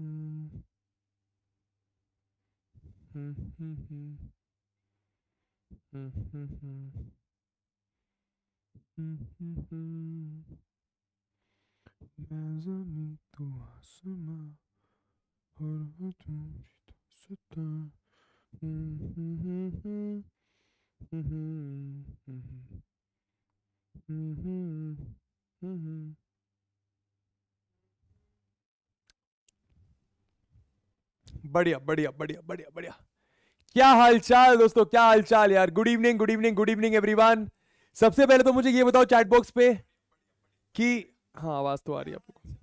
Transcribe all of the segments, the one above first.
Mm. Hmm. hmm Hmm. hmm Hmm. hmm hmm hmm hmm hmm hmm hmm hmm hmm hmm hmm hmm hmm hmm hmm hmm hmm hmm hmm बढ़िया बढ़िया बढ़िया बढ़िया बढ़िया क्या हालचाल दोस्तों क्या हालचाल यार good evening good evening good evening everyone सबसे पहले तो मुझे ये बताओ चैट बॉक्स पे कि हाँ आवाज़ तो आ रही है आपको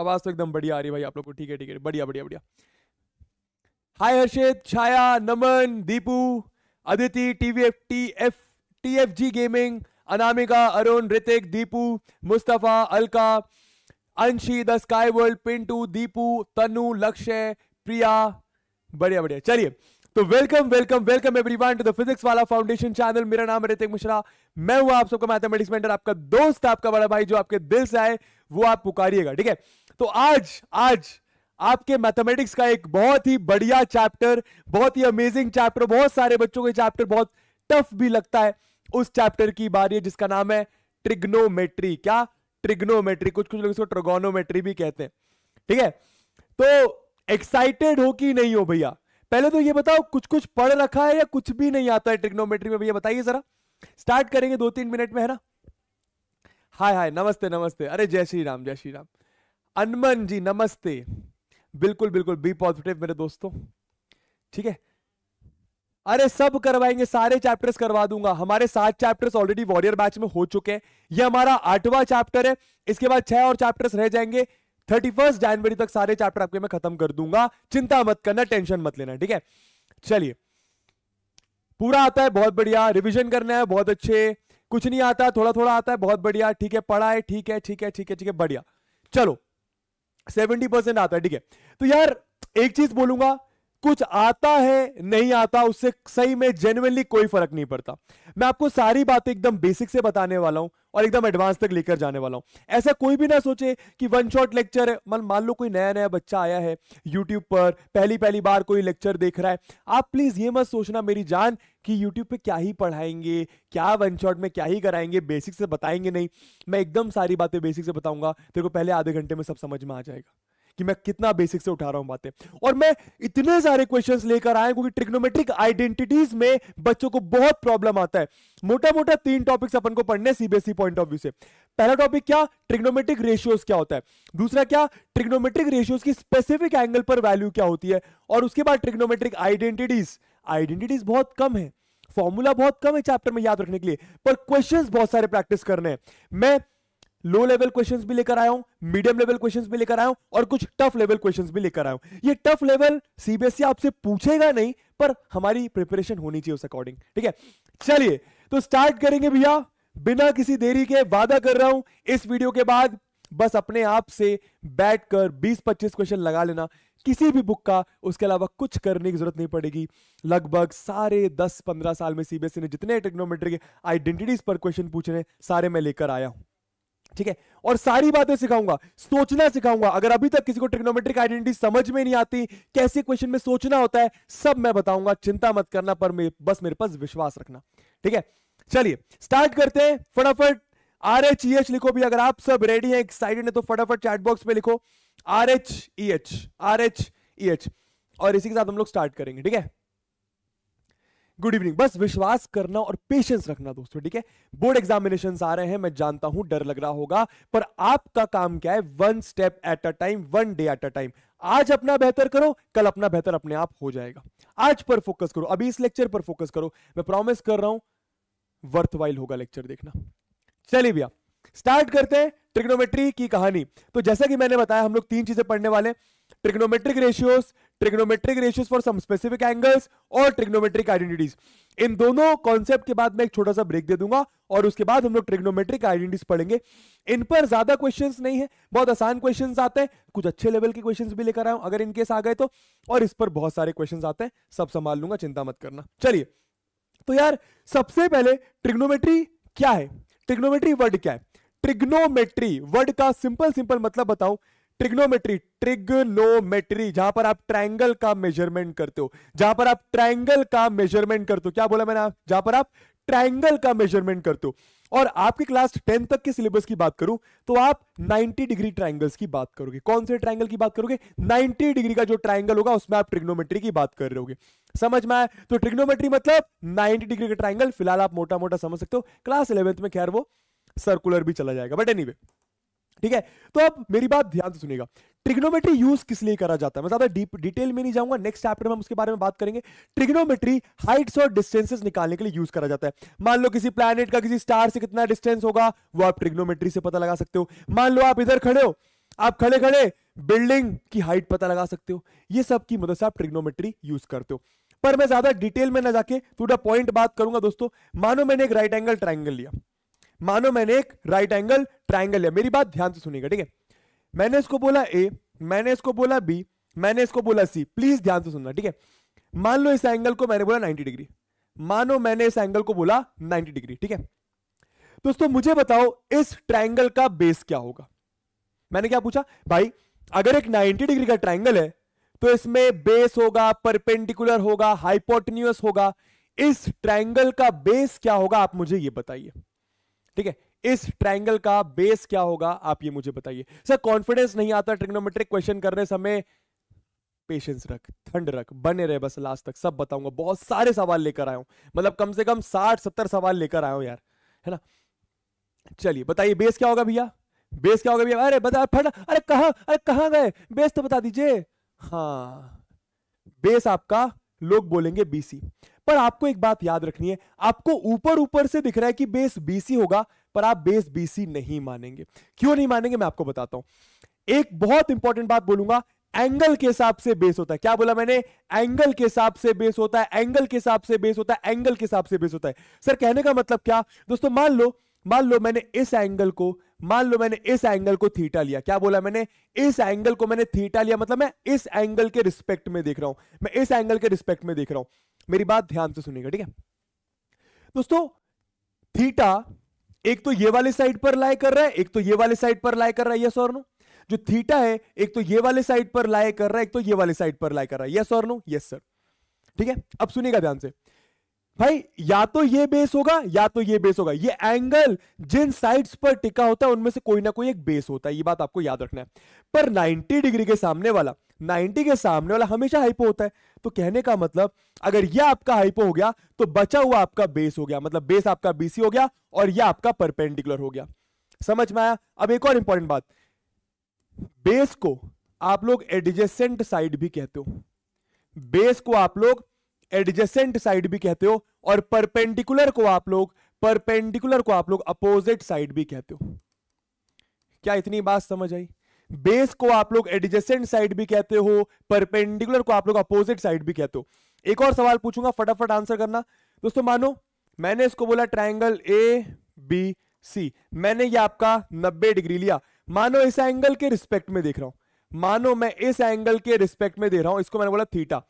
आवाज़ तो एकदम बढ़िया आ रही है भाई आप लोग को ठीक है ठीक है बढ़िया बढ़िया बढ़िया hi Harshit Chhaya Naman Deepu Aditi T V F T F T F G gaming Anamika Arun Hrithik Deepu Mustafa Alka Anshi the sky world Pintu Deepu Tanu Lakshya Priya बढ़िया बढ़िया चलिए तो welcome welcome welcome everyone to the physics वाला फाउंडेशन चैनल मेरा नाम है रितिक मिश्रा मैं हूं आप सबका मैथमेटिक्स मेंटर आपका दोस्त आपका बड़ा भाई जो आपके दिल से आए वो आप पुकारिएगा ठीक है तो आज आज आपके मैथमेटिक्स का एक बहुत ही बढ़िया चैप्टर बहुत ही अमेजिंग चैप्टर बहुत सारे बच्चों के चैप्टर बहुत टफ भी लगता है उस चैप्टर की बारी है जिसका नाम है ट्रिग्नोमेट्री क्या ट्रिग्नोमेट्री कुछ कुछ लोग इसको ट्रिगोनोमेट्री भी कहते हैं ठीक है तो एक्साइटेड हो कि नहीं हो भैया पहले तो ये बताओ कुछ कुछ पढ़ रखा है या कुछ भी नहीं आता है ट्रिग्नोमेट्री में भैया बताइए जरा स्टार्ट करेंगे दो तीन मिनट में है ना हाय हाय नमस्ते नमस्ते अरे जय श्री राम जय श्री राम अनमन जी नमस्ते बिल्कुल बिल्कुल बी पॉजिटिव मेरे दोस्तों ठीक है अरे सब करवाएंगे सारे चैप्टर्स करवा दूंगा हमारे सात चैप्टर्स ऑलरेडी वॉरियर बैच में हो चुके हैं ये हमारा आठवां चैप्टर है इसके बाद छह और चैप्टर्स रह जाएंगे थर्टी फर्स्ट जनवरी तक सारे चैप्टर आपके मैं खत्म कर दूंगा चिंता मत करना टेंशन मत लेना ठीक है चलिए पूरा आता है बहुत बढ़िया रिविजन करना है बहुत अच्छे कुछ नहीं आता थोड़ा थोड़ा आता है बहुत बढ़िया ठीक है पढ़ा है ठीक है ठीक है ठीक है ठीक है बढ़िया चलो सेवेंटी परसेंट आता है ठीक है तो यार एक चीज बोलूंगा कुछ आता है नहीं आता उससे सही में जेनुअनली कोई फर्क नहीं पड़ता मैं आपको सारी बातें एकदम बेसिक से बताने वाला हूं और एकदम एडवांस तक लेकर जाने वाला हूं ऐसा कोई भी ना सोचे कि वन शॉट लेक्चर है मान मान लो कोई नया नया बच्चा आया है यूट्यूब पर पहली पहली बार कोई लेक्चर देख रहा है आप प्लीज ये मत सोचना मेरी जान कि यूट्यूब पे क्या ही पढ़ाएंगे क्या वन शॉट में क्या ही कराएंगे बेसिक से बताएंगे नहीं मैं एकदम सारी बातें बेसिक से बताऊंगा तेरे को पहले आधे घंटे में सब समझ में आ जाएगा कि मैं कितना बेसिक से उठा रहा हूं बातें और मैं इतने सारे क्वेश्चंस लेकर आया क्योंकि ट्रिग्नोमेट्रिक आइडेंटिटीज में बच्चों को बहुत प्रॉब्लम आता है मोटा मोटा तीन टॉपिक्स अपन को पढ़ने सीबीएसई पॉइंट ऑफ व्यू से पहला टॉपिक क्या ट्रिग्नोमेट्रिक रेशियोज क्या होता है दूसरा क्या ट्रिग्नोमेट्रिक रेशियोज की स्पेसिफिक एंगल पर वैल्यू क्या होती है और उसके बाद ट्रिग्नोमेट्रिक आइडेंटिटीज आइडेंटिटीज बहुत कम है फॉर्मूला बहुत कम है चैप्टर में याद रखने के लिए पर क्वेश्चंस बहुत सारे प्रैक्टिस करने हैं मैं लो लेवल क्वेश्चंस भी लेकर आया हूं मीडियम लेवल क्वेश्चंस भी लेकर आया हूं और कुछ टफ लेवल क्वेश्चंस भी लेकर आया हूं ये टफ लेवल सीबीएसई आपसे पूछेगा नहीं पर हमारी प्रिपरेशन होनी चाहिए उस अकॉर्डिंग ठीक है चलिए तो स्टार्ट करेंगे भैया बिना किसी देरी के वादा कर रहा हूं इस वीडियो के बाद बस अपने आप से बैठ कर बीस पच्चीस क्वेश्चन लगा लेना किसी भी बुक का उसके अलावा कुछ करने की जरूरत नहीं पड़ेगी लगभग सारे दस पंद्रह साल में सीबीएसई e ने जितने टेक्नोमेट्री के आइडेंटिटीज पर क्वेश्चन पूछ रहे सारे मैं लेकर आया हूं ठीक है और सारी बातें सिखाऊंगा सोचना सिखाऊंगा अगर अभी तक किसी को ट्रिग्नोमेट्रिक आइडेंटिटी समझ में नहीं आती कैसे क्वेश्चन में सोचना होता है सब मैं बताऊंगा चिंता मत करना पर मेरे, बस मेरे पास विश्वास रखना ठीक है चलिए स्टार्ट करते हैं फटाफट आर एच ई एच लिखो भी अगर आप सब रेडी हैं एक्साइटेड है तो फटाफट चैट बॉक्स में लिखो R H E H R H E H और इसी के साथ हम लोग स्टार्ट करेंगे ठीक है गुड इवनिंग बस विश्वास करना और पेशेंस रखना दोस्तों ठीक है बोर्ड एग्जामिनेशन आ रहे हैं मैं जानता हूं डर लग रहा होगा पर आपका काम क्या है one step at a time one day at a time आज अपना बेहतर करो कल अपना बेहतर अपने आप हो जाएगा आज पर फोकस करो अभी इस लेक्चर पर फोकस करो मैं प्रॉमिस कर रहा हूं वर्थवाइल होगा लेक्चर देखना चलिए भैया स्टार्ट करते हैं ट्रिग्नोमेट्री की कहानी तो जैसा कि मैंने बताया हम लोग तीन चीजें पढ़ने वाले trigonometric ratios trigonometric ratios for some specific angles और ट्रिग्नोमेट्रिक आइडेंटिटीज इन दोनों कॉन्सेप्ट के बाद मैं एक छोटा सा ब्रेक दे दूंगा और उसके बाद हम लोग ट्रिग्नोमेट्रिक आइडेंटिटीज पढ़ेंगे इन पर ज्यादा क्वेश्चन नहीं है बहुत आसान क्वेश्चन आते हैं कुछ अच्छे लेवल के क्वेश्चन भी लेकर आया हूं अगर इनकेस आ गए तो और इस पर बहुत सारे क्वेश्चन आते हैं सब संभाल लूंगा चिंता मत करना चलिए तो यार सबसे पहले ट्रिग्नोमेट्री क्या है ट्रिग्नोमेट्री वर्ड क्या है ट्रिग्नोमेट्री वर्ड का सिंपल सिंपल मतलब बताऊं ट्रिग्नोमेट्री ट्रिग्नोमेट्री जहां पर आप ट्राइंगल का मेजरमेंट करते हो जहां पर आप ट्राइंगल का मेजरमेंट करते हो क्या बोला मैंने आप जहां पर आप ट्राइंगल का मेजरमेंट करते हो और आपकी क्लास टेंथ तक के सिलेबस की बात करूं तो आप 90 डिग्री ट्राइंगल्स की बात करोगे कौन से ट्राइंगल की बात करोगे 90 डिग्री का जो ट्राइंगल होगा उसमें आप ट्रिग्नोमेट्री की बात कर रहे होगे समझ में आया तो ट्रिग्नोमेट्री मतलब 90 डिग्री का ट्राइंगल फिलहाल आप मोटा मोटा समझ सकते हो क्लास इलेवेंथ में खैर वो सर्कुलर भी चला जाएगा बट एनी anyway, ठीक है तो अब मेरी बात ध्यान से सुनेगा ट्रिग्नोमेट्री यूज किस लिए करा जाता है मैं ज्यादा डीप डिटेल में नहीं जाऊंगा नेक्स्ट चैप्टर में हम उसके बारे में बात करेंगे ट्रिग्नोमेट्री हाइट्स और डिस्टेंसेस निकालने के लिए यूज करा जाता है मान लो किसी प्लेनेट का किसी स्टार से कितना डिस्टेंस होगा वो आप ट्रिग्नोमेट्री से पता लगा सकते हो मान लो आप इधर खड़े हो आप खड़े खड़े बिल्डिंग की हाइट पता लगा सकते हो ये सब की मदद से आप ट्रिग्नोमेट्री यूज करते हो पर मैं ज्यादा डिटेल में ना जाके टू पॉइंट बात करूंगा दोस्तों मानो मैंने एक राइट एंगल ट्राइंगल लिया मानो मैंने एक राइट एंगल ट्राइंगल है मेरी बात ध्यान से सुनिएगा ठीक है मैंने इसको बोला ए मैंने इसको बोला बी मैंने इसको बोला सी प्लीज ध्यान से सुनना ठीक है मान लो इस एंगल को मैंने बोला 90 डिग्री मानो मैंने इस एंगल को बोला 90 डिग्री ठीक है दोस्तों मुझे बताओ इस ट्राइंगल का बेस क्या होगा मैंने क्या पूछा भाई अगर एक 90 डिग्री का ट्राइंगल है तो इसमें बेस होगा परपेंडिकुलर होगा हाइपोटन्यूस होगा इस ट्राइंगल का बेस क्या होगा आप मुझे ये बताइए ठीक है इस ट्राइंगल का बेस क्या होगा आप ये मुझे बताइए सर कॉन्फिडेंस नहीं आता ट्रिग्नोमेट्रिक क्वेश्चन करने समय पेशेंस रख ठंड रख बने रहे बस लास्ट तक सब बताऊंगा बहुत सारे सवाल लेकर आया हूं मतलब कम से कम साठ सत्तर सवाल लेकर आया हूं यार है ना चलिए बताइए बेस क्या होगा भैया बेस क्या होगा भैया अरे बता फट अरे कहा अरे कहा गए बेस तो बता दीजिए हाँ बेस आपका लोग बोलेंगे बीसी पर आपको एक बात याद रखनी है आपको ऊपर ऊपर से दिख रहा है कि बेस बीसी होगा पर आप बेस बीसी नहीं मानेंगे क्यों नहीं मानेंगे मैं आपको बताता हूं एक बहुत इंपॉर्टेंट बात बोलूंगा एंगल के हिसाब से बेस होता है क्या बोला मैंने एंगल के हिसाब से बेस होता है एंगल के हिसाब से बेस होता है एंगल के हिसाब से बेस होता है सर कहने का मतलब क्या दोस्तों मान लो मान लो मैंने इस एंगल को मान लो मैंने इस एंगल को थीटा लिया क्या बोला मैंने इस एंगल को मैंने थीटा लिया मतलब मैं इस एंगल के रिस्पेक्ट में देख रहा हूं मैं इस एंगल के रिस्पेक्ट में देख रहा हूं मेरी बात ध्यान से सुनिएगा ठीक है दोस्तों थीटा एक तो ये वाले साइड पर लाई कर रहा है एक तो ये वाले साइड पर लाई कर रहा है यस और नो जो थीटा है एक तो ये वाले साइड पर लाई कर रहा है एक तो ये वाले साइड पर लाई कर रहा है यस और नो यस सर ठीक है अब सुनिएगा ध्यान से भाई या तो ये बेस होगा या तो ये बेस होगा ये एंगल जिन साइड्स पर टिका होता है उनमें से कोई ना कोई एक बेस होता है ये बात आपको याद रखना है पर 90 डिग्री के सामने वाला नाइनटी के सामने वाला हमेशा हाइपो होता है तो कहने का मतलब अगर ये आपका हाइपो हो गया तो बचा हुआ आपका बेस हो गया मतलब बेस आपका बीसी हो गया और यह आपका परपेंडिकुलर हो गया समझ में आया अब एक और इंपॉर्टेंट बात बेस को आप लोग एडजेसेंट साइड भी कहते हो बेस को आप लोग एडजेसेंट साइड भी कहते हो और परपेंडिकुलर को आप लोग परपेंडिकुलर को आप लोग अपोजिट साइड भी कहते हो क्या इतनी बात समझ आई बेस को आप लोग एडजेसेंट साइड भी कहते हो परपेंडिकुलर को आप लोग अपोजिट साइड भी कहते हो एक और सवाल पूछूंगा फटाफट आंसर करना दोस्तों मानो मैंने इसको बोला ट्राइंगल ए बी सी मैंने ये आपका 90 डिग्री लिया मानो इस एंगल के रिस्पेक्ट में देख रहा हूं मानो मैं इस एंगल के रिस्पेक्ट में दे रहा हूं इसको मैंने बोला थीटा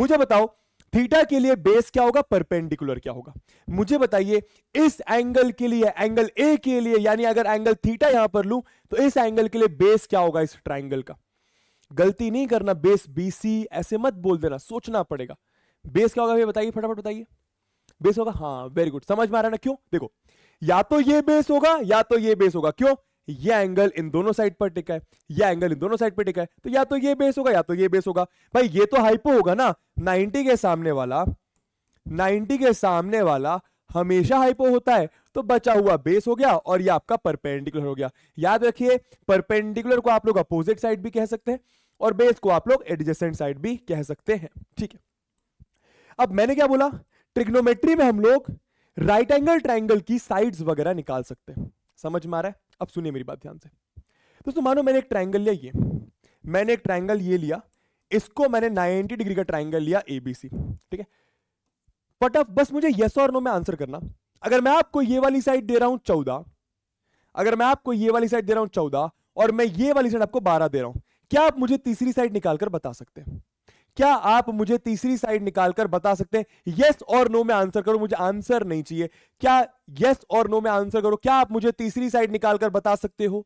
मुझे बताओ थीटा के लिए बेस क्या होगा परपेंडिकुलर क्या होगा मुझे बताइए इस एंगल के लिए एंगल ए के लिए यानी अगर एंगल थीटा यहां पर लू तो इस एंगल के लिए बेस क्या होगा इस ट्राइंगल का गलती नहीं करना बेस बीसी ऐसे मत बोल देना सोचना पड़ेगा बेस क्या होगा बताइए फटाफट बताइए बेस होगा हाँ वेरी गुड समझ में आ रहा ना क्यों देखो या तो ये बेस होगा या तो ये बेस होगा क्यों ये एंगल इन दोनों साइड पर टिका है ये एंगल इन दोनों साइड पर टिका है तो या तो ये बेस होगा या तो ये बेस होगा भाई ये तो हाइपो होगा ना 90 के सामने वाला 90 के सामने वाला हमेशा हाइपो होता है तो बचा हुआ बेस हो गया और ये आपका परपेंडिकुलर हो गया याद रखिए परपेंडिकुलर को आप लोग अपोजिट साइड भी कह सकते हैं और बेस को आप लोग एडजेसेंट साइड भी कह सकते हैं ठीक है अब मैंने क्या बोला ट्रिग्नोमेट्री में हम लोग राइट एंगल ट्राइंगल की साइड्स वगैरह निकाल सकते हैं समझ में आ रहा है अब सुनिए मेरी बात ध्यान से दोस्तों मानो मैंने एक ट्राइंगल लिया ये मैंने एक ट्राइंगल ये लिया इसको मैंने 90 डिग्री का ट्राइंगल लिया एबीसी ठीक है बट अब बस मुझे यस और नो में आंसर करना अगर मैं आपको ये वाली साइड दे रहा हूं चौदह अगर मैं आपको ये वाली साइड दे रहा हूं चौदह और मैं ये वाली साइड आपको बारह दे रहा हूं क्या आप मुझे तीसरी साइड निकालकर बता सकते हैं क्या आप मुझे तीसरी साइड निकालकर बता सकते हैं यस और नो में आंसर करो मुझे आंसर नहीं चाहिए क्या यस और नो में आंसर करो क्या आप मुझे तीसरी साइड निकालकर बता सकते हो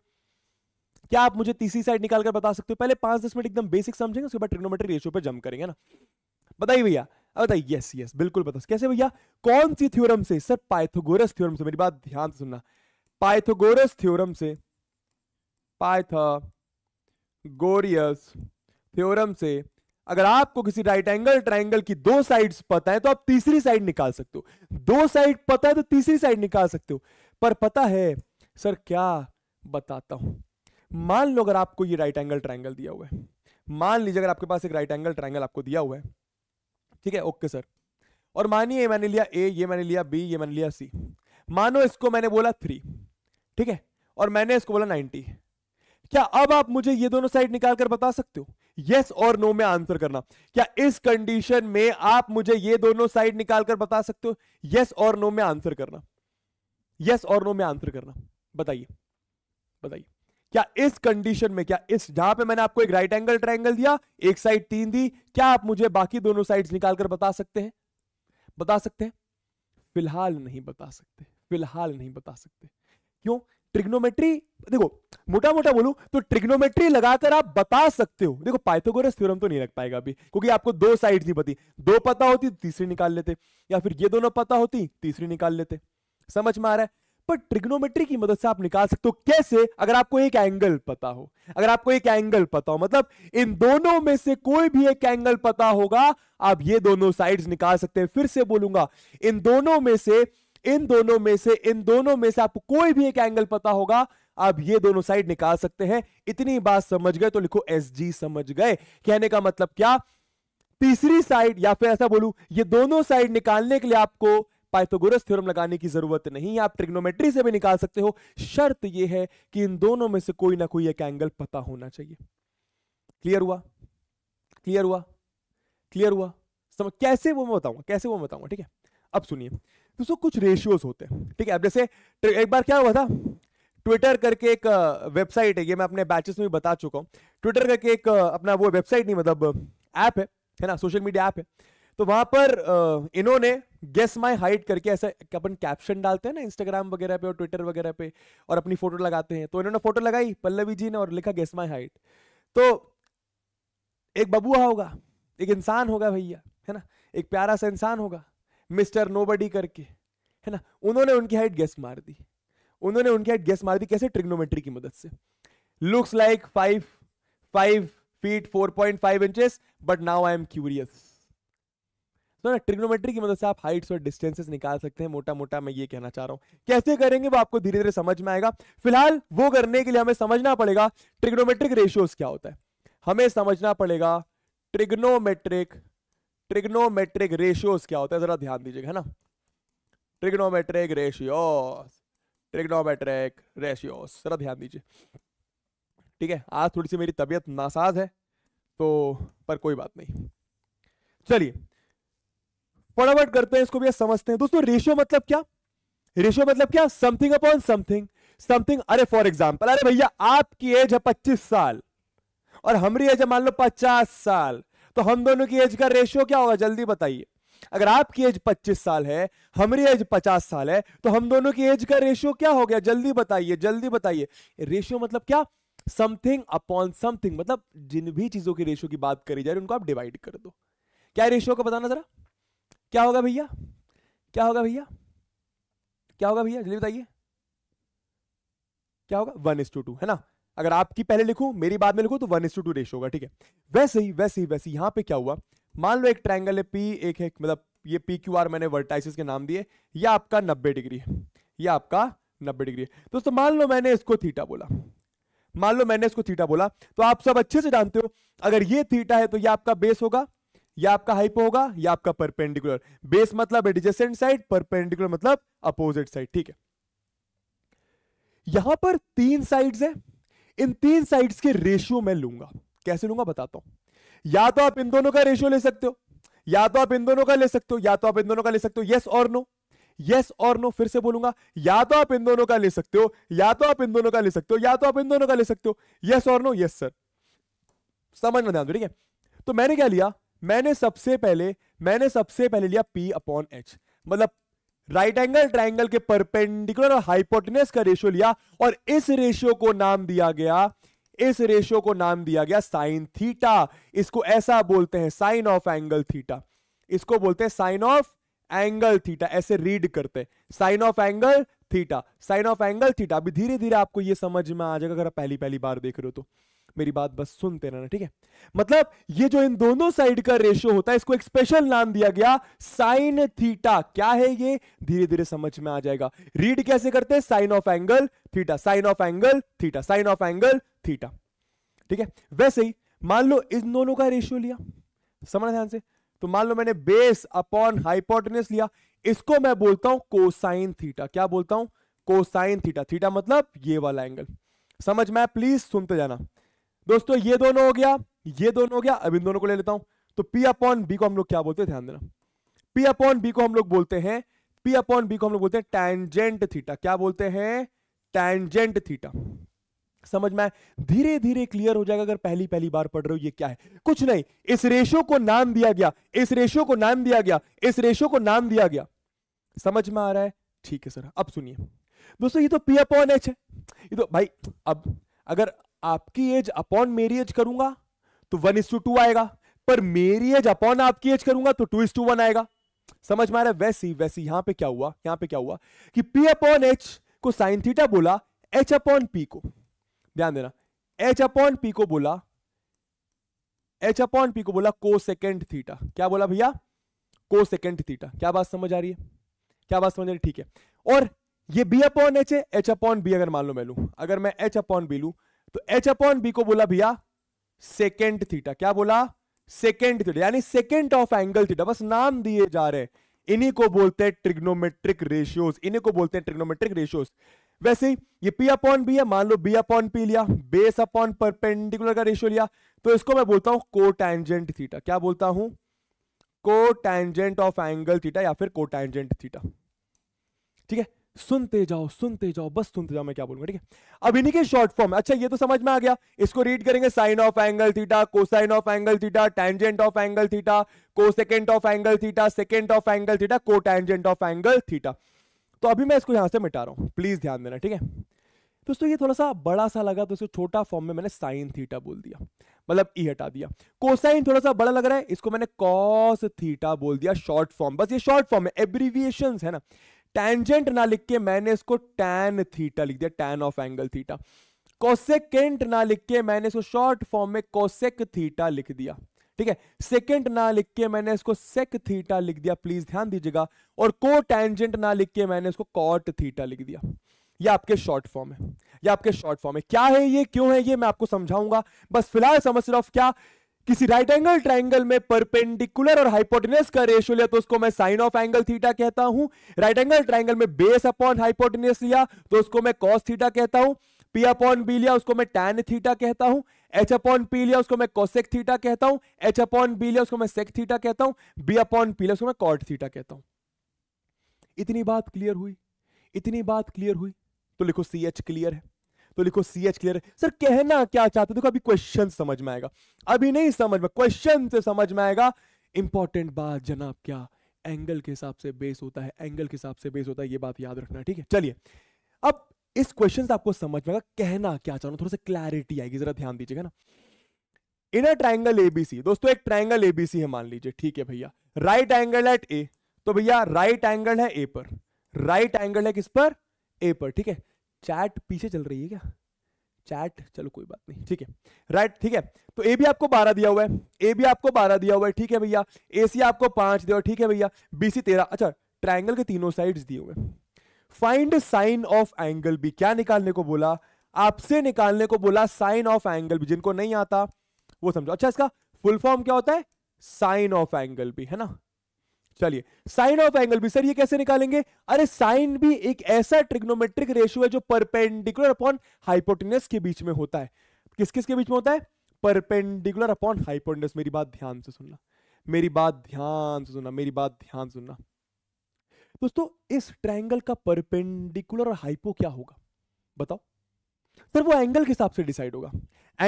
क्या आप मुझे तीसरी साइड निकालकर बता सकते हो पहले पांच दस मिनट एकदम बेसिक समझेंगे उसके बाद ट्रिग्नोमेट्री रेशियो पर जम करेंगे ना बताइए भैया बताइए यस यस बिल्कुल बता कैसे भैया कौन सी थ्योरम से सर पाइथोगोरस थ्योरम से मेरी बात ध्यान से सुनना पाइथोगोरस थ्योरम से गोरियस थ्योरम से अगर आपको किसी राइट एंगल ट्राइंगल की दो साइड्स पता है तो आप तीसरी साइड निकाल सकते हो दो साइड पता है तो तीसरी साइड निकाल सकते हो पर पता है सर क्या बताता हूं मान लो अगर आपको ये राइट एंगल ट्राइंगल दिया हुआ है मान लीजिए अगर आपके पास एक राइट एंगल ट्राइंगल आपको दिया हुआ है ठीक है ओके सर और मानिए मैंने लिया ए ये मैंने लिया बी ये मैंने लिया सी मानो इसको मैंने बोला थ्री ठीक है और मैंने इसको बोला नाइनटी क्या अब आप मुझे ये दोनों साइड निकाल कर बता सकते हो यस और नो में आंसर करना क्या इस कंडीशन में आप मुझे ये दोनों साइड निकालकर बता सकते हो यस और नो में आंसर करना यस और नो में आंसर करना बताइए बताइए क्या इस कंडीशन में क्या इस जहां पे मैंने आपको एक राइट एंगल ट्राइंगल दिया एक साइड तीन दी क्या आप मुझे बाकी दोनों साइड्स निकालकर बता सकते हैं बता सकते हैं फिलहाल नहीं बता सकते फिलहाल नहीं बता सकते क्यों ट्रिग्नोमेट्री देखो मोटा मोटा बोलू तो ट्रिग्नोमेट्री लगाकर आप बता सकते हो देखो पाइथागोरस थ्योरम तो नहीं लग पाएगा अभी क्योंकि आपको दो साइड नहीं पती दो पता होती तीसरी निकाल लेते या फिर ये दोनों पता होती तीसरी निकाल लेते समझ में आ रहा है पर ट्रिग्नोमेट्री की मदद से आप निकाल सकते हो कैसे अगर आपको एक एंगल पता हो अगर आपको एक एंगल पता हो मतलब इन दोनों में से कोई भी एक एंगल पता होगा आप ये दोनों साइड्स निकाल सकते हैं फिर से बोलूंगा इन दोनों में से इन दोनों में से इन दोनों में से आपको कोई भी एक एंगल पता होगा आप ये दोनों साइड निकाल सकते हैं इतनी बात समझ गए तो लिखो एस जी समझ गए कहने का मतलब क्या तीसरी साइड या फिर ऐसा बोलू ये दोनों साइड निकालने के लिए आपको पाइथागोरस थ्योरम लगाने की जरूरत नहीं है आप ट्रिग्नोमेट्री से भी निकाल सकते हो शर्त यह है कि इन दोनों में से कोई ना कोई एक एंगल पता होना चाहिए क्लियर हुआ क्लियर हुआ क्लियर हुआ समझ कैसे वो मैं बताऊंगा कैसे वो मैं बताऊंगा ठीक है अब सुनिए दोस्तों कुछ रेशियोज होते हैं ठीक है अब जैसे एक बार क्या हुआ था ट्विटर करके एक वेबसाइट है ये मैं अपने बैचेस में भी बता चुका हूँ ट्विटर करके एक अपना वो वेबसाइट नहीं मतलब ऐप है है ना सोशल मीडिया ऐप है तो वहां पर इन्होंने गेस माई हाइट करके ऐसे अपन कैप्शन डालते हैं ना इंस्टाग्राम वगैरह पे और ट्विटर वगैरह पे और अपनी फोटो लगाते हैं तो इन्होंने फोटो लगाई पल्लवी जी ने और लिखा गेस माई हाइट तो एक बबुआ होगा एक इंसान होगा भैया है ना एक प्यारा सा इंसान होगा मिस्टर नोबडी करके है ना उन्होंने उनकी हाइट गैस मार दी उन्होंने उनकी हाइट गैस मार दी कैसे ट्रिग्नोमेट्री की मदद से looks like five five feet four point five inches but now I am curious ना ट्रिग्नोमेट्री की मदद से आप हाइट्स और डिस्टेंसेस निकाल सकते हैं मोटा मोटा मैं ये कहना चाह रहा हूं कैसे करेंगे वो आपको धीरे धीरे समझ में आएगा फिलहाल वो करने के लिए हमें समझना पड़ेगा ट्रिग्नोमेट्रिक रेशियोज क्या होता है हमें समझना पड़ेगा ट्रिग्नोमेट्रिक ट्रिग्नोमेट्रिक रेशियोज क्या होता है जरा ध्यान दीजिएगा है ना ट्रिग्नोमेट्रिक रेशियोस ट्रिग्नोमेट्रिक रेशियोस जरा ध्यान दीजिए ठीक है आज थोड़ी सी मेरी तबीयत नासाज है तो पर कोई बात नहीं चलिए फटाफट करते हैं इसको भी समझते हैं दोस्तों रेशियो मतलब क्या रेशियो मतलब क्या समथिंग अपॉन समथिंग समथिंग अरे फॉर एग्जाम्पल अरे भैया आपकी एज है पच्चीस साल और हमारी एज है मान लो पचास साल तो हम दोनों की एज का रेशियो क्या होगा जल्दी बताइए अगर आपकी एज 25 साल है हमारी एज 50 साल है तो हम दोनों की एज का रेशियो क्या हो गया जल्दी बताइए जल्दी बताइए रेशियो मतलब क्या समथिंग अपॉन समथिंग मतलब जिन भी चीजों की रेशियो की बात करी जा रही उनको आप डिवाइड कर दो क्या रेशियो को बताना जरा क्या होगा भैया क्या होगा भैया क्या होगा भैया जल्दी बताइए क्या होगा वन इज टू टू है ना अगर आपकी पहले लिखूं मेरी बाद में लिखूं तो वन टू रेशो होगा ठीक है वैसे ही वैसे ही वैसे यहां पे क्या हुआ मान लो एक ट्राइंगल है पी एक है मतलब ये पी क्यू आर मैंने वर्टाइसिस के नाम दिए या आपका नब्बे डिग्री है या आपका नब्बे डिग्री है दोस्तों मान लो मैंने इसको थीटा बोला मान लो मैंने इसको थीटा बोला तो आप सब अच्छे से जानते हो अगर ये थीटा है तो ये आपका बेस होगा या आपका हाइप होगा या आपका परपेंडिकुलर बेस मतलब एडजेसेंट साइड परपेंडिकुलर मतलब अपोजिट साइड ठीक है यहां पर तीन साइड्स है इन तीन साइड्स के रेशियो में लूंगा कैसे लूंगा बताता हूं या तो आप इन दोनों का रेशियो ले सकते हो या तो आप इन दोनों का ले सकते हो या तो आप इन दोनों का ले सकते हो यस और नो यस और नो फिर से बोलूंगा या तो आप इन दोनों का ले सकते हो या तो आप इन दोनों का ले सकते हो या तो आप इन दोनों का ले सकते हो यस और नो यस सर समझ में ध्यान ठीक है तो मैंने क्या लिया मैंने सबसे पहले मैंने सबसे पहले लिया पी अपॉन एच मतलब राइट एंगल ट्राइंगल के परपेंडिकुलर और हाइपोटेनस का रेशियो लिया और इस रेशियो को नाम दिया गया इस रेशियो को नाम दिया गया साइन थीटा इसको ऐसा बोलते हैं साइन ऑफ एंगल थीटा इसको बोलते हैं साइन ऑफ एंगल थीटा ऐसे रीड करते हैं sine of angle theta sine of angle theta अभी धीरे धीरे आपको यह समझ में आ जाएगा अगर आप पहली पहली बार देख रहे हो तो मेरी बात बस सुनते रहना ठीक है मतलब ये जो इन दोनों साइड का रेशियो होता है इसको एक स्पेशल नाम दिया गया साइन थीटा क्या है ये धीरे धीरे समझ में आ जाएगा रीड कैसे करते हैं sine of angle theta sine of angle theta sine of angle theta ठीक है वैसे ही मान लो इन दोनों का रेशियो लिया समझ ध्यान से तो मान लो मैंने बेस अपॉन हाइपोटेनस लिया इसको मैं बोलता हूं कोसाइन थीटा क्या बोलता हूं कोसाइन थीटा थीटा मतलब ये वाला एंगल समझ में प्लीज सुनते जाना दोस्तों ये दोनों हो गया ये दोनों हो गया अब इन दोनों को ले लेता हूं तो पी अपॉन बी को हम लोग क्या बोलते हैं ध्यान देना पी अपॉन बी को हम लोग बोलते हैं पी अपॉन बी को हम लोग बोलते हैं टैंजेंट थीटा क्या बोलते हैं टैंजेंट थीटा समझ में धीरे धीरे क्लियर हो जाएगा अगर पहली पहली बार पढ़ रहे हो ये क्या है कुछ नहीं इस रेशो को नाम दिया गया इस रेशो को नाम दिया गया इस रेशो को नाम दिया गया समझ में आ रहा है ठीक है सर अब सुनिए दोस्तों ये तो पी अपॉन एच है ये तो भाई अब अगर आपकी एज अपॉन मेरी एज करूंगा तो वन इज टू टू आएगा पर मेरी एज अपॉन आपकी एज करूंगा तो टू इज टू वन आएगा समझ में आ रहा है वैसी वैसी यहां पे क्या हुआ यहां पे क्या हुआ कि पी अपॉन एच को साइन थीटा बोला एच अपॉन पी को ध्यान देना एच अपॉन पी को बोला एच अपॉन पी को बोला को सेकेंड थीटा क्या बोला भैया को सेकेंड थीटा क्या बात समझ आ रही है क्या बात समझ आ रही है ठीक है और ये बी अपॉन एच है एच अपॉन बी अगर मान लो मैं लू अगर मैं एच अपॉन बी लू तो एच अपॉन बी को बोला भैया सेकेंड थीटा क्या बोला सेकेंड थीटा यानी सेकेंड ऑफ एंगल थीटा बस नाम दिए जा रहे हैं इन्हीं को बोलते हैं ट्रिग्नोमेट्रिक रेशियोज इन्हीं को बोलते हैं ट्रिग्नोमेट्रिक रेशियोज वैसे ही ये पी अपॉन बी है मान लो बी अपॉन पी लिया बेस अपॉन परपेंडिकुलर का रेशियो लिया तो इसको मैं बोलता हूं कोटैंजेंट थीटा क्या बोलता हूं कोटैंजेंट ऑफ एंगल थीटा या फिर कोटैंजेंट थीटा ठीक है सुनते जाओ सुनते जाओ बस सुनते जाओ मैं क्या बोलूंगा ठीक है अब इन्हीं के शॉर्ट फॉर्म अच्छा ये तो समझ में आ गया इसको रीड करेंगे sine of angle theta cosine of angle theta tangent of angle theta cosecant of angle theta second of angle theta cotangent of angle theta तो अभी मैं इसको यहां से मिटा रहा हूं प्लीज ध्यान देना ठीक है दोस्तों ये थोड़ा सा बड़ा सा लगा तो इसको छोटा फॉर्म में मैंने साइन थीटा बोल दिया मतलब ई e हटा दिया कोसाइन थोड़ा सा बड़ा लग रहा है इसको मैंने कॉस थीटा बोल दिया शॉर्ट फॉर्म बस ये शॉर्ट फॉर्म है एब्रीविएशन है ना टेंजेंट ना लिख के मैंने इसको टैन थीटा लिख दिया tan of angle theta cosecant ना लिख के मैंने इसको शॉर्ट फॉर्म में कोसेक थीटा लिख दिया ठीक है सेकेंड ना लिख के मैंने इसको सेक थीटा लिख दिया प्लीज ध्यान दीजिएगा और को टेंजेंट ना लिख के मैंने इसको कॉट थीटा लिख दिया ये आपके शॉर्ट फॉर्म है ये आपके शॉर्ट फॉर्म है क्या है ये क्यों है ये मैं आपको समझाऊंगा बस फिलहाल समझ रहा हूं क्या किसी राइट एंगल ट्राइंगल में परपेंडिकुलर और हाइपोटेनस का रेशियो लिया तो उसको मैं साइन ऑफ एंगल थीटा कहता हूं राइट एंगल ट्राइंगल में बेस अपॉन हाइपोटेनस लिया तो उसको मैं कॉस थीटा कहता हूं पी अपॉन बी लिया उसको मैं टैन थीटा कहता हूं एच अपॉन पी लिया उसको मैं कोसेक थीटा कहता हूं एच अपॉन बी लिया उसको मैं सेक थीटा कहता हूं बी अपॉन पी लिया उसको मैं कॉट थीटा कहता हूं इतनी बात क्लियर हुई इतनी बात क्लियर हुई तो लिखो सी एच क्लियर है तो लिखो सी एच क्लियर सर कहना क्या चाहते देखो अभी क्वेश्चन समझ में आएगा अभी नहीं समझ में क्वेश्चन से समझ में आएगा इंपॉर्टेंट बात जनाब क्या एंगल के हिसाब से बेस होता है एंगल के हिसाब से बेस होता है ये बात याद रखना ठीक है चलिए अब इस क्वेश्चन से आपको समझ में आएगा कहना क्या चाहूँ थोड़ा सा क्लैरिटी आएगी जरा ध्यान दीजिएगा ना इनर ट्राइंगल एबीसी दोस्तों एक ट्राइंगल एबीसी है मान लीजिए ठीक है भैया राइट एंगल एट ए तो भैया राइट एंगल है ए पर राइट एंगल है किस पर ए पर ठीक है चैट पीछे चल रही है क्या चैट चलो कोई बात नहीं ठीक है राइट ठीक है तो ए भी आपको बारह दिया हुआ है ए भी आपको बारह दिया हुआ है ठीक है भैया ए सी आपको पांच दिया ठीक है भैया बी सी तेरह अच्छा ट्राइंगल के तीनों साइड्स दिए हुए फाइंड साइन ऑफ एंगल भी क्या निकालने को बोला आपसे निकालने को बोला साइन ऑफ एंगल भी जिनको नहीं आता वो समझो अच्छा इसका फुल फॉर्म क्या होता है साइन ऑफ एंगल भी है ना चलिए साइन ऑफ एंगल भी सर ये कैसे निकालेंगे अरे साइन भी एक ऐसा ट्रिग्नोमेट्रिक रेशियो है जो परपेंडिकुलर अपॉन हाइपोटिनस के बीच में होता है किस किस के बीच में होता है परपेंडिकुलर अपॉन हाइपोटिनस मेरी बात ध्यान से सुनना मेरी बात ध्यान से सुनना मेरी बात ध्यान से सुनना दोस्तों इस ट्रायंगल का परपेंडिकुलर और हाइपो क्या होगा बताओ सर वो एंगल के हिसाब से डिसाइड होगा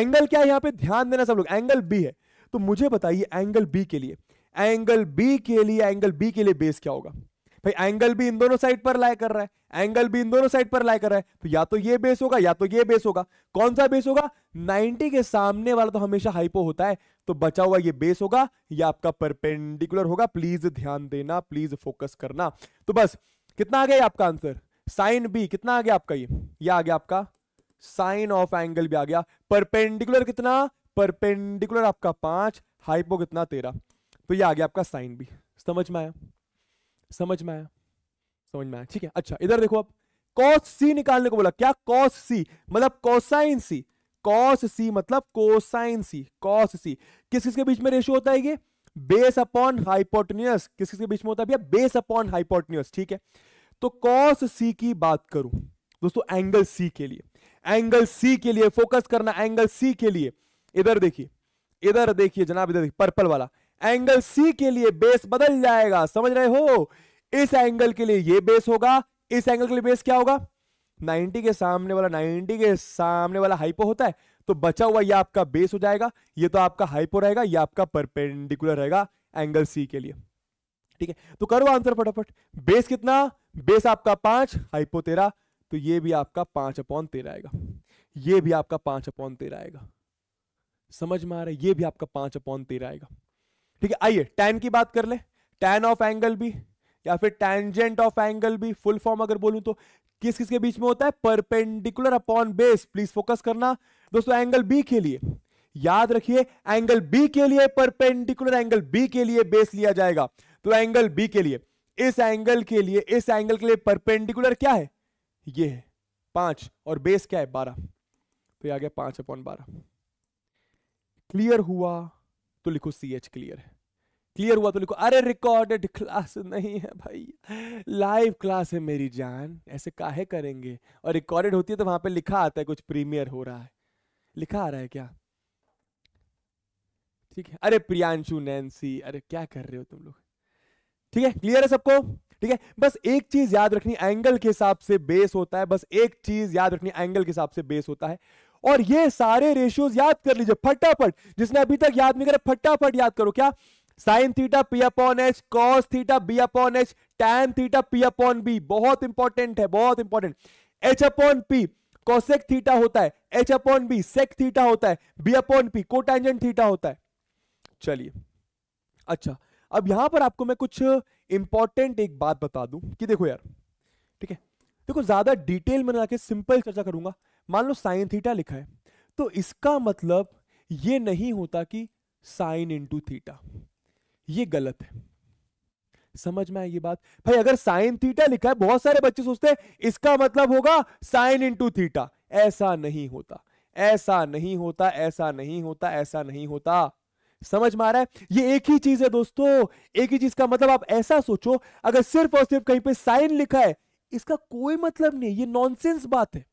एंगल क्या है यहां पे ध्यान देना सब लोग एंगल बी है तो मुझे बताइए एंगल बी के लिए एंगल बी के लिए एंगल बी के लिए बेस क्या होगा भाई एंगल भी इन दोनों साइड पर लाई कर रहा है एंगल भी इन दोनों साइड पर लाई कर रहा है तो या तो ये बेस होगा या तो ये बेस होगा कौन सा बेस होगा 90 के सामने वाला तो हमेशा हाइपो होता है तो बचा हुआ ये बेस होगा या आपका परपेंडिकुलर होगा प्लीज ध्यान देना प्लीज फोकस करना तो बस कितना आ गया आपका आंसर साइन बी कितना आ गया आपका ये ये आ गया आपका साइन ऑफ एंगल भी आ गया परपेंडिकुलर कितना परपेंडिकुलर आपका पांच हाइपो कितना तेरह तो ये आ गया आपका साइन भी समझ में आया समझ में आया समझ में आया ठीक है अच्छा इधर देखो आप कॉस सी निकालने को बोला क्या कॉस सी मतलब कोसाइन सी कॉस सी मतलब कोसाइन सी कॉस सी किस किसके बीच में रेशियो होता है ये बेस अपॉन हाइपोटनियस किस किसके बीच में होता है भैया बेस अपॉन हाइपोटनियस ठीक है तो कॉस सी की बात करूं दोस्तों एंगल सी के लिए एंगल सी के लिए फोकस करना एंगल सी के लिए इधर देखिए इधर देखिए जनाब इधर देखिए पर्पल वाला एंगल सी के लिए बेस बदल जाएगा समझ रहे हो इस एंगल के लिए ये बेस होगा इस एंगल के लिए बेस क्या होगा 90 के सामने वाला 90 के सामने वाला हाइपो होता है तो बचा हुआ ये आपका बेस हो जाएगा ये तो आपका हाइपो रहेगा ये आपका परपेंडिकुलर रहेगा एंगल सी के लिए ठीक है तो करो आंसर फटाफट बेस कितना बेस आपका पांच हाइपो तेरा तो ये भी आपका पांच अपॉन तेरा आएगा ये भी आपका पांच अपॉन तेरा आएगा समझ में आ रहा है ये भी आपका पांच अपॉन तेरा आएगा ठीक है आइए टैन की बात कर ले टैन ऑफ एंगल भी या फिर टैंजेंट ऑफ एंगल भी फुल फॉर्म अगर बोलूं तो किस किसके बीच में होता है perpendicular upon base please focus करना दोस्तों एंगल बी के लिए याद रखिए एंगल बी के लिए परपेंडिकुलर एंगल बी के लिए बेस लिया जाएगा तो एंगल बी के लिए इस एंगल के लिए इस एंगल के लिए परपेंडिकुलर क्या है ये है पांच और बेस क्या है बारह तो ये आ गया पांच अपॉन बारह क्लियर हुआ तो लिखो सी एच क्लियर है क्लियर हुआ तो लिखो अरे रिकॉर्डेड क्लास नहीं है भाई लाइव क्लास है मेरी जान ऐसे काहे करेंगे और रिकॉर्डेड होती है तो वहां पे लिखा आता है कुछ प्रीमियर हो रहा है लिखा आ रहा है क्या ठीक है अरे प्रियांशु नैन्सी अरे क्या कर रहे हो तुम लोग ठीक है क्लियर है सबको ठीक है बस एक चीज याद रखनी एंगल के हिसाब से बेस होता है बस एक चीज याद रखनी एंगल के हिसाब से बेस होता है और ये सारे रेशियोज याद कर लीजिए फटाफट जिसने अभी तक याद नहीं करे फटाफट याद करो क्या sine theta P upon h cos theta B upon h tan theta P upon b बहुत इंपॉर्टेंट है बहुत important h upon p cosec theta होता है H upon B sec theta होता है B upon p cotangent theta होता है चलिए अच्छा अब यहां पर आपको मैं कुछ इंपॉर्टेंट एक बात बता दूं कि देखो यार ठीक है देखो ज्यादा डिटेल में जाके सिंपल चर्चा करूंगा मान लो साइन थीटा लिखा है तो इसका मतलब ये नहीं होता कि साइन इंटू थीटा ये गलत है समझ में आई ये बात भाई अगर साइन थीटा लिखा है बहुत सारे बच्चे सोचते हैं इसका मतलब होगा साइन इंटू थीटा ऐसा नहीं होता ऐसा नहीं होता ऐसा नहीं होता ऐसा नहीं होता समझ में आ रहा है ये एक ही चीज है दोस्तों एक ही चीज का मतलब आप ऐसा सोचो अगर सिर्फ और सिर्फ कहीं पे साइन लिखा है इसका कोई मतलब नहीं ये नॉनसेंस बात है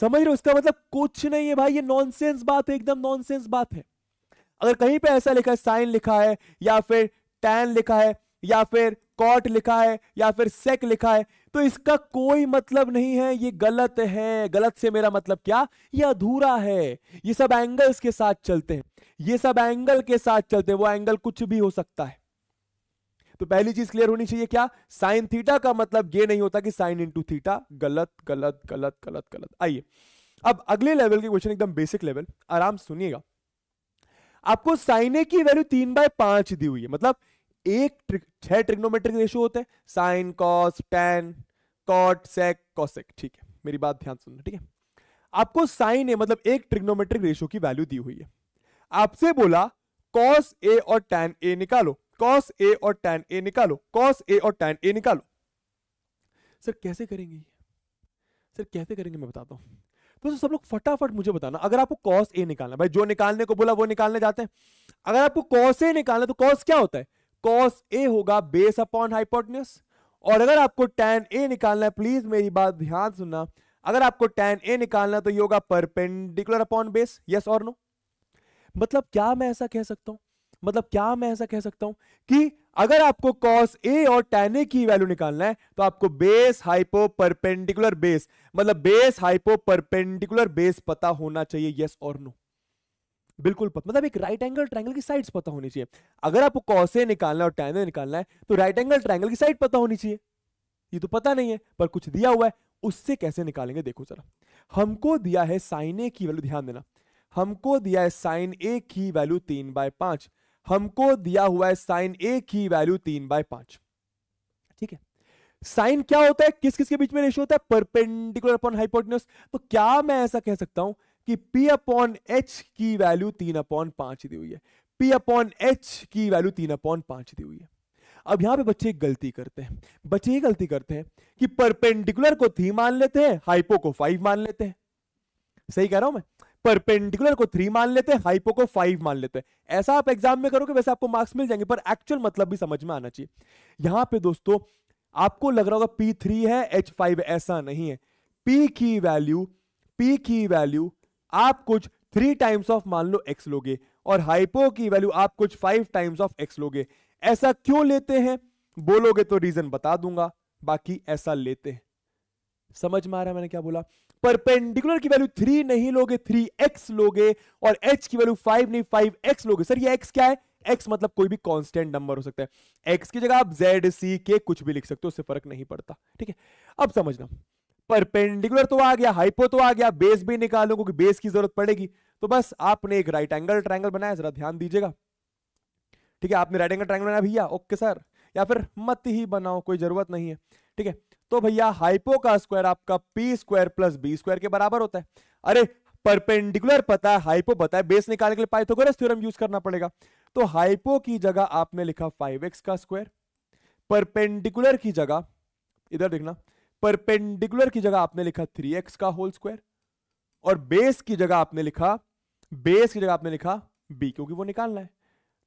समझ रहे हो इसका मतलब कुछ नहीं है भाई ये नॉनसेंस बात है एकदम नॉनसेंस बात है अगर कहीं पे ऐसा लिखा है साइन लिखा है या फिर टैन लिखा है या फिर कॉट लिखा है या फिर सेक लिखा है तो इसका कोई मतलब नहीं है ये गलत है गलत से मेरा मतलब क्या ये अधूरा है ये सब एंगल्स के साथ चलते हैं ये सब एंगल के साथ चलते हैं वो एंगल कुछ भी हो सकता है तो पहली चीज क्लियर होनी चाहिए क्या साइन थीटा का मतलब ये नहीं होता कि साइन इंटू थीटा गलत गलत गलत गलत गलत आइए अब अगले लेवल के क्वेश्चन एकदम बेसिक लेवल आराम सुनिएगा आपको साइन ए की वैल्यू तीन बाय पांच दी हुई है मतलब एक ट्रिक, छह ट्रिग्नोमेट्रिक रेशियो होते हैं sine cos tan cot sec cosec ठीक है मेरी बात ध्यान सुनना ठीक है आपको साइन ए मतलब एक ट्रिग्नोमेट्रिक रेशियो की वैल्यू दी हुई है आपसे बोला कॉस ए और टेन ए निकालो कॉस ए और टेन ए निकालो कॉस ए और टेन ए निकालो सर कैसे करेंगे सर कैसे करेंगे मैं बताता हूं तो सब लोग फटाफट मुझे बताना अगर आपको कॉस ए निकालना भाई जो निकालने को बोला वो निकालने जाते हैं अगर आपको कॉस ए निकालना तो कॉस क्या होता है कॉस ए होगा बेस अपॉन हाइपोटनियस और अगर आपको टैन ए निकालना है प्लीज मेरी बात ध्यान सुनना अगर आपको टैन ए निकालना है तो ये होगा परपेंडिकुलर अपॉन बेस यस और नो मतलब क्या मैं ऐसा कह सकता हूं मतलब क्या मैं ऐसा कह सकता हूं कि अगर आपको कॉस ए और tan ए की वैल्यू निकालना है तो आपको बेस हाइपो परपेंडिकुलर बेस मतलब बेस हाइपो परपेंडिकुलर बेस पता होना चाहिए यस और नो बिल्कुल पता मतलब एक राइट एंगल ट्रायंगल की साइड्स पता होनी चाहिए अगर आपको कॉस ए निकालना है और tan ए निकालना है तो राइट एंगल ट्रायंगल की साइड पता होनी चाहिए ये तो पता नहीं है पर कुछ दिया हुआ है उससे कैसे निकालेंगे देखो जरा हमको दिया है साइन ए की वैल्यू ध्यान देना हमको दिया है साइन ए की वैल्यू तीन बाय पांच हमको दिया हुआ है साइन ए की वैल्यू तीन बाय पांच ठीक है साइन क्या होता है किस किसके बीच में रेशियो होता है परपेंडिकुलर अपॉन हाइपोटिनस तो क्या मैं ऐसा कह सकता हूं कि पी अपॉन एच की वैल्यू तीन अपॉन पांच दी हुई है पी अपॉन एच की वैल्यू तीन अपॉन पांच दी हुई है अब यहां पे बच्चे गलती करते हैं बच्चे ये गलती करते हैं कि परपेंडिकुलर को थ्री मान लेते हैं हाइपो को फाइव मान लेते हैं सही कह रहा हूं मैं परपेंडिकुलर को थ्री मान लेते हैं हाइपो को फाइव मान लेते हैं ऐसा आप एग्जाम में करोगे वैसे आपको मार्क्स मिल जाएंगे पर एक्चुअल मतलब भी समझ में आना चाहिए यहां पे दोस्तों आपको लग रहा होगा पी थ्री है एच फाइव ऐसा नहीं है पी की वैल्यू पी की वैल्यू आप कुछ थ्री टाइम्स ऑफ मान लो एक्स लोगे और हाइपो की वैल्यू आप कुछ फाइव टाइम्स ऑफ एक्स लोगे ऐसा क्यों लेते हैं बोलोगे तो रीजन बता दूंगा बाकी ऐसा लेते हैं समझ में आ रहा है मैंने क्या बोला परपेंडिकुलर की वैल्यू थ्री नहीं लोगे थ्री एक्स लोगे और एच की वैल्यू फाइव नहीं फाइव एक्स लोगे सर ये एक्स क्या है एक्स मतलब कोई भी कांस्टेंट नंबर हो सकता है एक्स की जगह आप जेड सी के कुछ भी लिख सकते हो उससे फर्क नहीं पड़ता ठीक है अब समझना परपेंडिकुलर तो आ गया हाइपो तो आ गया बेस भी निकालो क्योंकि बेस की जरूरत पड़ेगी तो बस आपने एक राइट एंगल ट्राइंगल बनाया जरा ध्यान दीजिएगा ठीक है आपने राइट एंगल ट्राइंगल बनाया भैया ओके सर या फिर मत ही बनाओ कोई जरूरत नहीं है ठीक है तो भैया हाइपो का स्क्वायर आपका p square plus B square के बराबर होता है अरे परपेंडिकुलर पता है हाइपो पता है बेस निकालने के लिए पाइथागोरस थ्योरम यूज करना पड़ेगा तो हाइपो की जगह आपने लिखा 5x का स्क्वायर परपेंडिकुलर की जगह इधर देखना परपेंडिकुलर की जगह आपने लिखा 3x का होल स्क्वायर और बेस की जगह आपने लिखा बेस की जगह आपने लिखा बी क्योंकि वो निकालना है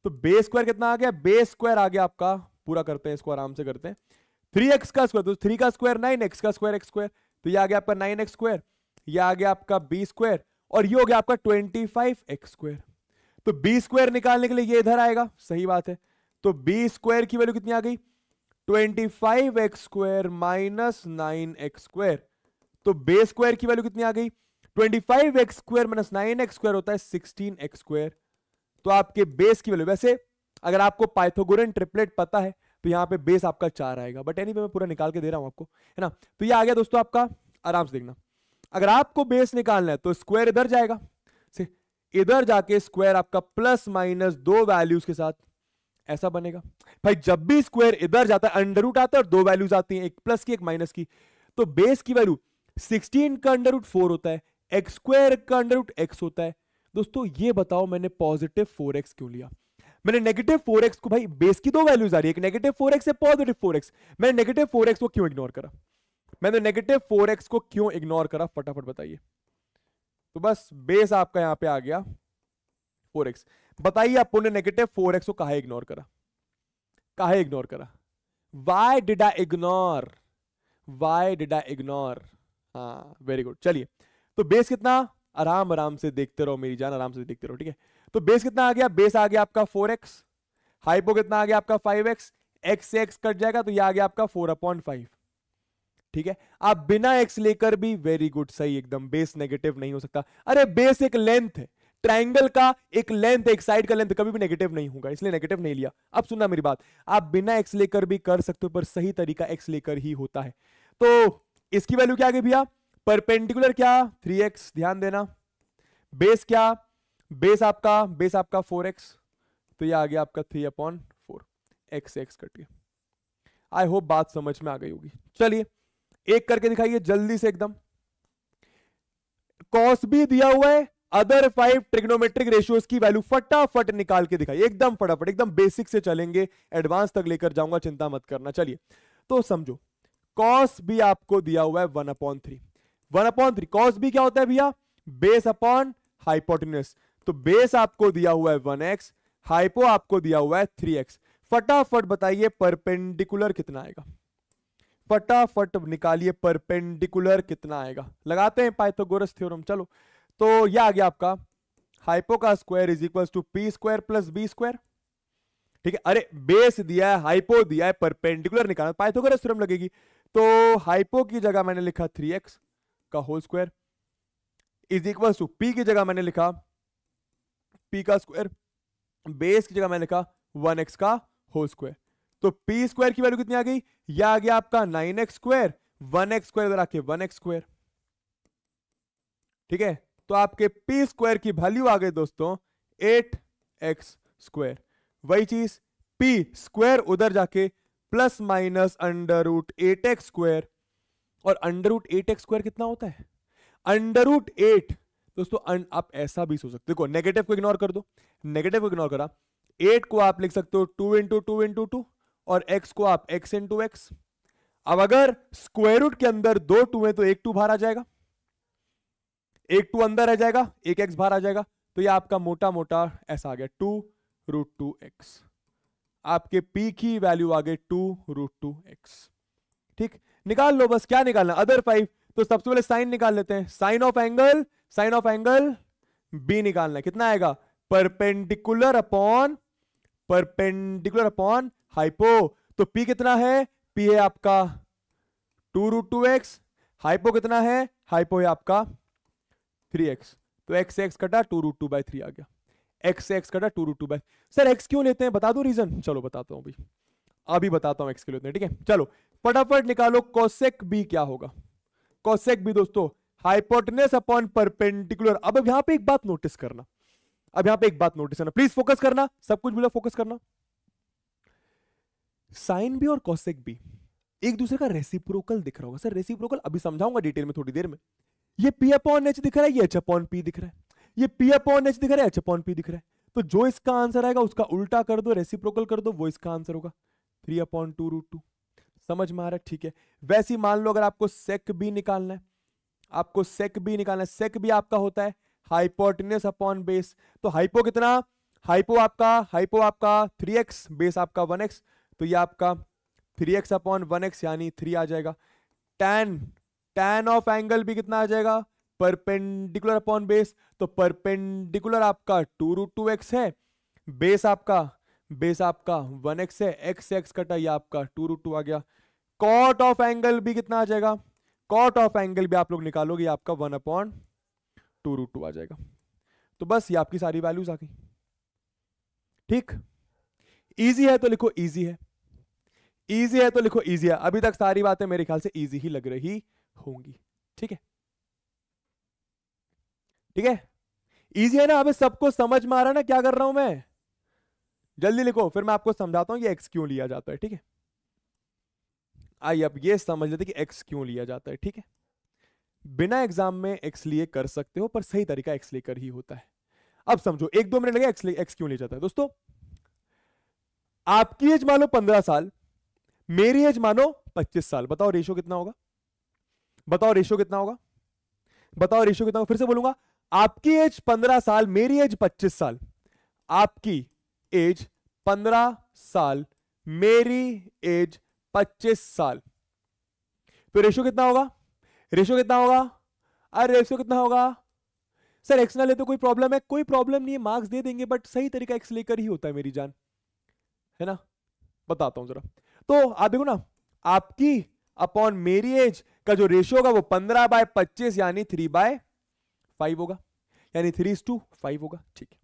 तो बेस स्क्वायर कितना आ गया बेस स्क्वायर आ गया आपका पूरा करते हैं इसको आराम से करते हैं थ्री एक्स का स्क्वायर तो थ्री का स्क्वायर नाइन एक्स का स्क्वायर एक्स स्क्वायर तो ये आ गया आपका नाइन एक्स स्क्वायर ये आ गया आपका बी स्क्वायर और ये हो गया आपका ट्वेंटी फाइव एक्स स्क्वायर तो बी स्क्वायर निकालने के लिए ये इधर आएगा सही बात है तो बी स्क्वायर की वैल्यू कितनी आ गई twenty five x square minus nine x square तो बे स्क्वायर की वैल्यू कितनी आ गई twenty five x square minus nine x square होता है सिक्सटीन एक्स स्क्वायर तो आपके बेस की वैल्यू वैसे अगर आपको पाइथोगोरियन ट्रिपलेट पता है तो यहाँ पे बेस आपका चार आएगा बट एनी anyway, मैं पूरा निकाल के दे रहा हूँ आपको है ना तो ये आ गया दोस्तों आपका आराम से देखना अगर आपको बेस निकालना है तो स्क्वायर इधर जाएगा से इधर जाके स्क्वायर आपका प्लस माइनस दो वैल्यूज के साथ ऐसा बनेगा भाई जब भी स्क्वायर इधर जाता है अंडर रूट आता है और दो वैल्यूज आती हैं एक प्लस की एक माइनस की तो बेस की वैल्यू 16 का अंडर रूट फोर होता है एक्स स्क्वायर का अंडर रूट एक्स होता है दोस्तों ये बताओ मैंने पॉजिटिव फोर क्यों लिया मैंने नेगेटिव फोर को भाई बेस की दो वैल्यूज आ रही है एक नेगेटिव फोर है पॉजिटिव फोर मैंने नेगेटिव फोर को क्यों इग्नोर करा मैंने नेगेटिव फोर को क्यों इग्नोर करा फटाफट बताइए तो बस बेस आपका यहां पे आ गया फोर एक्स बताइए आपने नेगेटिव फोर एक्स को कहा इग्नोर करा कहा इग्नोर करा why did I ignore why did I ignore हाँ वेरी गुड चलिए तो बेस कितना आराम आराम से देखते रहो मेरी जान आराम से देखते रहो ठीक है तो बेस कितना आ गया बेस आ गया आपका फोर एक्स हाइपो कितना आ गया आपका फाइव एक्स एक्स से एक्स कट जाएगा तो ये आ गया आपका फोर अपॉइंट फाइव ठीक है आप बिना एक्स लेकर भी वेरी गुड सही एकदम बेस नेगेटिव नहीं हो सकता अरे बेस एक लेंथ है ट्राइंगल का एक लेंथ एक साइड का लेंथ कभी भी नेगेटिव नहीं होगा इसलिए नेगेटिव नहीं लिया अब सुनना मेरी बात आप बिना एक्स लेकर भी कर सकते हो पर सही तरीका एक्स लेकर ही होता है तो इसकी वैल्यू क्या आ गई भैया परपेंडिकुलर क्या थ्री एक्स ध्यान देना बेस क्या बेस आपका बेस आपका फोर एक्स तो ये आ गया आपका three upon four x x cut I hope बात समझ में आ गई होगी चलिए एक करके दिखाइए जल्दी से एकदम कॉस भी दिया हुआ है अदर फाइव ट्रिग्नोमेट्रिक रेशियोज की वैल्यू फटाफट निकाल के दिखाइए एकदम फटाफट एकदम बेसिक से चलेंगे एडवांस तक लेकर जाऊंगा चिंता मत करना चलिए तो समझो कॉस भी आपको दिया हुआ है one upon three one upon three cos भी क्या होता है भैया बेस अपॉन हाइपोटिनस तो बेस आपको दिया हुआ है वन एक्स हाइपो आपको दिया हुआ है थ्री एक्स फटाफट बताइए परपेंडिकुलर कितना आएगा फटाफट निकालिए परपेंडिकुलर कितना आएगा लगाते हैं पाइथागोरस थ्योरम चलो तो ये आ गया आपका हाइपो का square is equal to p square plus B square ठीक है अरे बेस दिया है हाइपो दिया है परपेंडिकुलर निकालना पाइथागोरस थ्योरम लगेगी तो हाइपो की जगह मैंने लिखा थ्री एक्स का whole square is equal to p की जगह मैंने लिखा पी का स्क्वायर बेस की जगह मैंने लिखा वन एक्स का होल स्क्वायर तो पी स्क्वायर की वैल्यू कितनी आ गई ये आ गया आपका nine x square one x square इधर आके वन एक्स स्क्वायर ठीक है तो आपके पी स्क्वायर की वैल्यू आ गई दोस्तों एट एक्स स्क्वायर वही चीज पी स्क्वायर उधर जाके plus minus under root eight x square और under root eight x square कितना होता है अंडर रूट एट दोस्तों आप ऐसा भी सोच सकते हो देखो नेगेटिव को इग्नोर कर दो नेगेटिव को इग्नोर करा एट को आप लिख सकते हो two into two into two और एक्स को आप एक्स इंटू एक्स अब अगर स्क्वायर रूट के अंदर दो टू है तो एक टू बाहर आ जाएगा एक टू अंदर आ जाएगा एक एक्स बाहर आ जाएगा तो ये आपका मोटा मोटा ऐसा आ गया टू रूट टू एक्स आपके पी की वैल्यू आ गई टू रूट टू एक्स ठीक निकाल लो बस क्या निकालना अदर फाइव तो सबसे पहले साइन निकाल लेते हैं sine of angle sine of angle b निकालना है कितना आएगा perpendicular upon perpendicular upon hypo तो पी कितना है पी है आपका two root two x hypo कितना है हाइपो है आपका थ्री एक्स तो एक्स एक्स कटा two root two by three आ गया एक्स एक्स कटा two root two by sir x क्यों लेते हैं बता दो रीजन चलो बताता हूँ अभी अभी बताता हूँ एक्स क्यों लेते हैं ठीक है चलो फटाफट निकालो कॉसेक बी क्या होगा कॉसेक बी दोस्तों हाइपोटनेस अपॉन परपेंडिकुलर अब यहां पे एक बात नोटिस करना अब यहां पे एक बात नोटिस करना प्लीज फोकस करना सब कुछ बोला फोकस करना साइन बी और कॉसेक बी एक दूसरे का रेसिप्रोकल दिख रहा होगा सर रेसिप्रोकल अभी समझाऊंगा डिटेल में थोड़ी देर में ये पी अपॉन एच दिख रहा है ये एच अपॉन पी दिख रहा है ये पी अपॉन एच दिख रहा है एच अपॉन पी दिख रहा है तो जो इसका आंसर आएगा उसका उल्टा कर दो रेसिप्रोकल कर दो वो इसका आंसर होगा three upon two root two समझ में आ रहा है ठीक है वैसे मान लो अगर आपको सेक बी निकालना है आपको सेक भी निकालना है सेक भी आपका होता है हाइपोटिनियस अपॉन बेस तो हाइपो कितना हाइपो आपका हाइपो आपका थ्री एक्स बेस आपका वन एक्स तो ये आपका three x upon one x यानी थ्री आ जाएगा टेन टेन ऑफ एंगल भी कितना आ जाएगा परपेंडिकुलर अपॉन बेस तो परपेंडिकुलर आपका टू रूट टू एक्स है बेस आपका बेस आपका वन एक्स है एक्स एक्स कटा ये आपका टू रूट टू आ गया कॉट ऑफ एंगल भी कितना आ जाएगा कॉट ऑफ एंगल भी आप लोग निकालोगे आपका one upon two root two आ जाएगा तो बस ये आपकी सारी वैल्यूज आ गई ठीक इजी है तो लिखो इजी है इजी है तो लिखो इजी है अभी तक सारी बातें मेरे ख्याल से इजी ही लग रही होंगी ठीक है ठीक है इजी है ना अभी सबको समझ में आ रहा है ना क्या कर रहा हूं मैं जल्दी लिखो फिर मैं आपको समझाता हूं ये एक्स क्यों लिया जाता है ठीक है आइए अब ये समझ लेते कि एक्स क्यों लिया जाता है ठीक है बिना एग्जाम में एक्स लिए कर सकते हो पर सही तरीका एक्स लेकर ही होता है अब समझो एक दो मिनट लगे एक्स एक्स क्यों लिया जाता है दोस्तों आपकी एज मानो पंद्रह साल मेरी एज मानो पच्चीस साल बताओ रेशो कितना होगा बताओ रेशो कितना होगा बताओ रेशो कितना होगा फिर से बोलूंगा आपकी एज पंद्रह साल मेरी एज पच्चीस साल आपकी एज पंद्रह साल मेरी एज पच्चीस साल तो रेशो कितना होगा रेशो कितना होगा अरे रेशो कितना होगा सर एक्स ना ले तो कोई प्रॉब्लम है कोई प्रॉब्लम नहीं है मार्क्स दे देंगे बट सही तरीका एक्स लेकर ही होता है मेरी जान है ना बताता हूं जरा तो आप देखो ना आपकी अपॉन मेरी एज का जो रेशियो होगा वो पंद्रह बाय पच्चीस यानी थ्री बाय फाइव होगा यानी थ्री टू फाइव होगा ठीक है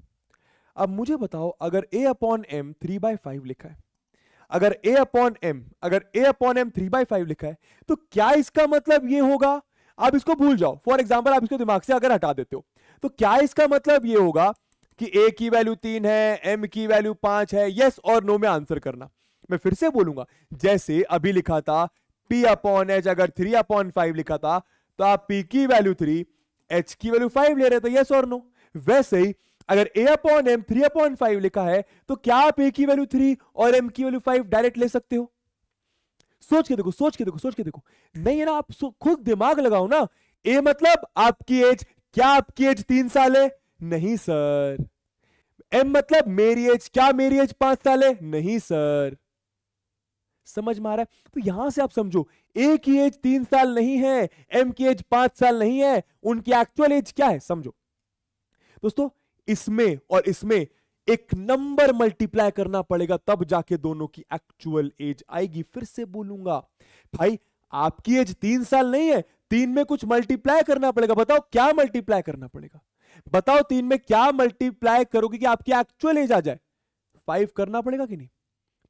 अब मुझे बताओ अगर ए upon m three by five लिखा है अगर a अपॉन एम अगर a upon m three by five लिखा है तो क्या इसका मतलब ये होगा आप इसको भूल जाओ फॉर एग्जाम्पल आप इसको दिमाग से अगर हटा देते हो तो क्या इसका मतलब ये होगा कि a की वैल्यू तीन है एम की वैल्यू पांच है यस और नो में आंसर करना मैं फिर से बोलूंगा जैसे अभी लिखा था p अपॉन एच अगर थ्री अपॉन फाइव लिखा था तो आप p की वैल्यू थ्री h की वैल्यू फाइव ले रहे थे यस और नो वैसे ही अगर ए upon m three upon five लिखा है तो क्या आप ए की वैल्यू थ्री और एम की वैल्यू फाइव डायरेक्ट ले सकते हो सोच के देखो सोच के देखो सोच के देखो नहीं है ना आप खुद दिमाग लगाओ ना ए मतलब आपकी एज क्या आपकी एज तीन साल है नहीं सर एम मतलब मेरी एज क्या मेरी एज पांच साल है नहीं सर समझ में आ रहा है तो यहां से आप समझो ए की एज तीन साल नहीं है एम की एज पांच साल नहीं है उनकी एक्चुअल एज क्या है समझो दोस्तों इसमें और इसमें एक नंबर मल्टीप्लाई करना पड़ेगा तब जाके दोनों की एक्चुअल एज आएगी फिर से बोलूंगा भाई आपकी एज तीन साल नहीं है तीन में कुछ मल्टीप्लाई करना पड़ेगा बताओ क्या मल्टीप्लाई करना पड़ेगा बताओ तीन में क्या मल्टीप्लाई करोगे कि आपकी एक्चुअल एज आ जाए फाइव करना पड़ेगा कि नहीं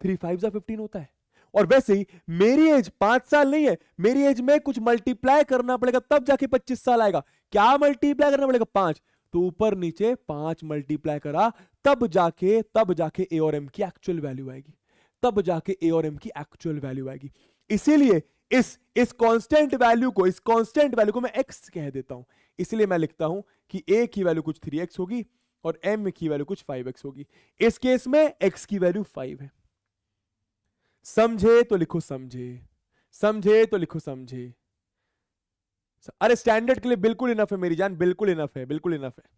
थ्री फाइव या फिफ्टीन होता है और वैसे ही मेरी एज पांच साल नहीं है मेरी एज में कुछ मल्टीप्लाई करना पड़ेगा तब जाके पच्चीस साल आएगा क्या मल्टीप्लाई करना पड़ेगा पांच तो ऊपर नीचे पांच मल्टीप्लाई करा तब जाके तब जाके ए और एम की एक्चुअल वैल्यू आएगी तब जाके ए और एम की एक्चुअल वैल्यू आएगी इसीलिए इस इस कांस्टेंट वैल्यू को इस कांस्टेंट वैल्यू को मैं एक्स कह देता हूं इसलिए मैं लिखता हूं कि ए की वैल्यू कुछ थ्री एक्स होगी और एम की वैल्यू कुछ फाइव एक्स होगी इस केस में एक्स की वैल्यू फाइव है समझे तो लिखो समझे समझे तो लिखो समझे अरे स्टैंडर्ड के लिए बिल्कुल इनफ है मेरी जान बिल्कुल इनफ है बिल्कुल इनफ है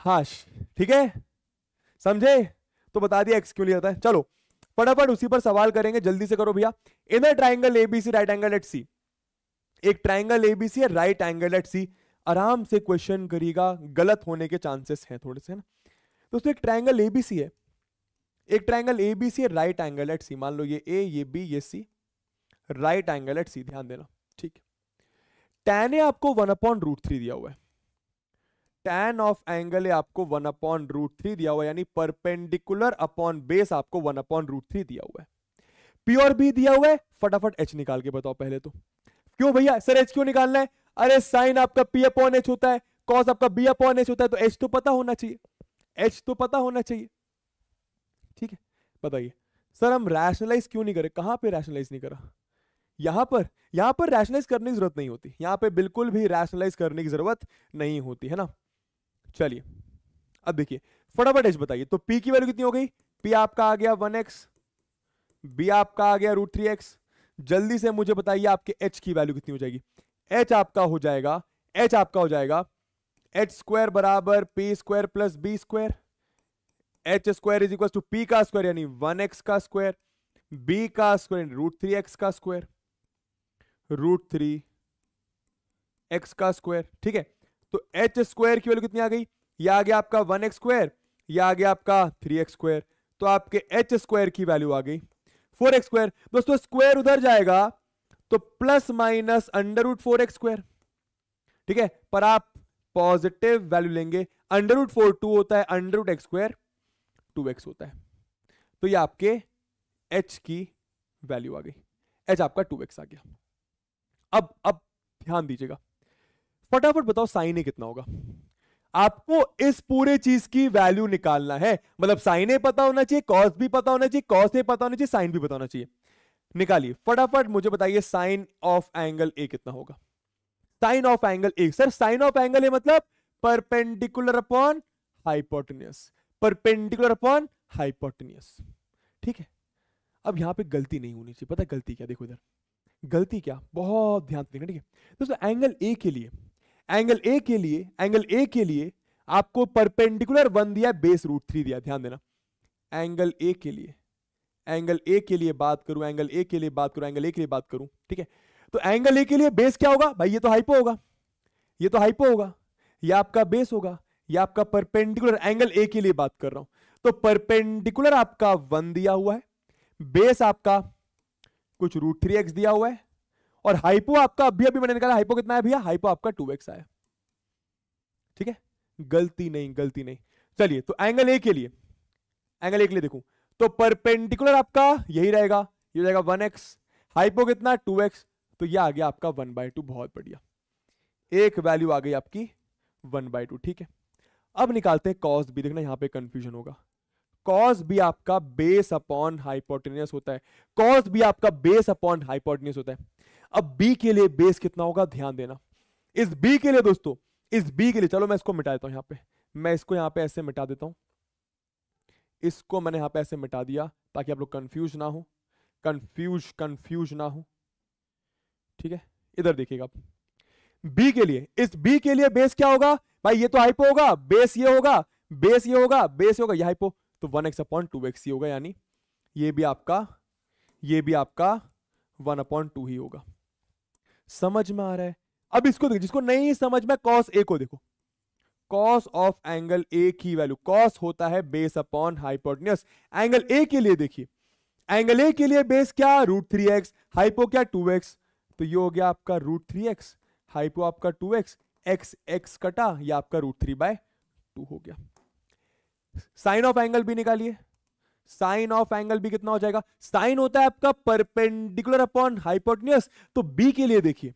हाश ठीक है समझे तो बता दिया एक्स क्यों लिया था चलो फटाफट उसी पर सवाल करेंगे जल्दी से करो भैया in a triangle ABC right angle at C एक ट्राइंगल एबीसी है राइट एंगल एट सी आराम से क्वेश्चन करिएगा गलत होने के चांसेस हैं थोड़े से ना दोस्तों एक ट्राइंगल एबीसी है एक ट्राइंगल एबीसी है राइट एंगल एट सी मान लो ये ए ये बी ये C right angle at C ध्यान देना ठीक टेन ए आपको वन अपॉन रूट थ्री दिया हुआ है टेन ऑफ एंगल ए आपको वन अपॉन रूट थ्री दिया हुआ है यानी परपेंडिकुलर अपॉन बेस आपको वन अपॉन रूट थ्री दिया हुआ है पी और बी दिया हुआ है फटाफट एच निकाल के बताओ पहले तो क्यों भैया सर एच क्यों निकालना है अरे साइन आपका पी अपॉन एच होता है कॉस आपका बी अपॉन एच होता है तो एच तो पता होना चाहिए एच तो पता होना चाहिए ठीक है बताइए सर हम रैशनलाइज क्यों नहीं करे कहां पे रैशनलाइज नहीं करा यहाँ पर यहाँ पर रैशनलाइज करने की जरूरत नहीं होती यहाँ पे बिल्कुल भी रैशनलाइज करने की जरूरत नहीं होती है ना चलिए अब देखिए फटाफट एच बताइए तो पी की वैल्यू कितनी हो गई पी आपका आ गया वन एक्स बी आपका आ गया रूट थ्री एक्स जल्दी से मुझे बताइए आपके एच की वैल्यू कितनी हो जाएगी एच आपका हो जाएगा एच आपका हो जाएगा एच स्क्वायर बराबर P square plus B square H square is equal to P का स्क्वायर यानी वन एक्स का स्क्वायर बी का स्क्वायर रूट थ्री एक्स का स्क्वायर रूट थ्री एक्स का स्क्वायर ठीक है तो एच स्क्वायर की वैल्यू कितनी आ गई ये आ गया आपका वन एक्स स्क्वायर यह आ गया आपका थ्री एक्स स्क्वायर तो आपके एच स्क्वायर की वैल्यू आ गई फोर एक्स स्क्वायर दोस्तों स्क्वायर उधर जाएगा तो plus minus under root four x square ठीक है पर आप पॉजिटिव वैल्यू लेंगे अंडर रूट फोर टू होता है under root x square two x होता है तो ये आपके एच की वैल्यू आ गई एच आपका टू एक्स आ गया अब अब ध्यान दीजिएगा फटाफट बताओ साइन ए कितना होगा आपको इस पूरे चीज की वैल्यू निकालना है मतलब साइन ए पता होना चाहिए कॉस भी पता होना चाहिए कॉस ए पता होना चाहिए साइन भी पता होना चाहिए निकालिए फटाफट मुझे बताइए साइन ऑफ एंगल ए कितना होगा sine of angle A sir sine of angle A मतलब perpendicular upon hypotenuse perpendicular upon hypotenuse ठीक है अब यहां पे गलती नहीं होनी चाहिए पता गलती क्या देखो इधर गलती क्या बहुत ध्यान देंगे ठीक है दोस्तों एंगल ए के लिए एंगल ए के लिए एंगल ए के लिए आपको परपेंडिकुलर वन दिया बेस रूट थ्री दिया ध्यान देना एंगल ए के लिए एंगल ए के लिए बात करूं एंगल ए के लिए बात करूं एंगल ए के लिए बात करूं ठीक है तो एंगल ए के लिए बेस क्या होगा भाई ये तो हाइपो होगा ये तो हाइपो होगा ये आपका बेस होगा ये आपका परपेंडिकुलर एंगल ए के लिए बात कर रहा हूं तो परपेंडिकुलर आपका वन दिया हुआ है बेस आपका कुछ रूट थ्री एक्स दिया हुआ है और हाइपो आपका अभी अभी मैंने निकाला हाइपो कितना है भैया हाइपो आपका टू एक्स आया ठीक है गलती नहीं गलती नहीं चलिए तो एंगल ए के लिए एंगल ए के लिए देखूं तो परपेंडिकुलर आपका यही रहेगा ये रहेगा वन एक्स हाइपो कितना टू एक्स तो ये आ गया आपका वन बाय टू बहुत बढ़िया एक वैल्यू आ गई आपकी वन बाय टू ठीक है अब निकालते हैं कॉस्ट भी देखना यहां पे कंफ्यूजन होगा कॉस भी आपका बेस अपॉन हाइपोटेनियस होता है कॉस भी आपका बेस अपॉन हाइपोटेनियस होता है अब बी के लिए बेस कितना होगा ध्यान देना इस बी के लिए दोस्तों इस बी के लिए चलो मैं इसको मिटा देता हूं यहां पे मैं इसको यहां पे ऐसे मिटा देता हूं इसको मैंने यहां पे ऐसे मिटा दिया ताकि आप लोग कंफ्यूज ना हो कंफ्यूज कंफ्यूज ना हो ठीक है इधर देखिएगा बी के लिए इस बी के लिए बेस क्या होगा भाई ये तो हाइपो होगा बेस ये होगा बेस ये होगा बेस ये होगा ये हाइपो तो one x upon two x ही होगा यानी ये भी आपका ये भी आपका वन अपॉइंट टू ही होगा समझ में आ रहा है अब इसको देखो जिसको नहीं समझ में कॉस ए को देखो कॉस ऑफ एंगल ए की वैल्यू कॉस होता है base upon hypotenuse angle A के लिए देखिए एंगल ए के लिए बेस क्या रूट थ्री एक्स हाइपो क्या टू एक्स तो ये हो गया आपका रूट थ्री एक्स हाइपो आपका टू एक्स एक्स एक्स कटा या आपका रूट थ्री बाय टू हो गया साइन ऑफ एंगल भी निकालिए साइन ऑफ एंगल भी कितना हो जाएगा साइन होता है आपका परपेंडिकुलर अपॉन हाइपोटनियस तो बी के लिए देखिए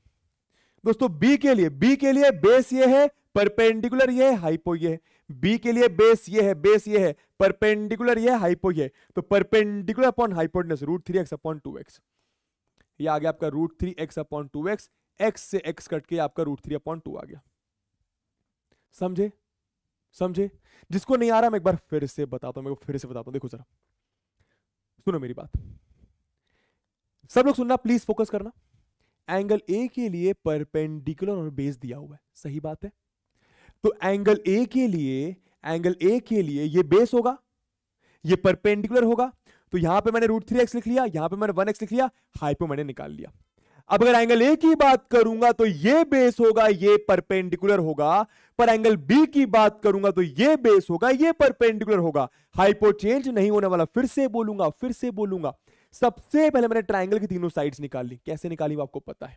दोस्तों बी के लिए बी के लिए बेस ये है परपेंडिकुलर ये है हाइपो ये बी के लिए बेस ये है बेस ये है परपेंडिकुलर ये है हाइपो ये तो perpendicular upon hypotenuse root three x upon two x ये आ गया आपका root three x upon two x x से एक्स कट के आपका रूट थ्री अपॉन टू आ गया समझे समझे जिसको नहीं आ रहा मैं एक बार फिर से बताता हूँ मेरे को फिर से बताता हूँ देखो जरा सुनो मेरी बात सब लोग सुनना प्लीज फोकस करना एंगल ए के लिए परपेंडिकुलर और बेस दिया हुआ है सही बात है तो एंगल ए के लिए एंगल ए के लिए ये बेस होगा ये परपेंडिकुलर होगा तो यहां पे मैंने रूट थ्री एक्स लिख लिया यहां पे मैंने वन एक्स लिख लिया हाइपो मैंने निकाल लिया अब अगर एंगल ए की बात करूंगा तो ये बेस होगा ये परपेंडिकुलर होगा पर एंगल बी की बात करूंगा तो ये बेस होगा ये परपेंडिकुलर होगा हाइपोचेंज नहीं होने वाला फिर से बोलूंगा फिर से बोलूंगा सबसे पहले मैंने ट्राइंगल की तीनों साइड निकाल ली कैसे निकाली वो आपको पता है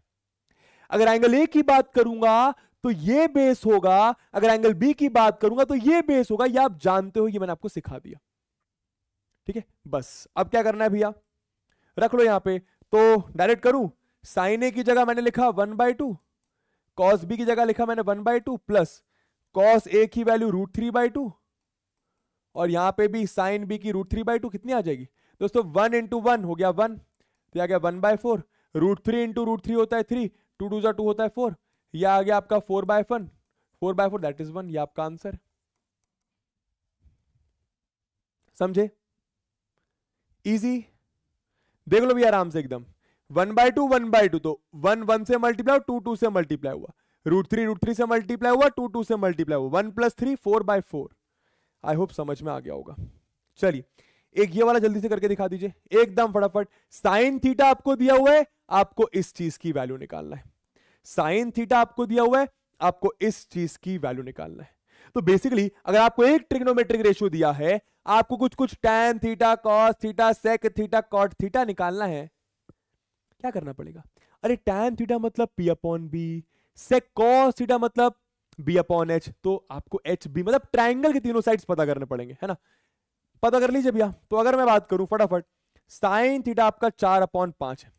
अगर एंगल ए की बात करूंगा तो ये बेस होगा अगर एंगल बी की बात करूंगा तो ये बेस होगा ये आप जानते हो ये मैंने आपको सिखा दिया ठीक है बस अब क्या करना है भैया रख लो यहां पे तो डायरेक्ट करूं साइन ए की जगह मैंने लिखा one by two cos B की जगह लिखा मैंने one by two plus cos A की value root three by two और यहां पे भी साइन बी की रूट थ्री बाई टू कितनी आ जाएगी दोस्तों वन इंटू वन हो गया वन तो आ गया one by four root three into root three होता है थ्री टू टू जा टू होता है फोर यह आ गया आपका four by one four by four that is one ये आपका आंसर समझे इजी देख लो भी आराम से एकदम one by two one by two तो वन वन से मल्टीप्लाई टू टू से मल्टीप्लाई हुआ रूट थ्री रूट थ्री से मल्टीप्लाई हुआ टू टू से मल्टीप्लाई हुआ one plus three four by four I hope समझ में आ गया होगा चलिए एक ये वाला जल्दी से करके दिखा दीजिए एकदम फटाफट साइन थीटा आपको दिया हुआ है आपको इस चीज की वैल्यू निकालना है साइन थीटा आपको दिया हुआ है आपको इस चीज की वैल्यू निकालना है तो बेसिकली अगर आपको एक ट्रिग्नोमेट्रिक रेशियो दिया है आपको कुछ कुछ tan theta cos theta sec theta cot theta निकालना है क्या करना पड़ेगा अरे टैन थीटा मतलब P upon B sec cos theta मतलब बी अपॉन एच तो आपको एच बी मतलब ट्राइंगल के तीनों साइड पता करने पड़ेंगे है ना पता कर लीजिए भैया तो अगर मैं बात करूं फटाफट साइन थीटा आपका चार अपॉन पांच है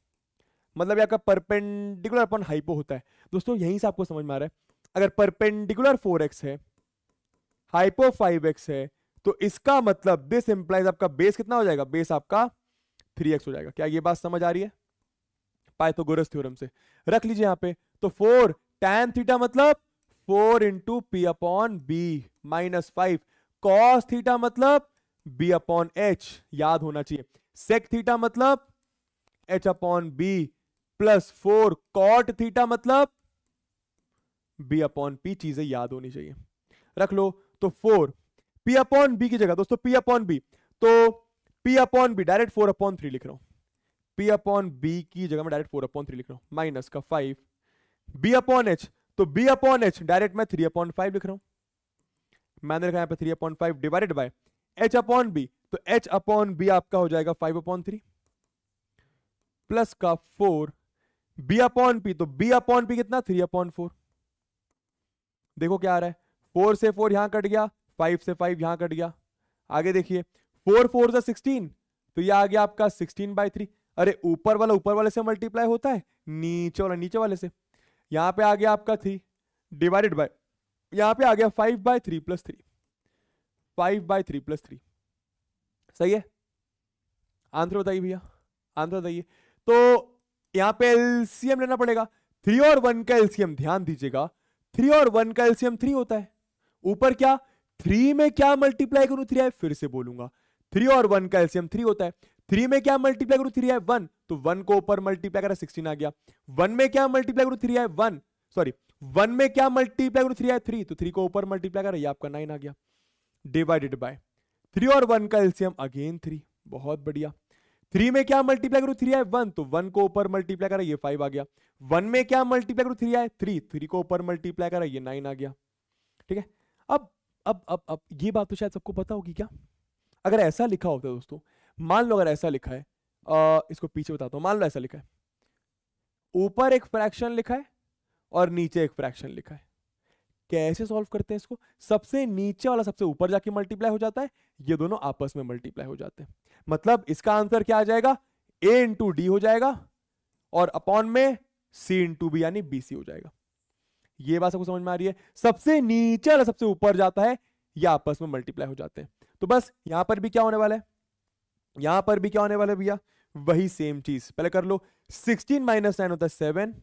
मतलब आपका परपेंडिकुलर अपॉन हाइपो होता है दोस्तों यहीं से आपको समझ में आ रहा है अगर परपेंडिकुलर फोर एक्स है हाइपो फाइव एक्स है तो इसका मतलब दिस इंप्लाइज आपका बेस कितना हो जाएगा बेस आपका थ्री एक्स हो जाएगा क्या ये बात समझ आ रही है पाइथागोरस तो थ्योरम से रख लीजिए यहाँ पे तो फोर टेन थीटा मतलब four into P upon B minus five cos theta मतलब बी अपॉन एच याद होना चाहिए सेक थीटा मतलब H upon B plus four cot theta मतलब बी अपॉन पी चीजें याद होनी चाहिए रख लो तो फोर पी अपॉन बी की जगह दोस्तों पी अपॉन बी तो P upon B direct four upon three लिख रहा हूं पी अपॉन बी की जगह मैं डायरेक्ट फोर अपॉन थ्री लिख रहा हूं माइनस का फाइव बी अपॉन एच तो बी अपॉन एच डायरेक्ट मैं थ्री अपॉन फाइव लिख रहा हूं मैंने लिखा यहां पर three upon five divided by H upon B तो एच अपॉन बी आपका हो जाएगा फाइव अपॉन थ्री प्लस का फोर बी अपॉन पी तो बी अपॉन पी कितना थ्री अपॉन फोर देखो क्या आ रहा है फोर से फोर यहां कट गया फाइव से फाइव यहां कट गया आगे देखिए फोर फोर सिक्सटीन तो ये आ गया आपका सिक्सटीन बाई थ्री अरे ऊपर वाला ऊपर वाले से मल्टीप्लाई होता है नीचे वाला नीचे वाले से यहाँ पे आ गया आपका थ्री डिवाइडेड बाय यहाँ पे आ गया five by three plus three five by three plus three सही है आंसर बताइए भैया आंसर बताइए तो यहाँ पे एलसीएम लेना पड़ेगा थ्री और वन का एलसीएम ध्यान दीजिएगा थ्री और वन का एलसीएम थ्री होता है ऊपर क्या थ्री में क्या मल्टीप्लाई करूं थ्री आए फिर से बोलूंगा थ्री और वन का एलसीएम थ्री होता है थ्री में क्या मल्टीप्लाई करू थ्री है वन तो वन को ऊपर मल्टीप्लाई करा सिक्सटीन आ गया वन में क्या मल्टीप्लाई करू थ्री है वन सॉरी वन में क्या मल्टीप्लाई करू थ्री है थ्री तो थ्री को ऊपर मल्टीप्लाई करा ये आपका नाइन आ गया डिवाइडेड बाय थ्री और वन का एल्सियम अगेन थ्री बहुत बढ़िया थ्री में क्या मल्टीप्लाई करू थ्री है वन तो वन को ऊपर मल्टीप्लाई करा ये फाइव आ गया वन में क्या मल्टीप्लाई करू थ्री है थ्री थ्री को ऊपर मल्टीप्लाई करा ये नाइन आ गया ठीक है अब अब अब अब ये बात तो शायद सबको पता होगी क्या अगर ऐसा लिखा होता दोस्तों मान लो अगर ऐसा लिखा है आ, इसको पीछे बताता हूं मान लो ऐसा लिखा है ऊपर एक फ्रैक्शन लिखा है और नीचे एक फ्रैक्शन लिखा है कैसे सॉल्व करते हैं इसको सबसे नीचे वाला सबसे ऊपर जाके मल्टीप्लाई हो जाता है ये दोनों आपस में मल्टीप्लाई हो जाते हैं मतलब इसका आंसर क्या आ जाएगा ए इंटू डी हो जाएगा और अपॉन में सी इंटू बी यानी बी सी हो जाएगा ये बात सबको समझ में आ रही है सबसे नीचे वाला सबसे ऊपर जाता है ये आपस में मल्टीप्लाई हो जाते हैं तो बस यहां पर भी क्या होने वाला है यहां पर भी क्या होने वाला भैया वही सेम चीज पहले कर लो सिक्सटीन माइनस नाइन होता है seven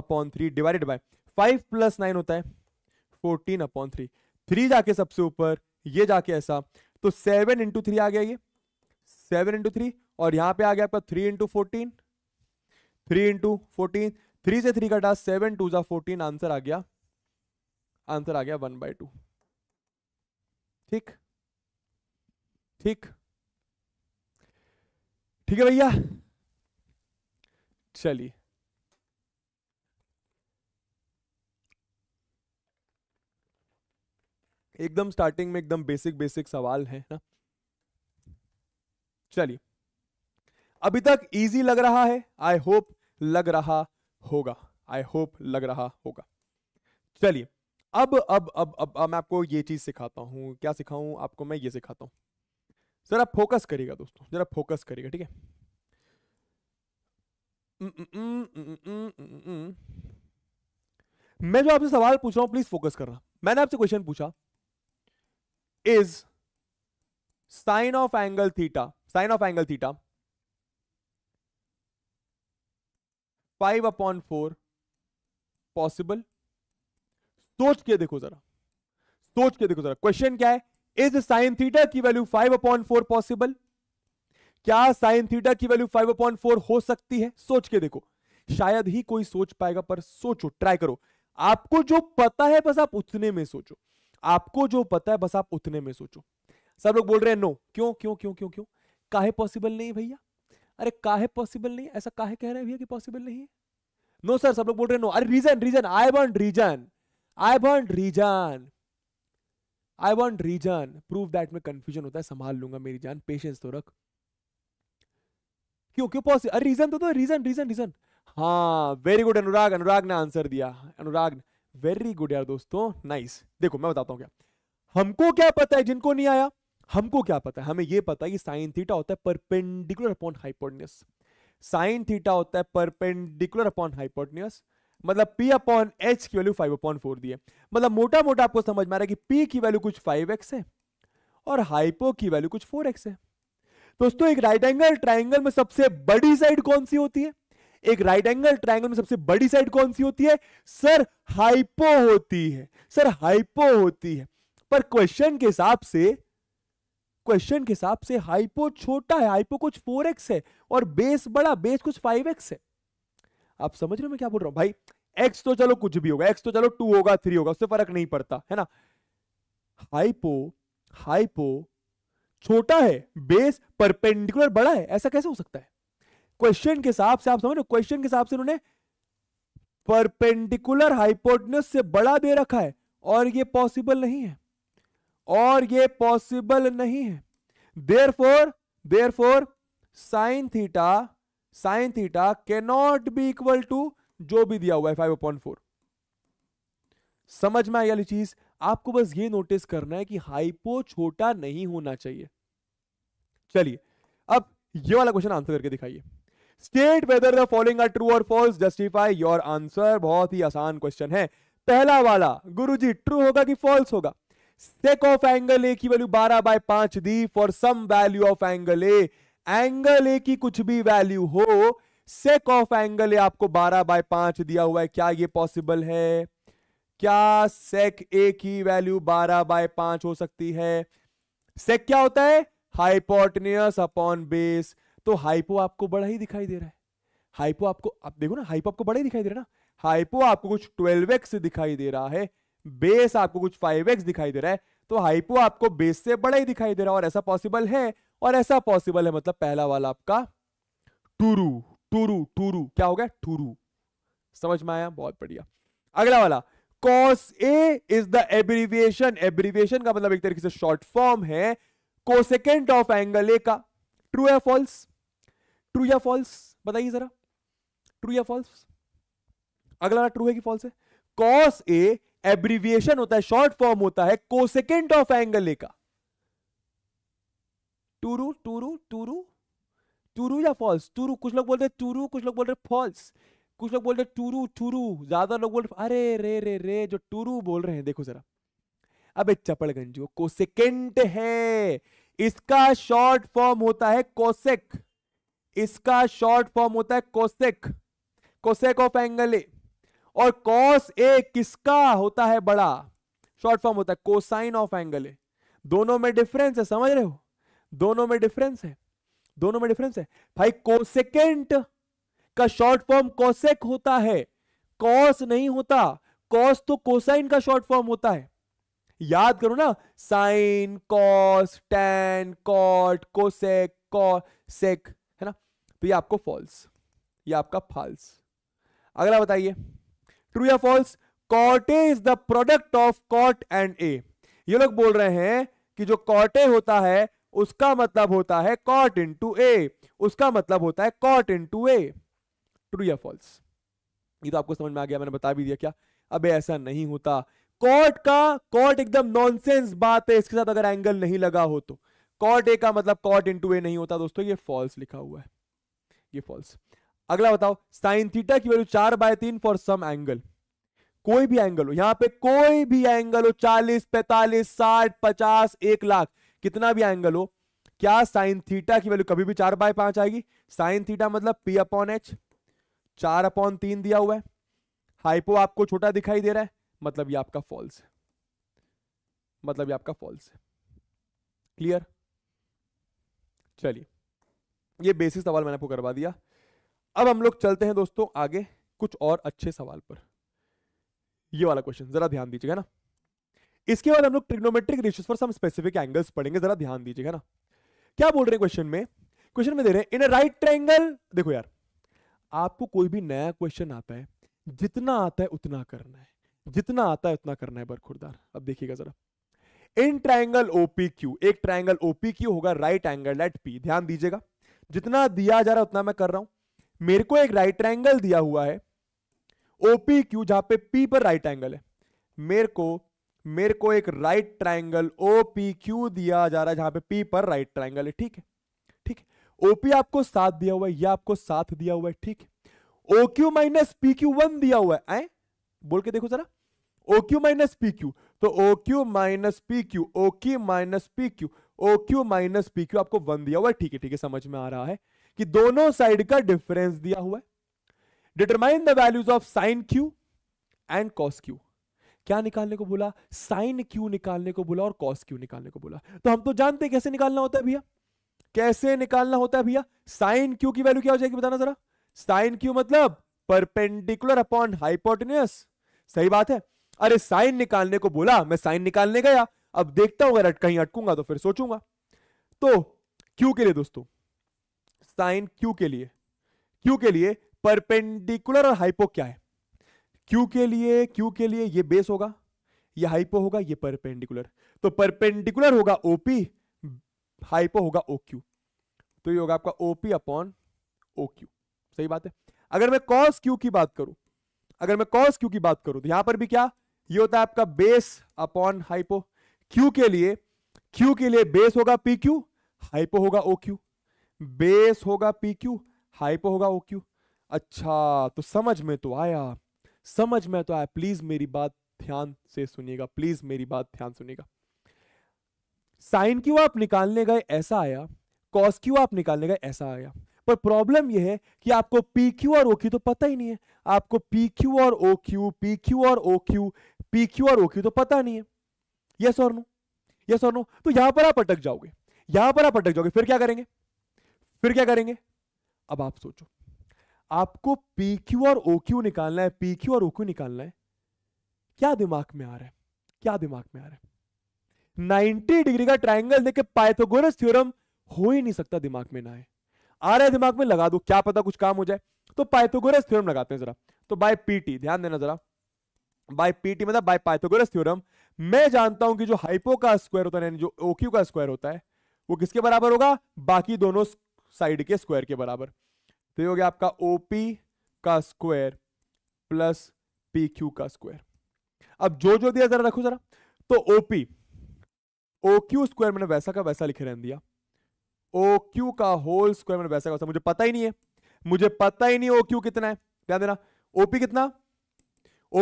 upon three divided by five plus nine होता है फोर्टीन अपॉन थ्री थ्री जाके सबसे ऊपर ये जाके ऐसा तो सेवन इंटू थ्री आ गया ये सेवन इंटू थ्री और यहां पे आ गया आपका three into fourteen three into fourteen three से थ्री कटा सेवन टू जा फोर्टीन आंसर आ गया आंसर आ गया वन बाय टू ठीक ठीक ठीक है भैया चलिए एकदम स्टार्टिंग में एकदम बेसिक बेसिक सवाल है ना चलिए अभी तक इजी लग रहा है आई होप लग रहा होगा आई होप लग रहा होगा चलिए अब अब अब अब, अब मैं आपको ये चीज सिखाता हूं क्या सिखाऊं आपको मैं ये सिखाता हूं जरा फोकस करिएगा दोस्तों जरा फोकस करिएगा ठीक है मैं जो आपसे सवाल पूछ रहा हूं प्लीज फोकस करना मैंने आपसे क्वेश्चन पूछा is sine of angle theta sine of angle theta five upon four possible सोच के देखो जरा सोच के देखो जरा क्वेश्चन क्या है इज साइन थीटा की value five upon four possible क्या साइन थीटा की वैल्यू फाइव अपॉइंट फोर हो सकती है सोच के देखो शायद ही कोई सोच पाएगा पर सोचो ट्राई करो आपको जो पता है बस आप उतने में सोचो आपको जो पता है बस आप उतने में सोचो सब लोग बोल रहे हैं नो क्यों क्यों क्यों क्यों क्यों काहे पॉसिबल नहीं भैया अरे काहे पॉसिबल नहीं ऐसा काहे कह रहे हैं भैया कि पॉसिबल नहीं है नो सर सब लोग बोल रहे हैं नो अरे reason reason I want reason I want reason I want reason prove that में कंफ्यूजन होता है संभाल लूंगा मेरी जान पेशेंस तो रख क्यों क्यों पॉसिबल अरे रीजन तो रीजन रीजन रीजन हाँ वेरी गुड अनुराग अनुराग ने आंसर दिया अनुराग वेरी गुड यार दोस्तों नाइस nice. देखो मैं बताता हूँ क्या हमको क्या पता है जिनको नहीं आया हमको क्या पता है हमें यह पता है कि साइन थीटा होता है perpendicular upon hypotenuse sine theta होता है परपेंडिकुलर अपॉन हाइपोटनियस मतलब P अपॉन एच की वैल्यू फाइव अपॉन फोर दी है मतलब मोटा मोटा आपको समझ में आ रहा है कि P की वैल्यू कुछ फाइव एक्स है और हाइपो की वैल्यू कुछ फोर एक्स है दोस्तों एक राइट एंगल ट्राइंगल में सबसे बड़ी साइड कौन सी होती है एक राइट एंगल ट्राइंगल में सबसे बड़ी साइड कौन सी होती है सर हाइपो होती है सर हाइपो होती है पर क्वेश्चन के हिसाब से क्वेश्चन के हिसाब से हाइपो छोटा है हाइपो कुछ 4x है और बेस बड़ा बेस कुछ 5x है आप समझ रहे हो मैं क्या बोल रहा हूँ भाई एक्स तो चलो कुछ भी होगा एक्स तो चलो टू होगा थ्री होगा उससे फर्क नहीं पड़ता है ना हाइपो हाइपो छोटा है बेस परपेंडिकुलर बड़ा है ऐसा कैसे हो सकता है क्वेश्चन के हिसाब से आप समझ रहे हो क्वेश्चन के हिसाब से उन्होंने परपेंडिकुलर हाइपोटनस से बड़ा दे रखा है और ये पॉसिबल नहीं है और ये पॉसिबल नहीं है therefore therefore sine theta sign theta cannot be equal to जो भी दिया हुआ है फाइव अपॉइंट फोर समझ में आई वाली चीज आपको बस ये नोटिस करना है कि हाइपो छोटा नहीं होना चाहिए चलिए अब ये वाला क्वेश्चन आंसर करके दिखाइए state whether the following are true और फॉल्स जस्टिफाई योर आंसर बहुत ही आसान क्वेश्चन है पहला वाला गुरुजी ट्रू होगा कि फॉल्स होगा सेक ऑफ एंगल ए की वैल्यू 12 बाय 5 दी for some value of angle A angle A की कुछ भी वैल्यू हो सेक ऑफ एंगल ए आपको 12 बाय पांच दिया हुआ है क्या ये पॉसिबल है क्या सेक ए की वैल्यू 12 बाय पांच हो सकती है सेक क्या होता है हाइपोटनियस अपॉन बेस तो हाइपो आपको बड़ा ही दिखाई दे रहा है हाइपो आपको आप देखो ना हाइपो आपको बड़ा ही दिखाई दे रहा है ना हाइपो आपको कुछ 12x दिखाई दे रहा है बेस आपको कुछ 5x दिखाई दे रहा है तो हाइपो आपको बेस से बड़ा ही दिखाई दे रहा है और ऐसा पॉसिबल है और ऐसा पॉसिबल है मतलब पहला वाला आपका टूरू टूरू टूरू क्या हो गया टूरू समझ में आया बहुत बढ़िया अगला वाला cos A is the abbreviation abbreviation का मतलब एक तरीके से शॉर्ट फॉर्म है कोसेकेंड ऑफ एंगल ए का ट्रू या फॉल्स ट्रू या फॉल्स बताइए जरा ट्रू या फॉल्स अगला ट्रू है कि फॉल्स है कॉस ए एब्रीविएशन होता है शॉर्ट फॉर्म होता है कोसेकेंड ऑफ एंगल ए का टूरू टूरू टूरू टूरू या फॉल्स टूरू कुछ लोग बोलते टूरू कुछ लोग बोल रहे फॉल्स कुछ लोग बोल रहे टूरू टूरू ज्यादा लोग बोल रहे अरे रे रे रे जो टूरू बोल रहे हैं देखो जरा अबे चपड़गंजियों कोसेकेंट है इसका शॉर्ट फॉर्म होता है कोसेक इसका शॉर्ट फॉर्म होता है cosec cosec of angle A और कॉस ए किसका होता है बड़ा शॉर्ट फॉर्म होता है कोसाइन ऑफ एंगल ए दोनों में डिफरेंस है समझ रहे हो दोनों में डिफरेंस है दोनों में डिफरेंस है भाई कोसेकेंट का शॉर्ट फॉर्म कोसेक होता है कॉस नहीं होता कॉस तो कोसाइन का शॉर्ट फॉर्म होता है याद करो ना sine cos tan cot cosec cosec है ना तो ये आपको फॉल्स ये आपका फॉल्स अगला बताइए ट्रू या false cot A is the product of cot and A ये लोग बोल रहे हैं कि जो कॉटे होता है उसका मतलब होता है कॉट इन टू ए उसका मतलब होता है cot into A true या फॉल्स ये तो आपको समझ में आ गया मैंने बता भी दिया क्या अबे ऐसा नहीं होता कॉट का कॉट एकदम नॉनसेंस बात है इसके साथ अगर एंगल नहीं लगा हो तो कॉट ए का मतलब कॉट इन टू ए नहीं होता दोस्तों ये फॉल्स लिखा हुआ है ये फॉल्स अगला बताओ साइन थीटा की वैल्यू चार बाय तीन फॉर सम एंगल कोई भी एंगल हो यहां पे कोई भी एंगल हो चालीस पैतालीस साठ पचास एक लाख कितना भी एंगल हो क्या साइन थीटा की वैल्यू कभी भी चार बाय पांच आएगी साइन थीटा मतलब पी अपॉन एच चार अपॉन तीन दिया हुआ है हाइपो आपको छोटा दिखाई दे रहा है मतलब ये आपका फॉल्स है मतलब ये आपका फॉल्स है क्लियर चलिए ये बेसिक सवाल मैंने आपको करवा दिया अब हम लोग चलते हैं दोस्तों आगे कुछ और अच्छे सवाल पर ये वाला क्वेश्चन जरा ध्यान दीजिएगा ना इसके बाद हम लोग ट्रिग्नोमेट्रिक रेशियोस पर सम स्पेसिफिक एंगल्स पढ़ेंगे जरा ध्यान दीजिएगा ना क्या बोल रहे हैं क्वेश्चन में क्वेश्चन में दे रहे हैं इन राइट ट्रायंगल देखो यार आपको कोई भी नया क्वेश्चन आता है जितना आता है उतना करना है जितना आता है उतना करना है बरखुरदार अब देखिएगा जरा इन ट्रायंगल ओपीक्यू एक ट्रायंगल ओपीक्यू होगा राइट एंगल एट पी ध्यान दीजिएगा जितना दिया जा रहा है उतना मैं कर रहा हूं मेरे को एक राइट ट्रायंगल दिया हुआ है ओपीक्यू जहां पे पी पर राइट एंगल है मेरे को मेरे को एक right triangle O P Q दिया जा रहा है जहां पे पी पर राइट ट्राइंगल है ठीक है ठीक है ओपी आपको सात दिया हुआ है या आपको सात दिया हुआ है ठीक है O Q minus P Q one दिया हुआ है बोल के देखो जरा O Q minus P Q तो O Q minus P Q O Q minus P Q O Q minus P Q आपको वन दिया हुआ है ठीक है ठीक है समझ में आ रहा है कि दोनों साइड का डिफरेंस दिया हुआ है determine the values of sine Q and cos Q क्या निकालने को बोला साइन क्यू निकालने को बोला और कॉस क्यू निकालने को बोला तो हम तो जानते हैं कैसे निकालना होता है भैया कैसे निकालना होता है भैया साइन क्यू की वैल्यू क्या हो जाएगी बताना जरा साइन क्यू मतलब परपेंडिकुलर अपॉन हाइपोटेन्यूस सही बात है अरे साइन निकालने को बोला मैं साइन निकालने गया अब देखता हूं अगर कहीं अटकूंगा तो फिर सोचूंगा तो क्यू के लिए दोस्तों साइन क्यू के लिए क्यू के लिए परपेंडिकुलर और हाइपो क्या है क्यू के लिए क्यू के लिए ये बेस होगा ये हाइपो होगा ये परपेंडिकुलर तो परपेंडिकुलर होगा ओपी हाइपो होगा क्यू तो ये होगा आपका ओपी अपॉन क्यू सही बात है अगर मैं कॉस क्यू की बात करूं अगर मैं कॉस क्यू की बात करूं तो यहां पर भी क्या ये होता है आपका बेस अपॉन हाइपो क्यू के लिए क्यू के लिए बेस होगा पी क्यू हाइपो होगा ओ क्यू बेस होगा पी क्यू हाइपो होगा ओ क्यू अच्छा तो समझ में तो आया समझ में तो आया प्लीज मेरी बात ध्यान से सुनिएगा प्लीज मेरी बात ध्यान सुनिएगा साइन क्यू आप निकालने गए ऐसा आया कॉस क्यू आप निकालने गए ऐसा आया पर प्रॉब्लम यह है कि आपको पी क्यू और ओ क्यू तो पता ही नहीं है आपको पी क्यू और ओ क्यू पी क्यू और ओ क्यू पी क्यू और ओ क्यू तो पता नहीं है यस और नो यस और नो तो यहां पर आप अटक जाओगे यहां पर आप अटक जाओगे फिर क्या करेंगे फिर क्या करेंगे अब आप सोचो आपको पी क्यू और ओ क्यू निकालना है क्यू और ओ क्यू निकालना है क्या दिमाग में आ रहा है क्या दिमाग में आ रहा है 90 डिग्री का ट्राइंगल देखे पाइथागोरस थ्योरम हो ही नहीं सकता दिमाग में ना है आ रहा है दिमाग में लगा दो क्या पता कुछ काम हो जाए तो पाइथागोरस थ्योरम लगाते हैं जरा तो बाय पीटी ध्यान देना जरा बाय पीटी मतलब बाय पाइथागोरस थ्योरम मैं जानता हूं कि जो हाइपो का स्क्वायर होता है जो ओक्यू का स्क्वायर होता है वो किसके बराबर होगा बाकी दोनों साइड के स्क्वायर के बराबर तो ये हो गया आपका ओपी का स्क्वायर प्लस पी क्यू का स्क्वायर अब जो जो दिया जरा रखो जरा तो ओपी ओ क्यू स्क्वायर मैंने वैसा का वैसा लिखे रहने दिया ओ क्यू का होल स्क्वायर मैंने वैसा का वैसा मुझे पता ही नहीं है मुझे पता ही नहीं ओ क्यू कितना है ध्यान देना ओपी कितना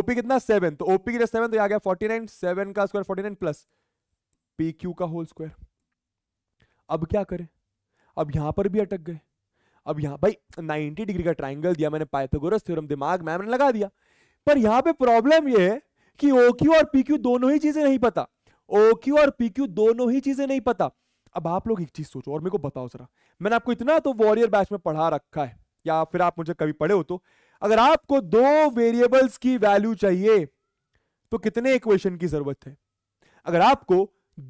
ओपी कितना सेवन तो ओपी की सेवन तो आ गया फोर्टी नाइन सेवन का square forty nine plus P Q का होल स्क्वायर अब क्या करें अब यहां पर भी अटक गए अब यहाँ भाई 90 डिग्री का ट्राइंगल दिया मैंने पाइथागोरस थ्योरम दिमाग मैम ने लगा दिया पर यहाँ पे प्रॉब्लम ये है कि ओ क्यू और पी क्यू दोनों ही चीजें नहीं पता ओ क्यू और पी क्यू दोनों ही चीजें नहीं पता अब आप लोग एक चीज सोचो और मेरे को बताओ जरा मैंने आपको इतना तो वॉरियर बैच में पढ़ा रखा है या फिर आप मुझे कभी पढ़े हो तो अगर आपको दो वेरिएबल्स की वैल्यू चाहिए तो कितने इक्वेशन की जरूरत है अगर आपको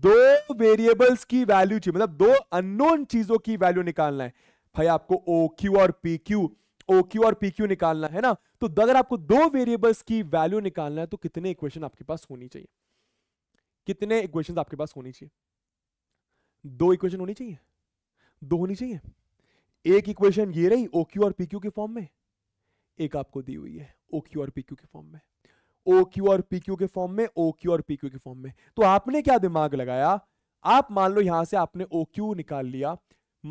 दो वेरिएबल्स की वैल्यू चाहिए मतलब दो अननोन चीजों की वैल्यू निकालना है भाई आपको ओ क्यू और पी क्यू ओ क्यू और पी क्यू निकालना है ना तो अगर आपको दो वेरिएबल्स की वैल्यू निकालना है तो कितने इक्वेशन आपके पास होनी चाहिए कितने इक्वेशन आपके पास होनी चाहिए दो इक्वेशन होनी चाहिए दो होनी चाहिए एक इक्वेशन ये रही ओ क्यू और पी क्यू के फॉर्म में एक आपको दी हुई है ओ क्यू और पी क्यू के फॉर्म में ओ क्यू और पी क्यू के फॉर्म में ओ क्यू और पी क्यू के फॉर्म में तो आपने क्या दिमाग लगाया आप मान लो यहां से आपने ओ क्यू निकाल लिया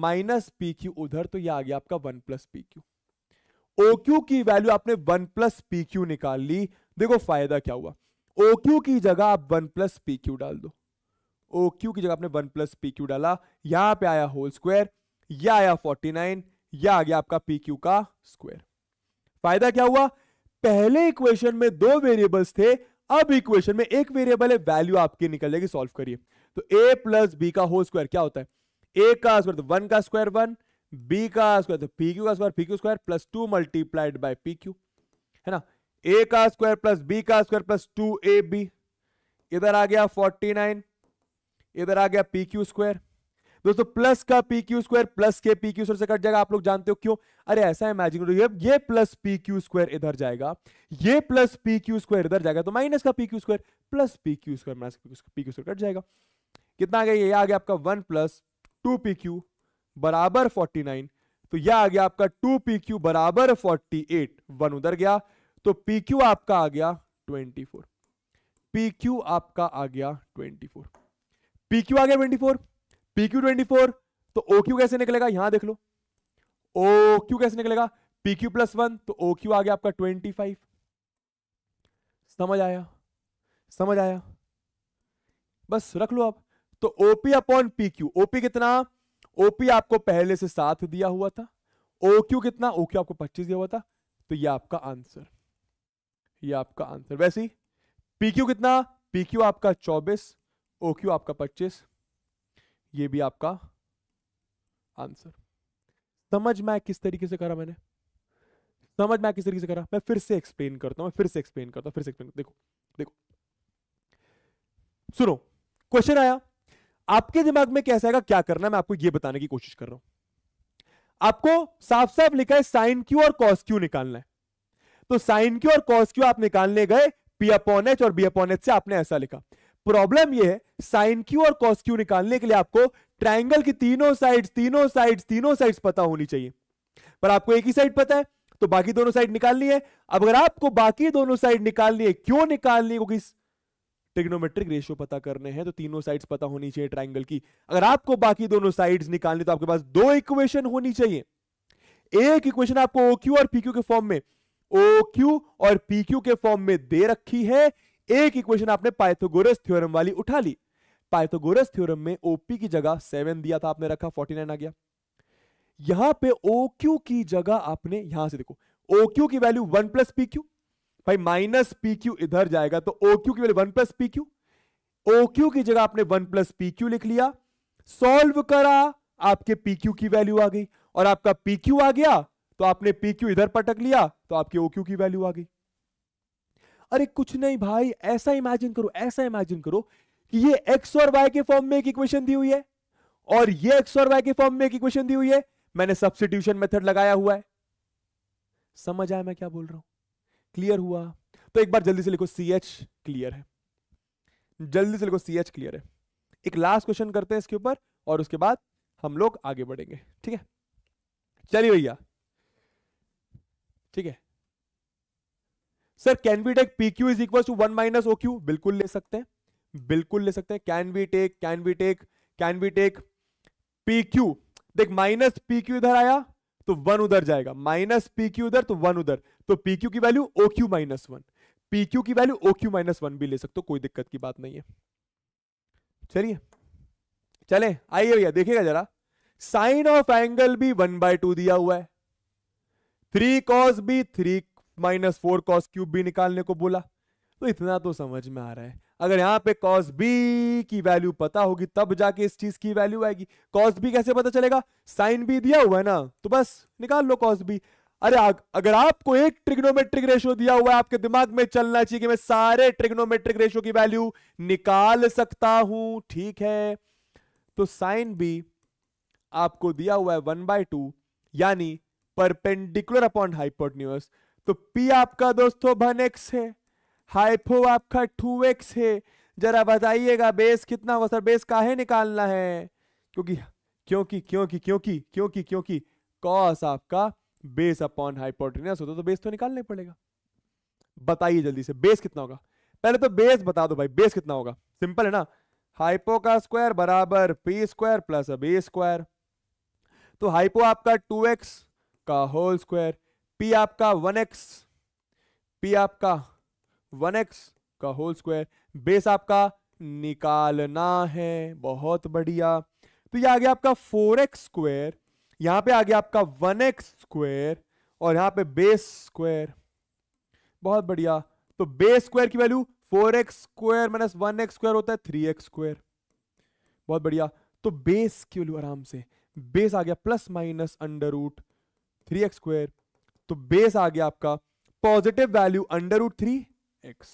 माइनस पी क्यू उधर तो ये आ गया आपका one plus P Q O Q की वैल्यू आपने वन प्लस पी क्यू निकाल ली देखो फायदा क्या हुआ ओ क्यू की जगह आप वन प्लस पी क्यू डाल दो ओ क्यू की जगह आपने वन प्लस पी क्यू डाला यहां पे आया होल स्क्वायर ये आया फोर्टी नाइन यह आ गया आपका पी क्यू का स्क्वायर फायदा क्या हुआ पहले इक्वेशन में दो वेरिएबल्स थे अब इक्वेशन में एक वेरिएबल है वैल्यू आपकी निकल जाएगी सॉल्व करिए तो ए प्लस बी का होल स्क्वायर क्या होता है ए का स्क्वायर तो वन का स्क्वायर वन बी का स्क्वायर तो पी क्यू का square P Q square plus two multiplied by P Q है ना ए का स्क्वायर प्लस बी का स्क्वायर प्लस टू ए बी इधर आ गया फोर्टी नाइन इधर आ गया पी क्यू स्क्वायर दोस्तों प्लस का पी क्यू स्क्वायर प्लस के पी क्यू से कट जाएगा आप लोग जानते हो क्यों अरे ऐसा इमेजिन करो ये ये प्लस पी क्यू स्क्वायर इधर जाएगा ये प्लस पी क्यू स्क्वायर इधर जाएगा तो माइनस का P Q square plus P Q square minus P Q square cut जाएगा कितना आ गया ये आ गया आपका one plus two P Q बराबर फोर्टी नाइन तो यह आ गया आपका टू पी क्यू बराबर फोर्टी एट वन उधर गया तो पी क्यू आपका आ गया ट्वेंटी फोर पी क्यू आपका आ गया ट्वेंटी फोर पी क्यू आ गया twenty four P Q twenty four तो ओ क्यू कैसे निकलेगा यहां देख लो ओ क्यू कैसे निकलेगा पी क्यू प्लस वन तो ओ क्यू आ गया आपका ट्वेंटी फाइव समझ आया समझ आया बस रख लो आप तो OP upon P Q OP कितना ओपी आपको पहले से सात दिया हुआ था ओ क्यू कितना ओ क्यू आपको पच्चीस दिया हुआ था तो ये आपका आंसर ये आपका आंसर वैसे ही पी क्यू कितना पी क्यू आपका चौबीस ओ क्यू आपका पच्चीस ये भी आपका आंसर समझ में किस तरीके से करा मैंने समझ में किस तरीके से करा मैं फिर से एक्सप्लेन करता हूं मैं फिर से एक्सप्लेन करता हूं फिर से एक्सप्लेन देखो देखो सुनो क्वेश्चन आया आपके दिमाग में कैसा आएगा क्या करना मैं आपको यह बताने की कोशिश कर रहा हूं आपको साफ साफ लिखा है साइन क्यू और कॉस क्यू निकालना है तो साइन क्यू और कॉस क्यू आप निकालने गए पी अपॉन एच और बी अपॉन एच से आपने ऐसा लिखा प्रॉब्लम ये है साइन क्यू और कॉस क्यू निकालने के लिए आपको ट्राइंगल की तीनों साइड्स तीनों साइड्स तीनों साइड्स पता होनी चाहिए पर आपको एक ही साइड पता है तो बाकी दोनों साइड निकालनी है अब अगर आपको बाकी दोनों साइड निकालनी है क्यों निकालनी है क्योंकि ट्रिग्नोमेट्रिक रेशियो पता करने हैं तो तीनों साइड्स पता होनी चाहिए ट्राइंगल की अगर आपको बाकी दोनों साइड्स निकालनी तो आपके पास दो इक्वेशन होनी चाहिए एक इक्वेशन आपको ओ क्यू और पीक्यू के फॉर्म में ओ क्यू और पीक्यू के फॉर्म में दे रखी है एक इक्वेशन आपने पाइथागोरस थ्योरम वाली उठा ली पाइथागोरस थ्योरम में ओपी की जगह सेवन दिया था आपने रखा फोर्टी नाइन आ गया यहां पे ओ क्यू की जगह आपने यहां से देखो ओ क्यू की value one plus P Q भाई माइनस पी क्यू इधर जाएगा तो ओ क्यू की one plus P Q O Q की जगह आपने वन प्लस पी क्यू लिख लिया सॉल्व करा आपके पी क्यू की वैल्यू आ गई और आपका पी क्यू आ गया तो आपने पी क्यू इधर पटक लिया तो आपके ओ क्यू की वैल्यू आ गई अरे कुछ नहीं भाई ऐसा इमेजिन करो ऐसा इमेजिन करो कि ये एक्स और वाई के फॉर्म में एक इक्वेशन दी हुई है और ये एक्स और वाई के फॉर्म में एक इक्वेशन दी हुई है मैंने सब्सिट्यूशन मेथड लगाया हुआ है समझ आया मैं क्या बोल रहा हूं क्लियर हुआ तो एक बार जल्दी से लिखो सी एच क्लियर है जल्दी से लिखो सी एच क्लियर है एक लास्ट क्वेश्चन करते हैं इसके ऊपर और उसके बाद हम लोग आगे बढ़ेंगे ठीक है चलिए भैया ठीक है sir can be take P Q is equal to one minus O Q बिल्कुल ले सकते हैं बिल्कुल ले सकते हैं can be take can be take can be take P Q देख माइनस पी क्यू इधर आया तो वन उधर जाएगा माइनस पी क्यू उधर तो वन उधर तो पी क्यू की value O Q minus one P Q की value O Q minus one भी ले सकते हो कोई दिक्कत की बात नहीं है चलिए चले आइए भैया देखिएगा जरा साइन ऑफ एंगल भी वन बाय टू दिया हुआ है थ्री कॉस भी three minus four cos cube भी निकालने को बोला तो इतना तो समझ में आ रहा है अगर यहां पे कॉस बी की वैल्यू पता होगी तब जाके इस चीज की वैल्यू आएगी कॉस बी कैसे पता चलेगा साइन बी दिया हुआ है ना तो बस निकाल लो कॉस बी अरे अगर आपको एक ट्रिग्नोमेट्रिक रेशियो दिया हुआ है आपके दिमाग में चलना चाहिए कि मैं सारे ट्रिग्नोमेट्रिक रेशियो की वैल्यू निकाल सकता हूं ठीक है तो साइन बी आपको दिया हुआ है वन बाय टू यानी परपेंडिकुलर अपॉन हाइपोटन्यूस तो पी आपका दोस्तों भन एक्स है हाइपो आपका टू एक्स है जरा बताइएगा बेस कितना होगा सर बेस काहे निकालना है क्योंकि क्योंकि क्योंकि क्योंकि क्योंकि क्योंकि कॉस आपका बेस अपॉन हाइपोटेनस होता तो बेस तो निकालना ही पड़ेगा बताइए जल्दी से बेस कितना होगा पहले तो बेस बता दो भाई बेस कितना होगा सिंपल है ना हाइपो का स्क्वायर बराबर पी स्क्वायर प्लस अब स्क्वायर तो हाइपो आपका टू एक्स का होल स्क्वायर पी आपका वन एक्स पी आपका वन एक्स का होल स्क्वायर बेस आपका निकालना है बहुत बढ़िया तो ये आ गया आपका फोर एक्स स्क्वायर यहां पर आ गया आपका वन एक्स स्क्वायर और यहां पे बेस स्क्वायर बहुत बढ़िया तो बेस स्क्वायर की value four x square minus one x square होता है थ्री एक्स स्क्वायर बहुत बढ़िया तो बेस की वैल्यू आराम से बेस आ गया plus minus under root three X square तो बेस आ गया आपका positive value under root three x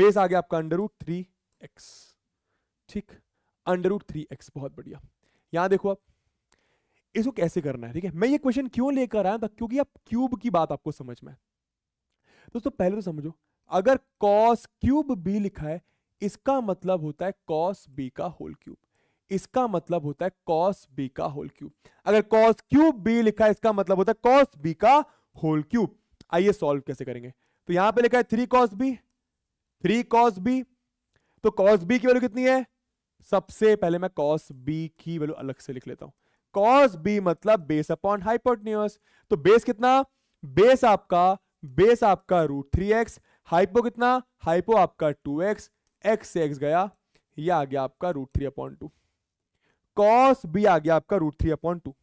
base आ गया आपका अंडर रूट थ्री एक्स ठीक अंडर रूट थ्री एक्स बहुत बढ़िया यहां देखो आप इसको कैसे करना है ठीक है मैं ये क्वेश्चन क्यों लेकर आया था क्योंकि आप क्यूब की बात आपको समझ में दोस्तों तो पहले तो समझो अगर कॉस क्यूब बी लिखा है इसका मतलब होता है कॉस बी का होल क्यूब इसका मतलब होता है कॉस बी का होल क्यूब अगर कॉस क्यूब बी लिखा है इसका मतलब होता है कॉस बी का होल क्यूब आइए सॉल्व कैसे करेंगे तो यहां पे लिखा है three cos B three cos B तो कॉस बी की वैल्यू कितनी है सबसे पहले मैं कॉस बी की वैल्यू अलग से लिख लेता हूं कॉस बी मतलब बेस अपॉन हाइपोटनियस तो बेस कितना बेस आपका बेस आपका रूट थ्री एक्स हाइपो कितना हाइपो आपका टू एक्स एक्स से एक्स गया ये आ गया आपका root three upon two cos B आ गया आपका रूट थ्री अपॉन टू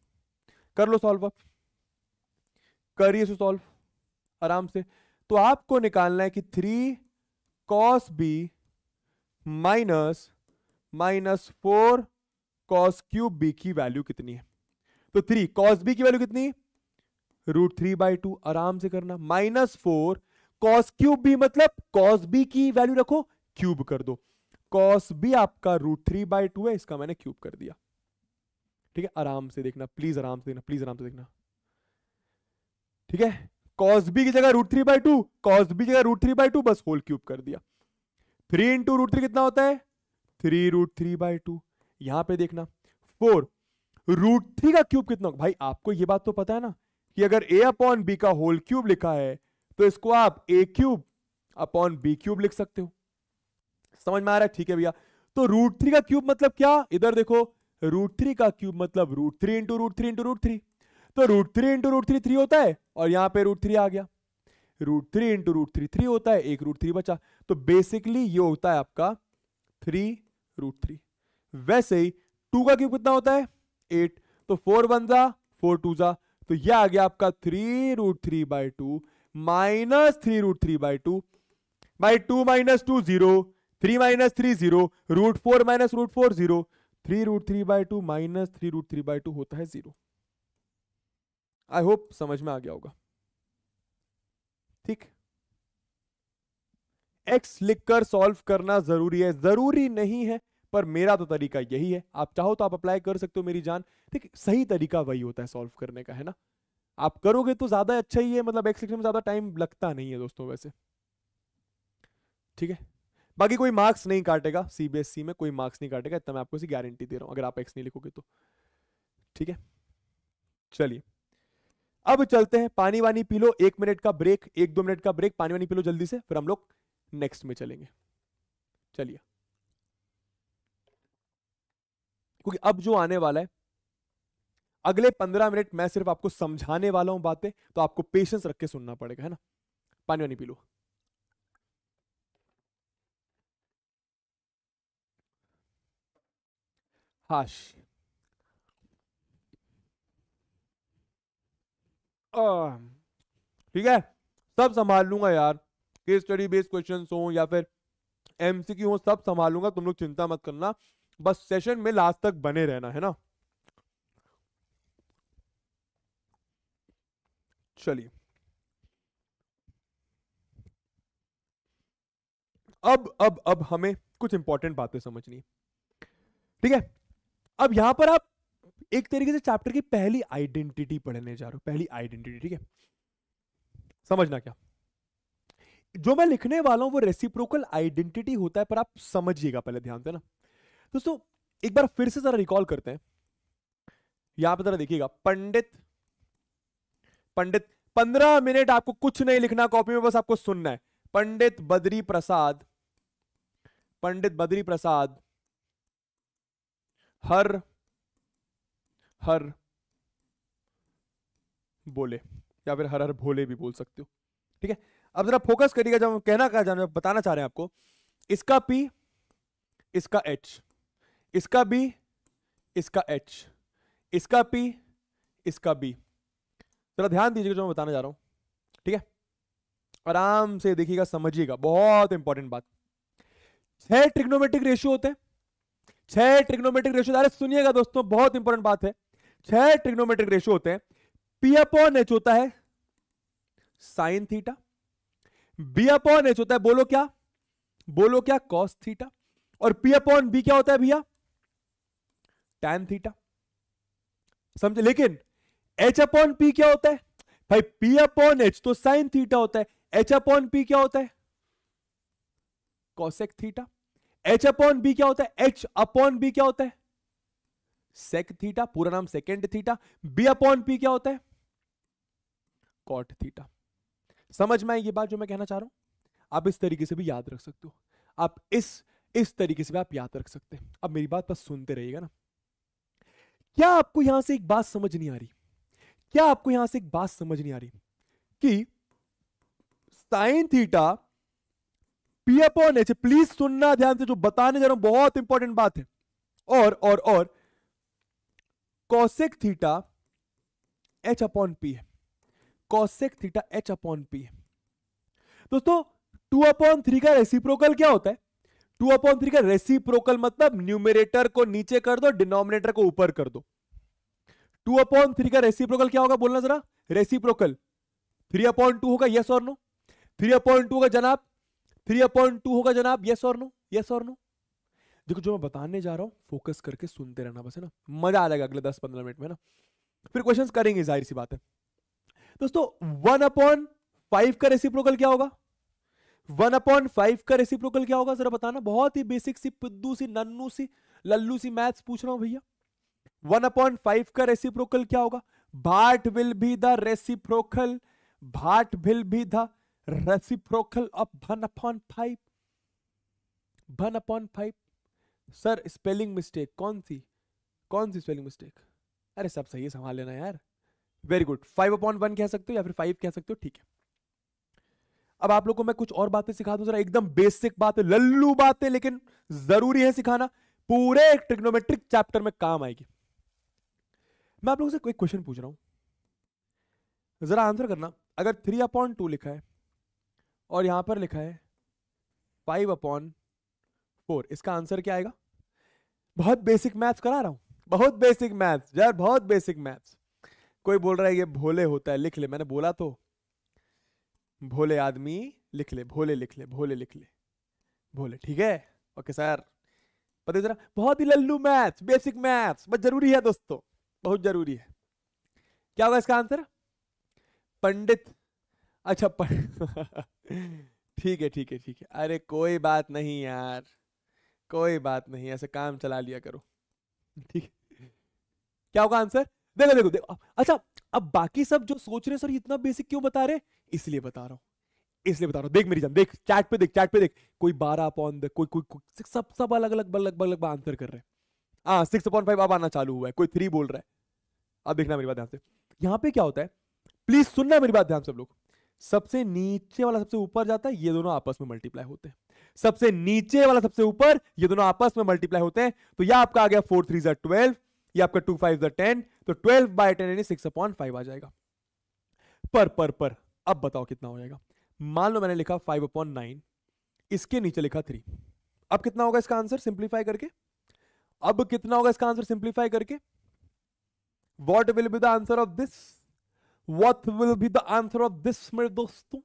कर लो सॉल्व आप करिए सॉल्व आराम से तो आपको निकालना है कि three cos B minus minus four cos cube B की वैल्यू कितनी है तो थ्री कॉस बी की वैल्यू कितनी रूट थ्री बाई टू आराम से करना minus four cos cube B मतलब कॉस बी की वैल्यू रखो क्यूब कर दो कॉस बी आपका रूट थ्री बाई टू है इसका मैंने क्यूब कर दिया ठीक है आराम से देखना प्लीज आराम से देखना प्लीज आराम से देखना ठीक है कॉस बी की जगह root three by two cos B की जगह रूट थ्री बाई टू बस होल क्यूब कर दिया थ्री इंटू रूट थ्री कितना होता है three root three by two यहां पर देखना फोर रूट थ्री का क्यूब कितना भाई आपको यह बात तो पता है ना कि अगर ए अपॉन बी का होल क्यूब लिखा है तो इसको आप A cube upon B cube लिख सकते हो समझ में आ रहा है ठीक है भैया तो रूट थ्री का क्यूब मतलब क्या इधर देखो रूट थ्री का क्यूब मतलब root three into root three into root three तो root three into root three three होता है और यहां पे रूट थ्री आ गया root three into root three three होता है एक रूट थ्री बचा तो बेसिकली ये होता है आपका थ्री रूट थ्री वैसे ही टू का क्यूब कितना होता है एट तो फोर वन जा फोर टू जा तो यह आ गया आपका three root three by two minus three root three by two by two minus two zero three minus three zero root four minus root four zero three root three by two minus three root three by two होता है zero आई hope समझ में आ गया होगा ठीक x लिखकर solve करना जरूरी है जरूरी नहीं है पर मेरा तो तरीका यही है आप चाहो तो आप अप्लाई कर सकते हो मेरी जान ठीक सही तरीका वही होता है सॉल्व करने का है ना आप करोगे तो ज्यादा अच्छा ही है मतलब एक्स लिखने में ज्यादा टाइम लगता नहीं है दोस्तों वैसे ठीक है बाकी कोई मार्क्स नहीं काटेगा सीबीएसई e में कोई मार्क्स नहीं काटेगा इतना मैं आपको गारंटी दे रहा हूं अगर आप एक्स नहीं लिखोगे तो ठीक है चलिए अब चलते हैं पानी वानी पी लो एक मिनट का ब्रेक एक दो मिनट का ब्रेक पानी वानी पी लो जल्दी से फिर हम लोग नेक्स्ट में चलेंगे चलिए क्योंकि अब जो आने वाला है अगले पंद्रह मिनट मैं सिर्फ आपको समझाने वाला हूं बातें तो आपको पेशेंस रख के सुनना पड़ेगा है ना पानी वानी पी लो हाश ठीक है सब संभाल लूंगा यार केस स्टडी बेस्ड क्वेश्चन हो या फिर एमसीक्यू हो सब संभाल लूंगा तुम लोग चिंता मत करना बस सेशन में लास्ट तक बने रहना है ना चलिए अब अब अब हमें कुछ इंपॉर्टेंट बातें समझनी ठीक है अब यहां पर आप एक तरीके से चैप्टर की पहली आइडेंटिटी पढ़ने जा रहा हूं पहली आइडेंटिटी ठीक है समझना क्या जो मैं लिखने वाला हूं वो रेसिप्रोकल आइडेंटिटी होता है पर आप समझिएगा पहले ध्यान देना दोस्तों एक बार फिर से जरा रिकॉल करते हैं यहां पर जरा देखिएगा पंडित पंडित पंद्रह मिनट आपको कुछ नहीं लिखना कॉपी में बस आपको सुनना है पंडित बद्री प्रसाद पंडित बद्री प्रसाद हर हर बोले या फिर हर हर भोले भी बोल सकते हो ठीक है अब जरा फोकस करिएगा जब कहना क्या जाना बताना चाह रहे हैं आपको इसका पी इसका एच इसका बी इसका एच इसका पी इसका बी जरा ध्यान दीजिएगा जो मैं बताना जा रहा हूं ठीक है आराम से देखिएगा समझिएगा बहुत इंपॉर्टेंट बात छह ट्रिग्नोमेट्रिक रेशियो होते हैं छह ट्रिग्नोमेट्रिक रेशियो अरे सुनिएगा दोस्तों बहुत इंपॉर्टेंट बात है छह ट्रिग्नोमेट्रिक रेशियो होते हैं पी अपॉन एच होता है sine theta B upon H होता है बोलो क्या बोलो क्या कॉस थीटा और पी अपॉन बी क्या होता है भैया टैन थीटा समझे लेकिन एच अपॉन पी क्या होता है भाई पी अपॉन एच तो साइन थीटा होता है एच अपॉन पी क्या होता है cosec theta H upon B क्या होता है एच अपॉन बी क्या होता है सेक थीटा पूरा नाम second theta B upon P क्या होता है कॉट थीटा समझ में आई ये बात जो मैं कहना चाह रहा हूं आप इस तरीके से भी याद रख सकते हो आप इस इस तरीके से भी आप याद रख सकते हैं अब मेरी बात बस सुनते रहिएगा ना क्या आपको यहां से एक बात समझ नहीं आ रही क्या आपको यहां से एक बात समझ नहीं आ रही कि sine theta P upon H please सुनना ध्यान से जो बताने जा रहा हूं बहुत इंपॉर्टेंट बात है और और और cosec theta H upon P है cosec theta H upon P है दोस्तों टू अपॉन थ्री का रेसिप्रोकल क्या होता है टू अपॉन थ्री का रेसिप्रोकल मतलब न्यूमिनेटर को नीचे कर दो डिनोमिनेटर को ऊपर कर दो टू अपॉन थ्री का रेसिप्रोकल क्या होगा बोलना जरा रेसिप्रोकल थ्री अपॉइंट टू होगा यस और नो थ्री अपॉइंट टू होगा जनाब थ्री अपॉइंट टू होगा जनाब यस और नो यस और नो देखो जो मैं बताने जा रहा हूँ फोकस करके सुनते रहना बस है ना मजा आ जाएगा अगले दस पंद्रह मिनट में ना फिर क्वेश्चन करेंगे जाहिर सी बात है दोस्तों वन अपॉन फाइव का रेसिप्रोकल क्या होगा वन अपॉन फाइव का रेसिप्रोकल क्या होगा जरा बताना बहुत ही बेसिक सी पिद्दू सी नन्नू सी लल्लू सी मैथ्स पूछ रहा हूं भैया वन अपॉन फाइव का रेसिप्रोकल क्या होगा what will be the reciprocal what will be the reciprocal of one upon five one upon five sir spelling mistake कौन सी कौन सी स्पेलिंग मिस्टेक अरे सब सही है संभाल लेना यार very good five upon one कह सकते हो या फिर फाइव कह सकते हो ठीक है अब आप लोग को मैं कुछ और बातें सिखा दूं जरा एकदम बेसिक बात है लल्लू बातें लेकिन जरूरी है सिखाना पूरे ट्रिग्नोमेट्रिक चैप्टर में काम आएगी मैं आप लोगों से कोई क्वेश्चन पूछ रहा हूं जरा आंसर करना अगर थ्री अपॉन टू लिखा है और यहां पर लिखा है फाइव अपॉन फोर इसका आंसर क्या आएगा बहुत बेसिक मैथ्स करा रहा हूँ बहुत बेसिक मैथ्स यार बहुत बेसिक मैथ्स कोई बोल रहा है ये भोले होता है लिख ले मैंने बोला तो भोले आदमी लिख ले भोले लिख ले भोले लिख ले भोले ठीक है ओके सर पता जरा बहुत ही लल्लू मैथ्स बेसिक मैथ्स बस जरूरी है दोस्तों बहुत जरूरी है क्या होगा इसका आंसर पंडित अच्छा ठीक है ठीक है ठीक है अरे कोई बात नहीं यार कोई बात नहीं ऐसे काम चला लिया करो ठीक क्या होगा आंसर देखो देखो देखो अच्छा अब बाकी सब जो सोच रहे सर इतना बेसिक क्यों बता रहे इसलिए बता रहा हूं इसलिए बता रहा हूं देख मेरी जान देख चैट पे देख चैट पे देख कोई बारह अपॉन कोई कोई, कोई सब सब अलग अलग अलग अलग आंसर कर रहे हैं हाँ सिक्स अपॉइंट फाइव अब आना चालू हुआ है कोई थ्री बोल रहा है अब देखना मेरी बात ध्यान से यहाँ पे क्या होता है प्लीज सुनना मेरी बात ध्यान सब लोग सबसे नीचे वाला सबसे ऊपर जाता है ये दोनों आपस में मल्टीप्लाई होते हैं सबसे नीचे वाला सबसे ऊपर ये दोनों आपस में मल्टीप्लाई होते हैं तो यह आपका आ गया फोर थ्री जर ट्वेल्व या आपका टू फाइव जर टेन तो ट्वेल्व बाय टेन यानी सिक्स अपॉइंट फाइव आ जाएगा पर पर पर अब बताओ कितना हो जाएगा मान लो मैंने लिखा फाइव अपॉइंट नाइन इसके नीचे लिखा थ्री अब कितना होगा इसका आंसर सिंप्लीफाई करके अब कितना होगा इसका आंसर सिंप्लीफाई करके what will be the answer of this what will be the answer of this मेरे दोस्तों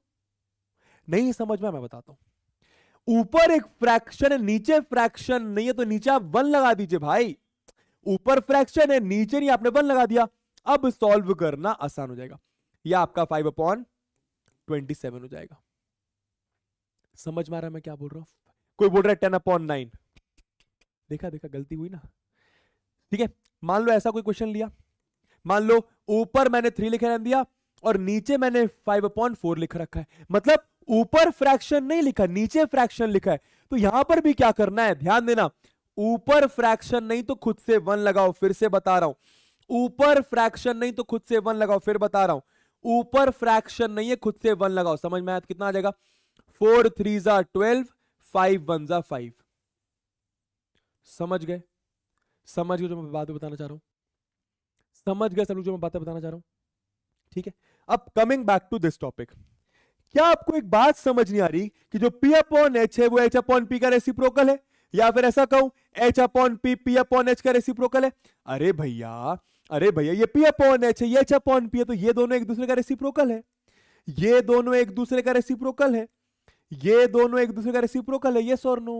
नहीं समझ में मैं बताता हूं ऊपर एक फ्रैक्शन है नीचे फ्रैक्शन नहीं है तो नीचे आप वन लगा दीजिए भाई ऊपर फ्रैक्शन है नीचे नहीं आपने वन लगा दिया अब सॉल्व करना आसान हो जाएगा यह आपका फाइव अपॉन ट्वेंटी सेवन हो जाएगा समझ मारा मैं क्या बोल रहा हूं कोई बोल रहा है टेन अपॉन नाइन देखा देखा गलती हुई ना ठीक है मान लो ऐसा कोई क्वेश्चन लिया मान लो ऊपर मैंने थ्री लिखे दिया और नीचे मैंने फाइव अपॉइंट फोर लिख रखा है मतलब ऊपर फ्रैक्शन नहीं लिखा नीचे फ्रैक्शन लिखा है तो यहां पर भी क्या करना है ध्यान देना ऊपर फ्रैक्शन नहीं तो खुद से वन लगाओ फिर से बता रहा हूं ऊपर फ्रैक्शन नहीं तो खुद से वन लगाओ फिर बता रहा हूं ऊपर फ्रैक्शन नहीं है खुद से वन लगाओ समझ में आया कितना आ जाएगा फोर थ्री जा ट्वेल्व फाइव वन जा फाइव समझ गए समझ गए जो मैं बातें बताना चाह रहा हूं समझ गए सब लोग जो मैं बातें बताना चाह रहा हूं ठीक है अब coming back to this topic क्या आपको एक बात समझ नहीं आ रही कि जो पी अपॉन एच है वो एच अपॉन पी का रेसिप्रोकल है या फिर ऐसा कहूं H upon P P upon H का रेसिप्रोकल है अरे भैया अरे भैया ये पी अपॉन एच है ये एच अपॉन पी है तो ये दोनों एक दूसरे का रेसिप्रोकल है ये दोनों एक दूसरे का रेसिप्रोकल है ये दोनों एक दूसरे का रेसिप्रोकल है ये सोर नो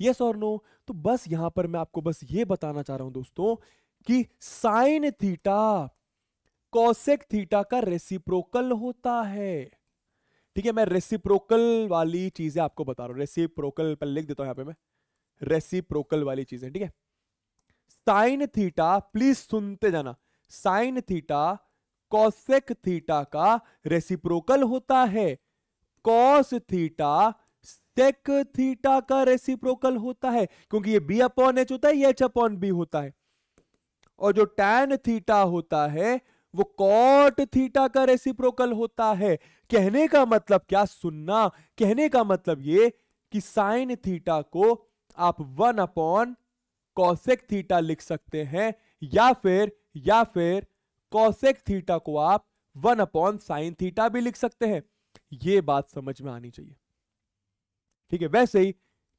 ये सोर नो तो बस यहां पर मैं आपको बस ये बताना चाह रहा हूं दोस्तों कि साइन थीटा कॉसेक थीटा का रेसिप्रोकल होता है ठीक है मैं रेसिप्रोकल वाली चीजें आपको बता रहा हूँ रेसिप्रोकल पहले लिख देता हूँ यहाँ पे मैं रेसिप्रोकल वाली चीजें ठीक है साइन थीटा प्लीज सुनते जाना साइन थीटा कॉसेक थीटा का रेसिप्रोकल होता है कॉस थीटा सेक थीटा का रेसिप्रोकल होता है क्योंकि ये बी अपॉन एच होता है ये एच अपॉन बी होता है और जो टैन थीटा होता है वो कॉट थीटा का रेसिप्रोकल होता है कहने का मतलब क्या सुनना कहने का मतलब ये कि साइन थीटा को आप वन अपॉन कॉसेक थीटा लिख सकते हैं या फिर या फिर कॉसेक थीटा को आप वन अपॉन साइन थीटा भी लिख सकते हैं ये बात समझ में आनी चाहिए ठीक है वैसे ही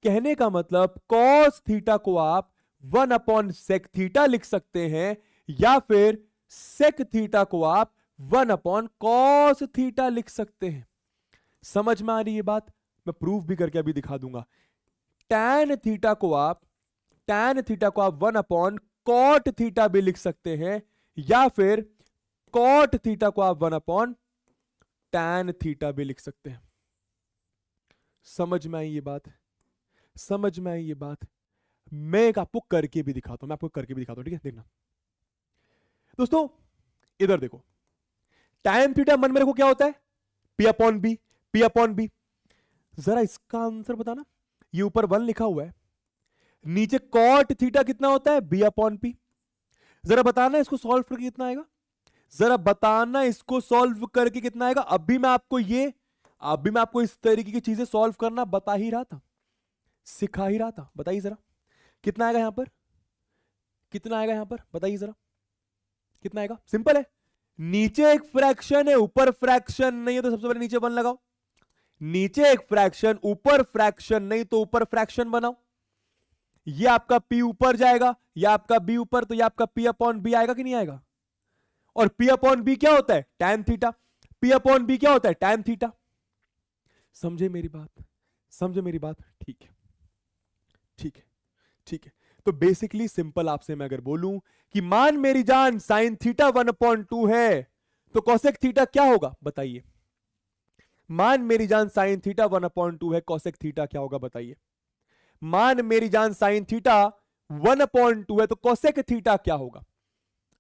कहने का मतलब कॉस थीटा को आप वन अपॉन सेक थीटा लिख सकते हैं या फिर सेक थीटा को आप वन अपॉन कॉस थीटा लिख सकते हैं समझ में आ रही है बात मैं प्रूफ भी करके अभी दिखा दूंगा टैन थीटा को आप टैन थीटा को आप वन अपॉन कॉट थीटा भी लिख सकते हैं या फिर कॉट थीटा को आप वन अपॉन टैन थीटा भी लिख सकते हैं समझ में आई ये बात समझ में आई ये बात मैं एक आपको करके भी दिखाता हूं मैं आपको करके भी दिखाता हूं ठीक है देखना दोस्तों इधर देखो टाइम थीटा मन मेरे को क्या होता है P upon B P upon B जरा इसका आंसर बताना ये ऊपर वन लिखा हुआ है नीचे कॉट थीटा कितना होता है बी अपॉन पी जरा बताना इसको सॉल्व करके कितना आएगा जरा बताना इसको सॉल्व करके कितना आएगा अब भी मैं आपको ये अब भी मैं आपको इस तरीके की चीजें सॉल्व करना बता ही रहा था सिखा ही रहा था बताइए जरा कितना आएगा यहां पर कितना आएगा यहां पर बताइए जरा कितना आएगा सिंपल है नीचे एक फ्रैक्शन है ऊपर फ्रैक्शन नहीं है तो सबसे पहले नीचे वन लगाओ नीचे एक फ्रैक्शन ऊपर फ्रैक्शन नहीं तो ऊपर फ्रैक्शन बनाओ ये आपका पी ऊपर जाएगा या आपका बी ऊपर तो ये आपका पी अपॉन बी आएगा कि नहीं आएगा और पी अपॉन बी क्या होता है tan theta P upon B क्या होता है टैन थीटा समझे मेरी बात समझे मेरी बात ठीक है ठीक है ठीक है तो बेसिकली सिंपल आपसे मैं अगर बोलूं कि मान मेरी जान sine theta one upon two है तो कौशिक थीटा क्या होगा बताइए मान मेरी जान sine theta one appoint two है कौशिक थीटा क्या होगा बताइए मान मेरी जान sine theta one appoint two है तो कौशिक थीटा क्या होगा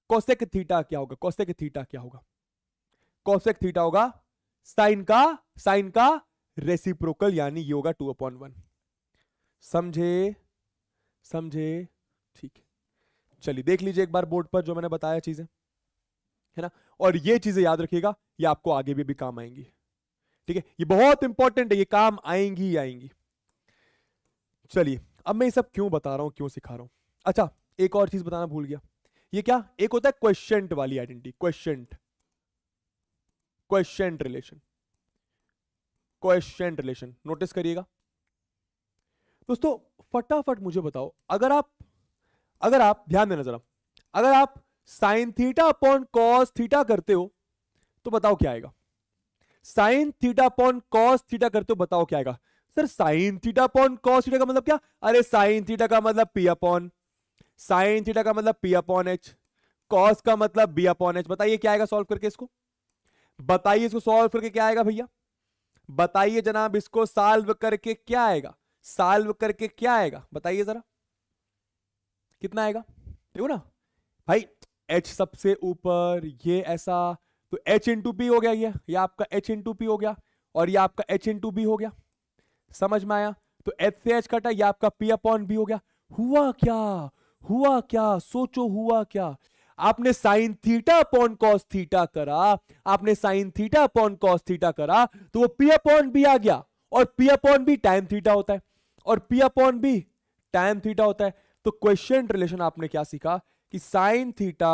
कौशिक थीटा क्या होगा कौशिक थीटा क्या होगा कौशिक थीटा होगा साइन का साइन का रेसिप्रोकल यानी ये होगा टू अपॉइंट वन समझे समझे ठीक चलिए देख लीजिए एक बार बोर्ड पर जो मैंने बताया चीजें है ना और ये चीजें याद रखिएगा ये आपको आगे भी, भी काम आएंगी ठीक है ये बहुत इंपॉर्टेंट है ये काम आएंगी ही आएंगी चलिए अब मैं ये सब क्यों बता रहा हूं क्यों सिखा रहा हूं अच्छा एक और चीज बताना भूल गया ये क्या एक होता है क्वेश्चन वाली identity question question relation question relation notice करिएगा दोस्तों फटाफट मुझे बताओ अगर आप अगर आप ध्यान देना जरा अगर आप sine theta upon cos theta करते हो तो बताओ क्या आएगा sine theta upon cos theta करते हो बताओ क्या आएगा sir sine theta upon cos theta का मतलब क्या अरे साइन थीटा का मतलब पी अपॉन साइन थीटा का मतलब पी अपॉन एच कॉस का मतलब बी अपॉन एच बताइए क्या आएगा सॉल्व करके इसको बताइए इसको सॉल्व करके क्या आएगा भैया बताइए जनाब इसको सॉल्व करके क्या आएगा साल्व करके क्या आएगा बताइए जरा कितना आएगा देखो ना भाई एच सबसे ऊपर ये ऐसा तो एच टू पी हो गया ये या आपका एच टू पी हो गया और ये आपका एच टू बी हो गया समझ में आया तो एच से एच कटा ये आपका पी अपॉन बी हो गया हुआ क्या हुआ क्या सोचो हुआ क्या आपने sine theta upon cos theta करा आपने sine theta upon cos theta करा तो वो पी अपॉन बी आ गया और P upon B time theta होता है और P upon B time theta होता है तो क्वेश्चन रिलेशन आपने क्या सीखा कि sine theta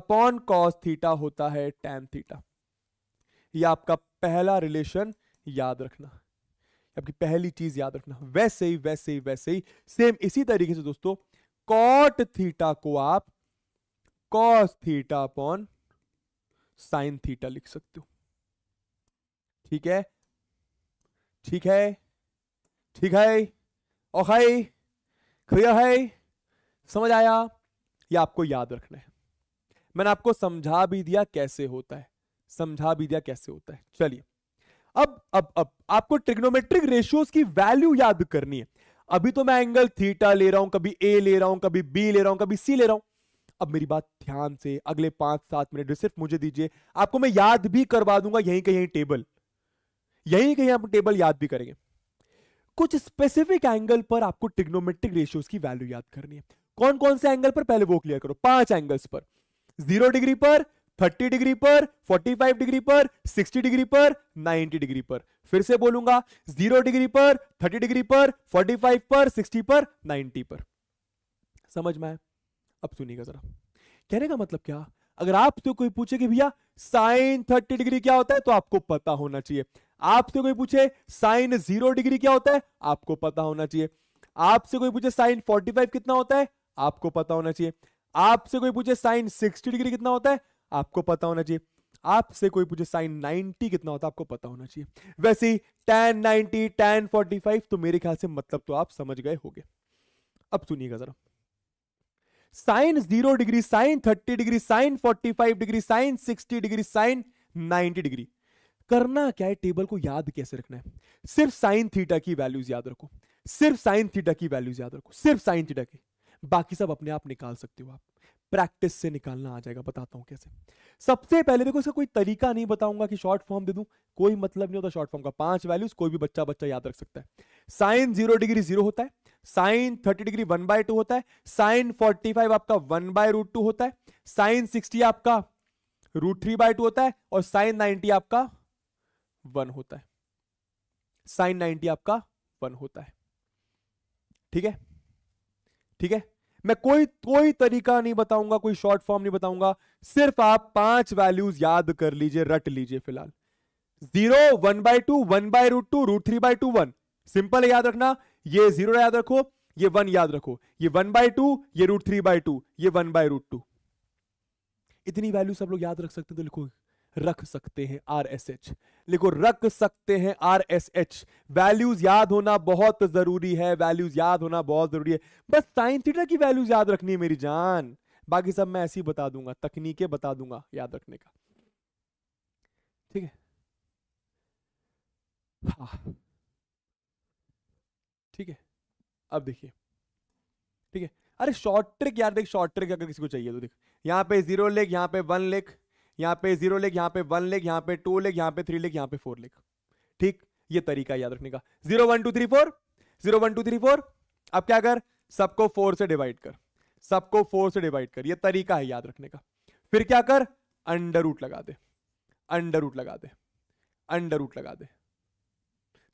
upon cos theta होता है टैन थीटा ये आपका पहला रिलेशन याद रखना आपकी पहली चीज याद रखना वैसे ही वैसे ही वैसे ही सेम इसी तरीके से दोस्तों कॉट थीटा को आप cos theta upon sign theta लिख सकते हो ठीक है ठीक है ठीक और है क्लियर है समझ आया ये आपको याद रखना है मैंने आपको समझा भी दिया कैसे होता है समझा भी दिया कैसे होता है चलिए अब अब अब आपको ट्रिग्नोमेट्रिक रेशियोज की वैल्यू याद करनी है अभी तो मैं एंगल थीटा ले रहा हूं कभी ए ले रहा हूं कभी बी ले रहा हूं कभी सी ले रहा हूं अब मेरी बात ध्यान से अगले पांच सात मिनट सिर्फ मुझे दीजिए आपको मैं याद भी करवा दूंगा यहीं कहीं टेबल यहीं कहीं आप टेबल याद भी करेंगे कुछ स्पेसिफिक एंगल पर आपको टिग्नोमेट्रिक रेशियोज की वैल्यू याद करनी है कौन कौन से एंगल पर पहले वो क्लियर करो पांच एंगल्स पर जीरो डिग्री पर थर्टी डिग्री पर फोर्टी फाइव डिग्री पर सिक्सटी डिग्री पर नाइनटी डिग्री पर फिर से बोलूंगा जीरो डिग्री पर थर्टी डिग्री पर फोर्टी फाइव पर सिक्सटी पर नाइनटी पर समझ में आए अब सुनिएगा जरा कहने का मतलब क्या अगर आपसे तो कोई पूछे कि भैया साइन थर्टी डिग्री क्या होता है तो आपको पता होना चाहिए आपसे कोई पूछे साइन जीरो डिग्री क्या होता है आपको पता होना चाहिए आपसे कोई पूछे साइन फोर्टी फाइव कितना होता है आपको पता होना चाहिए आपसे कोई पूछे साइन सिक्सटी डिग्री कितना होता है आपको पता होना चाहिए आपसे कोई पूछे साइन नाइनटी कितना होता है आपको पता होना चाहिए वैसे ही tan ninety tan forty five तो मेरे ख्याल से मतलब तो आप समझ गए हो अब सुनिएगा जरा sine zero degree sine thirty degree sine forty five degree sine sixty degree sine ninety degree करना क्या है टेबल को याद कैसे रखना है सिर्फ साइन थीटा की वैल्यूज याद रखो सिर्फ साइन थीटा की वैल्यूज याद रखो सिर्फ साइन थीटा की बाकी सब अपने आप निकाल सकते हो आप प्रैक्टिस से निकालना आ जाएगा बताता हूं कैसे सबसे पहले देखो इसका कोई तरीका नहीं बताऊंगा कि शॉर्ट फॉर्म दे दूं कोई मतलब नहीं होता शॉर्ट फॉर्म का पांच वैल्यूज कोई भी बच्चा बच्चा याद रख सकता है साइन जीरो डिग्री जीरो होता है sine thirty degree one by two होता है साइन फोर्टी फाइव आपका वन बाय रूट टू होता है साइन सिक्सटी आपका रूट थ्री बाय टू होता है और साइन नाइनटी आपका वन होता है साइन नाइनटी आपका वन होता है ठीक है ठीक है मैं कोई कोई तरीका नहीं बताऊंगा कोई शॉर्ट फॉर्म नहीं बताऊंगा सिर्फ आप पांच वैल्यूज याद कर लीजिए रट लीजिए फिलहाल zero one by two one by root two root three by two one simple याद रखना ये जीरो याद रखो ये वन याद रखो ये वन बाय टू ये रूट थ्री बाय टू ये वन बाय रूट टू इतनी वैल्यू सब लोग याद रख सकते तो लिखो रख सकते हैं आर एस एच लिखो रख सकते हैं आर एस एच वैल्यूज याद होना बहुत जरूरी है वैल्यूज याद होना बहुत जरूरी है बस साइन थीटा की वैल्यूज याद रखनी है मेरी जान बाकी सब मैं ऐसी बता दूंगा तकनीकें बता दूंगा याद रखने का ठीक है हाँ। ठीक है अब देखिए ठीक है अरे शॉर्ट ट्रिक यार देख शॉर्ट ट्रिक अगर किसी को चाहिए तो देख यहाँ पे जीरो लेख यहाँ पे वन लेख यहाँ पे जीरो लेग यहाँ पे वन लेग यहाँ पे टू लेग यहाँ पे थ्री लेग यहाँ पे फोर लेग ठीक ये तरीका याद रखने का zero one two three four zero one two three four अब क्या कर सबको फोर से डिवाइड कर सबको फोर से डिवाइड कर ये तरीका है याद रखने का फिर क्या कर अंडर रूट लगा दे अंडर रूट लगा दे अंडर रूट लगा दे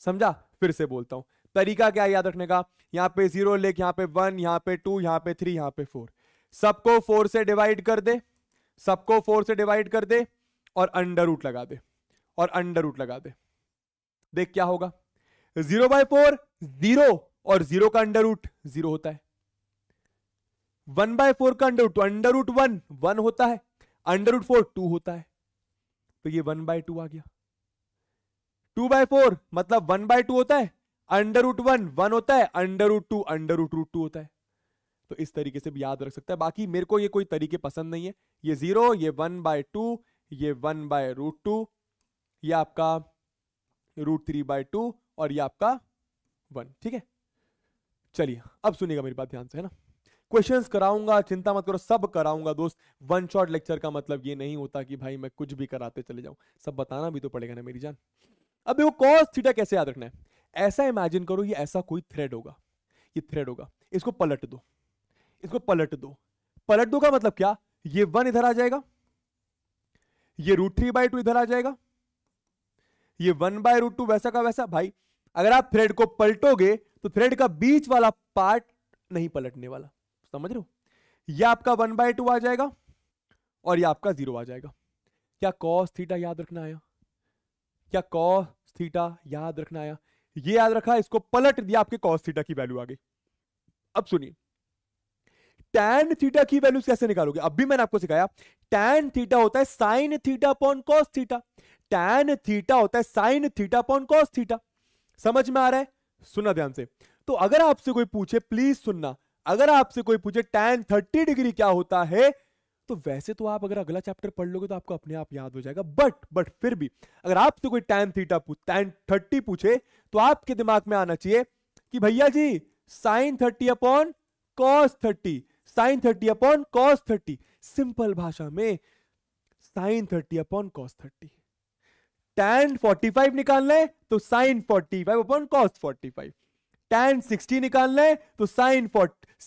समझा फिर से बोलता हूं तरीका क्या याद रखने का यहां पे जीरो लेख यहां पे वन यहाँ पे टू यहां पे थ्री यहां पे फोर सबको फोर से डिवाइड कर दे सबको फोर से डिवाइड कर दे और अंडर रूट लगा दे और अंडर रूट लगा दे देख क्या होगा जीरो बाय फोर जीरो और जीरो का अंडर रूट जीरो होता है वन बाय फोर का under root under root one one होता है अंडर रूट फोर टू होता है तो ये वन बाय टू आ गया टू बाय फोर मतलब वन बाय टू होता है अंडर रूट वन वन होता है under root two under root root two होता है तो इस तरीके से भी याद रख सकता है बाकी मेरे को ये कोई तरीके पसंद नहीं है ये जीरो ये वन बाय टू ये वन बाय रूट टू ये आपका रूट थ्री बाय टू और ये आपका वन ठीक है चलिए अब सुनिएगा मेरी बात ध्यान से है ना क्वेश्चन कराऊंगा चिंता मत करो सब कराऊंगा दोस्त वन शॉट लेक्चर का मतलब ये नहीं होता कि भाई मैं कुछ भी कराते चले जाऊं सब बताना भी तो पड़ेगा ना मेरी जान अब देखो कॉस थीटा कैसे याद रखना है ऐसा इमेजिन करो ये ऐसा कोई थ्रेड होगा ये थ्रेड होगा इसको पलट दो इसको पलट दो पलट दो का मतलब क्या ये वन इधर आ जाएगा ये रूट थ्री बाई टू इधर आ जाएगा ये वन बाय रूट टू वैसा का वैसा भाई अगर आप थ्रेड को पलटोगे तो थ्रेड का बीच वाला पार्ट नहीं पलटने वाला समझ रहे हो यह आपका वन बाय टू आ जाएगा और यह आपका जीरो आ जाएगा क्या कॉस थीटा याद रखना आया क्या कॉस थीटा याद रखना आया ये याद रखा इसको पलट दिया आपके कॉस थीटा की वैल्यू आ गई अब सुनिए टैन थीटा की वैल्यूज कैसे निकालोगे अब भी मैंने आपको सिखाया टैन थीटा होता है sine theta upon cos theta tan theta होता है sine theta upon cos theta समझ में आ रहा है सुना ध्यान से तो अगर आपसे कोई पूछे प्लीज सुनना अगर आपसे कोई पूछे टैन थर्टी डिग्री क्या होता है तो वैसे तो आप अगर अगला चैप्टर पढ़ लोगे तो आपको अपने आप याद हो जाएगा बट बट फिर भी अगर आपसे कोई टैन थीटा टैन थर्टी पूछे तो आपके दिमाग में आना चाहिए कि भैया जी sine thirty upon cos thirty sine thirty upon cos thirty simple भाषा में sine thirty upon cos thirty tan forty five निकालना है तो sine forty five upon cos forty five tan sixty निकालना है तो sine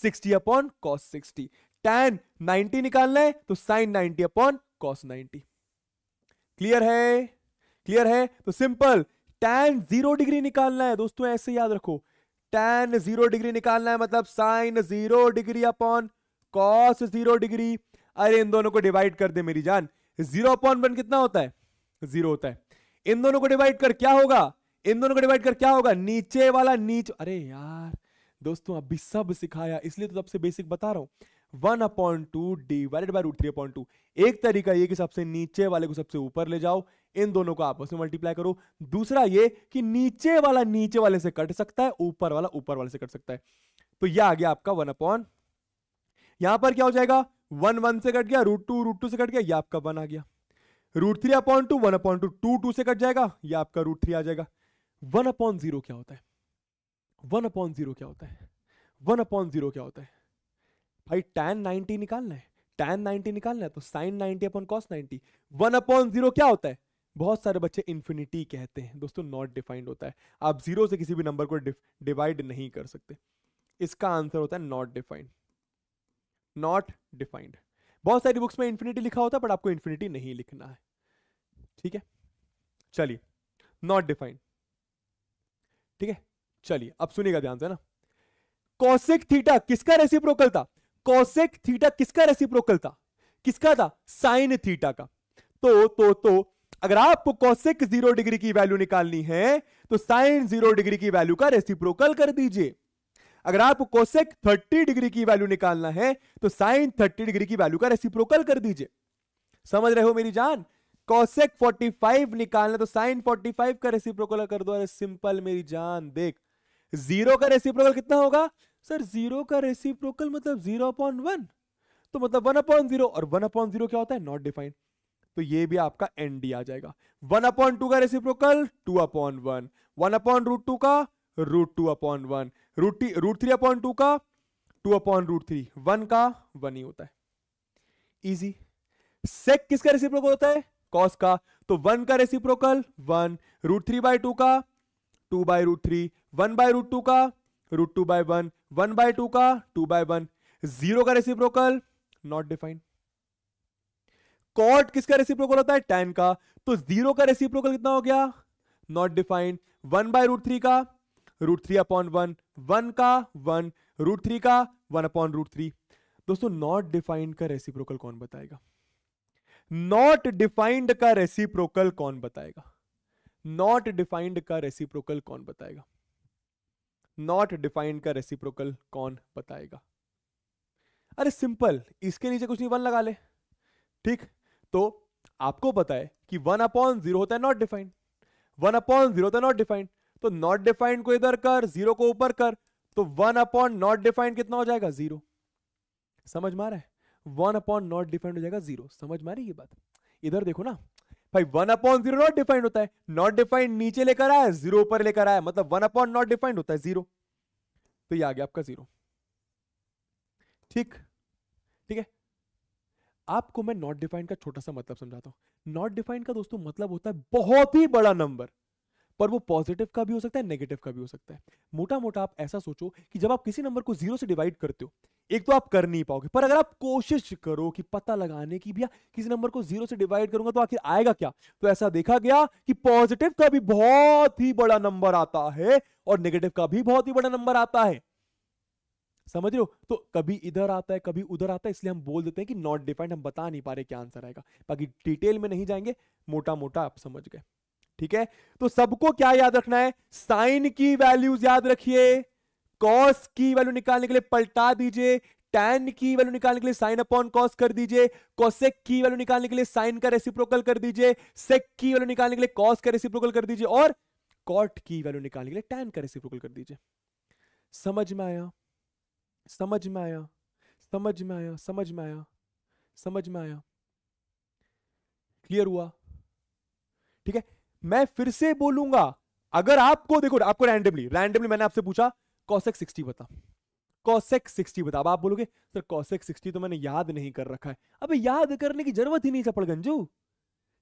sixty upon cos sixty tan ninety निकालना है तो sine ninety upon cos ninety clear है क्लियर है तो सिंपल टेन जीरो डिग्री निकालना है दोस्तों ऐसे याद रखो टेन जीरो डिग्री निकालना है मतलब sine zero degree upon cos zero degree अरे इन दोनों को डिवाइड कर दे मेरी जान जीरो अपॉन वन कितना होता है जीरो होता है इन दोनों को डिवाइड कर क्या होगा इन दोनों को डिवाइड कर क्या होगा नीचे वाला नीचे अरे यार दोस्तों अभी सब सिखाया इसलिए तो सबसे बेसिक बता रहा हूं one appoint two divided by root three upon two एक तरीका ये कि सबसे नीचे वाले को सबसे ऊपर ले जाओ इन दोनों को आपस में मल्टीप्लाई करो दूसरा ये कि नीचे वाला नीचे वाले से कट सकता है ऊपर वाला ऊपर वाले से कट सकता है तो ये आ गया आपका वन अपॉन यहां पर क्या हो जाएगा वन वन से कट गया रूट टू रूट टू से कट गया ये आपका वन आ गया root three upon two one upon two two two से कट जाएगा ये आपका रूट थ्री आ जाएगा वन अपॉन जीरो क्या होता है वन अपॉन जीरो क्या होता है वन अपॉन जीरो क्या होता है भाई टेन नाइनटी निकालना है टेन नाइनटी निकालना है तो sine ninety upon cos ninety one upon zero क्या होता है बहुत सारे बच्चे इन्फिनिटी कहते हैं दोस्तों नॉट डिफाइंड होता है आप जीरो से किसी भी नंबर को डिवाइड नहीं कर सकते इसका आंसर होता है नॉट डिफाइंड नॉट डिफाइंड बहुत सारी बुक्स में इन्फिनिटी लिखा होता है बट आपको इन्फिनिटी नहीं लिखना है ठीक है चलिए नॉट डिफाइंड ठीक है चलिए अब सुनेगा ध्यान से ना कौशिक थीटा किसका रेसिप्रोकल था कौशिक थीटा किसका रेसिप्रोकल था किसका था साइन थीटा का तो तो तो अगर आपको कौशिक जीरो डिग्री की वैल्यू निकालनी है तो साइन जीरो डिग्री की वैल्यू का रेसिप्रोकल कर दीजिए अगर आप कोसेक 30 डिग्री की वैल्यू निकालना है तो साइन 30 डिग्री की वैल्यू का रेसिप्रोकल कर दीजिए समझ रहे हो मेरी जान कोसेक 45 निकालना तो साइन 45 का रेसिप्रोकल कर दो अरे सिंपल मेरी जान देख जीरो का रेसिप्रोकल कितना होगा सर जीरो का रेसिप्रोकल मतलब जीरो अपॉन वन तो मतलब वन अपॉइंट जीरो और वन अपॉइंट जीरो क्या होता है नॉट डिफाइंड तो ये भी आपका एन आ जाएगा वन अपॉइंट टू का reciprocal two upon one one upon root two का root two upon one root root three upon two का two upon root three one का वन ही होता है इजी सेक किसका रेसिप्रोकल होता है कॉस का तो वन का reciprocal one root three by two का two by root three one by root two का root two by one one by two का टू बाय वन जीरो का रेसिप्रोकल नॉट डिफाइंड कॉट किसका reciprocal होता है ten का तो zero का रेसिप्रोकल कितना हो गया not defined one by root three का root three upon one one का वन रूट थ्री का वन अपॉन रूट थ्री दोस्तों नॉट डिफाइंड का रेसिप्रोकल कौन बताएगा नॉट डिफाइंड का रेसिप्रोकल कौन बताएगा नॉट डिफाइंड का रेसिप्रोकल कौन बताएगा नॉट डिफाइंड का रेसिप्रोकल कौन बताएगा अरे सिंपल इसके नीचे कुछ नहीं वन लगा ले ठीक तो आपको पता है कि वन अपॉन जीरो होता है not defined one upon zero होता है नॉट डिफाइंड तो नॉट डिफाइंड को इधर कर जीरो को ऊपर कर तो वन अपॉन नॉट डिफाइंड कितना हो जाएगा जीरो समझ में रहा है वन अपॉन नॉट डिफाइंड हो जाएगा जीरो समझ में रही बात इधर देखो ना भाई one upon zero not defined होता है नॉट डिफाइंड नीचे लेकर आया जीरो ऊपर लेकर आया मतलब वन अपॉन नॉट डिफाइंड होता है जीरो तो ये आ गया आपका जीरो ठीक ठीक है आपको मैं नॉट डिफाइंड का छोटा सा मतलब समझाता हूं नॉट डिफाइंड का दोस्तों मतलब होता है बहुत ही बड़ा नंबर पर वो पॉजिटिव का भी हो सकता है नेगेटिव का भी हो सकता है मोटा मोटा आप ऐसा सोचो कि जब आप किसी नंबर को जीरो से डिवाइड करते हो एक तो आप कर नहीं पाओगे पर अगर आप कोशिश करो कि पता लगाने की भैया किसी नंबर को जीरो से डिवाइड करूंगा तो आखिर आएगा क्या तो ऐसा देखा गया कि पॉजिटिव का भी बहुत ही बड़ा नंबर आता है और नेगेटिव का भी बहुत ही बड़ा नंबर आता है समझ रहे हो तो कभी इधर आता है कभी उधर आता है इसलिए हम बोल देते हैं कि नॉट डिफाइंड हम बता नहीं पा रहे क्या आंसर आएगा बाकी डिटेल में नहीं जाएंगे मोटा मोटा आप समझ गए ठीक है तो सबको क्या याद रखना है साइन की वैल्यूज याद रखिए कॉस की वैल्यू निकालने के लिए पलटा दीजिए टैन की वैल्यू निकालने के लिए साइन अपॉन कॉस कर दीजिए कॉसेक की वैल्यू निकालने के लिए साइन का रेसिप्रोकल कर दीजिए सेक की वैल्यू निकालने के लिए कॉस का रेसिप्रोकल कर दीजिए और कॉट की वैल्यू निकालने के लिए टैन का रेसिप्रोकल कर दीजिए समझ में आया समझ में आया समझ में आया समझ में आया समझ में आया क्लियर हुआ ठीक है मैं फिर से बोलूंगा अगर आपको देखो आपको रैंडमली रैंडमली मैंने आपसे पूछा कॉसेक सिक्सटी बता कॉसेक सिक्सटी बता अब आप बोलोगे सर कॉसेक सिक्सटी तो मैंने याद नहीं कर रखा है अब याद करने की जरूरत ही नहीं चपड़ गंजू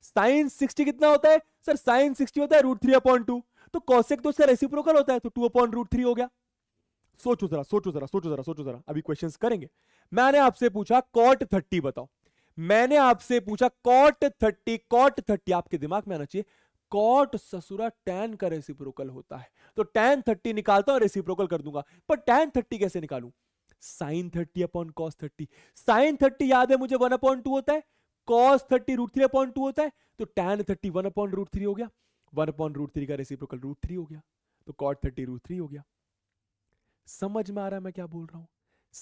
साइन सिक्सटी कितना होता है सर साइंस सिक्सटी होता है रूट थ्री अपॉइंट टू तो कॉसेक तो सर ऐसी प्रोकल होता है तो टू अपॉइंट रूट थ्री हो गया सोचो जरा सोचो जरा सोचो जरा सोचो जरा अभी क्वेश्चन करेंगे मैंने आपसे पूछा कॉट थर्टी बताओ मैंने आपसे पूछा कॉट थर्टी कॉट थर्टी आपके दिमाग में आना चाहिए कॉट ससुरा टेन का रेसिप्रोकल होता है तो टेन थर्टी निकालता हूं रेसिप्रोकल कर दूंगा पर टेन थर्टी कैसे निकालू sine thirty upon cos thirty sine thirty याद है मुझे वन अपॉइंट टू होता है cos thirty root three upon two होता है तो tan thirty one upon root three हो गया वन अपॉइंट रूट थ्री का रेसिप्रोकल रूट थ्री हो गया तो कॉट थर्टी रूट थ्री हो गया समझ में आ रहा है मैं क्या बोल रहा हूं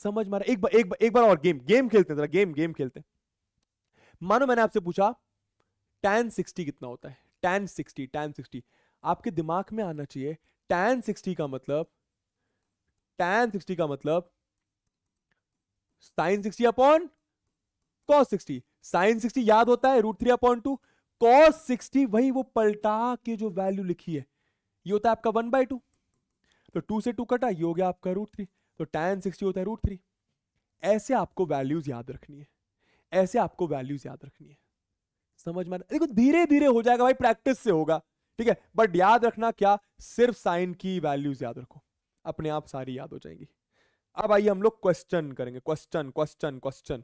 समझ में आ रहा एक एक बार एक बार और गेम गेम खेलते हैं जरा गेम गेम खेलते हैं मानो मैंने आपसे पूछा टेन सिक्सटी कितना होता है टेन सिक्सटी टेन सिक्सटी आपके दिमाग में आना चाहिए टेन सिक्सटी का मतलब टेन सिक्सटी का मतलब sine sixty upon cos sixty sine sixty याद होता है root three upon two cos sixty वही वो पलटा के जो वैल्यू लिखी है ये होता है आपका वन बाय टू तो टू से टू कटा ये हो गया आपका रूट थ्री तो टेन सिक्सटी होता है रूट थ्री ऐसे आपको वैल्यूज याद रखनी है ऐसे आपको वैल्यूज याद रखनी है समझ में देखो धीरे धीरे हो जाएगा भाई प्रैक्टिस से होगा ठीक है बट याद रखना क्या सिर्फ साइन की वैल्यूज याद रखो अपने आप सारी याद हो जाएंगी अब आइए हम लोग क्वेश्चन करेंगे क्वेश्चन क्वेश्चन क्वेश्चन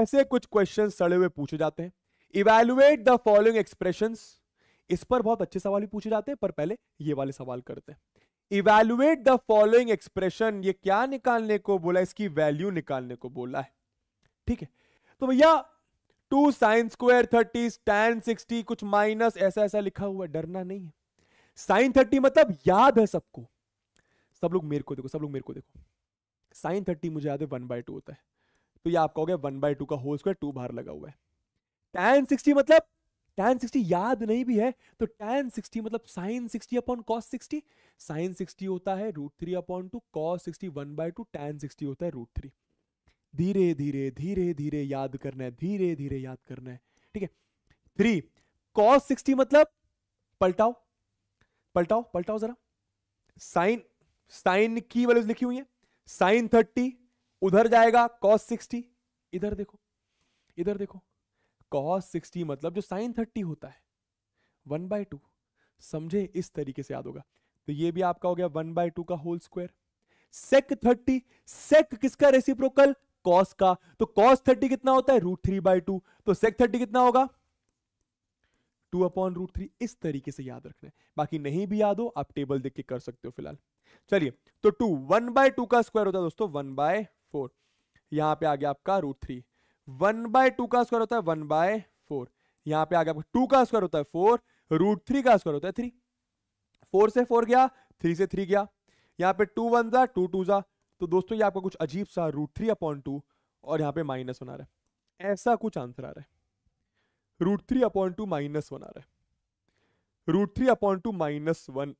ऐसे कुछ क्वेश्चन सड़े हुए पूछे जाते हैं इवेल्युएट द फॉलोइंग एक्सप्रेशन इस पर बहुत अच्छे सवाल भी पूछे जाते हैं पर पहले ये वाले सवाल करते हैं इवेल्युएट द फॉलोइंग एक्सप्रेशन ये क्या निकालने को बोला इसकी वैल्यू निकालने को बोला है ठीक है तो भैया two sine square thirty tan sixty कुछ माइनस ऐसा ऐसा लिखा हुआ डरना नहीं है साइन थर्टी मतलब याद है सबको सब लोग मेरे को देखो सब लोग मेरे को देखो साइन थर्टी मुझे याद है वन बाय टू होता है तो ये आपका हो गया वन बाय टू का होल स्क्वायर टू बाहर लगा हुआ है टेन सिक्सटी मतलब टेन सिक्सटी याद नहीं भी है तो टेन सिक्सटी मतलब sine sixty upon cos sixty sine sixty होता है root three upon two cos sixty one by two tan sixty होता है रूट थ्री धीरे धीरे धीरे धीरे याद करना है धीरे धीरे याद करना है ठीक है थ्री कॉस सिक्सटी मतलब पलटाओ पलटाओ पलटाओ जरा साइन साइन की वैल्यूज लिखी हुई है साइन थर्टी उधर जाएगा कॉस सिक्सटी इधर देखो इधर देखो कॉस सिक्सटी मतलब जो साइन थर्टी होता है वन बाय टू समझे इस तरीके से याद होगा तो ये भी आपका हो गया वन बाय टू का whole square sec thirty sec किसका रेसिप्रोकल कॉस का तो कॉस थर्टी कितना होता है रूट थ्री बाई टू तो सेक थर्टी कितना होगा टू अपॉन रूट थ्री इस तरीके से याद रखना है बाकी नहीं भी याद हो आप टेबल देख के कर सकते हो फिलहाल चलिए तो टू वन बाय टू का स्क्वायर होता है दोस्तों वन बाय फोर यहां पर आ गया आपका root three one by two का स्क्वायर होता है वन बाय फोर यहां पर आ गया टू का स्क्वायर होता है फोर रूट थ्री का स्क्वायर होता है थ्री फोर से फोर गया थ्री से थ्री गया यहाँ पे टू वन जा टू टू जा तो दोस्तों ये आपका कुछ अजीब सा रूट थ्री अपॉन टू और यहाँ पे माइनस वन आ रहा है ऐसा कुछ आंसर आ रहा है root three upon two minus one आ रहा है root three upon two minus one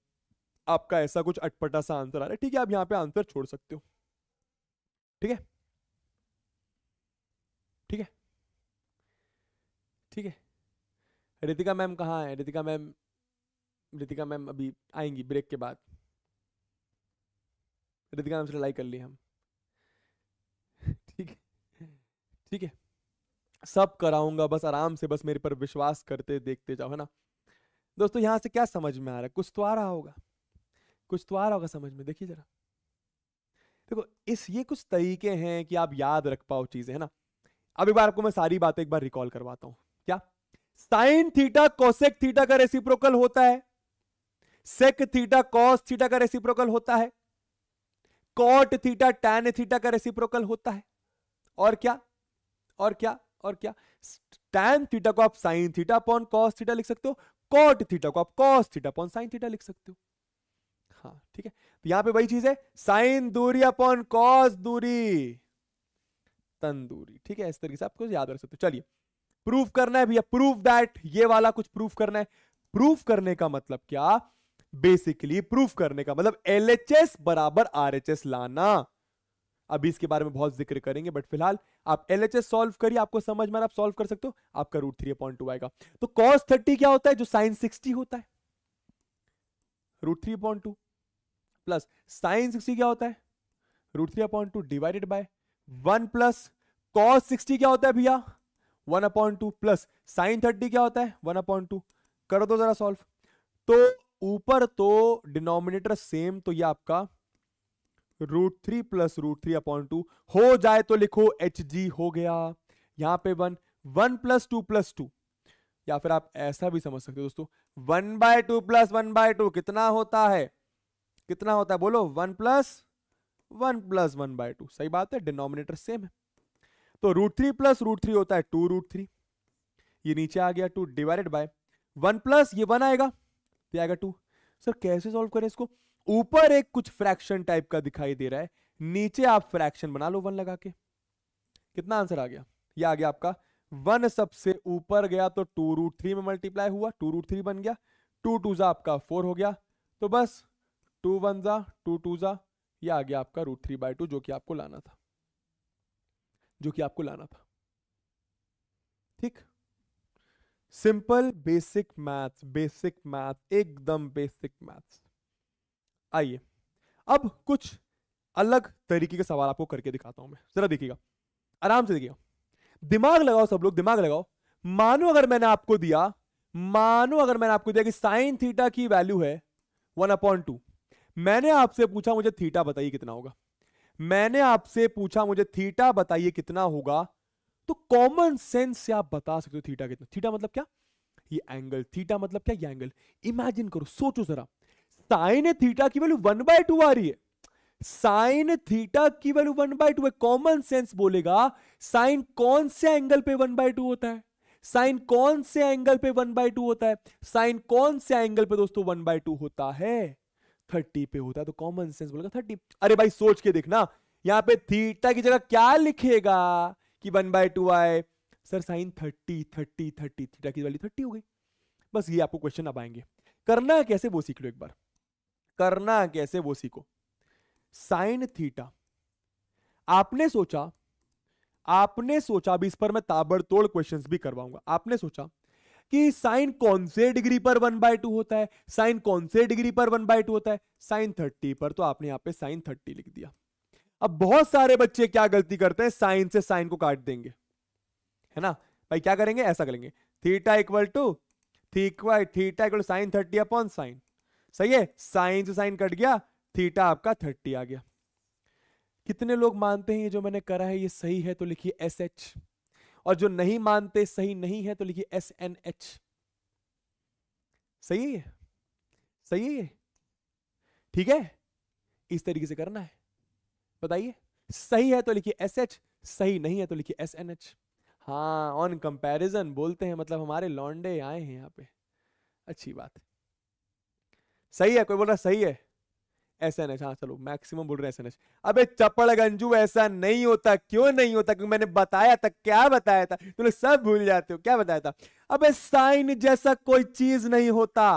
आपका ऐसा कुछ अटपटा सा आंसर आ रहा है ठीक है आप यहाँ पे आंसर छोड़ सकते हो ठीक है ठीक है ठीक है रितिका मैम कहाँ है रितिका मैम रितिका मैम अभी आएंगी ब्रेक के बाद रितिका नाम से लड़ाई कर ली हम ठीक है ठीक है सब कराऊंगा बस आराम से बस मेरे पर विश्वास करते देखते जाओ है ना दोस्तों यहां से क्या समझ में आ रहा है कुछ तो आ रहा होगा कुछ तो आ रहा होगा समझ में देखिए जरा देखो इस ये कुछ तरीके हैं कि आप याद रख पाओ चीजें है ना अब एक बार आपको मैं सारी बातें एक बार रिकॉल करवाता हूं क्या साइन थीटा कोसेक थीटा का रेसिप्रोकल होता है सेक थीटा कॉस थीटा का रेसिप्रोकल होता है कॉट थीटा टैन थीटा का रेसिप्रोकल होता है और क्या और क्या और क्या टैन थीटा को आप sine theta upon cos theta लिख सकते हो कॉट थीटा को आप cos theta upon sign theta लिख सकते हो हाँ ठीक है तो यहां पे वही चीज है साइन दूरी अपॉन कॉस दूरी तन दूरी ठीक है इस तरीके से आपको याद रख सकते हो चलिए प्रूफ करना है भैया प्रूफ दैट ये वाला कुछ प्रूफ करना है प्रूफ करने का मतलब क्या बेसिकली प्रूफ करने का मतलब एलएचएस बराबर आरएचएस लाना अभी इसके बारे में बहुत जिक्र करेंगे बट फिलहाल आप एल एच एस सॉल्व करिए आपको समझ में आप सॉल्व कर सकते हो आपका रूट थ्री पॉइंट टू आएगा तो कॉस थर्टी क्या होता है जो साइन सिक्सटी होता है root three upon two plus sine sixty क्या होता है root three upon two divided by one plus cos sixty क्या होता है भैया one appoint two plus sine thirty क्या होता है वन अपॉइंट टू करो तो जरा सॉल्व तो ऊपर तो डिनोमिनेटर सेम तो ये आपका root three plus root three upon two हो जाए तो लिखो एच जी हो गया यहां पे one one plus two plus two या फिर आप ऐसा भी समझ सकते हो दोस्तों one by two plus one by two कितना होता है कितना होता है बोलो one plus one plus one by two सही बात है डिनोमिनेटर सेम है तो root three plus root three होता है टू रूट थ्री ये नीचे आ गया two divided by one plus ये वन आएगा पे आएगा टू सर कैसे सॉल्व करें इसको ऊपर एक कुछ फ्रैक्शन टाइप का दिखाई दे रहा है नीचे आप फ्रैक्शन बना लो वन लगा के कितना आंसर आ गया ये आ गया आपका वन सबसे ऊपर गया तो टू रूट थ्री में मल्टीप्लाई हुआ टू रूट थ्री बन गया टू टू जा आपका फोर हो गया तो बस टू वन जा टू टू जा ये आ गया आपका रूट थ्री बाय टू जो कि आपको लाना था जो कि आपको लाना था ठीक simple basic maths basic math एकदम बेसिक मैथ्स आइए अब कुछ अलग तरीके के सवाल आपको करके दिखाता हूं मैं जरा देखिएगा आराम से देखिएगा दिमाग लगाओ सब लोग दिमाग लगाओ मानो अगर मैंने आपको दिया मानो अगर मैंने आपको दिया कि साइन थीटा की वैल्यू है वन अपॉइंट टू मैंने आपसे पूछा मुझे थीटा बताइए कितना होगा मैंने आपसे पूछा मुझे थीटा बताइए कितना होगा तो कॉमन सेंस से आप बता सकते हो थीटा कितना थीटा मतलब क्या ये एंगल थीटा मतलब क्या ये एंगल इमेजिन करो सोचो जरा साइन थीटा की वैल्यू वन बाय टू आ रही है साइन थीटा की वैल्यू वन बाय टू है कॉमन सेंस बोलेगा साइन कौन से एंगल पे वन बाय टू होता है साइन कौन से एंगल पे वन बाय टू होता है साइन कौन से एंगल पे दोस्तों वन बाय टू होता है थर्टी पे होता है तो कॉमन सेंस बोलेगा थर्टी अरे भाई सोच के देखना यहां पे थीटा की जगह क्या लिखेगा कि वन बाय टू आए sir sine thirty thirty thirty theta की वाली थर्टी हो गई बस ये आपको क्वेश्चन अब आएंगे करना कैसे वो सीख लो एक बार करना कैसे वो सीखो साइन थीटा आपने सोचा आपने सोचा अभी इस पर मैं ताबड़तोड़ क्वेश्चन भी करवाऊंगा आपने सोचा कि साइन कौन से डिग्री पर वन बाय टू होता है साइन कौन से डिग्री पर वन बाय टू होता है साइन थर्टी पर तो आपने यहां पे साइन थर्टी लिख दिया अब बहुत सारे बच्चे क्या गलती करते हैं साइन से साइन को काट देंगे है ना भाई क्या करेंगे ऐसा करेंगे थीटा इक्वल टू थीक्वा theta equal sine thirty upon sine सही है साइन से साइन कट गया थीटा आपका थर्टी आ गया कितने लोग मानते हैं ये जो मैंने करा है ये सही है तो लिखिए एस एच और जो नहीं मानते सही नहीं है तो लिखिए एस एन एच सही है सही है ठीक है इस तरीके से करना है बताइए सही है तो लिखिए एस एच सही नहीं है तो लिखिए एस एन एच हाँ ऑन कंपैरिजन बोलते हैं मतलब हमारे लॉन्डे आए हैं यहाँ पे अच्छी बात सही है कोई बोल रहा सही है एस एन एच हाँ चलो मैक्सिमम बोल रहे हैं एस एन एच अबे चपड़ गंजू ऐसा नहीं होता क्यों नहीं होता क्योंकि मैंने बताया था क्या बताया था तुम लोग सब भूल जाते हो क्या बताया था अबे साइन जैसा कोई चीज नहीं होता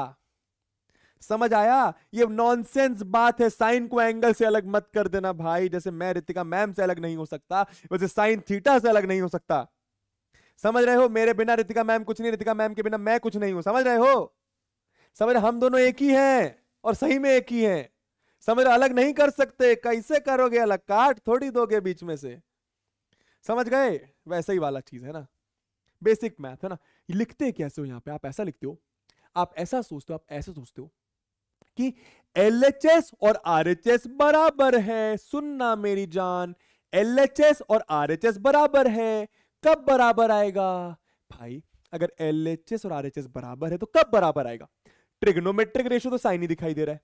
समझ आया ये नॉनसेंस बात है साइन को एंगल से अलग मत कर देना भाई जैसे मैं ऋतिका मैम से अलग नहीं हो सकता वैसे साइन थीटा से अलग नहीं हो सकता समझ रहे हो मेरे बिना ऋतिका मैम कुछ नहीं ऋतिका मैम के बिना मैं कुछ नहीं हूं समझ रहे हो समझ रहे हम दोनों एक ही हैं और सही में एक ही हैं समझ रहे अलग नहीं कर सकते कैसे करोगे अलग काट थोड़ी दोगे बीच में से समझ गए वैसे ही वाला चीज है ना बेसिक मैथ है ना लिखते कैसे हो यहाँ पे आप ऐसा लिखते हो आप ऐसा सोचते हो आप ऐसा सोचते हो कि एलएचएस और आरएचएस बराबर है सुनना मेरी जान एलएचएस और आरएचएस बराबर है कब बराबर आएगा भाई अगर एलएचएस और आरएचएस बराबर है तो कब बराबर आएगा ट्रिग्नोमेट्रिक रेशियो तो साइन ही दिखाई दे रहा है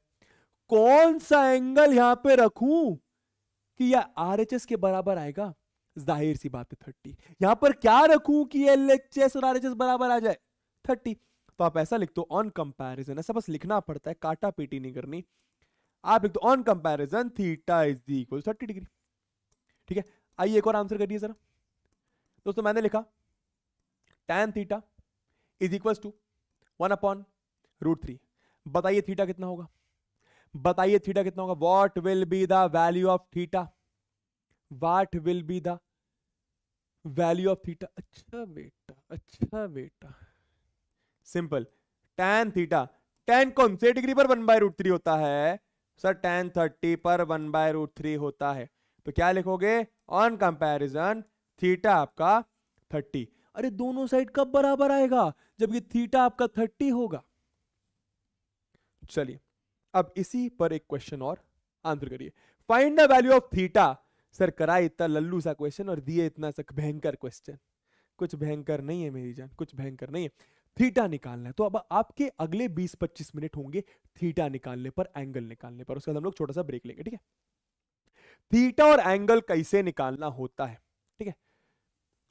कौन सा एंगल यहां पे रखूं कि यह आरएचएस के बराबर आएगा जाहिर सी बात है थर्टी यहां पर क्या रखूं कि एलएचएस और आरएचएस बराबर आ जाए थर्टी तो आप ऐसा लिख दो ऑन कंपैरिजन ऐसा बस लिखना पड़ता है काटा पीटी नहीं करनी आप लिख दो on comparison theta is the equal thirty degree ठीक है आइए एक और आंसर करिए जरा दोस्तों मैंने लिखा tan theta is equal to one upon root three बताइए थीटा कितना होगा बताइए थीटा कितना होगा what will be the value of theta what will be the value of theta अच्छा बेटा अच्छा बेटा सिंपल टेन थीटा टेन कौन से डिग्री पर वन बाय रूट थ्री होता है सर टेन थर्टी पर वन बाय रूट थ्री होता है तो क्या लिखोगे ऑन कंपैरिजन थीटा आपका थर्टी अरे दोनों साइड कब बराबर आएगा जब ये थीटा आपका थर्टी होगा चलिए अब इसी पर एक क्वेश्चन और आंसर करिए find the value of theta sir करा इतना लल्लू सा क्वेश्चन और दिए इतना सा भयंकर क्वेश्चन कुछ भयंकर नहीं है मेरी जान कुछ भयंकर नहीं है थीटा निकालना है तो अब आपके अगले 20-25 मिनट होंगे थीटा निकालने पर एंगल निकालने पर उसके बाद हम लोग छोटा सा ब्रेक लेंगे ठीक है थीटा और एंगल कैसे निकालना होता है ठीक है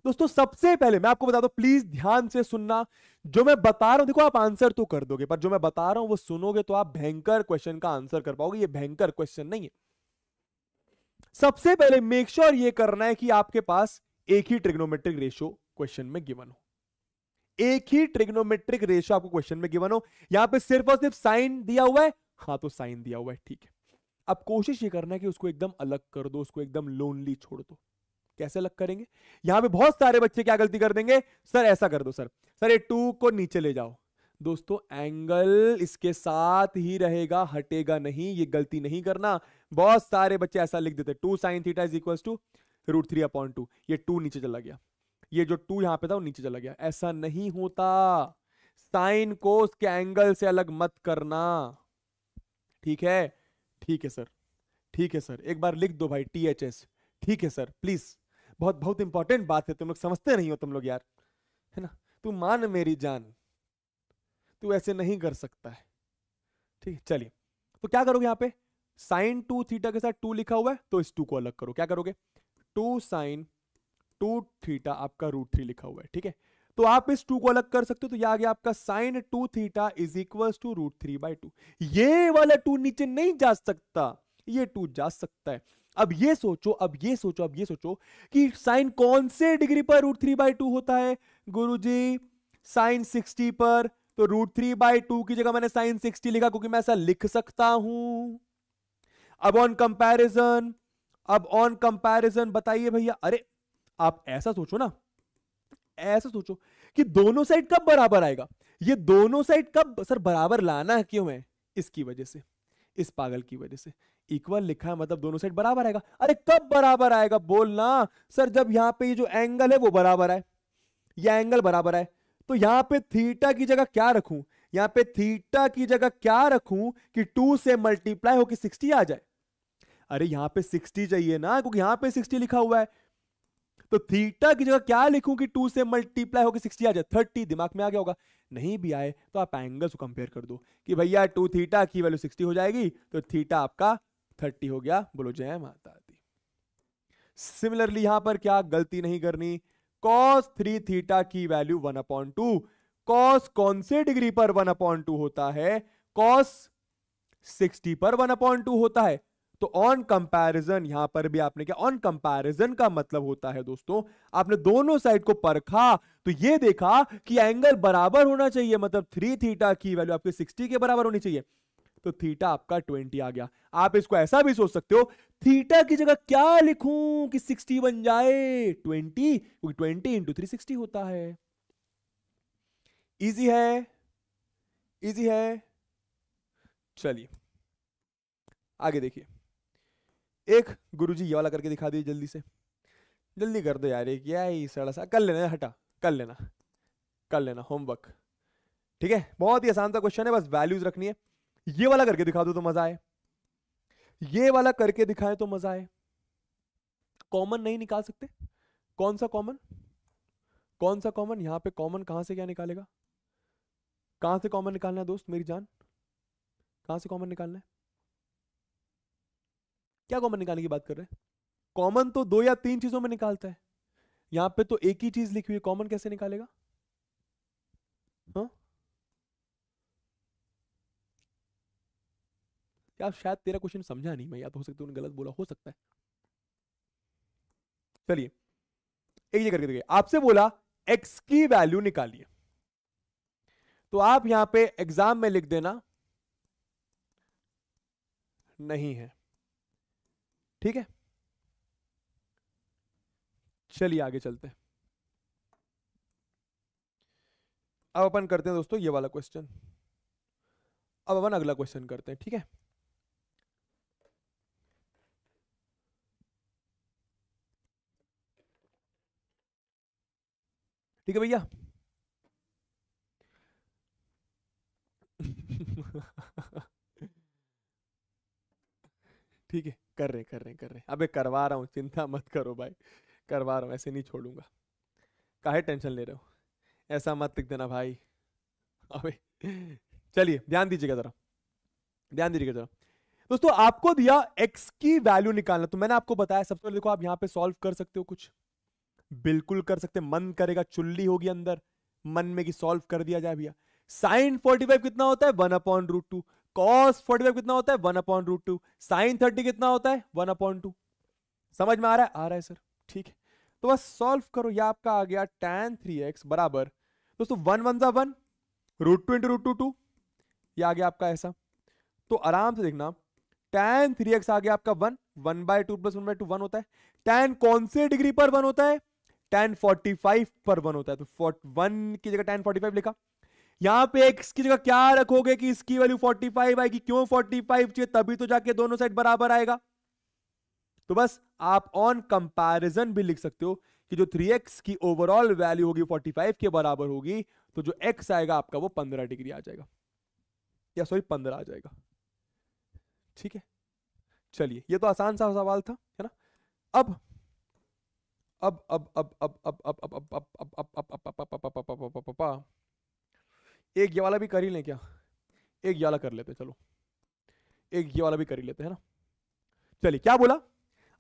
दोस्तों सबसे पहले मैं आपको बता दू प्लीज ध्यान से सुनना जो मैं बता रहा हूं देखो आप आंसर तो कर दोगे पर जो मैं बता रहा हूं वो सुनोगे तो आप भयंकर क्वेश्चन का आंसर कर पाओगे ये भयंकर क्वेश्चन नहीं है सबसे पहले मेक श्योर sure ये करना है कि आपके पास एक ही ट्रिग्नोमेट्रिक रेशियो क्वेश्चन में गिवन हो एक ही ट्रिग्नोमेट्रिक रेशो आपको क्वेश्चन में गिवन हो यहां पे सिर्फ और सिर्फ साइन दिया हुआ है हाँ तो साइन दिया हुआ है ठीक है अब कोशिश ये करना है कि उसको एकदम अलग कर दो उसको एकदम लोनली छोड़ दो कैसे अलग करेंगे यहां पे बहुत सारे बच्चे क्या गलती कर देंगे सर ऐसा कर दो सर सर ये टू को नीचे ले जाओ दोस्तों एंगल इसके साथ ही रहेगा हटेगा नहीं ये गलती नहीं करना बहुत सारे बच्चे ऐसा लिख देते two sine theta is equal to root three upon two ये टू नीचे चला गया ये जो टू यहां पे था वो नीचे चला गया ऐसा नहीं होता साइन को उसके एंगल से अलग मत करना ठीक है ठीक है सर ठीक है सर एक बार लिख दो भाई टी एच एस ठीक है सर प्लीज बहुत बहुत इंपॉर्टेंट बात है तुम लोग समझते नहीं हो तुम लोग यार है ना तू मान मेरी जान तू ऐसे नहीं कर सकता है ठीक है चलिए तो क्या करोगे यहां पे साइन टू थीटा के साथ टू लिखा हुआ है तो इस टू को अलग करो क्या करोगे टू साइन टू थीटा आपका रूट थ्री लिखा हुआ है ठीक है तो आप इस टू को अलग कर सकते हो तो यह आ गया आपका sine two theta is equal to root three by two ये वाला टू नीचे नहीं जा सकता ये टू जा सकता है अब ये सोचो अब ये सोचो अब ये सोचो कि साइन कौन से डिग्री पर रूट थ्री बाई टू होता है गुरु जी साइन सिक्सटी पर तो रूट थ्री बाई टू की जगह मैंने साइन सिक्सटी लिखा क्योंकि मैं ऐसा लिख सकता हूं अब ऑन कंपैरिजन अब ऑन कंपैरिजन बताइए भैया अरे आप ऐसा सोचो ना ऐसा सोचो कि दोनों साइड कब बराबर आएगा ये दोनों साइड कब सर बराबर लाना है क्यों है इसकी वजह से इस पागल की वजह से इक्वल लिखा है मतलब दोनों साइड बराबर आएगा अरे कब बराबर आएगा बोलना सर जब यहां पे ये जो एंगल है वो बराबर आए ये एंगल बराबर आए तो यहां पे थीटा की जगह क्या रखू यहां पे थीटा की जगह क्या रखू कि टू से मल्टीप्लाई होकर सिक्सटी आ जाए अरे यहां पे सिक्सटी चाहिए ना क्योंकि यहां पे सिक्सटी लिखा हुआ है तो थीटा की जगह क्या लिखूं कि टू से मल्टीप्लाई होकर सिक्सटी आ जाए थर्टी दिमाग में आ गया होगा नहीं भी आए तो आप एंगल्स को कंपेयर कर दो कि भैया टू थीटा की वैल्यू सिक्सटी हो जाएगी तो थीटा आपका थर्टी हो गया बोलो जय माता दी सिमिलरली यहां पर क्या गलती नहीं करनी कॉस थ्री थीटा की value one appoint two cos कौन से डिग्री पर वन अपॉइंट टू होता है कॉस सिक्सटी पर वन अपॉइंट टू होता है तो ऑन कंपैरिजन यहां पर भी आपने क्या ऑन कंपैरिजन का मतलब होता है दोस्तों आपने दोनों साइड को परखा तो ये देखा कि एंगल बराबर होना चाहिए मतलब थ्री थीटा की वैल्यू आपके सिक्सटी के बराबर होनी चाहिए तो थीटा आपका ट्वेंटी आ गया आप इसको ऐसा भी सोच सकते हो थीटा की जगह क्या लिखूं कि सिक्सटी बन जाए ट्वेंटी क्योंकि ट्वेंटी इंटू थ्री सिक्सटी होता है इजी है इजी है चलिए आगे देखिए एक गुरु जी ये वाला करके दिखा दिए जल्दी से जल्दी कर दो यार एक या ही सड़ा सा कर लेना हटा कर लेना कर लेना होमवर्क ठीक है बहुत ही आसान सा क्वेश्चन है बस वैल्यूज रखनी है ये वाला करके दिखा दो तो मजा आए ये वाला करके दिखाए तो मजा आए कॉमन नहीं निकाल सकते कौन सा कॉमन कौन सा कॉमन यहां पे कॉमन कहां से क्या निकालेगा कहां से कॉमन निकालना है दोस्त मेरी जान कहां से कॉमन निकालना है क्या कॉमन निकालने की बात कर रहे हैं कॉमन तो दो या तीन चीजों में निकालता है यहां पे तो एक ही चीज लिखी हुई है कॉमन कैसे निकालेगा हा? क्या शायद तेरा क्वेश्चन समझा नहीं मैं या तो हो सकता है गलत बोला हो सकता है चलिए एक ये करके देखिए आपसे बोला एक्स की वैल्यू निकालिए तो आप यहां पे एग्जाम में लिख देना नहीं है ठीक है चलिए आगे चलते हैं अब अपन करते हैं दोस्तों ये वाला क्वेश्चन अब अपन अगला क्वेश्चन करते हैं ठीक है ठीक है भैया ठीक है कर रहे कर रहे कर रहे अबे करवा रहा हूँ चिंता मत करो भाई करवा रहा हूँ ऐसे नहीं छोड़ूंगा काहे टेंशन ले रहे हो ऐसा मत लिख देना भाई अबे चलिए ध्यान दीजिएगा ज़रा ध्यान दीजिएगा ज़रा दोस्तों आपको दिया x की वैल्यू निकालना तो मैंने आपको बताया सबसे पहले देखो आप यहाँ पे सॉल्व कर सकते हो कुछ बिल्कुल कर सकते हो मन करेगा चुल्ली होगी अंदर मन में कि सॉल्व कर दिया जाए भैया साइन 45 कितना होता है one upon root two cos forty five कितना होता है one upon root two sine thirty कितना होता है वन अपॉन टू समझ में आ रहा है आ रहा है सर ठीक है तो बस सॉल्व करो ये आपका आ गया टेन थ्री एक्स बराबर दोस्तों वन वन सा one root two into root two two ये आ गया आपका ऐसा तो आराम से देखना टेन थ्री एक्स आ गया आपका one one by two plus one by two one होता है टेन कौन से डिग्री पर वन होता है टेन फोर्टी फाइव पर वन होता है तो वन की जगह टेन फोर्टी फाइव लिखा यहाँ पे एक्स की जगह क्या रखोगे कि इसकी वैल्यू 45 आएगी क्यों 45 चाहिए तभी तो जाके दोनों साइड बराबर आएगा तो बस आप ऑन कंपैरिजन भी लिख सकते हो कि जो 3x की ओवरऑल वैल्यू होगी 45 के बराबर होगी तो जो x आएगा आपका वो 15 डिग्री आ जाएगा या सॉरी 15 आ जाएगा ठीक है चलिए ये तो आसान सा सवाल था है ना अब अब अब अब अब अब अब अब अब अब अब अब अब अब एक ये वाला भी कर ही लें क्या एक ये वाला कर लेते चलो एक ये वाला भी कर ही लेते हैं ना चलिए क्या बोला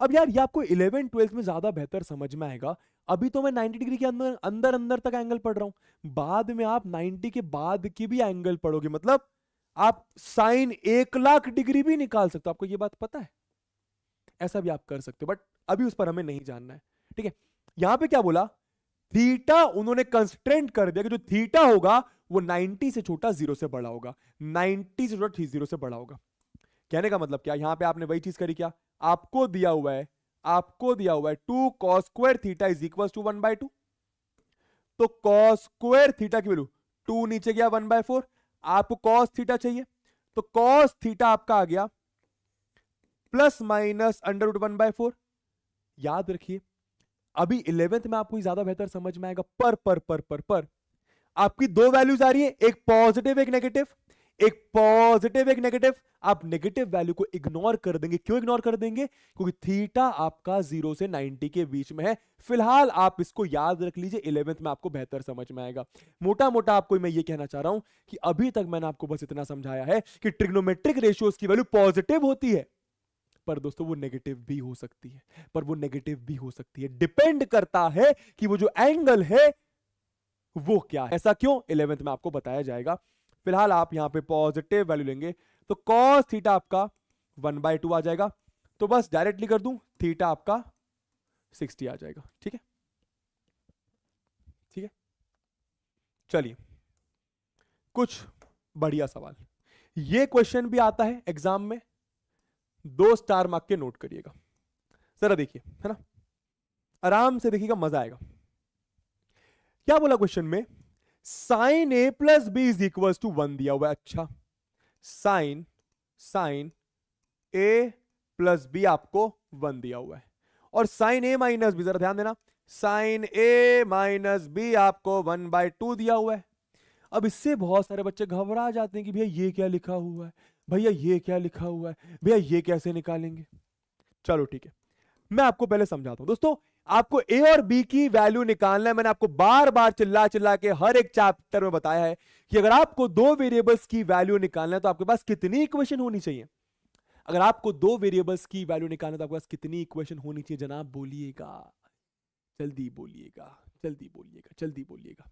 अब यार ये आपको इलेवन ट्वेल्थ में ज्यादा बेहतर समझ में आएगा अभी तो मैं 90 डिग्री के अंदर अंदर अंदर तक एंगल पढ़ रहा हूं बाद में आप 90 के बाद की भी एंगल पढ़ोगे मतलब आप साइन एक लाख डिग्री भी निकाल सकते हो आपको ये बात पता है ऐसा भी आप कर सकते हो बट अभी उस पर हमें नहीं जानना है ठीक है यहां पे क्या बोला थीटा उन्होंने कंस्टेंट कर दिया कि जो थीटा होगा वो 90 से छोटा जीरो से बड़ा होगा 90 से छोटा जीरो से बड़ा होगा कहने का मतलब क्या यहां पे आपने वही चीज करी क्या आपको दिया हुआ है आपको दिया हुआ है two cos square theta is equal to one by two तो कॉस स्क्वायर थीटा की वैल्यू टू नीचे गया वन बाय फोर आपको कॉस थीटा चाहिए तो कॉस थीटा आपका आ गया plus minus under root one by four याद रखिए अभी इलेवेंथ में आपको ज्यादा बेहतर समझ में आएगा पर पर पर पर पर पर आपकी दो वैल्यूज आ रही है एक पॉजिटिव एक नेगेटिव एक पॉजिटिव एक नेगेटिव आप नेगेटिव वैल्यू को इग्नोर कर देंगे क्यों इग्नोर कर देंगे क्योंकि थीटा आपका जीरो से नाइनटी के बीच में है फिलहाल आप इसको याद रख लीजिए इलेवेंथ में आपको बेहतर समझ में आएगा मोटा मोटा आपको मैं ये कहना चाह रहा हूं कि अभी तक मैंने आपको बस इतना समझाया है कि ट्रिग्नोमेट्रिक रेशियो की वैल्यू पॉजिटिव होती है पर दोस्तों वो नेगेटिव भी हो सकती है पर वो नेगेटिव भी हो सकती है डिपेंड करता है कि वो जो एंगल है वो क्या है ऐसा क्यों इलेवेंथ में आपको बताया जाएगा फिलहाल आप यहाँ पे पॉजिटिव वैल्यू लेंगे तो कॉस थीटा आपका वन बाय टू आ जाएगा तो बस डायरेक्टली कर दू थीटा आपका सिक्सटी आ जाएगा ठीक है ठीक है चलिए कुछ बढ़िया सवाल ये क्वेश्चन भी आता है एग्जाम में दो स्टार मार्क के नोट करिएगा जरा देखिए है ना आराम से देखिएगा मजा आएगा क्या बोला क्वेश्चन में sine A plus B is equal to one दिया हुआ अच्छा sine sine A plus B आपको वन दिया हुआ है और साइन ए माइनस बी जरा ध्यान देना साइन ए माइनस बी आपको वन बाय टू दिया हुआ है अब इससे बहुत सारे बच्चे घबरा जाते हैं कि भैया ये क्या लिखा हुआ है भैया ये क्या लिखा हुआ है भैया ये कैसे निकालेंगे चलो ठीक है मैं आपको पहले समझाता हूं दोस्तों आपको ए और बी की वैल्यू निकालना है मैंने आपको बार बार चिल्ला चिल्ला के हर एक चैप्टर में बताया है कि अगर आपको दो वेरिएबल्स की वैल्यू निकालना है तो आपके पास कितनी इक्वेशन होनी चाहिए अगर आपको दो वेरिएबल्स की वैल्यू निकालना है तो आपके पास कितनी इक्वेशन होनी चाहिए जनाब बोलिएगा जल्दी बोलिएगा जल्दी बोलिएगा जल्दी बोलिएगा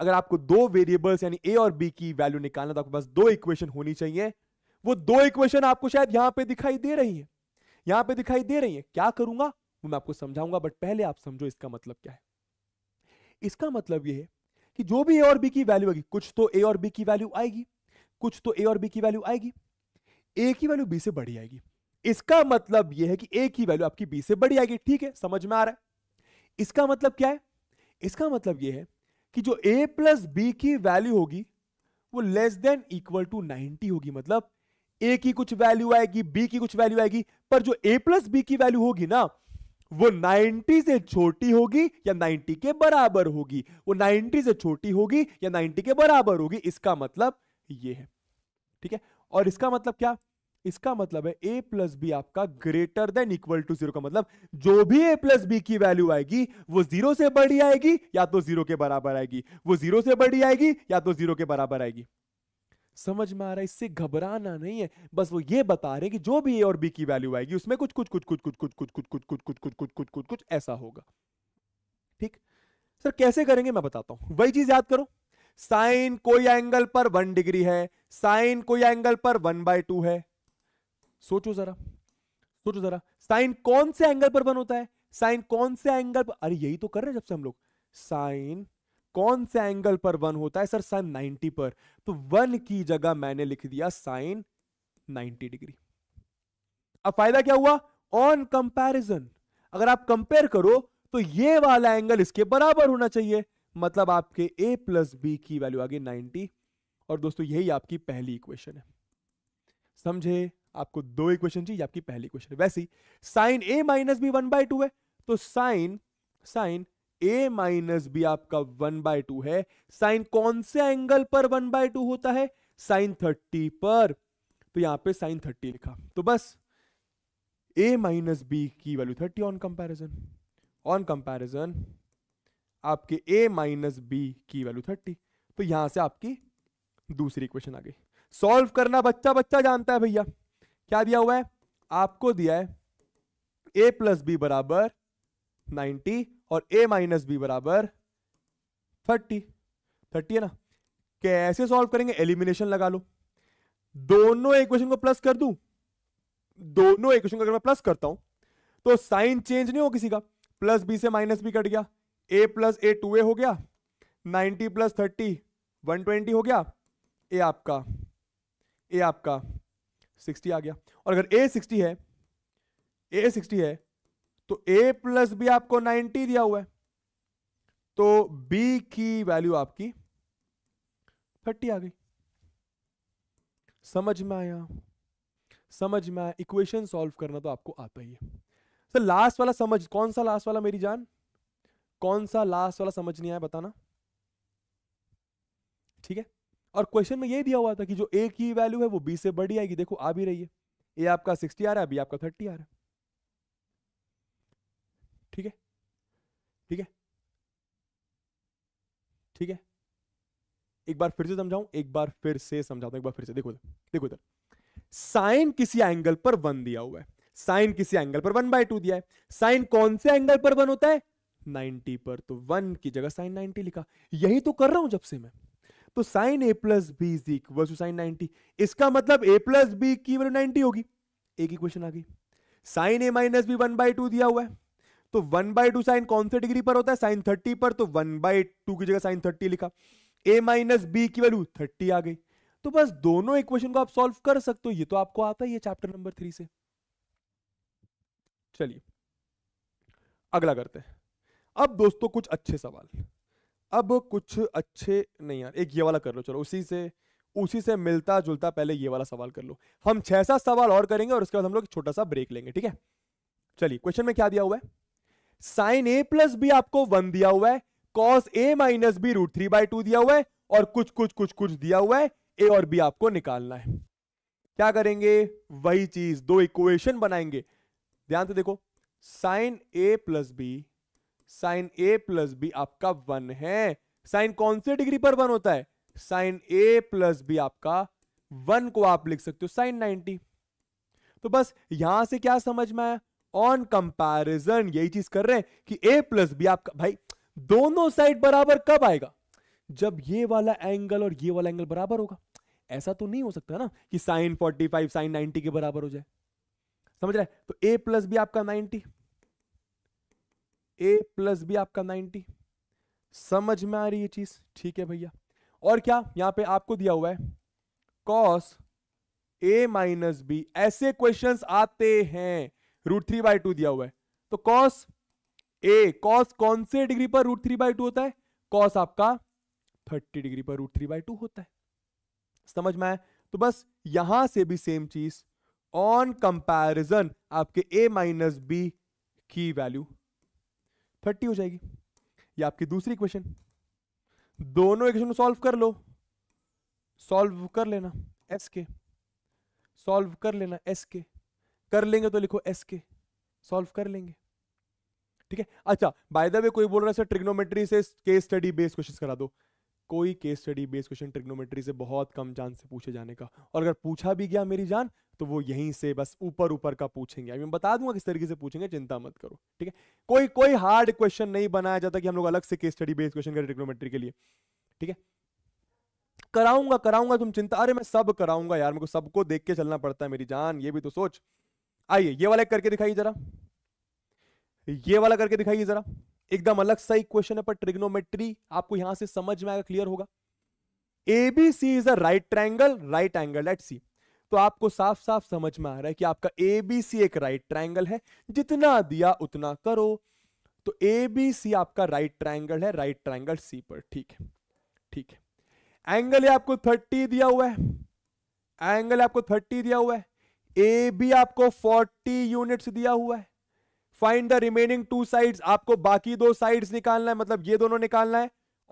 अगर आपको दो वेरिएबल्स यानी ए और बी की वैल्यू निकालना तो आपके पास दो इक्वेशन होनी चाहिए वो दो इक्वेशन आपको शायद यहां पे दिखाई दे रही है यहां पे दिखाई दे रही है क्या करूंगा वो मैं आपको समझाऊंगा बट पहले आप समझो इसका मतलब क्या है इसका मतलब ये है कि जो भी ए और बी की वैल्यू तो आएगी कुछ तो ए और बी की वैल्यू आएगी कुछ तो ए और बी की वैल्यू आएगी ए की वैल्यू बी से बढ़ी आएगी इसका मतलब यह है कि ए की वैल्यू आपकी बी से बढ़ी आएगी ठीक है समझ में आ रहा है इसका मतलब क्या है इसका मतलब यह है कि जो ए प्लस बी की वैल्यू होगी वो लेस देन इक्वल टू 90 होगी मतलब ए की कुछ वैल्यू आएगी बी की कुछ वैल्यू आएगी पर जो ए प्लस बी की वैल्यू होगी ना वो 90 से छोटी होगी या 90 के बराबर होगी वो 90 से छोटी होगी या 90 के बराबर होगी इसका मतलब ये है ठीक है और इसका मतलब क्या इसका मतलब है a प्लस बी आपका greater than equal to zero का मतलब जो भी a प्लस बी की वैल्यू आएगी वो जीरो से बड़ी आएगी या तो जीरो के बराबर आएगी वो जीरो से बड़ी आएगी या तो जीरो के बराबर आएगी समझ में आ रहा है इससे घबराना नहीं है बस वो ये बता रहे कि जो भी ए और बी की वैल्यू आएगी उसमें कुछ कुछ कुछ कुछ कुछ कुछ कुछ कुछ कुछ कुछ कुछ कुछ कुछ कुछ कुछ कुछ ऐसा होगा ठीक सर कैसे करेंगे मैं बताता हूं वही चीज याद करो साइन कोई एंगल पर वन डिग्री है साइन कोई एंगल पर वन बाय टू है सोचो जरा सोचो जरा साइन कौन से एंगल पर वन होता है साइन कौन से एंगल पर अरे यही तो कर रहे हैं जब से हम लोग साइन कौन से एंगल पर वन होता है सर साइन 90 पर तो वन की जगह मैंने लिख दिया साइन 90 डिग्री अब फायदा क्या हुआ ऑन कंपैरिजन अगर आप कंपेयर करो तो ये वाला एंगल इसके बराबर होना चाहिए मतलब आपके ए प्लस बी की वैल्यू आ गई नाइनटी और दोस्तों यही आपकी पहली इक्वेशन है समझे आपको दो इक्वेशन चाहिए आपकी पहली इक्वेशन है वैसी sine A minus B one by two है तो sine sine A minus B आपका वन बाय टू है साइन कौन से एंगल पर वन बाय टू होता है साइन थर्टी पर तो यहां पे साइन थर्टी लिखा तो बस ए माइनस बी की value thirty on comparison on comparison आपके ए माइनस बी की वैल्यू थर्टी तो यहां से आपकी दूसरी इक्वेशन आ गई सॉल्व करना बच्चा बच्चा जानता है भैया क्या दिया हुआ है आपको दिया है ए प्लस बी बराबर नाइनटी और ए माइनस बी बराबर थर्टी थर्टी है ना कैसे सॉल्व करेंगे एलिमिनेशन लगा लो दोनों इक्वेशन को प्लस कर दू दोनों इक्वेशन को अगर मैं प्लस करता हूं तो साइन चेंज नहीं हो किसी का प्लस बी से माइनस बी कट गया A plus A two A हो गया ninety plus thirty one twenty हो गया ए आपका ए आपका सिक्सटी आ गया और अगर ए सिक्सटी है ए सिक्सटी है तो ए प्लस बी आपको 90 दिया हुआ है तो बी की वैल्यू आपकी 30 आ गई समझ में आया समझ में आया इक्वेशन सॉल्व करना तो आपको आता ही है सर लास्ट वाला समझ कौन सा लास्ट वाला मेरी जान कौन सा लास्ट वाला समझ नहीं आया बताना ठीक है और क्वेश्चन में ये दिया हुआ था कि जो ए की वैल्यू है वो बी से बड़ी आएगी देखो आ भी रही है ए आपका सिक्सटी आ रहा है बी आपका थर्टी आ रहा है ठीक है ठीक है एक बार फिर से समझाऊं एक बार फिर से समझाता एक बार फिर से देखो देखो इधर साइन किसी एंगल पर वन दिया हुआ है साइन किसी एंगल पर वन बाय टू दिया है साइन कौन से एंगल पर वन होता है 90 पर तो वन की जगह साइन 90 लिखा यही तो कर रहा हूं जब से मैं तो sine A plus B equal to sine ninety इसका मतलब ए प्लस बी की वैल्यू 90 होगी एक ही क्वेश्चन आ गई sine A minus B one by two दिया हुआ है तो वन बाई टू साइन कौन से डिग्री पर होता है साइन थर्टी पर तो वन बाई टू की जगह साइन थर्टी लिखा ए माइनस बी की वैल्यू थर्टी आ गई तो बस दोनों इक्वेशन को आप सॉल्व कर सकते हो ये तो आपको आता ही है चैप्टर नंबर थ्री से चलिए अगला करते हैं अब दोस्तों कुछ अच्छे सवाल अब कुछ अच्छे नहीं यार एक ये वाला कर लो चलो उसी से उसी से मिलता जुलता पहले ये वाला सवाल कर लो हम छह सात सवाल और करेंगे और उसके बाद हम लोग छोटा सा ब्रेक लेंगे ठीक है चलिए क्वेश्चन में क्या दिया हुआ है साइन ए प्लस बी आपको वन दिया हुआ है cos A minus B root three by two दिया हुआ है और कुछ कुछ कुछ कुछ दिया हुआ है ए और बी आपको निकालना है क्या करेंगे वही चीज दो इक्वेशन बनाएंगे ध्यान से देखो sine A plus B sine A plus B आपका वन है साइन कौन से डिग्री पर वन होता है साइन ए प्लस बी आपका वन को आप लिख सकते हो साइन नाइनटी तो बस यहां से क्या समझ में आया ऑन कंपैरिजन यही चीज कर रहे हैं कि ए प्लस बी आपका भाई दोनों साइड बराबर कब आएगा जब ये वाला एंगल और ये वाला एंगल बराबर होगा ऐसा तो नहीं हो सकता ना कि साइन 45 साइन नाइनटी के बराबर हो जाए समझ रहे तो ए प्लस बी आपका 90 ए प्लस बी आपका 90 समझ में आ रही है चीज ठीक है भैया और क्या यहां पे आपको दिया हुआ है कॉस ए माइनस बी ऐसे क्वेश्चंस आते हैं रूट थ्री बाई टू दिया हुआ है तो कॉस ए कॉस कौन से डिग्री पर रूट थ्री बाई टू होता है कॉस आपका थर्टी डिग्री पर रूट थ्री बाई टू होता है समझ में आया तो बस यहां से भी सेम चीज ऑन कंपैरिजन आपके ए माइनस बी की वैल्यू थर्टी हो जाएगी ये आपकी दूसरी क्वेश्चन दोनों इक्वेशन को सॉल्व कर लो सॉल्व कर लेना एस के सॉल्व कर लेना एस के कर लेंगे तो लिखो एस के सॉल्व कर लेंगे ठीक है अच्छा बाय द वे कोई बोल रहा है सर ट्रिग्नोमेट्री से केस स्टडी बेस्ड क्वेश्चन करा दो कोई case study based question trigonometry से बहुत कम चांस से पूछे जाने का और अगर पूछा भी गया मेरी जान तो वो यहीं से बस ऊपर ऊपर का पूछेंगे मैं बता दूंगा किस तरीके से पूछेंगे चिंता मत करो ठीक है कोई कोई हार्ड क्वेश्चन नहीं बनाया जाता कि हम लोग अलग से केस स्टडी बेस्ड क्वेश्चन करें ट्रिग्नोमेट्री के लिए ठीक है कराऊंगा कराऊंगा तुम चिंता अरे मैं सब कराऊंगा यार मेरे को सबको देख के चलना पड़ता है मेरी जान ये भी तो सोच आइए ये वाला करके दिखाइए जरा ये वाला करके दिखाइए जरा एकदम अलग सही क्वेश्चन है पर ट्रिग्नोमेट्री आपको यहां से समझ में आएगा क्लियर होगा ABC is a right triangle right angle let C तो आपको साफ साफ समझ में आ रहा है कि आपका एबीसी एक राइट ट्राइंगल है जितना दिया उतना करो तो एबीसी आपका राइट ट्राइंगल है राइट ट्राइंगल सी पर ठीक है ठीक है एंगल आपको 30 दिया हुआ है एंगल आपको 30 दिया हुआ है ए बी आपको 40 यूनिट्स दिया हुआ है find the remaining two sides आपको बाकी दो साइड्स निकालना है मतलब ये दोनों निकालना है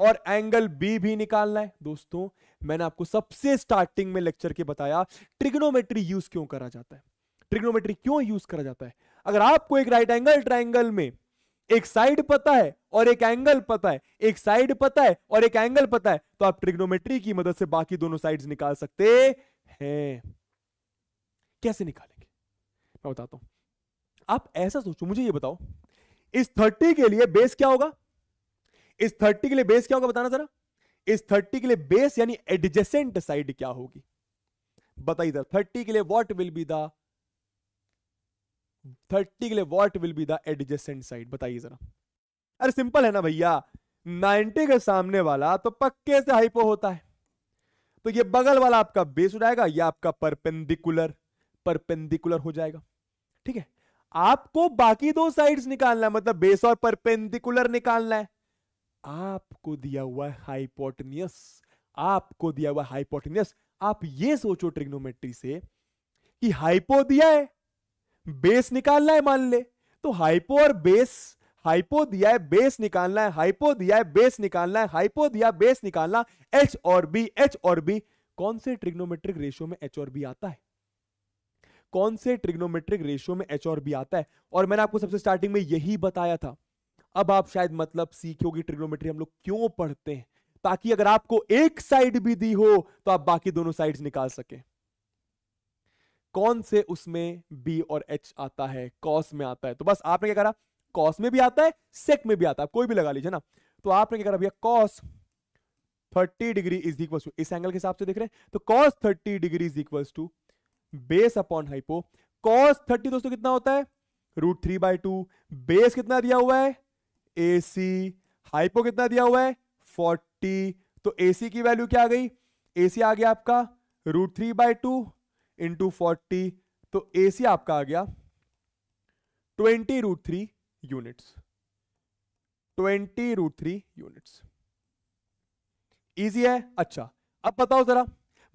और एंगल बी भी निकालना है दोस्तों मैंने आपको सबसे स्टार्टिंग में लेक्चर के बताया ट्रिग्नोमेट्री यूज क्यों करा जाता है ट्रिग्नोमेट्री क्यों यूज करा जाता है अगर आपको एक राइट एंगल ट्राइंगल में एक साइड पता है और एक एंगल पता है एक साइड पता है और एक एंगल पता है तो आप ट्रिग्नोमेट्री की मदद से बाकी दोनों साइड्स निकाल सकते हैं कैसे निकालेंगे मैं बताता हूं आप ऐसा सोचो मुझे ये बताओ इस थर्टी के लिए बेस क्या होगा इस थर्टी के लिए बेस क्या होगा बताना जरा इस थर्टी के लिए बेस यानी एडजेसेंट साइड क्या होगी बताइए जरा थर्टी के लिए what will be the thirty के लिए what will be the adjacent side बताइए जरा अरे सिंपल है ना भैया 90 के सामने वाला तो पक्के से हाइपो होता है तो ये बगल वाला आपका बेस उड़ाएगा या आपका परपेंडिकुलर परपेंडिकुलर हो जाएगा ठीक है आपको बाकी दो साइड्स निकालना है मतलब बेस और परपेंडिकुलर निकालना है आपको दिया हुआ है हाइपोटनियस आपको दिया हुआ हाइपोटनियस आप ये सोचो ट्रिग्नोमेट्री से कि हाइपो दिया है बेस निकालना है मान ले तो हाइपो और बेस हाइपो दिया है बेस निकालना है हाइपो दिया है बेस निकालना है हाइपो दिया बेस निकालना एच और बी एच और बी कौन से ट्रिग्नोमेट्रिक रेशियो में एच और बी आता है कौन से ट्रिग्नोमेट्रिक रेशियो में एच और बी आता है और मैंने आपको सबसे स्टार्टिंग में यही बताया था अब आप शायद मतलब सीखोगे ट्रिग्नोमेट्री हम लोग क्यों पढ़ते हैं ताकि अगर आपको एक साइड भी दी हो तो आप बाकी दोनों साइड निकाल सके कौन से उसमें बी और एच आता है कॉस में आता है तो बस आपने क्या करा कॉस में भी आता है सेक में भी आता है कोई भी लगा लीजिए ना तो आपने क्या करा भैया cos 30 degree is equal to इस एंगल के हिसाब से देख रहे हैं तो cos 30 degree is equal to base upon hypo cos thirty दोस्तों कितना होता है root three by two base कितना दिया हुआ है ए सी हाइपो कितना दिया हुआ है फोर्टी तो ए सी की वैल्यू क्या आ गई ए सी आ गया आपका root three by two into forty तो ए सी आपका आ गया twenty root three units twenty root three units easy है अच्छा अब बताओ जरा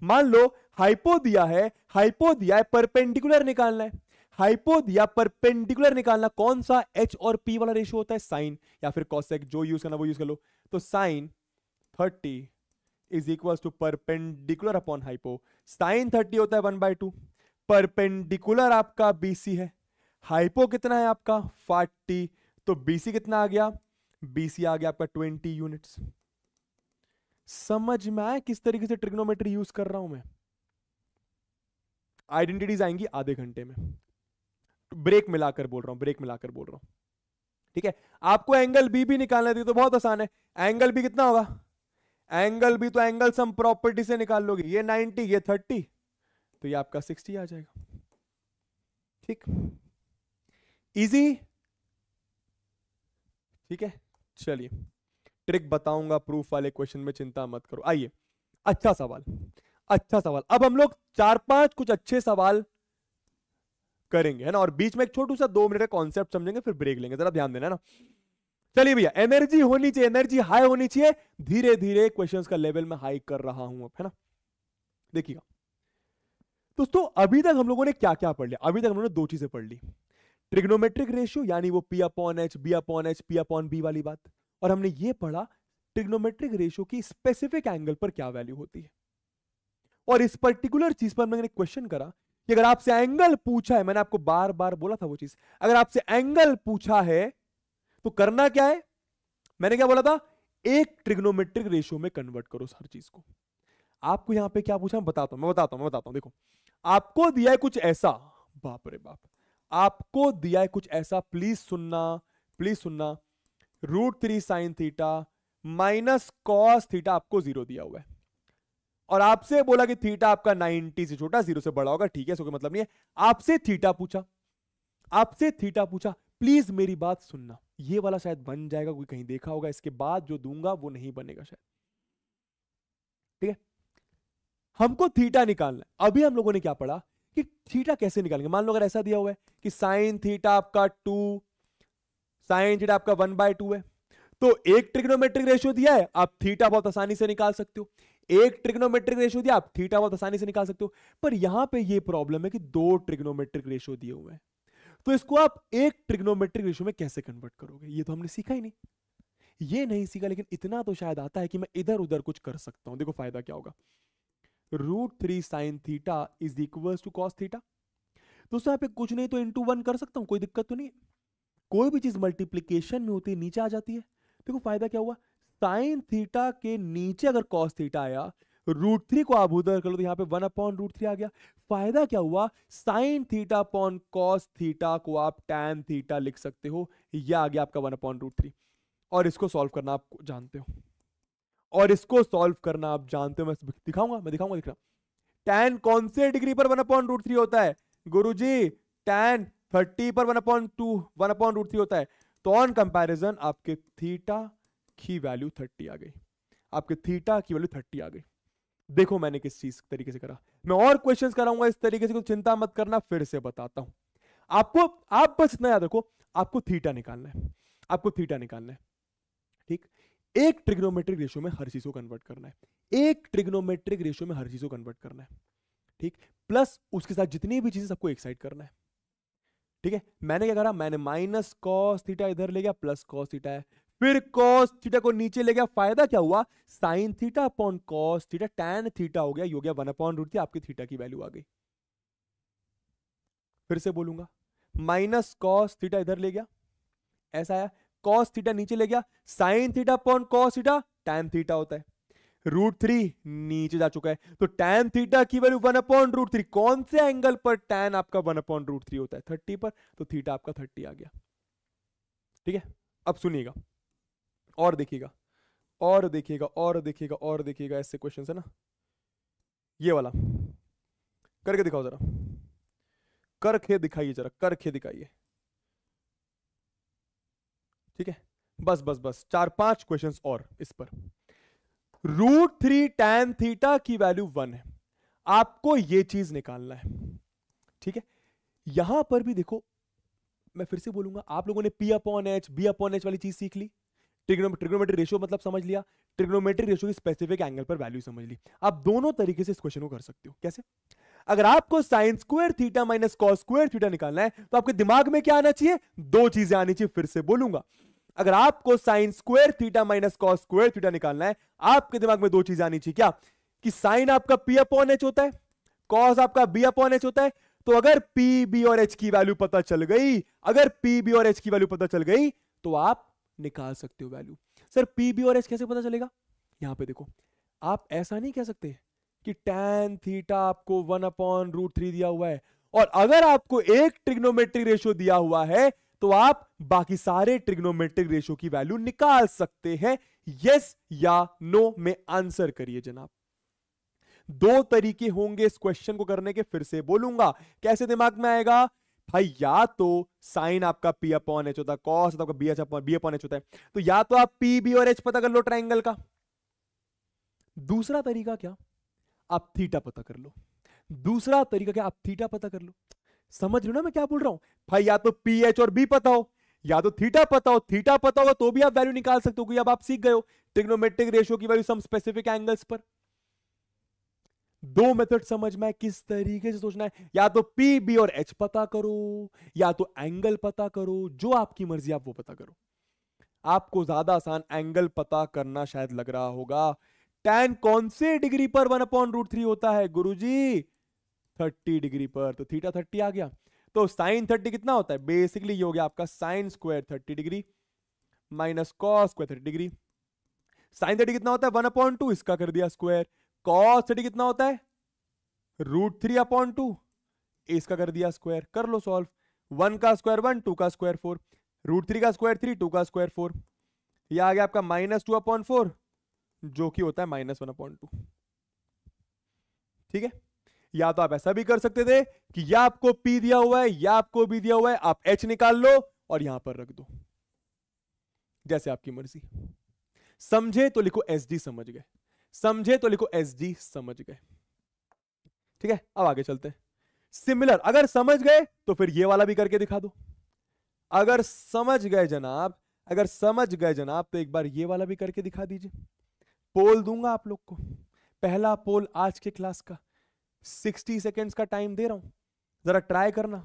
मान लो हाइपो दिया है हाइपो दिया है परपेंडिकुलर निकालना है हाइपो दिया परपेंडिकुलर निकालना कौन सा एच और पी वाला रेशो होता है साइन या फिर कॉसेक जो यूज करना वो यूज कर लो तो sine thirty is equal to perpendicular upon hypo sine thirty होता है वन बाय टू परपेंडिकुलर आपका बीसी है हाइपो कितना है आपका फार्टी तो बीसी कितना आ गया बीसी आ गया आपका ट्वेंटी यूनिट्स समझ में आए किस तरीके से ट्रिग्नोमेट्री यूज कर रहा हूं मैं आइडेंटिटीज आएंगी आधे घंटे में ब्रेक मिलाकर बोल रहा हूं ब्रेक मिलाकर बोल रहा हूं ठीक है आपको एंगल बी भी निकालना थी तो, तो बहुत आसान है एंगल बी कितना होगा एंगल बी तो एंगल सम प्रॉपर्टी से निकाल लोगे ये 90 ये 30 तो ये आपका 60 आ जाएगा ठीक इजी ठीक है चलिए ट्रिक बताऊंगा प्रूफ वाले क्वेश्चन में चिंता मत करो आइए अच्छा सवाल अच्छा सवाल अब हम लोग चार पांच कुछ अच्छे सवाल करेंगे है ना और बीच में एक छोटू सा दो मिनट का कॉन्सेप्ट समझेंगे फिर ब्रेक लेंगे जरा ध्यान देना ना चलिए भैया एनर्जी होनी चाहिए एनर्जी हाई होनी चाहिए धीरे धीरे क्वेश्चंस का लेवल में हाई कर रहा हूं अब है ना देखिएगा दोस्तों अभी तक हम लोगों ने क्या क्या पढ़ लिया अभी तक हम लोगों ने दो चीजें पढ़ ली ट्रिग्नोमेट्रिक रेशियो यानी वो P upon H B upon H P upon B वाली बात और हमने ये पढ़ा ट्रिग्नोमेट्रिक रेशियो की स्पेसिफिक एंगल पर क्या वैल्यू होती है और इस पर्टिकुलर चीज पर मैंने क्वेश्चन करा कि अगर आपसे एंगल पूछा है मैंने आपको बार बार बोला था वो चीज अगर आपसे एंगल पूछा है तो करना क्या है मैंने क्या बोला था एक ट्रिग्नोमेट्रिक रेशियो में कन्वर्ट करो हर चीज को आपको यहां पे क्या पूछा बताता हूं मैं बताता हूं मैं बताता हूं देखो आपको दिया है कुछ ऐसा बाप रे बाप आपको दिया है कुछ ऐसा प्लीज सुनना प्लीज सुनना root three sine theta minus cos theta आपको जीरो दिया हुआ है और आपसे बोला कि थीटा आपका 90 से छोटा जीरो से बड़ा होगा ठीक है सो मतलब नहीं है आपसे थीटा पूछा आपसे थीटा पूछा प्लीज मेरी बात सुनना ये वाला शायद बन जाएगा कोई कहीं देखा होगा इसके बाद जो दूंगा वो नहीं बनेगा शायद ठीक है हमको थीटा निकालना है अभी हम लोगों ने क्या पढ़ा कि थीटा कैसे निकालेंगे मान लो अगर ऐसा दिया हुआ है कि साइन थीटा आपका टू साइन जेड आपका वन बाय टू है तो एक ट्रिग्नोमेट्रिक रेशियो दिया है आप थीटा बहुत आसानी से निकाल सकते हो एक ट्रिग्नोमेट्रिक रेशियो दिया आप थीटा बहुत आसानी से निकाल सकते हो पर यहां पे ये प्रॉब्लम है कि दो ट्रिग्नोमेट्रिक रेशियो दिए हुए हैं तो इसको आप एक ट्रिग्नोमेट्रिक रेशियो में कैसे कन्वर्ट करोगे ये तो हमने सीखा ही नहीं ये नहीं सीखा लेकिन इतना तो शायद आता है कि मैं इधर उधर कुछ कर सकता हूं देखो फायदा क्या होगा root three sine theta is equal to cos theta दोस्तों यहां पे कुछ नहीं तो इंटू वन कर सकता हूं कोई दिक्कत तो नहीं है कोई भी चीज मल्टीप्लीकेशन में होती है नीचे आ जाती है देखो फायदा क्या हुआ साइन थीटा के नीचे अगर कॉस थीटा आया रूट थ्री को आप उधर कर लो तो यहाँ पे वन अपॉन रूट थ्री आ गया फायदा क्या हुआ sine theta upon cos theta को आप टैन थीटा लिख सकते हो यह आ गया आपका वन अपॉन रूट थ्री और इसको सॉल्व करना आप जानते हो और इसको सॉल्व करना आप जानते हो मैं दिखाऊंगा मैं दिखाऊंगा दिख रहा टैन कौन से डिग्री पर वन अपॉन रूट थ्री होता है गुरु जी टैन थर्टी पर one appoint two one upon root three होता है तो ऑन कंपेरिजन आपके थीटा की वैल्यू थर्टी आ गई आपके थीटा की वैल्यू थर्टी आ गई देखो मैंने किस चीज तरीके से करा मैं और क्वेश्चंस कराऊंगा इस तरीके से कुछ चिंता मत करना फिर से बताता हूं आपको आप बस इतना याद रखो आपको थीटा निकालना है आपको थीटा निकालना है ठीक एक ट्रिग्नोमेट्रिक रेशियो में हर चीज को कन्वर्ट करना है एक ट्रिग्नोमेट्रिक रेशियो में हर चीज को कन्वर्ट करना है ठीक प्लस उसके साथ जितनी भी चीजें सबको एक्साइट करना है ठीक है मैंने क्या करा मैंने माइनस कॉस थीटा इधर ले गया प्लस कॉस थीटा है फिर कॉस थीटा को नीचे ले गया फायदा क्या हुआ sine theta upon cos theta tan theta हो गया योग्य वन अपॉन रूट थी आपकी थीटा की वैल्यू आ गई फिर से बोलूंगा माइनस कॉस थीटा इधर ले गया ऐसा आया कॉस थीटा नीचे ले गया sine theta upon cos theta tan theta होता है रूट थ्री नीचे जा चुका है तो टैन थीटा की value one upon root three कौन से एंगल पर टैन आपका वन अपॉन रूट थ्री होता है थर्टी पर तो थीटा आपका थर्टी आ गया ठीक है अब सुनिएगा और देखिएगा और देखिएगा और देखिएगा और देखिएगा ऐसे क्वेश्चन है ना ये वाला करके दिखाओ जरा करके दिखाइए जरा करके दिखाइए ठीक है बस बस बस चार पांच क्वेश्चंस और इस पर रूट थ्री टैन थीटा की वैल्यू वन है आपको यह चीज निकालना है ठीक है यहां पर भी देखो मैं फिर से बोलूंगा आप लोगों ने P upon H B upon H वाली चीज सीख ली ट्रिग्नो ट्रिग्नोमेट्री रेशियो मतलब समझ लिया ट्रिग्नोमेट्री रेशियो की स्पेसिफिक एंगल पर वैल्यू समझ ली आप दोनों तरीके से इस क्वेश्चन को कर सकते हो कैसे अगर आपको sine square theta minus cos square theta निकालना है तो आपके दिमाग में क्या आना चाहिए दो चीजें आनी चाहिए फिर से बोलूंगा अगर आपको sine square theta minus cos square theta निकालना है आपके दिमाग में दो चीज आनी चाहिए क्या कि साइन आपका पी अपॉन एच होता है कॉस आपका बी अपॉन एच होता है तो अगर पी बी और एच की वैल्यू पता चल गई अगर पी बी और एच की वैल्यू पता चल गई तो आप निकाल सकते हो वैल्यू सर पी बी और एच कैसे पता चलेगा यहां पे देखो आप ऐसा नहीं कह सकते कि टेन थीटा आपको वन अपॉन रूट थ्री दिया हुआ है और अगर आपको एक ट्रिग्नोमेट्रिक रेशियो दिया हुआ है तो आप बाकी सारे ट्रिग्नोमेट्रिक रेशो की वैल्यू निकाल सकते हैं यस या नो में आंसर करिए जनाब दो तरीके होंगे इस क्वेश्चन को करने के फिर से बोलूंगा कैसे दिमाग में आएगा भाई या तो साइन आपका पी अपॉन एच होता है कॉस आपका B H upon B upon H होता है तो या तो आप पी बी और एच पता कर लो ट्राइंगल का दूसरा तरीका क्या आप थीटा पता कर लो दूसरा तरीका क्या आप थीटा पता कर लो समझ रहे हो ना मैं क्या बोल रहा हूं भाई या तो पी एच और बी पता हो या तो थीटा पता हो थीटा पता होगा तो भी आप वैल्यू निकाल सकते हो क्योंकि अब आप सीख गए हो ट्रिग्नोमेट्रिक रेशियो की वैल्यू सम स्पेसिफिक एंगल्स पर दो मेथड समझ में किस तरीके से सोचना है या तो पी बी और एच पता करो या तो एंगल पता करो जो आपकी मर्जी आप वो पता करो आपको ज्यादा आसान एंगल पता करना शायद लग रहा होगा टैन कौन से डिग्री पर वन अपॉन रूट थ्री होता है गुरुजी थर्टी डिग्री पर तो थीटा थर्टी आ गया तो साइन थर्टी कितना होता है बेसिकली ये हो गया आपका sine square thirty degree minus cos square thirty degree sine thirty कितना होता है वन अपॉइंट टू इसका कर दिया स्क्वायर कॉस थर्टी कितना होता है रूट थ्री अपॉइंट टू इसका कर दिया स्क्वायर कर लो सॉल्व वन का स्क्वायर वन टू का स्क्वायर फोर रूट थ्री का स्क्वायर थ्री टू का स्क्वायर फोर यह आ गया आपका माइनस टू अपॉइंट फोर जो कि होता है माइनस वन अपॉइंट टू ठीक है या तो आप ऐसा भी कर सकते थे कि या आपको पी दिया हुआ है या आपको B दिया हुआ है आप एच निकाल लो और यहां पर रख दो जैसे आपकी मर्जी समझे तो लिखो एस डी समझ गए समझे तो लिखो एस डी समझ गए ठीक है अब आगे चलते हैं सिमिलर अगर समझ गए तो फिर ये वाला भी करके दिखा दो अगर समझ गए जनाब अगर समझ गए जनाब तो एक बार ये वाला भी करके दिखा दीजिए पोल दूंगा आप लोग को पहला पोल आज के क्लास का 60 सेकेंड्स का टाइम दे रहा हूं जरा ट्राई करना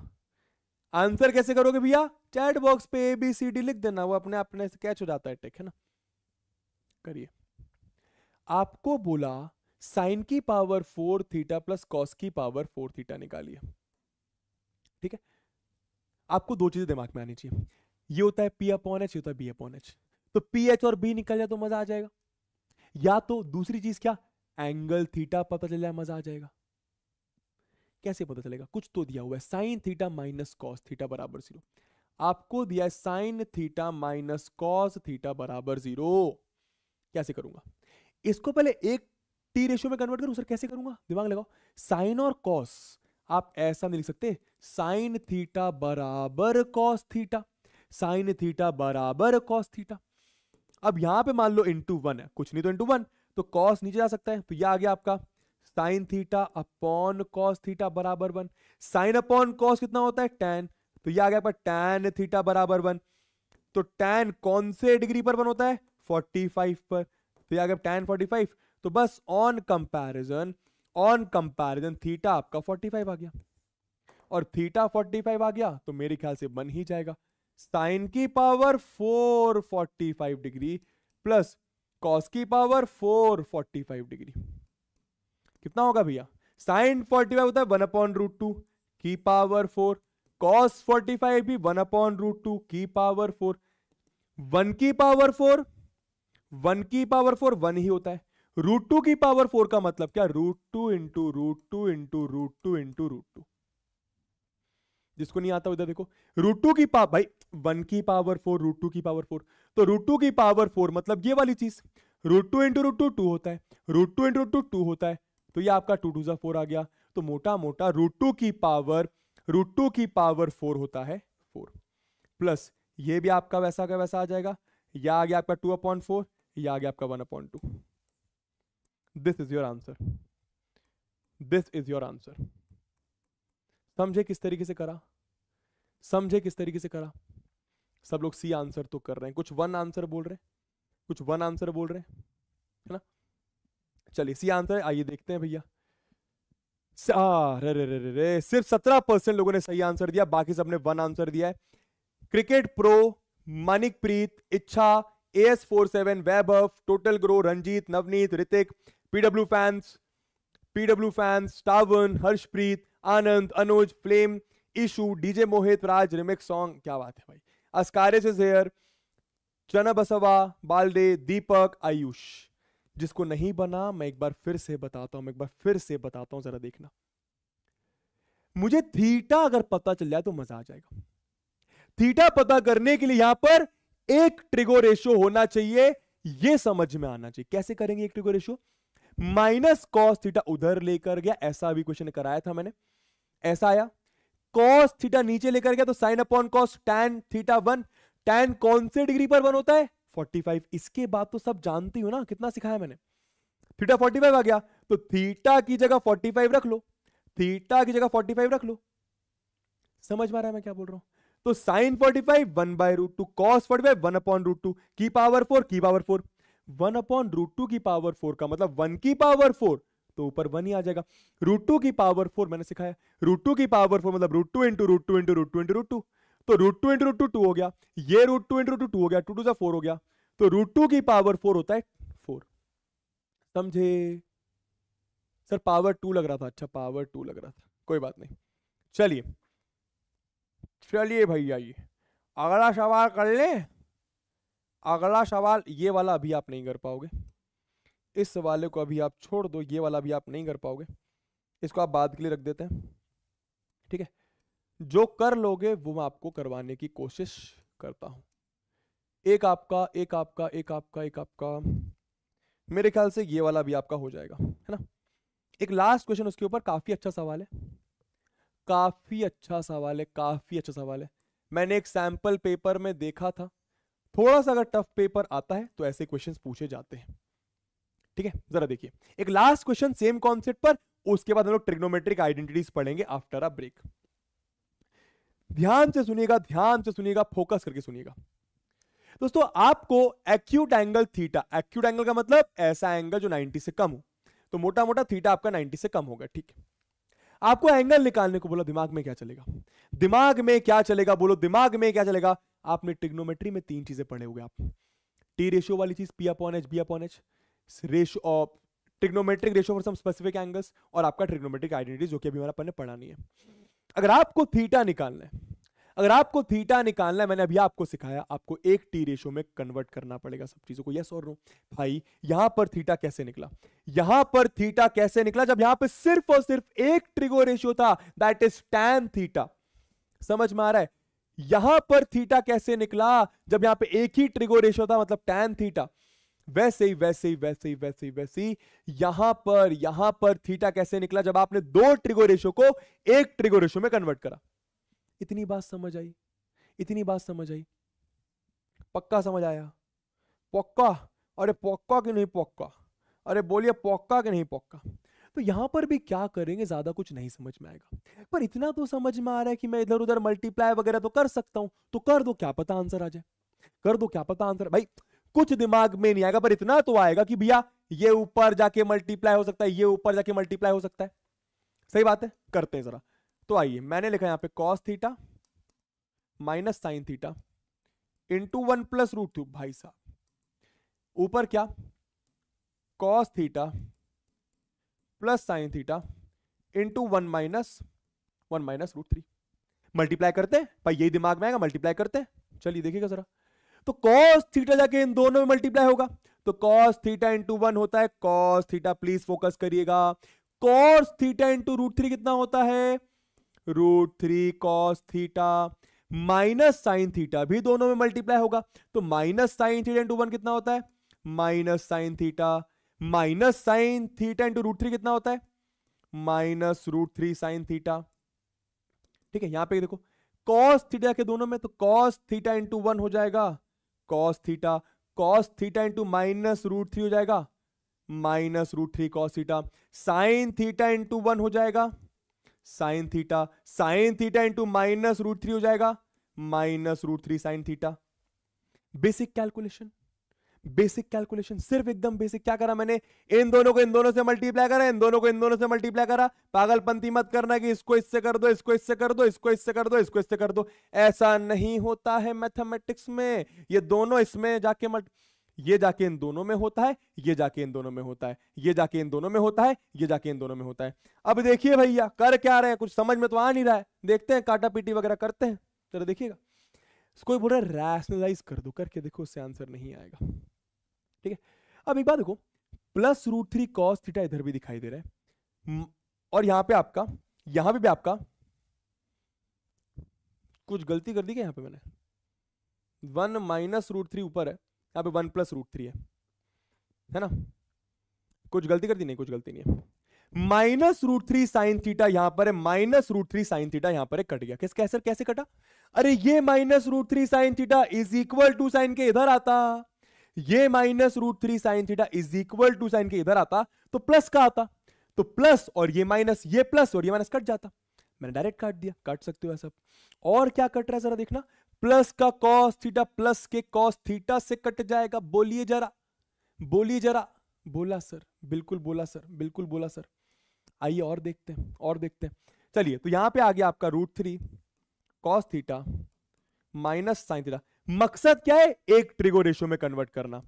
आंसर कैसे करोगे भैया चैट बॉक्स पे ए बी सी डी लिख देना वो अपने अपने से कैच हो जाता है टेक है ना करिए आपको बोला साइन की power four theta plus cos की पावर फोर थीटा निकालिए ठीक है आपको दो चीजें दिमाग में आनी चाहिए ये होता है पी अपॉन एच ये होता है बी अपॉन एच तो पी एच और बी निकल जाए तो मजा आ जाएगा या तो दूसरी चीज क्या एंगल थीटा पता चल जाए मजा आ जाएगा कैसे पता चलेगा कुछ तो दिया हुआ है sine theta minus cos theta बराबर जीरो आपको दिया है sine theta minus cos theta बराबर जीरो कैसे करूंगा इसको पहले एक टी रेशियो में कन्वर्ट करूं सर कैसे करूंगा दिमाग लगाओ साइन और कॉस आप ऐसा नहीं लिख सकते साइन थीटा बराबर कॉस थीटा साइन थीटा बराबर कॉस थीटा अब यहां पे मान लो इंटू वन है कुछ नहीं तो इंटू वन तो कॉस नीचे जा सकता है तो ये आ गया आपका sine theta upon cos theta बराबर वन साइन अपॉन कॉस कितना होता है टेन तो ये आ गया टेन थीटा बराबर वन तो टेन कौन से डिग्री पर वन होता है फोर्टी फाइव पर तो ये आ गया टेन 45 तो बस on comparison on comparison theta आपका फोर्टी फाइव आ गया और थीटा फोर्टी फाइव आ गया तो मेरे ख्याल से बन ही जाएगा साइन की power four forty five degree plus cos की power four forty five degree कितना होगा भैया साइन फोर्टी फाइव होता है वन अपॉन रूट टू की power four cos forty five भी वन अपॉन रूट टू की पावर फोर वन की पावर फोर वन की पावर फोर वन ही होता है रूट टू की पावर फोर का मतलब क्या root two into root two into root two into root two जिसको नहीं आता उधर देखो रूट टू की पावर भाई वन की पावर फोर रूट टू की पावर फोर तो रूट टू की पावर फोर मतलब ये वाली चीज root two into root two two होता है root two into root two two होता है तो ये आपका टू टू ज़ा फोर आ गया तो मोटा मोटा रूट टू की पावर रूट टू की पावर फोर होता है फोर प्लस ये भी आपका वैसा का वैसा आ जाएगा या आ गया आपका टू अपॉइंट फोर या आ गया आपका one appoint two this is your answer this is your answer समझे किस तरीके से करा समझे किस तरीके से करा सब लोग सी आंसर तो कर रहे हैं कुछ वन आंसर बोल रहे हैं कुछ वन आंसर बोल रहे हैं है ना चलिए सी आंसर है आइए देखते हैं भैया सिर्फ सत्रह परसेंट लोगों ने सही आंसर दिया बाकी सबने वन आंसर दिया है cricket pro Manik Preet Ichha A S four seven Vaibhav total grow Ranjeet Navneet Ritik PW fans PW fans टावन Harshpreet Anand Anuj flame Ishu DJ Mohit Raj remix song क्या बात है भाई अस्कारे से जेयर चना बसवा बालदे दीपक आयुष जिसको नहीं बना मैं एक बार फिर से बताता हूं मैं एक बार फिर से बताता हूं जरा देखना मुझे थीटा अगर पता चल जाए तो मजा आ जाएगा थीटा पता करने के लिए यहां पर एक ट्रिगो रेशो होना चाहिए यह समझ में आना चाहिए कैसे करेंगे एक trigo ratio minus cos theta उधर लेकर गया ऐसा भी क्वेश्चन कराया था मैंने ऐसा आया कॉस थीटा नीचे लेकर गया तो sine upon cos tan theta one tan कौन से डिग्री पर वन होता है 45 इसके बाद तो सब जानती हो ना कितना सिखाया मैंने थीटा 45 आ गया तो थीटा की जगह 45 रख लो थीटा की जगह 45 रख लो समझ में आ रहा है मैं क्या बोल रहा हूं तो sine 45 one by root two cos forty five one upon root two की पावर फोर की power four one upon root two की पावर फोर का मतलब वन की पावर फोर तो ऊपर वन ही आ जाएगा रूट टू की पावर फोर मैंने सिखाया रूट टू की पावर फोर मतलब root two into root two into root two into root two तो root two into root two two हो गया ये root two into two two हो गया टू टू सा फोर हो गया तो रूट टू की पावर फोर होता है फोर समझे सर पावर टू लग रहा था अच्छा पावर टू लग रहा था कोई बात नहीं चलिए चलिए भैया ये अगला सवाल कर ले अगला सवाल ये वाला अभी आप नहीं कर पाओगे इस सवाल को अभी आप छोड़ दो ये वाला भी आप नहीं कर पाओगे इसको आप बाद के लिए रख देते हैं ठीक है जो कर लोगे वो मैं आपको करवाने की कोशिश करता हूँ एक आपका एक आपका एक आपका एक आपका मेरे ख्याल से ये वाला भी आपका हो जाएगा है ना एक लास्ट क्वेश्चन उसके ऊपर काफी अच्छा सवाल है काफी अच्छा सवाल है काफी अच्छा सवाल है मैंने एक सैम्पल पेपर में देखा था थोड़ा सा अगर टफ पेपर आता है तो ऐसे क्वेश्चंस पूछे जाते हैं ठीक है जरा देखिए एक लास्ट क्वेश्चन सेम कॉन्सेप्ट पर उसके बाद हम लोग ट्रिग्नोमेट्रिक आइडेंटिटीज पढ़ेंगे आफ्टर अ ब्रेक ध्यान से सुनिएगा ध्यान से सुनिएगा फोकस करके सुनिएगा दोस्तों आपको acute angle theta acute angle का मतलब ऐसा एंगल जो 90 से कम हो तो मोटा मोटा थीटा आपका 90 से कम होगा ठीक है आपको एंगल निकालने को बोला दिमाग में क्या चलेगा दिमाग में क्या चलेगा बोलो दिमाग में क्या चलेगा आपने टिग्नोमेट्री में तीन चीजें पढ़े हुए आप टी रेशियो वाली चीज P upon H B upon H ratio of trigonometric ratio for some specific angles और आपका ट्रिग्नोमेट्रिक आइडेंटिटी जो कि अभी हमारा अपन ने पढ़ा नहीं है अगर आपको थीटा निकालना है अगर आपको थीटा निकालना है मैंने अभी आपको सिखाया आपको एक टी रेशो में कन्वर्ट करना पड़ेगा सब चीजों को यस और नो भाई यहां पर थीटा कैसे निकला यहां पर थीटा कैसे निकला जब यहां पर सिर्फ और सिर्फ एक ट्रिगो रेशियो था दैट इज टैन थीटा समझ में आ रहा है यहां पर थीटा कैसे निकला जब यहां पे एक ही ट्रिगो रेशियो था मतलब टैन थीटा वैसे ही वैसे ही वैसे ही वैसे ही वैसे ही यहां पर यहां पर थीटा कैसे निकला जब आपने दो ट्रिगो रेशो को एक ट्रिगो रेशो में कन्वर्ट करा इतनी बात समझ आई इतनी बात समझ आई पक्का समझ आया पक्का अरे पक्का कि नहीं पक्का अरे बोलिए पक्का कि नहीं पक्का तो यहां पर भी क्या करेंगे ज्यादा कुछ नहीं समझ में आएगा पर इतना तो समझ में आ रहा है कि मैं इधर उधर मल्टीप्लाई वगैरह तो कर सकता हूं तो कर दो क्या पता आंसर आ जाए कर दो क्या पता आंसर भाई कुछ दिमाग में नहीं आएगा पर इतना तो आएगा कि भैया ये ऊपर जाके मल्टीप्लाई हो सकता है ये ऊपर जाके मल्टीप्लाई हो सकता है सही बात है करते हैं जरा तो आइए मैंने लिखा यहां पे cos theta minus sine theta into one plus root three भाई साहब ऊपर क्या cos theta plus sine theta into one minus one minus root three multiply करते हैं भाई यही दिमाग में आएगा मल्टीप्लाई करते हैं चलिए देखिएगा जरा तो कॉस थीटा जाके इन दोनों में मल्टीप्लाई होगा तो कॉस थीटा इंटू वन होता है कॉस थीटा प्लीज फोकस करिएगा cos theta into root three कितना होता है root three cos theta minus sine theta भी दोनों में मल्टीप्लाई होगा तो minus sine theta into one कितना होता है minus sine theta minus sine theta into root three कितना होता है minus root three sine theta ठीक है यहां पे देखो कॉस थीटा के दोनों में तो कॉस थीटा इंटू वन हो जाएगा cos theta cos theta into minus root three हो जाएगा minus root three cos theta sign theta into one हो जाएगा sine theta sign theta into minus root three हो जाएगा minus root three sine theta basic calculation basic calculation सिर्फ एकदम basic क्या करा मैंने इन दोनों को इन दोनों से मल्टीप्लाई करा इन दोनों को इन दोनों से मल्टीप्लाई करा पागलपंथी मत करना कि इसको इससे कर दो इसको इससे कर दो इसको इससे कर दो इसको इससे कर दो ऐसा नहीं होता है मैथमेटिक्स में ये दोनों इसमें जाके मल्ट ये जाके इन दोनों में होता है ये जाके इन दोनों में होता है ये जाके इन दोनों में होता है ये जाके इन दोनों में होता है अब देखिए भैया कर क्या रहे हैं कुछ समझ में तो आ नहीं रहा है देखते हैं काटा पीटी वगैरह करते हैं जरा देखिएगा कोई बोल रहा है रैशनलाइज कर दो करके देखो उससे आंसर नहीं आएगा ठीक है अब एक बात देखो plus root three cos theta इधर भी दिखाई दे रहा है और यहां पे आपका यहां पे भी आपका कुछ गलती कर दी क्या यहां पे मैंने वन माइनस रूट थ्री ऊपर है यहां पे वन प्लस रूट थ्री है है ना कुछ गलती कर दी नहीं कुछ गलती नहीं है minus root three sine theta यहां पर है minus root three sine theta यहां पर है कट गया किस कैसे कैसे कटा अरे ये minus root three sine theta is equal to sine के इधर आता ये minus root three sine theta is equal to sine के इधर आता तो प्लस का आता तो प्लस और ये माइनस ये प्लस और ये माइनस कट जाता मैंने डायरेक्ट काट दिया काट सकते हो सब और क्या कट रहा है जरा देखना प्लस का कॉस थीटा प्लस के कॉस थीटा से कट जाएगा बोलिए जरा बोलिए जरा बोला सर बिल्कुल बोला सर बिल्कुल बोला सर आइए और देखते हैं और देखते हैं चलिए तो यहां पे आ गया आपका root three cos theta minus sine theta मकसद क्या है एक ट्रिगो रेशियो में कन्वर्ट करना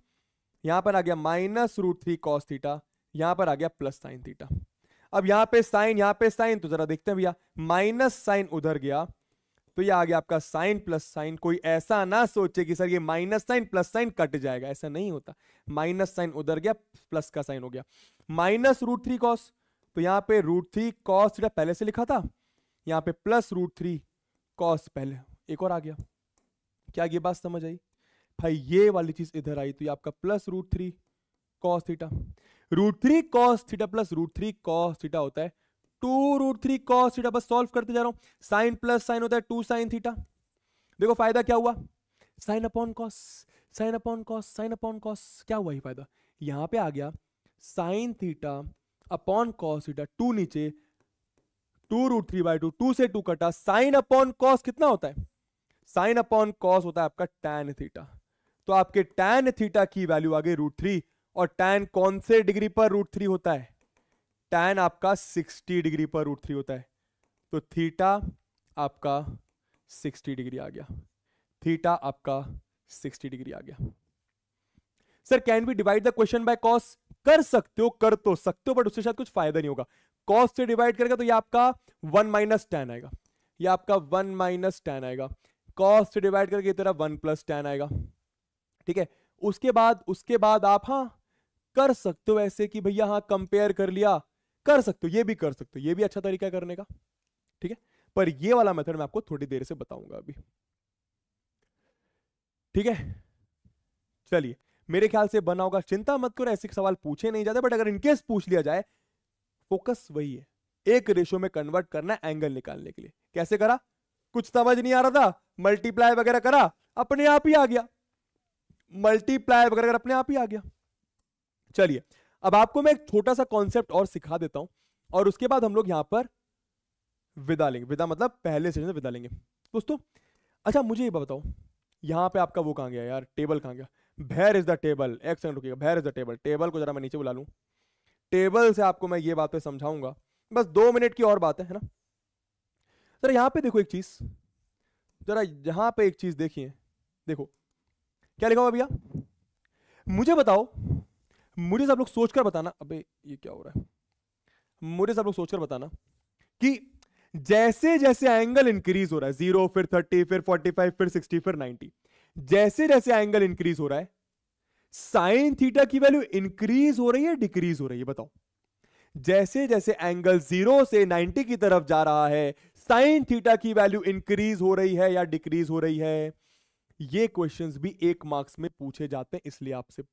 यहां पर आ गया minus root three cos theta यहां पर आ गया प्लस साइन थीटा अब यहां पे साइन यहां पे साइन तो जरा देखते हैं भैया माइनस साइन उधर गया तो ये आ गया आपका साइन प्लस साइन कोई ऐसा ना सोचे कि सर ये माइनस साइन प्लस साइन कट जाएगा ऐसा नहीं होता माइनस साइन उधर गया प्लस का साइन हो गया माइनस रूट थ्री कॉस तो यहां पे रूट थ्री कॉस थीटा पहले से लिखा था यहां पे प्लस रूट थ्री कॉस पहले एक और आ गया क्या ये बात समझ आई भाई ये वाली चीज इधर आई तो ये आपका plus root three cos theta root three cos theta plus root three cos theta होता है two root three cos theta बस सॉल्व करते जा रहा हूं साइन प्लस साइन होता है टू साइन थीटा देखो फायदा क्या हुआ sine upon cos sine upon cos sine upon cos क्या हुआ ही फायदा यहां पे आ गया sine theta upon cos theta two नीचे two root three by two two से टू कटा साइन अपॉन कॉस कितना होता है साइन अपॉन कॉस होता है आपका टैन थीटा तो आपके टैन थीटा की वैल्यू आ गई रूट थ्री और टैन कौन से डिग्री पर रूट थ्री होता है टैन आपका सिक्सटी डिग्री पर रूट थ्री होता है तो थीटा आपका सिक्सटी डिग्री आ गया थीटा आपका सिक्सटी डिग्री आ गया sir can be divide the question by cos कर सकते हो कर तो सकते हो बट उसके साथ कुछ फायदा नहीं होगा कॉस से डिवाइड करेगा तो ये आपका वन माइनस टेन आएगा ये आपका वन माइनस टेन आएगा कॉस से डिवाइड करके तेरा वन प्लस टेन आएगा ठीक है उसके बाद उसके बाद आप हाँ कर सकते हो ऐसे कि भैया हाँ कंपेयर कर लिया कर सकते हो ये भी कर सकते हो ये भी अच्छा तरीका करने का ठीक है पर ये वाला मेथड मैं आपको थोड़ी देर से बताऊंगा अभी ठीक है चलिए मेरे ख्याल से बना होगा चिंता मत करो ऐसे सवाल पूछे नहीं जाते बट अगर इनकेस पूछ लिया जाए फोकस वही है एक रेशो में कन्वर्ट करना एंगल निकालने के लिए कैसे करा कुछ समझ नहीं आ रहा था मल्टीप्लाई वगैरह करा अपने आप ही आ गया मल्टीप्लाई वगैरह अपने आप ही आ गया चलिए अब आपको मैं एक छोटा सा कॉन्सेप्ट और सिखा देता हूं और उसके बाद हम लोग यहां पर विदा लेंगे विदा मतलब पहले सेशन से विदा लेंगे दोस्तों अच्छा मुझे ये बताओ यहां पे आपका वो कहां गया यार टेबल कहां गया भैर इज द टेबल एक सेकंड रुकिएगा where is the table table को जरा मैं नीचे बुला लू टेबल से आपको मैं ये बातें समझाऊंगा बस दो मिनट की और बात है ना जरा यहां पे देखो एक चीज जरा यहां पे एक चीज देखिए देखो क्या लिखा हुआ भैया मुझे बताओ मुझे सब लोग सोचकर बताना अबे ये क्या हो रहा है मुझे सब लोग सोचकर बताना कि जैसे जैसे एंगल इंक्रीज हो रहा है जीरो फिर थर्टी फिर फोर्टी फाइव फिर सिक्सटी फिर नाइनटी जैसे जैसे एंगल इंक्रीज हो रहा है साइन थीटा की वैल्यू इंक्रीज हो रही है डिक्रीज हो रही है बताओ जैसे जैसे एंगल जीरो से 90 की तरफ जा रहा है साइन थीटा की वैल्यू इंक्रीज हो रही है या डिक्रीज हो रही है ये क्वेश्चंस भी एक मार्क्स में पूछे जाते हैं इसलिए आपसे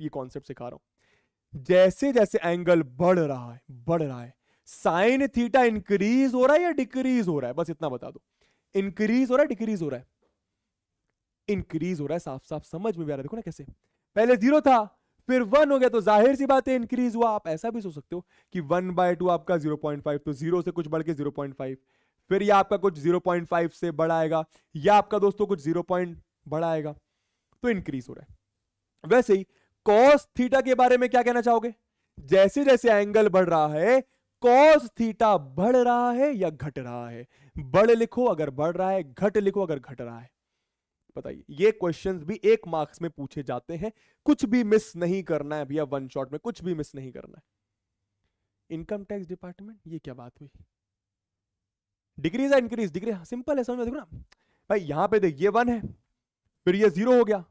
ये कॉन्सेप्ट सिखा रहा हूं जैसे जैसे एंगल बढ़ रहा है बढ़ रहा है साइन थीटा इंक्रीज हो रहा है या डिक्रीज हो रहा है बस इतना बता दो इंक्रीज हो रहा है डिक्रीज हो रहा है इंक्रीज हो रहा है साफ साफ समझ में भी आ रहा है देखो ना कैसे पहले जीरो था फिर वन हो गया तो जाहिर सी बात है इंक्रीज हुआ आप ऐसा भी सोच सकते हो कि वन बाय टू आपका जीरो पॉइंट फाइव तो जीरो से कुछ बढ़ के जीरो पॉइंट फाइव फिर यह आपका कुछ जीरो पॉइंट फाइव से बढ़ाएगा या आपका दोस्तों कुछ जीरो पॉइंट बढ़ाएगा तो इंक्रीज हो रहा है वैसे ही कॉस थीटा के बारे में क्या कहना चाहोगे जैसे जैसे एंगल बढ़ रहा है कॉस थीटा बढ़ रहा है या घट रहा है बढ़ लिखो अगर बढ़ रहा है घट लिखो अगर घट रहा है बताइए ये क्वेश्चन भी एक मार्क्स में पूछे जाते हैं कुछ भी मिस नहीं करना है भैया वन शॉट में कुछ भी मिस नहीं करना है इनकम टैक्स डिपार्टमेंट ये क्या बात हुई डिग्रीज इंक्रीज डिग्री सिंपल है समझ देखो ना भाई यहां पे देख ये वन है फिर ये जीरो हो गया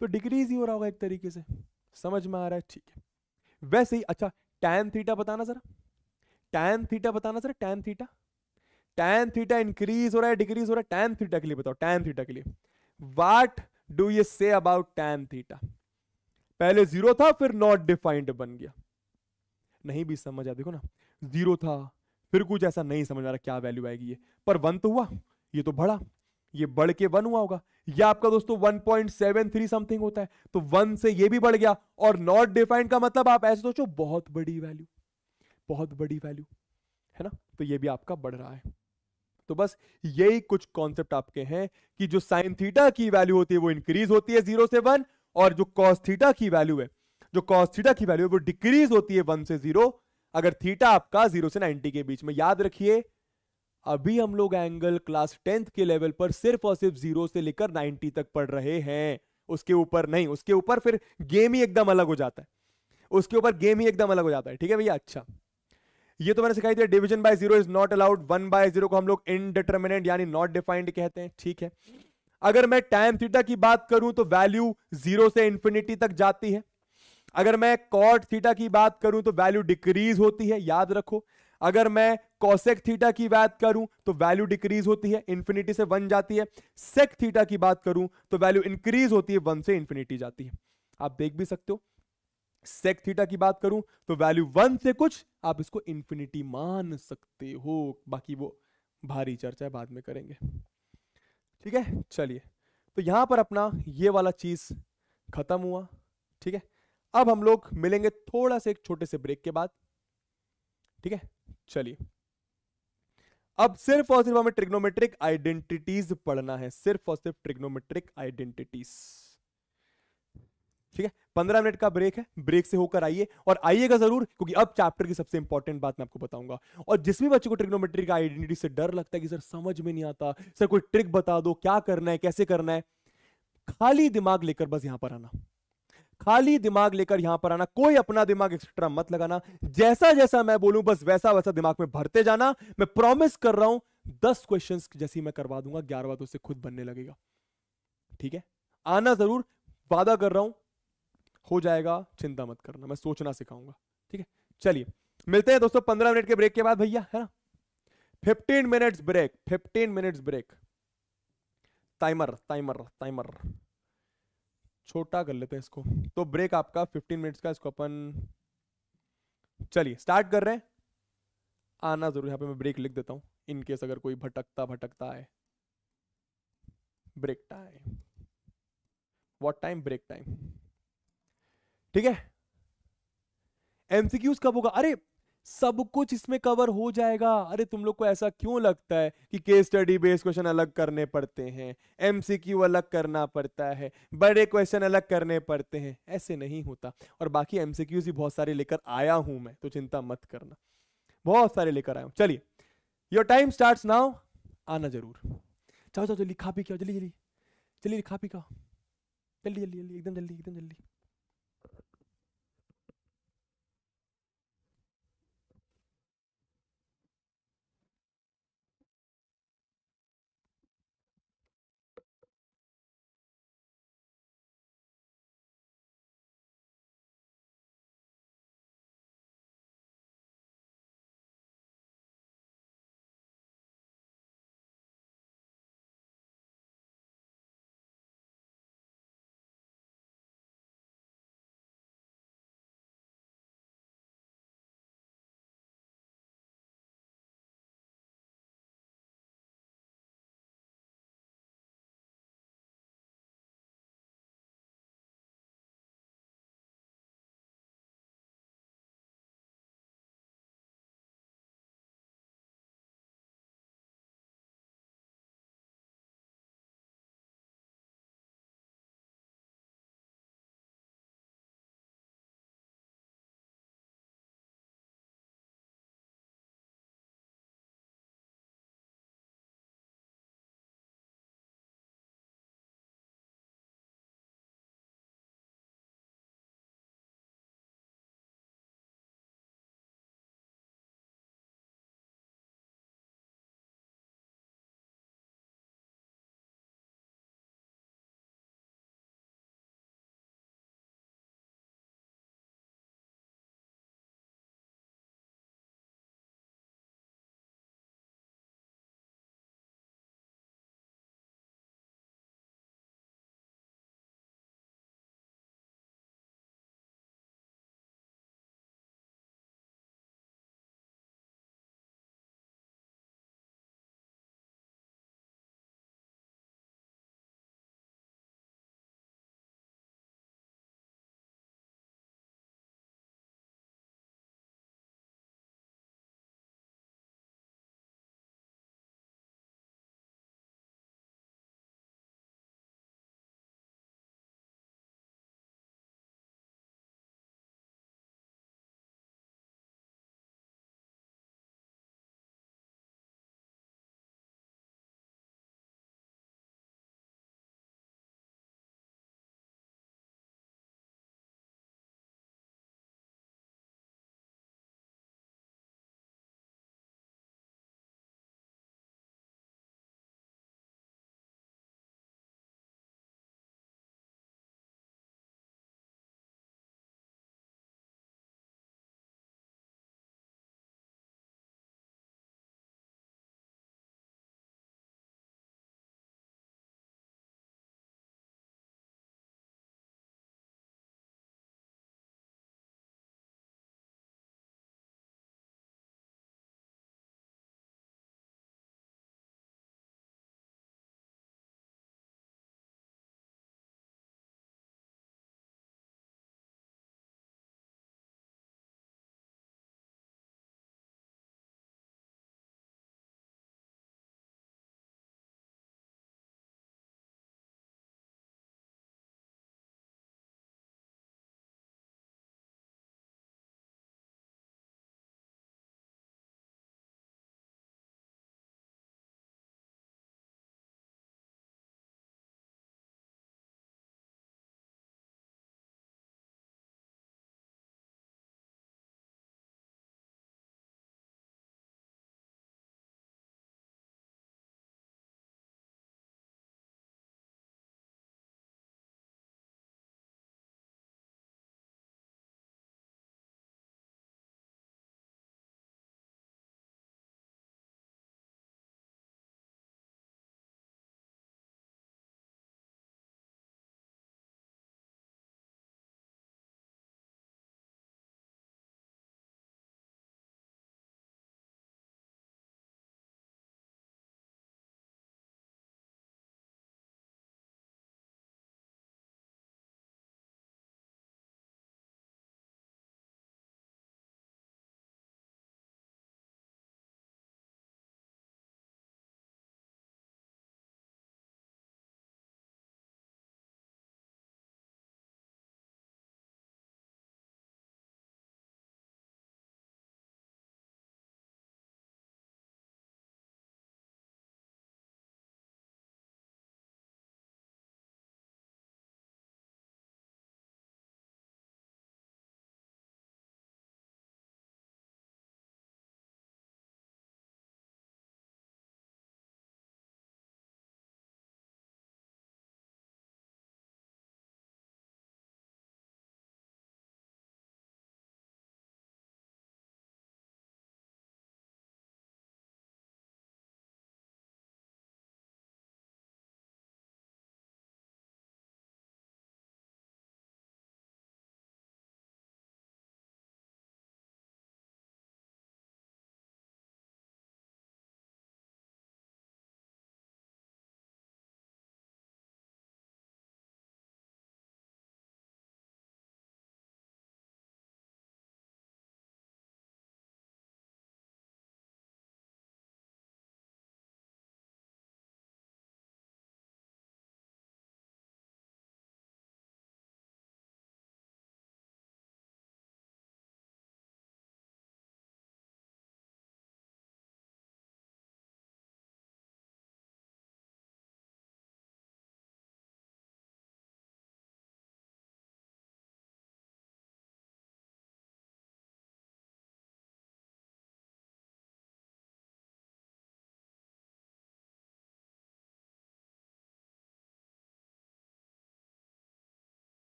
तो डिग्रीज ही हो रहा होगा एक तरीके से समझ में आ रहा है ठीक है वैसे ही अच्छा टैन थीटा बताना जरा टैन थीटा बताना sir tan theta tan theta increase हो रहा है डिग्रीज हो रहा है टैन थीटा के लिए बताओ टैन थीटा के लिए what do you say about tan theta पहले जीरो था फिर नॉट डिफाइंड बन गया नहीं भी समझ आया देखो ना जीरो था फिर कुछ ऐसा नहीं समझ आ रहा क्या वैल्यू आएगी ये पर वन तो हुआ ये तो बढ़ा ये बढ़ के वन हुआ होगा ये आपका दोस्तों 1.73 समथिंग होता है तो वन से ये भी बढ़ गया और नॉट डिफाइंड का मतलब आप ऐसे सोचो बहुत बड़ी वैल्यू बहुत बड़ी वैल्यू है ना तो ये भी आपका बढ़ रहा है तो बस यही कुछ कॉन्सेप्ट आपके हैं कि जो साइन थीटा की वैल्यू होती है वो इंक्रीज होती है जीरो से वन और जो कॉस थीटा की वैल्यू है जो कॉस थीटा की वैल्यू है वो डिक्रीज होती है वन से जीरो अगर थीटा आपका जीरो से नाइनटी के बीच में याद रखिए अभी हम लोग एंगल क्लास टेंथ के लेवल पर सिर्फ और सिर्फ जीरो से लेकर नाइनटी तक पढ़ रहे हैं उसके ऊपर नहीं उसके ऊपर फिर गेम ही एकदम अलग हो जाता है उसके ऊपर गेम ही एकदम अलग हो जाता है ठीक है भैया अच्छा ये तो मैंने सिखाई दिया division by zero is not allowed one by zero को हम लोग इनडिटर्मिनेट यानी नॉट डिफाइंड कहते हैं ठीक है अगर मैं टाइम थीटा की बात करूं तो वैल्यू जीरो से इंफिनिटी तक जाती है अगर मैं कॉट थीटा की बात करूं तो वैल्यू डिक्रीज होती है याद रखो अगर मैं कॉसेक थीटा की बात करूं तो वैल्यू डिक्रीज होती है इंफिनिटी से वन जाती है सेक थीटा की बात करूं तो वैल्यू इंक्रीज होती है वन से इंफिनिटी जाती है आप देख भी सकते हो सेक थीटा की बात करूं तो वैल्यू वन से कुछ आप इसको इन्फिनिटी मान सकते हो बाकी वो भारी चर्चा बाद में करेंगे ठीक है चलिए तो यहां पर अपना ये वाला चीज खत्म हुआ ठीक है अब हम लोग मिलेंगे थोड़ा सा एक छोटे से ब्रेक के बाद ठीक है चलिए अब सिर्फ और सिर्फ हमें ट्रिग्नोमेट्रिक आइडेंटिटीज पढ़ना है सिर्फ और सिर्फ ट्रिग्नोमेट्रिक आइडेंटिटीज ठीक है पंद्रह मिनट का ब्रेक है ब्रेक से होकर आइए और आइएगा जरूर क्योंकि अब चैप्टर की सबसे इंपॉर्टेंट बात मैं आपको बताऊंगा और जिस भी बच्चे को ट्रिग्नोमेट्री का आइडेंटिटी से डर लगता है कि सर समझ में नहीं आता सर कोई ट्रिक बता दो क्या करना है कैसे करना है खाली दिमाग लेकर बस यहां पर आना खाली दिमाग लेकर यहां पर आना कोई अपना दिमाग एक्स्ट्रा मत लगाना जैसा जैसा मैं बोलूं बस वैसा वैसा दिमाग में भरते जाना मैं प्रॉमिस कर रहा हूं दस क्वेश्चन जैसी मैं करवा दूंगा ग्यारहवा तो से खुद बनने लगेगा ठीक है आना जरूर वादा कर रहा हूं हो जाएगा चिंता मत करना मैं सोचना सिखाऊंगा ठीक है चलिए मिलते हैं दोस्तों पंद्रह मिनट के ब्रेक के बाद भैया है ना fifteen minutes break fifteen minutes break timer timer timer छोटा कर लेते हैं इसको तो ब्रेक आपका फिफ्टीन मिनट्स का इसको अपन चलिए स्टार्ट कर रहे हैं आना जरूर यहां पे मैं ब्रेक लिख देता हूं इनकेस अगर कोई भटकता भटकता है break time what time break time ठीक है एमसीक्यूज कब होगा अरे सब कुछ इसमें कवर हो जाएगा अरे तुम लोग को ऐसा क्यों लगता है कि केस स्टडी बेस्ड क्वेश्चन अलग करने पड़ते हैं एमसीक्यू अलग करना पड़ता है बड़े क्वेश्चन अलग करने पड़ते हैं ऐसे नहीं होता और बाकी एमसीक्यूज भी बहुत सारे लेकर आया हूं मैं तो चिंता मत करना बहुत सारे लेकर आया हूं चलिए योर टाइम स्टार्ट नाउ आना जरूर चलो चलो जल्दी खा पी क्या जल्दी जल्दी जल्दी खा पी का जल्दी जल्दी जल्दी एकदम जल्दी एकदम जल्दी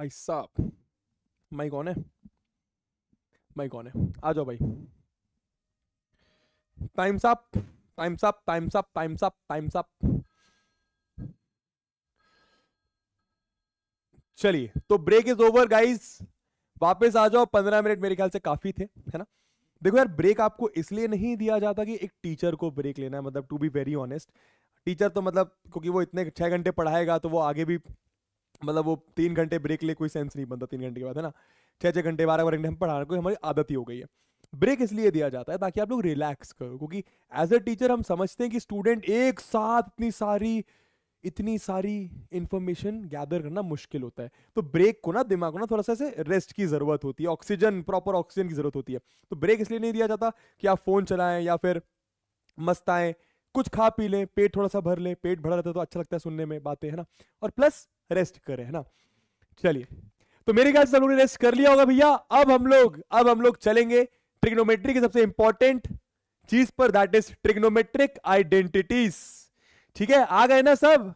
भाई साहब माई कौन है माई कौन है आ जाओ भाई time's up time's up time's up time's up time's up चलिए तो ब्रेक इज ओवर गाइस वापस आ जाओ पंद्रह मिनट मेरे ख्याल से काफी थे है ना देखो यार ब्रेक आपको इसलिए नहीं दिया जाता कि एक टीचर को ब्रेक लेना है मतलब to be very honest teacher तो मतलब क्योंकि वो इतने छह घंटे पढ़ाएगा तो वो आगे भी मतलब वो तीन घंटे ब्रेक ले कोई सेंस नहीं बनता तीन घंटे के बाद है ना छः छः घंटे बारह बारह घंटे हम पढ़ाने को हमारी आदत ही हो गई है ब्रेक इसलिए दिया जाता है ताकि आप लोग रिलैक्स करो क्योंकि एज अ टीचर हम समझते हैं कि स्टूडेंट एक साथ इतनी सारी इतनी सारी इंफॉर्मेशन गैदर करना मुश्किल होता है तो ब्रेक को ना दिमाग को ना थोड़ा सा ऐसे रेस्ट की जरूरत होती है ऑक्सीजन प्रॉपर ऑक्सीजन की जरूरत होती है तो ब्रेक इसलिए नहीं दिया जाता कि आप फोन चलाएं या फिर मस्त आए कुछ खा पी लें पेट थोड़ा सा भर लें पेट भरा रहता है तो अच्छा लगता है सुनने में बातें है ना और प्लस रेस्ट करें है ना चलिए तो मेरे ख्याल से ने रेस्ट कर लिया होगा भैया अब हम लोग अब हम लोग चलेंगे ट्रिग्नोमेट्री सबसे इंपॉर्टेंट चीज पर दैट इज ट्रिग्नोमेट्रिक आइडेंटिटीज ठीक है आ गए ना सब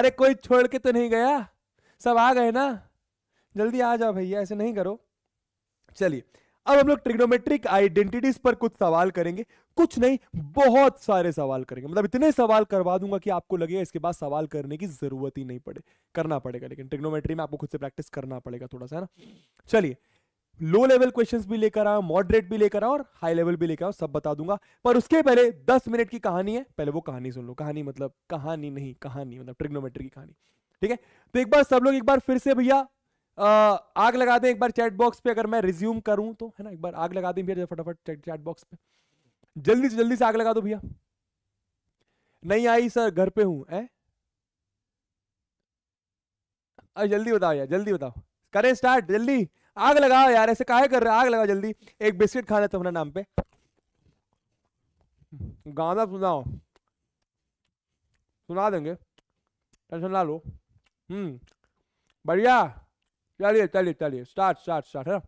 अरे कोई छोड़ के तो नहीं गया सब आ गए ना जल्दी आ जाओ भैया ऐसे नहीं करो चलिए अब हम लोग ट्रिग्नोमेट्रिक आइडेंटिटीज पर कुछ सवाल करेंगे कुछ नहीं बहुत सारे सवाल करेंगे मतलब इतने सवाल करवा दूंगा कि आपको लगेगा इसके बाद सवाल करने की जरूरत ही नहीं पड़े करना पड़ेगा लेकिन ट्रिग्नोमेट्री में आपको खुद से प्रैक्टिस करना पड़ेगा थोड़ा सा है ना चलिए लो लेवल क्वेश्चन भी लेकर आओ मॉडरेट भी लेकर आओ और हाई लेवल भी लेकर आओ सब बता दूंगा पर उसके पहले दस मिनट की कहानी है पहले वो कहानी सुन लो कहानी मतलब कहानी नहीं कहानी मतलब ट्रिग्नोमेट्री की कहानी ठीक है तो एक बार सब लोग एक बार फिर से भैया आग लगा दें एक बार चैट बॉक्स पे अगर मैं रिज्यूम करूं तो है ना एक बार आग लगा दें भैया फटाफट चैट बॉक्स पे जल्दी से जल्दी से आग लगा दो भैया नहीं आई सर घर पे हूं है अरे जल्दी बताओ यार जल्दी बताओ करें स्टार्ट जल्दी आग लगाओ यार ऐसे काहे कर रहे आग लगाओ जल्दी एक बिस्किट खाना था अपना नाम पे गाना सुनाओ सुना देंगे टेंशन ना लो हम्म बढ़िया चलिए चलिए चलिए स्टार्ट स्टार्ट स्टार्ट है ना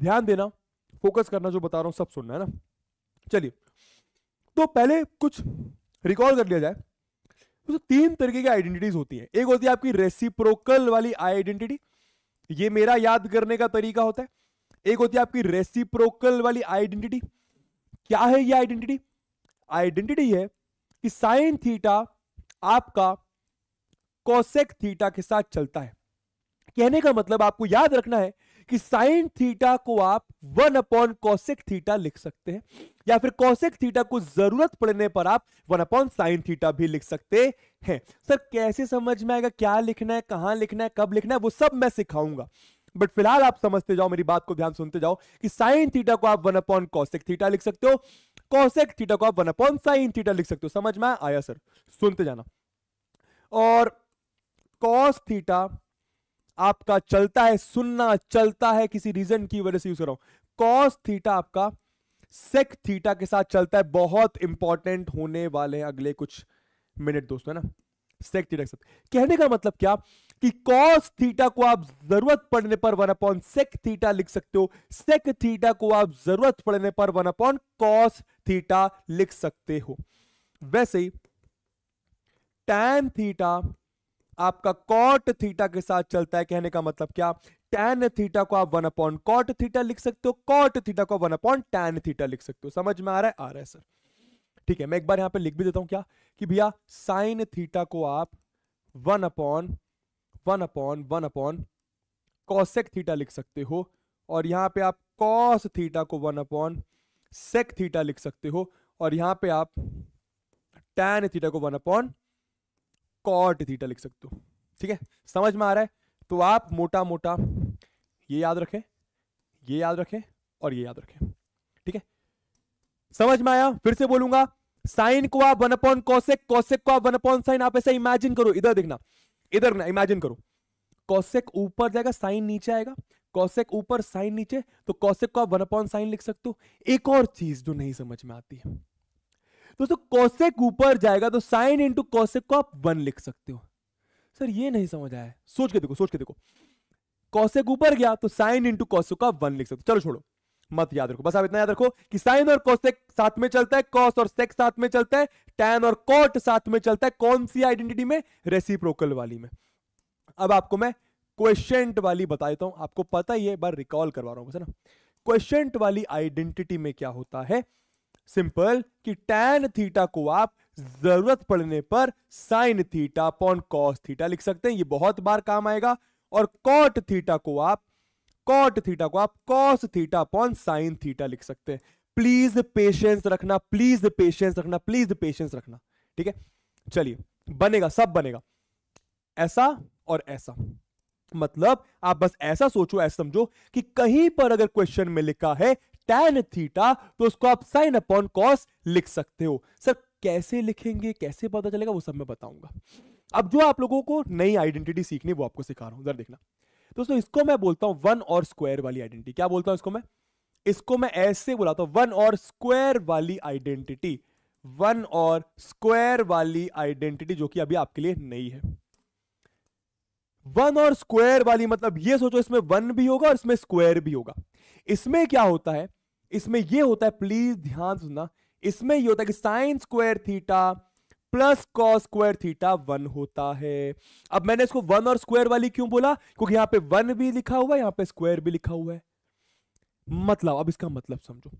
ध्यान देना फोकस करना जो बता रहा हूं सब सुनना है ना चलिए तो पहले कुछ रिकॉल कर लिया जाए तो तीन तरीके की आइडेंटिटीज होती है एक होती है आपकी रेसिप्रोकल वाली आइडेंटिटी ये मेरा याद करने का तरीका होता है एक होती है आपकी रेसिप्रोकल वाली आइडेंटिटी क्या है ये आइडेंटिटी आइडेंटिटी है कि साइन थीटा आपका कोसेक थीटा के साथ चलता है कहने का मतलब आपको याद रखना है कि साइन थीटा को आप वन अपॉन कौशिक थीटा लिख सकते हैं या फिर कौशिक थीटा को जरूरत पड़ने पर आप वन अपॉन साइन थीटा भी लिख सकते हैं सर कैसे समझ में आएगा क्या लिखना है कहां लिखना है कब लिखना है वो सब मैं सिखाऊंगा बट फिलहाल आप समझते जाओ मेरी बात को ध्यान सुनते जाओ कि साइन थीटा को आप वन अपॉन कौशिक थीटा लिख सकते हो कौशिक थीटा को आप वन अपॉन साइन थीटा लिख सकते हो समझ में आया सर सुनते जाना और कॉस थीटा आपका चलता है सुनना चलता है किसी रीजन की वजह से यूज करो कॉस थीटा आपका सेक थीटा के साथ चलता है बहुत इंपॉर्टेंट होने वाले हैं अगले कुछ मिनट दोस्तों है ना सेक थीटा के साथ कहने का मतलब क्या कि कॉस थीटा को आप जरूरत पड़ने पर वन अपॉन सेक थीटा लिख सकते हो सेक थीटा को आप जरूरत पड़ने पर वन अपॉन कॉस थीटा लिख सकते हो वैसे ही टैन थीटा आपका कॉट थीटा के साथ चलता है कहने का मतलब क्या टैन थीटा को आप वन अपॉन कॉट थीटा लिख सकते हो कॉट थीटा को वन अपॉन टैन थीटा लिख सकते हो समझ में आ रहा है आ रहा है सर ठीक है मैं एक बार यहां पे लिख भी देता हूं क्या कि भैया साइन थीटा को आप one upon one upon one upon cosec theta लिख सकते हो और यहां पे आप कॉस थीटा को वन अपॉन सेक थीटा लिख सकते हो और यहां पे आप टैन थीटा को वन अपॉन कॉट थीटा लिख सकते हो ठीक है समझ में आ रहा है तो आप मोटा मोटा ये याद रखें ये याद रखें और ये याद रखें ठीक है समझ में आया फिर से बोलूंगा साइन को आप वन अपॉन कौशिक कौशिक को आप वन अपॉन साइन आप ऐसा इमेजिन करो इधर देखना इधर ना इमेजिन करो कौशिक ऊपर जाएगा साइन नीचे आएगा कौशिक ऊपर साइन नीचे तो कौशिक को आप वन अपॉन साइन लिख सकते हो एक और चीज जो नहीं समझ में आती है दोस्तों कौशिक ऊपर जाएगा तो साइन इंटू कोसेक को आप वन लिख सकते हो सर ये नहीं समझ आया सोच के देखो सोच के देखो कौशिक ऊपर गया तो साइन इंटू कौशिक को आप वन लिख सकते हो चलो छोड़ो मत याद रखो बस आप इतना याद रखो कि साइन और कौशिक साथ में चलता है कॉस और सेक्स साथ में चलता है टैन और कॉट साथ में चलता है कौन सी आइडेंटिटी में रेसिप्रोकल वाली में अब आपको मैं क्वेश्चन वाली बता देता हूं आपको पता ही है बार रिकॉल करवा रहा हूं ना क्वेश्चन वाली आइडेंटिटी में क्या होता है सिंपल कि टैन थीटा को आप जरूरत पड़ने पर sine theta upon cos theta लिख सकते हैं ये बहुत बार काम आएगा और कॉट थीटा को आप कॉट थीटा को आप cos theta upon sign theta लिख सकते हैं प्लीज पेशेंस रखना प्लीज पेशेंस रखना प्लीज पेशेंस रखना ठीक है चलिए बनेगा सब बनेगा ऐसा और ऐसा मतलब आप बस ऐसा सोचो ऐसा समझो कि कहीं पर अगर क्वेश्चन में लिखा है टेन थीटा तो उसको आप साइन अपॉन कॉस लिख सकते हो सर कैसे लिखेंगे कैसे पता चलेगा वो सब मैं बताऊंगा अब जो आप लोगों को नई आइडेंटिटी सीखनी वो आपको सिखा रहा हूं जरा देखना दोस्तों इसको मैं बोलता हूं वन और स्क्वायर वाली आइडेंटिटी क्या बोलता हूं इसको मैं इसको मैं ऐसे बुलाता हूं वन और स्क्वायर वाली आइडेंटिटी वन और स्क्वायर वाली आइडेंटिटी जो कि अभी आपके लिए नई है वन और स्क्वायर वाली मतलब ये सोचो इसमें वन भी होगा और इसमें स्क्वायर भी होगा इसमें क्या होता है इसमें ये होता है प्लीज ध्यान सुनना इसमें ये होता है कि sine square theta plus cos square theta one होता है अब मैंने इसको वन और स्क्वायर वाली क्यों बोला क्योंकि यहां पे वन भी लिखा हुआ है यहां पे स्क्वायर भी लिखा हुआ है मतलब अब इसका मतलब समझो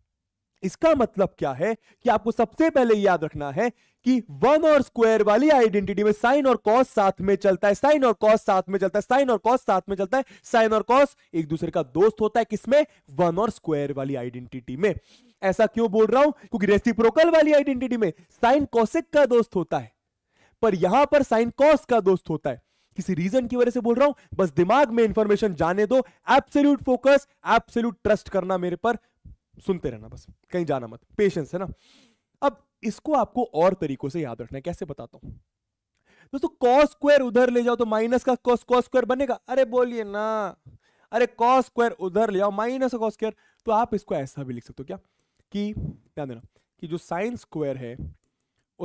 इसका मतलब क्या है कि आपको सबसे पहले याद रखना है कि वन और स्क्वायर वाली आइडेंटिटी में साइन और कॉस साथ में चलता है साइन और कॉस साथ में चलता है साइन और कॉस साथ में चलता है साइन और कॉस एक दूसरे का दोस्त होता है किसमें वन और स्क्वायर वाली आइडेंटिटी में ऐसा क्यों बोल रहा हूं क्योंकि रेसिप्रोकल वाली आइडेंटिटी में साइन कॉसिक का दोस्त होता है पर यहां पर साइन कॉस का दोस्त होता है किसी रीजन की वजह से बोल रहा हूं बस दिमाग में इंफॉर्मेशन जाने दो एब्सोल्यूट फोकस एब्सोल्यूट ट्रस्ट करना मेरे पर सुनते रहना बस कहीं जाना मत पेशेंस है ना अब इसको आपको और तरीकों से याद रखना है कैसे बताता हूं दोस्तों कॉस स्क्वायर उधर ले जाओ तो माइनस का कॉस कॉस स्क्वायर बनेगा अरे बोलिए ना अरे कॉस स्क्वायर उधर ले जाओ माइनस कॉस स्क्वायर तो आप इसको ऐसा भी लिख सकते हो क्या कि ध्यान देना कि जो साइन स्क्वायर है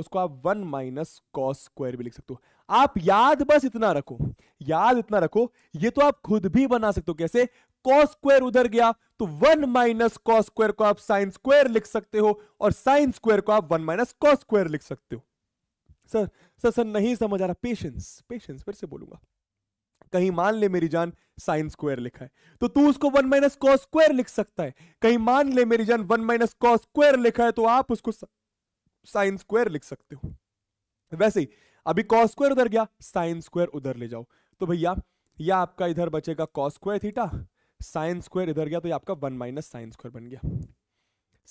उसको आप वन माइनस कॉस स्क्वायर भी लिख सकते हो आप याद बस इतना रखो याद इतना रखो ये तो आप खुद भी बना सकते हो कैसे कॉस स्क्वायर उधर गया तो वन माइनस कॉस स्क्वायर को आप साइन स्क्वायर लिख सकते हो और साइन स्क्वायर को आप वन माइनस कॉस स्क्वायर लिख सकते हो सर सर सर नहीं समझ आ रहा पेशेंस पेशेंस फिर से बोलूंगा कहीं मान ले मेरी जान साइन स्क्वायर लिखा है तो तू उसको वन माइनस कॉस स्क्वायर लिख सकता है कहीं मान ले मेरी जान वन माइनस कॉस स्क्वायर लिखा है तो आप उसको साइन स्क्वायर लिख सकते हो वैसे ही अभी कॉस स्क्वायर उधर गया साइन स्क्वायर उधर ले जाओ तो भैया या आपका इधर बचेगा cos square theta sine square इधर गया तो ये आपका वन माइनस साइंस स्क्वायर बन गया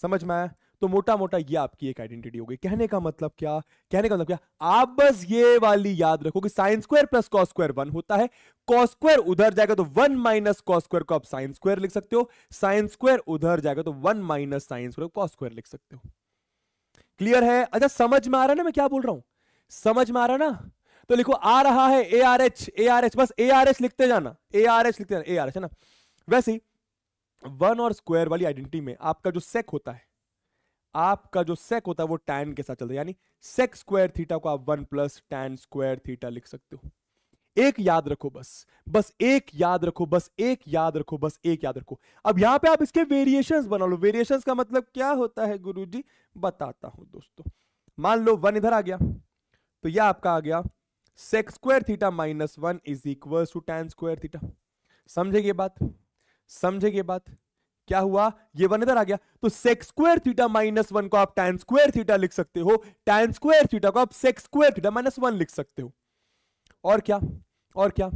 समझ में आया तो मोटा मोटा ये आपकी एक आइडेंटिटी हो गई कहने का मतलब क्या कहने का मतलब क्या आप बस ये वाली याद रखो कि sine square plus cos square one होता है कॉस स्क्वायर उधर जाएगा तो वन माइनस कॉस स्क्वायर को आप साइंस स्क्वायर लिख सकते हो साइंस स्क्वायर उधर जाएगा तो one minus sine square cos square लिख सकते हो क्लियर है अच्छा समझ में आ रहा है ना मैं क्या बोल रहा हूं समझ में आ रहा ना तो लिखो आ रहा है A R H A R H बस ए आर एच लिखते जाना ए आर एच लिखते जाना ए आर एच है ना वैसे वन और स्क्वायर वाली आइडेंटिटी में आपका जो सेक होता है आपका जो सेक होता है वो टैन के साथ चलता है यानी सेक स्क्वायर थीटा को आप one plus tan square theta लिख सकते हो एक याद रखो बस बस एक याद रखो बस एक याद रखो बस एक याद रखो अब यहां पे आप इसके वेरिएशंस बना लो वेरिएशंस का मतलब क्या होता है गुरुजी बताता हूं दोस्तों मान लो वन इधर आ गया तो यह आपका आ गया sex square theta minus one is equal to tan square theta समझे ये बात समझे ये बात क्या हुआ ये वन इधर आ गया तो sec square theta minus one को आप टैन स्क्वायर थीटा लिख सकते हो टैन स्क्वायर थीटा को आप sec square theta minus one लिख सकते हो और क्या और क्या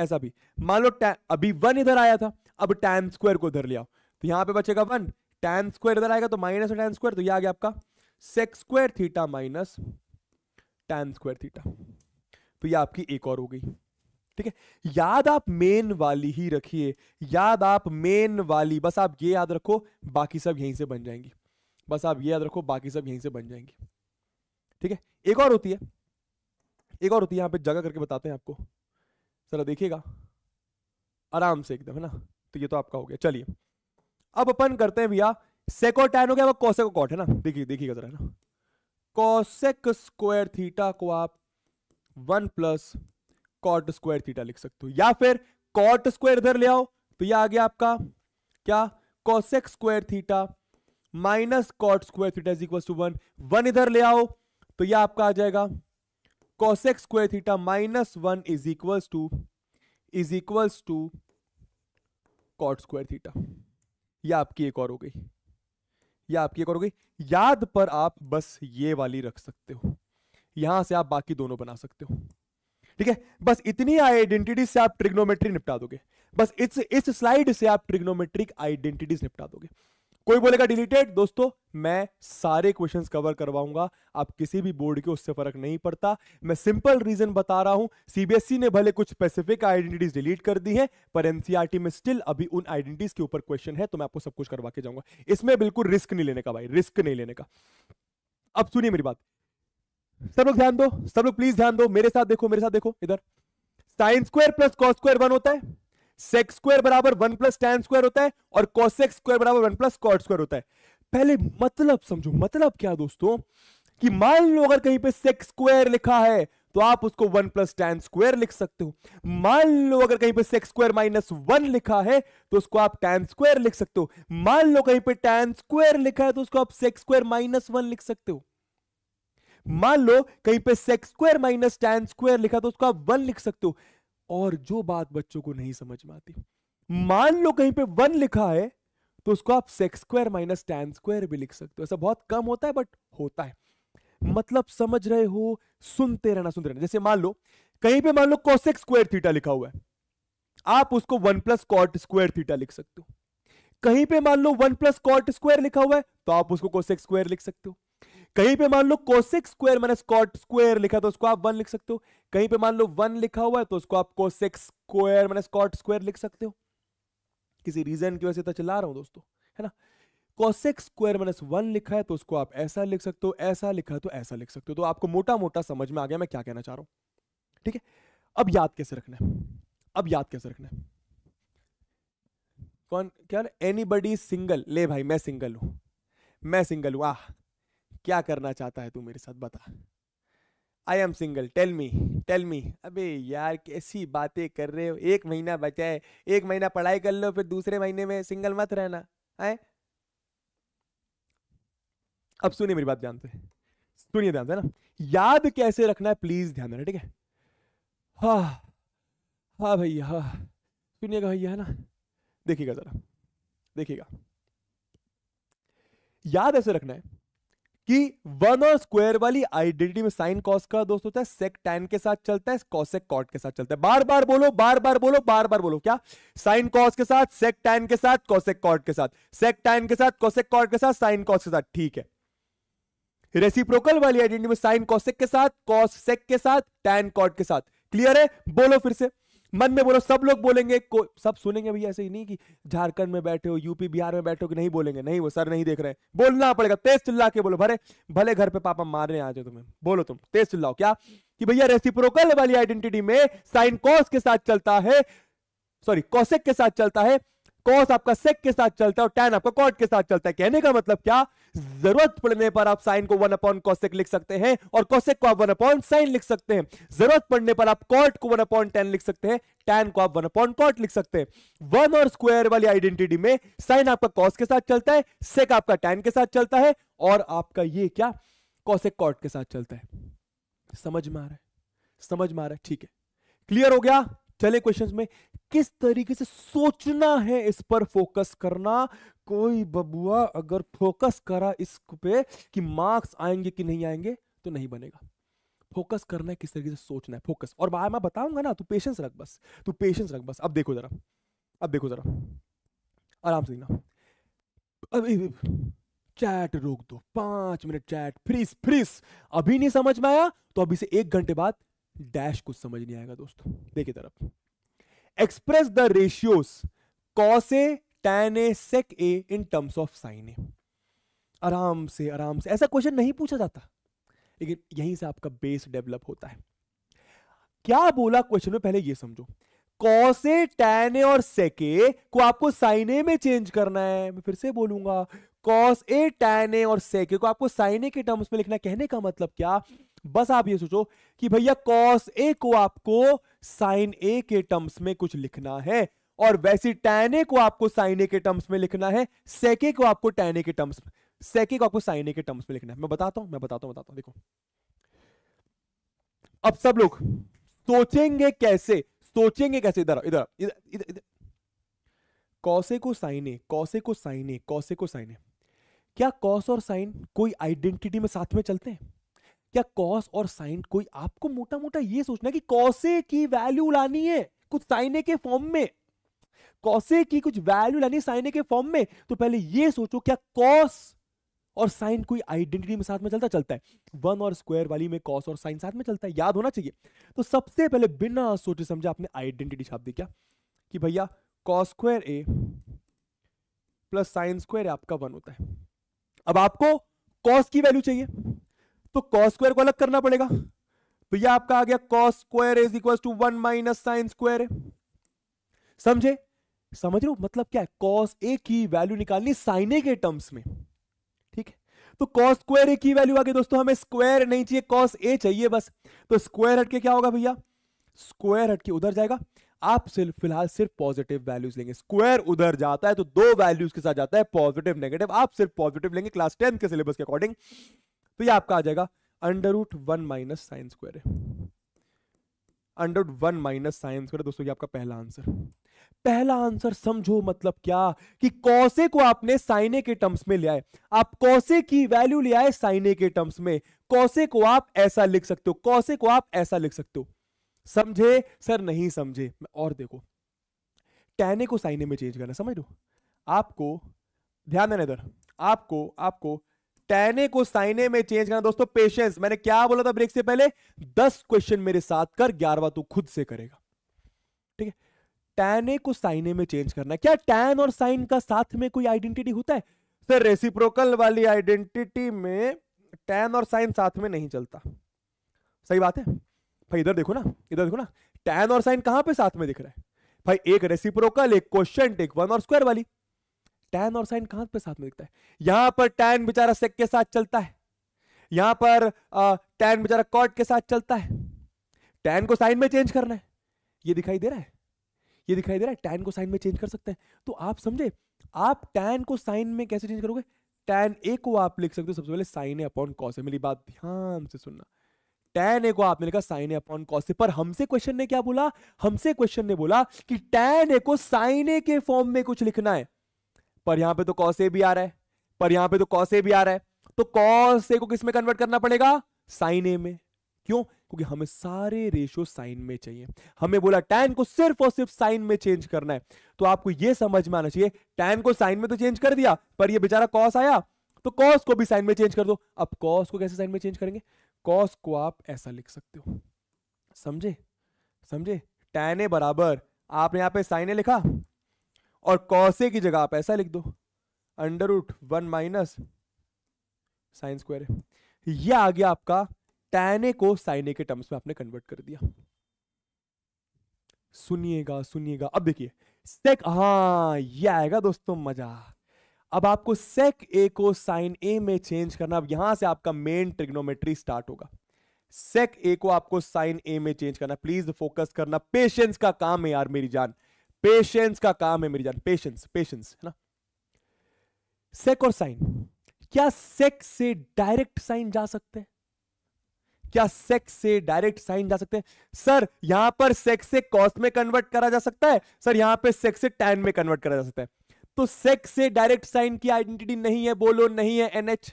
ऐसा भी मान लो अभी वन इधर आया था अब टैन स्क्वायर को उधर लिया तो यहां पे बचेगा वन टैन स्क्वायर इधर आएगा तो माइनस टैन स्क्वायर तो ये आ गया आपका sec square theta minus tan square theta तो ये आपकी एक और हो गई ठीक है याद आप मेन वाली ही रखिए याद आप मेन वाली बस आप ये याद रखो बाकी सब यहीं से बन जाएंगी बस आप ये याद रखो बाकी सब यहीं से बन जाएंगी ठीक है एक और होती है एक और होती है यहाँ पे जगह करके बताते हैं आपको जरा देखिएगा आराम से एकदम है ना तो ये तो आपका हो गया चलिए अब अपन करते हैं भैया सेकोटैन हो गया अब कॉट है ना देखिए देखिएगा जरा है ना कॉसेक स्क्वायर थीटा को आप one plus cot square theta लिख सकते हो या फिर कॉट स्क्वायर इधर ले आओ तो ये आ गया आपका क्या cosec square theta minus cot square theta is equal to one one इधर ले आओ तो ये आपका आ जाएगा cosec square theta minus one is equal to is equal to cot square theta यह आपकी एक और हो गई यह आपकी एक और हो गई याद पर आप बस ये वाली रख सकते हो यहां से आप बाकी दोनों बना सकते हो ठीक है बस इतनी आइडेंटिटी से आप ट्रिग्नोमेट्री निपटा दोगे बस इस इस स्लाइड से आप ट्रिग्नोमेट्रिक आइडेंटिटीज निपटा दोगे कोई बोलेगा डिलीटेड दोस्तों मैं सारे क्वेश्चंस कवर करवाऊंगा आप किसी भी बोर्ड के उससे फर्क नहीं पड़ता मैं सिंपल रीजन बता रहा हूं सीबीएसई e ने भले कुछ स्पेसिफिक आइडेंटिटीज डिलीट कर दी है पर एनसीईआरटी e में स्टिल अभी उन आइडेंटिटीज के ऊपर क्वेश्चन है तो मैं आपको सब कुछ करवा के जाऊंगा इसमें बिल्कुल रिस्क नहीं लेने का भाई रिस्क नहीं लेने का अब सुनिए मेरी बात सब लोग ध्यान दो सब लोग प्लीज ध्यान दो मेरे साथ देखो मेरे साथ देखो इधर sine square plus cos square one होता है सेक्स स्क्वायर बराबर वन प्लस टैन स्क्वायर होता है और कॉसेक्स स्क्वायर बराबर वन प्लस कॉट स्क्वायर होता है पहले मतलब समझो मतलब क्या दोस्तों कि मान लो अगर कहीं पे सेक्स स्क्वायर लिखा है तो आप उसको वन प्लस टैन स्क्वायर लिख सकते हो मान लो अगर कहीं पे सेक्स स्क्वायर माइनस वन लिखा है तो उसको आप टैन स्क्वायर लिख सकते हो मान लो कहीं पे टैन स्क्वायर लिखा है तो उसको आप सेक्स स्क्वायर माइनस वन लिख सकते हो मान लो कहीं पे sec square minus tan square लिखा तो उसको आप वन लिख सकते हो और जो बात बच्चों को नहीं समझ में आती मान लो कहीं पे वन लिखा है तो उसको आप sec square minus tan square भी लिख सकते हो ऐसा बहुत कम होता है बट होता है मतलब समझ रहे हो सुनते रहना सुनते रहना जैसे मान लो कहीं पे मान लो कोसेक स्क्वायर थीटा लिखा हुआ है आप उसको one plus cot square theta लिख सकते हो कहीं पे मान लो वन प्लस कॉट स्क्वायर लिखा हुआ है तो आप उसको कोसेक स्क्वायर लिख सकते हो कहीं पे मान लो cosec square minus cot square लिखा तो उसको आप वन लिख सकते हो कहीं पे मान लो वन लिखा हुआ है तो उसको आप cosec square minus cot square लिख सकते हो किसी रीजन की वजह से तो चला रहा हूं दोस्तों है ना कोसेक स्क्वायर माइनस वन लिखा है तो उसको आप ऐसा लिख सकते हो ऐसा लिखा तो ऐसा लिख सकते हो तो आपको मोटा मोटा समझ में आ गया मैं क्या कहना चाह रहा हूं ठीक है अब याद कैसे रखना है अब याद कैसे रखना है कौन क्या एनी बडी सिंगल ले भाई मैं सिंगल हूं मैं सिंगल हूं आह क्या करना चाहता है तू मेरे साथ बता I am single tell me tell me अबे यार कैसी बातें कर रहे हो एक महीना बचा है एक महीना पढ़ाई कर लो फिर दूसरे महीने में सिंगल मत रहना है अब सुनिए मेरी बात ध्यान से सुनिए ध्यान से ना याद कैसे रखना है प्लीज ध्यान देना ठीक है हा हा भैया हा सुनिएगा भैया है ना देखिएगा जरा देखिएगा याद ऐसे रखना है कि वन और स्क्वायर वाली आइडेंटिटी में साइन कॉस का दोस्त होता है सेक टैन के साथ चलता है कॉसेक कॉट के साथ चलता है बार बार बोलो बार बार बोलो बार बार बोलो क्या साइन कॉस के साथ सेक टैन के साथ कॉसेक कॉट के साथ सेक टैन के साथ कॉसेक कॉट के साथ साइन कॉस के साथ ठीक है रेसिप्रोकल वाली आइडेंटिटी में साइन कॉसेक के साथ कॉस सेक के साथ टैन कॉट के साथ क्लियर है बोलो फिर से मन में बोलो सब लोग बोलेंगे सब सुनेंगे भैया ऐसे ही नहीं कि झारखंड में बैठे हो यूपी बिहार में बैठे हो कि नहीं बोलेंगे नहीं वो सर नहीं देख रहे हैं बोलना पड़ेगा तेज चिल्ला के बोलो भरे भले घर पे पापा मारने आ जाओ तुम्हें बोलो तुम तेज चिल्लाओ क्या कि भैया रेसिप्रोकल वाली आइडेंटिटी में साइन कॉस के साथ चलता है सॉरी कॉसेक के साथ चलता है कॉस आपका सेक के साथ चलता है और टैन आपका कॉट के साथ चलता है कहने का मतलब क्या जरूरत पड़ने पर आप साइन को वन अपॉन कॉसेक लिख सकते हैं और कॉसेक को आप वन अपॉन साइन लिख सकते हैं जरूरत पड़ने पर आप कॉट को वन अपॉन टेन लिख सकते हैं टैन को आप वन अपॉन कॉट लिख सकते हैं वन और स्क्वायर वाली आइडेंटिटी में साइन आपका कॉस के साथ चलता है सेक आपका टैन के साथ चलता है और आपका ये क्या कॉसेक कॉट के साथ चलता है समझ में आ रहा है समझ में आ रहा है ठीक है क्लियर हो गया चले क्वेश्चंस में किस तरीके से सोचना है इस पर फोकस करना कोई बबुआ अगर फोकस करा इस पे कि मार्क्स आएंगे कि नहीं आएंगे तो नहीं बनेगा फोकस करना है किस तरीके से सोचना है फोकस और बाहर मैं बताऊंगा ना तू पेशेंस रख बस तू पेशेंस रख बस अब देखो जरा अब देखो जरा आराम से देखना अब चैट रोक दो पांच मिनट चैट फ्रीज फ्रीज अभी नहीं समझ में आया तो अभी से एक घंटे बाद डैश कुछ समझ नहीं आएगा दोस्तों देखिए तरफ express the ratios cos A tan A sec A in terms of sine A आराम से आराम से ऐसा क्वेश्चन नहीं पूछा जाता लेकिन यहीं से आपका बेस डेवलप होता है क्या बोला क्वेश्चन में पहले ये समझो कौसे टैन ए और सेके को आपको साइन ए में चेंज करना है मैं फिर से बोलूंगा कॉस ए टैन ए और सेके को आपको साइन ए के टर्म्स में लिखना कहने का मतलब क्या बस आप ये सोचो कि भैया कॉस ए को आपको साइन ए के टर्म्स में कुछ लिखना है और वैसे टैन ए को आपको साइन ए के टर्म्स में लिखना है सेके को आपको टैन ए के टर्म्स में सेके को आपको साइन ए के टर्म्स में लिखना है मैं बताता हूं मैं बताता हूं बताता हूं देखो अब सब लोग सोचेंगे कैसे सोचेंगे कैसे इधर इधर इधर इधर, इधर। कौसे को साइन ए कौसे को साइन ए कौसे को साइन ए क्या कॉस और साइन कोई आइडेंटिटी में साथ में चलते हैं क्या कॉस और साइन कोई आपको मोटा मोटा ये सोचना कि कौसे की वैल्यू लानी है कुछ साइने के फॉर्म में कौसे की कुछ वैल्यू लानी साइने के फॉर्म में तो पहले ये सोचो क्या कॉस और साइन कोई आइडेंटिटी में साथ में चलता चलता है वन और स्क्वायर वाली में कॉस और साइन साथ में चलता है याद होना चाहिए तो सबसे पहले बिना सोचे समझे आपने आइडेंटिटी छाप दी क्या कि भैया कॉस स्क्वायर ए प्लस साइन स्क्वायर आपका वन होता है अब आपको कॉस की वैल्यू चाहिए तो कॉस स्क्वायर को अलग करना पड़ेगा तो ये आपका आ गया cos square is equal to one minus sine square समझे समझ रहे हो मतलब क्या है कॉस ए की वैल्यू निकालनी साइन ए के टर्म्स में ठीक है तो कॉस स्क्वायर ए की वैल्यू आ गई दोस्तों हमें स्क्वायर नहीं चाहिए कॉस ए चाहिए बस तो स्क्वायर हटके क्या होगा भैया स्क्वायर हटके उधर जाएगा आप सिर्फ फिलहाल सिर्फ पॉजिटिव वैल्यूज लेंगे स्क्वायर उधर जाता है तो दो वैल्यूज के साथ जाता है पॉजिटिव नेगेटिव आप सिर्फ पॉजिटिव लेंगे क्लास टेंथ के सिलेबस के अकॉर्डिंग तो ये आपका आ जाएगा under root one minus sine square under root one minus sine square दोस्तों ये आपका पहला आंसर पहला आंसर समझो मतलब क्या कि कौसे को आपने साइने के टर्म्स में लिया है आप कौसे की वैल्यू लिया है साइने के टर्म्स में कौसे को आप ऐसा लिख सकते हो कौसे को आप ऐसा लिख सकते हो समझे सर नहीं समझे और देखो टहने को साइने में चेंज करना समझ लो आपको ध्यान देना इधर आपको आपको टैने को साइने में चेंज करना दोस्तों पेशेंस मैंने क्या बोला था ब्रेक से पहले दस क्वेश्चन मेरे साथ कर ग्यारहवा तू खुद से करेगा ठीक है टैने को साइने में चेंज करना क्या टैन और साइन का साथ में कोई आइडेंटिटी होता है सर रेसिप्रोकल वाली आइडेंटिटी में टैन और साइन साथ में नहीं चलता सही बात है भाई इधर देखो ना इधर देखो ना टैन और साइन कहां पे साथ में दिख रहा है भाई एक रेसिप्रोकल एक क्वेश्चन एक वन और स्क्वायर वाली टैन और साइन कहां पे साथ में दिखता है यहां पर टैन बेचारा सेक के साथ चलता है यहां पर टैन बेचारा कॉट के साथ चलता है टैन को साइन में चेंज करना है ये दिखाई दे रहा है ये दिखाई दे रहा है टैन को साइन में चेंज कर सकते हैं तो आप समझे आप टैन को साइन में कैसे चेंज करोगे टैन ए को आप लिख सकते हो सबसे पहले साइन ए अपॉन कॉस है मेरी बात ध्यान से सुनना टैन ए को आपने लिखा साइन ए अपॉन कॉस पर हमसे क्वेश्चन ने क्या बोला हमसे क्वेश्चन ने बोला कि टैन ए को साइन ए के फॉर्म में कुछ लिखना है पर यहां पे तो कॉस ए भी आ रहा है पर यहां पे तो कॉस ए भी आ रहा है तो कॉस ए को किस में कन्वर्ट करना पड़ेगा साइन ए में क्यों क्योंकि हमें सारे रेशो साइन में चाहिए हमें बोला टैन को सिर्फ और सिर्फ साइन में चेंज करना है तो आपको यह समझ में आना चाहिए टैन को साइन में तो चेंज कर दिया पर यह बेचारा कॉस आया तो कॉस को भी साइन में चेंज कर दो अब कॉस को कैसे साइन में चेंज करेंगे कॉस को आप ऐसा लिख सकते हो समझे समझे टैन ए बराबर आपने यहां पे साइन ए लिखा और कौसे की जगह आप ऐसा लिख दो अंडर उठ वन माइनस साइन स्क्वायर यह आ गया आपका टैने को साइने के टर्म्स में आपने कन्वर्ट कर दिया सुनिएगा सुनिएगा अब देखिए सेक हाँ ये आएगा दोस्तों मजा अब आपको सेक ए को साइन ए में चेंज करना अब यहां से आपका मेन ट्रिग्नोमेट्री स्टार्ट होगा सेक ए को आपको साइन ए में चेंज करना प्लीज फोकस करना पेशेंस का काम है यार मेरी जान पेशेंस का काम है मेरी जान पेशेंस पेशेंस है ना सेक और साइन क्या सेक्स से डायरेक्ट साइन जा सकते हैं क्या सेक्स से डायरेक्ट साइन जा सकते हैं सर यहां पर सेक्स से कॉस्ट में कन्वर्ट करा जा सकता है सर यहां पे सेक्स से टैन में कन्वर्ट करा जा सकता है तो सेक्स से डायरेक्ट साइन की आइडेंटिटी नहीं है बोलो नहीं है एनएच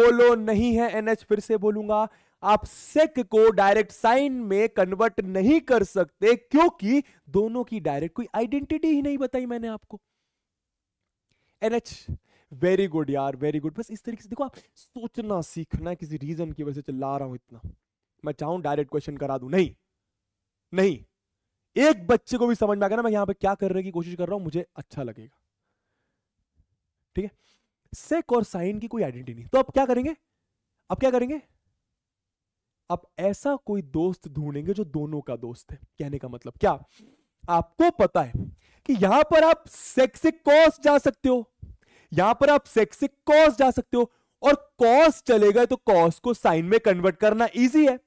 बोलो नहीं है एनएच फिर से बोलूंगा आप सेक को डायरेक्ट साइन में कन्वर्ट नहीं कर सकते क्योंकि दोनों की डायरेक्ट कोई आइडेंटिटी ही नहीं बताई मैंने आपको एनएच वेरी गुड यार वेरी गुड बस इस तरीके से देखो आप सोचना सीखना किसी रीजन की वजह से चिल्ला रहा हूं इतना मैं चाहूं डायरेक्ट क्वेश्चन करा दू नहीं नहीं एक बच्चे को भी समझ में आ गया ना मैं यहां पे क्या करने की कोशिश कर रहा हूं मुझे अच्छा लगेगा ठीक है सेक और साइन की कोई आइडेंटिटी नहीं तो अब क्या करेंगे अब क्या करेंगे आप ऐसा कोई दोस्त ढूंढेंगे जो दोनों का दोस्त है कहने का मतलब क्या आपको पता है कि यहां पर आप सेक्सिक कॉस जा सकते हो यहां पर आप सेक्सिक कॉस जा सकते हो और कॉस चलेगा तो कॉस को साइन में कन्वर्ट करना इजी है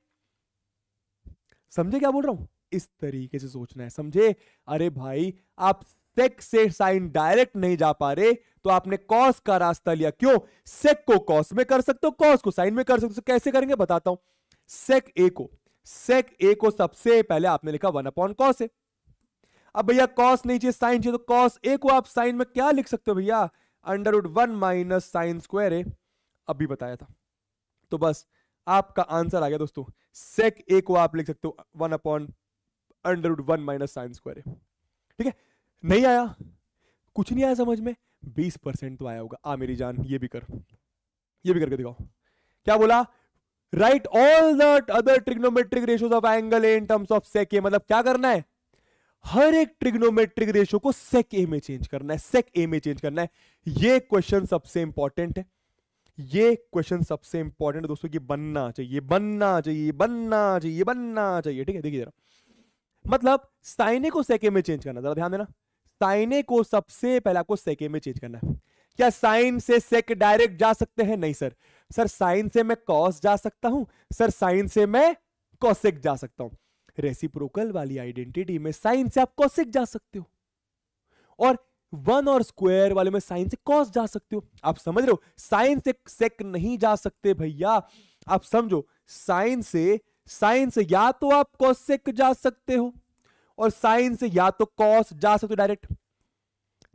समझे क्या बोल रहा हूं इस तरीके से सोचना है समझे अरे भाई आप सेक से साइन डायरेक्ट नहीं जा पा रहे तो आपने कॉस का रास्ता लिया क्यों सेक को कॉस में कर सकते हो कॉस को साइन में कर सकते हो कैसे करेंगे बताता हूं सेक ए को सेक ए को सबसे पहले आपने लिखा वन अपॉन कॉस ए अब भैया कॉस नहीं चाहिए साइन चाहिए तो कॉस ए को आप साइन में क्या लिख सकते हो भैया under root one minus sine square A अभी बताया था तो बस आपका आंसर आ गया दोस्तों सेक ए को आप लिख सकते हो one upon under root one minus sine square A ठीक है नहीं आया कुछ नहीं आया समझ में बीस परसेंट तो आया होगा आ मेरी जान ये भी कर ये भी करके दिखाओ क्या बोला write all that other trigonometric ratios of angle A in terms of sec A मतलब क्या करना है हर एक ट्रिग्नोमेट्रिक रेशियो को सेक ए में चेंज करना है सेक ए में चेंज करना है ये क्वेश्चन सबसे इंपॉर्टेंट है ये क्वेश्चन सबसे इंपॉर्टेंट दोस्तों ये बनना चाहिए बनना चाहिए बनना चाहिए बनना चाहिए ठीक है देखिए जरा मतलब साइने को सेके में चेंज करना जरा ध्यान देना साइने को सबसे पहले आपको सेके में चेंज करना है क्या साइन से सेक डायरेक्ट जा सकते हैं नहीं सर सर साइन से मैं कॉस जा सकता हूं सर साइन से मैं कॉसेक जा सकता हूं रेसिप्रोकल वाली आइडेंटिटी में साइन से आप कॉसेक जा सकते हो और वन और स्क्वायर वाले में साइन से कॉस जा सकते हो आप समझ रहे हो साइन से सेक नहीं जा सकते भैया आप समझो साइन से साइन से या तो आप कॉस जा सकते हो और साइन से या तो कॉस जा सकते हो डायरेक्ट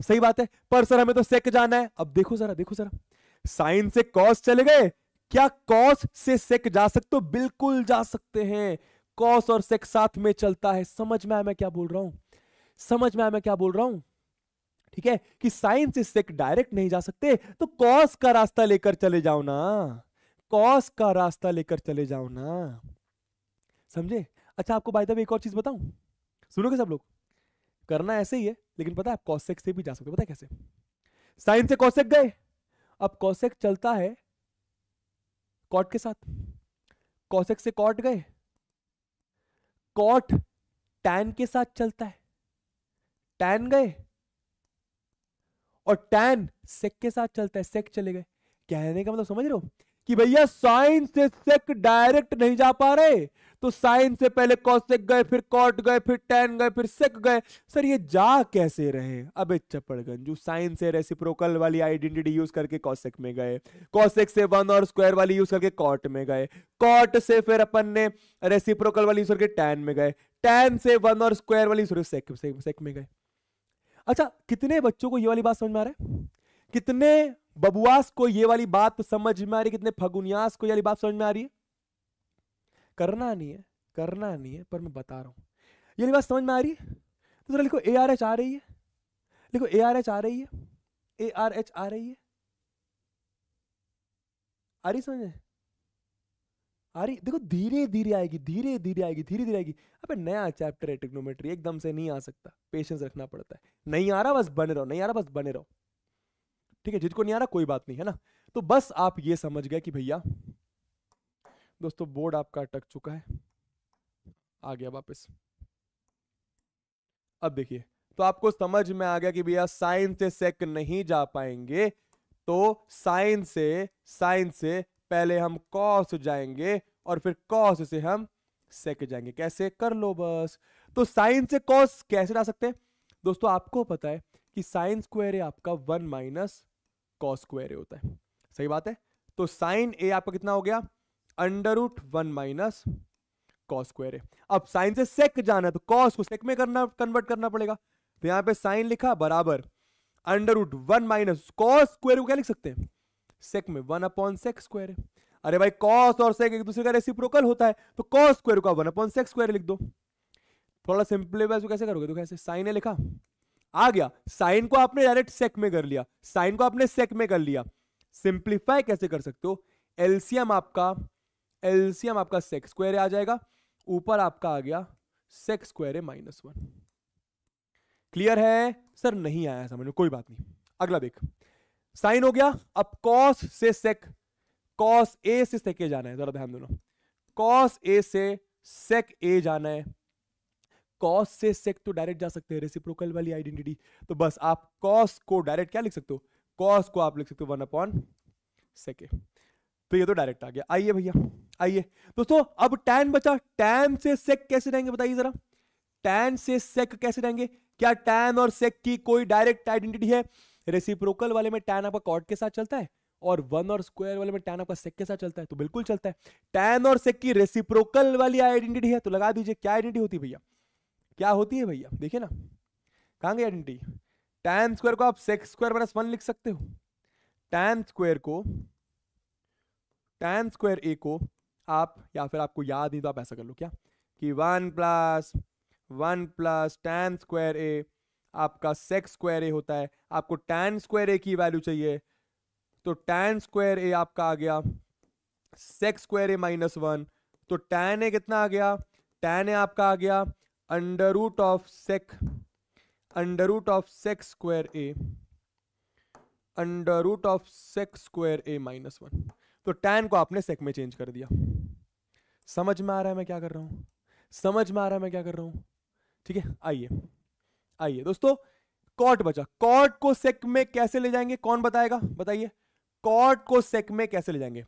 सही बात है पर सर हमें तो सेक जाना है अब देखो जरा देखो जरा साइन से कॉस चले गए क्या कॉस से सेक जा सकते हो बिल्कुल जा सकते हैं कॉस और सेक साथ में चलता है समझ में आया मैं क्या बोल रहा हूं समझ में आया मैं क्या बोल रहा हूं ठीक है कि साइन से सेक डायरेक्ट नहीं जा सकते तो कॉस का रास्ता लेकर चले जाओ ना कॉस का रास्ता लेकर चले जाओ ना समझे अच्छा आपको बाय द एक और चीज बताऊं सुनोगे सब लोग करना ऐसे ही है लेकिन पता है आप कॉस सेक से भी जा सकते हो पता है कैसे साइन से कॉस सेक गए अब कौशिक चलता है कॉट के साथ कौशिक से कॉट गए कॉट टैन के साथ चलता है टैन गए और टैन सेक के साथ चलता है सेक चले गए कहने का मतलब समझ रहे हो कि भैया साइंस से सेक डायरेक्ट नहीं जा पा रहे तो साइन से पहले कौशिक गए फिर कॉट गए फिर टेन गए फिर सेक गए सर ये जा कैसे रहे अब चप्पड़गंज गंजू साइन से रेसिप्रोकल वाली आइडेंटिटी यूज करके कौशिक में गए कौशिक से वन और स्क्वायर वाली यूज करके कॉट में गए कॉट से फिर अपन ने रेसिप्रोकल वाली यूज करके टेन में गए टेन से वन और स्क्वायर वाली यूज सेक, सेक, सेक में गए अच्छा कितने बच्चों को ये वाली बात समझ में आ रहा है कितने बबुआस को ये वाली बात समझ में आ रही है कितने फगुनियास को ये वाली बात समझ में आ रही है करना नहीं है करना नहीं है पर मैं बता रहा हूँ ये बात समझ में आ रही है तो जरा लिखो ए आर एच आ रही है लिखो ए आर एच आ रही है ए आर एच आ रही है आ रही समझ में आ रही देखो धीरे धीरे आएगी धीरे धीरे आएगी धीरे धीरे आएगी अबे नया चैप्टर है टेक्नोमेट्री एकदम से नहीं आ सकता पेशेंस रखना पड़ता है नहीं आ रहा बस बने रहो नहीं आ रहा बस बने रहो ठीक है जिसको नहीं आ रहा कोई बात नहीं है ना तो बस आप ये समझ गए कि भैया दोस्तों बोर्ड आपका अटक चुका है आ गया वापस अब देखिए तो आपको समझ में आ गया कि भैया साइन से सेक नहीं जा पाएंगे तो साइन से साइन से पहले हम कॉस जाएंगे और फिर कॉस से हम सेक जाएंगे कैसे कर लो बस तो साइन से कॉस कैसे जा सकते हैं दोस्तों आपको पता है कि साइन स्क्वायर आपका वन माइनस कॉस स्क्वायर होता है सही बात है तो साइन ए आपका कितना हो गया under root one minus cos square है अब साइन से सेक जाना है तो कॉस को सेक में करना कन्वर्ट करना पड़ेगा तो यहां पे साइन लिखा बराबर under root one minus cos square को क्या लिख सकते हैं सेक में वन अपॉन सेक स्क्वायर है अरे भाई कॉस और सेक एक दूसरे का रेसिप्रोकल होता है तो कॉस स्क्वायर का वन अपॉन सेक स्क्वायर लिख दो थोड़ा वैसे कैसे करोगे तो कैसे साइन है लिखा आ गया साइन को आपने डायरेक्ट सेक में कर लिया साइन को आपने सेक में कर लिया सिंप्लीफाई कैसे कर सकते हो एलसीएम आपका एल्सियम आपका सेक्स स्क्वायर आ जाएगा ऊपर आपका आ गया सेक्स स्क्वायर है माइनस वन क्लियर है सर नहीं आया समझ में कोई बात नहीं अगला देख साइन हो गया अब कॉस से सेक कॉस ए से सेक ए जाना है जरा ध्यान दोनों कॉस ए से सेक ए जाना है कॉस से सेक तो डायरेक्ट जा सकते हैं रेसिप्रोकल वाली आइडेंटिटी तो बस आप कॉस को डायरेक्ट क्या लिख सकते हो कॉस को आप लिख सकते हो वन अपॉन सेक ए तो ये तो डायरेक्ट आ गया आइए भैया आइए दोस्तों अब टैन बचा टैन से सेक कैसे रहेंगे बताइए जरा टैन से सेक कैसे रहेंगे क्या टैन और सेक की कोई डायरेक्ट आइडेंटिटी है रेसिप्रोकल वाले में टैन आपका कॉर्ड के साथ चलता है और वन और स्क्वायर वाले में टैन आपका सेक के साथ चलता है तो बिल्कुल चलता है टैन और सेक की रेसिप्रोकल वाली आइडेंटिटी है तो लगा दीजिए क्या आइडेंटिटी होती है भैया क्या होती है भैया देखिए ना कहा गई आइडेंटिटी टैन स्क्वायर को आप सेक स्क्वायर माइनस वन लिख सकते हो टैन स्क्वायर को टेन स्क्वायर ए को आप या फिर आपको याद नहीं तो आप ऐसा कर लो क्या कि one plus one plus tan square A आपका सेक्स स्क्वायर ए होता है आपको टेन स्क्वायर ए की वैल्यू चाहिए तो टेन स्क्वायर ए आपका आ गया sex square A minus one तो टेन ए कितना आ गया टेन ए आपका आ गया under root of sec under root of sec square A under root of sec square A minus one तो टैन को आपने सेक में चेंज कर दिया समझ में आ रहा है मैं क्या कर रहा हूं समझ में आ रहा है मैं क्या कर रहा हूं ठीक है आइए आइए दोस्तों कॉट बचा कॉट को सेक में कैसे ले जाएंगे कौन बताएगा बताइए कॉट को सेक में कैसे ले जाएंगे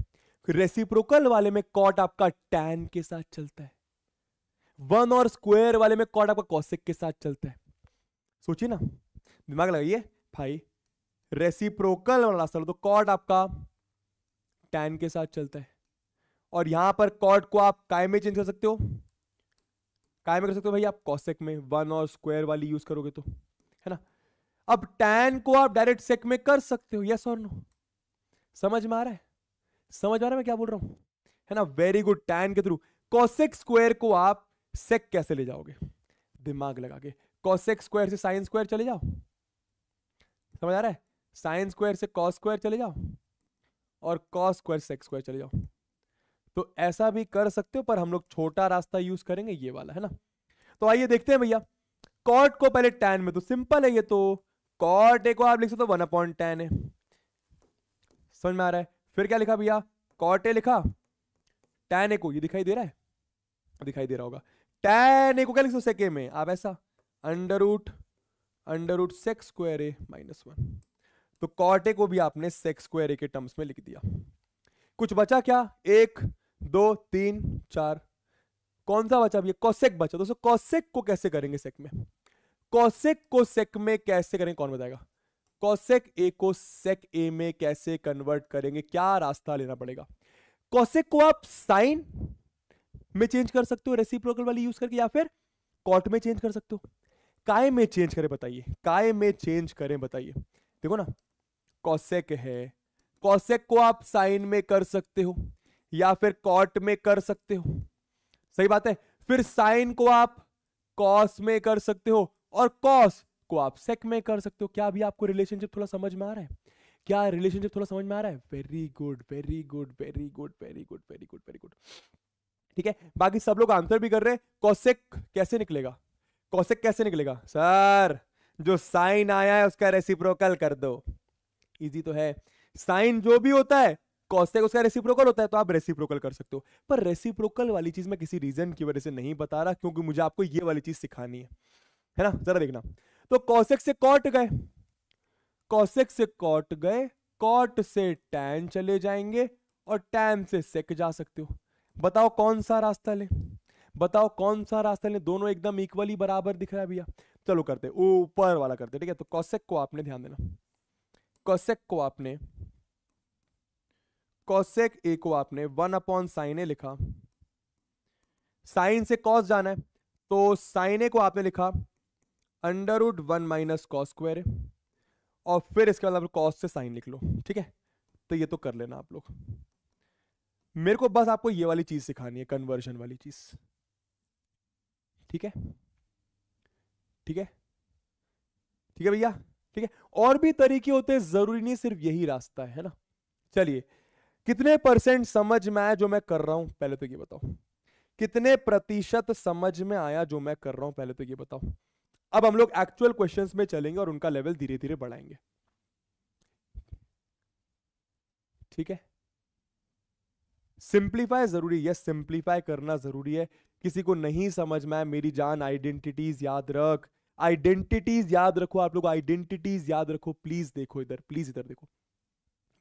रेसिप्रोकल वाले में कॉट आपका टैन के साथ चलता है वन और स्क्वायर वाले में कॉट आपका कॉसेक के साथ चलता है सोचिए ना दिमाग लगाइए भाई रेसिप्रोकल वाला सर तो कॉट आपका टैन के साथ चलता है और यहां पर कॉट को आप काय में चेंज कर सकते हो काय में कर सकते हो भाई आप कॉसेक में वन और स्क्वायर वाली यूज करोगे तो है ना अब टैन को आप डायरेक्ट सेक में कर सकते हो यस और नो समझ में आ रहा है समझ में आ रहा है मैं क्या बोल रहा हूं है ना वेरी गुड टैन के थ्रू कॉसेक स्क्वायर को आप सेक कैसे ले जाओगे दिमाग लगा के कॉसेक स्क्वायर से साइन स्क्वायर चले जाओ समझ आ रहा है साइन स्क्वायर से कॉस स्क्वायर चले जाओ और कॉस स्क्वायर सेक्स स्क्वायर चले जाओ तो ऐसा भी कर सकते हो पर हम लोग छोटा रास्ता यूज करेंगे ये वाला है ना तो आइए देखते हैं भैया कॉट को पहले टैन में तो सिंपल है ये तो कॉट एक आप लिख सकते हो वन अपॉइंट टेन है समझ में आ रहा है फिर क्या लिखा भैया कॉट ए लिखा टेन ए को ये दिखाई दे रहा है दिखाई दे रहा होगा टेन ए को क्या लिख सकते हो सेके में आप ऐसा under root under root sec square A minus one तो कॉटे को भी आपने सेक्स स्क्वायर ए के टर्म्स में लिख दिया कुछ बचा क्या एक दो तीन चार कौन सा बचा भैया कॉसेक बचा दोस्तों कॉसेक को कैसे करेंगे सेक में कॉसेक को सेक में कैसे करेंगे कौन बताएगा कॉसेक ए को सेक ए में कैसे कन्वर्ट करेंगे क्या रास्ता लेना पड़ेगा कॉसेक को आप साइन में चेंज कर सकते हो रेसिप्रोकल वाली यूज करके या फिर कॉट में चेंज कर सकते हो काय में चेंज करें बताइए काय में चेंज करें बताइए देखो ना कौसेक है कॉसेक को आप साइन में कर सकते हो या फिर कॉट में कर सकते हो सही बात है फिर साइन को आप कॉस में कर सकते हो और कॉस को आप सेक में कर सकते हो क्या अभी आपको रिलेशनशिप थोड़ा समझ में आ रहा है क्या रिलेशनशिप थोड़ा समझ में आ रहा है very good very good very good very good very good very good ठीक है बाकी सब लोग आंसर भी कर रहे हैं कौशेक कैसे निकलेगा कॉसेक कैसे निकलेगा सर जो साइन आया है उसका रेसिप्रोकल कर दो इजी तो है साइन जो भी होता है कॉस्टेक उसका रेसिप्रोकल होता है तो आप रेसिप्रोकल कर सकते हो पर रेसिप्रोकल वाली चीज मैं किसी रीजन की वजह से नहीं बता रहा क्योंकि मुझे आपको ये वाली चीज सिखानी है है ना जरा देखना तो कॉसेक से कॉट गए कॉसेक से कॉट गए कॉट से टैन चले जाएंगे और टैन से सेक जा सकते हो बताओ कौन सा रास्ता ले बताओ कौन सा रास्ता ले दोनों एकदम इक्वली बराबर दिख रहा है भैया चलो करते ऊपर वाला करते ठीक है तो कॉसेक को आपने ध्यान देना कोसेक को आपने कोसेक ए को आपने वन अपॉन साइन ए लिखा साइन से कॉस जाना है तो साइन ए को आपने लिखा under root one minus cos square और फिर इसके बाद आप कॉस से साइन लिख लो ठीक है तो ये तो कर लेना आप लोग मेरे को बस आपको ये वाली चीज सिखानी है कन्वर्जन वाली चीज ठीक है ठीक है ठीक है भैया ठीक है और भी तरीके होते हैं जरूरी नहीं सिर्फ यही रास्ता है, ना चलिए कितने परसेंट समझ में आया जो मैं कर रहा हूं पहले तो ये बताओ कितने प्रतिशत समझ में आया जो मैं कर रहा हूं पहले तो ये बताओ अब हम लोग एक्चुअल क्वेश्चन में चलेंगे और उनका लेवल धीरे धीरे बढ़ाएंगे ठीक है सिंप्लीफाई जरूरी है सिंप्लीफाई करना जरूरी है किसी को नहीं समझ में आया मेरी जान आइडेंटिटीज याद रख आइडेंटिटीज याद रखो आप लोग आइडेंटिटीज याद रखो प्लीज देखो इधर प्लीज इधर देखो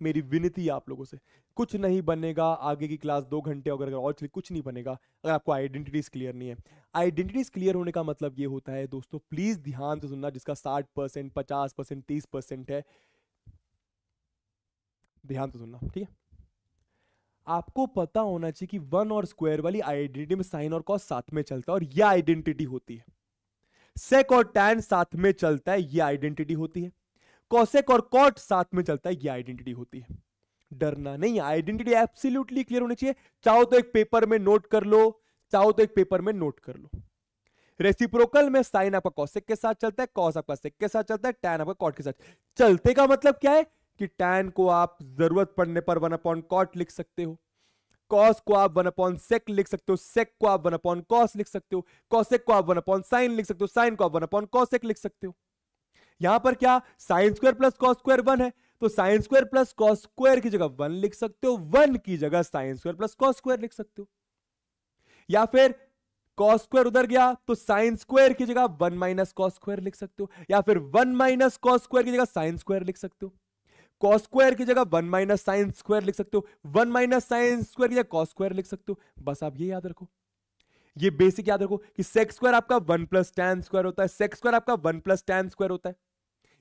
मेरी विनती आप लोगों से कुछ नहीं बनेगा आगे की क्लास दो घंटे अगर और चले कुछ नहीं बनेगा अगर आपको आइडेंटिटीज क्लियर नहीं है आइडेंटिटीज क्लियर होने का मतलब ये होता है दोस्तों प्लीज ध्यान से सुनना जिसका साठ परसेंट पचास परसेंट तीस परसेंट है ध्यान से सुनना ठीक है आपको पता होना चाहिए कि वन और स्क्वायर वाली आइडेंटिटी में साइन और कॉस साथ में चलता है और यह आइडेंटिटी होती है सेक और टैन साथ में चलता है ये आइडेंटिटी होती है कॉसेक और कॉट साथ में चलता है ये आइडेंटिटी होती है डरना नहीं आइडेंटिटी एब्सोल्युटली क्लियर होनी चाहिए चाहो तो एक पेपर में नोट कर लो चाहो तो एक पेपर में नोट कर लो रेसिप्रोकल में साइन आपका कॉसेक के साथ चलता है कॉस आपका सेक के साथ चलता है टैन आपका कॉट के साथ चलते का मतलब क्या है कि टैन को आप जरूरत पड़ने पर वन अपॉन कॉट लिख सकते हो कॉस को आप वन अपॉन सेक लिख सकते हो सेक को आप वन अपॉन कॉस लिख सकते हो कॉसेक को आप वन अपॉन साइन लिख सकते हो साइन को आप वन अपॉन कॉसेक लिख सकते हो यहां पर क्या sine square plus cos square one है तो sign square plus cos square की जगह वन लिख सकते हो वन की जगह sine square plus cos square लिख सकते हो या फिर कॉस स्क्वायर उधर गया तो साइन स्क्वायर की जगह वन माइनस कॉस स्क्वायर लिख सकते हो या फिर वन माइनस कॉस स्क्वायर की जगह साइन स्क्वायर लिख सकते हो कॉस स्क्वायर की जगह वन माइनस साइन स्क्वायर लिख सकते हो वन माइनस साइन स्क्वायर की जगह कॉस स्क्वायर लिख सकते हो बस आप ये याद रखो ये बेसिक याद रखो कि सेक्स स्क्वायर आपका वन प्लस टेन स्क्वायर होता है सेक्स स्क्वायर आपका वन प्लस टेन स्क्वायर होता है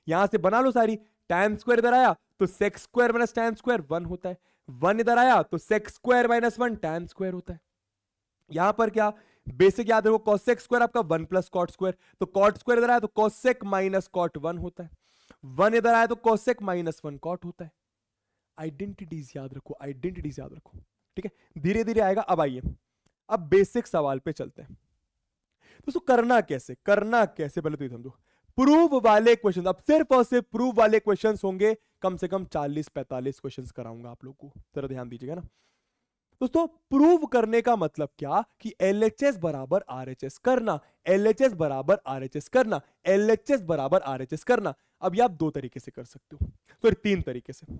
यहां से बना लो सारी टेन स्क्वायर इधर आया तो sec square minus tan square one होता है वन इधर आया तो sec square minus one tan square होता है यहां पर क्या बेसिक याद रखो कॉसेक स्क्वायर आपका वन प्लस कॉट स्क्वायर तो कॉट स्क्वायर इधर आया तो कॉसेक माइनस कॉट वन होता है वन इधर आया तो कोसेक माइनस वन कॉट होता है आइडेंटिटीज याद रखो आइडेंटिटीज याद रखो ठीक है धीरे धीरे आएगा अब आइए अब बेसिक सवाल पे चलते हैं दोस्तों करना कैसे करना कैसे पहले तो ये समझो प्रूव वाले क्वेश्चन अब सिर्फ और सिर्फ प्रूव वाले क्वेश्चन होंगे कम से कम 40-45 क्वेश्चन कराऊंगा आप लोग को जरा ध्यान दीजिएगा ना दोस्तों प्रूव करने का मतलब क्या कि एल एच एस बराबर आर एच एस करना एल एच एस बराबर आर एच एस करना एल एच एस बराबर आर एच एस करना अब ये आप दो तरीके से कर सकते हो फिर तीन तरीके से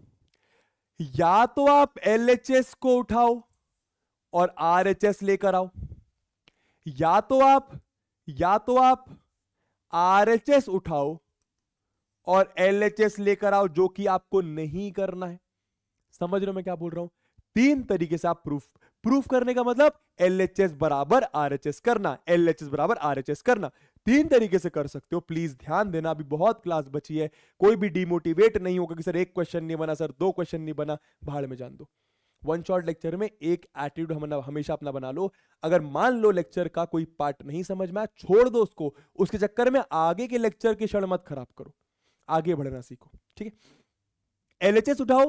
या तो आप एल को उठाओ और आर लेकर आओ या तो आप या तो आप आर उठाओ और एल लेकर आओ जो कि आपको नहीं करना है समझ रहे हो मैं क्या बोल रहा हूं तीन तरीके से आप प्रूफ प्रूफ करने का मतलब एल बराबर आर करना एल बराबर आर करना तीन तरीके से कर सकते हो प्लीज ध्यान देना अभी बहुत क्लास बची है कोई भी डिमोटिवेट नहीं होगा कि सर एक क्वेश्चन नहीं बना सर दो क्वेश्चन नहीं बना भाड़ में जान दो वन शॉर्ट लेक्चर में एक एटीट्यूड हम हमेशा अपना बना लो अगर मान लो लेक्चर का कोई पार्ट नहीं समझ में आया छोड़ दो उसको उसके चक्कर में आगे के लेक्चर की क्षण मत खराब करो आगे बढ़ना सीखो ठीक है एलएचएस उठाओ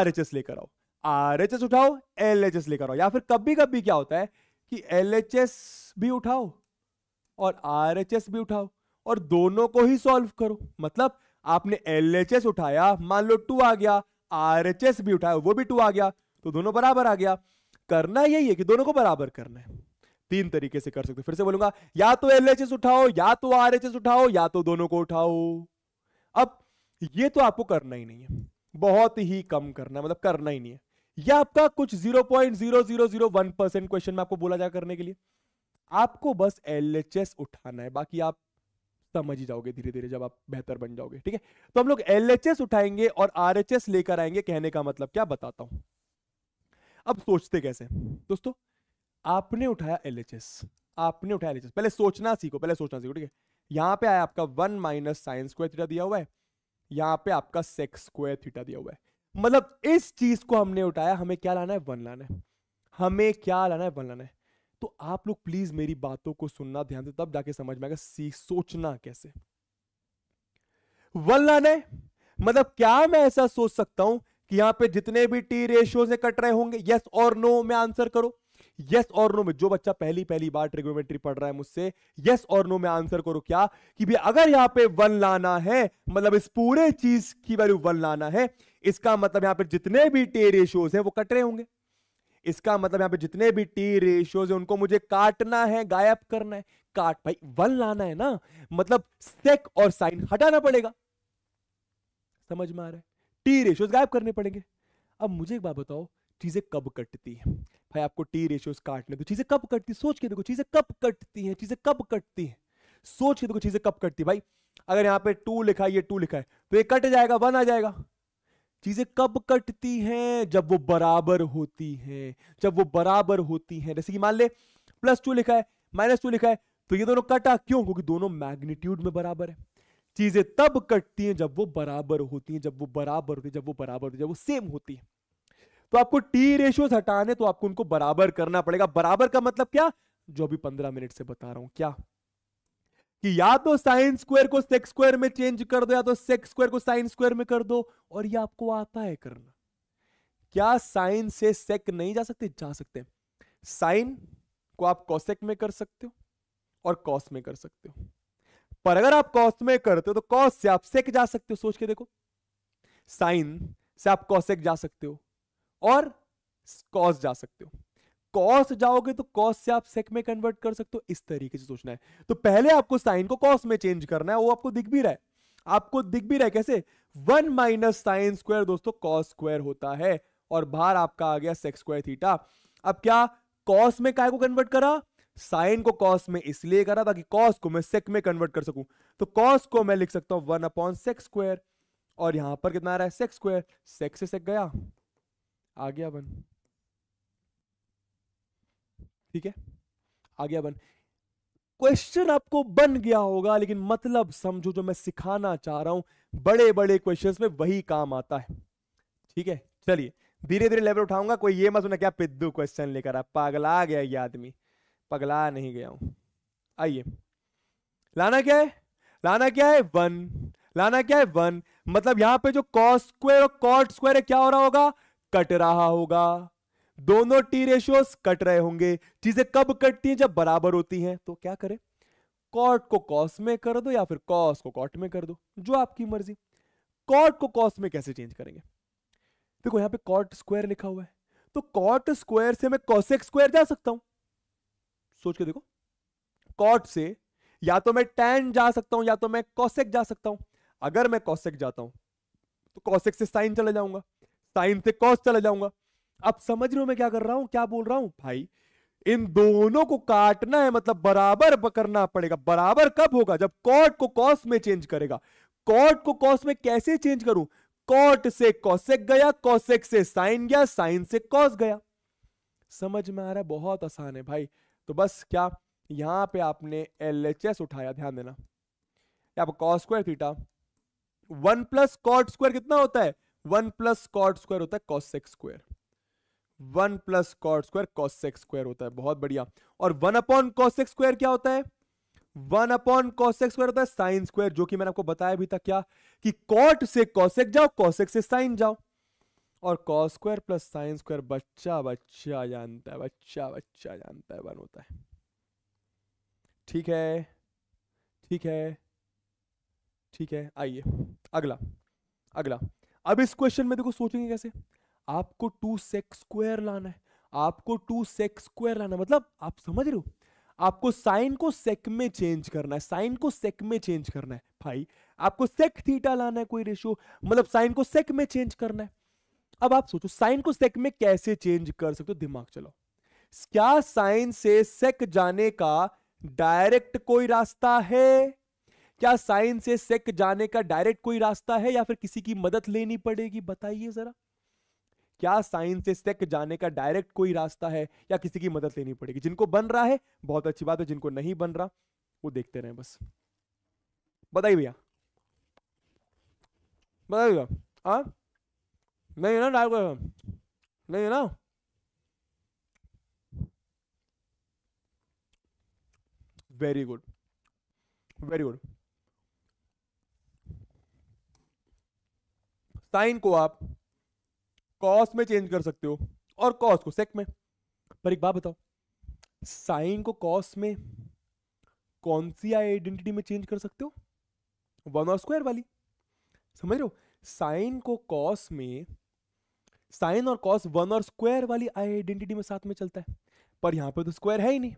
आरएचएस लेकर आओ आरएचएस उठाओ एलएचएस लेकर आओ या फिर कभी कभी क्या होता है कि एलएचएस भी उठाओ और आर भी उठाओ और दोनों को ही सॉल्व करो मतलब आपने एल उठाया मान लो टू आ गया आर भी उठाया वो भी टू आ गया तो दोनों बराबर आ गया करना यही है कि दोनों को बराबर करना है तीन तरीके से कर सकते हो फिर से बोलूंगा या तो एल उठाओ या तो आर उठाओ या तो दोनों को उठाओ अब ये तो आपको करना ही नहीं है बहुत ही कम करना है मतलब करना ही नहीं है या आपका कुछ zero zero zero zero point one percent question में आपको बोला जाए करने के लिए आपको बस एल उठाना है बाकी आप समझ ही जाओगे धीरे धीरे जब आप बेहतर बन जाओगे ठीक है तो हम लोग एल उठाएंगे और आर लेकर आएंगे कहने का मतलब क्या बताता हूं अब सोचते कैसे दोस्तों आपने उठाया एल आपने उठाया एल पहले सोचना सीखो पहले सोचना सीखो ठीक है यहां पे आया आपका one minus sine square theta दिया हुआ है यहां पे आपका सेक्स स्क्वायर थीटा दिया हुआ है मतलब इस चीज को हमने उठाया हमें क्या लाना है वन लाना है हमें क्या लाना है वन लाना है तो आप लोग प्लीज मेरी बातों को सुनना ध्यान से तब जाके समझ में आएगा सोचना कैसे वल्ला ने मतलब क्या मैं ऐसा सोच सकता हूं कि यहां पे जितने भी टी रेशियो से कट रहे होंगे यस और नो में आंसर करो यस और नो में जो बच्चा पहली पहली बार ट्रिग्नोमेट्री पढ़ रहा है मुझसे यस और नो में आंसर करो क्या कि भी अगर यहां पे वन लाना है मतलब इस पूरे चीज की वैल्यू वन लाना है इसका मतलब यहां पे जितने भी टे रेशियोज हैं वो कट रहे होंगे इसका मतलब यहाँ पे जितने भी टी रेशियोज है उनको मुझे काटना है गायब करना है काट भाई वन लाना है ना मतलब सेक और साइन हटाना पड़ेगा समझ में आ रहा है टी रेशियोज गायब करने पड़ेंगे अब मुझे एक बात बताओ चीजें कब कटती है भाई आपको टी रेशियोज काटने तो चीजें कब कटती सोच के देखो चीजें कब कटती हैं चीजें कब कटती हैं सोच के देखो चीजें कब कटती भाई अगर यहाँ पे टू लिखा है ये टू लिखा है तो ये कट जाएगा वन आ जाएगा चीजें कब कटती हैं जब वो बराबर होती हैं जब वो बराबर होती हैं जैसे कि मान ले प्लस टू लिखा है माइनस टू लिखा है तो ये दोनों कटा क्यों क्योंकि दोनों मैग्नीट्यूड में बराबर है चीजें तब कटती हैं जब वो बराबर होती हैं जब वो बराबर होती है जब वो बराबर होती है जब वो सेम होती है तो आपको टी रेशियो हटाने तो आपको उनको बराबर करना पड़ेगा बराबर का मतलब क्या जो अभी पंद्रह मिनट से बता रहा हूं क्या कि या तो साइन स्क्वायर को सेक्स स्क्वायर में चेंज कर दो या तो सेक्स स्क्वायर को साइन स्क्वायर में कर दो और ये आपको आता है करना क्या साइन से सेक नहीं जा सकते जा सकते हैं साइन को आप कॉसेक में कर सकते हो और कॉस में कर सकते हो पर अगर आप कॉस में करते हो तो कॉस से आप सेक जा सकते हो सोच के देखो साइन से आप कॉसेक जा सकते हो और कॉस जा सकते हो कॉस जाओगे तो कॉस से आप सेक में कन्वर्ट कर सकते हो इस तरीके से सोचना है तो पहले आपको साइन को कॉस में चेंज करना है वो आपको दिख भी रहा है आपको दिख भी रहा है कैसे वन माइनस साइन स्क्वायर दोस्तों कॉस स्क्वायर होता है और बाहर आपका आ गया सेक्स स्क्वायर थीटा अब क्या कॉस में काय को कन्वर्ट करा साइन को कॉस में इसलिए करा ताकि कॉस को मैं सेक में कन्वर्ट कर सकूं तो कॉस को मैं लिख सकता हूं वन अपॉन सेक्स स्क्वायर और यहां पर कितना आ रहा है सेक्स स्क्वायर सेक्स से सेक गया आ गया वन ठीक है आ गया बन क्वेश्चन आपको बन गया होगा लेकिन मतलब समझो जो मैं सिखाना चाह रहा हूं बड़े बड़े क्वेश्चंस में वही काम आता है ठीक है चलिए धीरे धीरे लेवल उठाऊंगा कोई ये मत सुना क्या पिद्दू क्वेश्चन लेकर आप पागला गया ये आदमी पगला नहीं गया हूं आइए लाना क्या है लाना क्या है वन लाना क्या है वन मतलब यहां पे जो कॉस स्क्वायर और कॉट स्क्वायर क्या हो रहा होगा कट रहा होगा दोनों टी रेशियोस कट रहे होंगे चीजें कब कटती हैं जब बराबर होती हैं तो क्या करें कॉट को कॉस में कर दो या फिर कॉस को कॉट में कर दो जो आपकी मर्जी कॉट को कॉस में कैसे चेंज करेंगे देखो यहां पे कॉट स्क्वायर लिखा हुआ है तो कॉट स्क्वायर से मैं कॉसेक स्क्वायर जा सकता हूं सोच के देखो कॉट से या तो मैं टैन जा सकता हूं या तो मैं कॉसेक जा सकता हूं अगर मैं कॉसेक जाता हूं तो कॉसेक से साइन चला जाऊंगा साइन से कॉस चला जाऊंगा अब समझ रहे हो मैं क्या कर रहा हूं क्या बोल रहा हूं भाई इन दोनों को काटना है मतलब बराबर करना पड़ेगा बराबर कब होगा जब कॉट को कॉस में चेंज करेगा कॉट को कॉस में कैसे चेंज करूं कॉट से कॉसेक गया कॉसेक से साइन गया साइन से कॉस गया समझ में आ रहा है बहुत आसान है भाई तो बस क्या यहां पे आपने एल एच एस उठाया ध्यान देना यहाँ cos square theta one plus cot square कितना होता है वन प्लस कॉट स्क्वायर होता है cosec square one plus cot square cosec square होता है बहुत बढ़िया और वन अपॉन कॉसेक स्क्वायर क्या होता है वन अपॉन कॉसेक स्क्वायर होता है साइन स्क्वायर जो कि मैंने आपको बताया भी था क्या कि कॉट से कॉसेक जाओ कॉसेक से साइन जाओ और cos square plus sine square बच्चा बच्चा जानता है बच्चा बच्चा जानता है वन होता है ठीक है ठीक है ठीक है आइए अगला अगला अब इस क्वेश्चन में देखो सोचेंगे कैसे आपको टू सेक्स स्क्वायर लाना है आपको टू सेक्स स्क्वायर लाना मतलब आप समझ रहे हो आपको साइन को सेक में चेंज करना है साइन को सेक में चेंज करना है भाई आपको सेक थीटा लाना है कोई रेशियो मतलब साइन को सेक में चेंज करना है अब आप सोचो साइन को सेक में कैसे चेंज कर सकते हो दिमाग चलो क्या साइन से सेक जाने का डायरेक्ट कोई रास्ता है क्या साइन से सेक जाने का डायरेक्ट कोई रास्ता है या फिर किसी की मदद लेनी पड़ेगी बताइए जरा क्या साइंस से सेक जाने का डायरेक्ट कोई रास्ता है या किसी की मदद लेनी पड़ेगी जिनको बन रहा है बहुत अच्छी बात है जिनको नहीं बन रहा वो देखते रहे बस बताइए भैया बताइए हाँ नहीं ना डायरेक्ट नहीं ना very good very good sine को आप कॉस में चेंज कर सकते हो और कॉस को सेक में पर एक बात बताओ साइन को कॉस में कौन सी आइडेंटिटी में चेंज कर सकते हो वन और स्क्वायर वाली समझ रहे हो साइन को कॉस में साइन और कॉस वन और स्क्वायर वाली आइडेंटिटी में साथ में चलता है पर यहां पे तो स्क्वायर है ही नहीं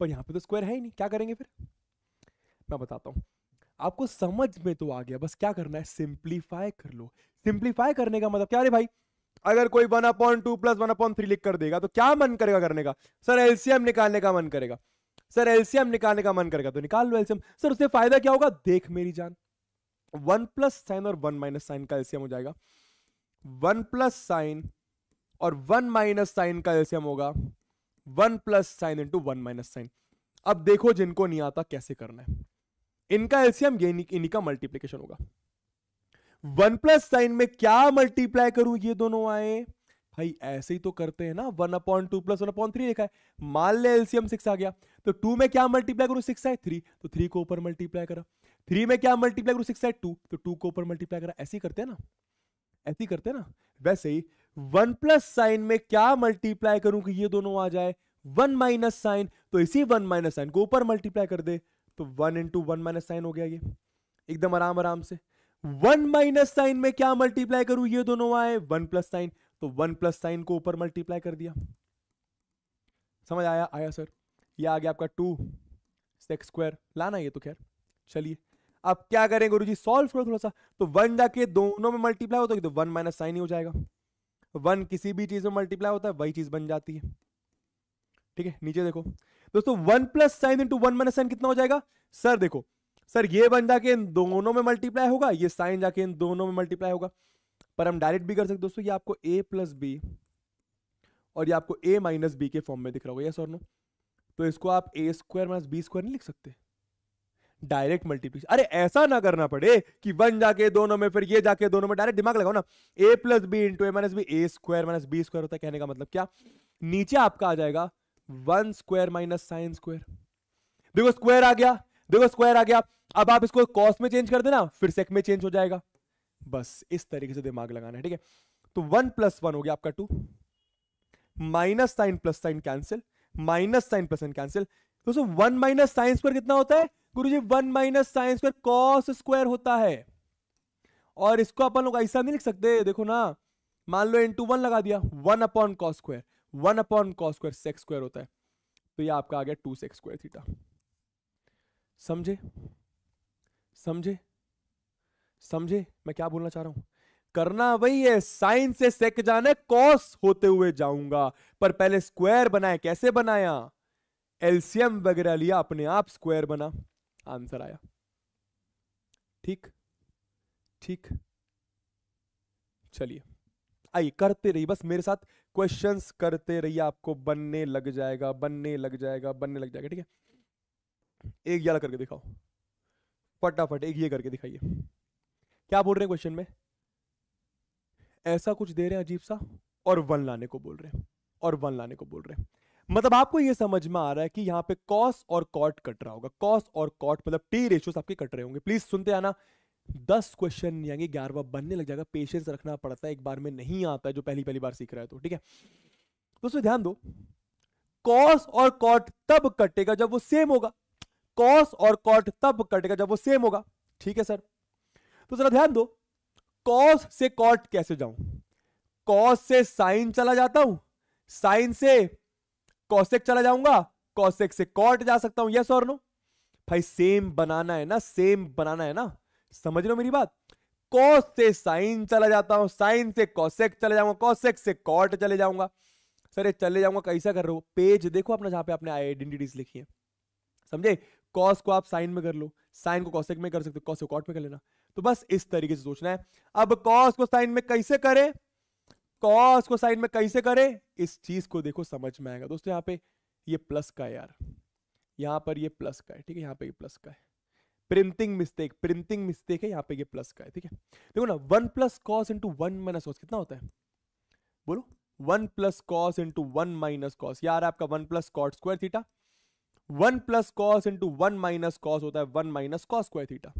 पर यहां पे तो स्क्वायर है ही नहीं क्या करेंगे फिर मैं बताता हूं आपको समझ में तो आ गया बस क्या करना है सिंप्लीफाई कर लो सिंप्लीफाई करने का मतलब क्या अरे भाई अगर कोई one appoint two plus one point three लिख कर देगा तो क्या मन करेगा करने का सर एलसीएम निकालने का मन करेगा सर एलसीएम निकालने का मन करेगा तो निकाल लो एलसीएम सर उससे फायदा क्या होगा देख मेरी जान वन प्लस साइन और वन माइनस साइन का एलसीएम हो जाएगा वन प्लस साइन और वन माइनस साइन का एलसीएम होगा one plus sine into one minus sine अब देखो जिनको नहीं आता कैसे करना है इनका एलसीएम ये इन्हीं का मल्टीप्लीकेशन होगा वन प्लस साइन में क्या मल्टीप्लाई करूं ये दोनों आए भाई ऐसे ही तो करते हैं ना one appoint two plus one point three लिखा है मान ले एलसीएम सिक्स आ गया तो टू में क्या मल्टीप्लाई करूं सिक्स आए थ्री तो थ्री को ऊपर मल्टीप्लाई करा थ्री में क्या मल्टीप्लाई करूं सिक्स आए टू तो टू को ऊपर मल्टीप्लाई करा ऐसे ही करते हैं ना ऐसे ही करते हैं ना वैसे ही वन प्लस साइन में क्या मल्टीप्लाई करूं कि ये दोनों आ जाए वन माइनस साइन तो इसी वन माइनस साइन को ऊपर मल्टीप्लाई कर दे तो one into one minus sine हो गया ये एकदम आराम आराम से वन माइनस साइन में क्या मल्टीप्लाई करूं ये दोनों आए वन प्लस साइन तो वन प्लस साइन को ऊपर मल्टीप्लाई कर दिया समझ आया आया सर ये आ गया आपका टू सेक्स स्क्वायर लाना ये तो खैर चलिए अब क्या करें गुरु जी सॉल्व करो थोड़ा सा तो वन जाके दोनों में मल्टीप्लाई होता है तो वन माइनस साइन ही हो जाएगा वन किसी भी चीज में मल्टीप्लाई होता है वही चीज बन जाती है ठीक है नीचे देखो दोस्तों one plus sine into one minus sine कितना हो जाएगा सर देखो सर ये बन जाके इन दोनों में मल्टीप्लाई होगा ये साइन जाके इन दोनों में मल्टीप्लाई होगा पर हम डायरेक्ट भी कर सकते दोस्तों ये आपको ए प्लस बी और ये आपको ए माइनस बी के फॉर्म में दिख रहा होगा यस और नो तो इसको आप ए स्क्वायर माइनस बी स्क्वायर नहीं लिख सकते डायरेक्ट मल्टीप्लिक अरे ऐसा ना करना पड़े कि वन जाके दोनों में फिर ये जाके दोनों में डायरेक्ट दिमाग लगाओ ना A plus B into A minus B A square minus B square होता है कहने का मतलब क्या नीचे आपका आ जाएगा one square minus sine square देखो स्क्वायर आ गया देखो स्क्वायर आ गया अब आप इसको कॉस में चेंज कर देना फिर सेक में चेंज हो जाएगा बस इस तरीके से दिमाग लगाना है ठीक है तो वन प्लस वन हो गया आपका two minus sine plus sine cancel minus sine plus sine cancel दोस्तों वन माइनस साइन स्क्वायर कितना होता है गुरु जी one minus sine square cos square होता है और इसको अपन लोग ऐसा नहीं लिख सकते देखो ना मान लो इन टू वन लगा दिया one upon cos square one upon cos square sec square होता है तो ये आपका आ गया टू सेक्स स्क्वायर थीटा समझे समझे समझे मैं क्या बोलना चाह रहा हूं करना वही है साइन से सेक जाने कॉस होते हुए जाऊंगा पर पहले स्क्वायर बनाए कैसे बनाया एलसीएम वगैरह लिया अपने आप स्क्वायर बना आंसर आया ठीक ठीक चलिए आई करते रहिए बस मेरे साथ क्वेश्चंस करते रहिए आपको बनने लग जाएगा बनने लग जाएगा बनने लग जाएगा ठीक है एक ये करके दिखाओ फटाफट एक ये करके दिखाइए क्या बोल रहे हैं क्वेश्चन में ऐसा कुछ दे रहे हैं अजीब सा और वन लाने को बोल रहे हैं और वन लाने को बोल रहे हैं मतलब आपको ये समझ में आ रहा है कि यहाँ पे कॉस और कॉट कट रहा होगा कॉस और कॉट मतलब टी रेशियोस आपके कट रहे होंगे प्लीज सुनते आना दस क्वेश्चन यानी ग्यारहवा बनने लग जाएगा पेशेंस रखना पड़ता है एक बार में नहीं आता है जो पहली पहली बार सीख रहा है तो ठीक है दोस्तों ध्यान दो कॉस और कॉट तब कटेगा जब वो सेम होगा कॉस और कॉट तब कटेगा जब वो सेम होगा ठीक है सर तो जरा ध्यान दो कॉस से कॉट कैसे जाऊं कॉस से साइन चला जाता हूं साइन से कॉसेक चला जाऊंगा कॉसेक से कॉट जा सकता हूं यस और नो भाई सेम बनाना है ना सेम बनाना है ना समझ लो मेरी बात कॉस से साइन चला जाता हूं साइन से कॉसेक चले जाऊंगा कॉसेक से कॉट चले जाऊंगा सर ये चले जाऊंगा कैसा कर रहे हो पेज देखो अपना जहां पे आपने आइडेंटिटीज लिखी है समझे कॉस को आप साइन में कर लो साइन को कॉसेक में कर सकते हो कॉस को कॉट में कर लेना तो बस इस तरीके से सोचना है अब कॉस को साइन में कैसे करें कॉस को साइन में कैसे करें इस चीज को देखो समझ में आएगा दोस्तों यहां पे ये प्लस का है यार यहां पर ये प्लस का है ठीक है यहां पे ये प्लस का है प्रिंटिंग मिस्टेक प्रिंटिंग मिस्टेक है यहाँ पे ये प्लस का है ठीक है देखो ना one plus cos into one minus cos कितना होता है बोलो one plus cos into one minus cos यार आपका one plus cot square theta one plus cos into one minus cos होता है one minus cos square theta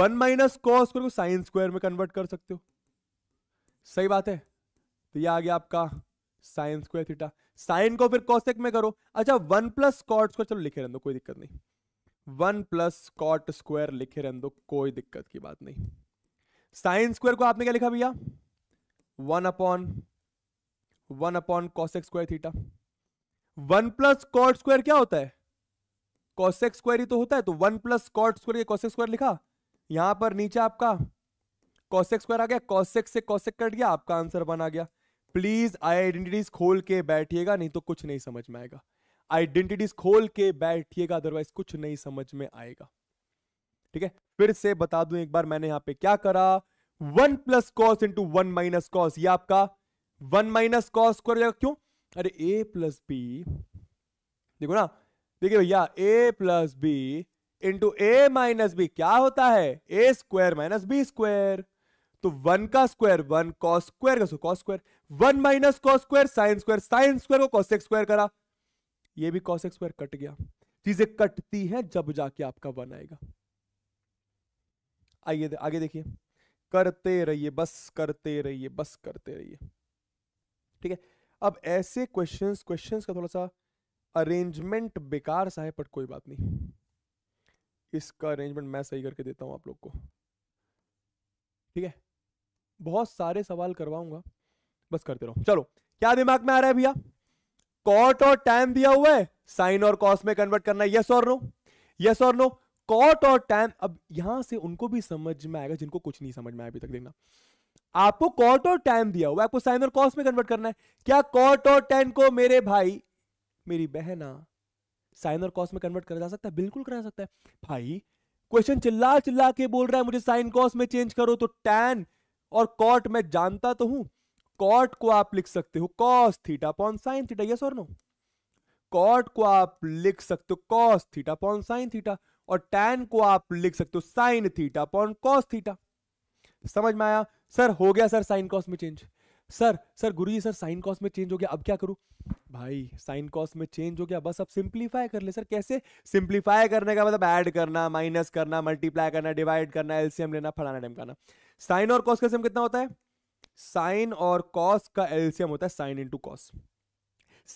one minus cos square को sine square में कन्वर्ट कर सकते हो सही बात है तो ये आ गया आपका साइन स्क्वायर थीटा साइन को फिर कॉसेक में करो अच्छा वन प्लस कॉट स्क्वायर चलो लिखे रहने दो कोई दिक्कत नहीं वन प्लस कॉट स्क्वायर लिखे रहने दो कोई दिक्कत की बात नहीं साइन स्क्वायर को आपने क्या लिखा भैया one upon one upon cosec square theta one plus cot square क्या होता है कॉसेक स्क्वायर ही तो होता है तो वन प्लस कॉट स्क्वायर ये कॉसेक स्क्वायर लिखा यहां पर नीचे आपका कॉसेक स्क्वायर आ गया कॉसेक से कॉसेक कट गया आपका आंसर वन आ गया प्लीज आइडेंटिटीज खोल के बैठिएगा नहीं तो कुछ नहीं समझ में आएगा आइडेंटिटीज खोल के बैठिएगा अदरवाइज कुछ नहीं समझ में आएगा ठीक है फिर से बता दूं एक बार मैंने यहां पे क्या करा one plus cos into one minus cos ये आपका वन माइनस कॉस कर जाएगा क्यों अरे ए प्लस बी देखो ना देखिए भैया A plus B into A minus B क्या होता है ए स्क्वायर माइनस बी स्क्वायर तो वन का स्क्वायर वन कॉस स्क्वायर का cos square one minus cos square sine square sine square को कॉस एक्स स्क्वायर करा ये भी कॉस एक्स स्क्वायर कट गया चीजें कटती हैं जब जाके आपका वन आएगा आइए आगे देखिए करते रहिए बस करते रहिए बस करते रहिए ठीक है अब ऐसे क्वेश्चंस क्वेश्चंस का थोड़ा सा अरेंजमेंट बेकार सा है पर कोई बात नहीं इसका अरेंजमेंट मैं सही करके देता हूं आप लोग को ठीक है बहुत सारे सवाल करवाऊंगा बस करते रहो चलो क्या दिमाग में आ रहा है भैया कॉट और टाइम दिया हुआ है साइन और कॉस में कन्वर्ट करना यस और नो यस और नो कॉट और टाइम अब यहां से उनको भी समझ में आएगा जिनको कुछ नहीं समझ में आया अभी तक देखना आपको कॉट और टाइम दिया हुआ है आपको साइन और कॉस में कन्वर्ट करना है क्या कॉट और टेन को मेरे भाई मेरी बहना साइन और कॉस में कन्वर्ट करा जा सकता है बिल्कुल करा सकता है भाई क्वेश्चन चिल्ला चिल्ला के बोल रहा है मुझे साइन कॉस में चेंज करो तो टैन और कॉट मैं जानता तो हूं कॉट को आप लिख सकते हो cos theta upon sine theta yes और नो कॉट को आप लिख सकते हो cos theta upon sine theta और टैन को आप लिख सकते हो sine theta upon cos theta समझ में आया सर हो गया सर साइन कॉस में चेंज सर सर गुरु जी सर साइन कॉस में चेंज हो गया अब क्या करूं भाई साइन कॉस में चेंज हो गया बस अब सिंप्लीफाई कर ले सर कैसे सिंप्लीफाई करने का मतलब ऐड करना माइनस करना मल्टीप्लाई करना डिवाइड करना एलसीएम लेना फलाना टाइम करना साइन और कॉस का सेम कितना होता है साइन और कॉस का एलसीएम होता है साइन इंटू कॉस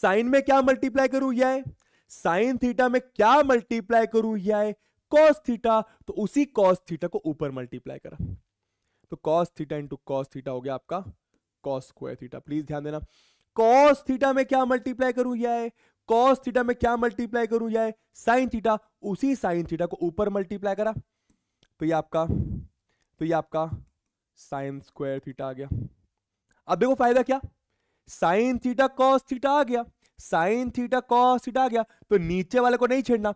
साइन में क्या मल्टीप्लाई करूं यह साइन थीटा में क्या मल्टीप्लाई करूं यह कॉस थीटा तो उसी कॉस थीटा को ऊपर मल्टीप्लाई करा तो cos theta into cos theta हो गया आपका कॉस स्क्वायर थीटा प्लीज ध्यान देना कॉस थीटा में क्या मल्टीप्लाई करूं यह कॉस थीटा में क्या मल्टीप्लाई करूं यह साइन थीटा उसी साइन थीटा को ऊपर मल्टीप्लाई करा तो ये आपका तो ये आपका साइन स्क्वायर थीटा आ गया अब देखो फायदा क्या साइन थीटा कॉस थीटा आ गया साइन थीटा कॉस थीटा आ गया तो नीचे वाले को नहीं छेड़ना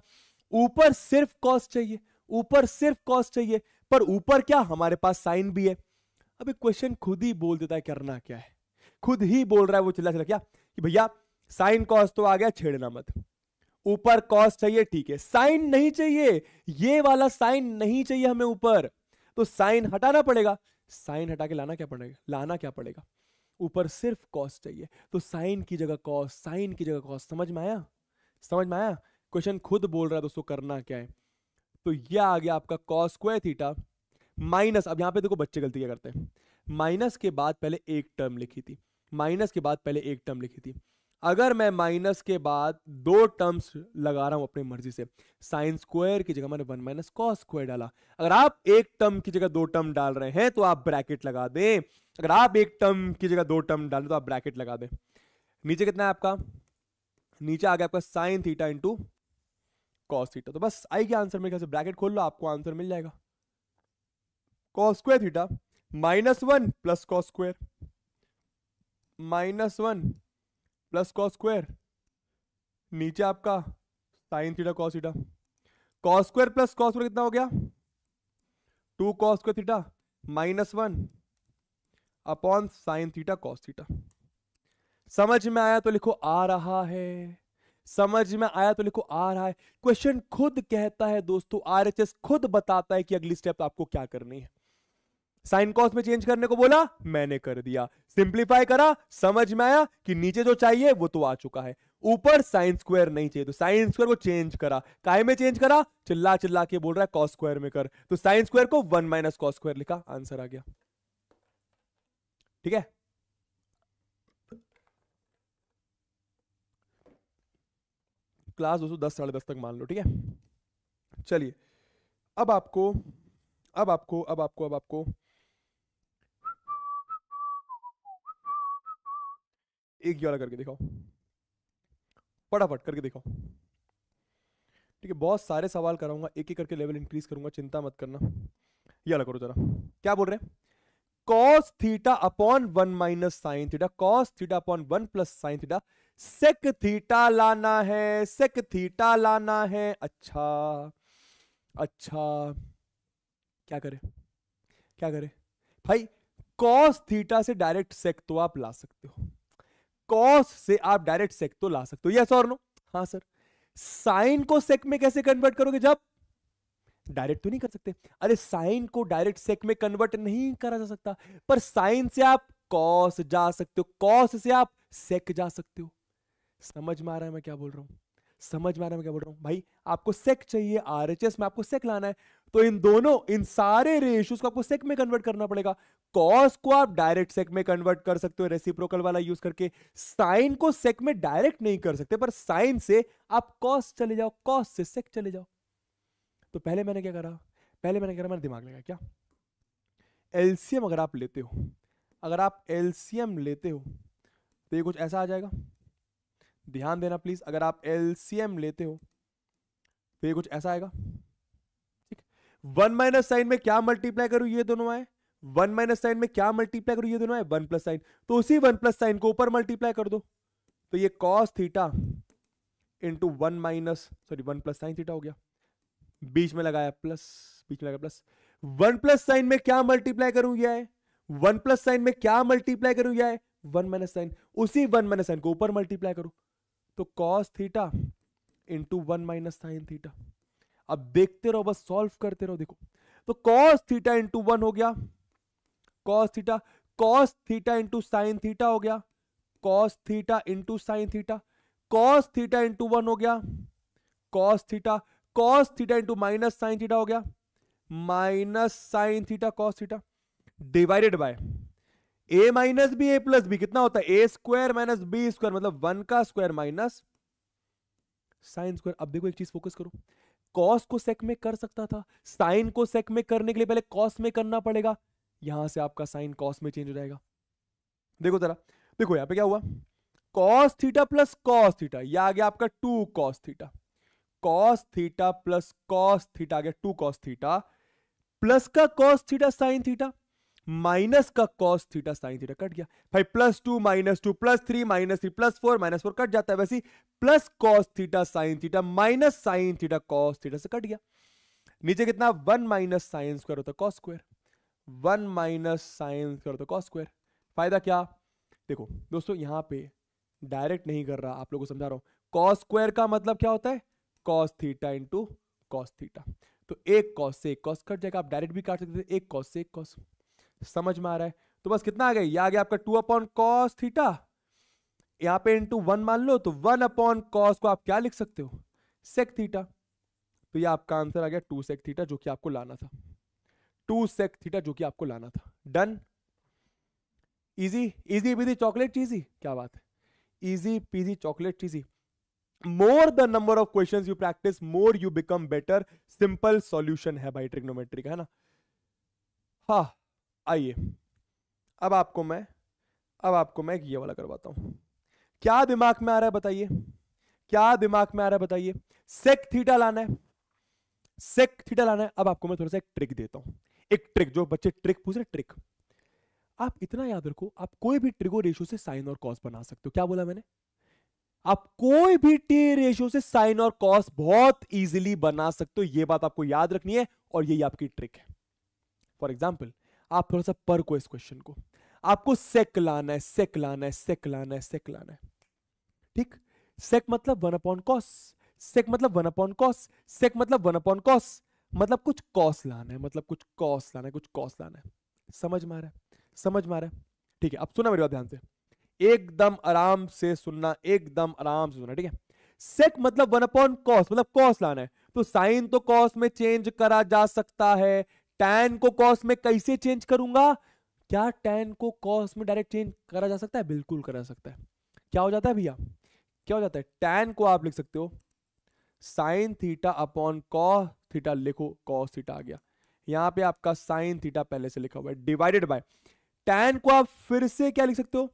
ऊपर सिर्फ कॉस चाहिए ऊपर सिर्फ कॉस चाहिए पर ऊपर क्या हमारे पास साइन भी है अब क्वेश्चन खुद ही बोल देता है करना क्या है खुद ही बोल रहा है वो चिल्ला चिल्ला क्या कि भैया साइन कॉस तो आ गया छेड़ना मत ऊपर कॉस चाहिए ठीक है साइन नहीं चाहिए ये वाला साइन नहीं चाहिए हमें ऊपर तो साइन हटाना पड़ेगा साइन हटा के लाना क्या पड़ेगा लाना क्या पड़ेगा ऊपर सिर्फ कॉस चाहिए तो साइन की जगह कॉस साइन की जगह कॉस समझ में आया समझ में आया क्वेश्चन खुद बोल रहा है दोस्तों करना क्या है तो यह आ गया आपका कॉस स्क्वायर थीटा माइनस अब यहां पे देखो बच्चे गलती क्या करते हैं माइनस के बाद पहले एक टर्म लिखी थी माइनस के बाद पहले एक टर्म लिखी थी अगर मैं माइनस के बाद दो टर्म्स लगा रहा हूं अपनी मर्जी से साइन स्क्वायर की जगह मैंने वन माइनस कॉस स्क्वायर डाला अगर आप एक टर्म की जगह दो टर्म डाल रहे हैं तो आप ब्रैकेट लगा दें अगर आप एक टर्म की जगह दो टर्म डालें तो आप ब्रैकेट लगा दें नीचे कितना है आपका नीचे आ गया आपका sine theta into cos theta तो बस आई आएगी आंसर मेरे ब्रैकेट खोल लो आपको आंसर मिल जाएगा cos square theta minus one plus cos square minus one plus cos square नीचे आपका sine theta cos theta cos square plus cos square कितना हो गया two cos square theta minus one upon sign theta cos theta समझ में आया तो लिखो आ रहा है समझ में आया तो लिखो आ रहा है क्वेश्चन खुद कहता है दोस्तों आरएचएस खुद बताता है कि अगली स्टेप आपको क्या करनी है साइन कॉस में चेंज करने को बोला मैंने कर दिया सिंप्लीफाई करा समझ में आया कि नीचे जो चाहिए वो तो आ चुका है ऊपर साइन स्क्वायर नहीं चाहिए तो साइन स्क्वायर को चेंज करा काय में चेंज करा चिल्ला चिल्ला के बोल रहा है कॉस स्क्वायर में कर तो साइन स्क्वायर को वन माइनस कॉस स्क्वायर लिखा आंसर आ गया ठीक है क्लास दोस्तों दस साढ़े दस तक मान लो ठीक है चलिए अब आपको अब आपको अब आपको अब आपको एक ग्यारह करके दिखाओ फटाफट करके दिखाओ ठीक है बहुत सारे सवाल कराऊंगा एक एक करके लेवल इंक्रीज करूंगा चिंता मत करना ये अलग करो जरा क्या बोल रहे हैं cos theta upon one minus sine theta cos theta upon one plus sine theta sec theta लाना है सेक थीटा लाना है अच्छा अच्छा क्या करें क्या करें भाई कॉस थीटा से डायरेक्ट सेक तो आप ला सकते हो कॉस से आप डायरेक्ट सेक तो ला सकते हो यस और नो हाँ सर साइन को सेक में कैसे कन्वर्ट करोगे जब डायरेक्ट तो नहीं कर सकते अरे साइन को डायरेक्ट सेक में कन्वर्ट नहीं करा जा सकता पर साइन से आप कॉस जा सकते हो कॉस से आप सेक जा सकते हो समझ में आ रहा है मैं क्या बोल रहा हूं समझ में आ रहा है मैं क्या बोल रहा हूं भाई आपको सेक चाहिए आरएचएस में आपको सेक लाना है तो इन दोनों इन सारे रेशियोज को आपको सेक में कन्वर्ट करना पड़ेगा कॉस को आप डायरेक्ट सेक में कन्वर्ट कर सकते हो रेसिप्रोकल वाला यूज करके साइन को सेक में डायरेक्ट नहीं कर सकते पर साइन से आप कॉस चले जाओ कॉस से सेक चले जाओ तो पहले मैंने क्या करा पहले मैंने करा मेरा दिमाग लगा क्या एलसीएम अगर आप लेते हो अगर आप एलसीएम लेते हो तो ये कुछ ऐसा आ जाएगा ध्यान देना प्लीज अगर आप एलसीएम लेते हो तो ये कुछ ऐसा आएगा ठीक वन माइनस साइन में क्या मल्टीप्लाई करूं ये दोनों आए वन माइनस साइन में क्या मल्टीप्लाई करो ये दोनों है वन प्लस साइन तो उसी वन प्लस साइन को ऊपर मल्टीप्लाई कर दो तो ये cos theta into one minus sorry one plus sine theta हो गया बीच में लगाया प्लस बीच में लगाया प्लस वन प्लस साइन में क्या मल्टीप्लाई करूं यह है वन प्लस साइन में क्या मल्टीप्लाई करूं यह है वन माइनस साइन उसी वन माइनस साइन को ऊपर मल्टीप्लाई करो तो cos theta into one minus sine theta अब देखते रहो बस सॉल्व करते रहो देखो तो कॉस थीटा इंटू वन हो गया cos theta cos theta into sign theta हो गया cos theta into sign theta cos theta into one हो गया cos theta cos theta into minus sine theta हो गया minus sine theta cos theta divided by A minus B A plus B कितना होता है ए square minus B square मतलब one का square minus sine square अब देखो एक चीज फोकस करो कॉस को सेक में कर सकता था साइन को सेक में करने के लिए पहले कॉस में करना पड़ेगा यहां से आपका साइन कॉस में चेंज हो जाएगा देखो जरा देखो यहाँ पे क्या हुआ cos theta plus cos theta ये आ गया आपका two cos theta cos theta plus cos theta आ गया टू कॉस थीटा प्लस का cos theta sign theta minus का cos theta sign theta cut गया भाई plus two minus two plus three minus three plus four minus four cut जाता है वैसे plus cos theta sign theta minus sine theta cos theta से cut गया नीचे कितना वन माइनस साइन स्क्वायर होता है cos square one minus sine कर दो कॉस स्क्वायर फायदा क्या देखो दोस्तों यहाँ पे डायरेक्ट नहीं कर रहा आप लोगों को समझा रहा हूँ कॉस स्क्वायर का मतलब क्या होता है cos theta into cos theta तो एक कॉस से एक कॉस कट जाएगा आप डायरेक्ट भी काट सकते थे एक कॉस से एक कॉस समझ में आ रहा है तो बस कितना आ गया ये आ गया आपका टू अपॉन कॉस थीटा यहाँ पे इंटू वन मान लो तो वन अपॉन कॉस को आप क्या लिख सकते हो सेक थीटा तो ये आपका आंसर आ गया टू सेक थीटा जो कि आपको लाना था टू सेक थीटा जो कि आपको लाना था done easy easy peasy chocolate cheesy क्या बात है easy peasy chocolate cheesy more the number of question you practice more you become better simple solution है भाई ट्रिग्नोमेट्री का है ना हा आइए अब आपको मैं अब आपको मैं ये वाला करवाता हूं क्या दिमाग में आ रहा है बताइए क्या दिमाग में आ रहा है बताइए सेक थीटा लाना है सेक थीटा लाना है अब आपको मैं थोड़ा सा एक ट्रिक देता हूं एक ट्रिक जो बच्चे ट्रिक पूछ रहे ट्रिक आप इतना याद रखो आप कोई भी ट्रिगो रेशियो से साइन और कॉस बना सकते हो क्या बोला मैंने आप कोई भी टी रेशियो से साइन और कॉस बहुत इजीली बना सकते हो यह बात आपको याद रखनी है और यही आपकी ट्रिक है फॉर एग्जाम्पल आप थोड़ा सा पर को इस क्वेश्चन को आपको सेक लाना है सेक लाना है सेक लाना है सेक लाना है ठीक सेक मतलब वन अपॉन कॉस सेक मतलब वन अपॉन कॉस सेक मतलब वन अपॉन कॉस मतलब कुछ कॉस्ट लाना है मतलब कुछ कॉस्ट लाना है कुछ कॉस्ट लाना है समझ मारा है समझ मारा है ठीक है अब सुना मेरी बात ध्यान से एकदम आराम से सुनना एकदम आराम से सुनना ठीक है सेक मतलब वन अपॉन कॉस्ट मतलब कॉस्ट लाना है तो साइन तो कॉस में चेंज करा जा सकता है टैन को कॉस में कैसे चेंज करूंगा क्या टैन को कॉस में डायरेक्ट चेंज करा जा सकता है बिल्कुल करा सकता है क्या हो जाता है भैया क्या हो जाता है टैन को आप लिख सकते हो sine theta upon cos theta लिखो कॉस थीटा आ गया यहाँ पे आपका साइन थीटा पहले से लिखा हुआ है डिवाइडेड बाय टैन को आप फिर से क्या लिख सकते हो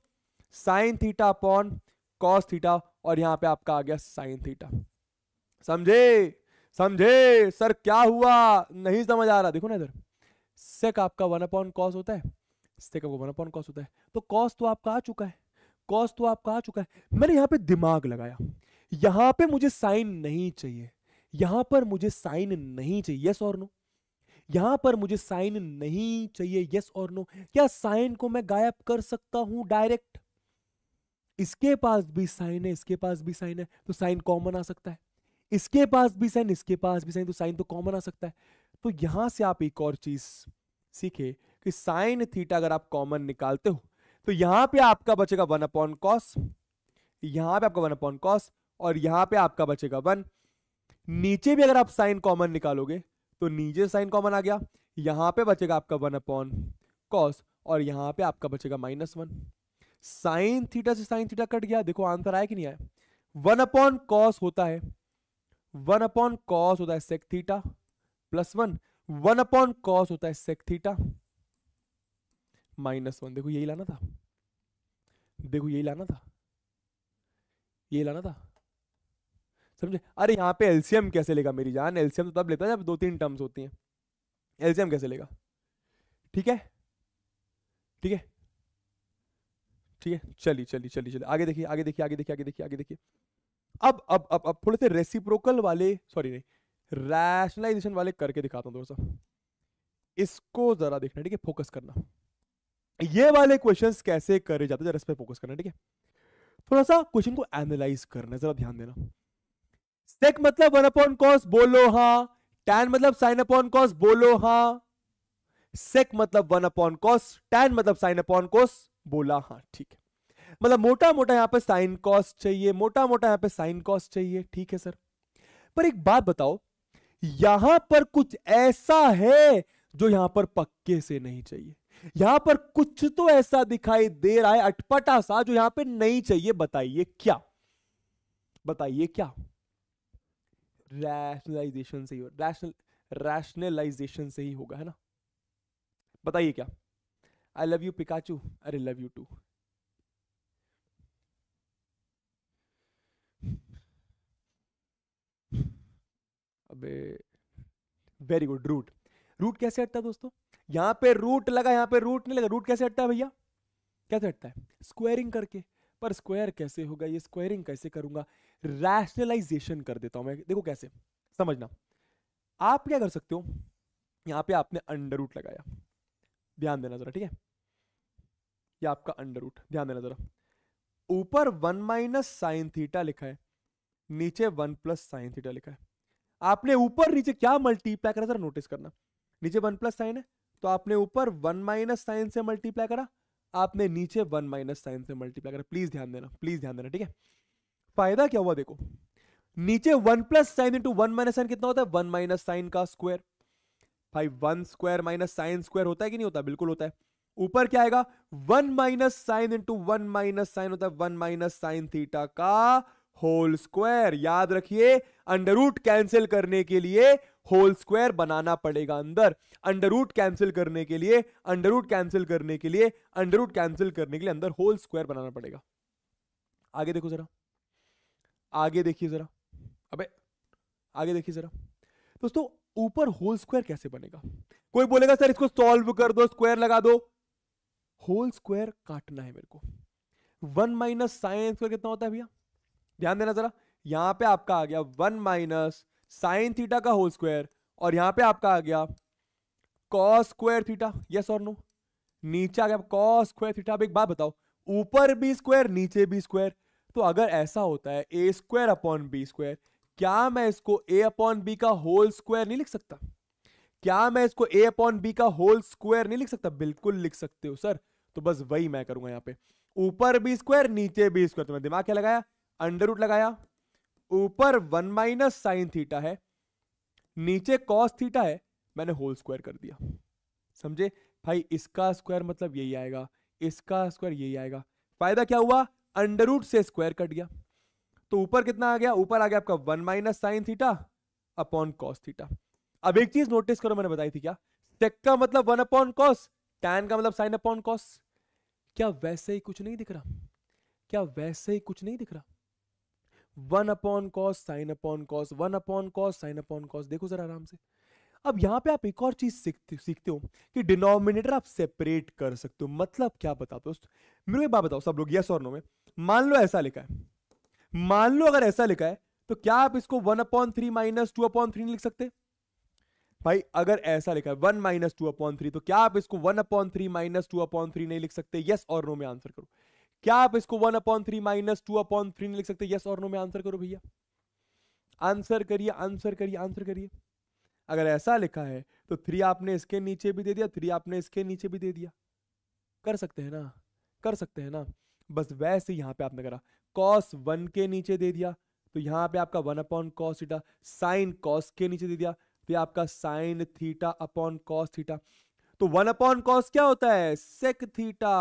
sine theta upon cos theta और यहाँ पे आपका आ गया साइन थीटा समझे समझे सर क्या हुआ नहीं समझ आ रहा देखो ना इधर सेक आपका वन अपॉन कॉस होता है सेक आपका वन अपॉन कॉस होता है तो कॉस तो आपका आ चुका है कॉस तो आपका आ चुका है मैंने यहाँ पे दिमाग लगाया यहाँ पे मुझे साइन नहीं चाहिए यहां पर मुझे साइन नहीं चाहिए यस और नो यहां पर मुझे साइन नहीं चाहिए यस और नो क्या साइन को मैं गायब कर सकता हूं डायरेक्ट इसके पास भी साइन है इसके पास भी साइन है तो साइन कॉमन आ सकता है इसके पास भी साइन इसके पास भी साइन तो साइन तो कॉमन आ सकता है तो यहां से आप एक और चीज सीखे कि साइन थीटा अगर आप कॉमन निकालते हो तो यहां पे आपका बचेगा वन अपॉन कॉस यहां पे आपका वन अपॉन कॉस और यहां पे आपका बचेगा वन नीचे भी अगर आप साइन कॉमन निकालोगे तो नीचे साइन कॉमन आ गया यहां पे बचेगा आपका वन अपॉन कॉस और यहां पे आपका बचेगा माइनस वन साइन थीटा से साइन थीटा कट गया देखो आंसर आया कि नहीं आया वन अपॉन कॉस होता है वन अपॉन कॉस होता है sec theta plus one one upon cos होता है सेक थीटा माइनस वन देखो यही लाना था देखो यही लाना था यही लाना था समझे अरे यहाँ पे एलसीएम कैसे लेगा मेरी जान एलसीएम तो तब लेता है जब दो तीन टर्म्स होती हैं एलसीएम कैसे लेगा ठीक है ठीक है ठीक है चलिए चलिए चलिए चलिए आगे देखिए आगे देखिए आगे देखिए आगे देखिए आगे देखिए अब अब अब अब थोड़े से रेसिप्रोकल वाले सॉरी नहीं रैशनलाइजेशन वाले करके दिखाता हूँ दोस्तों इसको जरा देखना ठीक है फोकस करना ये वाले क्वेश्चन कैसे करे जाते हैं जरा इस पर फोकस करना ठीक है थोड़ा सा क्वेश्चन को एनालाइज करना जरा ध्यान देना सेक मतलब वन अपॉन कॉस बोलो हा टैन मतलब साइन अपॉन कॉस बोलो हा सेक मतलब वन अपॉन कॉस टैन मतलब साइन अपॉन कॉस बोला हा ठीक है मतलब मोटा मोटा यहां पे साइन कॉस चाहिए मोटा मोटा यहां पे साइन कॉस चाहिए ठीक है सर पर एक बात बताओ यहां पर कुछ ऐसा है जो यहां पर पक्के से नहीं चाहिए यहां पर कुछ तो ऐसा दिखाई दे रहा है अटपटा सा जो यहां पे नहीं चाहिए बताइए क्या बताइए क्या रैशनलाइजेशन से ही रैशनल रैशनलाइजेशन से ही होगा है ना बताइए क्या आई लव यू पिकाचू अरे लव यू टू अबे वेरी गुड रूट रूट कैसे हटता है दोस्तों यहां पे रूट लगा यहां पे रूट नहीं लगा रूट कैसे हटता है भैया कैसे हटता है स्क्वायरिंग करके पर स्क्वायर कैसे होगा ये स्क्वायरिंग कैसे करूंगा रैशनलाइजेशन कर देता हूं मैं देखो कैसे समझना आप क्या कर सकते हो यहां पे आपने अंडर रूट लगाया ध्यान देना जरा ठीक है ये आपका अंडर रूट ध्यान देना जरा ऊपर वन माइनस साइन थीटा लिखा है नीचे वन प्लस साइन थीटा लिखा है आपने ऊपर नीचे क्या मल्टीप्लाई करा जरा नोटिस करना नीचे वन प्लस साइन है तो आपने ऊपर वन माइनस साइन से मल्टीप्लाई करा आपने नीचे वन माइनस साइन से मल्टीप्लाई करा प्लीज ध्यान देना प्लीज ध्यान देना ठीक है फायदा क्या हुआ देखो नीचे one plus sine into one minus sine कितना होता है वन माइनस साइन का स्क्वायर भाई one square minus sine square होता है कि नहीं होता बिल्कुल होता है ऊपर क्या आएगा one minus sine into one minus sine होता है वन माइनस साइन थीटा का होल स्क्वायर याद रखिए रूट कैंसिल करने के लिए होल स्क्वायर बनाना पड़ेगा अंदर रूट कैंसिल करने के लिए रूट कैंसिल करने के लिए रूट कैंसिल करने के लिए अंदर होल स्क्वायर बनाना पड़ेगा आगे देखो जरा आगे देखिए जरा अबे आगे देखिए जरा दोस्तों ऊपर होल स्क्वायर कैसे बनेगा कोई बोलेगा सर इसको सॉल्व कर दो स्क्वायर लगा दो होल स्क्वायर काटना है मेरे को वन माइनस साइन स्क्वायर कितना होता है भैया ध्यान देना जरा यहां पे आपका आ गया वन माइनस साइन थीटा का होल स्क्वायर और यहां पे आपका आ गया कॉस स्क्वायर थीटा यस और नो नीचे आ गया कॉस स्क्वायर थीटा अब एक बात बताओ ऊपर बी स्क्वायर नीचे बी स्क्वायर तो अगर ऐसा होता है ए स्क्वायर अपॉन बी स्क्वायर क्या मैं इसको ए अपॉन बी का होल स्क्वायर नहीं लिख सकता क्या मैं इसको ए अपॉन बी का होल स्क्वायर नहीं लिख सकता बिल्कुल लिख सकते हो सर तो बस वही मैं करूंगा यहाँ पे ऊपर बी स्क्वायर नीचे बी स्क्वायर तो मैं दिमाग क्या लगाया अंडर रूट लगाया ऊपर वन माइनस साइन थीटा है नीचे कॉस थीटा है मैंने होल स्क्वायर कर दिया समझे भाई इसका स्क्वायर मतलब यही आएगा इसका स्क्वायर यही आएगा फायदा क्या हुआ अंडर रूट से स्क्वायर कट गया तो ऊपर कितना आ गया ऊपर आ गया आपका one minus sine theta upon cos theta अब एक चीज नोटिस करो मैंने बताई थी क्या सेक का मतलब वन अपॉन कॉस टैन का मतलब साइन अपॉन कॉस क्या वैसे ही कुछ नहीं दिख रहा क्या वैसे ही कुछ नहीं दिख रहा one upon cos sine upon cos one upon cos sine upon cos देखो जरा आराम से अब यहाँ पे आप एक और चीज सीखते सीखते हो कि डिनोमिनेटर आप सेपरेट कर सकते हो मतलब क्या बता दोस्त मेरे को एक बात बताओ सब लोग यस और नो में मान लो ऐसा लिखा है मान लो अगर ऐसा लिखा है तो क्या आप इसको one upon three minus two upon three लिख सकते भाई अगर ऐसा लिखा है one minus two upon three तो क्या आप इसको one upon three minus two upon three नहीं लिख सकते यस और नो में आंसर करो क्या आप इसको one upon three minus two upon three नहीं लिख सकते यस और नो में आंसर करो भैया आंसर करिए आंसर करिए आंसर करिए अगर ऐसा लिखा है तो थ्री आपने इसके नीचे भी दे दिया थ्री आपने इसके नीचे भी दे दिया कर सकते हैं ना कर सकते हैं ना बस वैसे यहाँ पे आपने करा कॉस वन के नीचे दे दिया तो यहाँ पे आपका one upon cos theta sine cos के नीचे दे दिया तो ये आपका sine theta upon cos theta तो वन अपॉन कॉस क्या होता है sec theta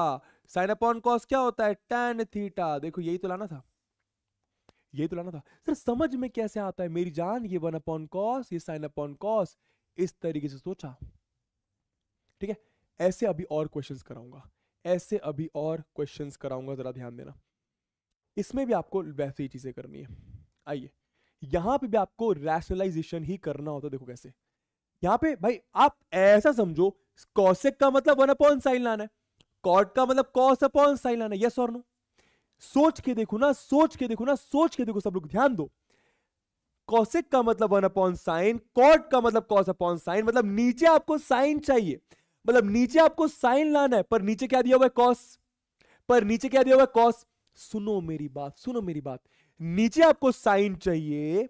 sign upon cos क्या होता है टेन थीटा देखो यही तो लाना था यही तो लाना था सर समझ में कैसे आता है मेरी जान ये वन अपॉन कॉस ये साइन अपॉन कॉस इस तरीके से सोचा ठीक है ऐसे अभी और क्वेश्चंस कराऊंगा ऐसे अभी और क्वेश्चंस कराऊंगा जरा ध्यान देना इसमें भी आपको वैसे ही चीजें करनी है आइए यहां पे भी आपको रैशनलाइजेशन ही करना होता देखो कैसे यहां पे भाई आप ऐसा समझो कॉसेक का मतलब वन अपॉन साइन लाना है कॉट का मतलब कॉस अपॉन साइन लाना यस और नो सोच के देखो ना सोच के देखो ना सोच के देखो सब लोग ध्यान दो कॉसिक का मतलब वन अपॉन साइन कॉट का मतलब कॉस अपॉन साइन मतलब नीचे आपको साइन चाहिए मतलब नीचे आपको साइन लाना है पर नीचे क्या दिया हुआ है कॉस पर नीचे क्या दिया हुआ है कॉस सुनो मेरी बात सुनो मेरी बात नीचे आपको साइन चाहिए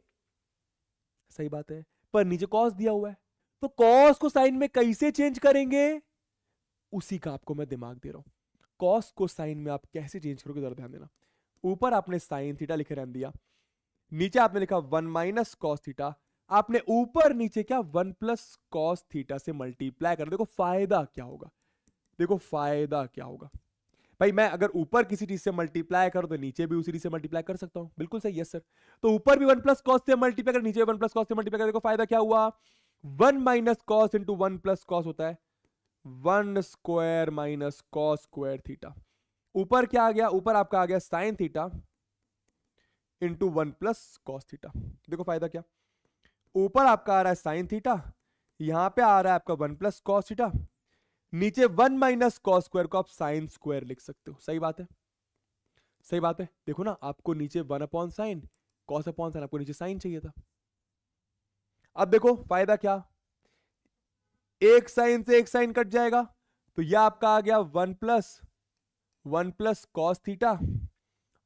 सही बात है पर नीचे कॉस दिया हुआ है तो कॉस को साइन में कैसे चेंज करेंगे उसी का आपको मैं दिमाग दे रहा हूँ कॉस को साइन में आप कैसे चेंज करोगे जरा ध्यान देना ऊपर आपने साइन थीटा लिखे रहने दिया नीचे आपने लिखा वन माइनस कॉस थीटा आपने ऊपर नीचे क्या वन प्लस कॉस थीटा से मल्टीप्लाई कर देखो फायदा क्या होगा देखो फायदा क्या होगा भाई मैं अगर ऊपर किसी चीज से मल्टीप्लाई करूं तो नीचे भी उसी चीज से मल्टीप्लाई कर सकता हूं बिल्कुल सही यस सर तो ऊपर भी वन प्लस कॉस से मल्टीप्लाई कर नीचे भी वन प्लस कॉस से मल्टीप्लाई कर देखो फायदा क्या हुआ one minus cos into one plus cos होता है one square minus cos square theta ऊपर क्या आ गया ऊपर आपका आ गया sine theta into one plus cos theta देखो फायदा क्या ऊपर आपका आ रहा है साइन थीटा यहां पे आ रहा है आपका वन प्लस कॉस थीटा नीचे वन माइनस कॉस स्क्वायर को आप साइन स्क्वायर लिख सकते हो सही बात है सही बात है देखो ना आपको नीचे one upon sine cos upon sine आपको नीचे साइन चाहिए था अब देखो फायदा क्या एक साइन से एक साइन कट जाएगा तो यह आपका आ गया one plus one plus cos theta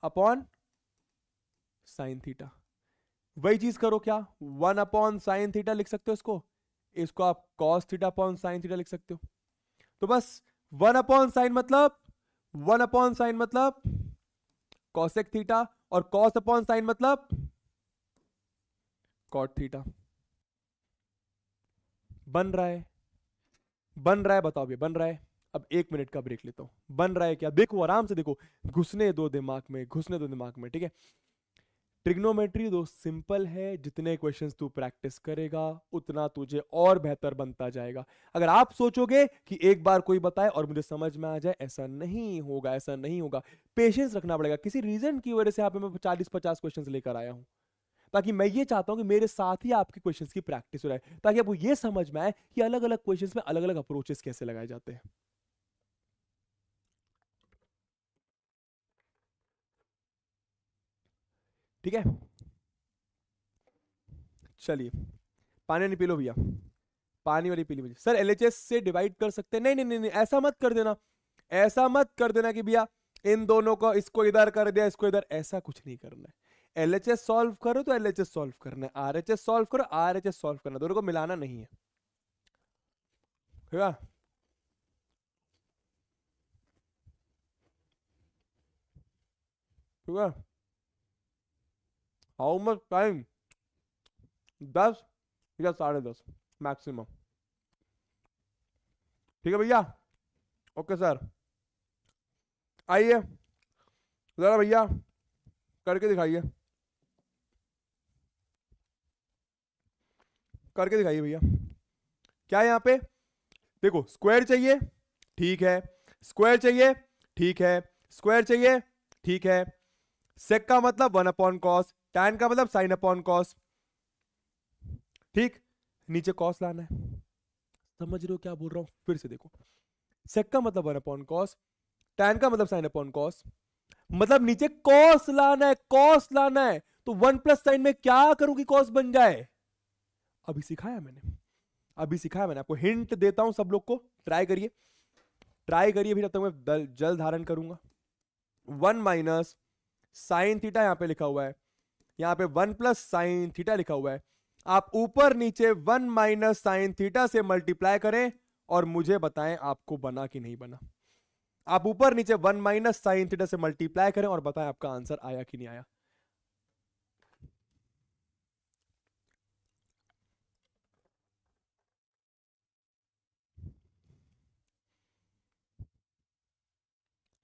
upon sign theta वही चीज करो क्या वन अपॉन साइन थीटा लिख सकते हो इसको इसको आप cos theta upon sign theta लिख सकते हो तो बस वन अपॉन साइन मतलब वन अपॉन साइन मतलब कॉसेक थीटा और कॉस अपॉन साइन मतलब कॉट थीटा बन रहा है बन रहा है बताओ भी बन रहा है अब एक मिनट का ब्रेक लेता हूँ बन रहा है क्या देखो आराम से देखो घुसने दो दिमाग में घुसने दो दिमाग में ठीक है ट्रिग्नोमेट्री दो सिंपल है जितने क्वेश्चंस तू प्रैक्टिस करेगा उतना तुझे और बेहतर बनता जाएगा अगर आप सोचोगे कि एक बार कोई बताए और मुझे समझ में आ जाए ऐसा नहीं होगा ऐसा नहीं होगा पेशेंस रखना पड़ेगा किसी रीजन की वजह से आप मैं चालीस पचास क्वेश्चन लेकर आया हूँ ताकि मैं ये चाहता हूँ कि मेरे साथ ही आपके क्वेश्चन की प्रैक्टिस हो रहा है ताकि आपको ये समझ में आए कि अलग अलग क्वेश्चन में अलग अलग अप्रोचेस कैसे लगाए जाते हैं ठीक है चलिए पानी नहीं पी लो भैया पानी वाली पी ली सर एलएचएस से डिवाइड कर सकते हैं नहीं नहीं नहीं नहीं ऐसा मत कर देना ऐसा मत कर देना कि भैया इन दोनों को इसको इधर कर दिया इसको इधर ऐसा कुछ नहीं करना है एल एच एस सॉल्व करो तो एल एच एस सोल्व करना है आर एच एस सोल्व करो आर एच एस सॉल्व करना दोनों को मिलाना नहीं है है हाउ मच टाइम दस या साढ़े दस मैक्सिमम ठीक है भैया ओके सर आइए ज़रा भैया करके दिखाइए करके दिखाइए भैया क्या यहाँ पे देखो स्क्वायर चाहिए ठीक है स्क्वायर चाहिए ठीक है स्क्वायर चाहिए ठीक है सेक का मतलब वन अपॉन कॉस टैन का मतलब साइन अपॉन कॉस ठीक नीचे कॉस लाना है समझ रहे हो क्या बोल रहा हूं फिर से देखो सेक का मतलब वन अपॉन कॉस टैन का मतलब साइन अपॉन कॉस मतलब नीचे कॉस लाना है कॉस लाना है तो वन प्लस साइन में क्या करूं कि कॉस बन जाए अभी सिखाया मैंने अभी सिखाया मैंने आपको हिंट देता हूं सब लोग को ट्राई करिए ट्राई करिए अभी जब तक मैं जल धारण करूंगा वन माइनस साइन थीटा यहां पे लिखा हुआ है यहां पे वन प्लस साइन थीटा लिखा हुआ है आप ऊपर नीचे वन माइनस साइन थीटा से मल्टीप्लाई करें और मुझे बताएं आपको बना कि नहीं बना आप ऊपर नीचे वन माइनस साइन थीटा से मल्टीप्लाई करें और बताएं आपका आंसर आया कि नहीं आया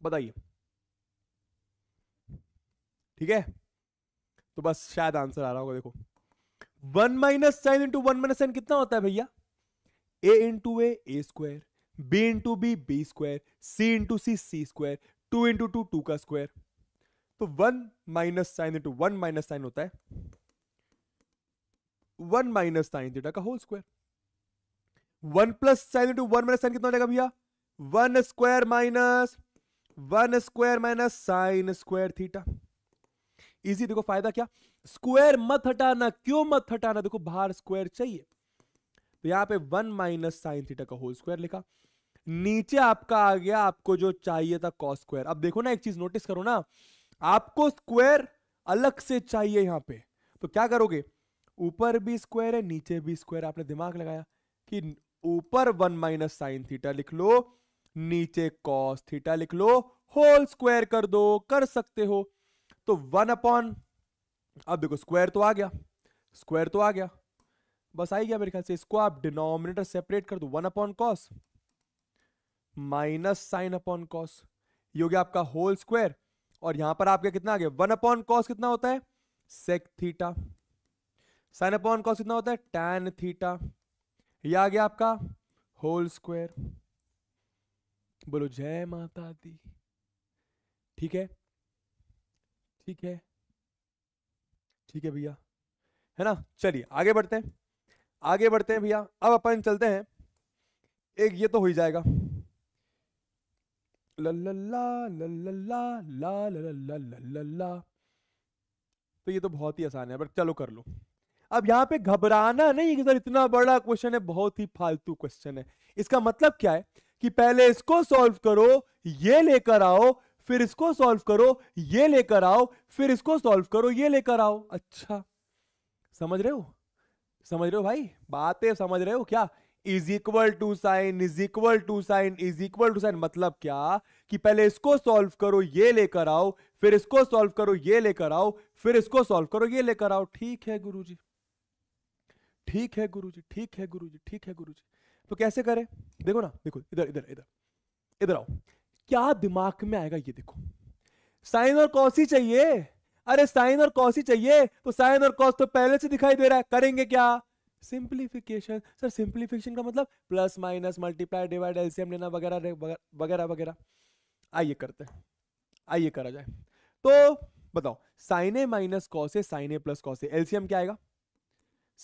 बताइए ठीक है तो बस शायद आंसर आ रहा होगा देखो one minus sine into one minus sine कितना होता है भैया A into A A square B into B B square C into C C square two into two two का स्क्वायर तो one minus sine into one minus sine होता है one minus sine theta का whole square one plus sine into one minus sine कितना हो जाएगा भैया one square minus one square minus sine square theta easy देखो फायदा क्या स्क्वायर मत हटाना क्यों मत हटाना देखो बाहर स्क्वायर चाहिए तो यहां पे वन माइनस साइन थीटा का होल स्क्वायर लिखा नीचे आपका आ गया आपको जो चाहिए था कॉस स्क्वायर अब देखो ना एक चीज नोटिस करो ना आपको स्क्वायर अलग से चाहिए यहां पे तो क्या करोगे ऊपर भी स्क्वायर है नीचे भी स्क्वायर आपने दिमाग लगाया कि ऊपर वन माइनस साइन थीटा लिख लो नीचे कॉस थीटा लिख लो होल स्क्वायर कर दो कर सकते हो तो वन अपॉन अब देखो स्क्वायर तो आ गया स्क्वायर तो आ गया बस आई गया मेरे ख्याल से इसको आप डिनोमिनेटर सेपरेट कर दो one upon cos minus sine upon cos ये हो गया आपका होल स्क्वायर और यहां पर आपका कितना आ गया वन अपॉन कॉस कितना होता है sec theta sign upon cos कितना होता है टैन थीटा ये आ गया आपका होल स्क्वायर बोलो जय माता दी ठीक है ठीक है ठीक है भैया है ना चलिए आगे बढ़ते हैं आगे बढ़ते हैं भैया अब अपन चलते हैं एक ये तो हो ही जाएगा तो ये तो बहुत ही आसान है बट चलो कर लो अब यहाँ पे घबराना नहीं कि सर इतना बड़ा क्वेश्चन है बहुत ही फालतू क्वेश्चन है इसका मतलब क्या है कि पहले इसको सॉल्व करो ये लेकर आओ फिर इसको सॉल्व करो ये लेकर आओ फिर इसको सॉल्व करो ये लेकर आओ अच्छा समझ रहे हो समझ रहे हो भाई बातें समझ रहे हो क्या is equal to sine is equal to sine is equal to sine मतलब क्या कि पहले इसको सॉल्व करो ये लेकर आओ फिर इसको सॉल्व करो ये लेकर आओ फिर इसको सॉल्व करो ये लेकर आओ ठीक है गुरुजी ठीक है गुरुजी ठीक है गुरुजी ठीक है गुरुजी तो कैसे करें देखो ना देखो इधर इधर इधर इधर आओ क्या दिमाग में आएगा ये देखो साइन और कॉस ही चाहिए अरे साइन और कॉस ही चाहिए तो साइन और कॉस तो पहले से दिखाई दे रहा है करेंगे क्या सिंप्लीफिकेशन सर सिंप्लीफिकेशन का मतलब plus minus multiply divide LCM लेना वगैरह वगैरह वगैरह आइए करते हैं आइए करा जाए तो बताओ sine minus cos A A plus cos A LCM क्या आएगा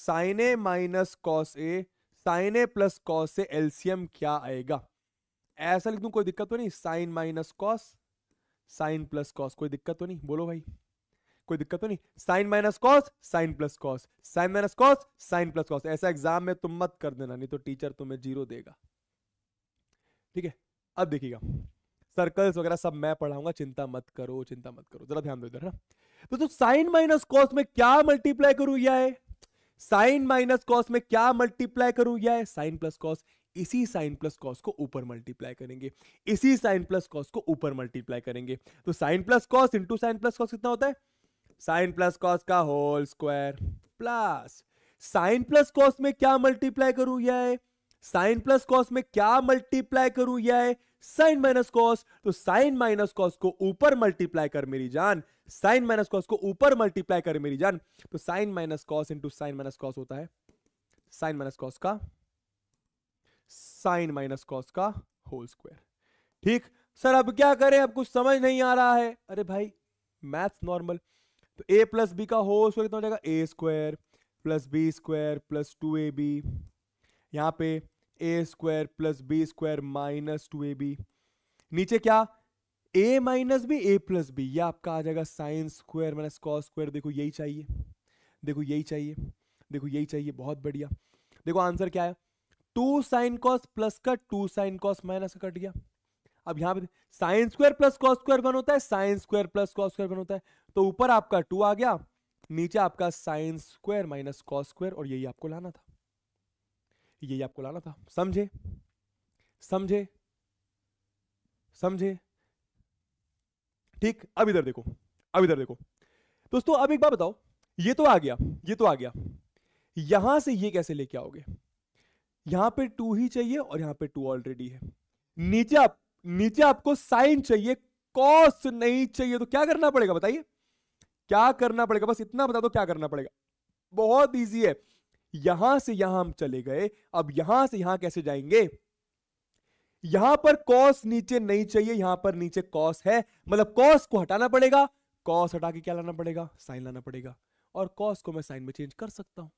sine A minus cos A sine A plus cos से एलसीएम क्या आएगा ऐसा लिख दू कोई दिक्कत तो नहीं sine minus cos sine plus cos कोई दिक्कत तो नहीं बोलो भाई कोई दिक्कत तो नहीं sine minus cos sine plus cos sine minus cos sine plus cos ऐसा एग्जाम में तुम मत कर देना नहीं तो टीचर तुम्हें जीरो देगा ठीक है अब देखिएगा सर्कल्स वगैरह सब मैं पढ़ाऊंगा चिंता मत करो चिंता मत करो जरा ध्यान दो इधर ना तो, तो साइन माइनस कॉस में क्या मल्टीप्लाई करूं यह है साइन माइनस कॉस में क्या मल्टीप्लाई करूं यह साइन प्लस कॉस इसी साइन प्लस कॉस को ऊपर मल्टीप्लाई करेंगे इसी साइन प्लस कॉस को ऊपर मल्टीप्लाई करेंगे तो sine plus cos into sine plus cos कितना होता है साइन प्लस कॉस का whole square plus sine plus cos में क्या मल्टीप्लाई करूं यह साइन प्लस कॉस में क्या मल्टीप्लाई करूं यह साइन माइनस कॉस तो साइन माइनस कॉस को ऊपर मल्टीप्लाई कर मेरी जान साइन माइनस कॉस को ऊपर मल्टीप्लाई कर मेरी जान तो sine minus cos into sine minus cos होता है साइन माइनस कॉस का साइन माइनस कॉस का होल स्क्वायर ठीक सर अब क्या करें अब कुछ समझ नहीं आ रहा है अरे भाई मैथ नॉर्मल तो ए प्लस बी का होल स्क्वायर कितना हो जाएगा ए square plus B square plus two ए बी यहां पर A square plus B square minus two A B नीचे क्या A minus B A plus B ये आपका आ जाएगा sine square minus cos square देखो यही चाहिए देखो यही चाहिए देखो यही चाहिए बहुत बढ़िया देखो आंसर क्या है टू साइन कॉस प्लस का टू साइन कॉस माइनस का कट गया अब यहां पर sine square plus cos square one होता है sign square plus cos square one होता है तो ऊपर आपका टू आ गया नीचे आपका sine square minus cos square और यही आपको लाना था यही आपको लाना था समझे समझे समझे ठीक अब इधर देखो अब इधर देखो दोस्तों अब एक बात बताओ ये तो आ गया ये तो आ गया यहां से ये कैसे लेके आओगे यहां पे टू ही चाहिए और यहां पे टू ऑलरेडी है नीचे आप नीचे आपको साइन चाहिए कॉस नहीं चाहिए तो क्या करना पड़ेगा बताइए क्या करना पड़ेगा बस इतना बता दो क्या करना पड़ेगा बहुत ईजी है यहां से यहां हम चले गए अब यहां से यहां कैसे जाएंगे यहां पर कॉस नीचे नहीं चाहिए यहां पर नीचे कॉस है मतलब कॉस को हटाना पड़ेगा कॉस हटा के क्या लाना पड़ेगा साइन लाना पड़ेगा और कॉस को मैं साइन में चेंज कर सकता हूं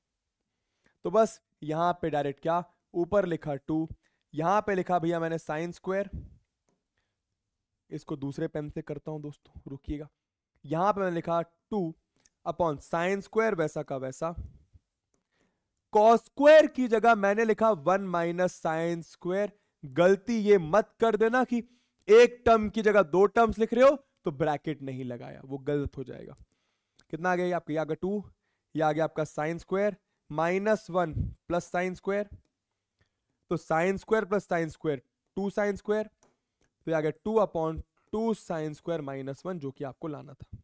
तो बस यहां पे डायरेक्ट क्या ऊपर लिखा टू यहां पे लिखा भैया मैंने साइन स्क्वायर इसको दूसरे पेन से करता हूं दोस्तों रुकिएगा यहां पे मैंने लिखा टू अपॉन साइन स्क्वायर वैसा का वैसा कॉस स्क्वायर की जगह मैंने लिखा वन माइनस साइन स्क्वायर गलती ये मत कर देना कि एक टर्म की जगह दो टर्म्स लिख रहे हो तो ब्रैकेट नहीं लगाया वो गलत हो जाएगा कितना आ गया ये आपका आगे टू ये आ गया आपका sine square minus one plus sine square तो sign square plus sine square two sine square तो ये आ गया two upon two sine square minus one जो कि आपको लाना था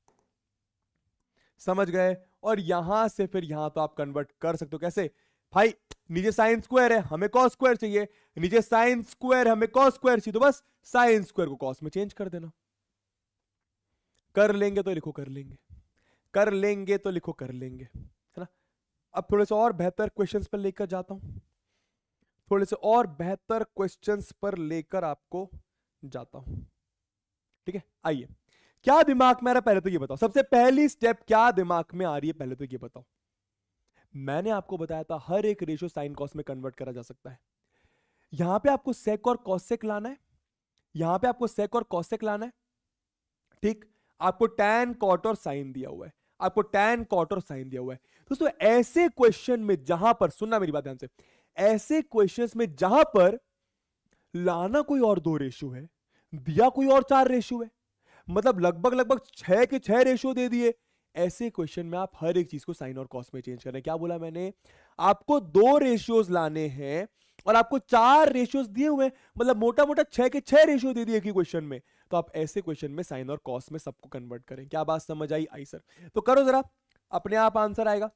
समझ गए और यहां से फिर यहां तो आप कन्वर्ट कर सकते हो कैसे भाई नीचे साइन स्क्वायर है हमें कॉस स्क्वायर चाहिए नीचे साइन स्क्वायर हमें कॉस स्क्वायर चाहिए तो बस साइन स्क्वायर को कॉस में चेंज कर देना कर लेंगे तो लिखो कर लेंगे कर लेंगे तो लिखो कर लेंगे है ना अब थोड़े से और बेहतर क्वेश्चंस पर लेकर जाता हूं थोड़े से और बेहतर क्वेश्चंस पर लेकर आपको जाता हूं ठीक है आइए क्या दिमाग में आ रहा पहले तो ये बताओ सबसे पहली स्टेप क्या दिमाग में आ रही है पहले तो ये बताओ मैंने आपको बताया था हर एक रेशियो साइन कॉस में कन्वर्ट करा जा सकता है यहां पे आपको सेक और कॉसेक लाना है यहां पे आपको सेक और कॉसेक लाना है ठीक आपको टैन कॉट और साइन दिया हुआ है आपको टैन कॉट और साइन दिया हुआ है दोस्तों ऐसे क्वेश्चन में जहां पर सुनना मेरी बात ध्यान से ऐसे क्वेश्चन में जहां पर लाना कोई और दो रेशो है दिया कोई और चार रेशो है मतलब लगभग लगभग छह के छह रेशियो दे दिए ऐसे क्वेश्चन में आप हर एक चीज को साइन और कॉस में चेंज करें क्या बोला मैंने आपको दो रेशियोज लाने हैं और आपको चार रेशियोज दिए हुए मतलब मोटा मोटा छह के छह रेशियो दे दिए क्वेश्चन में तो आप ऐसे क्वेश्चन में साइन और कॉस में सबको कन्वर्ट करें क्या बात समझ आई आई सर तो करो जरा अपने आप आंसर आएगा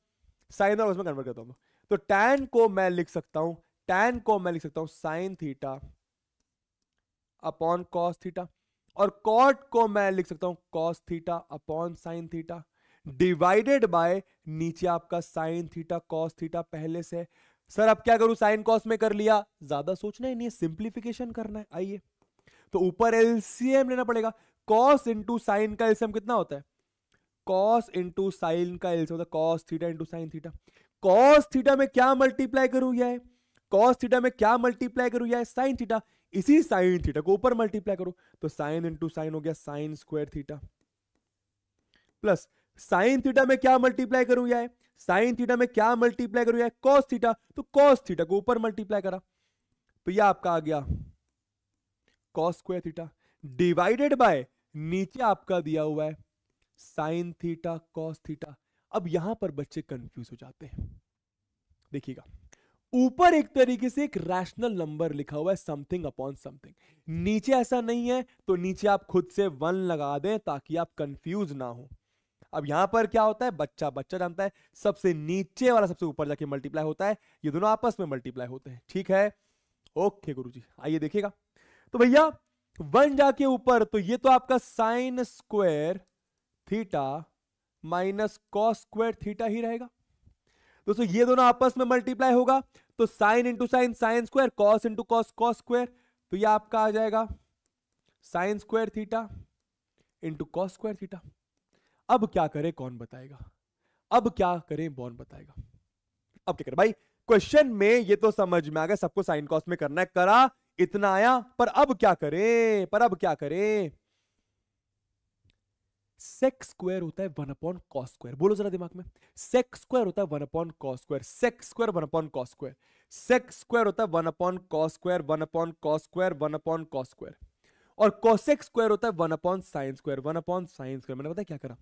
साइन और उसमें कन्वर्ट करता हूं तो टैन को मैं लिख सकता हूं टैन को मैं लिख सकता हूं sine theta upon cos theta और कॉट को मैं लिख सकता हूं cos theta upon sign theta divided by नीचे आपका साइन थीटा कॉस थीटा पहले से सर अब क्या करूं साइन कॉस में कर लिया ज्यादा सोचना ही नहीं है सिंप्लीफिकेशन करना है आइए तो ऊपर एलसीएम लेना पड़ेगा कॉस इंटू साइन का एलसीएम कितना होता है कॉस इंटू साइन का एलसीएम होता है cos theta into sign theta cos theta में क्या मल्टीप्लाई करूं यह कॉस थीटा में क्या मल्टीप्लाई करूं यह साइन थीटा इसी साइन थीटा को ऊपर मल्टीप्लाई करो तो साइन इंटू साइन हो गया sine square theta plus sine theta में क्या मल्टीप्लाई करूं यह साइन थीटा में क्या मल्टीप्लाई करूं यह कॉस थीटा तो कॉस थीटा को ऊपर मल्टीप्लाई करा तो यह आपका आ गया cos square theta divided by नीचे आपका दिया हुआ है साइन थीटा कॉस थीटा अब यहां पर बच्चे कंफ्यूज हो जाते हैं देखिएगा ऊपर एक तरीके से एक रैशनल नंबर लिखा हुआ है समथिंग अपॉन समथिंग नीचे ऐसा नहीं है तो नीचे आप खुद से वन लगा दें ताकि आप कंफ्यूज ना हो अब यहां पर क्या होता है बच्चा बच्चा जानता है सबसे नीचे वाला सबसे ऊपर जाके मल्टीप्लाई होता है ये दोनों आपस में मल्टीप्लाई होते हैं ठीक है ओके गुरु जी आइए देखिएगा तो भैया वन जाके ऊपर तो ये तो आपका sine square theta minus cos square theta ही रहेगा दोस्तों ये दोनों आपस में मल्टीप्लाई होगा तो sine into sine sine square cos into cos cos square तो ये आपका आ जाएगा sine square theta into cos square theta अब क्या करे कौन बताएगा अब क्या करें बॉन बताएगा अब क्या करें भाई क्वेश्चन में ये तो समझ में आ गया सबको साइन कॉस में करना है करा इतना आया पर अब क्या करें पर अब क्या करें सेक्स स्क्वायर होता है वन अपॉन कॉस स्क्वायर बोलो जरा दिमाग में सेक्स स्क्वायर होता है one upon cos square sec square one upon cos square sec square होता है one upon cos square one upon cos square one upon cos square और कॉसेक स्क्वायर होता है one upon sine square one upon sine square मैंने पता क्या करा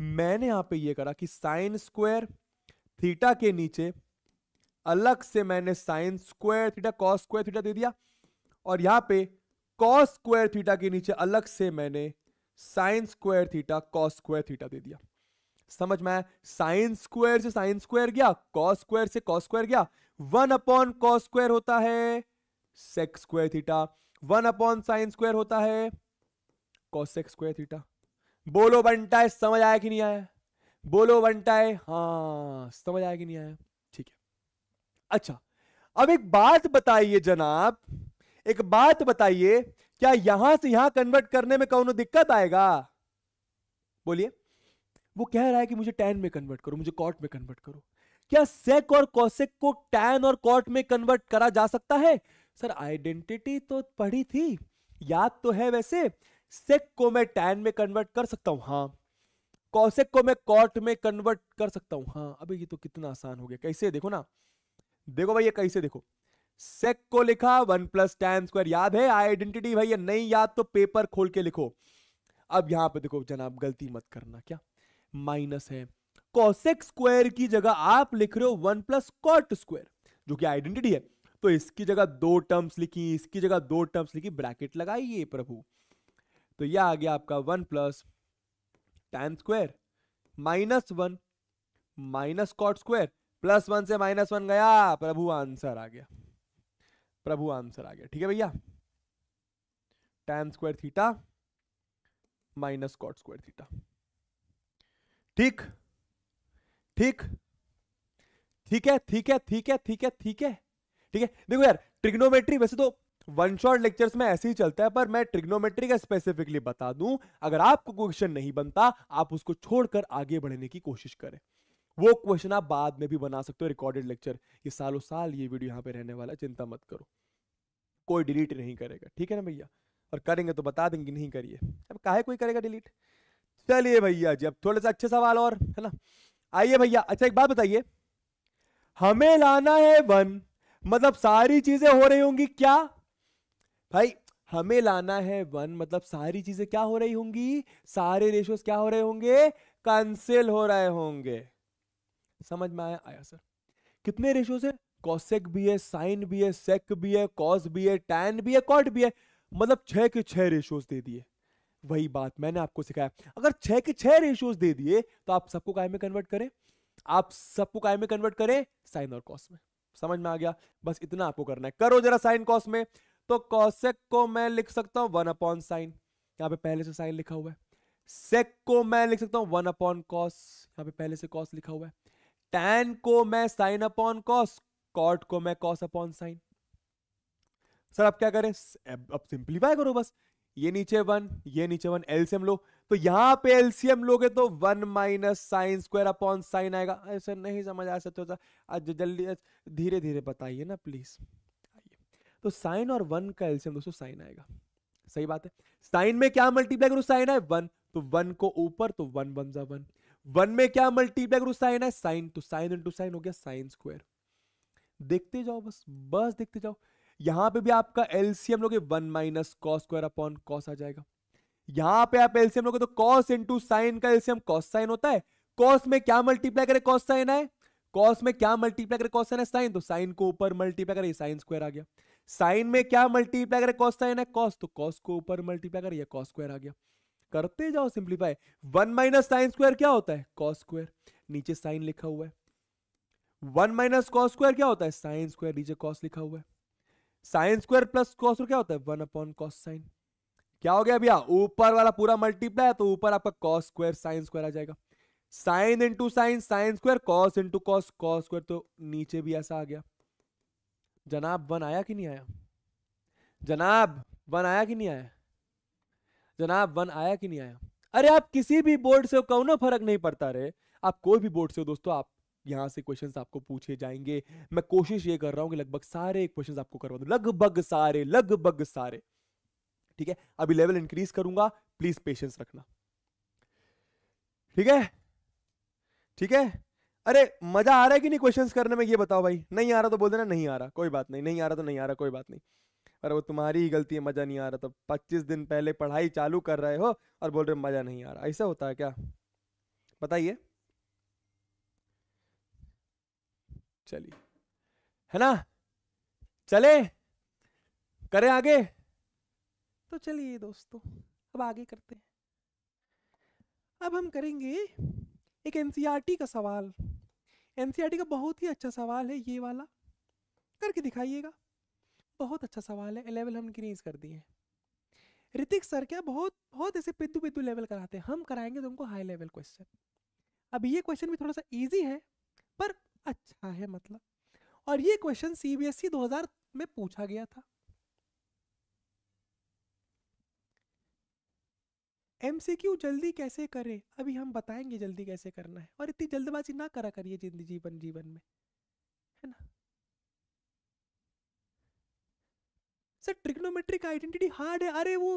मैंने यहां पे ये करा कि साइन स्क्वायर थीटा के नीचे अलग से मैंने sine square theta cos square theta दे दिया और यहां पे कॉस स्क्वायर थीटा के नीचे अलग से मैंने sine square theta cos square theta दे दिया समझ में आया साइन स्क्वायर से साइन स्क्वायर गया कॉस स्क्वायर से कॉस स्क्वायर गया वन अपॉन कॉस स्क्वायर होता है sec square theta one upon sine square होता है कॉस सेक्स स्क्वायर थीटा बोलो बनता है समझ आया कि नहीं आया बोलो बनता है हाँ समझ आया कि नहीं आया ठीक है अच्छा अब एक बात बताइए जनाब एक बात बताइए क्या यहां से यहां कन्वर्ट करने में कौन दिक्कत आएगा बोलिए वो कह रहा है कि मुझे टैन में कन्वर्ट करो मुझे कॉट में कन्वर्ट करो क्या सेक और कौशिक को टैन और कॉट में कन्वर्ट करा जा सकता है सर आइडेंटिटी तो पढ़ी थी याद तो है वैसे सेक को मैं टैन में कन्वर्ट कर सकता हूं हाँ कौशिक को मैं कॉट में कन्वर्ट कर सकता हूं हाँ अभी ये तो कितना आसान हो गया कैसे देखो ना देखो भाई ये कैसे देखो सेक को लिखा वन प्लस टेन स्क्वायर याद है आइडेंटिटी भाई नहीं याद तो पेपर खोल के लिखो अब यहां पे देखो जनाब गलती मत करना क्या माइनस है कॉसेक स्क्वायर की जगह आप लिख रहे हो वन प्लस कॉट स्क्वायर जो कि आइडेंटिटी है तो इसकी जगह दो टर्म्स लिखी इसकी जगह दो टर्म्स लिखी ब्रैकेट लगाइए प्रभु तो यह आ गया आपका one plus tan square minus one minus cot square plus one से माइनस वन गया प्रभु आंसर आ गया प्रभु आंसर आ गया ठीक है भैया tan square theta minus cot square theta ठीक ठीक ठीक है ठीक है ठीक है ठीक है ठीक है ठीक है देखो यार ट्रिग्नोमेट्री वैसे तो वन शॉर्ट लेक्चर्स में ऐसे ही चलता है पर मैं ट्रिग्नोमेट्री का स्पेसिफिकली बता दूं अगर आपको क्वेश्चन नहीं बनता आप उसको छोड़कर आगे बढ़ने की कोशिश करें वो क्वेश्चन आप बाद में भी बना सकते हो रिकॉर्डेड लेक्चर ये सालों साल ये वीडियो यहाँ पे रहने वाला चिंता मत करो कोई डिलीट नहीं करेगा ठीक है ना भैया और करेंगे तो बता देंगे नहीं करिए अब काहे कोई करेगा डिलीट चलिए भैया जी अब थोड़े से अच्छे सवाल और है ना आइए भैया अच्छा एक बात बताइए हमें लाना है वन मतलब सारी चीजें हो रही होंगी क्या भाई हमें लाना है वन मतलब सारी चीजें क्या हो रही होंगी सारे रेशोस क्या हो रहे होंगे कंसिल हो रहे होंगे समझ में आया आया सर कितने रेशियोज है कॉसेक भी है साइन भी है सेक भी है कॉस भी है टैन भी है कॉट भी है मतलब छह के छह रेशियोज दे दिए वही बात मैंने आपको सिखाया अगर छह के छह रेशियोज दे दिए तो आप सबको काय में कन्वर्ट करें आप सबको काय में कन्वर्ट करें साइन और कॉस में समझ में आ गया बस इतना आपको करना है करो जरा साइन कॉस में तो कॉसेक को मैं लिख सकता हूं वन अपॉन साइन यहाँ पे पहले से साइन लिखा हुआ है सेक को मैं लिख सकता हूं वन अपॉन कॉस यहाँ पे पहले से कॉस लिखा हुआ है टैन को मैं साइन अपॉन कॉस कॉट को मैं कॉस अपॉन साइन सर अब क्या करें अब सिंपलीफाई करो बस ये नीचे वन ये नीचे वन एलसीएम लो तो यहां पे एलसीएम लोगे तो one minus sine square upon sine आएगा ऐसे नहीं समझ आ सकते तो आज जल्दी धीरे धीरे बताइए ना प्लीज तो साइन और वन का एलसीएम दोस्तों साइन आएगा सही बात है साइन में क्या मल्टीप्लाई करो साइन है वन तो वन को ऊपर तो वन वन जा वन वन में क्या मल्टीप्लाई करूं साइन है साइन तो साइन इंटू साइन हो गया साइन स्क्वायर देखते जाओ बस बस देखते जाओ यहां पे भी आपका एलसीएम लोगे one minus cos square upon cos आ जाएगा यहां पे आप एलसीएम लोगे तो कॉस इंटू साइन का एलसीएम कॉस साइन होता है कॉस में क्या मल्टीप्लाई करे कॉस साइन है कॉस में क्या मल्टीप्लाई करे कॉस साइन है साइन तो साइन को ऊपर मल्टीप्लाई करे साइन स्क्वायर आ गया साइन में क्या मल्टीप्लाई करे कॉस साइन है कॉस तो कॉस को ऊपर मल्टीप्लाई करे कॉस स्क्वायर आ गया करते जाओ simplify one minus sine square क्या होता है कॉस स्क्वायर नीचे साइन लिखा हुआ है वन माइनस कॉस स्क्वायर क्या होता है साइन स्क्वायर नीचे कॉस लिखा हुआ है साइन स्क्वायर प्लस कॉस क्या होता है वन अपॉन कॉस साइन क्या हो गया भैया ऊपर वाला पूरा मल्टीप्लाई है तो ऊपर आपका कॉस स्क्वायर साइन स्क्वायर आ जाएगा sine into sine sine square cos into cos cos square तो नीचे भी ऐसा आ गया जनाब वन आया कि नहीं आया जनाब वन आया कि नहीं आया जनाब वन आया कि नहीं आया अरे आप किसी भी बोर्ड से कौन फर्क नहीं पड़ता रे आप कोई भी बोर्ड से हो दोस्तों आप यहाँ से क्वेश्चन आपको पूछे जाएंगे मैं कोशिश ये कर रहा हूँ कि लगभग सारे क्वेश्चन आपको करवा दू लगभग सारे लगभग सारे ठीक है अभी लेवल इंक्रीज करूंगा प्लीज पेशेंस रखना ठीक है ठीक है अरे मजा आ रहा है कि नहीं क्वेश्चंस करने में ये बताओ भाई नहीं आ रहा तो बोल देना नहीं आ रहा कोई बात नहीं नहीं आ रहा तो नहीं आ रहा कोई बात नहीं और वो तुम्हारी ही गलती है मज़ा नहीं आ रहा तो पच्चीस दिन पहले पढ़ाई चालू कर रहे हो और बोल रहे मज़ा नहीं आ रहा ऐसा होता है क्या बताइए चलिए है ना चले करें आगे तो चलिए दोस्तों अब आगे करते हैं अब हम करेंगे एक एनसीईआरटी e का सवाल एनसीईआरटी e का बहुत ही अच्छा सवाल है ये वाला करके दिखाइएगा बहुत अच्छा सवाल है लेवल हम इंक्रीज कर दिए ऋतिक सर क्या बहुत बहुत ऐसे पिद्दू पिद्दू लेवल कराते हैं हम कराएंगे तुमको हाई लेवल क्वेश्चन अब ये क्वेश्चन भी थोड़ा सा ईजी है पर अच्छा है मतलब और ये question C B S E दो हजार में पूछा गया था एमसीक्यू जल्दी कैसे करें अभी हम बताएंगे जल्दी कैसे करना है और इतनी जल्दबाजी ना करा करिए जिंदगी जीवन जीवन में सर ट्रिग्नोमेट्रिक आइडेंटिटी हार्ड है अरे वो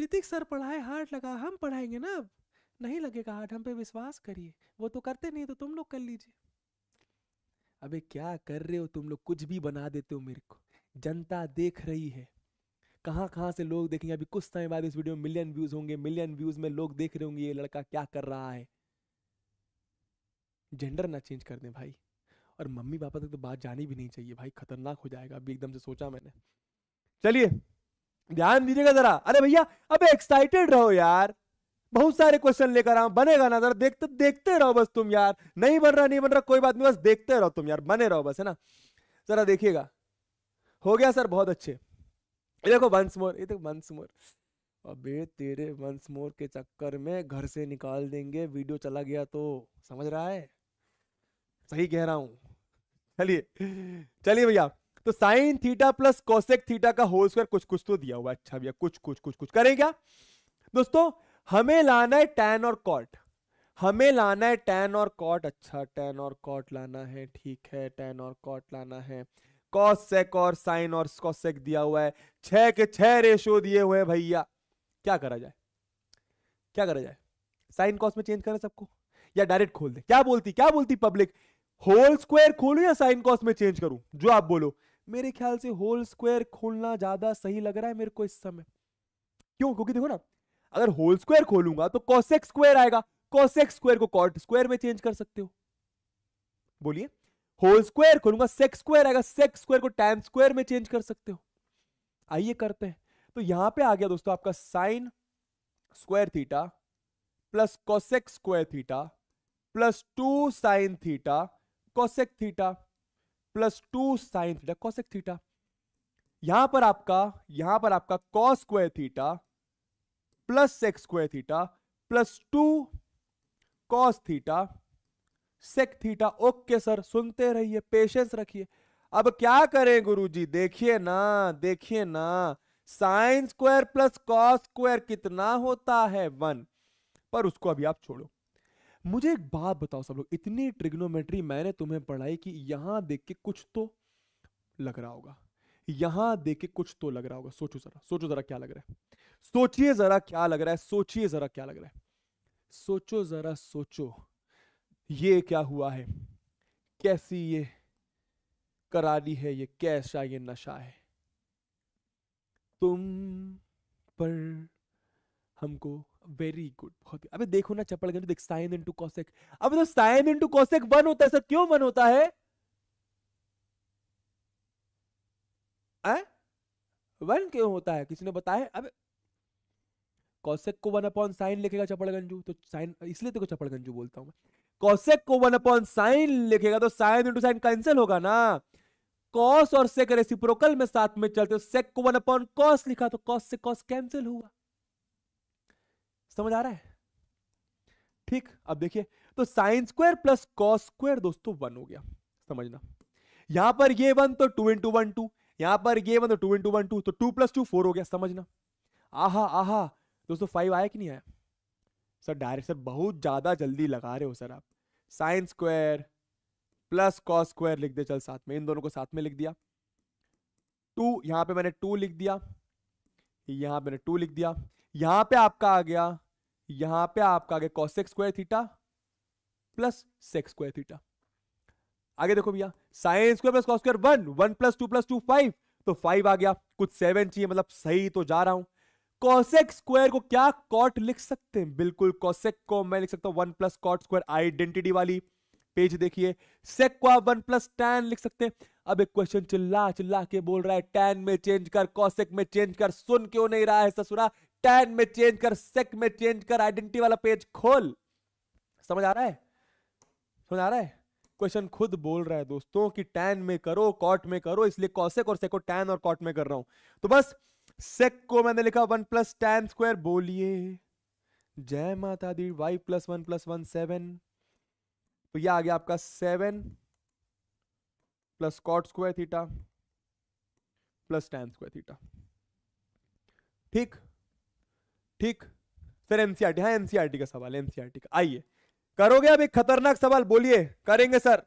ऋतिक सर पढ़ाए हार्ड लगा हम पढ़ाएंगे ना अब नहीं लगेगा हार्ड हम पे विश्वास करिए वो तो करते नहीं तो तुम लोग कर लीजिए अबे क्या कर रहे हो तुम लोग कुछ भी बना देते हो मेरे को जनता देख रही है कहाँ कहाँ से लोग देखेंगे अभी कुछ समय बाद इस वीडियो में मिलियन व्यूज होंगे मिलियन व्यूज में लोग देख रहे होंगे ये लड़का क्या कर रहा है जेंडर ना चेंज कर दें भाई और मम्मी पापा तक तो बात जानी भी नहीं चाहिए भाई खतरनाक हो जाएगा अभी एकदम से सोचा मैंने चलिए ध्यान दीजिएगा जरा अरे भैया अब एक्साइटेड रहो यार बहुत सारे क्वेश्चन लेकर आओ बनेगा ना जरा देखते देखते रहो बस तुम यार नहीं बन रहा नहीं बन रहा कोई बात नहीं बस देखते रहो तुम यार बने रहो बस है ना जरा देखिएगा हो गया सर बहुत अच्छे देखो वंस मोर ये देखो वंस मोर अबे तेरे वंस मोर के चक्कर में घर से निकाल देंगे वीडियो चला गया तो समझ रहा है सही कह रहा हूं चलिए चलिए भैया तो sine theta plus cosec theta का होल स्क्वायर कुछ कुछ तो दिया हुआ अच्छा भैया कुछ कुछ कुछ कुछ करें क्या दोस्तों हमें लाना है टैन और कॉट हमें लाना है टैन और कॉट अच्छा टैन और कॉट लाना है ठीक है टैन और कॉट लाना है कॉसेक और साइन और कॉसेक दिया हुआ है छह के छह रेशो दिए हुए भैया क्या करा जाए क्या करा जाए साइन कॉस में चेंज करें सबको या डायरेक्ट खोल दे क्या बोलती क्या बोलती पब्लिक होल स्क्वायर खोलू या साइन कॉस में चेंज करूं जो आप बोलो मेरे ख्याल से होल स्क्वायर खोलना ज्यादा सही लग रहा है मेरे को इस समय क्यों क्योंकि देखो ना अगर होल स्क्वायर खोलूंगा तो कॉसेक स्क्वायर आएगा कॉसेक स्क्वायर को कॉट स्क्वायर में चेंज कर सकते हो बोलिए होल स्क्वायर खोलूंगा सेक स्क्वायर आएगा सेक स्क्वायर को टैन स्क्वायर में चेंज कर सकते हो आइए करते हैं तो यहां पे आ गया दोस्तों आपका sine square theta plus cosec square theta plus two sine theta cosec theta plus two sine theta cosec theta यहां पर आपका यहां पर आपका cos square theta plus sec square theta plus two cos theta sec theta okay sir सुनते रहिए patience रखिए अब क्या करें गुरुजी देखिए ना देखिए ना sine square plus cos square कितना होता है वन पर उसको अभी आप छोड़ो मुझे एक बात बताओ सब लोग इतनी ट्रिग्नोमेट्री मैंने तुम्हें पढ़ाई कि यहाँ देख के कुछ तो लग रहा होगा यहाँ देख के कुछ तो लग रहा होगा सोचो जरा सोचो जरा क्या लग रहा है सोचिए जरा क्या लग रहा है सोचिए जरा क्या लग रहा है सोचो जरा सोचो ये क्या हुआ है कैसी ये करारी है ये कैसा ये नशा है तुम पर हमको वेरी गुड बहुत ही अबे देखो ना चपड़ गए देख साइन इनटू कॉसेक अब तो साइन इनटू कॉसेक वन होता है सर क्यों वन होता है आ? वन क्यों होता है किसी ने बताया अब कौशिक को वन अपॉन साइन लिखेगा तो साइन इसलिए तो बोलता हूं कौशेक को वन अपॉन साइन लिखेगा तो साइन इंटू साइन कैंसिल होगा ना कॉस और सेक रेसिप्रोकल में साथ में चलते सेक तो को वन अपॉन कॉस लिखा तो कॉस से कॉस कैंसिल हुआ समझ आ रहा है ठीक अब देखिए तो sign square plus cos square दोस्तों वन हो गया समझना यहां पर ये वन तो टू इंटू वन टू यहां पर ये वन तो टू इंटू वन टू तो टू प्लस टू फोर हो गया समझना आहा आहा दोस्तों फाइव आया कि नहीं आया सर डायरेक्ट सर बहुत ज्यादा जल्दी लगा रहे हो सर आप sine square plus cos square लिख दे चल साथ में इन दोनों को साथ में लिख दिया टू यहां पे मैंने टू लिख दिया यहां मैंने टू लिख दिया यहां पे आपका आ गया यहां पे आपका आगे cosec square theta plus sec square theta आगे देखो भैया sine square plus cos square one one plus two plus two five तो फाइव आ गया कुछ सेवन चाहिए मतलब सही तो जा रहा हूं कॉसेक स्क्वायर को क्या कॉट लिख सकते हैं बिल्कुल कॉसेक को मैं लिख सकता हूं one plus cot square identity वाली पेज देखिए सेक को आप वन प्लस टेन लिख सकते हैं अब एक क्वेश्चन चिल्ला चिल्ला के बोल रहा है टेन में चेंज कर कॉसेक में चेंज कर सुन क्यों नहीं रहा है ससुरा टैन में चेंज कर सेक में चेंज कर आइडेंटिटी वाला पेज खोल समझ आ रहा है समझ आ रहा है क्वेश्चन खुद बोल रहा है दोस्तों कि टैन में करो कॉट में करो इसलिए कौशिक और सेको टैन और कॉट में कर रहा हूं तो बस सेक को मैंने लिखा वन प्लस टैन स्क्वायर बोलिए जय माता दी y plus one plus one seven तो यह आ गया आपका seven plus cot square theta plus tan square theta ठीक ठीक सर एनसीआरटी e हाँ एनसीआरटी e का सवाल एनसीआरटी e का आइए करोगे अब एक खतरनाक सवाल बोलिए करेंगे सर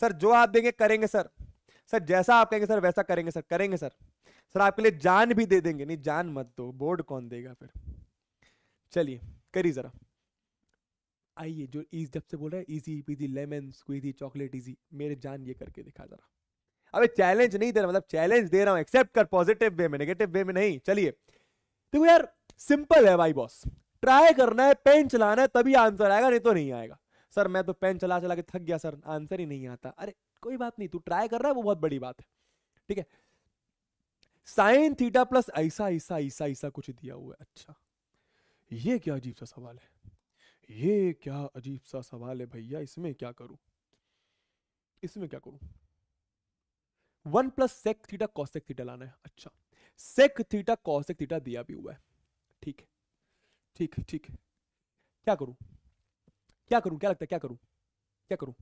सर जो आप देंगे करेंगे सर सर जैसा आप कहेंगे सर वैसा करेंगे सर करेंगे सर सर आपके लिए जान भी दे देंगे नहीं जान मत दो बोर्ड कौन देगा फिर चलिए करिए जरा आइए जो ईज जब से बोल रहे easy peasy lemon squeezy chocolate easy मेरे जान ये करके दिखा जरा अबे चैलेंज नहीं दे रहा मतलब चैलेंज दे रहा हूँ एक्सेप्ट कर पॉजिटिव वे में नेगेटिव वे में नहीं चलिए देखो यार सिंपल है भाई बॉस ट्राई करना है पेन चलाना है तभी आंसर आएगा नहीं तो नहीं आएगा सर मैं तो पेन चला चला के थक गया सर आंसर ही नहीं आता अरे कोई बात नहीं तू ट्राई कर रहा है वो बहुत बड़ी बात है ठीक है साइन थीटा प्लस ऐसा ऐसा ऐसा ऐसा कुछ दिया हुआ है अच्छा ये क्या अजीब सा सवाल है ये क्या अजीब सा सवाल है भैया इसमें क्या करूं इसमें क्या करूं one plus sec theta cosec theta लाना है अच्छा सेक थीटा कॉसेक थीटा दिया भी हुआ है ठीक ठीक है ठीक क्या करूं क्या करूं क्या लगता है क्या करूं क्या करूं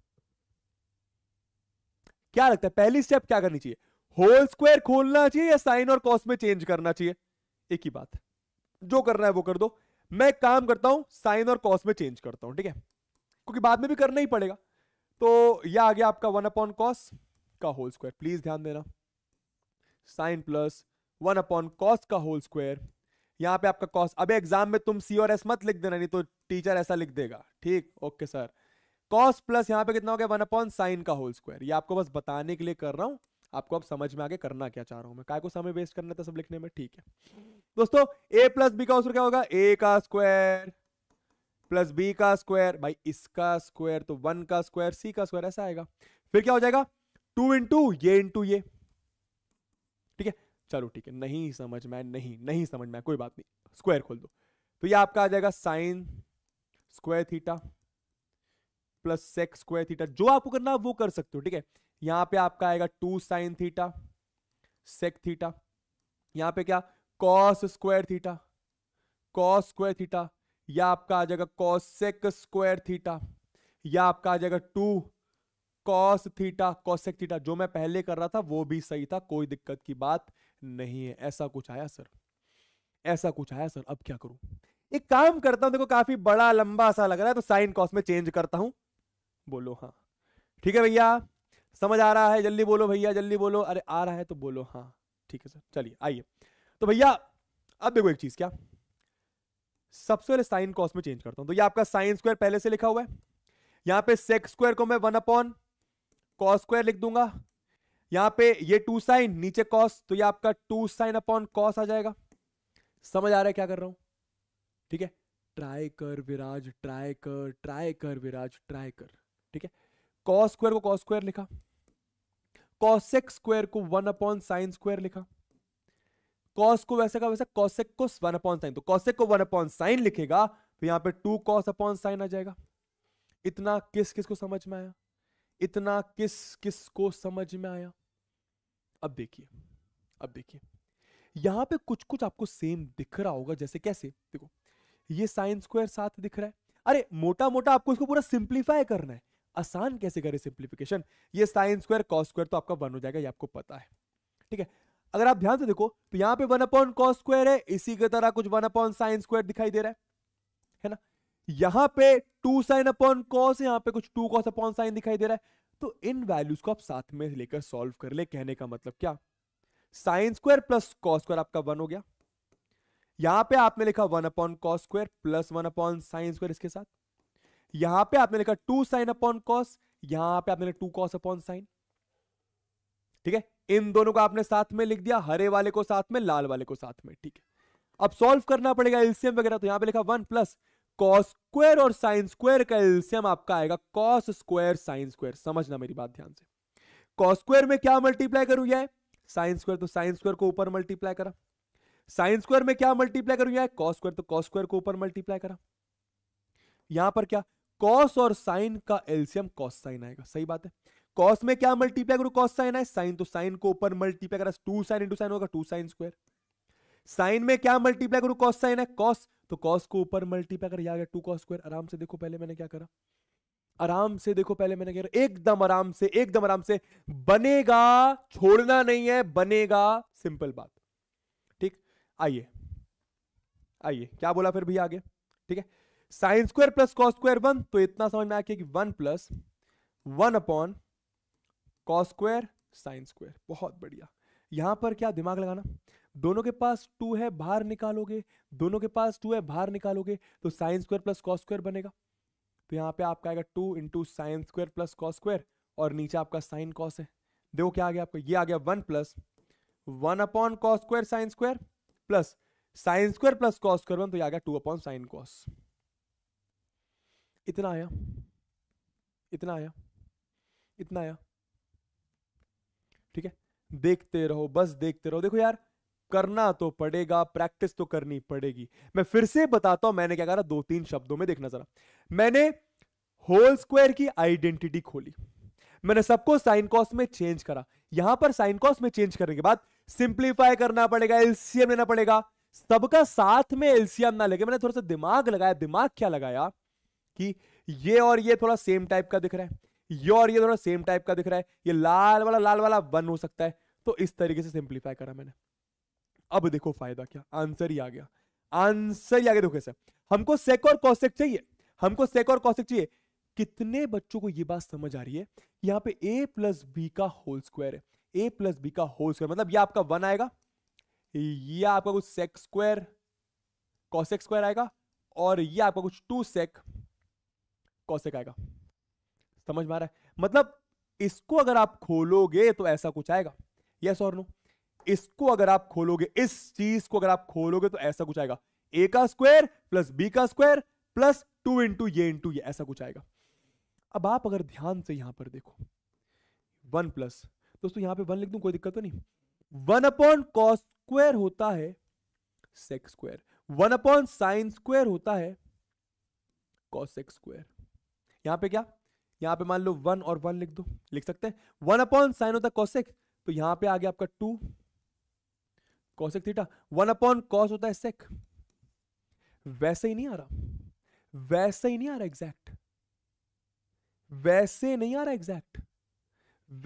क्या लगता है पहली स्टेप क्या करनी चाहिए होल स्क्वायर खोलना चाहिए या साइन और कॉस में चेंज करना चाहिए एक ही बात जो करना है वो कर दो मैं काम करता हूं साइन और कॉस में चेंज करता हूं ठीक है क्योंकि बाद में भी करना ही पड़ेगा तो यह आ गया आपका वन अपॉन कॉस का होल स्क्वायर प्लीज ध्यान देना sine plus one upon cos का होल स्क्वायर यहाँ पे आपका कॉस अबे एग्जाम में तुम सी और एस मत लिख देना नहीं तो टीचर ऐसा लिख देगा ठीक ओके सर कॉस प्लस यहाँ पे कितना हो गया वन अपॉन साइन का होल स्क्वायर ये आपको बस बताने के लिए कर रहा हूँ आपको अब समझ में आगे करना क्या चाह रहा हूँ मैं काय को समय वेस्ट करना था सब लिखने में ठीक है दोस्तों ए प्लस बी का क्या होगा ए का स्क्वायर प्लस बी का स्क्वायर भाई इसका स्क्वायर तो वन का स्क्वायर सी का स्क्वायर ऐसा आएगा फिर क्या हो जाएगा टू इंटू ये इंटू ये ठीक है चलो ठीक है नहीं समझ में नहीं नहीं समझ में कोई बात नहीं स्क्वायर खोल दो तो ये आपका आ जाएगा sine square theta plus sec square theta जो आपको करना है वो कर सकते हो ठीक है यहाँ पे आपका आएगा two sine theta sec theta यहाँ पे क्या cos square theta cos square theta या आपका आ जाएगा कॉस सेक स्क्वायर थीटा या आपका आ जाएगा two cos theta cosec theta जो मैं पहले कर रहा था वो भी सही था कोई दिक्कत की बात नहीं है ऐसा कुछ आया सर ऐसा कुछ आया सर अब क्या करूं एक काम करता हूं देखो काफी बड़ा लंबा सा लग रहा है तो साइन कॉस में चेंज करता हूं बोलो हाँ ठीक है भैया समझ आ रहा है जल्दी बोलो भैया जल्दी बोलो अरे आ रहा है तो बोलो हाँ ठीक है सर चलिए आइए तो भैया अब देखो एक चीज क्या सबसे पहले साइन कॉस में चेंज करता हूं तो ये आपका साइन स्क्वायर पहले से लिखा हुआ है यहां पे सेक्स स्क्वायर को मैं वन अपॉन कॉस स्क्वायर लिख दूंगा यहां पे ये टू साइन नीचे कॉस तो ये आपका टू साइन अपॉन कॉस आ जाएगा समझ आ रहा है क्या कर रहा हूं ठीक है ट्राई कर विराज ट्राई कर ट्राई कर विराज ट्राई कर ठीक है कॉस स्क्वायर को कॉस स्क्वायर लिखा कॉसेक स्क्वायर को वन अपॉन साइन स्क्वायर लिखा कॉस को वैसे का वैसे कॉसेक को वन अपॉन साइन तो कॉसेक को वन अपॉन साइन लिखेगा तो यहां पे टू कॉस अपॉन साइन आ जाएगा इतना किस किस को समझ में आया इतना किस किस को समझ में आया अब देखिए अब देखिए यहां पे कुछ कुछ आपको सेम दिख रहा होगा जैसे कैसे देखो ये साइन स्क्वायर साथ दिख रहा है अरे मोटा मोटा आपको इसको पूरा सिंप्लीफाई करना है आसान कैसे करें सिंप्लीफिकेशन ये साइन स्क्वायर कॉस स्क्वायर तो आपका वन हो जाएगा ये आपको पता है ठीक है अगर आप ध्यान से देखो तो यहाँ पे वन अपॉन कॉस स्क्वायर है इसी की तरह कुछ वन अपॉन साइन स्क्वायर दिखाई दे रहा है है ना यहाँ पे टू साइन अपॉन कॉस यहाँ पे कुछ टू कॉस अपॉन साइन दिखाई दे रहा है तो इन वैल्यूज को आप साथ में लेकर सॉल्व कर ले कहने का मतलब क्या sine square plus cos square आपका वन हो गया यहां पे आपने लिखा one upon cos square plus one upon sine square इसके साथ यहां पे आपने लिखा टू साइन अपॉन कॉस यहां पे आपने टू कॉस अपॉन साइन ठीक है इन दोनों को आपने साथ में लिख दिया हरे वाले को साथ में लाल वाले को साथ में ठीक है अब सॉल्व करना पड़ेगा एलसीएम वगैरह तो यहां पे लिखा वन प्लस कॉस स्क्वायर और साइन स्क्वायर का एल्सियम आपका आएगा कॉस स्क्वायर साइन स्क्वायर समझना मेरी बात ध्यान से कॉस स्क्वायर में क्या मल्टीप्लाई करूं यह साइन स्क्वायर तो साइन स्क्वायर को ऊपर मल्टीप्लाई करा साइन स्क्वायर में क्या मल्टीप्लाई करूं यह कॉस स्क्वायर तो कॉस स्क्वायर को ऊपर मल्टीप्लाई करा यहां पर क्या कॉस और साइन का एल्सियम कॉस साइन आएगा सही बात है कॉस में क्या मल्टीप्लाई करूं कॉस साइन है साइन तो साइन को ऊपर मल्टीप्लाई करा टू साइन इंटू साइन होगा टू साइन स्क्वायर साइन में क्या मल्टीप्लाई करूं कॉस साइन है कॉस तो कॉस को ऊपर मल्टीप्लाई कर आ गया टू कॉस स्क्वायर आराम से देखो पहले मैंने क्या करा आराम से देखो पहले मैंने क्या एकदम आराम से एकदम आराम से बनेगा छोड़ना नहीं है बनेगा सिंपल बात ठीक आइए आइए क्या बोला फिर भैया आगे ठीक है sign square plus cos square one तो इतना समझ में आके कि one plus one upon cos square sine square बहुत बढ़िया यहां पर क्या दिमाग लगाना दोनों के पास टू है बाहर निकालोगे दोनों के पास टू है बाहर निकालोगे तो sine square plus cos square बनेगा तो यहाँ पे आपका आएगा two into sine square plus cos square और नीचे आपका साइन कॉस है देखो क्या आ गया आपका ये आ गया one plus one upon cos square sine square plus sine square plus cos square one तो ये आ गया टू अपॉन साइन कॉस इतना आया इतना आया इतना आया ठीक है देखते रहो बस देखते रहो देखो यार करना तो पड़ेगा प्रैक्टिस तो करनी पड़ेगी मैं फिर से बताता हूं मैंने क्या करा दो तीन शब्दों में देखना जरा मैंने होल स्क्वायर की आइडेंटिटी खोली मैंने सबको साइन कॉस में चेंज करा यहां पर साइन कॉस में चेंज करने के बाद सिंप्लीफाई करना पड़ेगा एलसीएम लेना पड़ेगा सबका साथ में एलसीएम ना लेके मैंने थोड़ा सा दिमाग लगाया दिमाग क्या लगाया कि ये और ये थोड़ा सेम टाइप का दिख रहा है ये और ये थोड़ा सेम टाइप का दिख रहा है ये लाल वाला लाल वाला वन हो सकता है तो इस तरीके से सिंप्लीफाई करा मैंने अब देखो फायदा क्या आंसर ही आ गया आंसर ही आ गया देखो कैसे हमको सेक और कौशिक चाहिए हमको सेक और कौशिक चाहिए कितने बच्चों को ये बात समझ आ रही है यहाँ पे ए प्लस बी का होल स्क्वायर है ए प्लस बी का होल स्क्वायर मतलब ये आपका वन आएगा ये आपका कुछ सेक स्क्वायर कॉसेक स्क्वायर आएगा और ये आपका कुछ टू सेक कॉसेक आएगा समझ में आ रहा है मतलब इसको अगर आप खोलोगे तो ऐसा कुछ आएगा यस और नो इसको अगर आप खोलोगे इस चीज को अगर आप खोलोगे तो ऐसा कुछ आएगा ए का स्क्वायर प्लस बी का स्क्वायर प्लस टू इंटू ये इंटू ये ऐसा कुछ आएगा अब आप अगर ध्यान से यहां पर देखो वन प्लस दोस्तों यहां पे वन लिख दू कोई दिक्कत तो नहीं वन अपॉन कॉस स्क्वायर होता है sec square one upon sine square होता है कॉस एक्स स्क्वायर यहां पे क्या यहां पे मान लो वन और वन लिख दो लिख सकते हैं वन अपॉन साइन होता है कॉसेक तो यहां पे आ गया आपका two cosec theta one upon cos होता है सेक वैसे ही नहीं आ रहा वैसे ही नहीं आ रहा एग्जैक्ट वैसे नहीं आ रहा एग्जैक्ट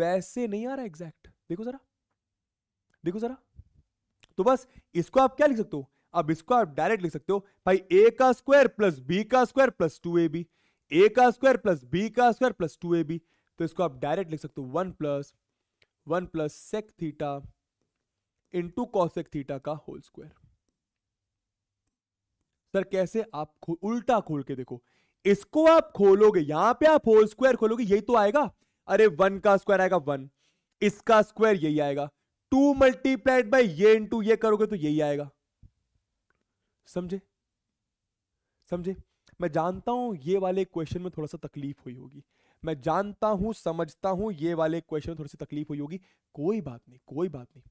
वैसे नहीं आ रहा एग्जैक्ट देखो जरा देखो जरा तो बस इसको आप क्या लिख सकते हो अब इसको आप डायरेक्ट लिख सकते हो भाई ए का स्क्वायर प्लस बी का square plus two A b a का स्क्वायर प्लस बी का square plus two A B तो इसको आप डायरेक्ट लिख सकते हो one plus one plus sec theta into cosec theta का होल स्क्वायर सर कैसे आप खो, उल्टा खोल के देखो इसको आप खोलोगे यहां पे आप होल स्क्वायर खोलोगे यही तो आएगा अरे वन का स्क्वायर आएगा वन इसका स्क्वायर यही आएगा टू मल्टीप्लाइड बाई ये इंटू ये करोगे तो यही आएगा समझे समझे मैं जानता हूं ये वाले क्वेश्चन में थोड़ा सा तकलीफ हुई होगी मैं जानता हूं समझता हूं ये वाले क्वेश्चन में थोड़ी सी तकलीफ हुई होगी कोई बात नहीं कोई बात नहीं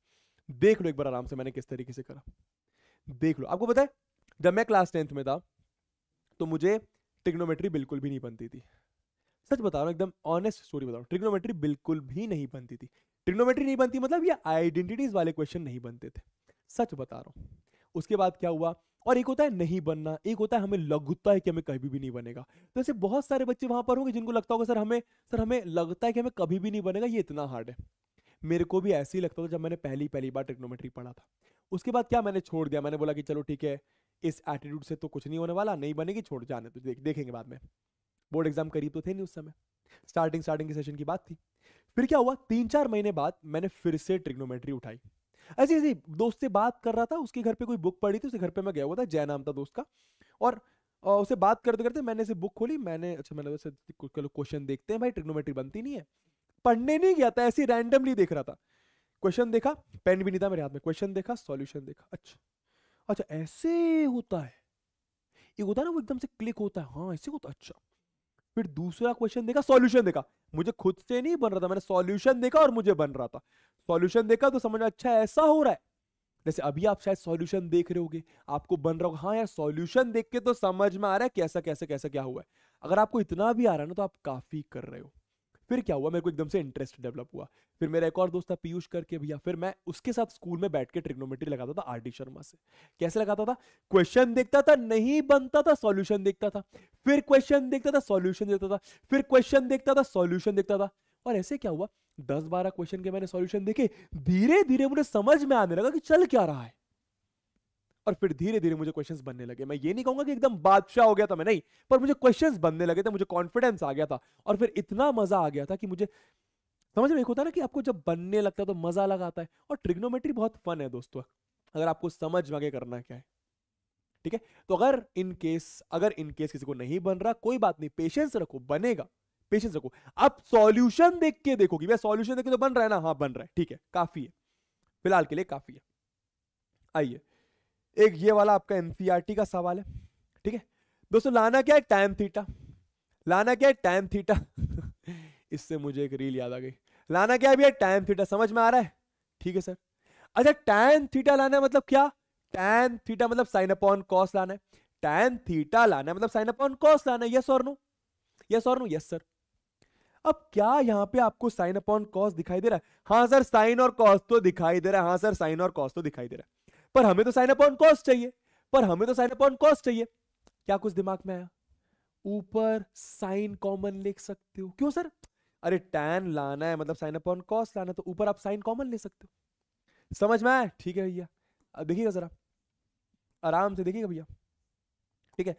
देख लो एक बार आराम से मैंने किस तरीके से करा देख लो आपको पता है जब मैं क्लास टेंथ में था तो मुझे ट्रिग्नोमेट्री बिल्कुल भी नहीं बनती थी सच बता रहा हूँ एकदम ऑनेस्ट स्टोरी बता रहा हूँ ट्रिग्नोमेट्री बिल्कुल भी नहीं बनती थी ट्रिग्नोमेट्री नहीं बनती मतलब ये आइडेंटिटीज वाले क्वेश्चन नहीं बनते थे सच बता रहा हूँ उसके बाद क्या हुआ और एक होता है नहीं बनना एक होता है हमें लगता है कि हमें कभी भी नहीं बनेगा तो ऐसे बहुत सारे बच्चे वहां पर होंगे जिनको लगता होगा सर हमें सर हमें लगता है कि हमें कभी भी नहीं बनेगा ये इतना हार्ड है मेरे को भी ऐसे ही लगता था जब मैंने पहली पहली बार ट्रिग्नोमेट्री पढ़ा था उसके बाद क्या मैंने छोड़ दिया मैंने बोला कि चलो ठीक है इस एटीट्यूड से तो कुछ नहीं होने वाला नहीं बनेगी छोड़ जाने तो देख, देखेंगे बाद में बोर्ड एग्जाम करीब तो थे नहीं उस समय स्टार्टिंग स्टार्टिंग के सेशन की बात थी फिर क्या हुआ तीन चार महीने बाद मैंने फिर से ट्रिग्नोमेट्री उठाई ऐसे ऐसे दोस्त से बात कर रहा था उसके घर पे कोई बुक पढ़ी थी उसके घर पे मैं गया हुआ था जय नाम था दोस्त का और उसे बात करते करते मैंने इसे बुक खोली मैंने अच्छा मैंने वैसे क्वेश्चन देखते हैं भाई ट्रिग्नोमेट्री बनती नहीं है पढ़ने नहीं गया था ऐसे रैंडमली देख रहा था क्वेश्चन देखा पेन भी नहीं था मेरे हाथ में क्वेश्चन देखा सॉल्यूशन देखा अच्छा अच्छा ऐसे होता है एक होता ना वो एकदम से क्लिक होता है हाँ ऐसे होता अच्छा फिर दूसरा क्वेश्चन देखा सॉल्यूशन देखा मुझे खुद से नहीं बन रहा था मैंने सॉल्यूशन देखा और मुझे बन रहा था सॉल्यूशन देखा तो समझ अच्छा ऐसा हो रहा है जैसे अभी आप शायद सॉल्यूशन देख रहे होगे आपको बन रहा होगा हाँ यार सॉल्यूशन देख के तो समझ में आ रहा है कैसा कैसा कैसा क्या हुआ है अगर आपको इतना भी आ रहा है ना तो आप काफी कर रहे हो फिर क्या हुआ मेरे को एकदम से इंटरेस्ट डेवलप हुआ फिर मेरा एक और दोस्त था पीयूष करके भैया फिर मैं उसके साथ स्कूल में बैठ के ट्रिग्नोमेट्री लगाता था आर डी शर्मा से कैसे लगाता था क्वेश्चन देखता था नहीं बनता था सॉल्यूशन देखता था फिर क्वेश्चन देखता था सॉल्यूशन देखता था फिर क्वेश्चन देखता था सॉल्यूशन देखता था और ऐसे क्या हुआ दस बारह क्वेश्चन के मैंने सॉल्यूशन देखे धीरे धीरे मुझे समझ में आने लगा कि चल क्या रहा है और फिर धीरे धीरे मुझे क्वेश्चंस बनने लगे मैं ये नहीं कहूंगा कि एकदम बादशाह हो गया था मैं नहीं पर मुझे क्वेश्चंस बनने लगे थे मुझे कॉन्फिडेंस आ गया था और फिर इतना मजा आ गया था कि मुझे समझ में एक होता है ना कि आपको जब बनने लगता है तो मजा अलग आता है और ट्रिग्नोमेट्री बहुत फन है दोस्तों अगर आपको समझ में आगे करना क्या है ठीक है तो अगर इन केस अगर इन केस किसी को नहीं बन रहा कोई बात नहीं पेशेंस रखो बनेगा पेशेंस रखो अब सॉल्यूशन देख के देखो कि भैया सॉल्यूशन देख के तो बन रहा है ना हाँ बन रहा है ठीक है काफी है फिलहाल के लिए काफी है आइए एक ये वाला आपका एनसीईआरटी e का सवाल है ठीक है दोस्तों लाना क्या है टाइम थीटा लाना क्या है टाइम थीटा इससे मुझे एक रील याद आ गई लाना क्या भैया टाइम थीटा समझ में आ रहा है ठीक है सर अच्छा टैन थीटा लाना है मतलब क्या टैन थीटा मतलब साइन अपॉन कॉस लाना है टैन थीटा लाना है मतलब साइन अपॉन कॉस लाना है यस और नो यस और नो यस सर अब क्या यहां पे आपको साइन अपॉन कॉस दिखाई दे रहा है हाँ सर साइन और कॉस तो दिखाई दे रहा है हाँ सर साइन और कॉस तो दिखाई दे रहा है पर हमें तो साइन अपॉन कॉस्ट चाहिए पर हमें तो साइन अपॉन कॉस्ट चाहिए क्या कुछ दिमाग में आया ऊपर साइन कॉमन लिख सकते हो क्यों सर अरे टैन लाना है मतलब साइन अपॉन कॉस्ट लाना तो ऊपर आप साइन कॉमन ले सकते हो समझ में आया ठीक है भैया अब देखिएगा जरा आराम से देखिएगा भैया ठीक है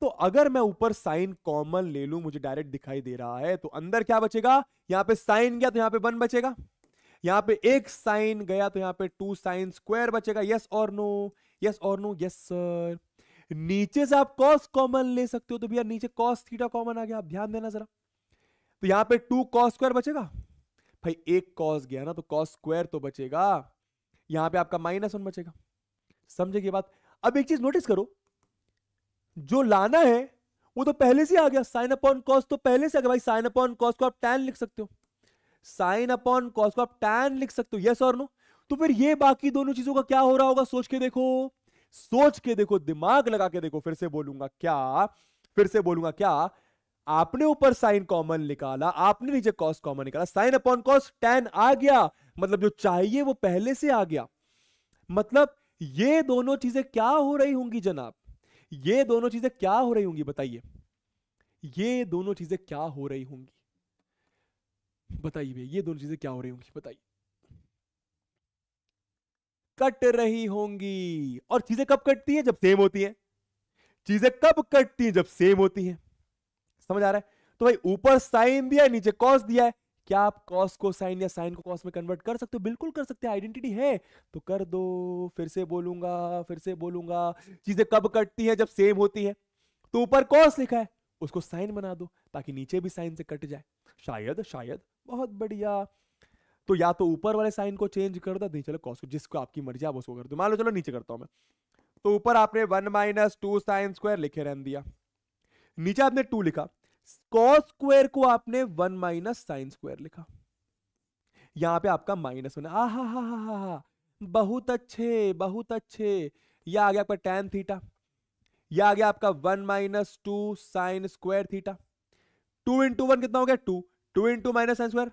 तो अगर मैं ऊपर साइन कॉमन ले लू मुझे डायरेक्ट दिखाई दे रहा है तो अंदर क्या बचेगा यहां पे साइन गया तो यहां पे वन बचेगा यहां पे एक साइन गया तो यहां पे टू साइन स्क्वायर बचेगा यस और नो यस और नो यस सर नीचे से आप कॉस कॉमन ले सकते हो तो भैया नीचे कॉस थीटा कॉमन आ गया आप ध्यान देना जरा तो यहां पे टू कॉस स्क्वायर बचेगा भाई एक कॉस गया ना तो कॉस स्क्वायर तो बचेगा यहां पे आपका माइनस वन बचेगा समझे ये बात अब एक चीज नोटिस करो जो लाना है वो तो पहले से आ गया साइन अपॉन कॉस तो पहले से आ गया भाई साइन अपॉन कॉस को आप टैन लिख सकते हो साइन अपॉन कॉस को आप टैन लिख सकते हो यस और नो तो फिर ये बाकी दोनों चीजों का क्या हो रहा होगा सोच के देखो सोच के देखो दिमाग लगा के देखो फिर से बोलूंगा क्या फिर से बोलूंगा क्या आपने ऊपर साइन कॉमन निकाला आपने नीचे कॉस कॉमन निकाला साइन अपॉन कॉस टेन आ गया मतलब जो चाहिए वो पहले से आ गया मतलब ये दोनों चीजें क्या हो रही होंगी जनाब ये दोनों चीजें क्या हो रही होंगी बताइए ये दोनों चीजें क्या हो रही होंगी बताइए भैया ये दोनों चीजें क्या हो रही होंगी बताइए कट रही होंगी और चीजें कब कटती हैं जब सेम होती हैं चीजें कब कटती हैं जब सेम होती हैं समझ आ रहा है तो भाई ऊपर साइन दिया है नीचे कॉस दिया है क्या आप कॉस को साइन या साइन को कॉस में कन्वर्ट कर सकते हो बिल्कुल कर सकते हैं आइडेंटिटी है तो कर दो फिर से बोलूंगा फिर से बोलूंगा चीजें कब कटती हैं जब सेम होती है तो ऊपर कॉस लिखा है उसको साइन बना दो ताकि नीचे भी साइन से कट जाए शायद शायद बहुत बढ़िया तो या तो ऊपर वाले साइन को चेंज कर दो नहीं चलो कॉस जिसको आपकी मर्जी आप उसको कर दो मान लो चलो नीचे करता हूँ मैं तो ऊपर आपने one minus two sine square लिखे रहने दिया नीचे आपने टू लिखा कॉस स्क्वायर को आपने वन माइनस साइन स्क्वायर लिखा यहाँ पे आपका माइनस होना आ हा हा हा हा बहुत अच्छे बहुत अच्छे या आ गया आपका टेन थीटा या आ गया आपका one minus two sine square theta two into one कितना हो गया two two into minus N square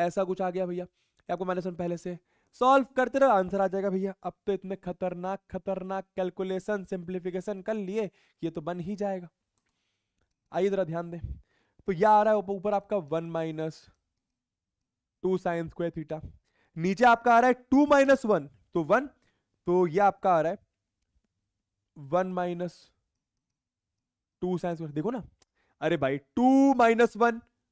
ऐसा कुछ आ गया भैया आपको माइनस वन पहले से सॉल्व करते रहो आंसर आ जाएगा भैया अब तो इतने खतरनाक खतरनाक कैलकुलेशन सिंप्लीफिकेशन कर लिए ये तो बन ही जाएगा आइए जरा ध्यान दें तो यह आ रहा है ऊपर आपका one minus two sine square theta नीचे आपका आ रहा है टू माइनस वन तो वन तो यह आपका आ रहा है one minus two sine square देखो ना अरे भाई टू माइनस वन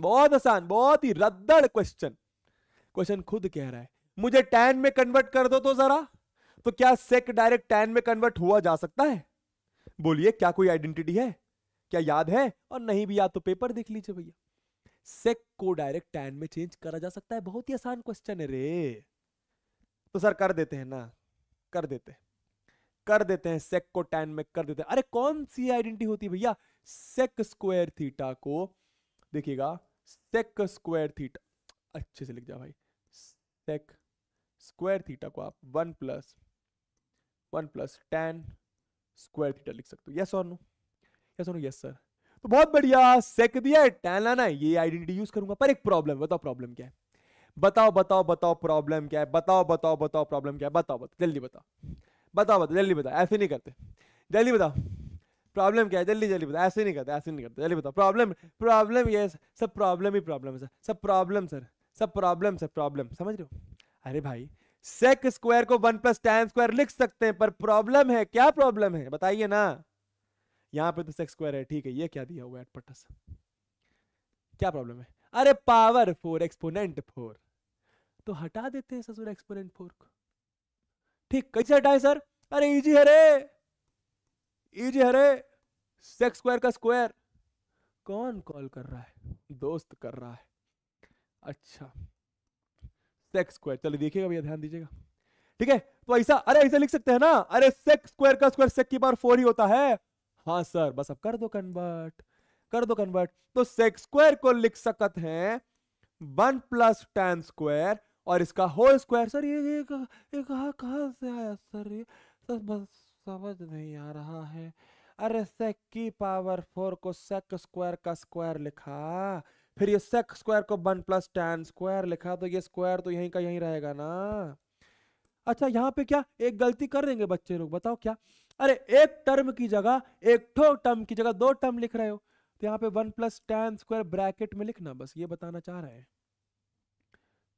बहुत आसान बहुत ही रद्दड़ क्वेश्चन क्वेश्चन खुद कह रहा है मुझे टैन में कन्वर्ट कर दो तो जरा तो क्या सेक डायरेक्ट टैन में कन्वर्ट हुआ जा सकता है बोलिए क्या कोई आइडेंटिटी है क्या याद है और नहीं भी याद तो पेपर देख लीजिए भैया सेक को डायरेक्ट टैन में चेंज करा जा सकता है बहुत ही आसान क्वेश्चन है रे तो सर कर देते हैं ना कर देते हैं कर देते हैं सेक को टैन में कर देते हैं अरे कौन सी आइडेंटिटी होती है भैया सेक स्क्वायर थीटा को देखिएगा सेक स्क्वायर थीटा अच्छे से लिख जा भाई सेक स्क्वायर थीटा को आप one plus one plus tan square theta लिख सकते हो यस और नो यस और नो यस सर तो बहुत बढ़िया सेक दिया है टेन लाना है ये आइडेंटिटी यूज करूंगा पर एक प्रॉब्लम बताओ प्रॉब्लम क्या है बताओ बताओ बताओ प्रॉब्लम क्या है बताओ बताओ बताओ प्रॉब्लम क्या है बताओ बताओ जल्दी बताओ बताओ बताओ जल्दी बताओ ऐसे नहीं करते जल्दी बताओ प्रॉब्लम क्या है जल्दी जल्दी बताओ ऐसे नहीं करते ऐसे नहीं करते जल्दी बताओ प्रॉब्लम प्रॉब्लम ये सब प्रॉब्लम ही प्रॉब्लम है सर सब प्रॉब्लम सर सब प्रॉब्लम सर प्रॉब्लम समझ रहे हो अरे भाई सेक स्क्वायर को वन प्लस टैन स्क्वायर लिख सकते हैं पर प्रॉब्लम है क्या प्रॉब्लम है बताइए ना यहाँ पे तो सेक स्क्वायर है ठीक है ये क्या दिया हुआ है एटपटस क्या प्रॉब्लम है अरे पावर फोर एक्सपोनेंट फोर तो हटा देते हैं ससुर एक्सपोनेंट फोर को ठीक कैसे हटाए सर अरे इजी है रे इजी हरे सेक्स स्क्वायर का स्क्वायर कौन कॉल कर रहा है दोस्त कर रहा है अच्छा सेक्स स्क्वायर चलिए देखिएगा भैया ध्यान दीजिएगा ठीक है तो ऐसा अरे ऐसा लिख सकते हैं ना अरे सेक्स स्क्वायर का स्क्वायर सेक की पावर फोर ही होता है हाँ सर बस अब कर दो कन्वर्ट कर दो कन्वर्ट तो सेक्स स्क्वायर को लिख सकते हैं वन प्लस टेन स्क्वायर और इसका होल स्क्वायर सर ये, ये, ये कहा, कहा से आया सर ये सर बस समझ नहीं आ रहा है अरे सेक की पावर फोर को सेक स्क्वायर का स्क्वायर लिखा फिर ये सेक स्क्वायर को वन प्लस टेन स्क्वायर लिखा तो ये स्क्वायर तो यहीं का यहीं रहेगा ना अच्छा यहाँ पे क्या एक गलती कर देंगे बच्चे लोग बताओ क्या अरे एक टर्म की जगह एक ठो टर्म की जगह दो टर्म लिख रहे हो तो यहाँ पे one plus tan square bracket में लिखना बस ये बताना चाह रहे हैं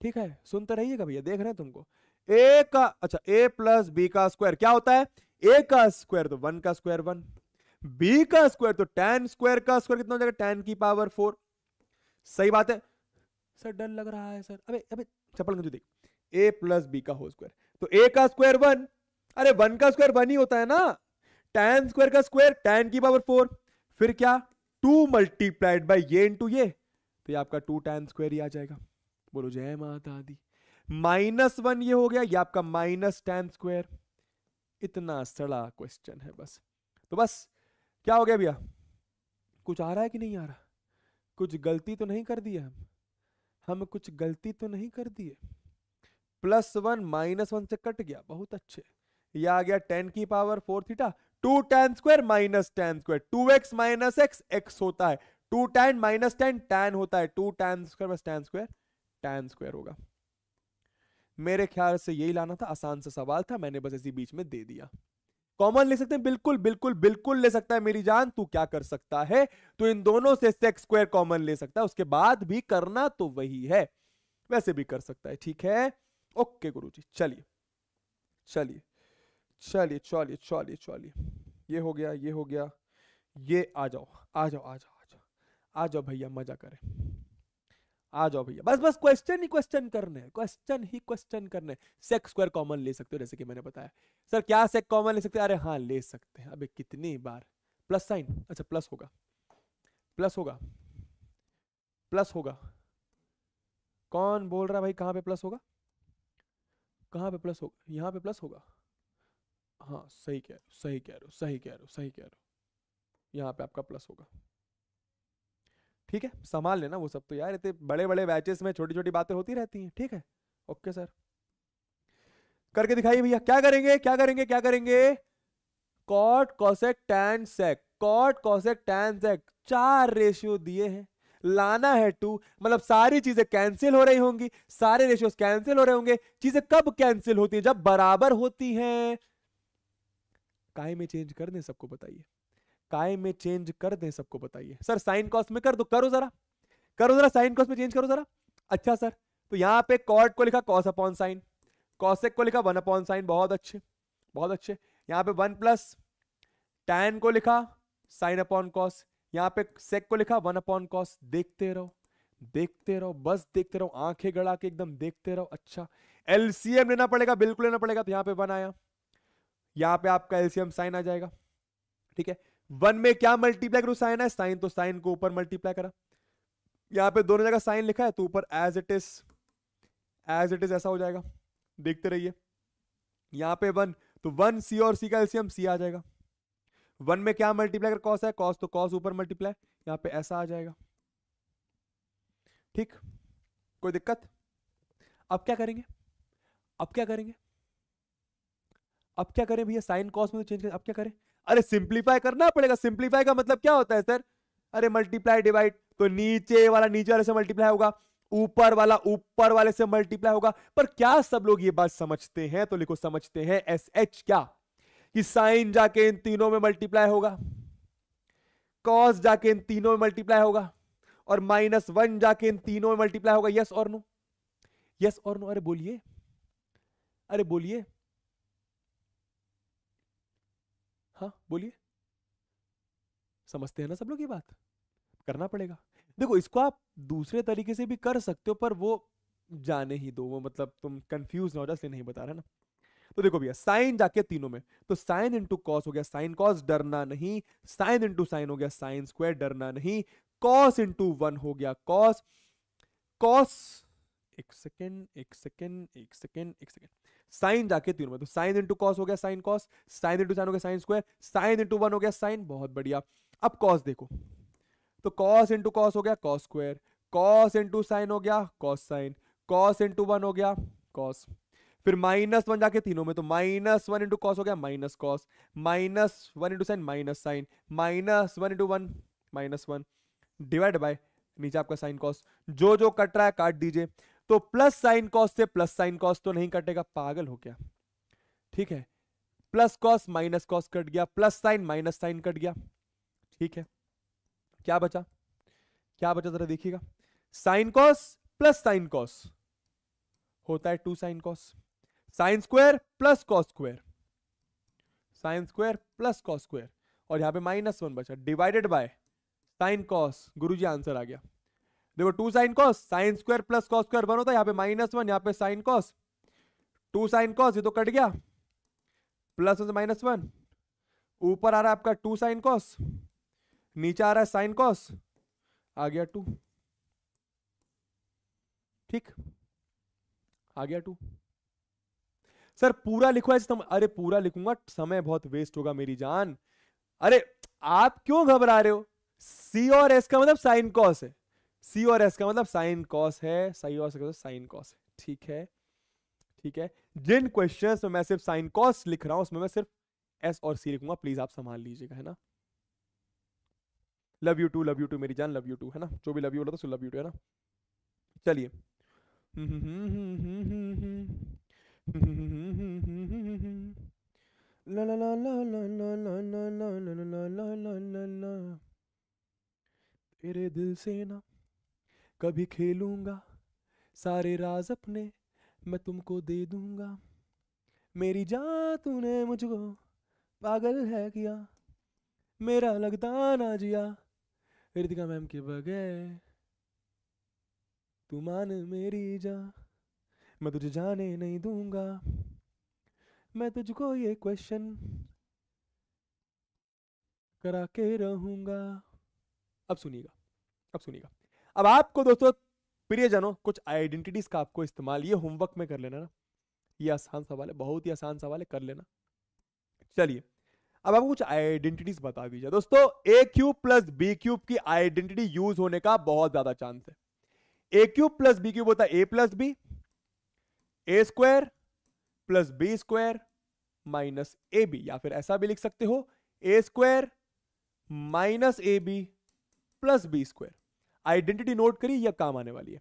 ठीक है सुनते रहिएगा भैया देख रहे हैं तुमको ए का अच्छा ए प्लस बी का स्क्वायर क्या होता है ए का स्क्वायर तो वन का स्क्वायर वन बी का स्क्वायर तो टेन स्क्वायर का स्क्वायर कितना हो जाएगा टेन की पावर फोर सही बात है सर डर लग रहा है सर अबे अबे चपल मुझे देख ए प्लस बी का होल स्क्वायर तो ए का स्क्वायर वन अरे वन का स्क्वायर वन ही होता है ना टेन स्क्वायर का स्क्वायर टेन की पावर फोर फिर क्या टू मल्टीप्लाइड बाई ये इंटू ये तो ये आपका टू टेन स्क्वायर ही आ जाएगा बोलो जय माता दी माइनस वन ये हो गया ये आपका माइनस टेन स्क्वायर इतना सड़ा क्वेश्चन है बस तो बस क्या हो गया भैया कुछ आ रहा है कि नहीं आ रहा कुछ गलती तो नहीं कर दिया हम हम कुछ गलती तो नहीं कर दिए प्लस वन माइनस वन से कट गया बहुत अच्छे यह आ गया टेन की power four theta two tan square minus tan square two x minus x x होता है two tan minus tan tan होता है two tan square plus tan square tan square होगा मेरे ख्याल से यही लाना था आसान सा सवाल था मैंने बस इसी बीच में दे दिया कॉमन ले सकते हैं बिल्कुल बिल्कुल बिल्कुल ले सकता है मेरी जान तू क्या कर सकता है तो इन दोनों से सेक्स स्क्वायर कॉमन ले सकता है उसके बाद भी करना तो वही है वैसे भी कर सकता है ठीक है ओके गुरु जी चलिए चलिए चलिए चलिए चलिए चलिए ये हो गया ये हो गया ये आ जाओ आ जाओ आ जाओ आ जाओ आ जाओ भैया मजा करें आ जाओ भैया बस बस क्वेश्चन ही क्वेश्चन करने क्वेश्चन ही क्वेश्चन करने सेक स्क्वायर कॉमन ले सकते हो जैसे कि मैंने बताया सर क्या सेक कॉमन ले सकते हैं अरे हाँ ले सकते हैं अबे कितनी बार प्लस साइन अच्छा प्लस होगा प्लस होगा प्लस होगा कौन बोल रहा है भाई कहाँ पे प्लस होगा कहाँ पे प्लस होगा यहाँ पे प्लस होगा हाँ सही कह रहे हो सही कह रहे हो सही कह रहे हो सही कह रहे हो यहाँ पे आपका प्लस होगा ठीक है संभाल लेना वो सब तो यार इतने बड़े बड़े बैचेस में छोटी छोटी बातें होती रहती हैं ठीक है ओके सर करके दिखाइए भैया क्या करेंगे क्या करेंगे क्या करेंगे cot cosec tan sec cot cosec tan sec चार रेशियो दिए हैं लाना है टू मतलब सारी चीजें कैंसिल हो रही होंगी सारे रेशियोज कैंसिल हो रहे होंगे चीजें कब कैंसिल होती है जब बराबर होती है काय में चेंज कर दे सबको बताइए काय में चेंज कर दें सबको बताइए सर साइन कॉस्ट में कर दो करो जरा करो जरा साइन कॉस्ट में चेंज करो जरा अच्छा सर तो यहाँ पे कॉट को लिखा कॉस अपॉन साइन कॉसेक को लिखा वन अपॉन साइन बहुत अच्छे बहुत अच्छे यहाँ पे वन प्लस टैन को लिखा साइन अपॉन कॉस यहाँ पे सेक को लिखा वन अपॉन कॉस देखते रहो देखते रहो बस देखते रहो आंखें गड़ा के एकदम देखते रहो अच्छा एलसीएम लेना पड़ेगा बिल्कुल लेना पड़ेगा तो यहाँ पे वन आया यहाँ पे आपका एलसीएम साइन आ जाएगा ठीक है वन में क्या मल्टीप्लाई करो साइन है साइन तो साइन को ऊपर मल्टीप्लाई करा यहां पे दोनों जगह साइन लिखा है तो ऊपर as it is as it is ऐसा हो जाएगा देखते रहिए यहां पे वन तो वन सी और सी का एलसीएम सी आ जाएगा वन में क्या मल्टीप्लाई कर कॉस है कॉस तो कॉस ऊपर मल्टीप्लाई यहां पे ऐसा आ जाएगा ठीक कोई दिक्कत अब क्या करेंगे अब क्या करेंगे अब क्या करें भैया साइन कॉस में तो चेंज करें अब क्या करें अरे सिंप्लीफाई करना पड़ेगा सिंप्लीफाई का मतलब क्या होता है सर अरे मल्टीप्लाई डिवाइड तो नीचे वाला नीचे वाले से मल्टीप्लाई होगा ऊपर वाला ऊपर वाले से मल्टीप्लाई होगा पर क्या सब लोग ये बात समझते हैं तो लिखो समझते हैं एस एच क्या कि साइन जाके इन तीनों में मल्टीप्लाई होगा कॉस जाके इन तीनों में मल्टीप्लाई होगा और माइनस वन जाके इन तीनों में मल्टीप्लाई होगा यस और नो यस और नो अरे बोलिए अरे बोलिए हाँ बोलिए समझते हैं ना सब लोग ये बात करना पड़ेगा देखो इसको आप दूसरे तरीके से भी कर सकते हो पर वो जाने ही दो वो मतलब तुम कंफ्यूज ना हो जाए नहीं बता रहा ना तो देखो भैया साइन जाके तीनों में तो साइन इंटू कॉस हो गया साइन कॉस डरना नहीं साइन इंटू साइन हो गया साइन स्क्वायर डरना नहीं कॉस इंटू वन हो गया कॉस कॉस एक सेकेंड एक सेकेंड एक सेकेंड एक सेकेंड साइन जाके तीनों में तो साइन इंटू कॉस हो गया sine cos sine into sine हो गया sine square sine into one हो गया साइन बहुत बढ़िया अब कॉस देखो तो कॉस इंटू कॉस हो गया cos square cos into sine हो गया cos sine cos into one हो गया कॉस फिर माइनस वन जाके तीनों में तो माइनस वन इंटू कॉस हो गया minus cos minus one into sine minus sine minus one into one minus one divide by नीचे आपका साइन कॉस जो जो कट रहा है काट दीजिए तो प्लस साइन कॉस से प्लस साइन कॉस तो नहीं कटेगा पागल हो गया ठीक है प्लस कॉस माइनस कॉस कट गया plus sine minus sine cut गया ठीक है क्या बचा क्या बचा जरा देखिएगा sine cos plus sine cos होता है two sine cos sine square plus cos square sine square plus cos square और यहां पे माइनस वन बचा divided by sine cos Guruji answer आ गया देखो two sine cos sine square plus cos square one होता है यहाँ पे माइनस वन यहाँ पे sine cos two sine cos ये तो कट गया प्लस वन से माइनस वन ऊपर आ रहा है आपका टू साइन कॉस नीचे आ रहा है साइन कॉस आ गया टू ठीक आ गया टू सर पूरा लिखो ऐसे तुम अरे पूरा लिखूंगा समय बहुत वेस्ट होगा मेरी जान अरे आप क्यों घबरा रहे हो सी और एस का मतलब साइन कॉस है सी और एस का मतलब साइन कॉस है सही और का साइन कॉस है ठीक है ठीक है जिन क्वेश्चन में मैं सिर्फ साइन कॉस लिख रहा हूं उसमें मैं सिर्फ एस और सी लिखूंगा प्लीज आप संभाल लीजिएगा है ना love you too love you too मेरी जान लव यू टू है ना जो भी लव यू बोला था लव यू टू है ना चलिए ला तेरे दिल से ना कभी खेलूंगा सारे राज अपने मैं तुमको दे दूंगा मेरी जान तूने मुझको पागल है किया मेरा लगता ना जिया रितिका मैम के बगैर तू मान मेरी जा मैं तुझे जाने नहीं दूंगा मैं तुझको ये क्वेश्चन करा के रहूंगा अब सुनिएगा अब सुनिएगा अब आपको दोस्तों प्रियजनों कुछ आइडेंटिटीज का आपको इस्तेमाल ये होमवर्क में कर लेना ना ये आसान सवाल है बहुत ही आसान सवाल है कर लेना चलिए अब आपको कुछ आइडेंटिटीज बता दीजिए दोस्तों A cube plus B cube की आइडेंटिटी यूज होने का बहुत ज्यादा चांस है A cube plus B cube होता है ए plus B A square plus B square minus A B या फिर ऐसा भी लिख सकते हो A square minus A B plus B square identity note करी या काम आने वाली है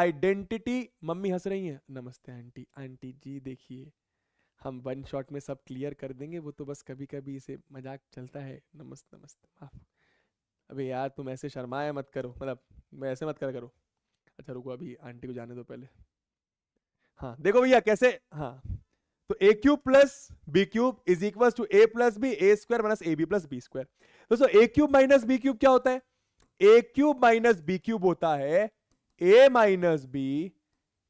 आइडेंटिटी मम्मी हंस रही है नमस्ते आंटी आंटी जी देखिए हम वन शॉट में सब क्लियर कर देंगे वो तो बस कभी कभी इसे मजाक चलता है नमस्ते नमस्ते माफ अबे यार तुम ऐसे शर्माया मत करो मतलब मैं ऐसे मत करा करो अच्छा रुको अभी आंटी को जाने दो पहले हाँ देखो भैया कैसे हाँ तो A cube plus B cube is equal to A plus B A square minus A B plus B square दोस्तों A cube minus B cube क्या होता है A cube minus B cube होता है A minus B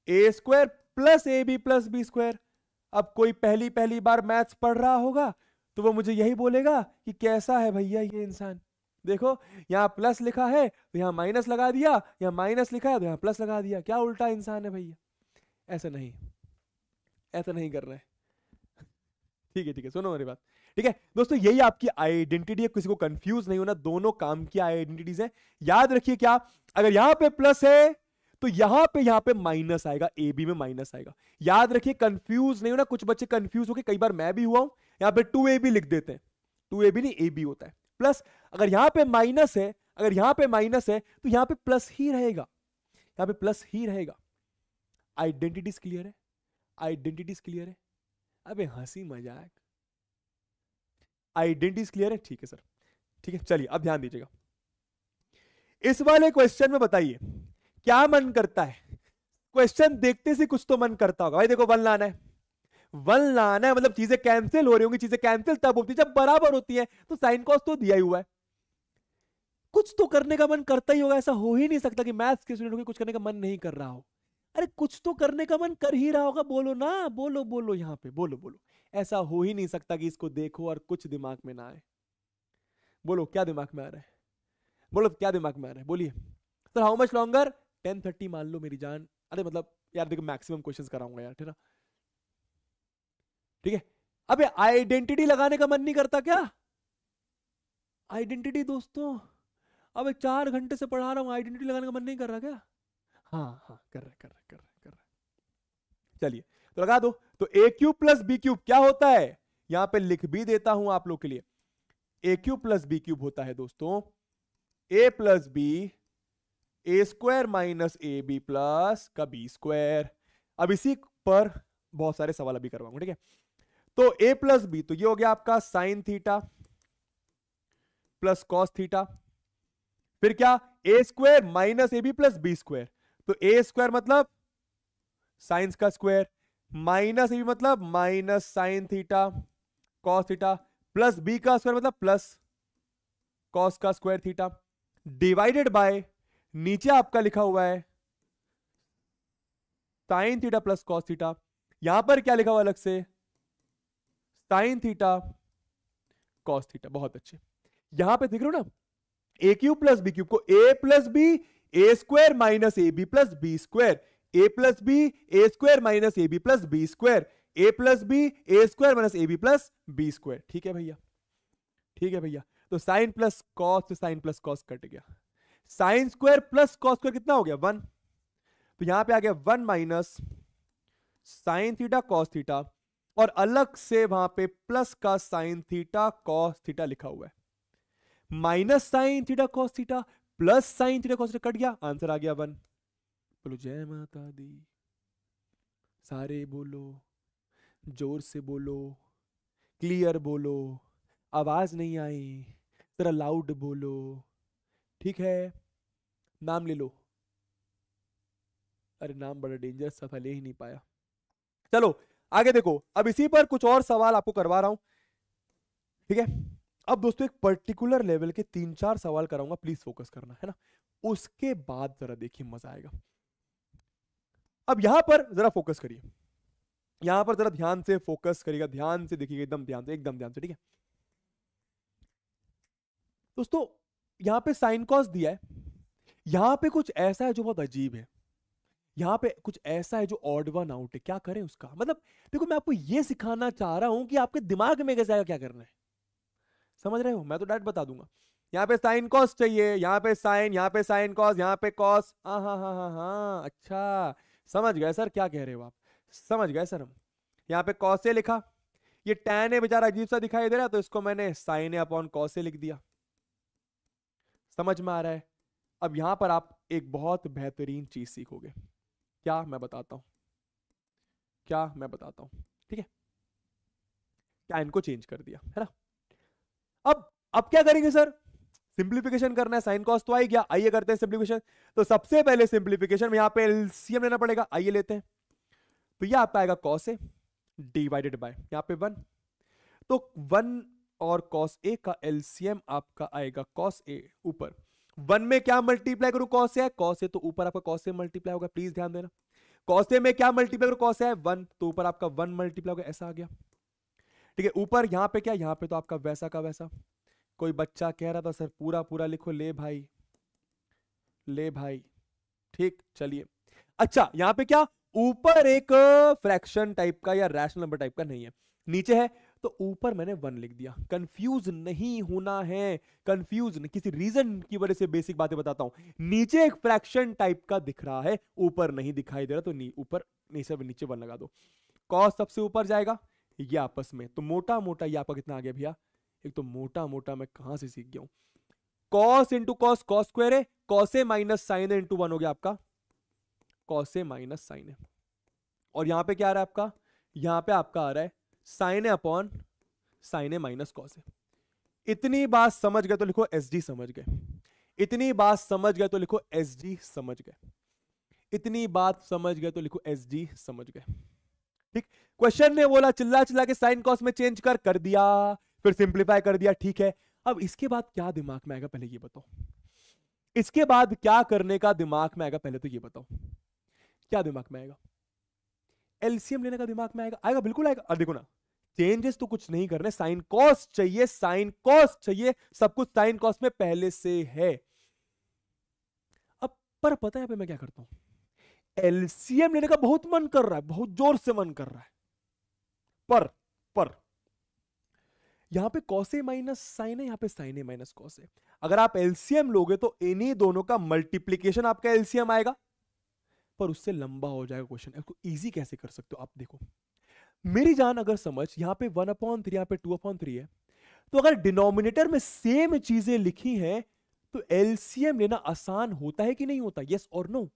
A square plus A B plus B square अब कोई पहली पहली बार मैथ्स पढ़ रहा होगा तो वो मुझे यही बोलेगा कि कैसा है भैया ये इंसान देखो यहाँ प्लस लिखा है तो यहाँ माइनस लगा दिया यहाँ माइनस लिखा है तो यहाँ प्लस लगा दिया क्या उल्टा इंसान है भैया ऐसा नहीं ऐसा नहीं कर रहे ठीक है ठीक है सुनो मेरी बात ठीक है दोस्तों यही आपकी आइडेंटिटी है किसी को कंफ्यूज नहीं होना दोनों काम की आइडेंटिटीज है याद रखिए क्या अगर यहां पे प्लस है तो यहां पे यहां पे माइनस आएगा ए बी में माइनस आएगा याद रखिए कंफ्यूज नहीं होना कुछ बच्चे कंफ्यूज होकर कई बार मैं भी हुआ हूं यहां पे टू ए बी लिख देते हैं टू ए बी नहीं ए बी होता है प्लस अगर यहां पे माइनस है अगर यहां पे माइनस है तो यहां पे प्लस ही रहेगा यहां पे प्लस ही रहेगा आइडेंटिटीज क्लियर है आइडेंटिटीज क्लियर है अबे हंसी मजाक आइडेंटिटीज क्लियर है ठीक है सर ठीक है चलिए अब ध्यान दीजिएगा इस वाले क्वेश्चन में बताइए क्या मन करता है क्वेश्चन देखते से कुछ तो मन करता होगा भाई देखो वन लाना है वन लाना है मतलब चीजें कैंसिल हो रही होंगी चीजें कैंसिल तब होती है जब बराबर होती है तो साइन कॉस तो दिया ही हुआ है कुछ तो करने का मन करता ही होगा ऐसा हो ही नहीं सकता कि मैथ्स के स्टूडेंट को कुछ करने का मन नहीं कर रहा हो अरे कुछ तो करने का मन कर ही रहा होगा बोलो ना बोलो बोलो यहाँ पे बोलो बोलो ऐसा हो ही नहीं सकता कि इसको देखो और कुछ दिमाग में ना आए बोलो क्या दिमाग में आ रहा है बोलो क्या दिमाग में आ रहा है बोलिए sir how much longer ten thirty मान लो मेरी जान अरे मतलब यार देखो मैक्सिमम क्वेश्चन कराऊंगा यार ठीक ठीक है अबे आइडेंटिटी लगाने का मन नहीं करता क्या आइडेंटिटी दोस्तों अबे चार घंटे से पढ़ा रहा हूं आइडेंटिटी लगाने का मन नहीं कर रहा क्या हाँ हाँ कर रहे कर रहे कर रहे कर रहे चलिए लगा दो तो A cube plus B cube क्या होता है यहां पे लिख भी देता हूं आप लोग के लिए A cube plus B cube होता है दोस्तों A plus B A square minus A B plus का बी स्क्वायर अब इसी पर बहुत सारे सवाल अभी करवाऊंगा ठीक है तो ए प्लस बी तो ये हो गया आपका sine theta plus cos theta फिर क्या A square minus A B plus B square तो ए स्क्वायर मतलब साइंस का स्क्वायर माइनस ए मतलब minus sine theta cos theta plus B का स्क्वायर मतलब प्लस कॉस का स्क्वायर थीटा डिवाइडेड बाय नीचे आपका लिखा हुआ है sine theta plus cos theta यहां पर क्या लिखा हुआ अलग से साइन थीटा कॉस थीटा बहुत अच्छे यहां पे दिख रहे हो ना A cube plus B cube को A plus B A square minus A B plus B square A plus B A square minus A B plus B square A plus B A square minus A B plus B square ठीक है भैया ठीक है भैया तो sine plus cos तो sine plus cos कट गया sine square plus cos square कितना हो गया वन तो यहां पे आ गया one minus sine theta cos theta और अलग से वहां पे प्लस का साइन थीटा कॉस थीटा लिखा हुआ है minus sine theta cos theta plus sine theta cos theta cut गया आंसर आ गया वन बोलो जय माता दी सारे बोलो जोर से बोलो क्लियर बोलो आवाज़ नहीं आई ज़रा लाउड बोलो ठीक है नाम ले लो अरे नाम बड़ा डेंजरस था ले ही नहीं पाया चलो आगे देखो अब इसी पर कुछ और सवाल आपको करवा रहा हूं ठीक है अब दोस्तों एक पर्टिकुलर लेवल के तीन चार सवाल कराऊंगा प्लीज फोकस करना है ना उसके बाद जरा देखिए मजा आएगा अब यहां पर जरा फोकस करिए यहां पर जरा ध्यान से फोकस करिएगा ध्यान से देखिएगा एकदम ध्यान से एकदम ध्यान से ठीक है दोस्तों यहां पे साइन कॉस दिया है यहां पे कुछ ऐसा है जो बहुत अजीब है यहां पे कुछ ऐसा है जो ऑड वन आउट है क्या करें उसका मतलब देखो मैं आपको ये सिखाना चाह रहा हूं कि आपके दिमाग में कैसे आएगा क्या करना है समझ रहे हो मैं तो डायरेक्ट बता दूंगा यहाँ पे साइन कॉस चाहिए यहाँ पे साइन यहाँ पे साइन कॉस यहाँ पे कॉस हाँ हाँ हाँ हाँ हाँ अच्छा समझ गए सर क्या कह रहे हो आप समझ गए सर हम यहाँ पे कॉस लिखा ये टैन ए बेचारा अजीब सा दिखाई दे रहा है तो इसको मैंने साइन ए अपॉन कॉस लिख दिया समझ में आ रहा है अब यहां पर आप एक बहुत बेहतरीन चीज सीखोगे क्या मैं बताता हूं क्या मैं बताता हूं ठीक है टैन को चेंज कर दिया है ना अब अब क्या करेंगे सर सिंप्लीफिकेशन करना है साइन कॉस तो आई गया आइए करते हैं सिंप्लीफिकेशन तो सबसे पहले सिंप्लीफिकेशन में यहाँ पे एलसीएम लेना पड़ेगा आइए लेते हैं तो ये आपका आएगा कॉस ए डिवाइडेड बाय यहाँ पे वन तो वन और कॉस ए का एलसीएम आपका आएगा कॉस ए ऊपर वन में क्या मल्टीप्लाई करूं कॉस है कॉस ए तो ऊपर आपका कॉस ए मल्टीप्लाई होगा प्लीज ध्यान देना कॉस ए में क्या मल्टीप्लाई करूं कॉस है वन तो ऊपर आपका वन मल्टीप्लाई होगा ऐसा आ गया ठीक है ऊपर यहां पे क्या यहां पे तो आपका वैसा का वैसा कोई बच्चा कह रहा था सर पूरा पूरा लिखो ले भाई ले भाई ठीक चलिए अच्छा यहां पे क्या ऊपर एक फ्रैक्शन टाइप का या रैशनल नंबर टाइप का नहीं है नीचे है तो ऊपर मैंने वन लिख दिया कंफ्यूज नहीं होना है कंफ्यूज किसी रीजन की वजह से बेसिक बातें बताता हूं नीचे एक फ्रैक्शन टाइप का दिख रहा है ऊपर नहीं दिखाई दे रहा तो ऊपर नीचे नीचे वन लगा दो कॉस सबसे ऊपर जाएगा ये आपस में तो मोटा मोटा ये आपका कितना आ गया भैया एक तो मोटा मोटा मैं कहां से सीख गया हूं cos into cos cos square है कॉसे माइनस साइन है इंटू वन हो गया आपका कॉसे माइनस साइन है और यहां पे क्या आ रहा है आपका यहां पे आपका आ रहा है साइन है अपॉन साइन है माइनस कॉस है इतनी बात समझ गए तो लिखो एस डी समझ गए इतनी बात समझ गए तो लिखो एस डी समझ गए इतनी बात समझ गए तो लिखो एस डी समझ गए ठीक क्वेश्चन ने बोला चिल्ला चिल्ला के साइन कॉस में चेंज कर कर दिया फिर सिंप्लीफाई कर दिया ठीक है अब इसके बाद क्या दिमाग में आएगा पहले ये बताओ इसके बाद क्या करने का दिमाग में आएगा पहले तो ये बताओ क्या दिमाग में आएगा एलसीएम लेने का दिमाग में आएगा आएगा बिल्कुल आएगा देखो ना चेंजेस तो कुछ नहीं करने साइन कॉस्ट चाहिए साइन कॉस्ट चाहिए सब कुछ साइन कॉस्ट में पहले से है अब पर पता है मैं क्या करता हूं एलसीएम लेने का बहुत मन कर रहा है बहुत जोर से मन कर रहा है पर पर यहाँ पे कौसे माइनस साइन है यहाँ पे साइन है माइनस कौसे अगर आप एलसीएम लोगे तो इन्हीं दोनों का मल्टीप्लीकेशन आपका एलसीएम आएगा पर उससे लंबा हो जाएगा क्वेश्चन इसको ईजी कैसे कर सकते हो आप देखो मेरी जान अगर समझ यहाँ पे वन अपॉन थ्री यहाँ पे टू अपॉन थ्री है तो अगर डिनोमिनेटर में सेम चीजें लिखी हैं तो एलसीएम लेना आसान होता है कि नहीं होता यस और नो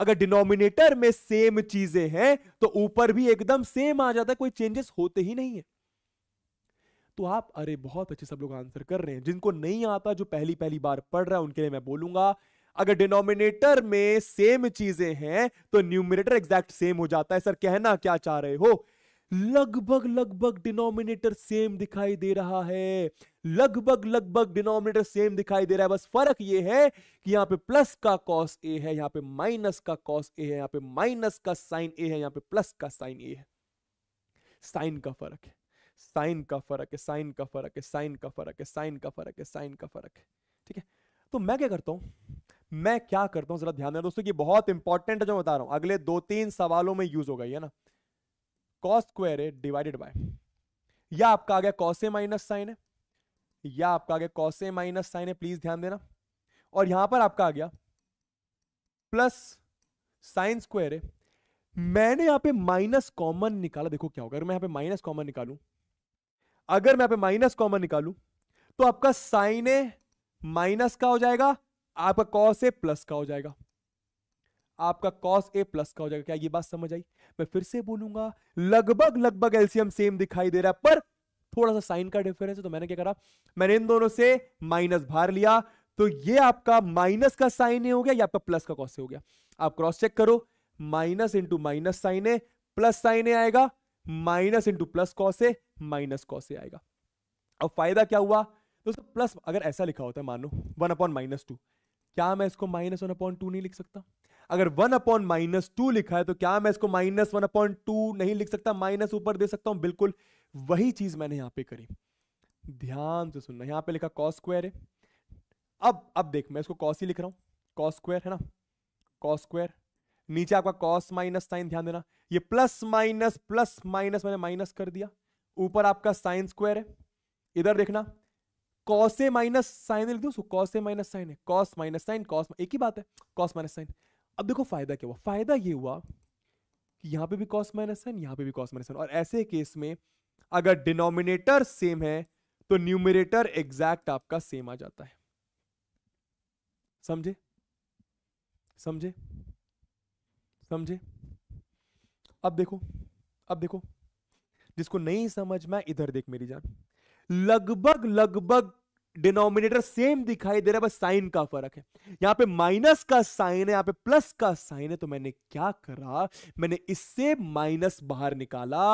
अगर डिनोमिनेटर में सेम चीजें हैं तो ऊपर भी एकदम सेम आ जाता है कोई चेंजेस होते ही नहीं है तो आप अरे बहुत अच्छे सब लोग आंसर कर रहे हैं जिनको नहीं आता जो पहली पहली बार पढ़ रहा है उनके लिए मैं बोलूंगा अगर डिनोमिनेटर में सेम चीजें हैं तो न्यूमिनेटर एग्जैक्ट सेम हो जाता है सर कहना क्या चाह रहे हो लगभग लगभग डिनोमिनेटर सेम दिखाई दे रहा है लगभग लगभग डिनोमिनेटर सेम दिखाई दे रहा है बस फर्क ये है कि यहां पे प्लस का कॉस ए है यहाँ पे माइनस का कॉस ए है यहाँ पे माइनस का साइन ए है यहाँ पे प्लस का साइन ए है साइन का फर्क है साइन का फर्क है साइन का फर्क है साइन का फर्क है साइन का फर्क है साइन का फर्क है ठीक है तो मैं क्या करता हूं मैं क्या करता हूं जरा ध्यान देना दोस्तों की बहुत इंपॉर्टेंट है जो बता रहा हूं अगले दो तीन सवालों में यूज होगा ना कॉस स्क्वायर है डिवाइडेड बाय या आपका आ गया कॉसे माइनस साइन है या आपका आ गया कॉसे माइनस साइन है प्लीज ध्यान देना और यहां पर आपका आ गया प्लस साइन स्क्वायर है मैंने यहां पे माइनस कॉमन निकाला देखो क्या होगा अगर मैं यहां पे माइनस कॉमन निकालू अगर मैं पे माइनस कॉमन निकालू तो आपका साइन ए माइनस का हो जाएगा आपका कॉस ए प्लस का हो जाएगा आपका कॉस ए प्लस का हो जाएगा क्या ये बात समझ आई मैं फिर से बोलूंगा लगभग लगभग एलसीएम सेम दिखाई दे रहा है पर थोड़ा सा साइन का डिफरेंस है तो मैंने क्या करा मैंने इन दोनों से माइनस भार लिया तो ये आपका माइनस का साइन ए हो गया या आपका प्लस का कॉस हो गया आप क्रॉस चेक करो minus into minus sine A plus sine A आएगा minus into plus cos A minus cos A आएगा अब फायदा क्या हुआ दोस्तों प्लस अगर ऐसा लिखा होता है मानो वन अपॉन माइनस टू क्या मैं इसको माइनस वन अपॉन टू नहीं लिख सकता अगर वन अपॉन माइनस टू लिखा है तो क्या मैं इसको माइनस वन अपॉन टू नहीं लिख सकता माइनस ऊपर दे सकता हूं बिल्कुल वही चीज मैंने यहां पे करी ध्यान से सुनना यहां पे लिखा कॉस स्क्वायर है अब अब देख मैं इसको कॉस ही लिख रहा हूं कॉस स्क्वायर है ना कॉस स्क्वायर नीचे आपका कॉस माइनस साइन ध्यान देना ये प्लस माइनस प्लस माइनस मैंने माइनस कर दिया ऊपर आपका साइन स्क्वायर है इधर देखना कॉस ए माइनस साइन लिख दो कॉस ए माइनस साइन है कॉस माइनस साइन कॉस एक ही बात है कॉस माइनस साइन अब देखो फायदा क्या हुआ फायदा ये हुआ कि यहाँ पे भी कॉस माइनस साइन यहां पे भी कॉस माइनस साइन और ऐसे केस में अगर डिनोमिनेटर सेम है तो न्यूमिनेटर एग्जैक्ट आपका सेम आ जाता है समझे समझे समझे अब देखो अब देखो जिसको नहीं समझ में इधर देख मेरी जान लगभग लगभग डिनोमिनेटर सेम दिखाई दे रहा है बस साइन का फर्क है यहाँ पे माइनस का साइन है यहाँ पे प्लस का साइन है तो मैंने क्या करा मैंने इससे माइनस बाहर निकाला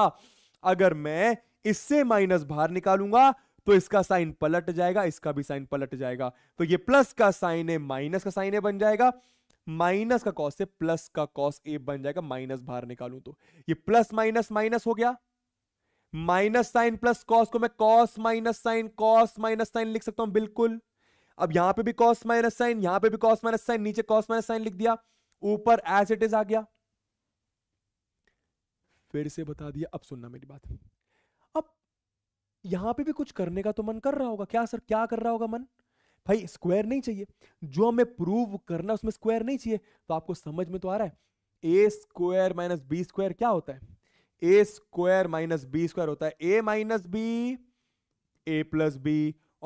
अगर मैं इससे माइनस बाहर निकालूंगा तो इसका साइन पलट जाएगा इसका भी साइन पलट जाएगा तो ये प्लस का साइन है माइनस का साइन है बन जाएगा माइनस का कॉस से प्लस का कॉस ए बन जाएगा माइनस बाहर निकालू तो ये प्लस माइनस माइनस हो गया माइनस साइन प्लस कॉस को मैं cos minus sine cos minus sine लिख सकता हूं बिल्कुल अब यहां पे भी कॉस माइनस साइन यहां पे भी कॉस माइनस साइन नीचे कॉस माइनस साइन लिख दिया ऊपर एज इट इज आ गया फिर से बता दिया अब सुनना मेरी बात अब यहां पे भी कुछ करने का तो मन कर रहा होगा क्या सर क्या कर रहा होगा मन भाई स्क्वायर नहीं चाहिए जो हमें प्रूव करना उसमें स्क्वायर नहीं चाहिए तो आपको समझ में तो आ रहा है ए स्क्वायर माइनस बी स्क्वायर क्या होता है ए स्क्वायर माइनस बी स्क्वायर होता है A minus B A plus B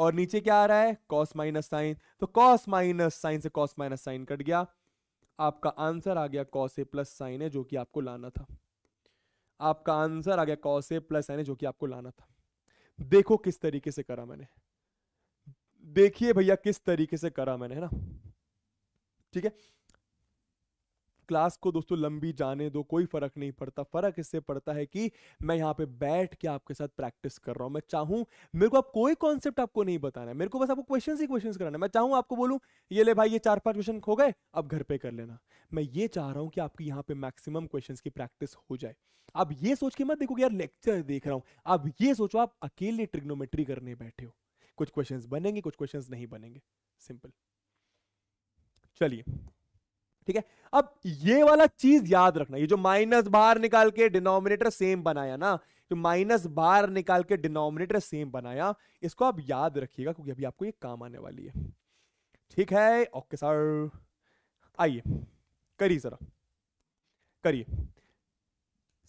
और नीचे क्या आ रहा है कॉस माइनस साइन तो कॉस माइनस साइन से कॉस माइनस साइन कट गया आपका आंसर आ गया कॉस ए प्लस साइन है जो कि आपको लाना था आपका आंसर आ गया कॉस ए प्लस साइन है जो कि आपको लाना था देखो किस तरीके से करा मैंने देखिए भैया किस तरीके से करा मैंने है ना ठीक है क्लास को दोस्तों लंबी जाने दो कोई फर्क नहीं पड़ता फर्क इससे पड़ता है कि मैं यहाँ पे बैठ के आपके साथ प्रैक्टिस कर रहा हूँ मैं चाहूँ मेरे को आप कोई कॉन्सेप्ट आपको नहीं बताना है मेरे को बस आपको क्वेश्चन ही क्वेश्चन कराना है मैं चाहूँ आपको बोलूँ ये ले भाई ये चार पाँच क्वेश्चन खो गए अब घर पे कर लेना मैं ये चाह रहा हूँ कि आपकी यहाँ पे मैक्सिमम क्वेश्चन की प्रैक्टिस हो जाए आप ये सोच के मत देखो यार लेक्चर देख रहा हूँ आप ये सोचो आप अकेले ट्रिग्नोमेट्री करने बैठे हो कुछ क्वेश्चंस बनेंगे कुछ क्वेश्चंस नहीं बनेंगे सिंपल चलिए ठीक है अब ये वाला चीज याद रखना ये जो माइनस बार निकाल के डिनोमिनेटर सेम बनाया ना जो माइनस बार निकाल के डिनोमिनेटर सेम बनाया इसको आप याद रखिएगा क्योंकि अभी आपको ये काम आने वाली है ठीक है ओके सर आइए करिए जरा करिए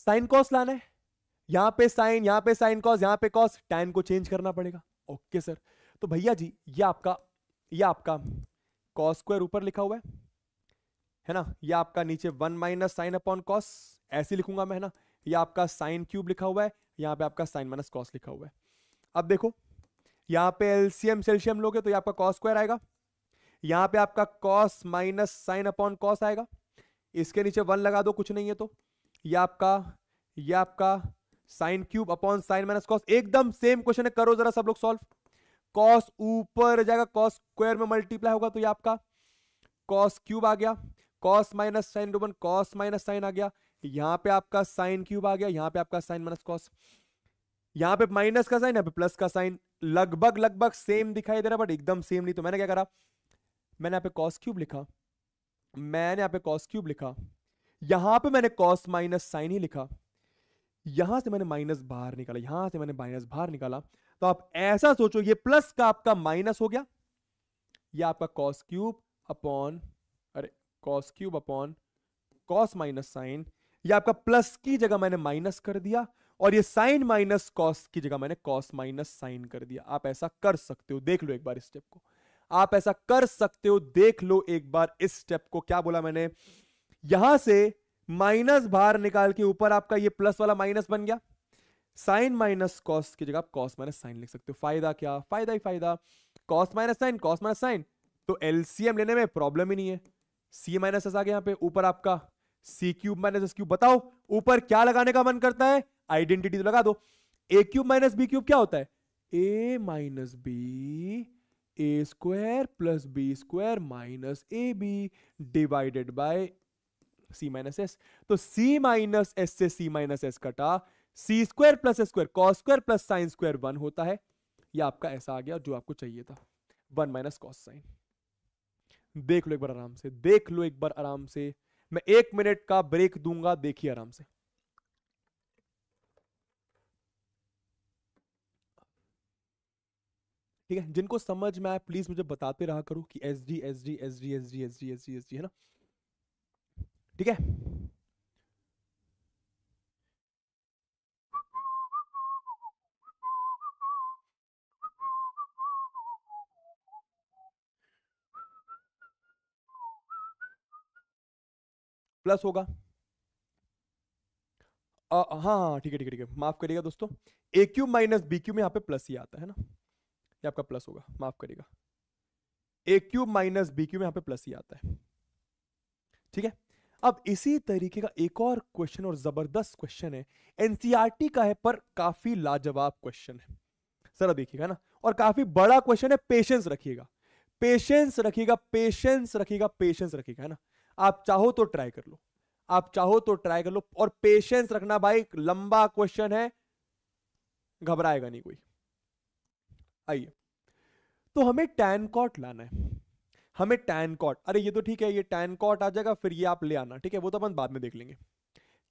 साइन कॉस लाना है यहां पे साइन यहां पे साइन कॉस यहां पे कॉस टैन को चेंज करना पड़ेगा ओके सर तो भैया जी ये आपका ये आपका कॉस स्क्वायर ऊपर लिखा हुआ है है ना ये आपका नीचे one minus sine upon cos ऐसे लिखूंगा मैं है ना ये आपका साइन क्यूब लिखा हुआ है यहाँ पे आपका साइन माइनस कॉस लिखा हुआ है अब देखो यहाँ पे एलसीएम सेल्सियम लोगे तो ये आपका कॉस स्क्वायर आएगा यहाँ पे आपका cos minus sine upon cos आएगा इसके नीचे वन लगा दो कुछ नहीं है तो ये आपका ये आपका sine cube upon sine minus cos एकदम सेम क्वेश्चन है करो जरा सब लोग सॉल्व कॉस ऊपर जाएगा कॉस स्क्वायर में मल्टीप्लाई होगा तो ये आपका कॉस क्यूब आ गया कॉस माइनस साइन रोमन कॉस माइनस साइन आ गया यहाँ पे आपका साइन क्यूब आ गया यहाँ पे आपका साइन माइनस कॉस यहाँ पे माइनस का साइन यहाँ पे प्लस का साइन लगभग लगभग सेम दिखाई दे रहा है बट एकदम सेम नहीं तो मैंने क्या करा मैंने यहाँ पे कॉस क्यूब लिखा मैंने यहाँ पे कॉस क्यूब लिखा यहां पे मैंने कॉस माइनस साइन ही लिखा यहां से मैंने माइनस बाहर निकाला यहां से मैंने माइनस बाहर निकाला तो आप ऐसा सोचो ये प्लस का आपका माइनस हो गया या आपका cos cube upon cos cube upon cos minus sine ये आपका प्लस की जगह मैंने माइनस कर दिया और ये साइन माइनस कॉस की जगह मैंने कॉस माइनस साइन कर दिया आप ऐसा कर सकते हो देख लो एक बार स्टेप को आप ऐसा कर सकते हो देख लो एक बार इस स्टेप को क्या बोला मैंने यहां से माइनस बाहर निकाल के ऊपर आपका ये प्लस वाला माइनस बन गया साइन माइनस कॉस की जगह आप कॉस माइनस साइन लिख सकते हो फायदा क्या फायदा ही फायदा cos minus sine cos minus sine तो एलसीएम लेने में प्रॉब्लम ही नहीं है सी माइनस एस आ गया यहाँ पे ऊपर आपका C cube minus S cube बताओ ऊपर क्या लगाने का मन करता है आइडेंटिटी तो लगा दो A cube minus B cube क्या होता है A minus B A square plus B square minus A B divided by C minus S तो सी माइनस एस से सी माइनस एस कटा C square plus square cos square plus sine square one होता है ये आपका ऐसा आ गया जो आपको चाहिए था वन माइनस कॉस साइन देख लो एक बार आराम से देख लो एक बार आराम से मैं एक मिनट का ब्रेक दूंगा देखिए आराम से ठीक है जिनको समझ में आए प्लीज मुझे बताते रहा करो कि S D S D S D S D S D S D S D है ना ठीक है प्लस होगा आ, हाँ हाँ ठीक है ठीक है ठीक है माफ करिएगा दोस्तों A cube minus B cube में यहाँ पे प्लस ही आता है ना ये आपका प्लस होगा माफ करिएगा A cube minus B cube में यहाँ पे प्लस ही आता है ठीक है अब इसी तरीके का एक और क्वेश्चन और जबरदस्त क्वेश्चन है एनसीईआरटी e का है पर काफी लाजवाब क्वेश्चन है सर देखिएगा ना और काफी बड़ा क्वेश्चन है पेशेंस रखिएगा पेशेंस रखिएगा पेशेंस रखिएगा पेशेंस रखिएगा है ना आप चाहो तो ट्राई कर लो आप चाहो तो ट्राई कर लो और पेशेंस रखना भाई लंबा क्वेश्चन है घबराएगा नहीं कोई आइए तो हमें टैन कॉट लाना है हमें टैन कॉट अरे ये तो ठीक है ये टैन कॉट आ जाएगा फिर ये आप ले आना ठीक है वो तो अपन बाद में देख लेंगे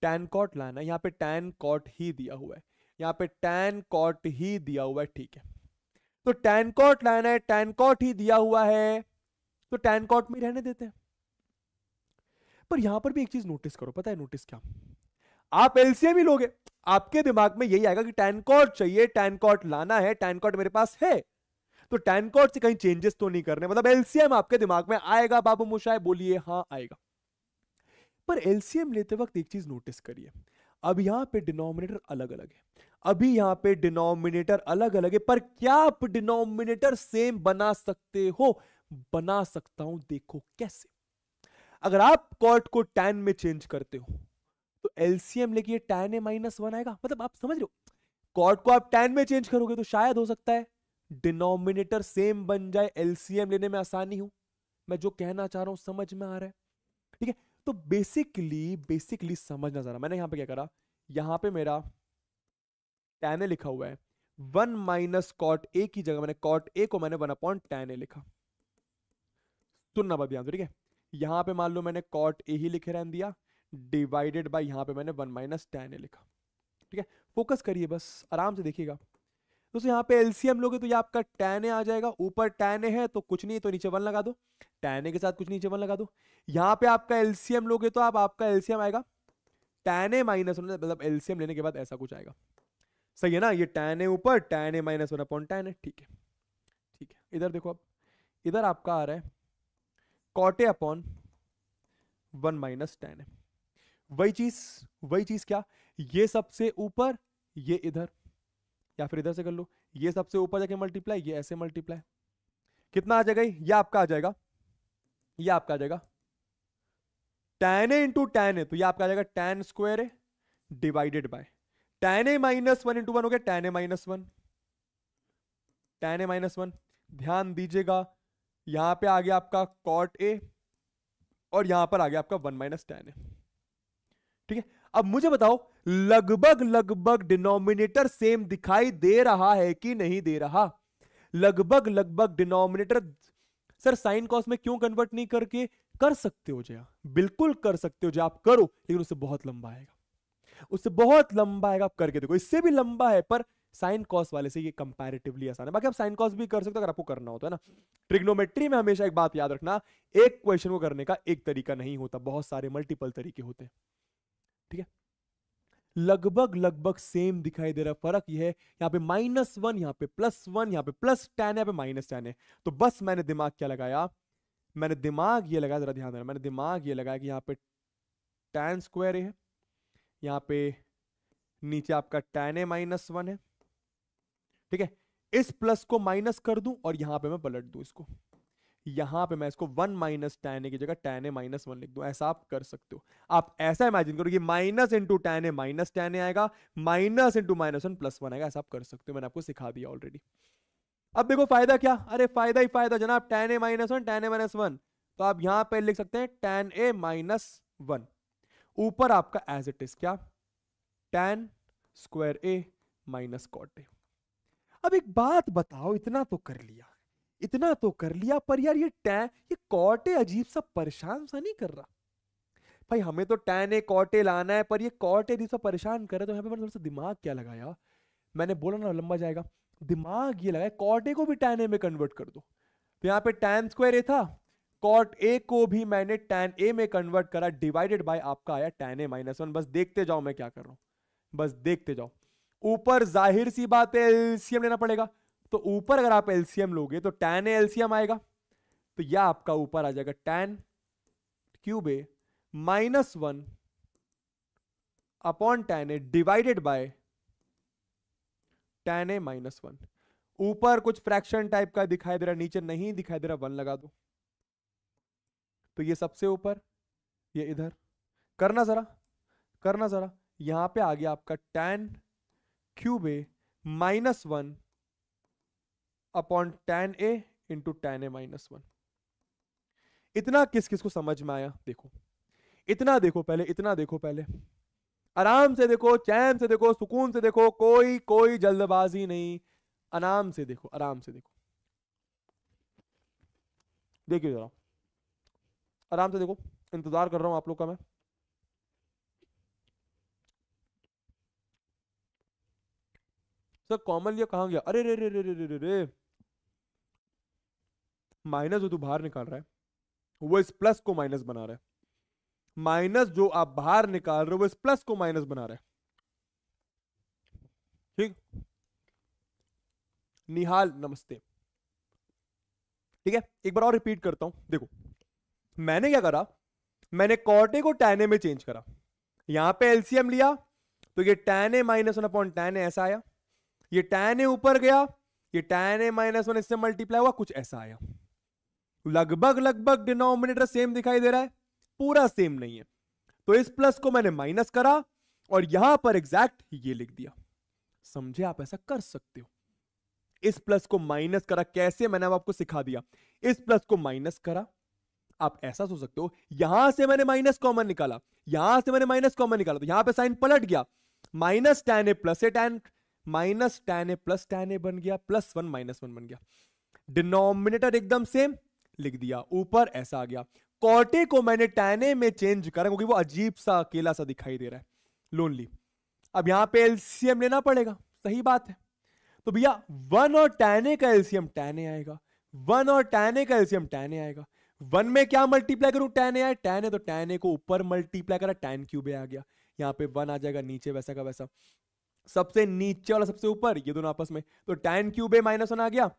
टैन कॉट लाना है यहाँ पे टैन कॉट ही दिया हुआ है यहाँ पे टैन कॉट ही दिया हुआ है ठीक है तो टैन कॉट लाना है टैन कॉट ही दिया हुआ है तो टैन कॉट में रहने देते हैं पर यहां पर भी एक चीज नोटिस करो पता है नोटिस क्या आप एलसीएम ही लोगे आपके दिमाग में यही आएगा कि टैनकॉट चाहिए टैनकॉट लाना है टैनकॉट मेरे पास है तो टैनकॉट से कहीं चेंजेस तो नहीं करने मतलब एलसीएम आपके दिमाग में आएगा बाबू मुशाए बोलिए हाँ आएगा पर एलसीएम लेते वक्त एक चीज नोटिस करिए अब यहां पे डिनोमिनेटर अलग अलग है अभी यहां पे डिनोमिनेटर अलग अलग है पर क्या आप डिनोमिनेटर सेम बना सकते हो बना सकता हूं देखो कैसे अगर आप कॉट को टैन में चेंज करते हो तो एलसीएम लेके टैन ए माइनस वन आएगा मतलब आप समझ रहे हो कॉट को आप टैन में चेंज करोगे तो शायद हो सकता है डिनोमिनेटर सेम बन जाए एलसीएम लेने में आसानी हो मैं जो कहना चाह रहा हूं समझ में आ रहा है ठीक है तो बेसिकली बेसिकली समझना जरा मैंने यहां पे क्या करा यहां पे मेरा टैन ए लिखा हुआ है वन माइनस कॉट ए की जगह मैंने कॉट ए को मैंने वन अपॉइंट टैन ए लिखा सुनना बाबी ठीक है यहां पे मान लो मैंने कॉट ए ही लिखे रहने दिया डिवाइडेड बाय यहां पे मैंने वन माइनस टेन ए लिखा ठीक है फोकस करिए बस आराम से देखिएगा दोस्तों यहाँ पे एलसीएम लोगे तो ये आपका टेन ए आ जाएगा ऊपर टेन ए है तो कुछ नहीं तो नीचे वन लगा दो टेन ए के साथ कुछ नीचे वन लगा दो यहाँ पे आपका एलसीएम लोगे तो आप आपका एलसीएम आएगा टेन ए माइनस वन मतलब एलसीएम लेने के बाद ऐसा कुछ आएगा सही है ना ये टेन ए ऊपर tan A minus one upon tan A ठीक है ठीक है इधर देखो अब इधर आपका आ रहा है cot A upon one minus tan वही चीज वही चीज क्या ये सबसे ऊपर ये इधर या फिर इधर से कर लो ये सबसे ऊपर जाके मल्टीप्लाई ये ऐसे मल्टीप्लाई कितना आ जाएगा ये आपका आ जाएगा ये आपका आ जाएगा टेन ए इंटू टेन है तो ये आपका आ जाएगा टेन स्क्वायर है divided by tan A minus one into one हो गया tan A minus one tan A minus one ध्यान दीजिएगा यहाँ पे आ गया आपका कॉट ए और यहां पर आ गया आपका वन माइनस टेन ए ठीक है अब मुझे बताओ लगभग लगभग डिनोमिनेटर सेम दिखाई दे रहा है कि नहीं दे रहा लगभग लगभग डिनोमिनेटर सर साइन कॉस में क्यों कन्वर्ट नहीं करके कर सकते हो जया बिल्कुल कर सकते हो जया आप करो लेकिन उससे बहुत लंबा आएगा उससे बहुत लंबा आएगा आप करके देखो इससे भी लंबा है पर साइन कॉस वाले से ये कंपैरेटिवली आसान है बाकी आप साइन कॉस भी कर सकते हो अगर आपको करना होता तो, है ना ट्रिग्नोमेट्री में हमेशा एक बात याद रखना एक क्वेश्चन को करने का एक तरीका नहीं होता बहुत सारे मल्टीपल तरीके होते हैं ठीक है लगभग लगभग सेम दिखाई दे रहा फर्क यह है यहाँ पे माइनस वन यहाँ पे प्लस वन यहाँ पे प्लस टेन यहाँ पे माइनस टेन है तो बस मैंने दिमाग क्या लगाया मैंने दिमाग ये लगाया जरा ध्यान देना मैंने दिमाग ये लगाया कि यहाँ पे टेन स्क्वायर है यहाँ पे नीचे आपका टेन ए माइनस वन है ठीक है इस प्लस को माइनस कर दूं और यहां पे मैं पलट दूं इसको यहां पे मैं इसको वन माइनस टैन की जगह टैन ए माइनस वन लिख दो ऐसा आप कर सकते हो आप ऐसा इमेजिन करो कि minus into tan A minus tan A आएगा minus into minus one plus one आएगा ऐसा आप कर सकते हो मैंने आपको सिखा दिया ऑलरेडी अब देखो फायदा क्या अरे फायदा ही फायदा जनाब tan A minus one tan A minus one तो आप यहां पर लिख सकते हैं टैन ए माइनस वन ऊपर आपका एज इट इज क्या tan square A minus cot A अब एक बात बताओ इतना तो कर लिया इतना तो कर लिया पर यार ये टैन ये कॉटे अजीब सा परेशान सा नहीं कर रहा भाई हमें तो टैन एक कॉटे लाना है पर ये कॉटे अजीब सा परेशान कर रहा तो यहाँ पे मैंने थोड़ा सा दिमाग क्या लगाया मैंने बोला ना लंबा जाएगा दिमाग ये लगाया कॉटे को भी टैन ए में कन्वर्ट कर दो तो यहाँ पे टैन स्क्वायर ए था कॉट ए को भी मैंने टैन ए में कन्वर्ट करा डिवाइडेड बाय आपका आया टैन ए माइनस वन बस देखते जाओ मैं क्या कर रहा हूँ बस देखते जाओ ऊपर जाहिर सी बात है एलसीएम लेना पड़ेगा तो ऊपर अगर आप एलसीएम लोगे तो टेन एलसीएम आएगा तो यह आपका ऊपर आ जाएगा tan cube A minus one upon tan A divided by tan A minus one ऊपर कुछ फ्रैक्शन टाइप का दिखाई दे रहा नीचे नहीं दिखाई दे रहा वन लगा दो तो ये सबसे ऊपर ये इधर करना जरा करना जरा यहां पे आ गया आपका tan cube A minus one upon tan A into tan A minus one इतना किस किस को समझ में आया देखो इतना देखो पहले इतना देखो पहले आराम से देखो चैन से देखो सुकून से देखो कोई कोई जल्दबाजी नहीं आराम से देखो आराम से देखो देखिए जरा आराम से देखो इंतजार कर रहा हूं आप लोग का मैं सर तो कॉमन लिया कहाँ गया अरे रे रे रे रे रे रे रे माइनस जो तू बाहर निकाल रहा है वो इस प्लस को माइनस बना रहा है माइनस जो आप बाहर निकाल रहे हो वो इस प्लस को माइनस बना रहा है ठीक निहाल नमस्ते ठीक है एक बार और रिपीट करता हूं देखो मैंने क्या करा मैंने कॉटे को टैने में चेंज करा यहां पे एलसीएम लिया तो ये tan A minus one upon tan A ऐसा आया ये टैन ए ऊपर गया ये टैन ए माइनस वन इससे मल्टीप्लाई हुआ कुछ ऐसा आया लगभग लगभग डिनोमिनेटर सेम दिखाई दे रहा है पूरा सेम नहीं है तो इस प्लस को मैंने माइनस करा और यहां पर एग्जैक्ट ये लिख दिया समझे आप ऐसा कर सकते हो इस प्लस को माइनस करा कैसे मैंने अब आपको सिखा दिया इस प्लस को माइनस करा आप ऐसा सोच सकते हो यहां से मैंने माइनस कॉमन निकाला यहां से मैंने माइनस कॉमन निकाला तो यहां पे साइन पलट गया minus tan A plus A tan minus tan A plus tan A बन गया प्लस वन माइनस वन बन गया डिनोमिनेटर एकदम सेम लिख दिया ऊपर ऐसा आ गया कॉटे को मैंने टेन ए में चेंज करा क्योंकि वो अजीब सा अकेला सा दिखाई दे रहा है लोनली अब यहां पे एलसीएम लेना पड़ेगा सही बात है तो भैया वन और टेन ए का एलसीएम टेन ए आएगा वन और टेन ए का एलसीएम टेन ए आएगा वन में क्या मल्टीप्लाई करूं टेन ए आए टेन ए तो टेन ए को ऊपर मल्टीप्लाई करा टेन क्यूब आ गया यहाँ पे वन आ जाएगा नीचे वैसा का वैसा सबसे नीचे वाला सबसे ऊपर ये दोनों आपस में तो tan cube A minus one आ गया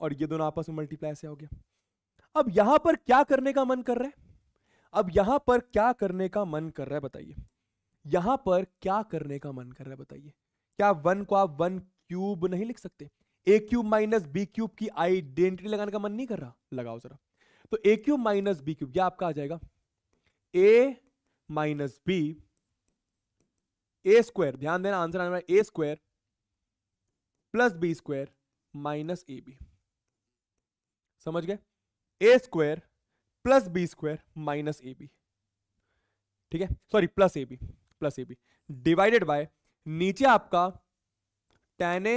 और ये दोनों आपस में मल्टीप्लाई से हो गया अब यहां पर क्या करने का मन कर रहा है अब यहां पर क्या करने का मन कर रहा है बताइए यहां पर क्या करने का मन कर रहा है बताइए क्या वन को आप वन क्यूब नहीं लिख सकते A cube minus B cube की आइडेंटिटी लगाने का मन नहीं कर रहा लगाओ जरा तो A cube minus B cube यह आपका आ जाएगा A minus B A square ध्यान देना आंसर आने वाला A square plus B square minus A B समझ गए A square plus B square minus A B ठीक है sorry plus A B plus A B divided by नीचे आपका ten A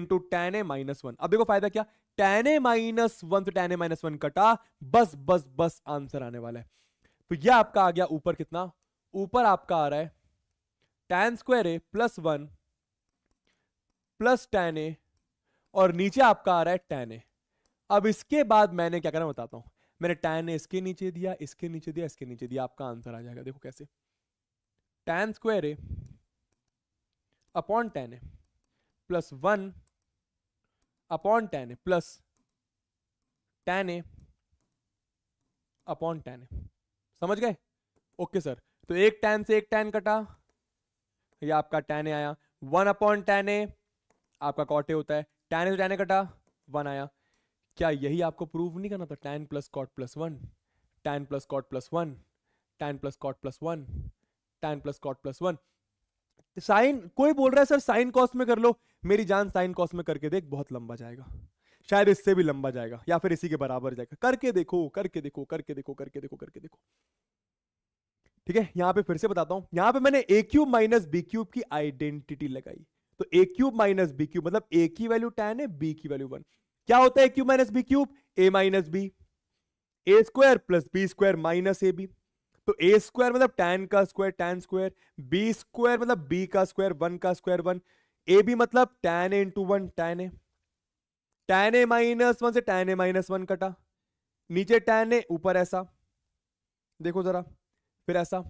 into tan A minus one अब देखो फायदा क्या टेन ए माइनस वन से टेन ए माइनस वन कटा बस बस बस आंसर आने वाला है तो यह आपका आ गया ऊपर कितना ऊपर आपका आ रहा है tan square A plus one plus tan A और नीचे आपका आ रहा है टैन ए अब इसके बाद मैंने क्या करना बताता हूं मैंने टैन ए इसके नीचे दिया इसके नीचे दिया इसके नीचे दिया आपका आंसर आ जाएगा देखो कैसे tan square A upon tan A plus one upon tan A plus tan A upon tan A समझ गए ओके सर तो एक टैन से एक टैन कटा ये आपका टेन ए आया वन अपॉन टेन ए आपका कॉट ए होता है टेन ए टेन ए कटा वन आया क्या यही आपको प्रूव नहीं करना था tan plus cot plus one tan plus cot plus one tan plus cot plus one tan plus cot plus one sine कोई बोल रहा है सर साइन कॉस में कर लो मेरी जान साइन कॉस में करके देख बहुत लंबा जाएगा शायद इससे भी लंबा जाएगा या फिर इसी के बराबर जाएगा करके देखो करके देखो करके देखो करके देखो करके देखो ठीक है यहां पे फिर से बताता हूं यहां पे मैंने A cube minus B cube की आइडेंटिटी लगाई तो A cube minus B cube मतलब ए की वैल्यू टेन है बी की वैल्यू वन क्या होता है A cube minus B cube A minus B A square plus B square minus A B तो ए स्क्वायर मतलब टेन का square tan square B square मतलब बी का स्क्वायर वन का स्क्वायर वन ए बी मतलब ten A into one tan A tan A minus one से tan A minus one कटा नीचे टेन ए ऊपर ऐसा देखो जरा फिर ऐसा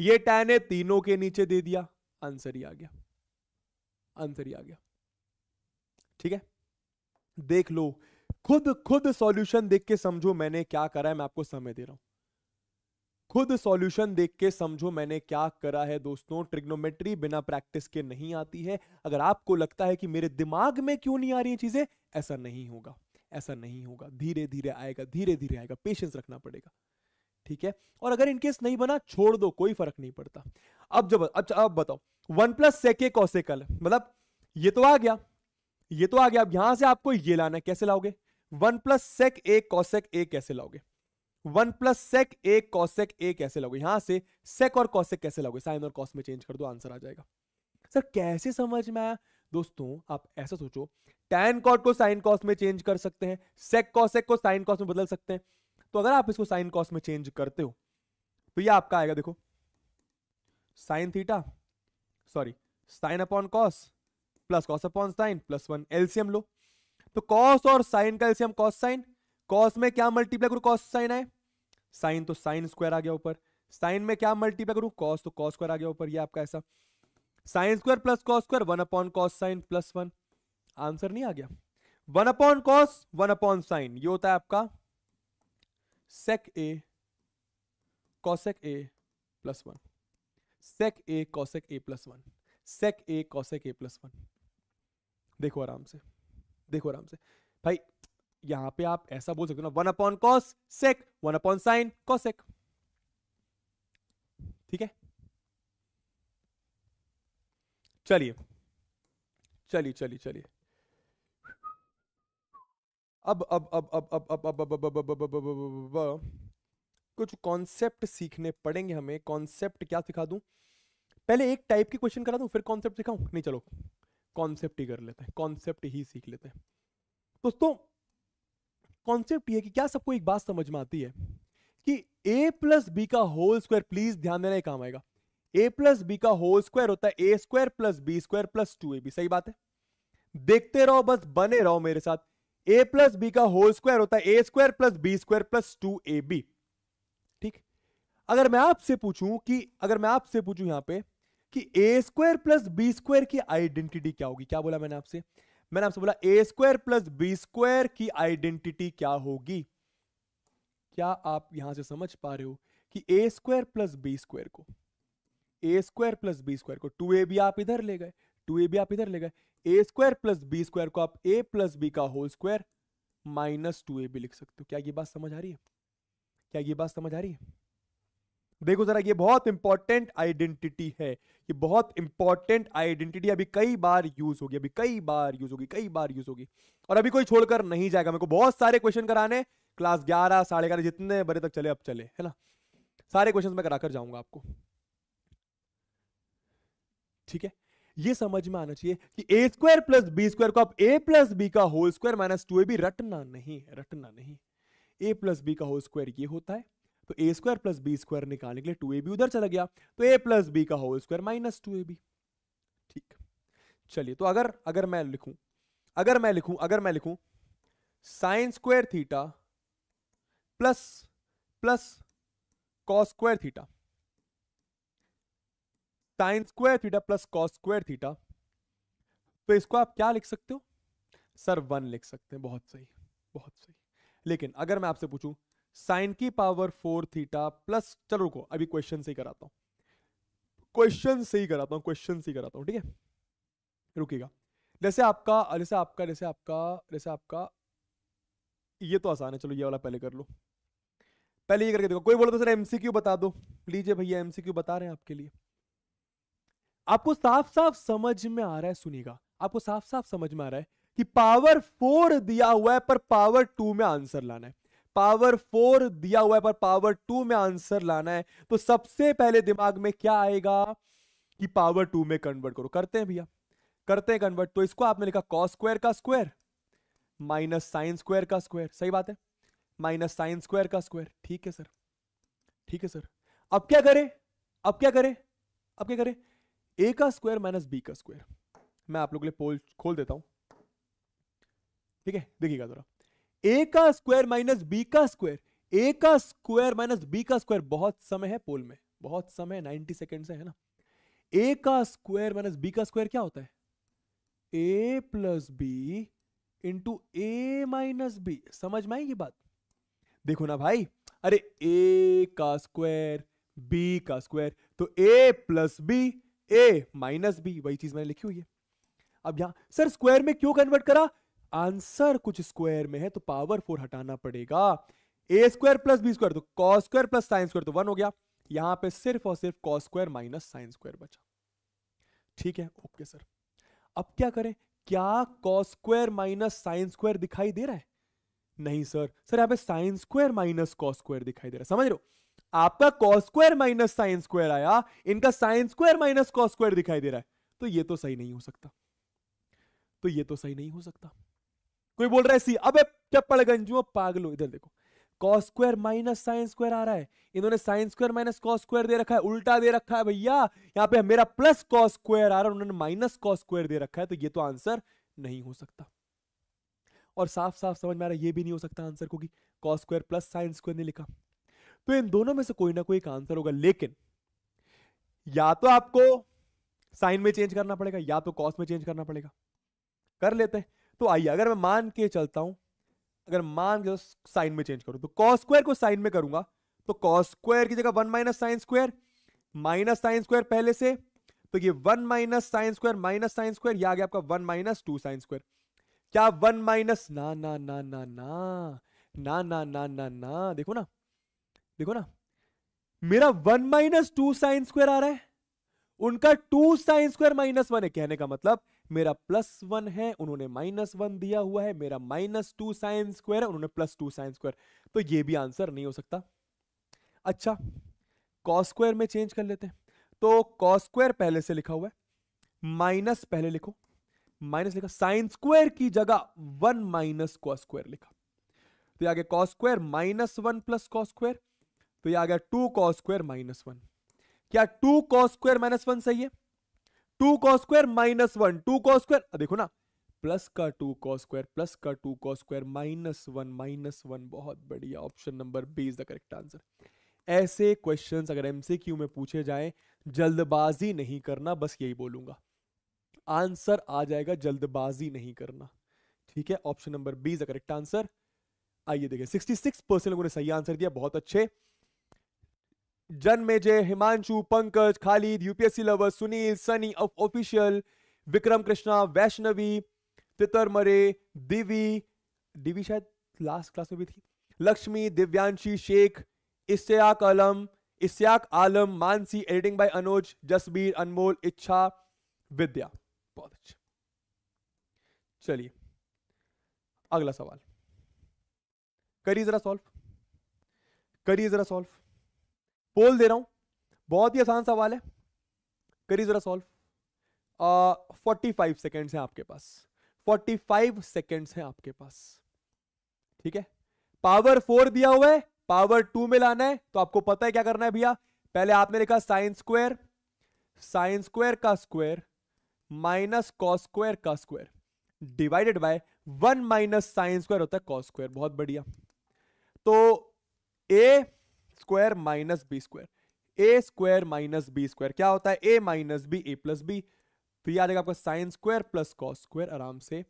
ये टेन है तीनों के नीचे दे दिया आंसर ही आ गया आंसर ही आ गया ठीक है देख लो खुद खुद सॉल्यूशन देख के समझो मैंने क्या करा है मैं आपको समय दे रहा हूं खुद सॉल्यूशन देख के समझो मैंने क्या करा है दोस्तों ट्रिग्नोमेट्री बिना प्रैक्टिस के नहीं आती है अगर आपको लगता है कि मेरे दिमाग में क्यों नहीं आ रही चीजें ऐसा नहीं होगा ऐसा नहीं होगा धीरे धीरे आएगा धीरे धीरे आएगा पेशेंस रखना पड़ेगा ठीक है और अगर इनकेस नहीं बना छोड़ दो कोई फर्क नहीं पड़ता अब जब अच्छा अब बताओ वन प्लस सेके कौसेकल मतलब ये तो आ गया ये तो आ गया अब यहां से आपको ये लाना है कैसे लाओगे one plus sec A cosec A कैसे लाओगे one plus sec A cosec A कैसे लाओगे यहां से सेक और कॉसेक कैसे लाओगे साइन और कॉस में चेंज कर दो आंसर आ जाएगा सर कैसे समझ में आया दोस्तों आप ऐसा सोचो टैन कॉट को साइन कॉस में चेंज कर सकते हैं सेक कॉसेक को साइन कॉस में बदल सकते हैं तो अगर आप इसको साइन कॉस में चेंज करते हो तो ये आपका आएगा देखो sine theta sorry sine upon cos plus cos upon sine plus one LCM लो तो कॉस और साइन का एलसीएम कॉस साइन कॉस में क्या मल्टीप्लाई करू कॉस साइन आए साइन तो साइन स्क्वायर आ गया ऊपर साइन में क्या मल्टीप्लाई करू कॉस तो कॉस स्क्वायर आ गया ऊपर ये आपका ऐसा sine square plus cos square one upon cos sine plus one answer नहीं आ गया one upon cos one upon sine ये होता है आपका sec a cosec a plus 1 sec a cosec a plus 1 sec a cosec a plus 1 देखो आराम से देखो आराम से भाई यहां पे आप ऐसा बोल सकते हो ना one upon cos sec one upon sine cosec ठीक है चलिए चलिए चलिए चलिए अब अब अब अब अब अब अब अब अब अब अब कुछ कॉन्सेप्ट सीखने पड़ेंगे हमें कॉन्सेप्ट क्या सिखा दूं पहले एक टाइप के क्वेश्चन करा दूं फिर कॉन्सेप्ट सिखाऊं नहीं चलो कॉन्सेप्ट ही कर लेते हैं कॉन्सेप्ट ही सीख लेते हैं दोस्तों कॉन्सेप्ट ये कि क्या सबको एक बात समझ में आती है कि ए प्लस बी का होल स्क्वायर प्लीज ध्यान देना काम आएगा ए प्लस बी का होल स्क्वायर होता है ए square plus B square plus two ए बी सही बात है देखते रहो बस बने रहो मेरे साथ ए प्लस बी का होल स्क्वायर होता है ए square plus B square plus two ए बी ठीक अगर मैं आपसे पूछूं कि अगर मैं आपसे पूछूं यहां पे कि A square plus B square की आइडेंटिटी क्या होगी क्या बोला मैंने आपसे मैंने आपसे बोला A square plus B square की आइडेंटिटी क्या होगी क्या आप यहां से समझ पा रहे हो कि A square plus B square को A square plus B square को टू ए बी आप इधर ले गए टू ए बी आप इधर ले गए A square plus B square को आप ए प्लस बी का whole square minus two A भी लिख सकते हो क्या ये बात समझ आ रही है क्या ये बात समझ आ रही है देखो जरा ये बहुत इंपॉर्टेंट आइडेंटिटी है ये बहुत इंपॉर्टेंट आइडेंटिटी अभी कई बार यूज होगी अभी कई बार यूज होगी कई बार यूज होगी और अभी कोई छोड़कर नहीं जाएगा मेरे को बहुत सारे क्वेश्चन कराने क्लास ग्यारह साढ़े ग्यारह जितने बड़े तक चले अब चले है ना सारे क्वेश्चन में कराकर जाऊंगा आपको ठीक है ये समझ में आना चाहिए कि A square plus B square को आप ए प्लस बी का होल स्क्वायर माइनस टू ए बी रटना नहीं है रटना नहीं ए प्लस बी का होल स्क्वायर ये होता है तो ए स्क्वायर प्लस बी स्क्वायर निकालने के लिए टू ए बी उधर चला गया तो ए प्लस बी का होल स्क्वायर माइनस टू ए बी ठीक चलिए तो अगर अगर मैं लिखूं अगर मैं लिखूं अगर मैं लिखूं sine square theta plus plus cos square theta sine square theta plus cos square theta तो इसको आप क्या लिख सकते हो सर वन लिख सकते हैं बहुत सही बहुत सही लेकिन अगर मैं आपसे पूछूं साइन की पावर फोर थीटा प्लस चलो रुको अभी क्वेश्चन से ही कराता हूं क्वेश्चन से ही कराता हूं क्वेश्चन से ही कराता हूं ठीक है रुकेगा जैसे आपका जैसे आपका जैसे आपका जैसे आपका ये तो आसान है चलो ये वाला पहले कर लो पहले ये करके देखो कोई बोला तो सर एमसीक्यू बता दो लीजिए भैया एमसीक्यू बता रहे हैं आपके लिए आपको साफ साफ समझ में आ रहा है सुनिएगा आपको साफ साफ समझ में आ रहा है कि पावर फोर दिया हुआ है पर पावर टू में आंसर लाना है पावर फोर दिया हुआ है पर पावर टू में आंसर लाना है तो सबसे पहले दिमाग में क्या आएगा कि पावर टू में कन्वर्ट करो करते हैं भैया करते हैं कन्वर्ट तो इसको आपने लिखा कॉस स्क्वायर का स्क्वायर माइनस साइन स्क्वायर का स्क्वायर सही बात है माइनस साइन स्क्वायर का स्क्वायर ठीक है सर ठीक है सर अब क्या करें अब क्या करें अब क्या करें ए का स्क्वायर माइनस बी का स्क्वायर मैं आप लोग के लिए पोल खोल देता हूं ठीक है देखिएगा जरा ए का स्क्वायर माइनस बी का स्क्वायर ए का स्क्वायर माइनस बी का स्क्वायर बहुत समय है पोल में बहुत समय नाइनटी सेकेंड से है ना ए का स्क्वायर माइनस बी का स्क्वायर क्या होता है ए प्लस बी इंटू ए माइनस बी समझ में आई ये बात देखो ना भाई अरे ए का स्क्वायर बी का स्क्वायर तो A plus B A minus B वही चीज मैंने लिखी हुई है अब यहां सर स्क्वायर में क्यों कन्वर्ट करा आंसर कुछ स्क्वायर में है तो पावर फोर हटाना पड़ेगा A square plus B square तो cos square plus sine square तो वन हो गया यहां पे सिर्फ और सिर्फ cos square minus sine square बचा ठीक है ओके सर अब क्या करें क्या cos square minus sine square दिखाई दे रहा है नहीं सर सर यहाँ पे sine square minus cos square दिखाई दे रहा है समझ रहे हो आपका cos square minus sine square आया इनका sine square minus cos square दिखाई दे रहा है तो ये तो सही नहीं हो सकता तो ये तो सही नहीं हो सकता कोई बोल रहा है सी अब चप्पड़ गंजू पागलो इधर देखो cos square minus sine square आ रहा है इन्होंने sine square minus cos square दे रखा है उल्टा दे रखा है भैया यहाँ पे मेरा प्लस कॉस स्क्वायर आ रहा है उन्होंने माइनस कॉस स्क्वायर दे रखा है तो ये तो आंसर नहीं हो सकता और साफ साफ समझ में आ रहा है ये भी नहीं हो सकता आंसर को कि cos square plus sine square नहीं लिखा तो इन दोनों में से कोई ना कोई एक आंसर होगा लेकिन या तो आपको साइन में चेंज करना पड़ेगा या तो कॉस में चेंज करना पड़ेगा कर लेते हैं तो आइए अगर मैं मान के चलता हूं अगर मान के साइन में चेंज करूं तो कॉस स्क्वायर को साइन में करूंगा तो कॉस स्क्वायर की जगह one minus sine square minus sine square पहले से तो ये one minus sine square minus sine square या आ गया आपका one minus two sine square क्या वन माइनस ना ना ना ना ना ना ना ना ना ना देखो ना देखो ना मेरा one minus two sine square आ रहा है उनका two sine square minus one है कहने का मतलब मेरा प्लस वन है उन्होंने माइनस वन दिया हुआ है मेरा माइनस टू साइन स्क्वायर है उन्होंने प्लस टू साइन स्क्वायर तो ये भी आंसर नहीं हो सकता अच्छा कॉस स्क्वायर में चेंज कर लेते हैं तो कॉस स्क्वायर पहले से लिखा हुआ है माइनस पहले लिखो माइनस लिखा साइन स्क्वायर की जगह वन माइनस कॉस स्क्वायर लिखा तो आगे cos square minus one plus cos square तो ये आ गया two cos square minus one क्या two cos square minus one सही है two cos square minus one two cos square देखो ना प्लस का टू कॉस स्क्वायर प्लस का two cos square minus one minus one बहुत बढ़िया option number B is the correct answer ऐसे questions अगर एमसीक्यू में पूछे जाएं जल्दबाजी नहीं करना बस यही बोलूंगा आंसर आ जाएगा जल्दबाजी नहीं करना ठीक है option number B is the correct answer आइए सिक्सटी 66 परसेंट लोगों ने सही आंसर दिया बहुत अच्छे Jay Himanshu Pankaj Khalid UPSC lover Sunil Sunny of official Vikram Krishna Vaishnavi तितर मरे दिवी दिवी शायद लास्ट क्लास में भी थी लक्ष्मी दिव्यांशी शेख इश्तियाक आलम इश्तियाक आलम मानसी एडिटिंग बाय अनुज जसबीर अनमोल इच्छा विद्या बहुत अच्छा चलिए अगला सवाल करिए जरा सॉल्व करिए जरा सॉल्व पोल दे रहा हूं बहुत ही आसान सवाल है करिए जरा सॉल्व फोर्टी फाइव सेकेंड्स है आपके पास फोर्टी फाइव सेकेंड्स है आपके पास ठीक है पावर फोर दिया हुआ है पावर टू में लाना है तो आपको पता है क्या करना है भैया पहले आपने लिखा साइन स्क्वायर साइन स्क्वायर का स्क्वायर माइनस कॉस स्क्वायर का square divided by one minus sine square होता है कॉस स्क्वायर बहुत बढ़िया तो ए square minus B square A square minus B square क्या होता है A minus B A plus B तो ये आ जाएगा आपका sine square plus cos square आराम से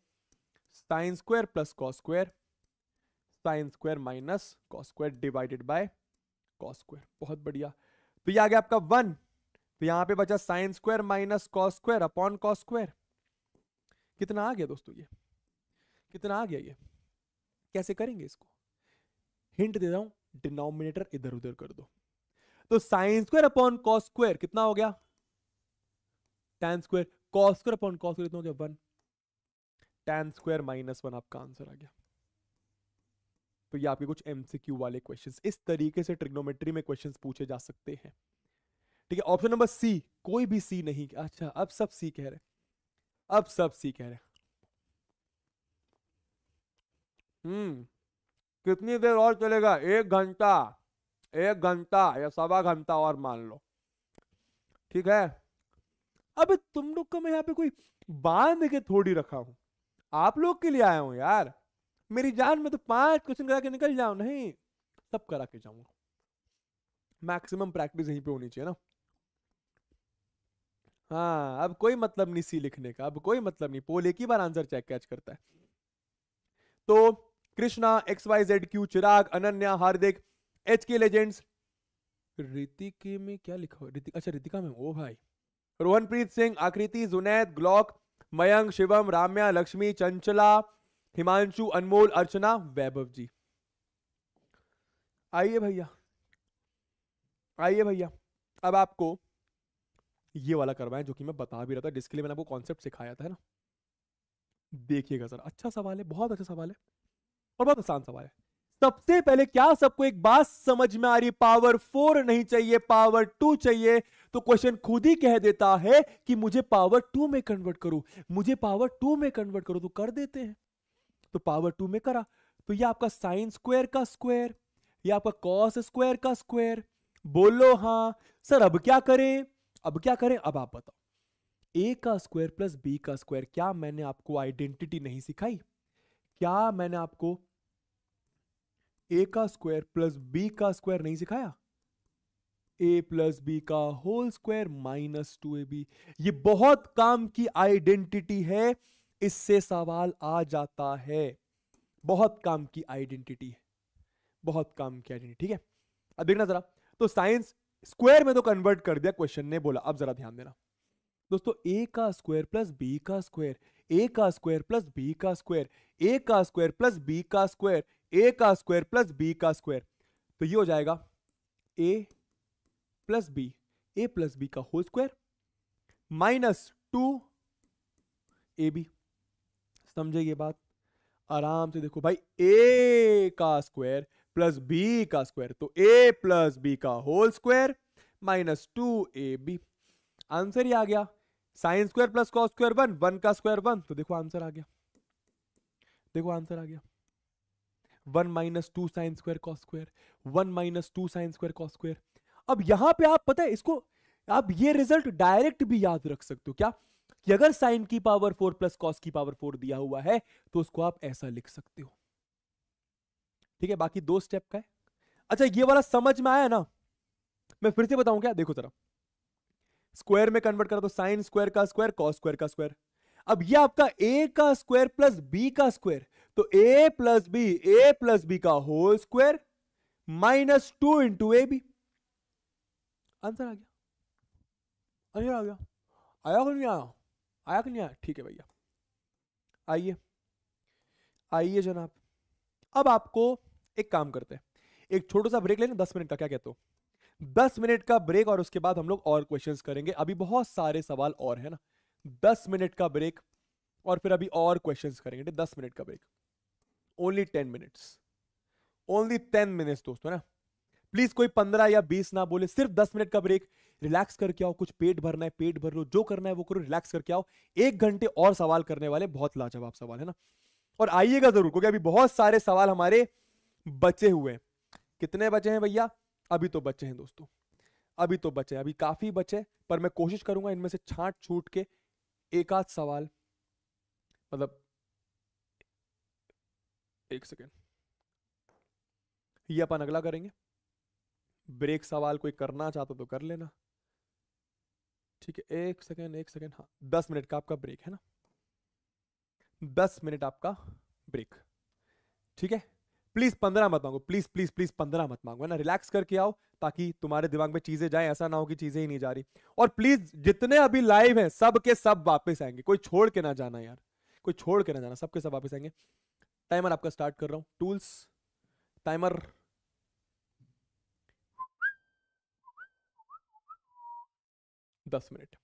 sine square plus cos square sine square minus cos square divided bye cos square बहुत बढ़िया तो ये आ गया आपका वन तो यहां पे बचा sine square minus cos square upon cos square कितना आ गया दोस्तों ये कितना आ गया ये कैसे करेंगे इसको हिंट दे रहा हूं डिनोमिनेटर इधर उधर कर दो तो sign square upon cos square कितना हो गया tan square cos square upon cos square कितना हो गया one tan square minus one आपका आंसर आ गया तो ये आपके कुछ एमसीक्यू वाले क्वेश्चंस इस तरीके से ट्रिग्नोमेट्री में क्वेश्चंस पूछे जा सकते हैं ठीक है ऑप्शन नंबर सी कोई भी सी नहीं अच्छा अब सब सी कह रहे अब सब सी कह रहे हम्म कितनी देर और चलेगा एक घंटा एक घंटा या सवा घंटा और मान लो ठीक है अब तुम लोग का मैं यहाँ पे कोई बांध के थोड़ी रखा हूं आप लोग के लिए आया हूं यार मेरी जान में तो पांच क्वेश्चन करा के निकल जाओ नहीं सब करा के जाऊंगा मैक्सिमम प्रैक्टिस यहीं पे होनी चाहिए ना हाँ अब कोई मतलब नहीं सी लिखने का अब कोई मतलब नहीं पोल एक ही बार आंसर चेक कैच करता है तो Krishna X Y Z Q Chirag Ananya Hardik H K legends ऋतिके में क्या लिखा हुआ ऋतिक अच्छा ऋतिका में ओ भाई रोहनप्रीत सिंह आकृति जुनैद ग्लॉक मयंक शिवम राम्या लक्ष्मी चंचला हिमांशु अनमोल अर्चना वैभव जी आइए भैया आइए भैया अब आपको ये वाला करवाएं जो कि मैं बता भी रहा था जिसके लिए मैंने आपको कॉन्सेप्ट सिखाया था ना देखिएगा सर अच्छा सवाल है बहुत अच्छा सवाल है और बहुत आसान सवाल है सबसे पहले क्या सबको एक बात समझ में आ रही पावर फोर नहीं चाहिए पावर टू चाहिए तो क्वेश्चन खुद ही कह देता है कि मुझे पावर टू में कन्वर्ट करो मुझे पावर टू में कन्वर्ट करो तो कर देते हैं तो पावर टू में करा तो ये आपका साइन स्क्वायर का स्क्वायर ये आपका कॉस स्क्वायर का स्क्वायर बोलो हाँ सर अब क्या करें अब क्या करें अब आप बताओ ए का स्क्वायर प्लस बी का स्क्वायर क्या मैंने आपको आइडेंटिटी नहीं सिखाई क्या मैंने आपको ए का स्क्वायर प्लस बी का स्क्वायर नहीं सिखाया ए प्लस बी का होल स्क्वायर माइनस टू ए बी ये बहुत काम की आइडेंटिटी है इससे सवाल आ जाता है बहुत काम की आइडेंटिटी है बहुत काम की आइडेंटिटी ठीक है अब देखना जरा तो साइंस स्क्वायर में तो कन्वर्ट कर दिया क्वेश्चन ने बोला अब जरा ध्यान देना दोस्तों ए का स्क्वायर प्लस बी का स्क्वायर ए का स्क्वायर प्लस बी का स्क्वायर ए का स्क्वायर प्लस बी का स्क्वायर ए का स्क्वायर प्लस बी का स्क्वायर तो ये हो जाएगा A plus B A plus B का होल स्क्वायर माइनस टू ए बी समझे ये बात आराम से देखो भाई ए का स्क्वायर प्लस बी का स्क्वायर तो ए प्लस बी का होल स्क्वायर माइनस टू ए बी आंसर ही आ गया sine square plus cos square one one का स्क्वायर वन तो देखो आंसर आ गया देखो आंसर आ गया one minus two sine square cos square one minus two sine square cos square अब यहां पे आप पता है इसको आप ये रिजल्ट डायरेक्ट भी याद रख सकते हो क्या कि अगर साइन की पावर फोर प्लस कॉस की पावर फोर दिया हुआ है तो उसको आप ऐसा लिख सकते हो ठीक है बाकी दो स्टेप का है अच्छा ये वाला समझ में आया ना मैं फिर से बताऊं क्या देखो जरा स्क्वायर में कन्वर्ट करा तो साइन स्क्वायर का स्क्वायर कॉस स्क्वायर का स्क्वायर अब ये आपका ए का स्क्वायर प्लस बी का स्क्वायर तो A plus B A plus B का whole square minus two into A B answer आ गया आंसर आ गया आया कि नहीं आया आया कि नहीं आया ठीक है भैया आइए आइए जनाब अब आपको एक काम करते हैं एक छोटा सा ब्रेक लेना दस मिनट का क्या कहते हो दस मिनट का ब्रेक और उसके बाद हम लोग और क्वेश्चंस करेंगे अभी बहुत सारे सवाल और है ना दस मिनट का ब्रेक और फिर अभी और क्वेश्चंस करेंगे दस मिनट का break only ten minutes only ten minutes दोस्तों ना प्लीज कोई पंद्रह या बीस ना बोले सिर्फ दस मिनट का ब्रेक रिलैक्स करके आओ कुछ पेट भरना है पेट भर लो जो करना है वो करो रिलैक्स करके आओ एक घंटे और सवाल करने वाले बहुत लाजवाब सवाल है ना और आइएगा जरूर क्योंकि अभी बहुत सारे सवाल हमारे बचे हुए हैं कितने बचे हैं भैया अभी तो बचे हैं दोस्तों अभी तो बचे अभी काफी बचे पर मैं कोशिश करूंगा इनमें से छाट छूट के एक आध सवाल मतलब एक सेकेंड ये अपन अगला करेंगे ब्रेक सवाल कोई करना चाहता तो कर लेना ठीक है एक सेकेंड एक सेकेंड हाँ दस मिनट का आपका ब्रेक है ना दस मिनट आपका ब्रेक ठीक है प्लीज पंद्रह मत मांगो प्लीज प्लीज प्लीज पंद्रह मत मांगो है ना रिलैक्स करके आओ ताकि तुम्हारे दिमाग में चीजें जाए ऐसा ना हो कि चीजें ही नहीं जा रही और प्लीज जितने अभी लाइव हैं सब के सब वापस आएंगे कोई छोड़ के ना जाना यार कोई छोड़ के ना जाना सबके सब वापस आएंगे टाइमर आपका स्टार्ट कर रहा हूं टूल्स टाइमर दस minute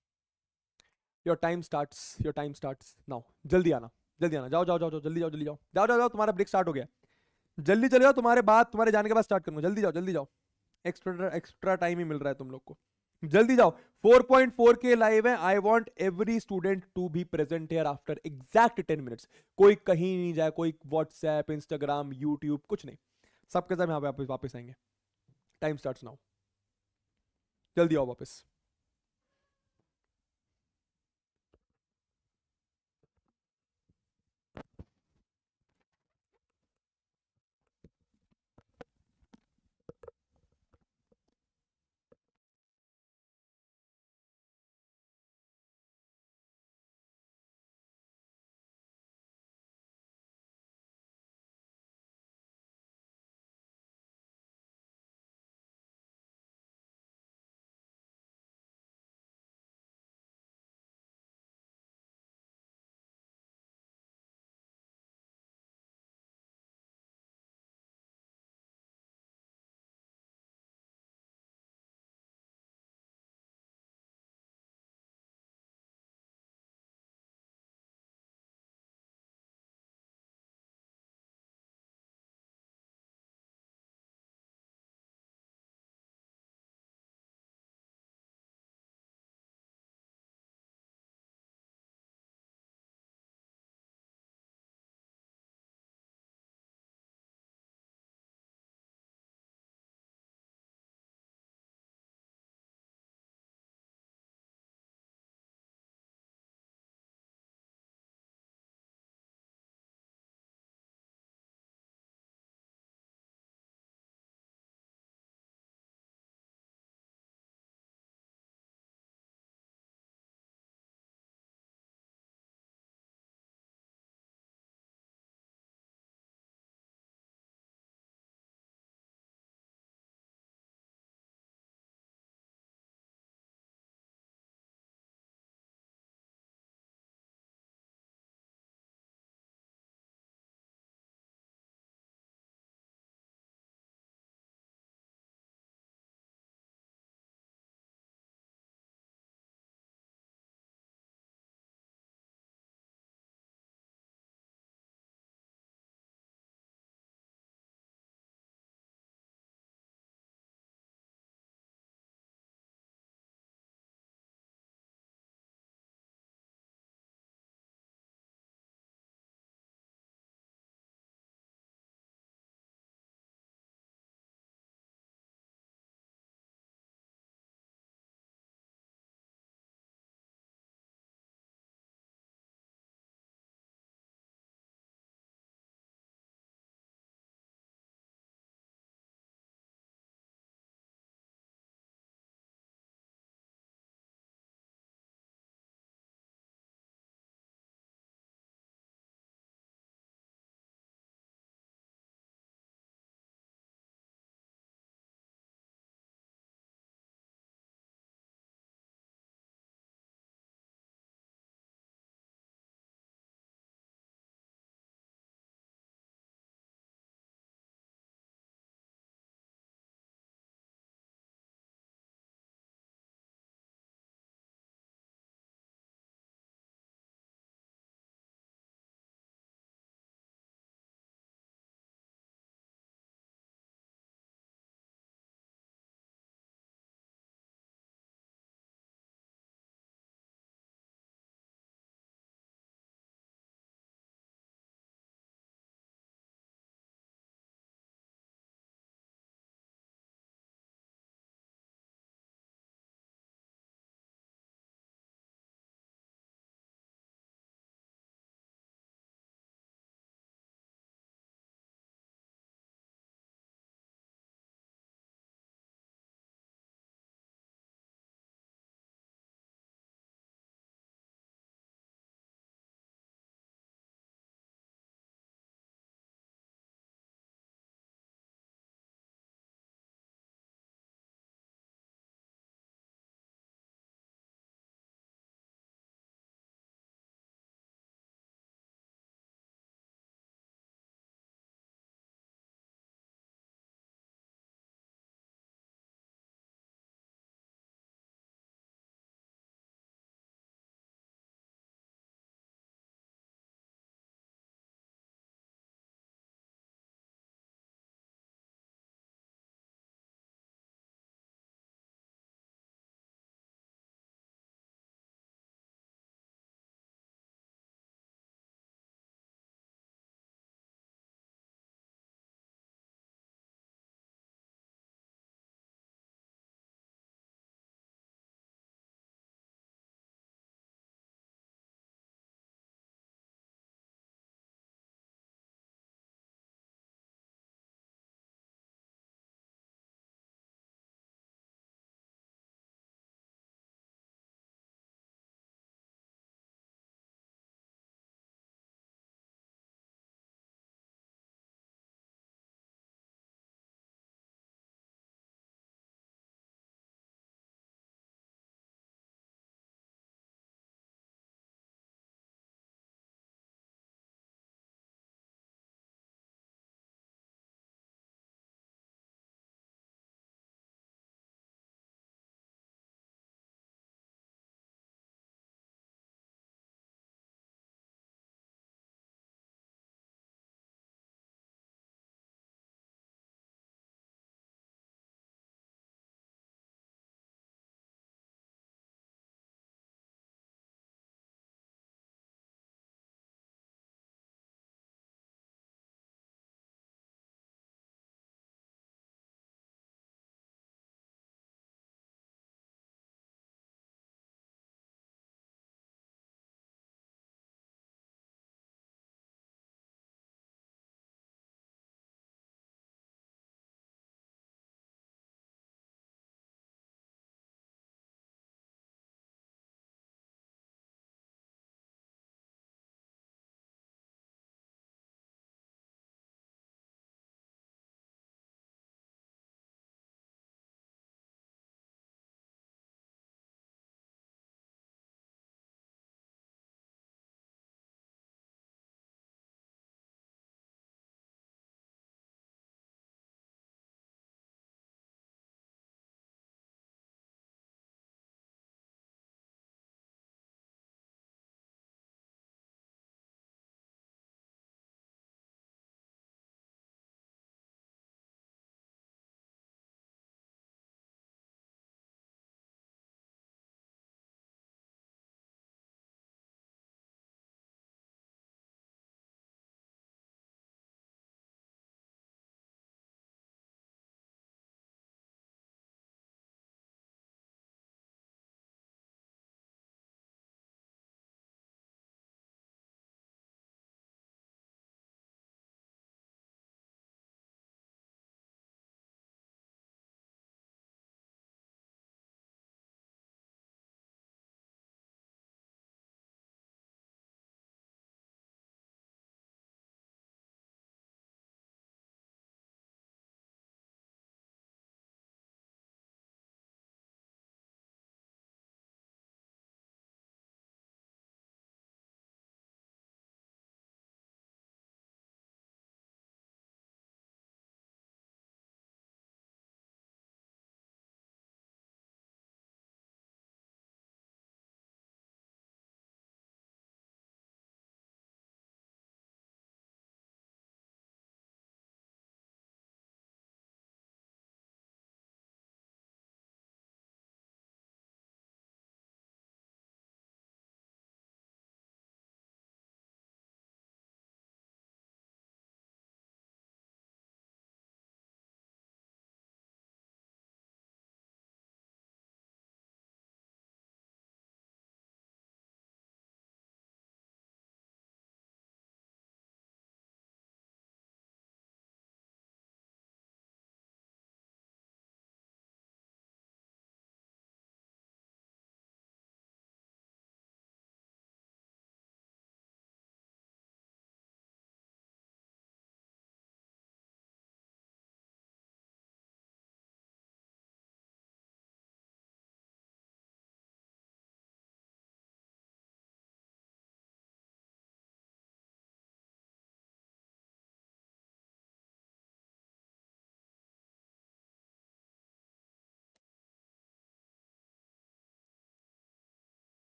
your time start your time start now जल्दी आना जल्दी आना जाओ जाओ जाओ जाओ जल्दी जाओ जल्दी जाओ जाओ जाओ जाओ तुम्हारा ब्रेक स्टार्ट हो गया जल्दी चले जाओ तुम्हारे बाद तुम्हारे जाने के बाद स्टार्ट करूंगा जल्दी जाओ जल्दी जाओ एक्स्ट्रा एक्स्ट्रा टाइम ही मिल रहा है तुम लोग को जल्दी जाओ 4.4 के लाइव है I want every student to be present here after exact ten minutes कोई कहीं नहीं जाए कोई व्हाट्सएप इंस्टाग्राम यूट्यूब कुछ नहीं सबके साथ यहाँ पे वापस आएंगे टाइम स्टार्ट नाउ जल्दी आओ वापस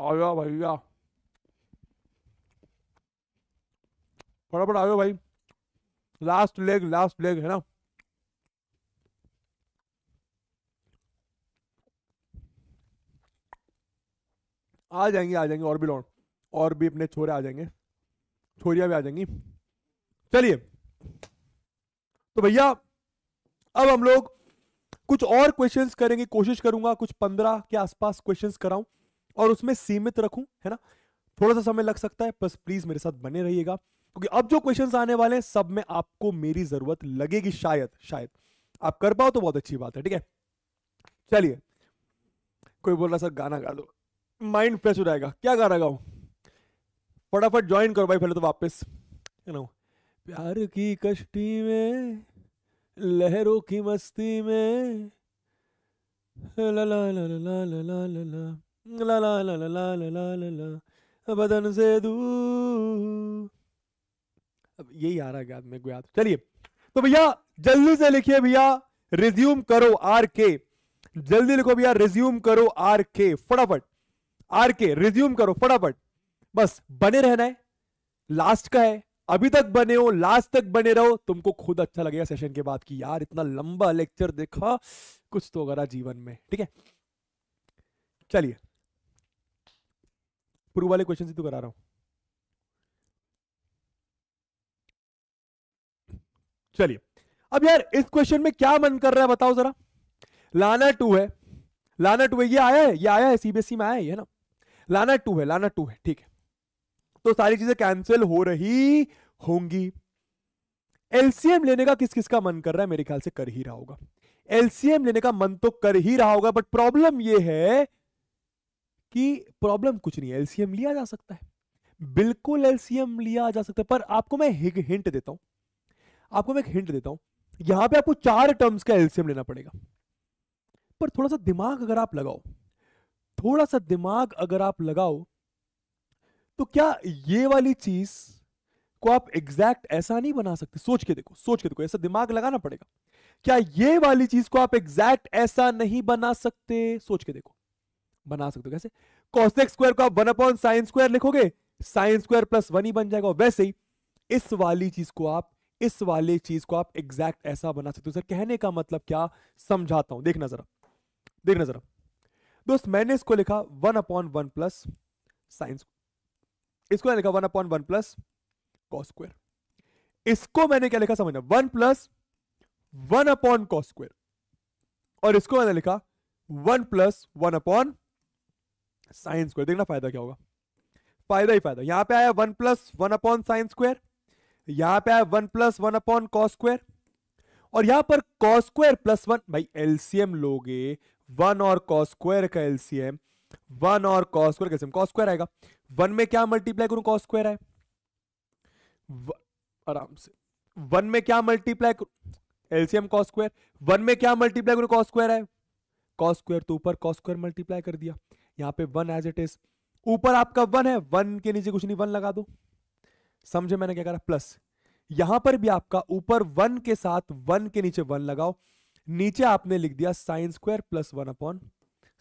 आया भैया फटाफट आयो भाई लास्ट लेग लास्ट लेग है ना आ जाएंगे आ जाएंगे और भी लौट और भी अपने छोरे आ जाएंगे छोरियां भी आ जाएंगी चलिए तो भैया अब हम लोग कुछ और क्वेश्चंस करेंगे कोशिश करूंगा कुछ पंद्रह के आसपास क्वेश्चंस कराऊं और उसमें सीमित रखूं है ना थोड़ा सा समय लग सकता है बस प्लीज मेरे साथ बने रहिएगा क्योंकि अब जो क्वेश्चन आने वाले हैं सब में आपको मेरी जरूरत लगेगी शायद शायद आप कर पाओ तो बहुत अच्छी बात है ठीक है चलिए कोई बोल रहा सर गाना गा दो माइंड फ्रेश हो जाएगा क्या गाना गाऊ फटाफट ज्वाइन करो भाई पहले तो वापस प्यार की कश्ती में लहरों की मस्ती में ला ला ला ला ला ला ला ला ला ला ला ला ला ला ला ला ला बदन से दू अब यही आ रहा है याद को याद चलिए तो भैया जल्दी से लिखिए भैया रिज्यूम करो आर के जल्दी लिखो भैया रिज्यूम करो आर के फटाफट आर के रिज्यूम करो फटाफट बस बने रहना है लास्ट का है अभी तक बने हो लास्ट तक बने रहो तुमको खुद अच्छा लगेगा सेशन के बाद कि यार इतना लंबा लेक्चर देखा कुछ तो करा जीवन में ठीक है चलिए प्रूव वाले क्वेश्चन से तो करा रहा हूं चलिए अब यार इस क्वेश्चन में क्या मन कर रहा है बताओ जरा लाना टू है लाना टू है ये आया है ये आया है सीबीएसई e में आया है ना लाना टू है लाना टू है ठीक है तो सारी चीजें कैंसिल हो रही होंगी एलसीएम लेने का किस किस का मन कर रहा है मेरे ख्याल से कर ही रहा होगा एलसीएम लेने का मन तो कर ही रहा होगा बट प्रॉब्लम यह है कि प्रॉब्लम कुछ नहीं है एलसीएम लिया जा सकता है बिल्कुल एलसीएम लिया जा सकता है पर आपको मैं हिंट देता हूं आपको मैं एक हिंट देता हूं यहां पे आपको चार टर्म्स का एलसीएम लेना पड़ेगा पर थोड़ा सा दिमाग अगर आप लगाओ थोड़ा सा दिमाग अगर आप लगाओ तो क्या ये वाली चीज को आप एग्जैक्ट ऐसा नहीं बना सकते सोच के देखो सोच के देखो ऐसा दिमाग लगाना पड़ेगा क्या ये वाली चीज को आप एग्जैक्ट ऐसा नहीं बना सकते सोच के देखो बना सकते हो कैसे कॉस्टेक स्क्वायर को आप वन अपॉन साइन स्क्वायर लिखोगे साइन स्क्वायर प्लस वन ही बन जाएगा वैसे ही इस वाली चीज को आप इस वाली चीज को आप एग्जैक्ट ऐसा बना सकते हो सर कहने का मतलब क्या समझाता हूं देखना जरा देखना जरा दोस्त मैंने इसको लिखा one upon one plus sines इसको मैंने लिखा one upon one plus cos square इसको मैंने क्या लिखा समझना one plus one upon cos square और इसको मैंने लिखा one plus one upon sine square देखना फायदा क्या होगा फायदा ही फायदा यहां पे आया one plus one upon sine square यहां पे आया one plus one upon cos square और यहां पर कॉस स्क्वायर प्लस वन भाई एलसीएम लोगे वन और कॉस स्क्वायर का एलसीएम वन और कॉस स्क्वायर कैसे कॉस स्क्वायर आएगा वन में क्या मल्टीप्लाई करूं कॉस स्क्वायर आए आराम से वन में क्या मल्टीप्लाई करूं एलसीएम कॉस स्क्वायर वन में क्या मल्टीप्लाई करूं कॉस स्क्वायर है कॉस स्क्वायर तो ऊपर कॉस स्क्वायर मल्टीप्लाई कर दिया यहाँ पे वन एज इट इज ऊपर आपका वन है वन के नीचे कुछ नहीं वन लगा दो समझे मैंने क्या करा प्लस यहां पर भी आपका ऊपर वन के साथ वन के नीचे वन लगाओ नीचे आपने लिख दिया sine square plus one upon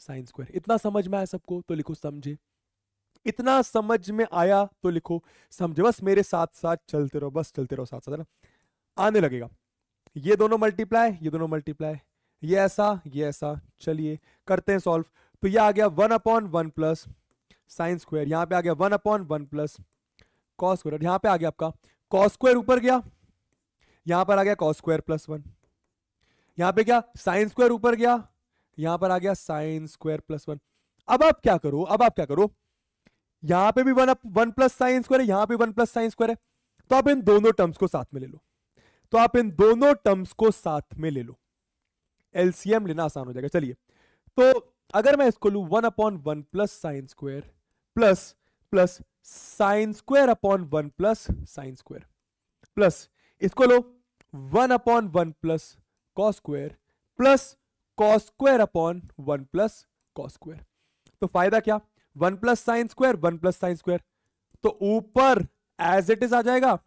sine square इतना समझ में आया सबको तो लिखो समझे इतना समझ में आया तो लिखो समझे बस मेरे साथ साथ चलते रहो बस चलते रहो साथ साथ है ना आने लगेगा ये दोनों मल्टीप्लाई ये दोनों मल्टीप्लाई ये ऐसा ये ऐसा चलिए करते हैं सॉल्व तो ये आ गया one upon one plus sine square यहां पे आ गया one upon one plus cos square यहां पे आ गया आपका कॉस स्क्वायर ऊपर गया यहां पर आ गया कॉस स्क्वायर प्लस वन यहां पे क्या साइन स्क्वायर ऊपर गया यहां पर आ गया साइन स्क्वायर प्लस वन अब आप क्या करो अब आप क्या करो यहां पे भी one up one plus sine square है यहां पे वन प्लस साइन स्क्वायर है तो आप इन दोनों टर्म्स को साथ में ले लो तो आप इन दोनों टर्म्स को साथ में ले लो एलसीएम लेना आसान हो जाएगा चलिए तो अगर मैं इसको लू one upon one plus sine square plus plus sine square upon one plus sine square plus इसको लो one upon one plus cos square plus cos square upon one plus cos square तो फायदा क्या one plus sine square one plus sine square तो ऊपर as it is आ जाएगा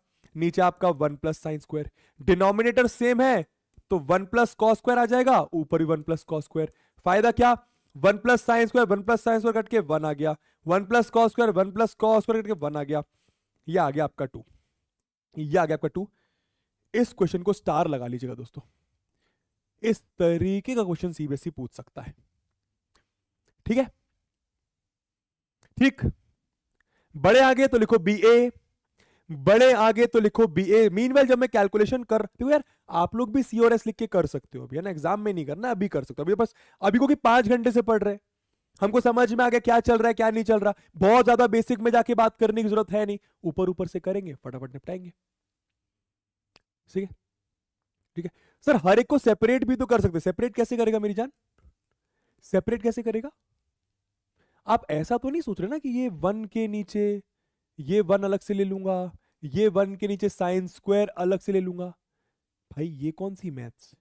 नीचे आपका one plus sine square denominator same है तो वन प्लस कॉस स्क्वेयर आ जाएगा ऊपर भी वन प्लस कॉस स्क्वेयर फायदा क्या one plus sines square one plus sines square करके वन आ गया one plus cos square one plus cos square करके वन आ गया ये आ गया आपका टू ये आ गया आपका टू इस क्वेश्चन को स्टार लगा लीजिएगा दोस्तों इस तरीके का क्वेश्चन सीबीएसई e पूछ सकता है ठीक है ठीक बड़े आगे तो लिखो बी ए बड़े आगे तो लिखो बी ए मीन वेल जब मैं कैलकुलेशन कर तो यार आप लोग भी सी और एस लिख के कर सकते हो अभी है ना एग्जाम में नहीं करना अभी कर सकते हो अभी बस अभी क्योंकि पांच घंटे से पढ़ रहे हमको समझ में आ गया क्या चल रहा है क्या नहीं चल रहा बहुत ज्यादा बेसिक में जाके बात करने की जरूरत है नहीं ऊपर ऊपर से करेंगे फटाफट निपटाएंगे ठीक है ठीक है सर हर एक को सेपरेट भी तो कर सकते सेपरेट कैसे करेगा मेरी जान सेपरेट कैसे करेगा आप ऐसा तो नहीं सोच रहे ना कि ये वन के नीचे ये वन अलग से ले लूंगा ये वन के नीचे साइन स्क्वायर अलग से ले लूंगा भाई ये कौन सी मैथ्स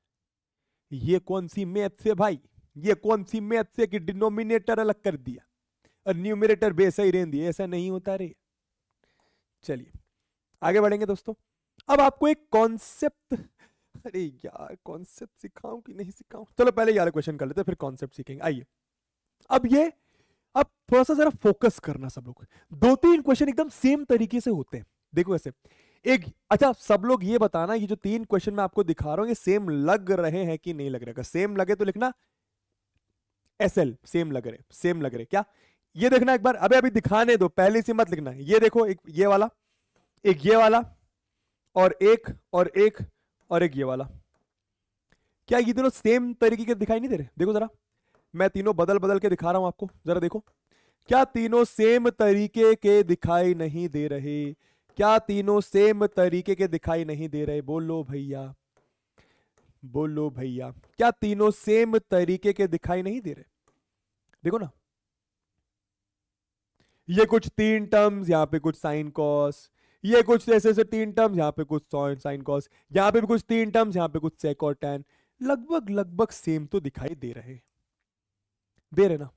ये कौन सी मैथ्स है भाई ये कौन सी मैथ्स है कि डिनोमिनेटर अलग कर दिया और न्यूमिनेटर भी ऐसा ही रेन दिया ऐसा नहीं होता रे चलिए आगे बढ़ेंगे दोस्तों अब आपको एक कॉन्सेप्ट अरे यार कॉन्सेप्ट सिखाऊं कि नहीं सिखाऊं चलो पहले यार क्वेश्चन कर लेते हैं फिर कॉन्सेप्ट सीखेंगे आइए अब ये अब थोड़ा सा जरा फोकस करना सब लोग दो तीन क्वेश्चन एकदम सेम तरीके से होते हैं देखो ऐसे एक अच्छा सब लोग ये बताना ये जो तीन क्वेश्चन मैं आपको दिखा रहा हूं ये सेम लग रहे हैं कि नहीं लग रहे अगर सेम लगे तो लिखना एस एल सेम लग रहे सेम लग रहे क्या ये देखना एक बार अभी अभी दिखाने दो पहले से मत लिखना ये देखो एक ये वाला एक ये वाला और एक और एक और एक ये वाला क्या ये दोनों सेम तरीके के दिखाई नहीं दे रहे देखो जरा मैं तीनों बदल बदल के दिखा रहा हूं आपको जरा देखो क्या तीनों सेम तरीके के दिखाई नहीं दे रहे क्या तीनों सेम तरीके के दिखाई नहीं दे रहे बोलो भैया बोलो भैया क्या तीनों सेम तरीके के दिखाई नहीं दे रहे देखो ना ये कुछ तीन टर्म्स यहां पे कुछ साइन कॉस ये कुछ ऐसे ऐसे तीन टर्म्स यहाँ पे कुछ साइन कॉस यहाँ पे भी कुछ तीन टर्म्स यहाँ पे कुछ सेक और टेन लगभग लगभग सेम तो दिखाई दे रहे हैं दे रहे ना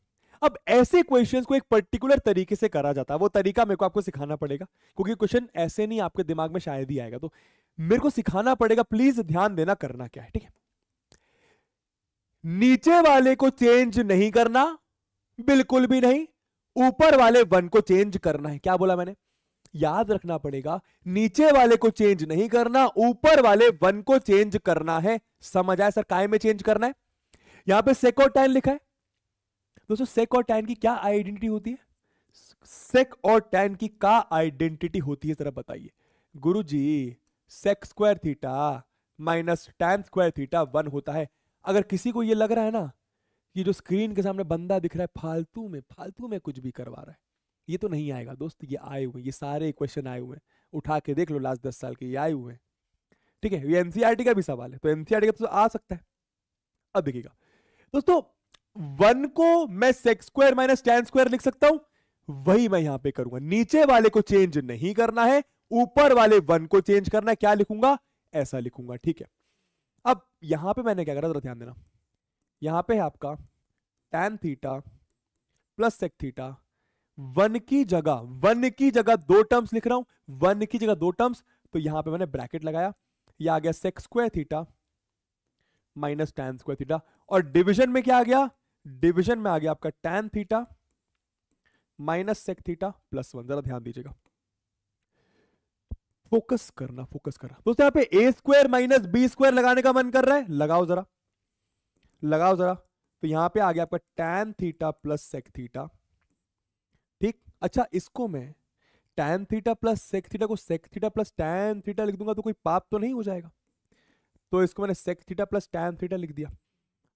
अब ऐसे क्वेश्चन को एक पर्टिकुलर तरीके से करा जाता है वो तरीका मेरे को आपको सिखाना पड़ेगा क्योंकि क्वेश्चन ऐसे नहीं आपके दिमाग में शायद ही आएगा तो मेरे को सिखाना पड़ेगा प्लीज ध्यान देना करना क्या है ठीक है नीचे वाले को चेंज नहीं करना बिल्कुल भी नहीं ऊपर वाले वन को चेंज करना है क्या बोला मैंने याद रखना पड़ेगा नीचे वाले को चेंज नहीं करना ऊपर वाले वन को चेंज करना है समझ आए सर काय में चेंज करना है यहां पे सेकोटाइन लिखा है दोस्तों सेक और टैन की क्या आइडेंटिटी होती है सेक और टैन की का आइडेंटिटी होती है जरा बताइए गुरु जी sec square theta minus tan square theta one होता है अगर किसी को ये लग रहा है ना कि जो स्क्रीन के सामने बंदा दिख रहा है फालतू में फालतू में कुछ भी करवा रहा है ये तो नहीं आएगा दोस्त ये आए हुए ये सारे क्वेश्चन आए हुए उठा के देख लो लास्ट दस साल के ये आए हुए ठीक है ये एनसीआरटी e का भी सवाल है तो एनसीआरटी e का तो आ सकता है अब देखिएगा दोस्तों वन को मैं secs square minus tan square लिख सकता हूं वही मैं यहां पे करूंगा नीचे वाले को चेंज नहीं करना है ऊपर वाले वन को चेंज करना है क्या लिखूंगा ऐसा लिखूंगा ठीक है अब यहां पे मैंने क्या करा जरा ध्यान देना यहां पे है आपका tan theta plus sec theta one की जगह वन की जगह दो टर्म्स लिख रहा हूं वन की जगह दो टर्म्स तो यहां पर मैंने ब्रैकेट लगाया आ गया sex square theta minus tan square theta और डिविजन में क्या आ गया डिविजन में आ गया आपका tan theta minus sec theta plus one जरा ध्यान दीजिएगा फोकस करना फोकस करना दोस्तों यहां पे A square minus B square लगाने का मन कर रहा है लगाओ जरा लगाओ जरा तो यहां पे आ गया आपका tan theta plus sec theta ठीक अच्छा इसको मैं tan theta plus sec theta को sec theta plus tan theta लिख दूंगा तो कोई पाप तो नहीं हो जाएगा तो इसको मैंने sec theta plus tan theta लिख दिया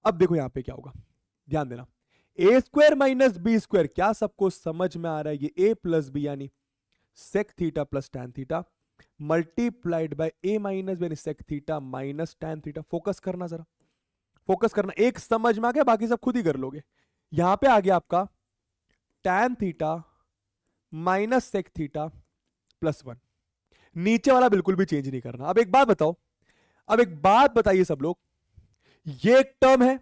अब देखो यहां पे क्या होगा ध्यान देना A square minus B square क्या सबको समझ में आ रहा है ये ए प्लस बी यानी sec theta plus tan theta multiplied by A minus यानी sec theta minus tan theta focus करना जरा फोकस करना एक समझ में आ गया बाकी सब खुद ही कर लोगे यहां पे आ गया आपका tan theta minus sec theta plus one नीचे वाला बिल्कुल भी चेंज नहीं करना अब एक बात बताओ अब एक बात बताइए सब लोग ये एक टर्म है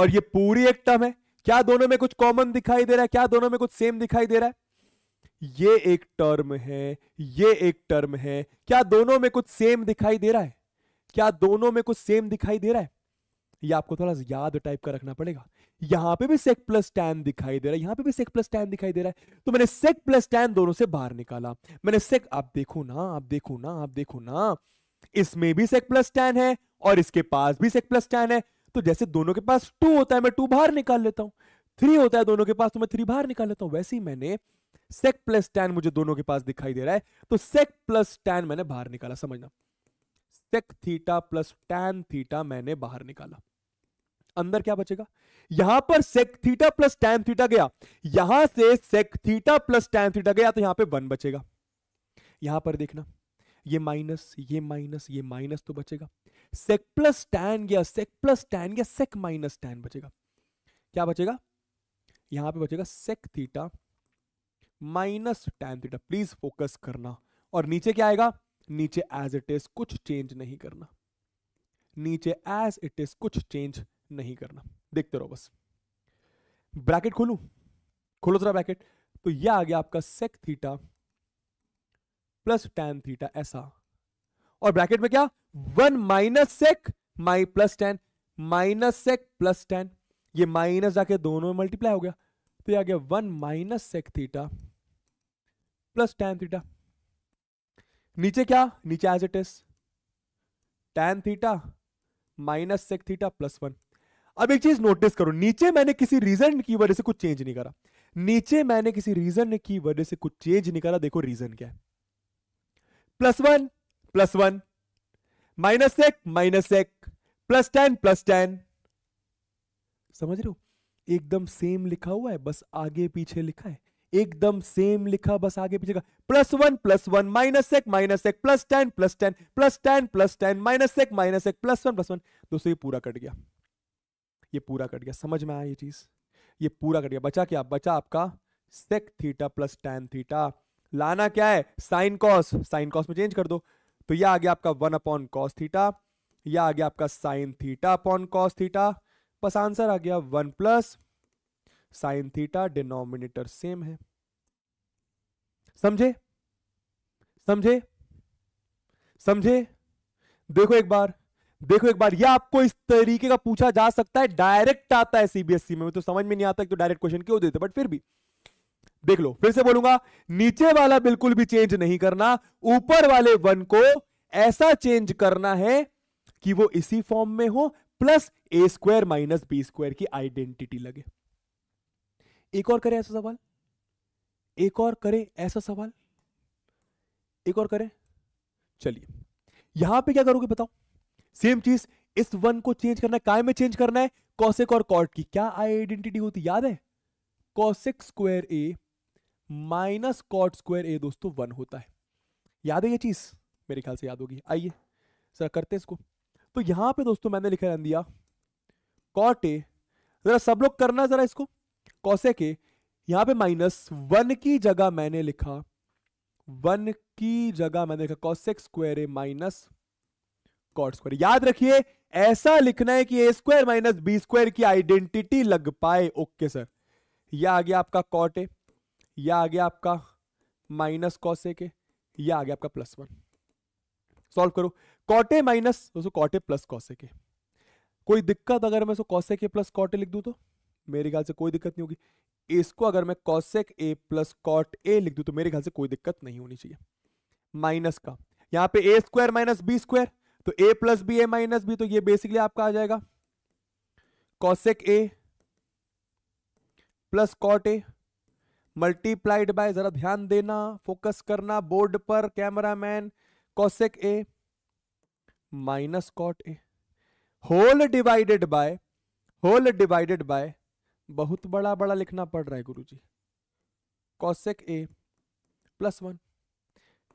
और ये पूरी एक टर्म है क्या दोनों में कुछ कॉमन दिखाई दे रहा है क्या दोनों में कुछ सेम दिखाई दे रहा है ये एक टर्म है ये एक टर्म है क्या दोनों में कुछ सेम दिखाई दे रहा है क्या दोनों में कुछ सेम दिखाई दे रहा है ये आपको थोड़ा याद टाइप का रखना पड़ेगा यहां पे भी सेक प्लस टैन दिखाई दे रहा है यहां पे भी sec प्लस टैन दिखाई दे रहा है तो मैंने सेक प्लस टैन दोनों से बाहर निकाला मैंने सेक आप देखो ना आप देखो ना आप देखो ना इसमें भी सेक प्लस टैन है और इसके पास भी सेक प्लस टैन है तो जैसे दोनों के पास टू होता है मैं टू बाहर निकाल लेता हूं थ्री होता है दोनों के पास तो मैं थ्री बाहर निकाल लेता हूं वैसे ही मैंने सेक प्लस टेन मुझे दोनों के पास दिखाई दे रहा है तो सेक प्लस टेन मैंने बाहर निकाला समझना sec theta plus tan theta मैंने बाहर निकाला अंदर क्या बचेगा यहां पर sec theta plus tan theta गया यहां से sec theta plus tan theta गया तो यहां पे वन बचेगा यहां पर देखना ये माइनस ये माइनस ये माइनस तो बचेगा sec plus tan गया sec plus tan गया sec minus tan बचेगा क्या बचेगा यहां पे बचेगा sec theta minus tan theta please focus करना और नीचे क्या आएगा नीचे एज इट इज कुछ चेंज नहीं करना नीचे एज इट इज कुछ चेंज नहीं करना देखते रहो बस ब्रैकेट खोलू खोलो जरा ब्रैकेट तो ये आ गया आपका sec theta plus tan theta ऐसा और ब्रैकेट में क्या वन माइनस सेक माई plus tan minus sec plus tan ये माइनस जाके दोनों में मल्टीप्लाई हो गया तो ये आ गया one minus sec theta plus tan theta नीचे क्या नीचे as it is tan theta minus sec theta plus one अब एक चीज नोटिस करो नीचे मैंने किसी रीजन की वजह से कुछ चेंज नहीं करा नीचे मैंने किसी रीजन की वजह से कुछ चेंज नहीं करा देखो रीजन क्या है plus one plus one minus एक माइनस एक प्लस टेन प्लस टेन समझ रहे हो एकदम सेम लिखा हुआ है बस आगे पीछे लिखा है एकदम सेम लिखा बस आगे पीछे का plus one plus one minus एक माइनस एक plus tan plus tan plus tan plus tan minus एक माइनस एक प्लस वन प्लस वन दोस्तों ये पूरा कट गया ये पूरा कट गया समझ में आया ये चीज ये पूरा कट गया बचा क्या बचा आपका sec theta plus tan theta लाना क्या है साइन कॉस साइन कॉस में चेंज कर दो तो यह आ गया आपका वन अपॉन कॉस थीटा यह आ गया आपका sine theta upon cos theta बस आंसर आ गया one plus sine theta denominator same है समझे समझे समझे देखो एक बार देखो एक बार यह आपको इस तरीके का पूछा जा सकता है डायरेक्ट आता है सीबीएसई e में तो समझ में नहीं आता तो डायरेक्ट क्वेश्चन क्यों देते बट फिर भी देख लो फिर से बोलूंगा नीचे वाला बिल्कुल भी चेंज नहीं करना ऊपर वाले वन को ऐसा चेंज करना है कि वो इसी फॉर्म में हो plus A square minus B square की आइडेंटिटी लगे एक और करें ऐसा सवाल एक और करें ऐसा सवाल एक और करें चलिए यहां पे क्या करोगे बताओ सेम चीज इस वन को चेंज करना है काय में चेंज करना है कॉसेक और कॉट की क्या आइडेंटिटी होती याद है cosec square A minus cot square A दोस्तों वन होता है याद है ये चीज मेरे ख्याल से याद होगी आइए जरा करते हैं इसको तो यहां पे दोस्तों मैंने लिखा रन दिया कॉट ए जरा सब लोग करना जरा इसको कौशेक के यहां पे माइनस वन की जगह मैंने लिखा वन की जगह मैंने लिखा cosec square A minus cot square याद रखिए ऐसा लिखना है कि A square minus B square की आइडेंटिटी लग पाए ओके सर यह आ गया आपका कॉट ए या आ गया आपका माइनस कॉस ए के या आ गया आपका प्लस वन सॉल्व करो कॉटे माइनस दोस्तों कॉटे प्लस कॉसे के कोई दिक्कत अगर मैं कॉसे के प्लस कॉटे लिख दू तो मेरे ख्याल से कोई दिक्कत नहीं होगी इसको अगर मैं cosec A plus cot A लिख दू तो मेरे ख्याल से कोई दिक्कत नहीं होनी चाहिए माइनस का यहाँ पे A square minus B square तो A plus B A minus B तो ये बेसिकली आपका आ जाएगा cosec A plus cot A multiplied by जरा ध्यान देना फोकस करना बोर्ड पर cameraman cosec A minus cot A whole divided by whole divided by बहुत बड़ा बड़ा लिखना पड़ रहा है गुरु जी कॉसेक ए प्लस वन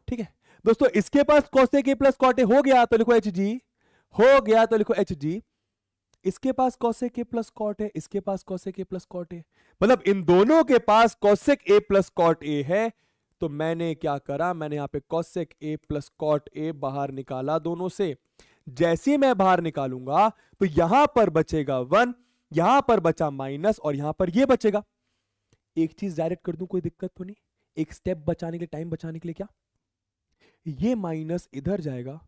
ठीक है दोस्तों इसके पास कॉसेक ए प्लस कॉट ए हो गया तो लिखो एच जी हो गया तो लिखो एच जी इसके पास कौशिक ए प्लस कॉट है इसके पास cosec A plus cot A मतलब इन दोनों के पास cosec A plus cot A है तो मैंने क्या करा मैंने यहां पे cosec A plus cot A बाहर निकाला दोनों से जैसे मैं बाहर निकालूंगा तो यहां पर बचेगा वन यहां पर बचा माइनस और यहां पर ये बचेगा एक चीज डायरेक्ट कर दू कोई दिक्कत तो नहीं एक स्टेप बचाने के लिए टाइम बचाने के लिए क्या ये माइनस इधर जाएगा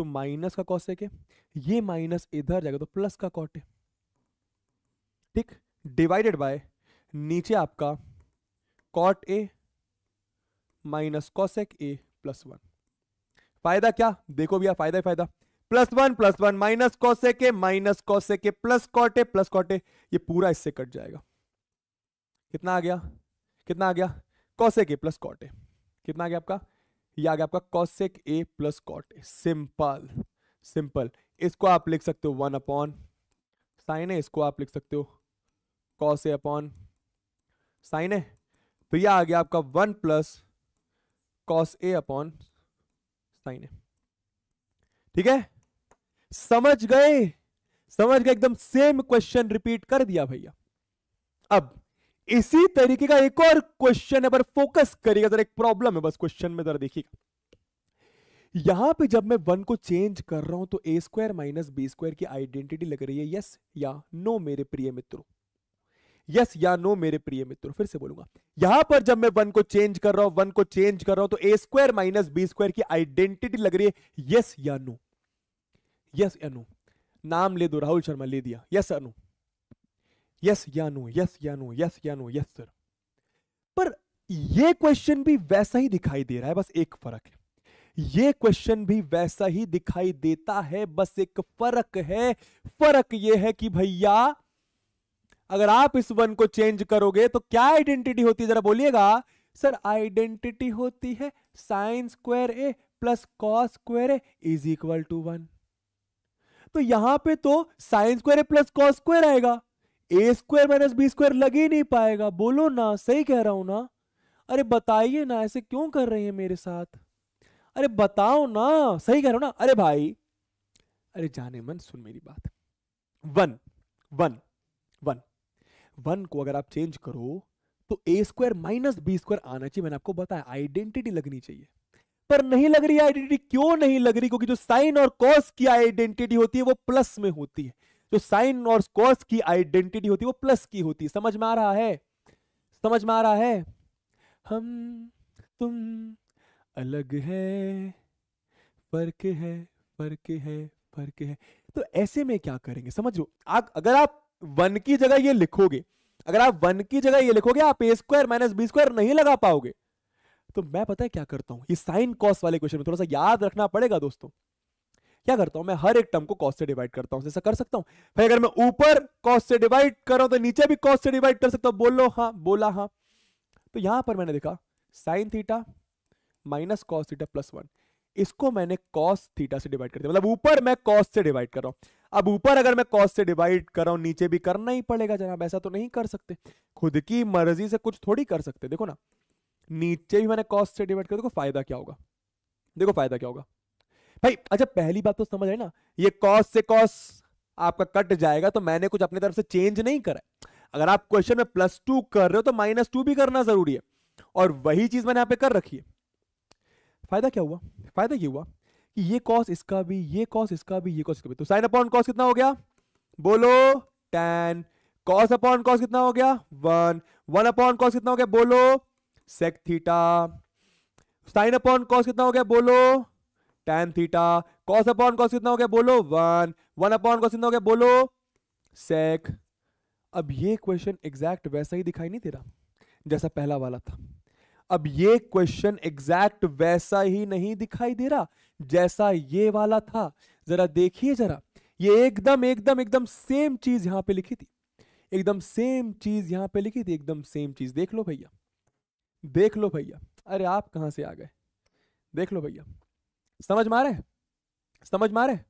तो माइनस का कॉसेक है ये माइनस इधर जाएगा तो प्लस का कॉट है ठीक डिवाइडेड बाय नीचे आपका cot A minus cosec A plus one फायदा क्या देखो भैया फायदा ही फायदा plus one plus one minus cosec A minus cosec A plus cot A plus cot A ये पूरा इससे कट जाएगा कितना आ गया कितना आ गया cosec A plus cot A कितना आ गया आपका ये आ गया आपका cosec A plus cot simple simple इसको आप लिख सकते हो वन अपॉन साइन है इसको आप लिख सकते हो कॉस ए अपॉन साइन है तो ये आ गया आपका one plus cos A upon sine है ठीक है समझ गए समझ गए एकदम सेम क्वेश्चन रिपीट कर दिया भैया अब इसी तरीके का एक और क्वेश्चन है पर फोकस करिएगा जरा एक प्रॉब्लम है बस क्वेश्चन में जरा देखिएगा यहां पे जब मैं वन को चेंज कर रहा हूं तो ए स्क्वायर माइनस बी स्क्वायर की आइडेंटिटी लग रही है यस या नो मेरे प्रिय मित्रों यस या नो मेरे प्रिय मित्रों फिर से बोलूंगा यहां पर जब मैं वन को चेंज कर रहा हूं वन को चेंज कर रहा हूं तो ए स्क्वायर माइनस बी स्क्वायर की आइडेंटिटी लग रही है यस या नो यस या नो नाम ले दो राहुल शर्मा ले दिया यस या नो यस या नो यस या नो यस या नो यस सर पर ये क्वेश्चन भी वैसा ही दिखाई दे रहा है बस एक फर्क है ये क्वेश्चन भी वैसा ही दिखाई देता है बस एक फर्क है फर्क ये है कि भैया अगर आप इस वन को चेंज करोगे तो क्या आइडेंटिटी होती है जरा बोलिएगा सर आइडेंटिटी होती है sign square A plus cos square a is equal to one तो यहां पे तो साइन स्क्वायर ए प्लस कॉस स्क्वायर आएगा a square minus B square लग ही नहीं पाएगा बोलो ना सही कह रहा हूं ना अरे बताइए ना ऐसे क्यों कर रहे हैं मेरे साथ अरे बताओ ना सही कह रहा हूं ना अरे भाई अरे जाने मन सुन मेरी बात वन वन वन वन को अगर आप चेंज करो तो ए स्क्वायर माइनस बी स्क्वायर आना चाहिए मैंने आपको बताया आइडेंटिटी लगनी चाहिए पर नहीं लग रही आइडेंटिटी क्यों नहीं लग रही क्योंकि जो साइन और कॉस की आइडेंटिटी होती है वो प्लस में होती है जो साइन और कॉस की आइडेंटिटी होती है वो प्लस की होती है समझ में आ रहा है समझ में आ रहा है हम तुम अलग है फर्क है फर्क है फर्क है तो ऐसे में क्या करेंगे समझ लो आप अगर आप वन की जगह ये लिखोगे अगर आप वन की जगह ये लिखोगे आप ए स्क्वायर माइनस बी स्क्वायर नहीं लगा पाओगे तो मैं पता है क्या करता हूं ये साइन कॉस वाले क्वेश्चन में थोड़ा सा याद रखना पड़ेगा दोस्तों क्या करता हूं मैं हर एक टर्म को कॉस्ट से डिवाइड करता हूं जैसा कर सकता हूं भाई अगर मैं ऊपर कॉस्ट से डिवाइड कर रहा हूं तो नीचे भी कॉस्ट से डिवाइड कर सकता हूं बोलो हाँ बोला हाँ तो यहां पर मैंने देखा sin theta minus cos theta plus one इसको मैंने कॉस थीटा से डिवाइड कर दिया मतलब ऊपर मैं कॉस से डिवाइड कर रहा हूं अब ऊपर अगर मैं कॉस से डिवाइड कर रहा हूं नीचे भी करना ही पड़ेगा जनाब ऐसा तो नहीं कर सकते खुद की मर्जी से कुछ थोड़ी कर सकते देखो ना नीचे भी मैंने कॉस से डिवाइड कर देखो फायदा क्या होगा देखो फायदा क्या होगा भाई अच्छा पहली बात तो समझ है ना ये कॉस से कॉस आपका कट जाएगा तो मैंने कुछ अपनी तरफ से चेंज नहीं करा अगर आप क्वेश्चन में प्लस टू कर रहे हो तो माइनस टू भी करना जरूरी है और वही चीज मैंने यहां पे कर रखी है फायदा क्या हुआ फायदा ये हुआ कि ये कॉस इसका भी ये कॉस इसका भी ये कॉस इसका भी तो साइन अपॉन कॉस कितना हो गया बोलो टेन कॉस अपॉन कॉस कितना हो गया वन वन अपॉन कॉस कितना हो गया बोलो sec theta sign upon cos कितना हो गया बोलो tan theta cos upon cos कितना हो गया बोलो वन वन अपॉन कॉस कितना हो गया बोलो सेक अब ये क्वेश्चन एग्जैक्ट वैसा ही दिखाई नहीं दे रहा जैसा पहला वाला था अब ये क्वेश्चन एग्जैक्ट वैसा ही नहीं दिखाई दे रहा जैसा ये वाला था जरा देखिए जरा ये एकदम एकदम एकदम सेम चीज यहां पे लिखी थी एकदम सेम चीज यहां पे लिखी थी एकदम सेम चीज देख लो भैया देख लो भैया अरे आप कहां से आ गए देख लो भैया समझ मारे रहे समझ मारे रहे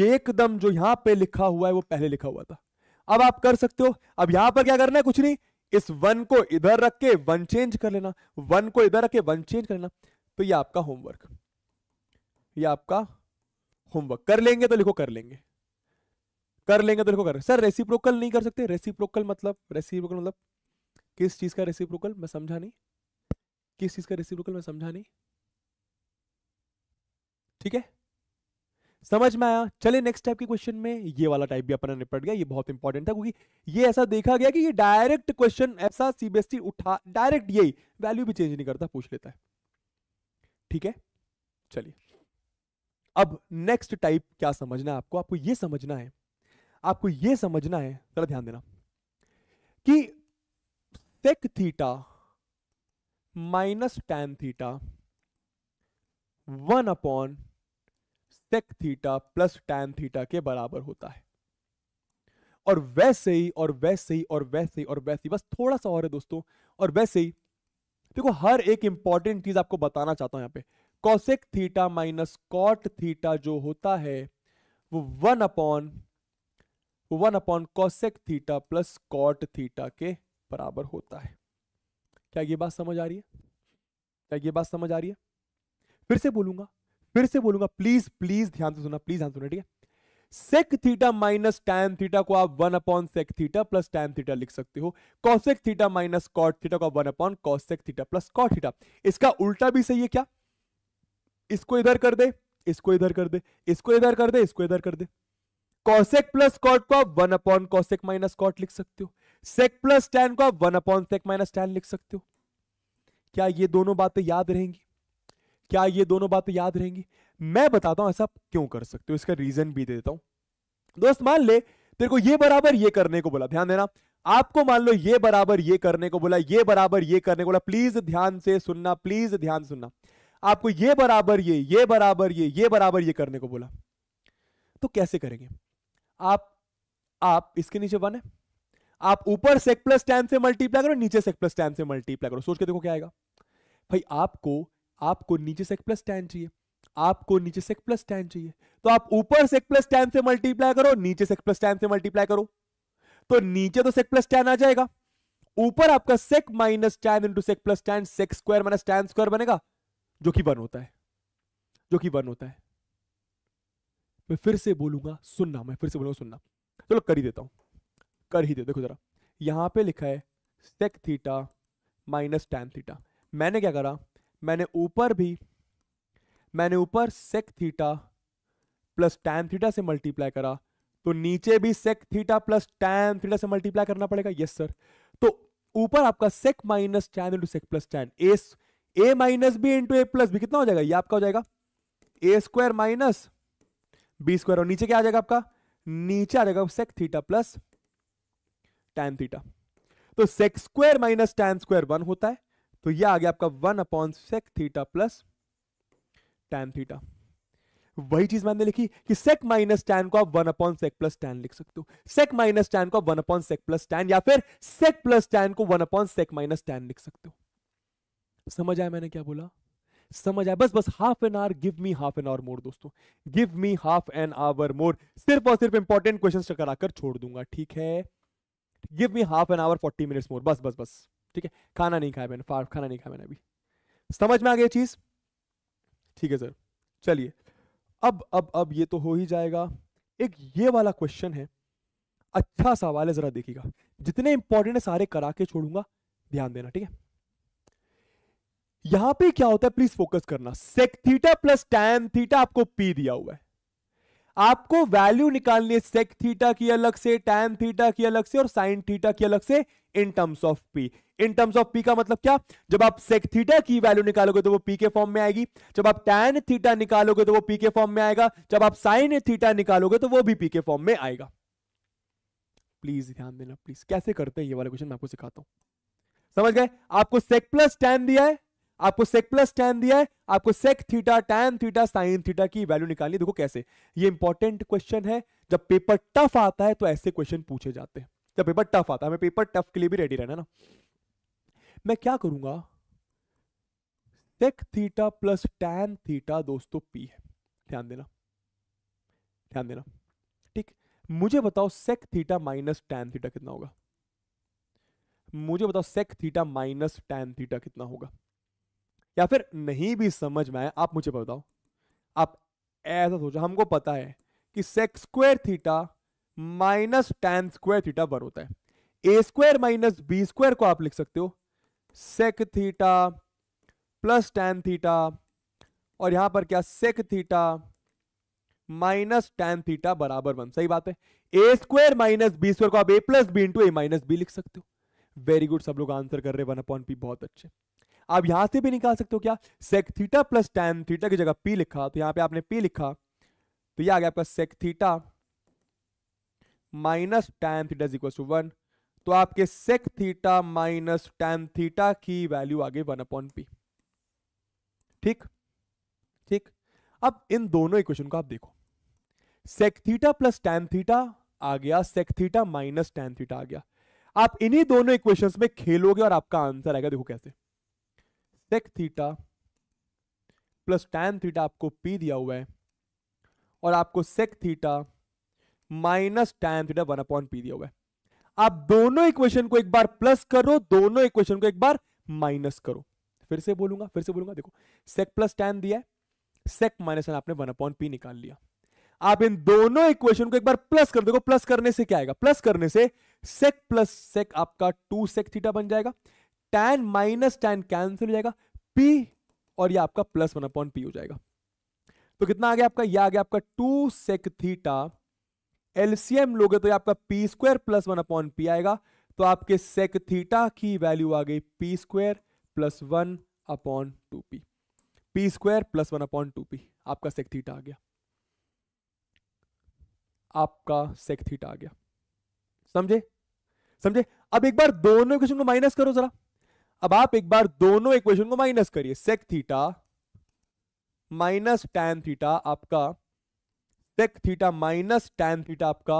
ये एकदम जो यहां पे लिखा हुआ है वो पहले लिखा हुआ था अब आप कर सकते हो अब यहां पर क्या करना है कुछ नहीं इस वन को इधर रख के वन चेंज कर लेना वन को इधर रख के वन चेंज कर लेना तो ये आपका होमवर्क ये आपका होमवर्क कर लेंगे तो लिखो कर लेंगे कर लेंगे तो लिखो कर सर रेसिप्रोकल नहीं कर सकते रेसिप्रोकल मतलब रेसिप्रोकल मतलब किस चीज का रेसिप्रोकल मैं समझा नहीं किस चीज का रेसिप्रोकल मैं समझा नहीं ठीक है समझ में आया चले नेक्स्ट टाइप के क्वेश्चन में ये वाला टाइप भी अपना निपट गया ये बहुत इंपॉर्टेंट था क्योंकि ये ऐसा देखा गया कि ये डायरेक्ट क्वेश्चन ऐसा सीबीएसई e उठा डायरेक्ट यही वैल्यू भी चेंज नहीं करता पूछ लेता है ठीक है चलिए अब नेक्स्ट टाइप क्या समझना है आपको आपको ये समझना है आपको ये समझना है जरा ध्यान देना कि sec theta minus tan theta one upon sec theta plus tan theta के बराबर होता है और वैसे ही और वैसे ही और वैसे ही और वैसे ही बस थोड़ा सा और है दोस्तों और वैसे ही देखो हर एक इंपॉर्टेंट चीज आपको बताना चाहता हूं यहां पे cosec theta minus cot theta जो होता है वो one upon one upon cosec theta plus cot theta के बराबर होता है क्या ये बात समझ आ रही है क्या ये बात समझ आ रही है फिर से बोलूंगा फिर से बोलूंगा प्लीज प्लीज ध्यान से सुना प्लीज ध्यान सुना ठीक है sec theta minus tan theta को आप one upon sec theta plus tan theta लिख सकते हो cosec theta minus cot theta को आप one upon cosec theta plus cot theta इसका उल्टा भी सही है क्या इसको इधर कर दे इसको इधर कर दे इसको इधर कर दे इसको इधर कर दे cosec प्लस cot को आप one upon cosec minus cot लिख सकते हो sec प्लस टैन को आप one upon sec minus tan लिख सकते हो क्या ये दोनों बातें याद रहेंगी क्या ये दोनों बातें याद रहेंगी मैं बताता हूं ऐसा क्यों कर सकते हो इसका रीजन भी दे देता हूं दोस्त मान ले तेरे को ये बराबर ये करने को बोला ध्यान देना आपको मान लो ये बराबर ये करने को बोला ये बराबर ये करने को बोला प्लीज ध्यान से सुनना प्लीज ध्यान सुनना आपको ये बराबर ये ये बराबर ये ये बराबर ये करने को बोला तो कैसे करेंगे आप आप इसके नीचे वन है आप ऊपर सेक प्लस टेन से मल्टीप्लाई करो नीचे सेक प्लस टेन से मल्टीप्लाई करो सोच के देखो क्या आएगा भाई आपको आपको नीचे से एक प्लस टेन चाहिए आपको नीचे से एक प्लस टेन चाहिए तो आप ऊपर से एक प्लस टेन से मल्टीप्लाई करो नीचे से एक प्लस टेन से मल्टीप्लाई करो तो नीचे तो सेक प्लस टेन आ जाएगा ऊपर आपका sec minus tan into sec plus tan sec square minus tan square बनेगा जो कि वन होता है जो कि वन होता है मैं फिर से बोलूंगा सुनना मैं फिर से बोलूंगा सुनना चलो कर ही देता हूं कर ही दे देखो जरा यहां पे लिखा है sec theta minus tan theta मैंने क्या करा मैंने ऊपर भी मैंने ऊपर sec theta plus tan theta से मल्टीप्लाई करा तो नीचे भी sec theta plus tan theta से मल्टीप्लाई करना पड़ेगा यस सर तो ऊपर आपका sec minus tan into sec plus tan a a minus b into a plus B कितना हो जाएगा ये आपका हो जाएगा ए स्क्वायर माइनस बी स्क्वायर और नीचे क्या आ जाएगा आपका नीचे आ जाएगा sec theta plus tan theta तो sec square minus tan square one होता है तो ये आ गया आपका one upon sec theta plus tan theta वही चीज मैंने लिखी कि सेक माइनस टेन को आप one upon sec plus tan लिख सकते हो सेक माइनस टेन को आप one upon sec plus tan या फिर सेक प्लस टैन को one upon sec minus tan लिख सकते हो समझ आया मैंने क्या बोला समझ आया बस बस half an hour give me half an hour more दोस्तों give me half an hour more सिर्फ और सिर्फ इंपॉर्टेंट क्वेश्चन कराकर छोड़ दूंगा ठीक है give me half an hour forty minutes more बस बस बस ठीक है खाना नहीं खाया मैंने फार खाना नहीं खाया मैंने अभी समझ में आ गया चीज़ ठीक है सर चलिए अब अब अब ये तो हो ही जाएगा एक ये वाला क्वेश्चन है अच्छा सवाल है ज़रा देखिएगा जितने इंपॉर्टेंट है सारे करा के छोड़ूंगा ध्यान देना ठीक है यहां पे क्या होता है प्लीज फोकस करना sec theta plus tan theta आपको पी दिया हुआ है आपको वैल्यू निकालनी है सेक थीटा की अलग से टैन थीटा की अलग से और साइन थीटा की अलग से in terms of p in terms of p का मतलब क्या जब आप सेक थीटा की वैल्यू निकालोगे तो वो पी के फॉर्म में आएगी जब आप टैन थीटा निकालोगे तो वो पी के फॉर्म में आएगा जब आप साइन थीटा निकालोगे तो वो भी पी के फॉर्म में आएगा प्लीज ध्यान देना प्लीज कैसे करते हैं ये वाला क्वेश्चन मैं आपको सिखाता हूं समझ गए आपको सेक प्लस टैन दिया है आपको सेक प्लस टेन दिया है आपको sec theta tan theta sign theta की वैल्यू निकालनी देखो कैसे ये इंपॉर्टेंट क्वेश्चन है जब पेपर टफ आता है तो ऐसे क्वेश्चन पूछे जाते हैं जब पेपर टफ आता है हमें पेपर टफ के लिए भी रेडी रहना ना मैं क्या करूंगा sec theta plus tan theta दोस्तों पी है ध्यान देना ध्यान देना ठीक मुझे बताओ sec theta minus tan theta कितना होगा मुझे बताओ sec theta minus tan theta कितना होगा या फिर नहीं भी समझ में आए आप मुझे बताओ आप ऐसा सोचो हमको पता है कि sec square theta minus tan square theta बर होता है ए स्क्वायर माइनस बी स्क्वायर को आप लिख सकते हो sec theta plus tan theta और यहां पर क्या sec theta minus tan theta बराबर वन सही बात है ए स्क्वायर माइनस बी स्क्वायर को आप ए प्लस बी इंटू ए माइनस बी लिख सकते हो वेरी गुड सब लोग आंसर कर रहे हैं वन अपॉन पी बहुत अच्छे आप यहां से भी निकाल सकते हो क्या sec theta plus tan theta की जगह पी लिखा तो यहां पे आपने पी लिखा तो ये आ गया आपका sec theta minus tan theta equal to one तो आपके sec theta minus tan theta की वैल्यू आ गई वन अपॉन पी ठीक ठीक अब इन दोनों इक्वेशन को आप देखो sec theta plus tan theta आ गया sec theta minus tan theta आ गया आप इन्हीं दोनों इक्वेशंस में खेलोगे और आपका आंसर आएगा देखो कैसे sec theta plus tan theta आपको पी दिया हुआ है और आपको sec theta minus tan theta one upon p दिया हुआ है आप दोनों इक्वेशन को एक बार प्लस करो दोनों इक्वेशन को एक बार माइनस करो फिर से बोलूंगा फिर से बोलूंगा देखो सेक प्लस टैन दिया है सेक माइनस आपने वन अपॉन पी निकाल लिया आप इन दोनों इक्वेशन को एक बार प्लस कर देखो प्लस करने से क्या आएगा प्लस करने से सेक प्लस सेक आपका टू सेक थीटा बन जाएगा टैन माइनस टैन कैंसिल हो जाएगा पी और ये आपका प्लस वन अपॉन पी हो जाएगा तो कितना आ गया आपका ये आ गया आपका टू सेक थीटा एलसीएम लोगे तो ये आपका p square plus one upon p आएगा तो आपके सेक थीटा की वैल्यू आ गई p square plus one upon two P p square plus one upon two p आपका सेक थीटा आ गया आपका सेक थीटा आ गया समझे समझे अब एक बार दोनों क्वेश्चन को माइनस करो जरा अब आप एक बार दोनों इक्वेशन को माइनस करिए sec theta minus tan theta आपका sec theta minus tan theta आपका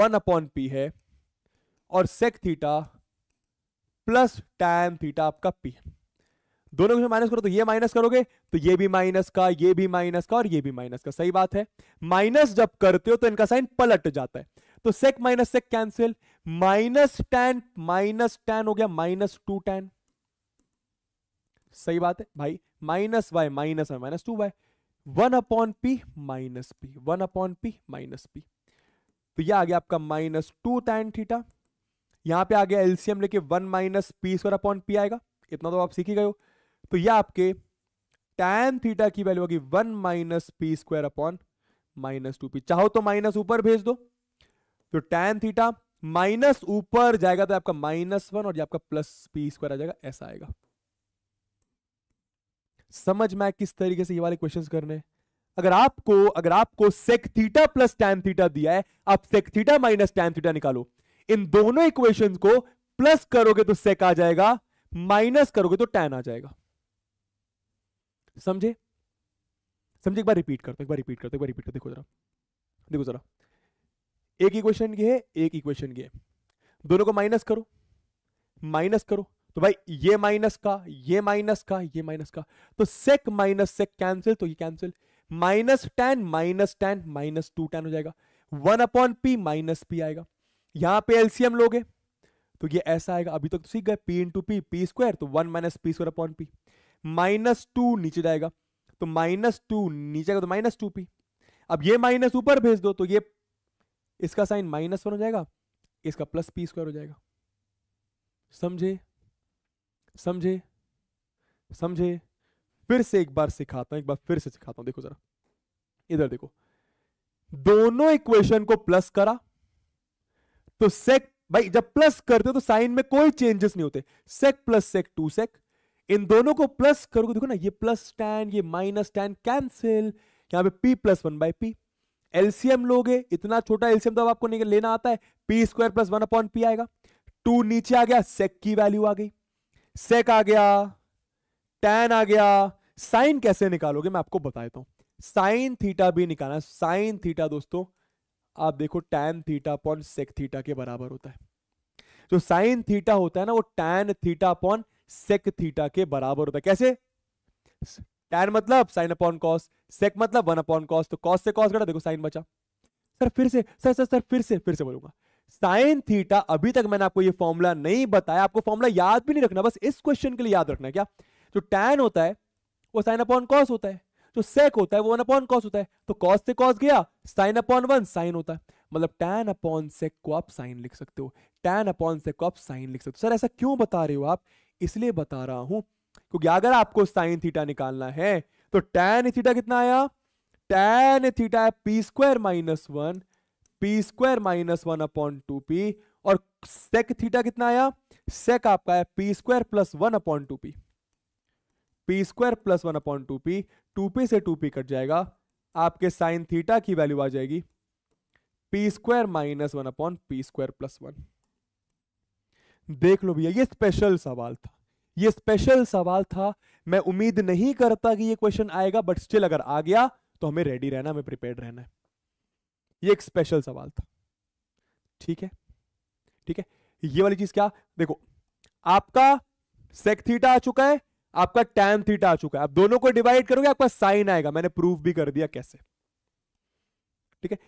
वन अपॉन पी है और sec theta plus tan theta आपका पी है दोनों को माइनस करो तो ये माइनस करोगे तो ये भी माइनस का ये भी माइनस का और ये भी माइनस का सही बात है माइनस जब करते हो तो इनका साइन पलट जाता है तो sec minus sec cancel minus tan minus tan हो गया माइनस टू टेन सही बात है भाई minus y minus y minus two y one upon p minus p one upon p minus p तो ये आ गया आपका माइनस टू टेन थीटा यहां पे आ गया एलसीएम लेके one minus p square upon p आएगा इतना तो आप सीख ही गए हो तो ये आपके टेन थीटा की वैल्यू होगी one minus p square upon minus two p चाहो तो माइनस ऊपर भेज दो तो टैन थीटा माइनस ऊपर जाएगा तो आपका माइनस वन और ये आपका प्लस पी स्क्वायर आ जाएगा ऐसा आएगा समझ में किस तरीके से ये वाले क्वेश्चन करने अगर आपको अगर आपको sec theta plus tan theta दिया है आप sec theta minus tan theta निकालो इन दोनों इक्वेशन को प्लस करोगे तो सेक आ जाएगा माइनस करोगे तो टैन आ जाएगा समझे समझे एक बार रिपीट करते एक बार रिपीट करते एक बार रिपीट करते देखो जरा देखो जरा एक इक्वेशन की है एक इक्वेशन की है दोनों को माइनस करो माइनस करो तो भाई ये माइनस का ये माइनस का ये माइनस का तो सेक माइनस सेक कैंसिल तो ये cancel minus tan minus tan minus two tan हो जाएगा one upon p minus p आएगा यहां पे एलसीएम लोगे तो ये ऐसा आएगा अभी तक तो सीख गए p into p p square तो one minus p square upon p minus two नीचे जाएगा तो माइनस टू नीचे का तो माइनस टू पी अब ये माइनस ऊपर भेज दो तो ये इसका साइन माइनस वन हो जाएगा इसका प्लस पी स्क्वायर हो जाएगा समझे समझे समझे फिर से एक बार सिखाता हूं एक बार फिर से सिखाता हूं देखो जरा इधर देखो दोनों इक्वेशन को प्लस करा तो सेक भाई जब प्लस करते हो तो साइन में कोई चेंजेस नहीं होते सेक प्लस सेक टू सेक इन दोनों को प्लस करोगे देखो ना ये प्लस टेन ये माइनस टेन कैंसिल यहां पे p plus one by p LCM लोगे इतना छोटा एलसीएम तो आपको लेना आता है p square plus one upon p आएगा टू नीचे आ गया सेक की वैल्यू आ गई सेक आ गया टेन आ गया साइन कैसे निकालोगे मैं आपको बताता हूं साइन थीटा भी निकालना साइन थीटा दोस्तों आप देखो tan theta upon sec theta के बराबर होता है जो साइन थीटा होता है ना वो tan theta upon sec theta के बराबर होता है कैसे टैन मतलब साइन अपॉन कॉस सेक मतलब वन अपॉन कॉस तो कॉस से कॉस घटा देखो साइन बचा सर फिर से सर सर सर फिर से फिर से बोलूंगा साइन थीटा अभी तक मैंने आपको ये फॉर्मूला नहीं बताया आपको फॉर्मूला याद भी नहीं रखना बस इस क्वेश्चन के लिए याद रखना क्या जो टैन होता है वो साइन अपॉन कॉस होता है जो सेक होता है वो वन अपॉन कॉस होता है तो कॉस से कॉस गया साइन अपॉन वन साइन होता है मतलब टैन अपॉन सेक को आप साइन लिख सकते हो टैन अपॉन सेक को आप साइन लिख सकते हो सर ऐसा क्यों बता रहे हो आप इसलिए बता रहा हूं क्योंकि अगर आपको साइन थीटा निकालना है तो टेन थीटा कितना आया टेन थीटा है p square minus one p square minus one upon two p और सेक थीटा कितना आया सेक आपका है p square plus one upon two P p square plus one upon two P two p से two p कट जाएगा आपके sin theta की वैल्यू आ जाएगी p square minus one upon p square plus one देख लो भैया ये स्पेशल सवाल था ये स्पेशल सवाल था मैं उम्मीद नहीं करता कि ये क्वेश्चन आएगा बट स्टिल अगर आ गया तो हमें रेडी रहना हमें प्रिपेयर रहना है ये एक स्पेशल सवाल था ठीक है ठीक है ये वाली चीज क्या देखो आपका सेक थीटा आ चुका है आपका टैन थीटा आ चुका है आप दोनों को डिवाइड करोगे आपका साइन आएगा मैंने प्रूफ भी कर दिया कैसे ठीक है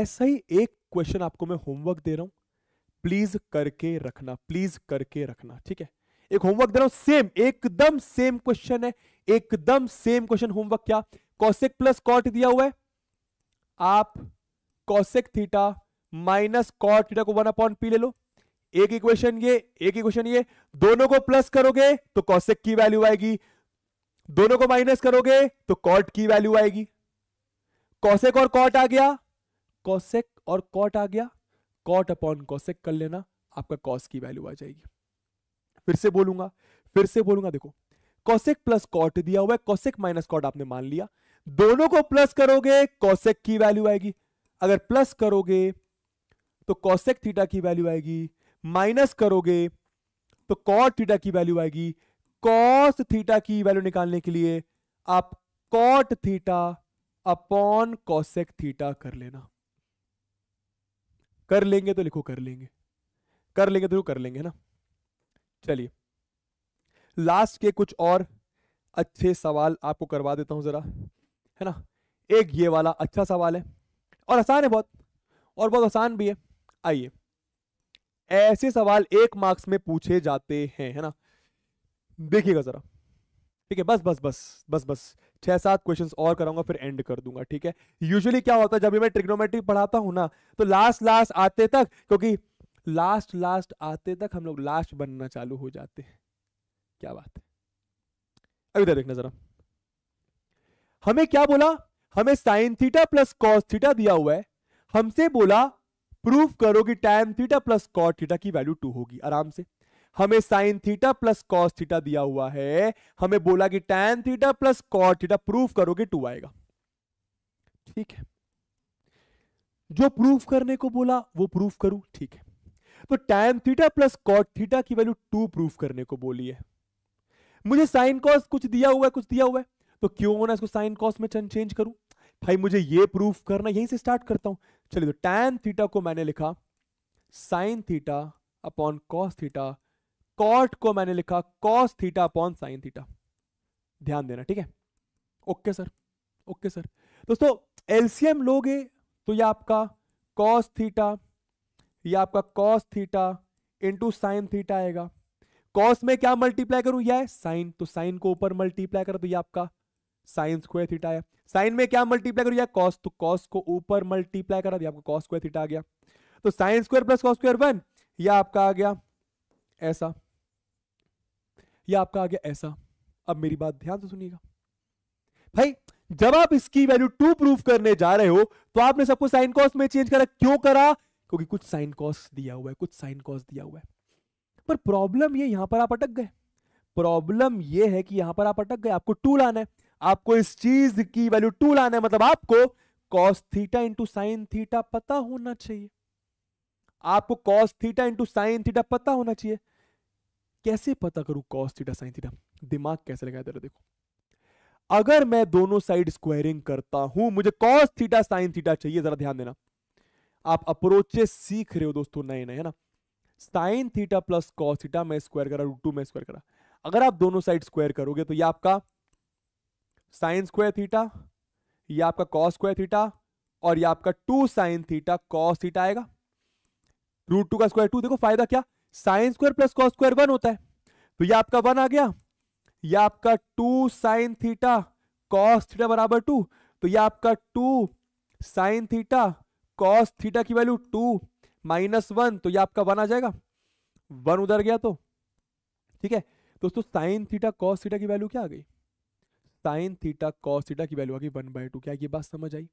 ऐसा ही एक क्वेश्चन आपको मैं होमवर्क दे रहा हूं प्लीज करके रखना प्लीज करके रखना ठीक है एक होमवर्क दे रहा हूं सेम एकदम सेम क्वेश्चन है एकदम सेम क्वेश्चन होमवर्क क्या कॉसेक प्लस कॉट दिया हुआ है आप cosec theta minus cot theta को वन अपॉन पी ले लो एक इक्वेशन ये एक इक्वेशन ये दोनों को प्लस करोगे तो कॉसेक की वैल्यू आएगी दोनों को माइनस करोगे तो कॉट की वैल्यू आएगी कॉसेक और कॉट आ गया कॉसेक और कॉट आ गया कॉट अपॉन कॉसेक कर लेना आपका कॉस की वैल्यू आ जाएगी फिर से बोलूंगा फिर से बोलूंगा देखो कॉसेक प्लस कॉट दिया हुआ है कॉसेक माइनस कॉट आपने मान लिया दोनों को प्लस करोगे कॉसेक की वैल्यू आएगी अगर प्लस करोगे तो कॉसेक थीटा की वैल्यू आएगी माइनस करोगे तो कॉट थीटा की वैल्यू आएगी कॉस थीटा की वैल्यू निकालने के लिए आप cot theta upon cosec theta कर लेना कर लेंगे तो लिखो कर लेंगे कर लेंगे तो कर लेंगे ना चलिए लास्ट के कुछ और अच्छे सवाल आपको करवा देता हूं जरा है ना एक ये वाला अच्छा सवाल है और आसान है बहुत और बहुत आसान भी है आइए ऐसे सवाल एक मार्क्स में पूछे जाते हैं है ना देखिएगा जरा ठीक है बस बस बस बस बस छह सात क्वेश्चंस और कराऊंगा फिर एंड कर दूंगा ठीक है यूजुअली क्या होता है जब भी मैं ट्रिग्नोमेट्री पढ़ाता हूं ना तो लास्ट लास्ट आते तक क्योंकि लास्ट लास्ट आते तक हम लोग लास्ट बनना चालू हो जाते हैं क्या बात है अभी देखना जरा हमें क्या बोला हमें sin theta plus cos theta दिया हुआ है हमसे बोला प्रूफ करो कि tan theta plus cos theta की वैल्यू टू होगी आराम से हमें sin theta plus cos theta दिया हुआ है हमें बोला कि tan theta plus cos theta proof करोगे टू आएगा ठीक है जो प्रूफ करने को बोला वो प्रूफ करूं ठीक है तो tan theta plus cot theta की वैल्यू टू प्रूफ करने को बोली है मुझे साइन कॉस कुछ दिया हुआ है कुछ दिया हुआ है तो क्यों होना इसको साइन कॉस में चेंज करूं भाई मुझे ये प्रूफ करना यहीं से स्टार्ट करता हूं चलिए तो टैन थीटा को मैंने लिखा sin theta upon cos theta cot को मैंने लिखा cos theta upon sign theta ध्यान देना ठीक है ओके सर ओके सर दोस्तों एलसीएम लोगे तो ये आपका कॉस थीटा ये आपका cos theta into sign theta आएगा कॉस में क्या मल्टीप्लाई करूं यह साइन तो साइन को ऊपर मल्टीप्लाई कर दो आपका साइन स्क्वायर थीटा है साइन में क्या मल्टीप्लाई करूं या कॉस तो कॉस को ऊपर मल्टीप्लाई करा दिया आपका कॉस स्क्वायर थीटा आ गया तो sign square plus cos square one यह आपका आ गया ऐसा यह आपका आ गया ऐसा अब मेरी बात ध्यान से सुनिएगा भाई जब आप इसकी वैल्यू टू प्रूफ करने जा रहे हो तो आपने सबको साइन कॉस में चेंज करा क्यों करा क्योंकि कुछ साइन कॉस दिया हुआ है कुछ साइन कॉस दिया हुआ है पर प्रॉब्लम ये यहां पर आप अटक गए प्रॉब्लम ये है कि यहां पर आप अटक गए आपको टू लाना है आपको इस चीज की वैल्यू टू लाना है मतलब आपको cos theta into sign theta पता होना चाहिए आपको cos theta into sign theta पता होना चाहिए कैसे पता करूं कॉस थीटा साइन थीटा दिमाग कैसे लगाया जरा देखो अगर मैं दोनों साइड स्क्वायरिंग करता हूं मुझे कॉस थीटा साइन थीटा चाहिए जरा ध्यान देना आप अप्रोचेस सीख रहे हो दोस्तों नए नए है ना sine theta plus cos theta में स्क्वायर करा रूट टू में स्क्वायर करा अगर आप दोनों साइड स्क्वायर करोगे तो ये आपका साइन स्क्वायर थीटा ये आपका कॉस स्क्वायर थीटा और ये आपका two sine theta cos theta आएगा रूट टू का स्क्वायर टू देखो फायदा क्या sine square plus cos square one होता है तो ये आपका वन आ गया ये आपका two sine theta cos theta बराबर टू तो ये आपका two sine theta cos theta की वैल्यू टू माइनस वन तो ये आपका वन आ जाएगा वन उधर गया तो ठीक है तो दोस्तों साइन थीटा कॉस थीटा की वैल्यू क्या आ गई साइन थीटा कॉस थीटा की वैल्यू आ गई वन बाई टू क्या ये बात समझ आई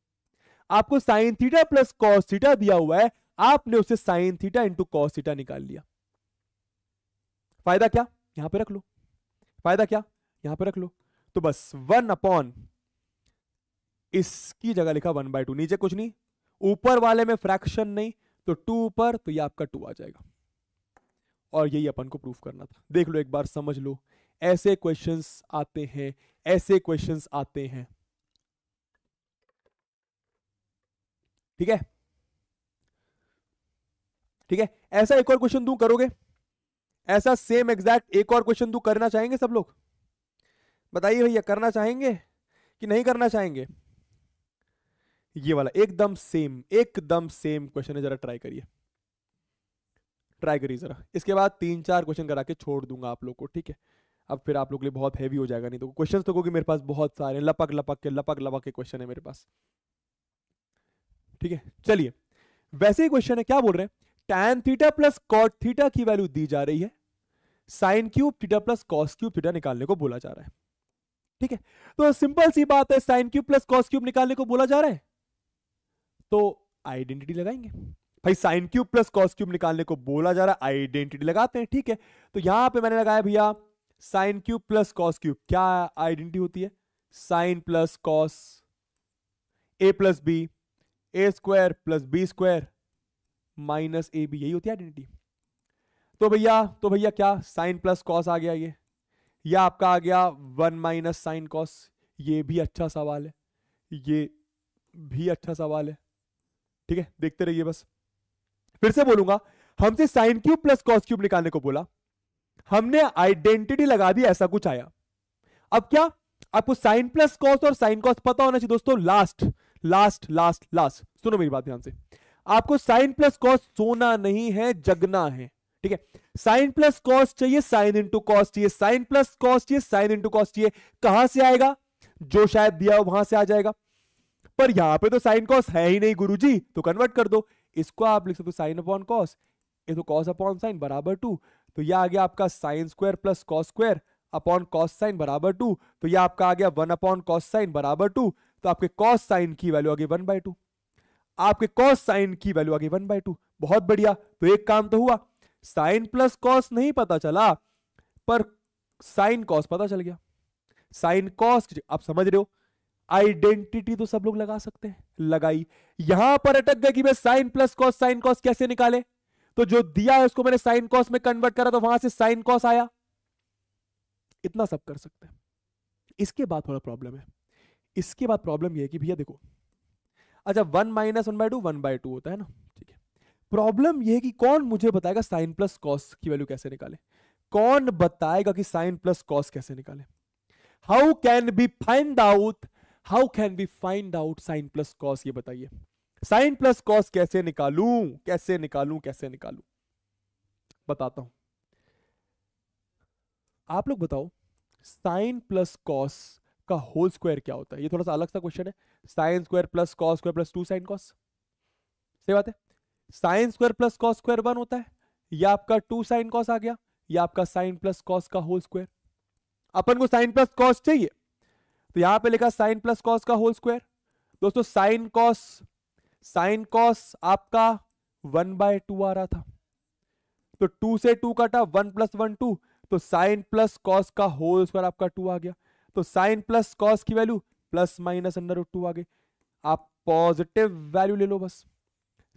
आपको sine theta plus cos theta दिया हुआ है आपने उसे sine theta into cos theta निकाल लिया फायदा क्या यहां पे रख लो फायदा क्या यहां पे रख लो तो बस वन अपॉन इसकी जगह लिखा वन बाय टू नीचे कुछ नहीं ऊपर वाले में फ्रैक्शन नहीं तो टू ऊपर तो ये आपका टू आ जाएगा और यही अपन को प्रूफ करना था देख लो एक बार समझ लो ऐसे क्वेश्चंस आते हैं ऐसे क्वेश्चंस आते हैं ठीक है ठीक है ऐसा एक और क्वेश्चन तू करोगे ऐसा सेम एग्जैक्ट एक और क्वेश्चन तू करना चाहेंगे सब लोग बताइए भैया करना चाहेंगे कि नहीं करना चाहेंगे ये वाला एकदम सेम एकदम सेम क्वेश्चन है जरा ट्राई करिए ट्राई करिए जरा इसके बाद तीन चार क्वेश्चन करा के छोड़ दूंगा आप लोग को ठीक है अब फिर आप लोग के लिए बहुत हैवी हो जाएगा नहीं तो क्वेश्चन तो क्योंकि मेरे पास बहुत सारे लपक लपक के लपक लपक के क्वेश्चन है मेरे पास ठीक है चलिए वैसे ही क्वेश्चन है क्या बोल रहे हैं tan theta plus cot theta की वैल्यू दी जा रही है sine cube theta plus cos cube theta निकालने को बोला जा रहा है ठीक है तो सिंपल सी बात है sine cube plus cos cube निकालने को बोला जा रहा है तो आइडेंटिटी लगाएंगे भाई sine cube plus cos cube निकालने को बोला जा रहा है आइडेंटिटी लगाते हैं ठीक है तो यहां पे मैंने लगाया भैया sine cube plus cos cube क्या आइडेंटिटी होती है sine plus cos A plus B A square plus B square minus A B यही होती है आइडेंटिटी तो भैया तो भैया क्या साइन प्लस कॉस आ गया ये या आपका आ गया वन माइनस साइन कॉस ये भी अच्छा सवाल है ये भी अच्छा सवाल है ठीक है देखते रहिए बस फिर से बोलूंगा हमसे sine cube plus cos cube निकालने को बोला हमने आइडेंटिटी लगा दी ऐसा कुछ आया अब क्या आपको साइन प्लस कॉस और साइन कॉस पता होना चाहिए दोस्तों लास्ट लास्ट लास्ट लास्ट सुनो मेरी बात ध्यान से आपको साइन प्लस कॉस सोना नहीं है जगना है ठीक है साइन प्लस कॉस चाहिए साइन इंटू कॉस चाहिए साइन प्लस कॉस चाहिए साइन इंटू कॉस चाहिए कहां से आएगा जो शायद दिया वहां से आ जाएगा पर यहां पे तो साइन कॉस है ही नहीं गुरुजी तो कन्वर्ट कर दो इसको आप लिख सकते हो साइन अपॉन कॉस ये तो कॉस अपॉन साइन बराबर टू तो यह आ गया आपका sine square plus cos square upon cos sine बराबर टू तो यह आपका आ गया वन अपॉन कॉस साइन बराबर टू तो आपके कॉस साइन की वैल्यू आ गई वन बाई टू आपके कॉस साइन की वैल्यू आ गई वन बाई टू बहुत बढ़िया तो एक काम तो हुआ साइन प्लस कॉस नहीं पता चला पर साइन कॉस पता चल गया साइन कॉस आप समझ रहे हो आइडेंटिटी तो सब लोग लगा सकते हैं लगाई यहां पर अटक गए कि मैं sine plus cos sine cos कैसे निकाले तो जो दिया है उसको मैंने साइन कॉस में कन्वर्ट करा तो वहां से साइन कॉस आया इतना सब कर सकते हैं इसके बाद थोड़ा प्रॉब्लम है इसके बाद प्रॉब्लम यह है कि भैया देखो अच्छा one minus one by two one by two होता है ना ठीक है प्रॉब्लम यह है कि कौन मुझे बताएगा साइन प्लस कॉस की वैल्यू कैसे निकाले कौन बताएगा कि साइन प्लस कॉस कैसे निकाले how can be find out how can be find out sine plus cos ये बताइए साइन प्लस कॉस कैसे निकालू कैसे निकालू कैसे निकालू बताता हूं आप लोग बताओ साइन प्लस कॉस का होल स्क्वायर क्या होता है ये थोड़ा सा अलग सा क्वेश्चन है sign square plus cos square plus two sine cos सही बात है sign square plus cos square one होता है या आपका टू साइन कॉस आ गया या आपका साइन प्लस कॉस का होल स्क्वायर अपन को साइन प्लस कॉस चाहिए तो यहां पे लिखा साइन प्लस कॉस का होल स्क्वायर दोस्तों साइन कॉस साइन कॉस आपका वन बाय टू आ रहा था तो टू से टू काटा वन प्लस वन टू तो साइन प्लस कॉस का होल स्क्वायर आपका टू आ गया तो साइन प्लस कॉस की value plus minus under root two आ गई आप पॉजिटिव वैल्यू ले लो बस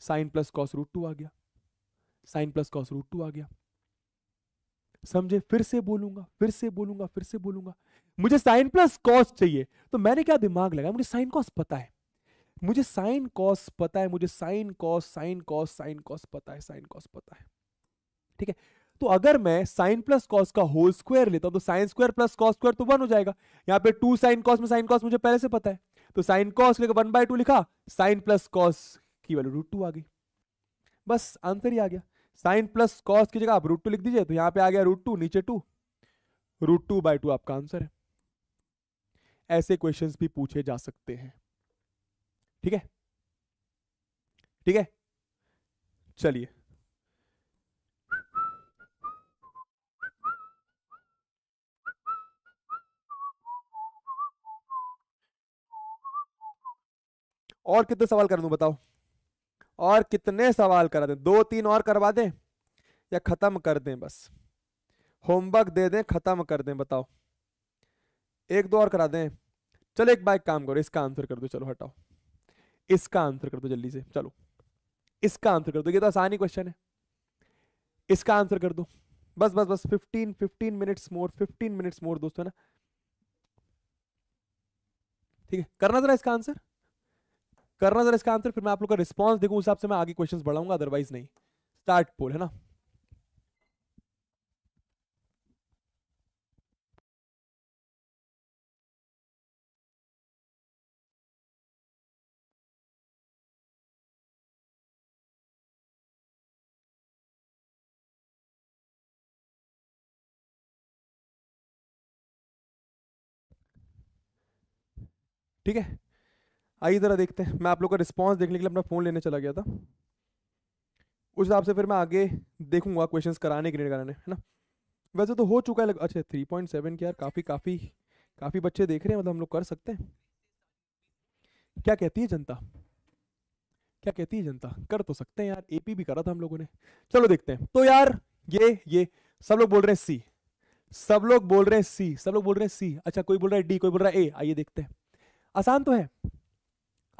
sine plus cos root two आ गया sine plus cos root two आ गया समझे फिर से बोलूंगा फिर से बोलूंगा फिर से बोलूंगा मुझे साइन प्लस कॉस चाहिए तो मैंने क्या दिमाग लगाया मुझे साइन कॉस पता है मुझे साइन कॉस पता है मुझे sine cos sine cos sine cos पता है साइन कॉस पता है ठीक है तो अगर मैं साइन प्लस कॉस का होल स्क्वायर लेता हूं तो sign square plus cos square तो वन हो जाएगा यहां पे टू साइन कॉस में साइन कॉस मुझे पहले से पता है तो साइन कॉस लेकर वन बाय टू लिखा साइन प्लस कॉस की वैल्यू रूट टू आ गई बस आंसर ही आ गया साइन प्लस कॉस की जगह आप रूट टू लिख दीजिए तो यहां पे आ गया रूट टू नीचे two root two by two आपका आंसर है ऐसे क्वेश्चंस भी पूछे जा सकते हैं ठीक है ठीक है चलिए और कितने सवाल कर दू बताओ और कितने सवाल करा दें दो तीन और करवा दें या खत्म कर दें बस होमवर्क दे दें खत्म कर दें बताओ एक दो और करा दें चलो एक बाइक काम करो इसका आंसर कर दो चलो हटाओ इसका आंसर कर दो जल्दी से चलो इसका आंसर कर दो ये तो आसानी क्वेश्चन है इसका आंसर कर दो बस बस बस 15 15 मिनट्स मोर 15 मिनट्स मोर दोस्तों ना ठीक है करना जरा इसका आंसर करना जरा इसका आंसर फिर मैं आप लोग का रिस्पॉन्स देखूँ उस हिसाब से मैं आगे क्वेश्चन बढ़ाऊंगा अदरवाइज नहीं स्टार्ट पोल है ना ठीक है आइए ज़रा देखते हैं मैं आप लोग का रिस्पॉन्स देखने के लिए अपना फ़ोन लेने चला गया था उस हिसाब से फिर मैं आगे देखूंगा क्वेश्चन कराने के लिए कराने है ना वैसे तो हो चुका है अच्छा थ्री पॉइंट सेवन के यार काफ़ी काफ़ी काफ़ी बच्चे देख रहे हैं मतलब हम लोग कर सकते हैं क्या कहती है जनता क्या कहती है जनता कर तो सकते हैं यार एपी भी करा था हम लोगों ने चलो देखते हैं तो यार ये ये सब लोग बोल रहे हैं सी सब लोग बोल रहे हैं सी सब लोग बोल रहे हैं सी अच्छा कोई बोल रहा है डी कोई बोल रहा है ए आइए देखते हैं आसान तो है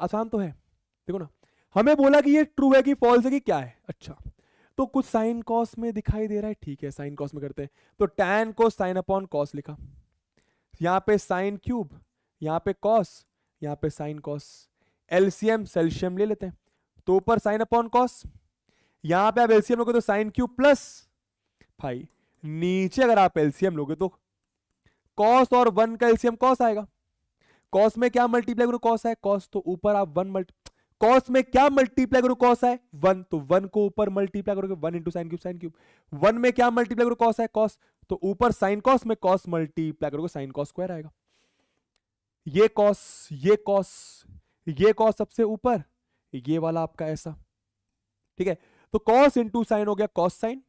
आसान तो है देखो ना हमें बोला कि ये ट्रू है कि फॉल्स है कि क्या है अच्छा तो कुछ साइन कॉस में दिखाई दे रहा है ठीक है साइन कॉस में करते हैं तो टैन को साइन अपॉन कॉस लिखा यहाँ पे साइन क्यूब यहाँ पे कॉस यहाँ पे साइन कॉस एलसीएम सेल्शियम ले लेते हैं तो ऊपर साइन अपॉन कॉस यहाँ पे आप एलसीएम लोगे तो साइन क्यूब प्लस फाइव नीचे अगर आप एलसीएम लोगे तो कॉस और वन का एलसीएम कॉस आएगा कॉस में क्या मल्टीप्लाई करो कॉस है कॉस तो ऊपर आप वन मल्टी कॉस में क्या मल्टीप्लाई करो कॉस है वन तो वन को ऊपर मल्टीप्लाई करोगे one into sine cube sine cube one में क्या मल्टीप्लाई करो कॉस है कॉस तो ऊपर साइन कॉस में कॉस मल्टीप्लाई करोगे साइन कॉस स्क्वायर आएगा ये कॉस ये कॉस ये कॉस सबसे ऊपर ये वाला आपका ऐसा ठीक है तो कॉस इंटू साइन हो गया कॉस साइन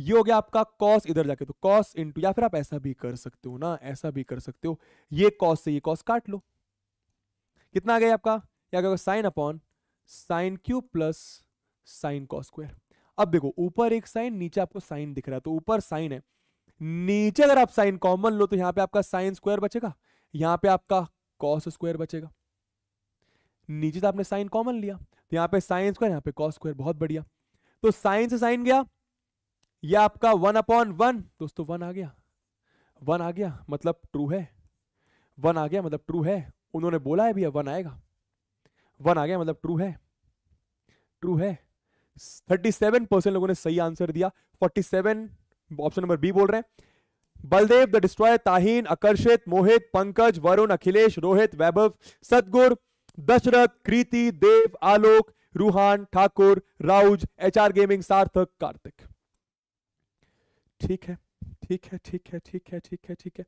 ये हो गया आपका कॉस इधर जाके तो कॉस इंटू या फिर आप ऐसा भी कर सकते हो ना ऐसा भी कर सकते हो ये कॉस से ये कॉस काट लो कितना आ गया आपका या क्या sine upon sine cube plus sine cos square अब देखो ऊपर एक साइन नीचे आपको साइन दिख रहा है तो ऊपर साइन है नीचे अगर आप साइन कॉमन लो तो यहां पे आपका साइन स्क्वायर बचेगा यहां पे आपका कॉस स्क्वायर बचेगा नीचे तो आपने साइन कॉमन लिया तो यहां पे साइन स्क्वायर यहां पे कॉस स्क्वायर बहुत बढ़िया तो साइन से साइन गया ये आपका वन अपॉन वन दोस्तों वन आ गया वन आ गया मतलब ट्रू है वन आ गया मतलब ट्रू है उन्होंने बोला है भैया वन आएगा वन आ गया मतलब ट्रू है ट्रू है थर्टी सेवन परसेंट लोगों ने सही आंसर दिया forty seven option number B बोल रहे हैं बलदेव द डिस्ट्रॉयर ताहीन आकर्षित मोहित पंकज वरुण अखिलेश रोहित वैभव सदगुर दशरथ कृति देव आलोक रूहान ठाकुर राउज एचआर गेमिंग सार्थक कार्तिक ठीक है ठीक है ठीक है ठीक है ठीक है ठीक है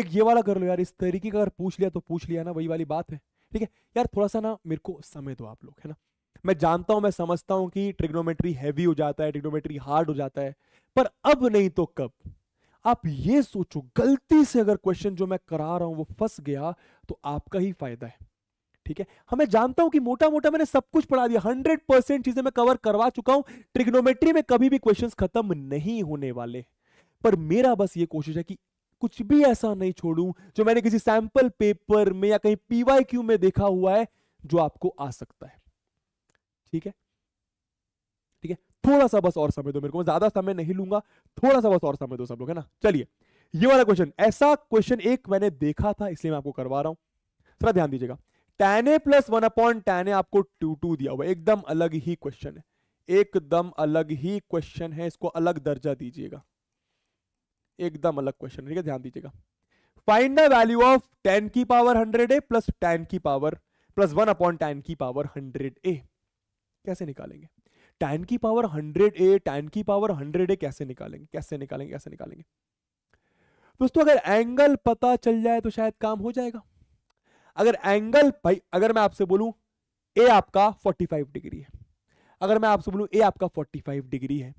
एक ये वाला कर लो यार इस तरीके का अगर पूछ लिया तो पूछ लिया ना वही वाली बात है ठीक है यार थोड़ा सा ना मेरे को समय दो आप लोग है ना मैं जानता हूं मैं समझता हूं कि ट्रिग्नोमेट्री हैवी हो जाता है ट्रिग्नोमेट्री हार्ड हो जाता है पर अब नहीं तो कब आप ये सोचो गलती से अगर क्वेश्चन जो मैं करा रहा हूं वो फंस गया तो आपका ही फायदा है ठीक है हमें जानता हूं कि मोटा मोटा मैंने सब कुछ पढ़ा दिया हंड्रेड परसेंट चीजें मैं कवर करवा चुका हूं ट्रिग्नोमेट्री में कभी भी क्वेश्चन खत्म नहीं होने वाले पर मेरा बस ये कोशिश है कि कुछ भी ऐसा नहीं छोड़ूं जो मैंने किसी सैंपल पेपर में या कहीं पीवाईक्यू में देखा हुआ है जो आपको आ सकता है ठीक है ठीक है थोड़ा सा बस और समय दो मेरे को मैं ज्यादा समय नहीं लूंगा थोड़ा सा बस और समय दो सब लोग है ना चलिए ये वाला क्वेश्चन ऐसा क्वेश्चन एक मैंने देखा था इसलिए मैं आपको करवा रहा हूं थोड़ा ध्यान दीजिएगा tan A plus one upon tan A आपको टू टू दिया हुआ एकदम अलग ही क्वेश्चन है एकदम अलग ही क्वेश्चन है इसको अलग दर्जा दीजिएगा एकदम अलग क्वेश्चन ठीक है ध्यान दीजिएगा find the value of tan की power hundred A plus tan की power plus one upon tan की पावर हंड्रेड ए कैसे निकालेंगे टेन की पावर हंड्रेड ए टेन की पावर हंड्रेड ए कैसे निकालेंगे कैसे निकालेंगे कैसे निकालेंगे दोस्तों अगर एंगल पता चल जाए तो शायद काम हो जाएगा अगर एंगल भाई अगर मैं आपसे बोलूं ए आपका 45 डिग्री है अगर मैं आपसे बोलूं ए आपका 45 डिग्री है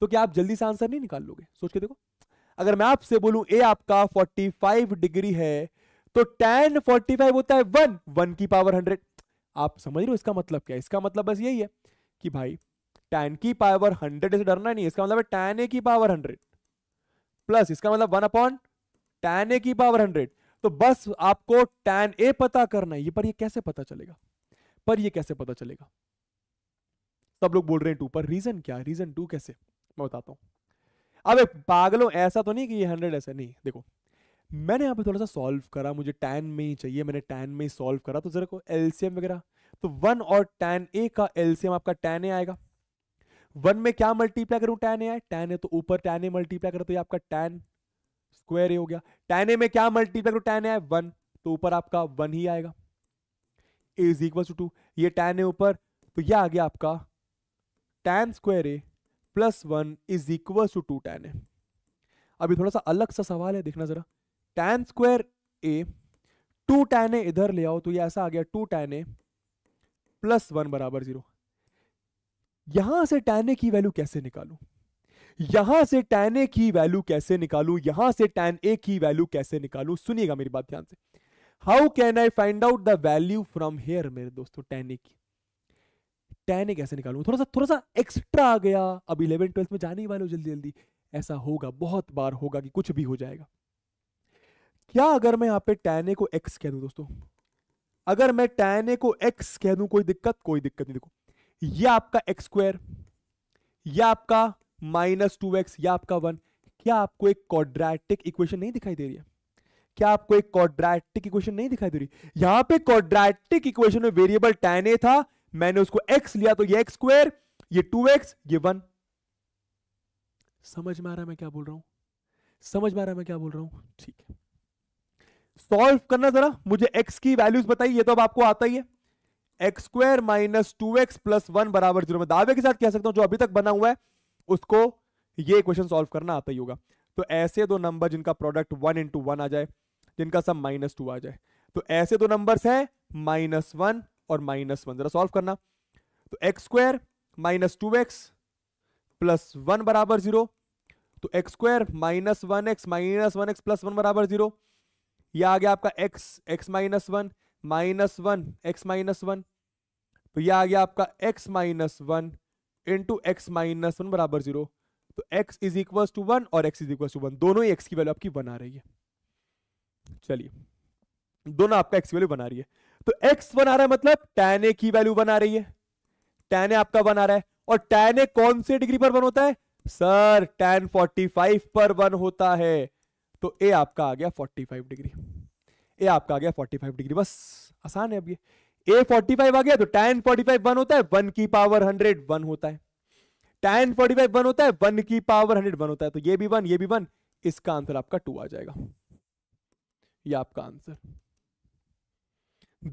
तो क्या आप जल्दी से आंसर नहीं निकाल लोगे सोच के देखो अगर मैं आपसे बोलूं ए आपका 45 डिग्री है तो टेन 45 होता है वन वन की पावर हंड्रेड आप समझ रहे हो इसका मतलब क्या इसका मतलब बस यही है कि भाई टेन की पावर हंड्रेड से डरना नहीं इसका मतलब टेन ए की पावर हंड्रेड प्लस इसका मतलब वन अपॉन टेन ए की पावर हंड्रेड तो बस आपको टैन ए पता करना है ये पर ये कैसे पता चलेगा पर ये कैसे पता चलेगा सब लोग बोल रहे हैं टू पर रीजन क्या रीजन टू कैसे मैं बताता हूं अब पागलों ऐसा तो नहीं कि ये हंड्रेड ऐसा नहीं देखो मैंने यहाँ पे थोड़ा सा सॉल्व करा मुझे टैन में ही चाहिए मैंने टैन में ही सॉल्व करा तो जरा को एलसीएम वगैरह तो वन और टैन ए का एलसीएम आपका टैन ए आएगा वन में क्या मल्टीप्लाई करूं टैन ए टैन ए तो ऊपर टैन ए मल्टीप्लाई करो तो ये आपका टैन स्क्वायर ए हो गया टेन ए में क्या मल्टीप्लाई करो टेन ए वन तो ऊपर आपका वन ही आएगा A is equal to two ये टेन ए ऊपर तो ये आ गया आपका tan square A plus one is equal to two tan A अभी थोड़ा सा अलग सा सवाल है देखना जरा tan square A two tan A इधर ले आओ तो ये ऐसा आ गया two tan A plus one बराबर जीरो यहां से टेन ए की वैल्यू कैसे निकालू यहां से tan ए की वैल्यू कैसे निकालू यहां से tan ए की वैल्यू कैसे निकालू सुनिएगा मेरी बात ध्यान से how can I find out the value from here मेरे दोस्तों tan ए की tan ए कैसे निकालू थोड़ा सा थोड़ा सा एक्स्ट्रा आ गया अब इलेवन ट्वेल्थ में जाने ही वाले जल्दी जल्दी ऐसा होगा बहुत बार होगा कि कुछ भी हो जाएगा क्या अगर मैं यहाँ पे tan ए को एक्स कह दू दोस्तों अगर मैं tan ए को एक्स कह दू कोई दिक्कत कोई दिक्कत नहीं देखो ये आपका एक्स स्क्वायर ये आपका माइनस टू एक्स या आपका वन क्या आपको एक क्वाड्रेटिक इक्वेशन नहीं दिखाई दे रही है क्या आपको एक क्वाड्रेटिक इक्वेशन नहीं दिखाई दे रही यहां पे क्वाड्रेटिक इक्वेशन में वेरिएबल टेन ए था मैंने उसको एक्स लिया तो ये एक्स स्क्वायर ये एक्स ये वन समझ में आ रहा है मैं क्या बोल रहा हूं समझ में आ रहा मैं क्या बोल रहा हूं ठीक है सॉल्व करना जरा मुझे x की वैल्यूज बताइए ये तो अब आपको आता ही है x square minus two X plus one बराबर जीरो मैं दावे के साथ कह सकता हूं जो अभी तक बना हुआ है उसको ये क्वेश्चन सॉल्व करना आता ही होगा तो ऐसे दो नंबर जिनका प्रोडक्ट वन इंटू वन आ जाए जिनका सब माइनस टू आ जाए तो ऐसे दो नंबर्स हैं माइनस वन और माइनस वन जरा सॉल्व करना तो X square minus two X plus one बराबर जीरो तो X square minus one X minus one X plus one बराबर जीरो आ गया आपका X X minus one minus one X minus one तो यह आ गया आपका X minus one into X minus one बराबर जीरो तो x is equal to one और x is equal to one दोनों ही x की वैल्यू आपकी वन आ रही है चलिए दोनों आपका x की वैल्यू बना रही है तो x वन आ रहा है मतलब tan a की वैल्यू बना रही है tan a आपका वन आ रहा है और tan a कौन से डिग्री पर वन होता है सर tan 45 पर वन होता है तो a आपका आ गया 45 डिग्री ए आपका आ गया 45 डिग्री बस आसान है अब ये ए फोर्टी फाइव आ गया तो टेन फोर्टी फाइव वन होता है वन की पावर हंड्रेड वन होता है टेन फोर्टी फाइव वन होता है वन की पावर हंड्रेड वन होता है तो ये भी वन ये भी वन इसका आंसर आपका टू आ जाएगा ये आपका आंसर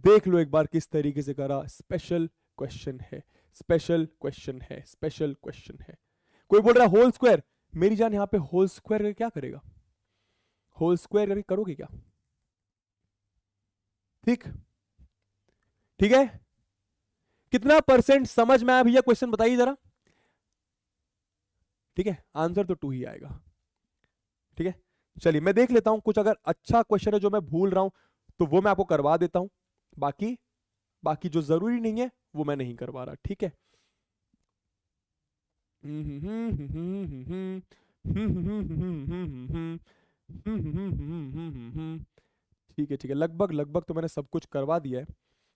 देख लो एक बार किस तरीके से करा स्पेशल क्वेश्चन है स्पेशल क्वेश्चन है स्पेशल क्वेश्चन है कोई बोल रहा होल स्क्वायर मेरी जान यहां पे होल स्क्वायर करके क्या करेगा होल स्क्वायर करके करोगे क्या ठीक ठीक है कितना परसेंट समझ में आया भैया क्वेश्चन बताइए जरा ठीक है आंसर तो टू ही आएगा ठीक है चलिए मैं देख लेता हूं कुछ अगर अच्छा क्वेश्चन है जो मैं भूल रहा हूं तो वो मैं आपको करवा देता हूं बाकी बाकी जो जरूरी नहीं है वो मैं नहीं करवा रहा ठीक है ठीक है ठीक है लगभग लगभग तो मैंने सब कुछ करवा दिया है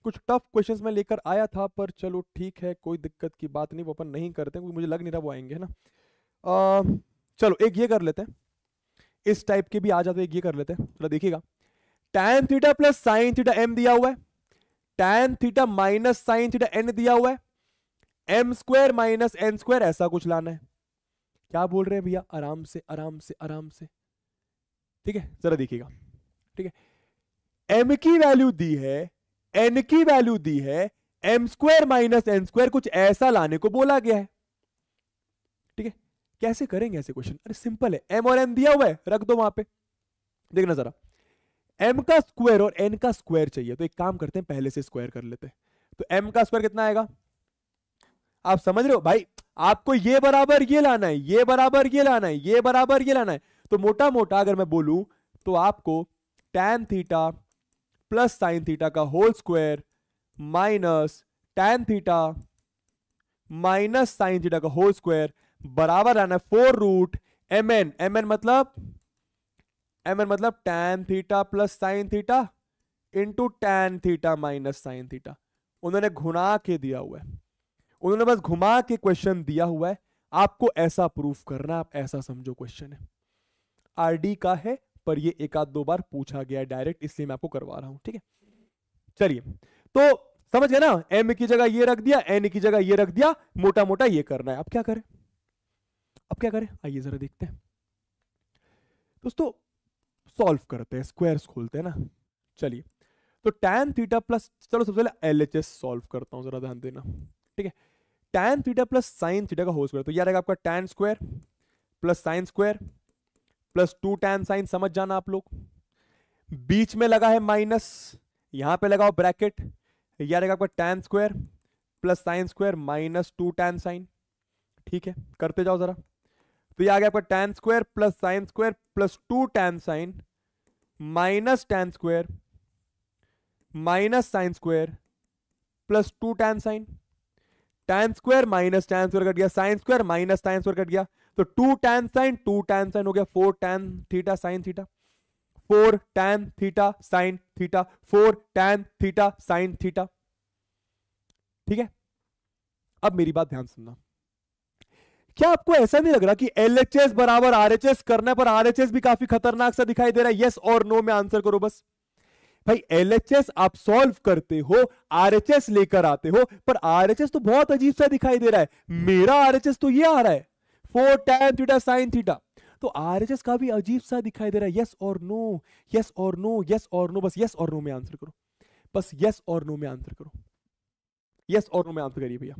कुछ टफ क्वेश्चन में लेकर आया था पर चलो ठीक है कोई दिक्कत की बात नहीं वो अपन नहीं करते क्योंकि मुझे लग नहीं रहा वो आएंगे है ना आ, चलो एक ये कर लेते हैं इस टाइप के भी आ जाते एक ये कर लेते हैं थोड़ा देखिएगा tan theta plus sine theta M दिया हुआ है tan theta minus sine theta N दिया हुआ है M square minus N square ऐसा कुछ लाना है क्या बोल रहे हैं भैया आराम से आराम से आराम से ठीक है जरा देखिएगा ठीक है एम की वैल्यू दी है एन की वैल्यू दी है M square minus N square कुछ ऐसा लाने को बोला गया है ठीक है कैसे करेंगे ऐसे क्वेश्चन अरे सिंपल है एम और एन दिया हुआ है रख दो वहां पे देखना जरा एम का स्क्वायर और एन का स्क्वायर चाहिए तो एक काम करते हैं पहले से स्क्वायर कर लेते हैं तो एम का स्क्वायर कितना आएगा आप समझ रहे हो भाई आपको ये बराबर ये लाना है ये बराबर ये लाना है ये बराबर ये लाना है तो मोटा मोटा अगर मैं बोलूं तो आपको tan theta plus sine theta का whole square minus tan theta minus sine theta का होल स्क्वायर बराबर आना है four root M N M N मतलब एम एन मतलब tan theta plus sine theta into tan theta minus sine theta उन्होंने घुमा के दिया हुआ है उन्होंने बस घुमा के क्वेश्चन दिया हुआ है आपको ऐसा प्रूफ करना आप ऐसा समझो क्वेश्चन है आरडी का है पर ये एक आध दो बार पूछा गया डायरेक्ट इसलिए मैं आपको करवा रहा हूं ठीक है चलिए तो समझ गए ना एम की जगह ये रख दिया एन की जगह ये रख दिया मोटा मोटा ये करना है अब क्या करें अब क्या करें आइए जरा देखते हैं दोस्तों सॉल्व करते हैं स्क्वायर्स खोलते हैं ना चलिए तो टैन थीटा प्लस चलो सबसे पहले एल एच सॉल्व करता हूं जरा ध्यान देना ठीक है tan theta plus sine theta का होल स्क्वायर तो यह रहेगा आपका tan square plus sine square plus two tan sine समझ जाना आप लोग बीच में लगा है माइनस यहां पे लगाओ ब्रैकेट यह रहेगा आपका tan square plus sine square minus two tan sine ठीक है करते जाओ जरा तो यह आ गया आपका tan square plus sine square plus two tan sine minus tan square minus sine square plus two tan sine tan square minus tan square cut गया sine square minus tan square cut गया तो two tan sine two tan sine हो गया four tan theta sign theta four tan theta sign theta four tan theta sign theta ठीक है अब मेरी बात ध्यान सुनना क्या आपको ऐसा नहीं लग रहा कि एल एच एस बराबर आर एच एस करने पर आर एच एस भी काफी खतरनाक सा दिखाई दे रहा है यस और नो में आंसर करो बस भाई एल एच एस आप सॉल्व करते हो आर एच एस लेकर आते हो पर आर एच एस तो बहुत अजीब सा दिखाई दे रहा है मेरा आर एच एस तो ये आ रहा है four tan theta sign theta तो आर एच एस का भी अजीब सा दिखाई दे रहा है यस और नो यस और नो यस और नो बस यस और नो में आंसर करो बस यस और नो में आंसर करो यस और नो में आंसर करिए भैया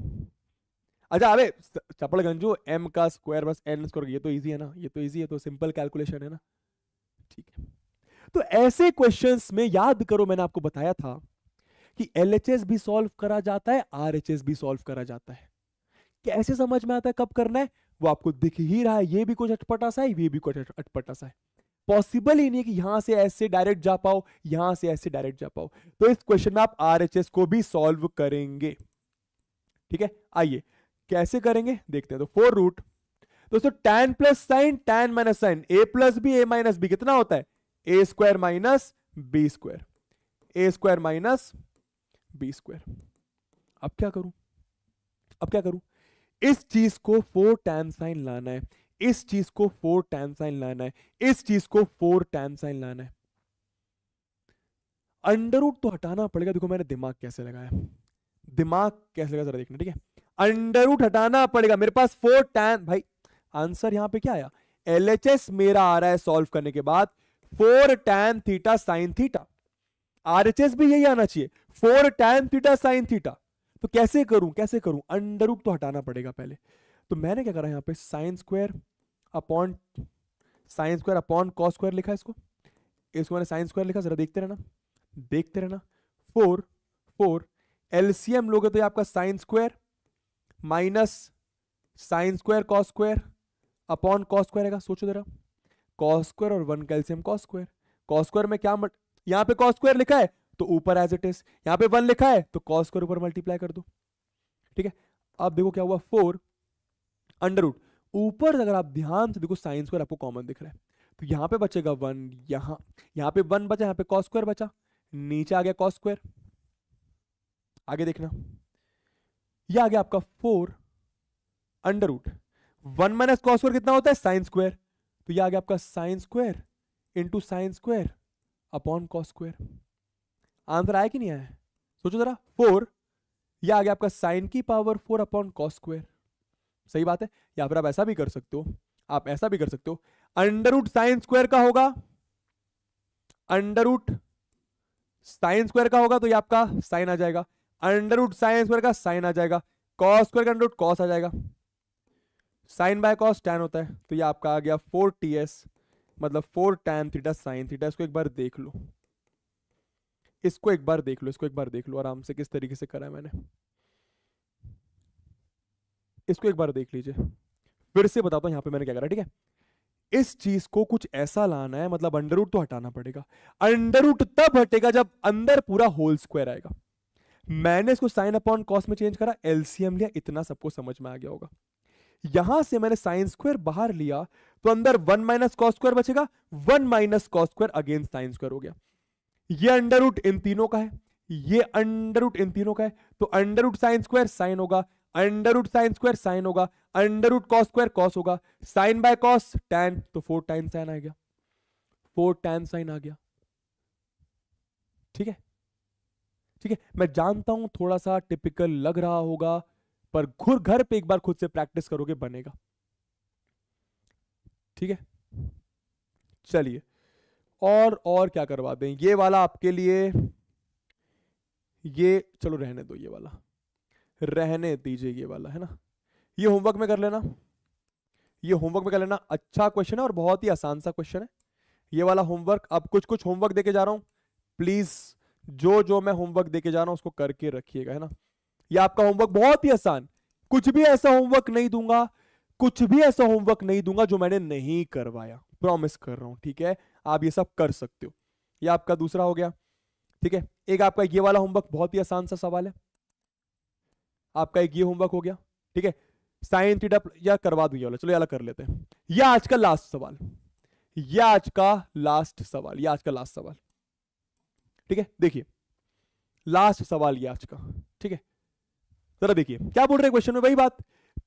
अच्छा अरे चपड़ गंजू एम का स्क्वायर बस एन स्क्वायर ये तो इजी है ना ये तो इजी है तो सिंपल कैलकुलेशन है ना ठीक है तो ऐसे क्वेश्चंस में याद करो मैंने आपको बताया था कि एलएचएस भी सॉल्व करा जाता है आरएचएस भी सॉल्व करा जाता है कैसे समझ में आता है कब करना है वो आपको दिख ही रहा है ये भी कुछ अटपटा सा है ये भी कुछ अटपटा सा है पॉसिबल ही नहीं है कि यहां से ऐसे डायरेक्ट जा पाओ यहां से ऐसे डायरेक्ट जा पाओ तो इस क्वेश्चन में आप आरएचएस को भी सॉल्व करेंगे ठीक है आइए कैसे करेंगे देखते हैं तो फोर रूट दोस्तों tan plus sine tan minus sine A plus B A minus B कितना होता है ए square minus B square A square minus B square अब क्या करूं अब क्या करूं इस चीज को फोर टैन साइन लाना है इस चीज को फोर टैन साइन लाना है इस चीज को फोर टैन साइन लाना है अंडरवुड तो हटाना पड़ेगा देखो मैंने दिमाग कैसे लगाया दिमाग कैसे लगा जरा देखना ठीक है अंडरवुड हटाना पड़ेगा मेरे पास फोर टैन भाई आंसर यहां पे क्या आया एलएचएस मेरा आ रहा है सॉल्व करने के बाद four tan theta sign theta RHS भी यही आना चाहिए four tan theta sign theta तो कैसे करूं कैसे करूं अंडर रूट तो हटाना पड़ेगा पहले तो मैंने क्या करा यहाँ पे sine square upon sine square upon cos square लिखा इसको इसको मैंने साइन स्क्वायर लिखा जरा देखते रहना देखते रहना फोर फोर एलसीएम लोगे तो ये आपका sine square minus sine square cos square upon cos square है सोचो जरा कॉस स्क्वायर और वन कैल्सियम कॉस स्क्वायर कॉस स्क्वायर में क्या मट यहाँ पे कॉस स्क्वायर लिखा है तो ऊपर एज इट इज यहां पे वन लिखा है तो कॉस स्क्वायर ऊपर मल्टीप्लाई कर दो ठीक है अब देखो क्या हुआ फोर अंडर रूट ऊपर अगर आप ध्यान से देखो साइंस को आपको कॉमन दिख रहा है तो यहां पे बचेगा वन यहां यहां पे वन बचा यहां पे कॉस स्क्वायर बचा नीचे आ गया कॉस स्क्वायर आगे देखना ये आ गया आपका four under root one minus cos square कितना होता है साइंस स्क्वायर तो ये आ गया आपका sine square into sine square upon cos square answer आया कि नहीं आया सोचो जरा फोर या आ गया आपका साइन की power four upon cos square सही बात है या फिर आप ऐसा भी कर सकते हो आप ऐसा भी कर सकते हो अंडरवुड साइन स्क्वायर का होगा अंडरवुड साइन स्क्वायर का होगा तो ये आपका साइन आ जाएगा अंडरवुड साइन स्क्वायर का साइन आ जाएगा कॉस स्क्वायर का अंडरवुड कॉस आ जाएगा साइन बाय कॉस टैन होता है तो ये आपका आ गया फोर टी एस मतलब four tan theta sign theta इसको एक बार देख लो इसको एक बार देख लो इसको एक बार देख लो आराम से किस तरीके से करा है मैंने इसको एक बार देख लीजिए फिर से बताता हूँ यहाँ पे मैंने क्या करा ठीक है इस चीज को कुछ ऐसा लाना है मतलब अंडर तो हटाना पड़ेगा अंडर तब हटेगा जब अंदर पूरा होल स्क्वायर आएगा मैंने इसको साइन अपॉन कॉस में चेंज करा एलसीएम लिया इतना सबको समझ में आ गया होगा यहां से मैंने साइन स्क्वायर बाहर लिया तो अंदर वन माइनस कॉस स्क्वायर बचेगा one minus cos square again sine square हो गया ये अंडर उट इन तीनों का है ये अंडर उट इन तीनों का है तो under root sine square sine होगा under root sine square sine होगा under root cos square cos होगा साइन बाय कॉस टैन तो फोर टाइम साइन आ गया फोर टैन साइन आ गया ठीक है ठीक है मैं जानता हूं थोड़ा सा टिपिकल लग रहा होगा पर घुर घर पे एक बार खुद से प्रैक्टिस करोगे बनेगा ठीक है चलिए और और क्या करवा दें ये वाला आपके लिए ये चलो रहने दो ये वाला रहने दीजिए ये वाला है ना ये होमवर्क में कर लेना ये होमवर्क में कर लेना अच्छा क्वेश्चन है और बहुत ही आसान सा क्वेश्चन है ये वाला होमवर्क अब कुछ कुछ होमवर्क देके जा रहा हूं प्लीज जो जो मैं होमवर्क देके जा रहा हूं उसको करके रखिएगा है ना ये आपका होमवर्क बहुत ही आसान कुछ भी ऐसा होमवर्क नहीं दूंगा कुछ भी ऐसा होमवर्क नहीं दूंगा जो मैंने नहीं करवाया प्रॉमिस कर रहा हूं ठीक है आप ये सब कर सकते हो ये आपका दूसरा हो गया ठीक है एक आपका ये वाला होमवर्क बहुत ही आसान सा सवाल है आपका एक ये होमवर्क हो गया ठीक है साइन थीटा या करवा दूंगी वाला चलो ये कर लेते हैं यह आज का लास्ट सवाल यह आज का लास्ट सवाल यह आज का लास्ट सवाल ठीक है देखिए लास्ट सवाल ये आज का ठीक है जरा देखिए क्या बोल रहे क्वेश्चन में वही बात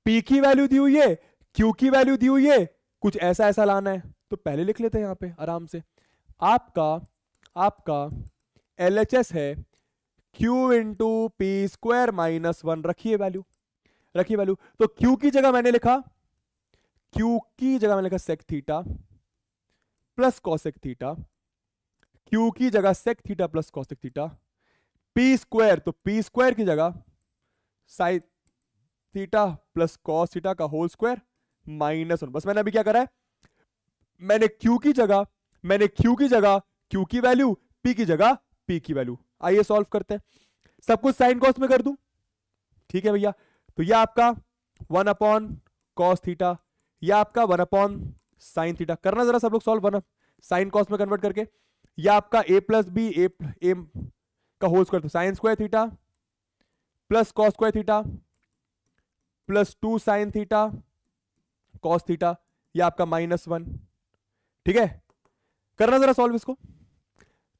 पी की वैल्यू दी हुई है क्यू की वैल्यू दी हुई है कुछ ऐसा ऐसा लाना है तो पहले लिख लेते हैं यहाँ पे आराम से आपका आपका एल है Q into P square minus one रखिए वैल्यू रखिए वैल्यू तो Q की जगह मैंने लिखा Q की जगह मैंने लिखा sec theta plus cosec theta Q की जगह sec theta plus cosec theta P square तो P स्क्वायर की जगह sine theta plus cos theta का होल स्क्वायर माइनस वन बस मैंने अभी क्या करा है मैंने क्यू की जगह मैंने क्यू की जगह क्यू की वैल्यू पी की जगह पी की वैल्यू आइए सॉल्व करते हैं सब कुछ साइन कॉस में कर दू ठीक है भैया तो यह आपका वन अपॉन कॉस थीटा या आपका वन अपॉन साइन थीटा करना जरा सब लोग सॉल्व वन साइन कॉस में कन्वर्ट करके या आपका A plus B A M का whole square sine square theta plus cos square theta plus two sine theta cos theta या आपका माइनस वन ठीक है करना जरा सॉल्व इसको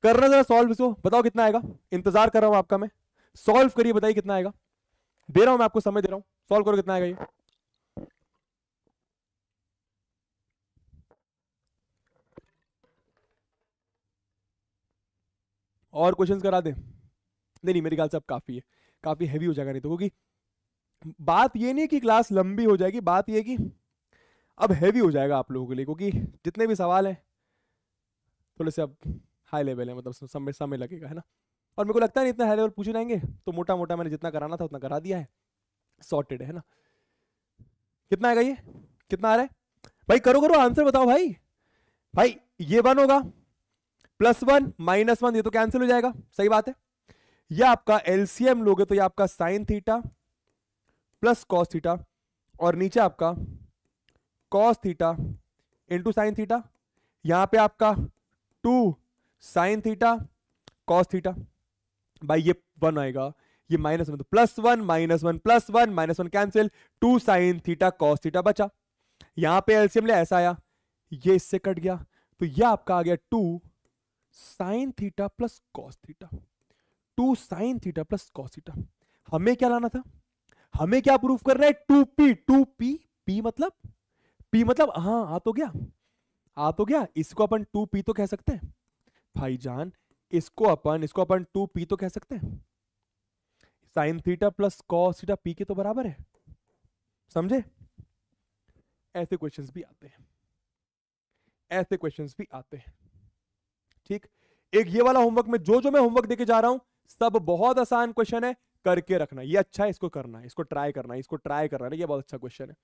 करना जरा सॉल्व इसको बताओ कितना आएगा इंतजार कर रहा हूं आपका मैं सॉल्व करिए बताइए कितना आएगा दे रहा हूं मैं आपको समय दे रहा हूं सॉल्व करो कितना आएगा ये और क्वेश्चंस करा दे नहीं नहीं मेरे ख्याल से अब काफी है काफी हैवी हो जाएगा नहीं तो क्योंकि बात ये नहीं कि क्लास लंबी हो जाएगी बात ये कि अब हैवी हो जाएगा आप लोगों के लिए क्योंकि जितने भी सवाल हैं थोड़े से अब हाई लेवल है मतलब समय समय लगेगा है ना और मेरे को लगता है नहीं इतना हाई लेवल पूछे जाएंगे तो मोटा मोटा मैंने जितना कराना था उतना करा दिया है सॉर्टेड है ना कितना आएगा ये कितना आ रहा है भाई करो करो आंसर बताओ भाई भाई ये वन होगा प्लस वन माइनस वन ये तो कैंसिल हो जाएगा सही बात है यह आपका एलसीएम लोगे तो यह आपका sine theta plus cos theta और नीचे आपका cos theta into sign theta यहां पे आपका two sine theta cos theta भाई ये वन आएगा ये माइनस वन तो plus one minus one plus one minus one cancel two sine theta cos theta बचा यहां पे एलसीएम ले ऐसा आया ये इससे कट गया तो ये आपका आ गया two sine theta plus cos theta two sine theta plus cos theta हमें क्या लाना था हमें क्या प्रूफ करना है two P two P P मतलब पी मतलब हाँ आ तो गया आ तो गया इसको अपन टू पी तो कह सकते हैं भाई जान इसको अपन इसको अपन टू पी तो कह सकते हैं sine theta plus cos theta P के तो बराबर है समझे ऐसे क्वेश्चंस भी आते हैं ऐसे क्वेश्चंस भी आते हैं ठीक एक ये वाला होमवर्क में जो जो मैं होमवर्क देके जा रहा हूं सब बहुत आसान क्वेश्चन है करके रखना ये अच्छा है इसको करना है इसको ट्राई करना है इसको ट्राई करना है ये बहुत अच्छा क्वेश्चन है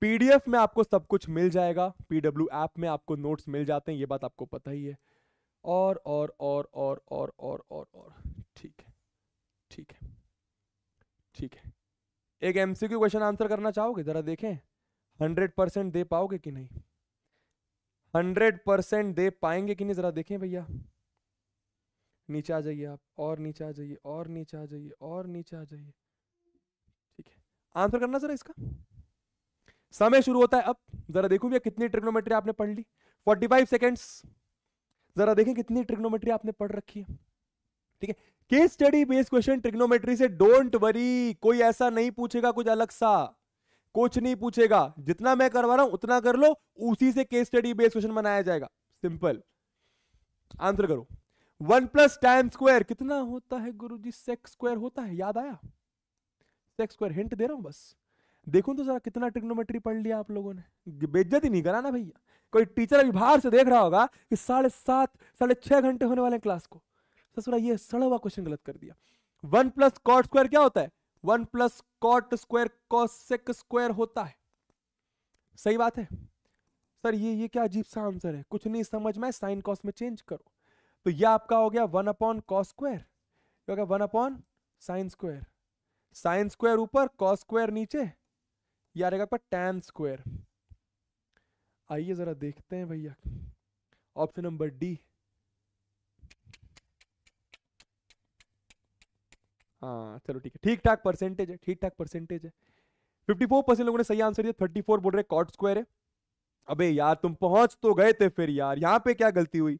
पीडीएफ में आपको सब कुछ मिल जाएगा पीडब्ल्यू ऐप में आपको नोट्स मिल जाते हैं ये बात आपको पता ही है और और और और और और और और ठीक है ठीक है ठीक है एक एमसीक्यू क्वेश्चन आंसर करना चाहोगे जरा देखें हंड्रेड परसेंट दे पाओगे कि नहीं हंड्रेड परसेंट दे पाएंगे कि नहीं जरा देखें भैया नीचे आ जाइए आप और नीचे आ जाइए और नीचे आ जाइए और नीचे आ जाइए ठीक है आंसर करना जरा इसका समय शुरू होता है अब जरा देखो भैया कितनी ट्रिग्नोमेट्री आपने पढ़ ली 45 सेकंड्स जरा देखें कितनी ट्रिग्नोमेट्री आपने पढ़ रखी है ठीक है case study based question trigonometry से डोंट वरी कोई ऐसा नहीं पूछेगा कुछ अलग सा कुछ नहीं पूछेगा जितना मैं करवा रहा हूं उतना कर लो उसी से केस स्टडी बेस्ड क्वेश्चन बनाया जाएगा सिंपल आंसर करो वन प्लस टाइम स्क्वायर कितना होता है गुरुजी सेक्स स्क्वायर होता है याद आया सेक्स स्क्वायर हिंट दे रहा हूं बस देखो तो जरा कितना ट्रिग्नोमेट्री पढ़ लिया आप लोगों ने बेज्जत ही नहीं करा ना भैया कोई टीचर अभी बाहर से देख रहा होगा कि साढ़े सात साढ़े छह घंटे होने वाले क्लास को तो ससुरा ये सड़ा हुआ क्वेश्चन गलत कर दिया वन प्लस कॉट स्क्वायर क्या होता है one plus cot square cosec square होता है सही बात है सर ये ये क्या अजीब सा आंसर है कुछ नहीं समझ में साइन कॉस में चेंज करो तो ये आपका हो गया one upon cos square one upon sine square sine square ऊपर कॉस स्क्वायर नीचे ये आ जाएगा आपका टेन स्क्वायर आइए ज़रा देखते हैं भैया ऑप्शन नंबर डी हाँ चलो ठीक है ठीक ठाक परसेंटेज है ठीक ठाक परसेंटेज है फिफ्टी फोर परसेंट लोगों ने सही आंसर दिया थर्टी फोर बोल रहे कॉट स्क्वायर है अबे यार तुम पहुंच तो गए थे फिर यार यहाँ पे क्या गलती हुई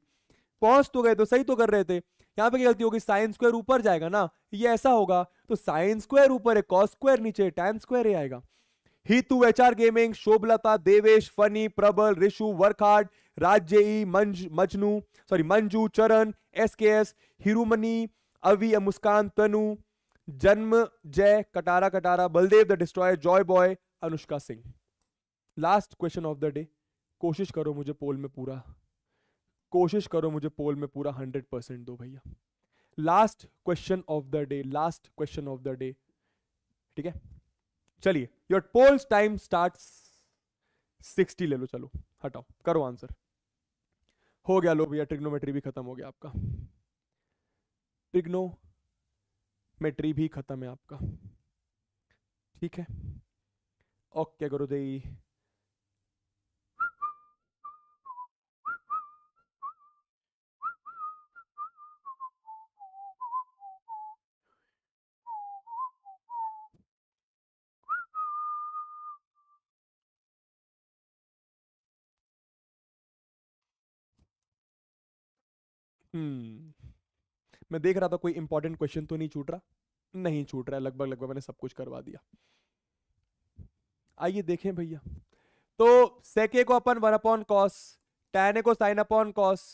पहुंच तो गए तो सही तो कर रहे थे यहाँ पे क्या गलती होगी साइन स्क्वायर ऊपर जाएगा ना ये ऐसा होगा तो साइन स्क्वायर ऊपर है कॉस स्क्वायर नीचे टैन स्क्वायर ही आएगा Hitu HR gaming Shobhlata Devesh funny Prabal Rishu वर्खाड राज्य मंज मजनू सॉरी मंजू चरण एस के एस हिरुमनी अवि मुस्कान तनु जन्म Jay Katara Katara Baldev the destroy joy boy Anushka Singh last question of the day कोशिश करो मुझे पोल में पूरा कोशिश करो मुझे पोल में पूरा हंड्रेड परसेंट दो भैया last question of the day last question of the day ठीक है चलिए your polls time start sixty ले लो चलो हटाओ करो आंसर हो गया लो भैया ट्रिग्नोमेट्री भी खत्म हो गया आपका ट्रिग्नोमेट्री भी खत्म है आपका ठीक है ओके गुरुदेव हम्म मैं देख रहा था कोई इंपॉर्टेंट क्वेश्चन तो नहीं छूट रहा नहीं छूट रहा है लगभग लगभग मैंने सब कुछ करवा दिया आइए देखें भैया तो सेके को upon one upon cos tan को साइन अपॉन कॉस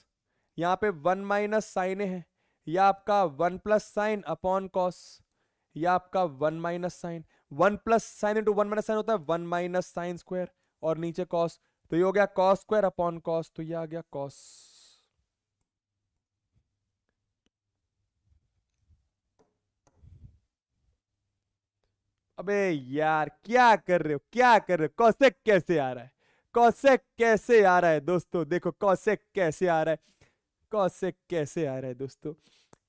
यहाँ पे वन माइनस साइन है या आपका one plus sine upon cos या आपका one minus sine one plus sine into one minus sine होता है वन माइनस साइन स्क्वायर और नीचे कॉस तो ये हो गया कॉस स्क्वायर अपॉन कॉस तो ये आ गया कॉस अबे यार क्या कर रहे हो क्या कर रहे हो कौशिक कैसे आ रहा है कौशिक कैसे आ रहा है दोस्तों देखो कौशिक कैसे आ रहा है कौशिक कैसे आ रहा है दोस्तों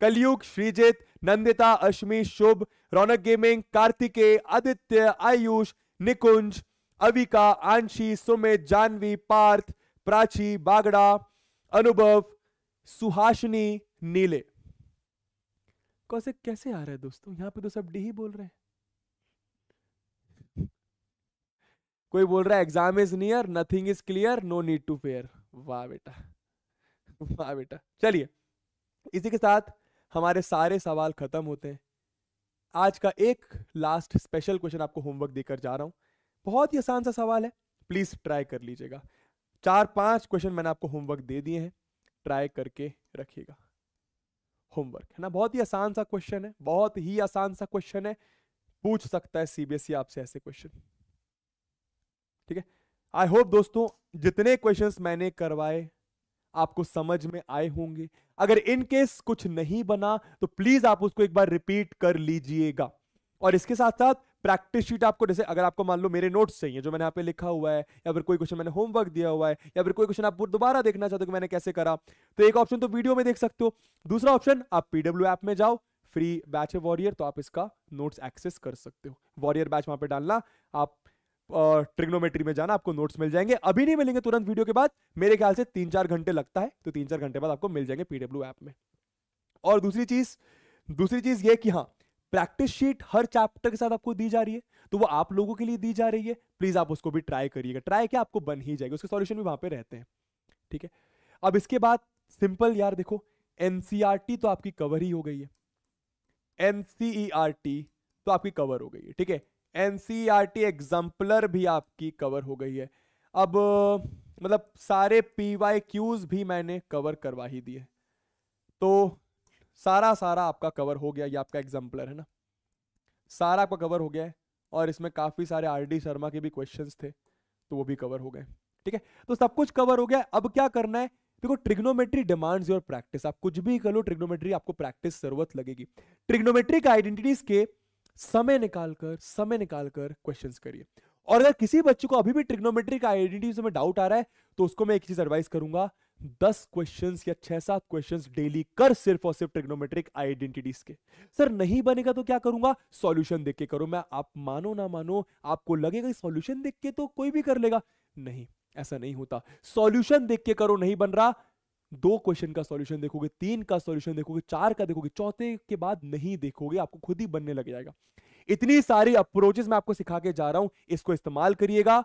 कलयुग श्रीजित नंदिता अश्मी शुभ रौनक गेमिंग कार्तिकेय आदित्य आयुष निकुंज अविका आंशी सुमित जानवी पार्थ प्राची बागड़ा अनुभव सुहाशनी नीले कौशिक कैसे आ रहा है दोस्तों यहाँ पे तो सब डी ही बोल रहे हैं कोई बोल रहा है exam is near nothing is clear no need to fear वाह बेटा वाह बेटा चलिए इसी के साथ हमारे सारे सवाल खत्म होते हैं आज का एक लास्ट स्पेशल क्वेश्चन आपको होमवर्क देकर जा रहा हूं बहुत ही आसान सा सवाल है प्लीज ट्राई कर लीजिएगा चार पांच क्वेश्चन मैंने आपको होमवर्क दे दिए हैं ट्राई करके रखिएगा होमवर्क है ना बहुत ही आसान सा क्वेश्चन है बहुत ही आसान सा क्वेश्चन है पूछ सकता है सीबीएसई e आपसे ऐसे क्वेश्चन ठीक है आई होप दोस्तों जितने क्वेश्चन मैंने करवाए आपको समझ में आए होंगे अगर इन केस कुछ नहीं बना तो प्लीज आप उसको एक बार रिपीट कर लीजिएगा और इसके साथ साथ प्रैक्टिस शीट आपको जैसे अगर आपको मान लो मेरे नोट्स चाहिए जो मैंने यहाँ पे लिखा हुआ है या फिर कोई क्वेश्चन मैंने होमवर्क दिया हुआ है या फिर कोई क्वेश्चन आप दोबारा देखना चाहते हो कि मैंने कैसे करा तो एक ऑप्शन तो वीडियो में देख सकते हो दूसरा ऑप्शन आप पीडब्ल्यू ऐप में जाओ फ्री बैच है वॉरियर तो आप इसका नोट्स एक्सेस कर सकते हो वॉरियर बैच वहां पर डालना आप ट्रिग्नोमेट्री में जाना आपको नोट्स मिल जाएंगे अभी नहीं मिलेंगे तुरंत वीडियो के बाद मेरे ख्याल से तीन चार घंटे लगता है तो तीन चार घंटे बाद आपको मिल जाएंगे पीडब्ल्यू ऐप में और दूसरी चीज दूसरी चीज ये कि हाँ प्रैक्टिस शीट हर चैप्टर के साथ आपको दी जा रही है तो वो आप लोगों के लिए दी जा रही है प्लीज आप उसको भी ट्राई करिएगा ट्राई क्या आपको बन ही जाएगा उसके सॉल्यूशन भी वहां पे रहते हैं ठीक है अब इसके बाद सिंपल यार देखो एनसीईआरटी e तो आपकी कवर ही हो गई है एनसीईआरटी e तो आपकी कवर हो गई है ठीक है एनसीईआरटी एग्जाम्पलर e भी आपकी कवर हो गई है अब मतलब सारे पी वाई क्यूज भी मैंने कवर करवा ही दिए तो सारा सारा आपका कवर हो गया ये आपका एग्जाम्पलर है ना सारा आपका कवर हो गया है और इसमें काफ़ी सारे आर डी शर्मा के भी क्वेश्चन थे तो वो भी कवर हो गए ठीक है तो सब कुछ कवर हो गया अब क्या करना है देखो ट्रिग्नोमेट्री डिमांड्स योर प्रैक्टिस आप कुछ भी कर लो ट्रिग्नोमेट्री आपको प्रैक्टिस जरूरत लगेगी ट्रिग्नोमेट्रिक आइडेंटिटीज के समय निकालकर समय निकालकर क्वेश्चन करिए और अगर किसी बच्चे को अभी भी ट्रिग्नोमेट्री का आइडेंटिटी में डाउट आ रहा है तो उसको मैं एक चीज एडवाइस करूंगा दस क्वेश्चन या छह सात क्वेश्चन डेली कर सिर्फ और सिर्फ ट्रिग्नोमेट्रिक आइडेंटिटीज के सर नहीं बनेगा तो क्या करूंगा सॉल्यूशन देख के करो मैं आप मानो ना मानो आपको लगेगा सॉल्यूशन देख के तो कोई भी कर लेगा नहीं ऐसा नहीं होता सॉल्यूशन देख के करो नहीं बन रहा दो क्वेश्चन का सॉल्यूशन देखोगे तीन का सॉल्यूशन देखोगे चार का देखोगे चौथे के बाद नहीं देखोगे आपको खुद ही बनने लग जाएगा इतनी सारी अप्रोचेस मैं आपको सिखा के जा रहा हूं इसको इस्तेमाल करिएगा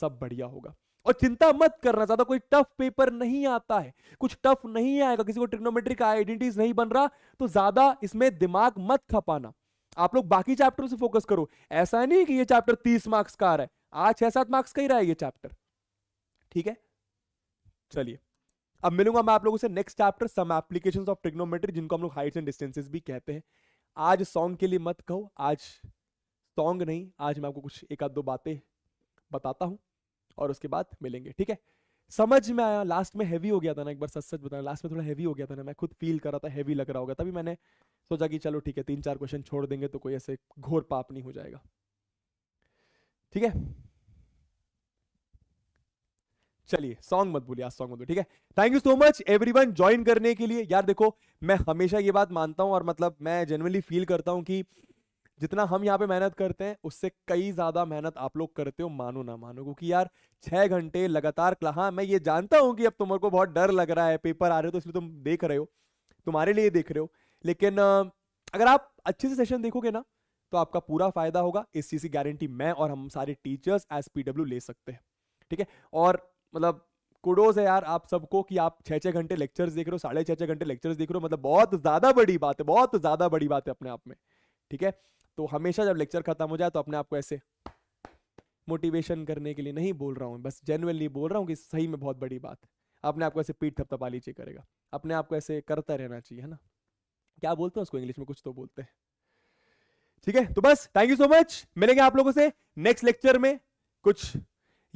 सब बढ़िया होगा और चिंता मत करना ज्यादा कोई टफ पेपर नहीं आता है कुछ टफ नहीं आएगा किसी को ट्रिग्नोमेट्री का आइडेंटिटीज नहीं बन रहा तो ज्यादा इसमें दिमाग मत खपाना आप लोग बाकी चैप्टर से फोकस करो ऐसा नहीं कि ये चैप्टर तीस मार्क्स का आ रहा है आज छह सात मार्क्स का ही रहा है ये चैप्टर ठीक है चलिए अब मिलूंगा मैं आप लोगों से next chapter some applications of trigonometry जिनको हम लोग हाइट्स एंड डिस्टेंसेस भी कहते हैं आज सॉन्ग के लिए मत कहो आज सॉन्ग नहीं आज मैं आपको कुछ एक आध दो बातें बताता हूँ और उसके बाद मिलेंगे ठीक है समझ में आया लास्ट में हैवी हो गया था ना एक बार सच सच बताया लास्ट में थोड़ा हैवी हो गया था ना मैं खुद फील कर रहा था हैवी लग रहा होगा तभी मैंने सोचा कि चलो ठीक है तीन चार क्वेश्चन छोड़ देंगे तो कोई ऐसे घोर पाप नहीं हो जाएगा ठीक है चलिए सॉन्ग मत बोलिए आज सॉन्ग मत बोलिए ठीक है thank you so much everyone join करने के लिए यार देखो मैं हमेशा ये बात मानता हूँ और मतलब मैं जनरली फील करता हूँ कि जितना हम यहाँ पे मेहनत करते हैं उससे कई ज्यादा मेहनत आप लोग करते हो मानो ना मानो क्योंकि यार छह घंटे लगातार हाँ मैं ये जानता हूँ कि अब तुम्हारे को बहुत डर लग रहा है पेपर आ रहे हो तो इसलिए तुम देख रहे हो तुम्हारे लिए देख रहे हो लेकिन अगर आप अच्छे से सेशन देखोगे ना तो आपका पूरा फायदा होगा इस चीज की गारंटी मैं और हम सारे टीचर्स एस पी ले सकते हैं ठीक है और मतलब कुडोज है यार आप सबको कि आप छह छह घंटे लेक्चर्स देख रहे हो साढ़े छह छह घंटे लेक्चर्स देख रहे हो मतलब बहुत ज़्यादा बड़ी बात है बहुत ज़्यादा बड़ी बात है अपने आप में ठीक है तो हमेशा जब लेक्चर खत्म हो जाए तो अपने आप को ऐसे मोटिवेशन करने के लिए नहीं बोल रहा हूँ बस जेनुअनली बोल रहा हूँ कि सही में बहुत बड़ी बात है अपने आपको ऐसे पीठ थपथपा लीजिए करेगा अपने आपको ऐसे करता रहना चाहिए है ना क्या बोलते हैं उसको इंग्लिश में कुछ तो बोलते हैं ठीक है तो बस थैंक यू सो मच मिलेंगे आप लोगों से नेक्स्ट लेक्चर में कुछ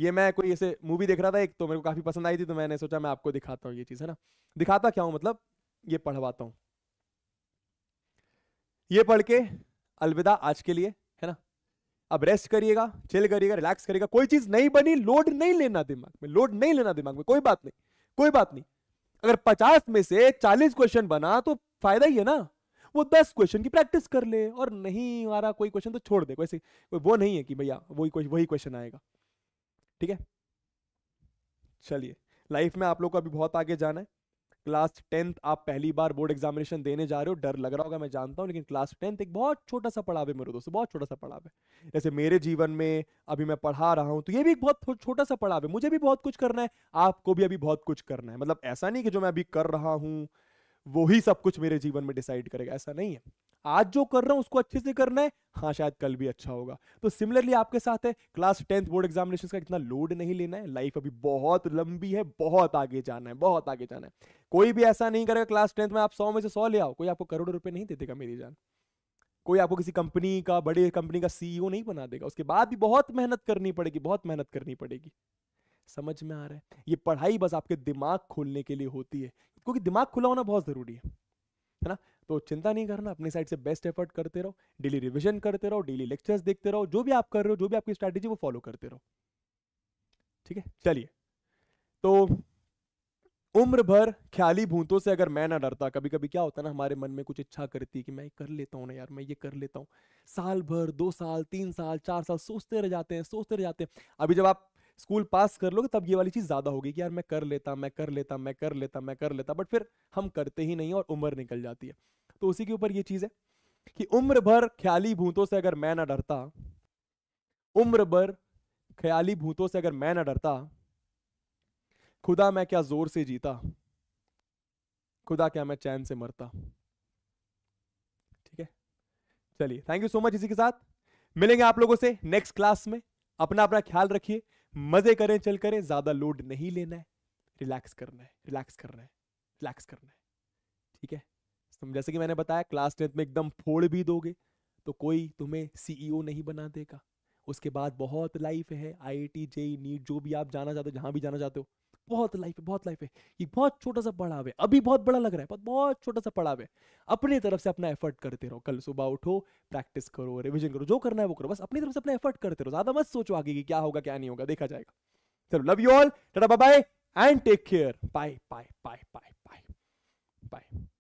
ये मैं कोई ऐसे मूवी देख रहा था एक तो मेरे को काफ़ी पसंद आई थी तो मैंने सोचा मैं आपको दिखाता हूँ ये चीज़ है ना दिखाता क्या हूं मतलब ये पढ़वाता हूँ ये पढ़ के अलविदा आज के लिए है ना अब रेस्ट करिएगा चिल करिएगा रिलैक्स करिएगा कोई चीज़ नहीं बनी लोड नहीं लेना दिमाग में लोड नहीं लेना दिमाग में कोई बात नहीं कोई बात नहीं अगर पचास में से चालीस क्वेश्चन बना तो फायदा ही है ना वो दस क्वेश्चन की प्रैक्टिस कर ले और नहीं रहा कोई क्वेश्चन तो छोड़ दे वैसे वो नहीं है कि भैया वही वही क्वेश्चन आएगा ठीक है चलिए लाइफ में आप लोग को अभी बहुत आगे जाना है क्लास टेंथ आप पहली बार बोर्ड एग्जामिनेशन देने जा रहे हो डर लग रहा होगा मैं जानता हूँ लेकिन क्लास टेंथ एक बहुत छोटा सा पढ़ाव है मेरे दोस्तों बहुत छोटा सा पढ़ाव है जैसे मेरे जीवन में अभी मैं पढ़ा रहा हूँ तो ये भी एक बहुत छोटा सा पढ़ाव है मुझे भी बहुत कुछ करना है आपको भी अभी बहुत कुछ करना है मतलब ऐसा नहीं कि जो मैं अभी कर रहा हूँ वो सब कुछ मेरे जीवन में डिसाइड करेगा ऐसा नहीं है आज जो कर रहा हूं उसको अच्छे से करना है हाँ शायद कल भी अच्छा होगा तो सिमिलरली आपके साथ है क्लास टेंथ बोर्ड एग्जामिनेशन का इतना लोड नहीं लेना है लाइफ अभी बहुत लंबी है बहुत आगे जाना है बहुत आगे जाना है कोई भी ऐसा नहीं करेगा क्लास टेंथ में आप सौ में से सौ ले आओ कोई आपको करोड़ों रुपए नहीं दे देगा मेरी जान कोई आपको किसी कंपनी का बड़े कंपनी का सीईओ e नहीं बना देगा उसके बाद भी बहुत मेहनत करनी पड़ेगी बहुत मेहनत करनी पड़ेगी समझ में आ रहा है ये पढ़ाई बस आपके दिमाग खोलने के लिए होती है क्योंकि दिमाग खुला होना बहुत जरूरी है है ना तो चिंता नहीं करना अपनी साइड से बेस्ट एफर्ट करते रहो डेली रिविजन करते रहो डेली लेक्चर्स देखते रहो जो भी आप कर रहे हो जो भी आपकी स्ट्रैटेजी वो फॉलो करते रहो ठीक है चलिए तो उम्र भर ख्याली भूतों से अगर मैं ना डरता कभी कभी क्या होता है ना हमारे मन में कुछ इच्छा करती है कि मैं कर लेता हूँ ना यार मैं ये कर लेता हूँ साल भर दो साल तीन साल चार साल सोचते रह जाते हैं सोचते रह जाते हैं अभी जब आप स्कूल पास कर लोगे तब ये वाली चीज़ ज़्यादा होगी कि यार मैं कर लेता मैं कर लेता मैं कर लेता मैं कर लेता बट फिर हम करते ही नहीं और उम्र निकल जाती है तो उसी के ऊपर ये चीज़ है कि उम्र भर ख्याली भूतों से अगर मैं ना डरता उम्र भर ख्याली भूतों से अगर मैं ना डरता खुदा मैं क्या जोर से जीता खुदा क्या मैं चैन से मरता ठीक है चलिए थैंक यू सो मच इसी के साथ मिलेंगे आप लोगों से नेक्स्ट क्लास में अपना अपना ख्याल रखिए मजे करें चल करें ज्यादा लोड नहीं लेना है रिलैक्स करना है रिलैक्स करना है रिलैक्स करना है ठीक है तुम जैसे कि मैंने बताया क्लास टेंथ में एकदम फोड़ भी दोगे तो कोई तुम्हें सीईओ e नहीं बना देगा उसके बाद बहुत लाइफ है I I T JEE NEET जो भी आप जाना चाहते हो जहाँ भी जाना चाहते हो बहुत लाइफ है बहुत लाइफ है ये बहुत छोटा सा पड़ाव है अभी बहुत बड़ा लग रहा है बहुत बहुत छोटा सा पड़ाव है अपनी तरफ से अपना एफर्ट करते रहो कल सुबह उठो प्रैक्टिस करो रिविजन करो जो करना है वो करो बस अपनी तरफ से अपना एफर्ट करते रहो ज्यादा मत सोचो आगे की क्या होगा क्या नहीं होगा देखा जाएगा चलो love you all tata bye and take care bye bye bye bye bye bye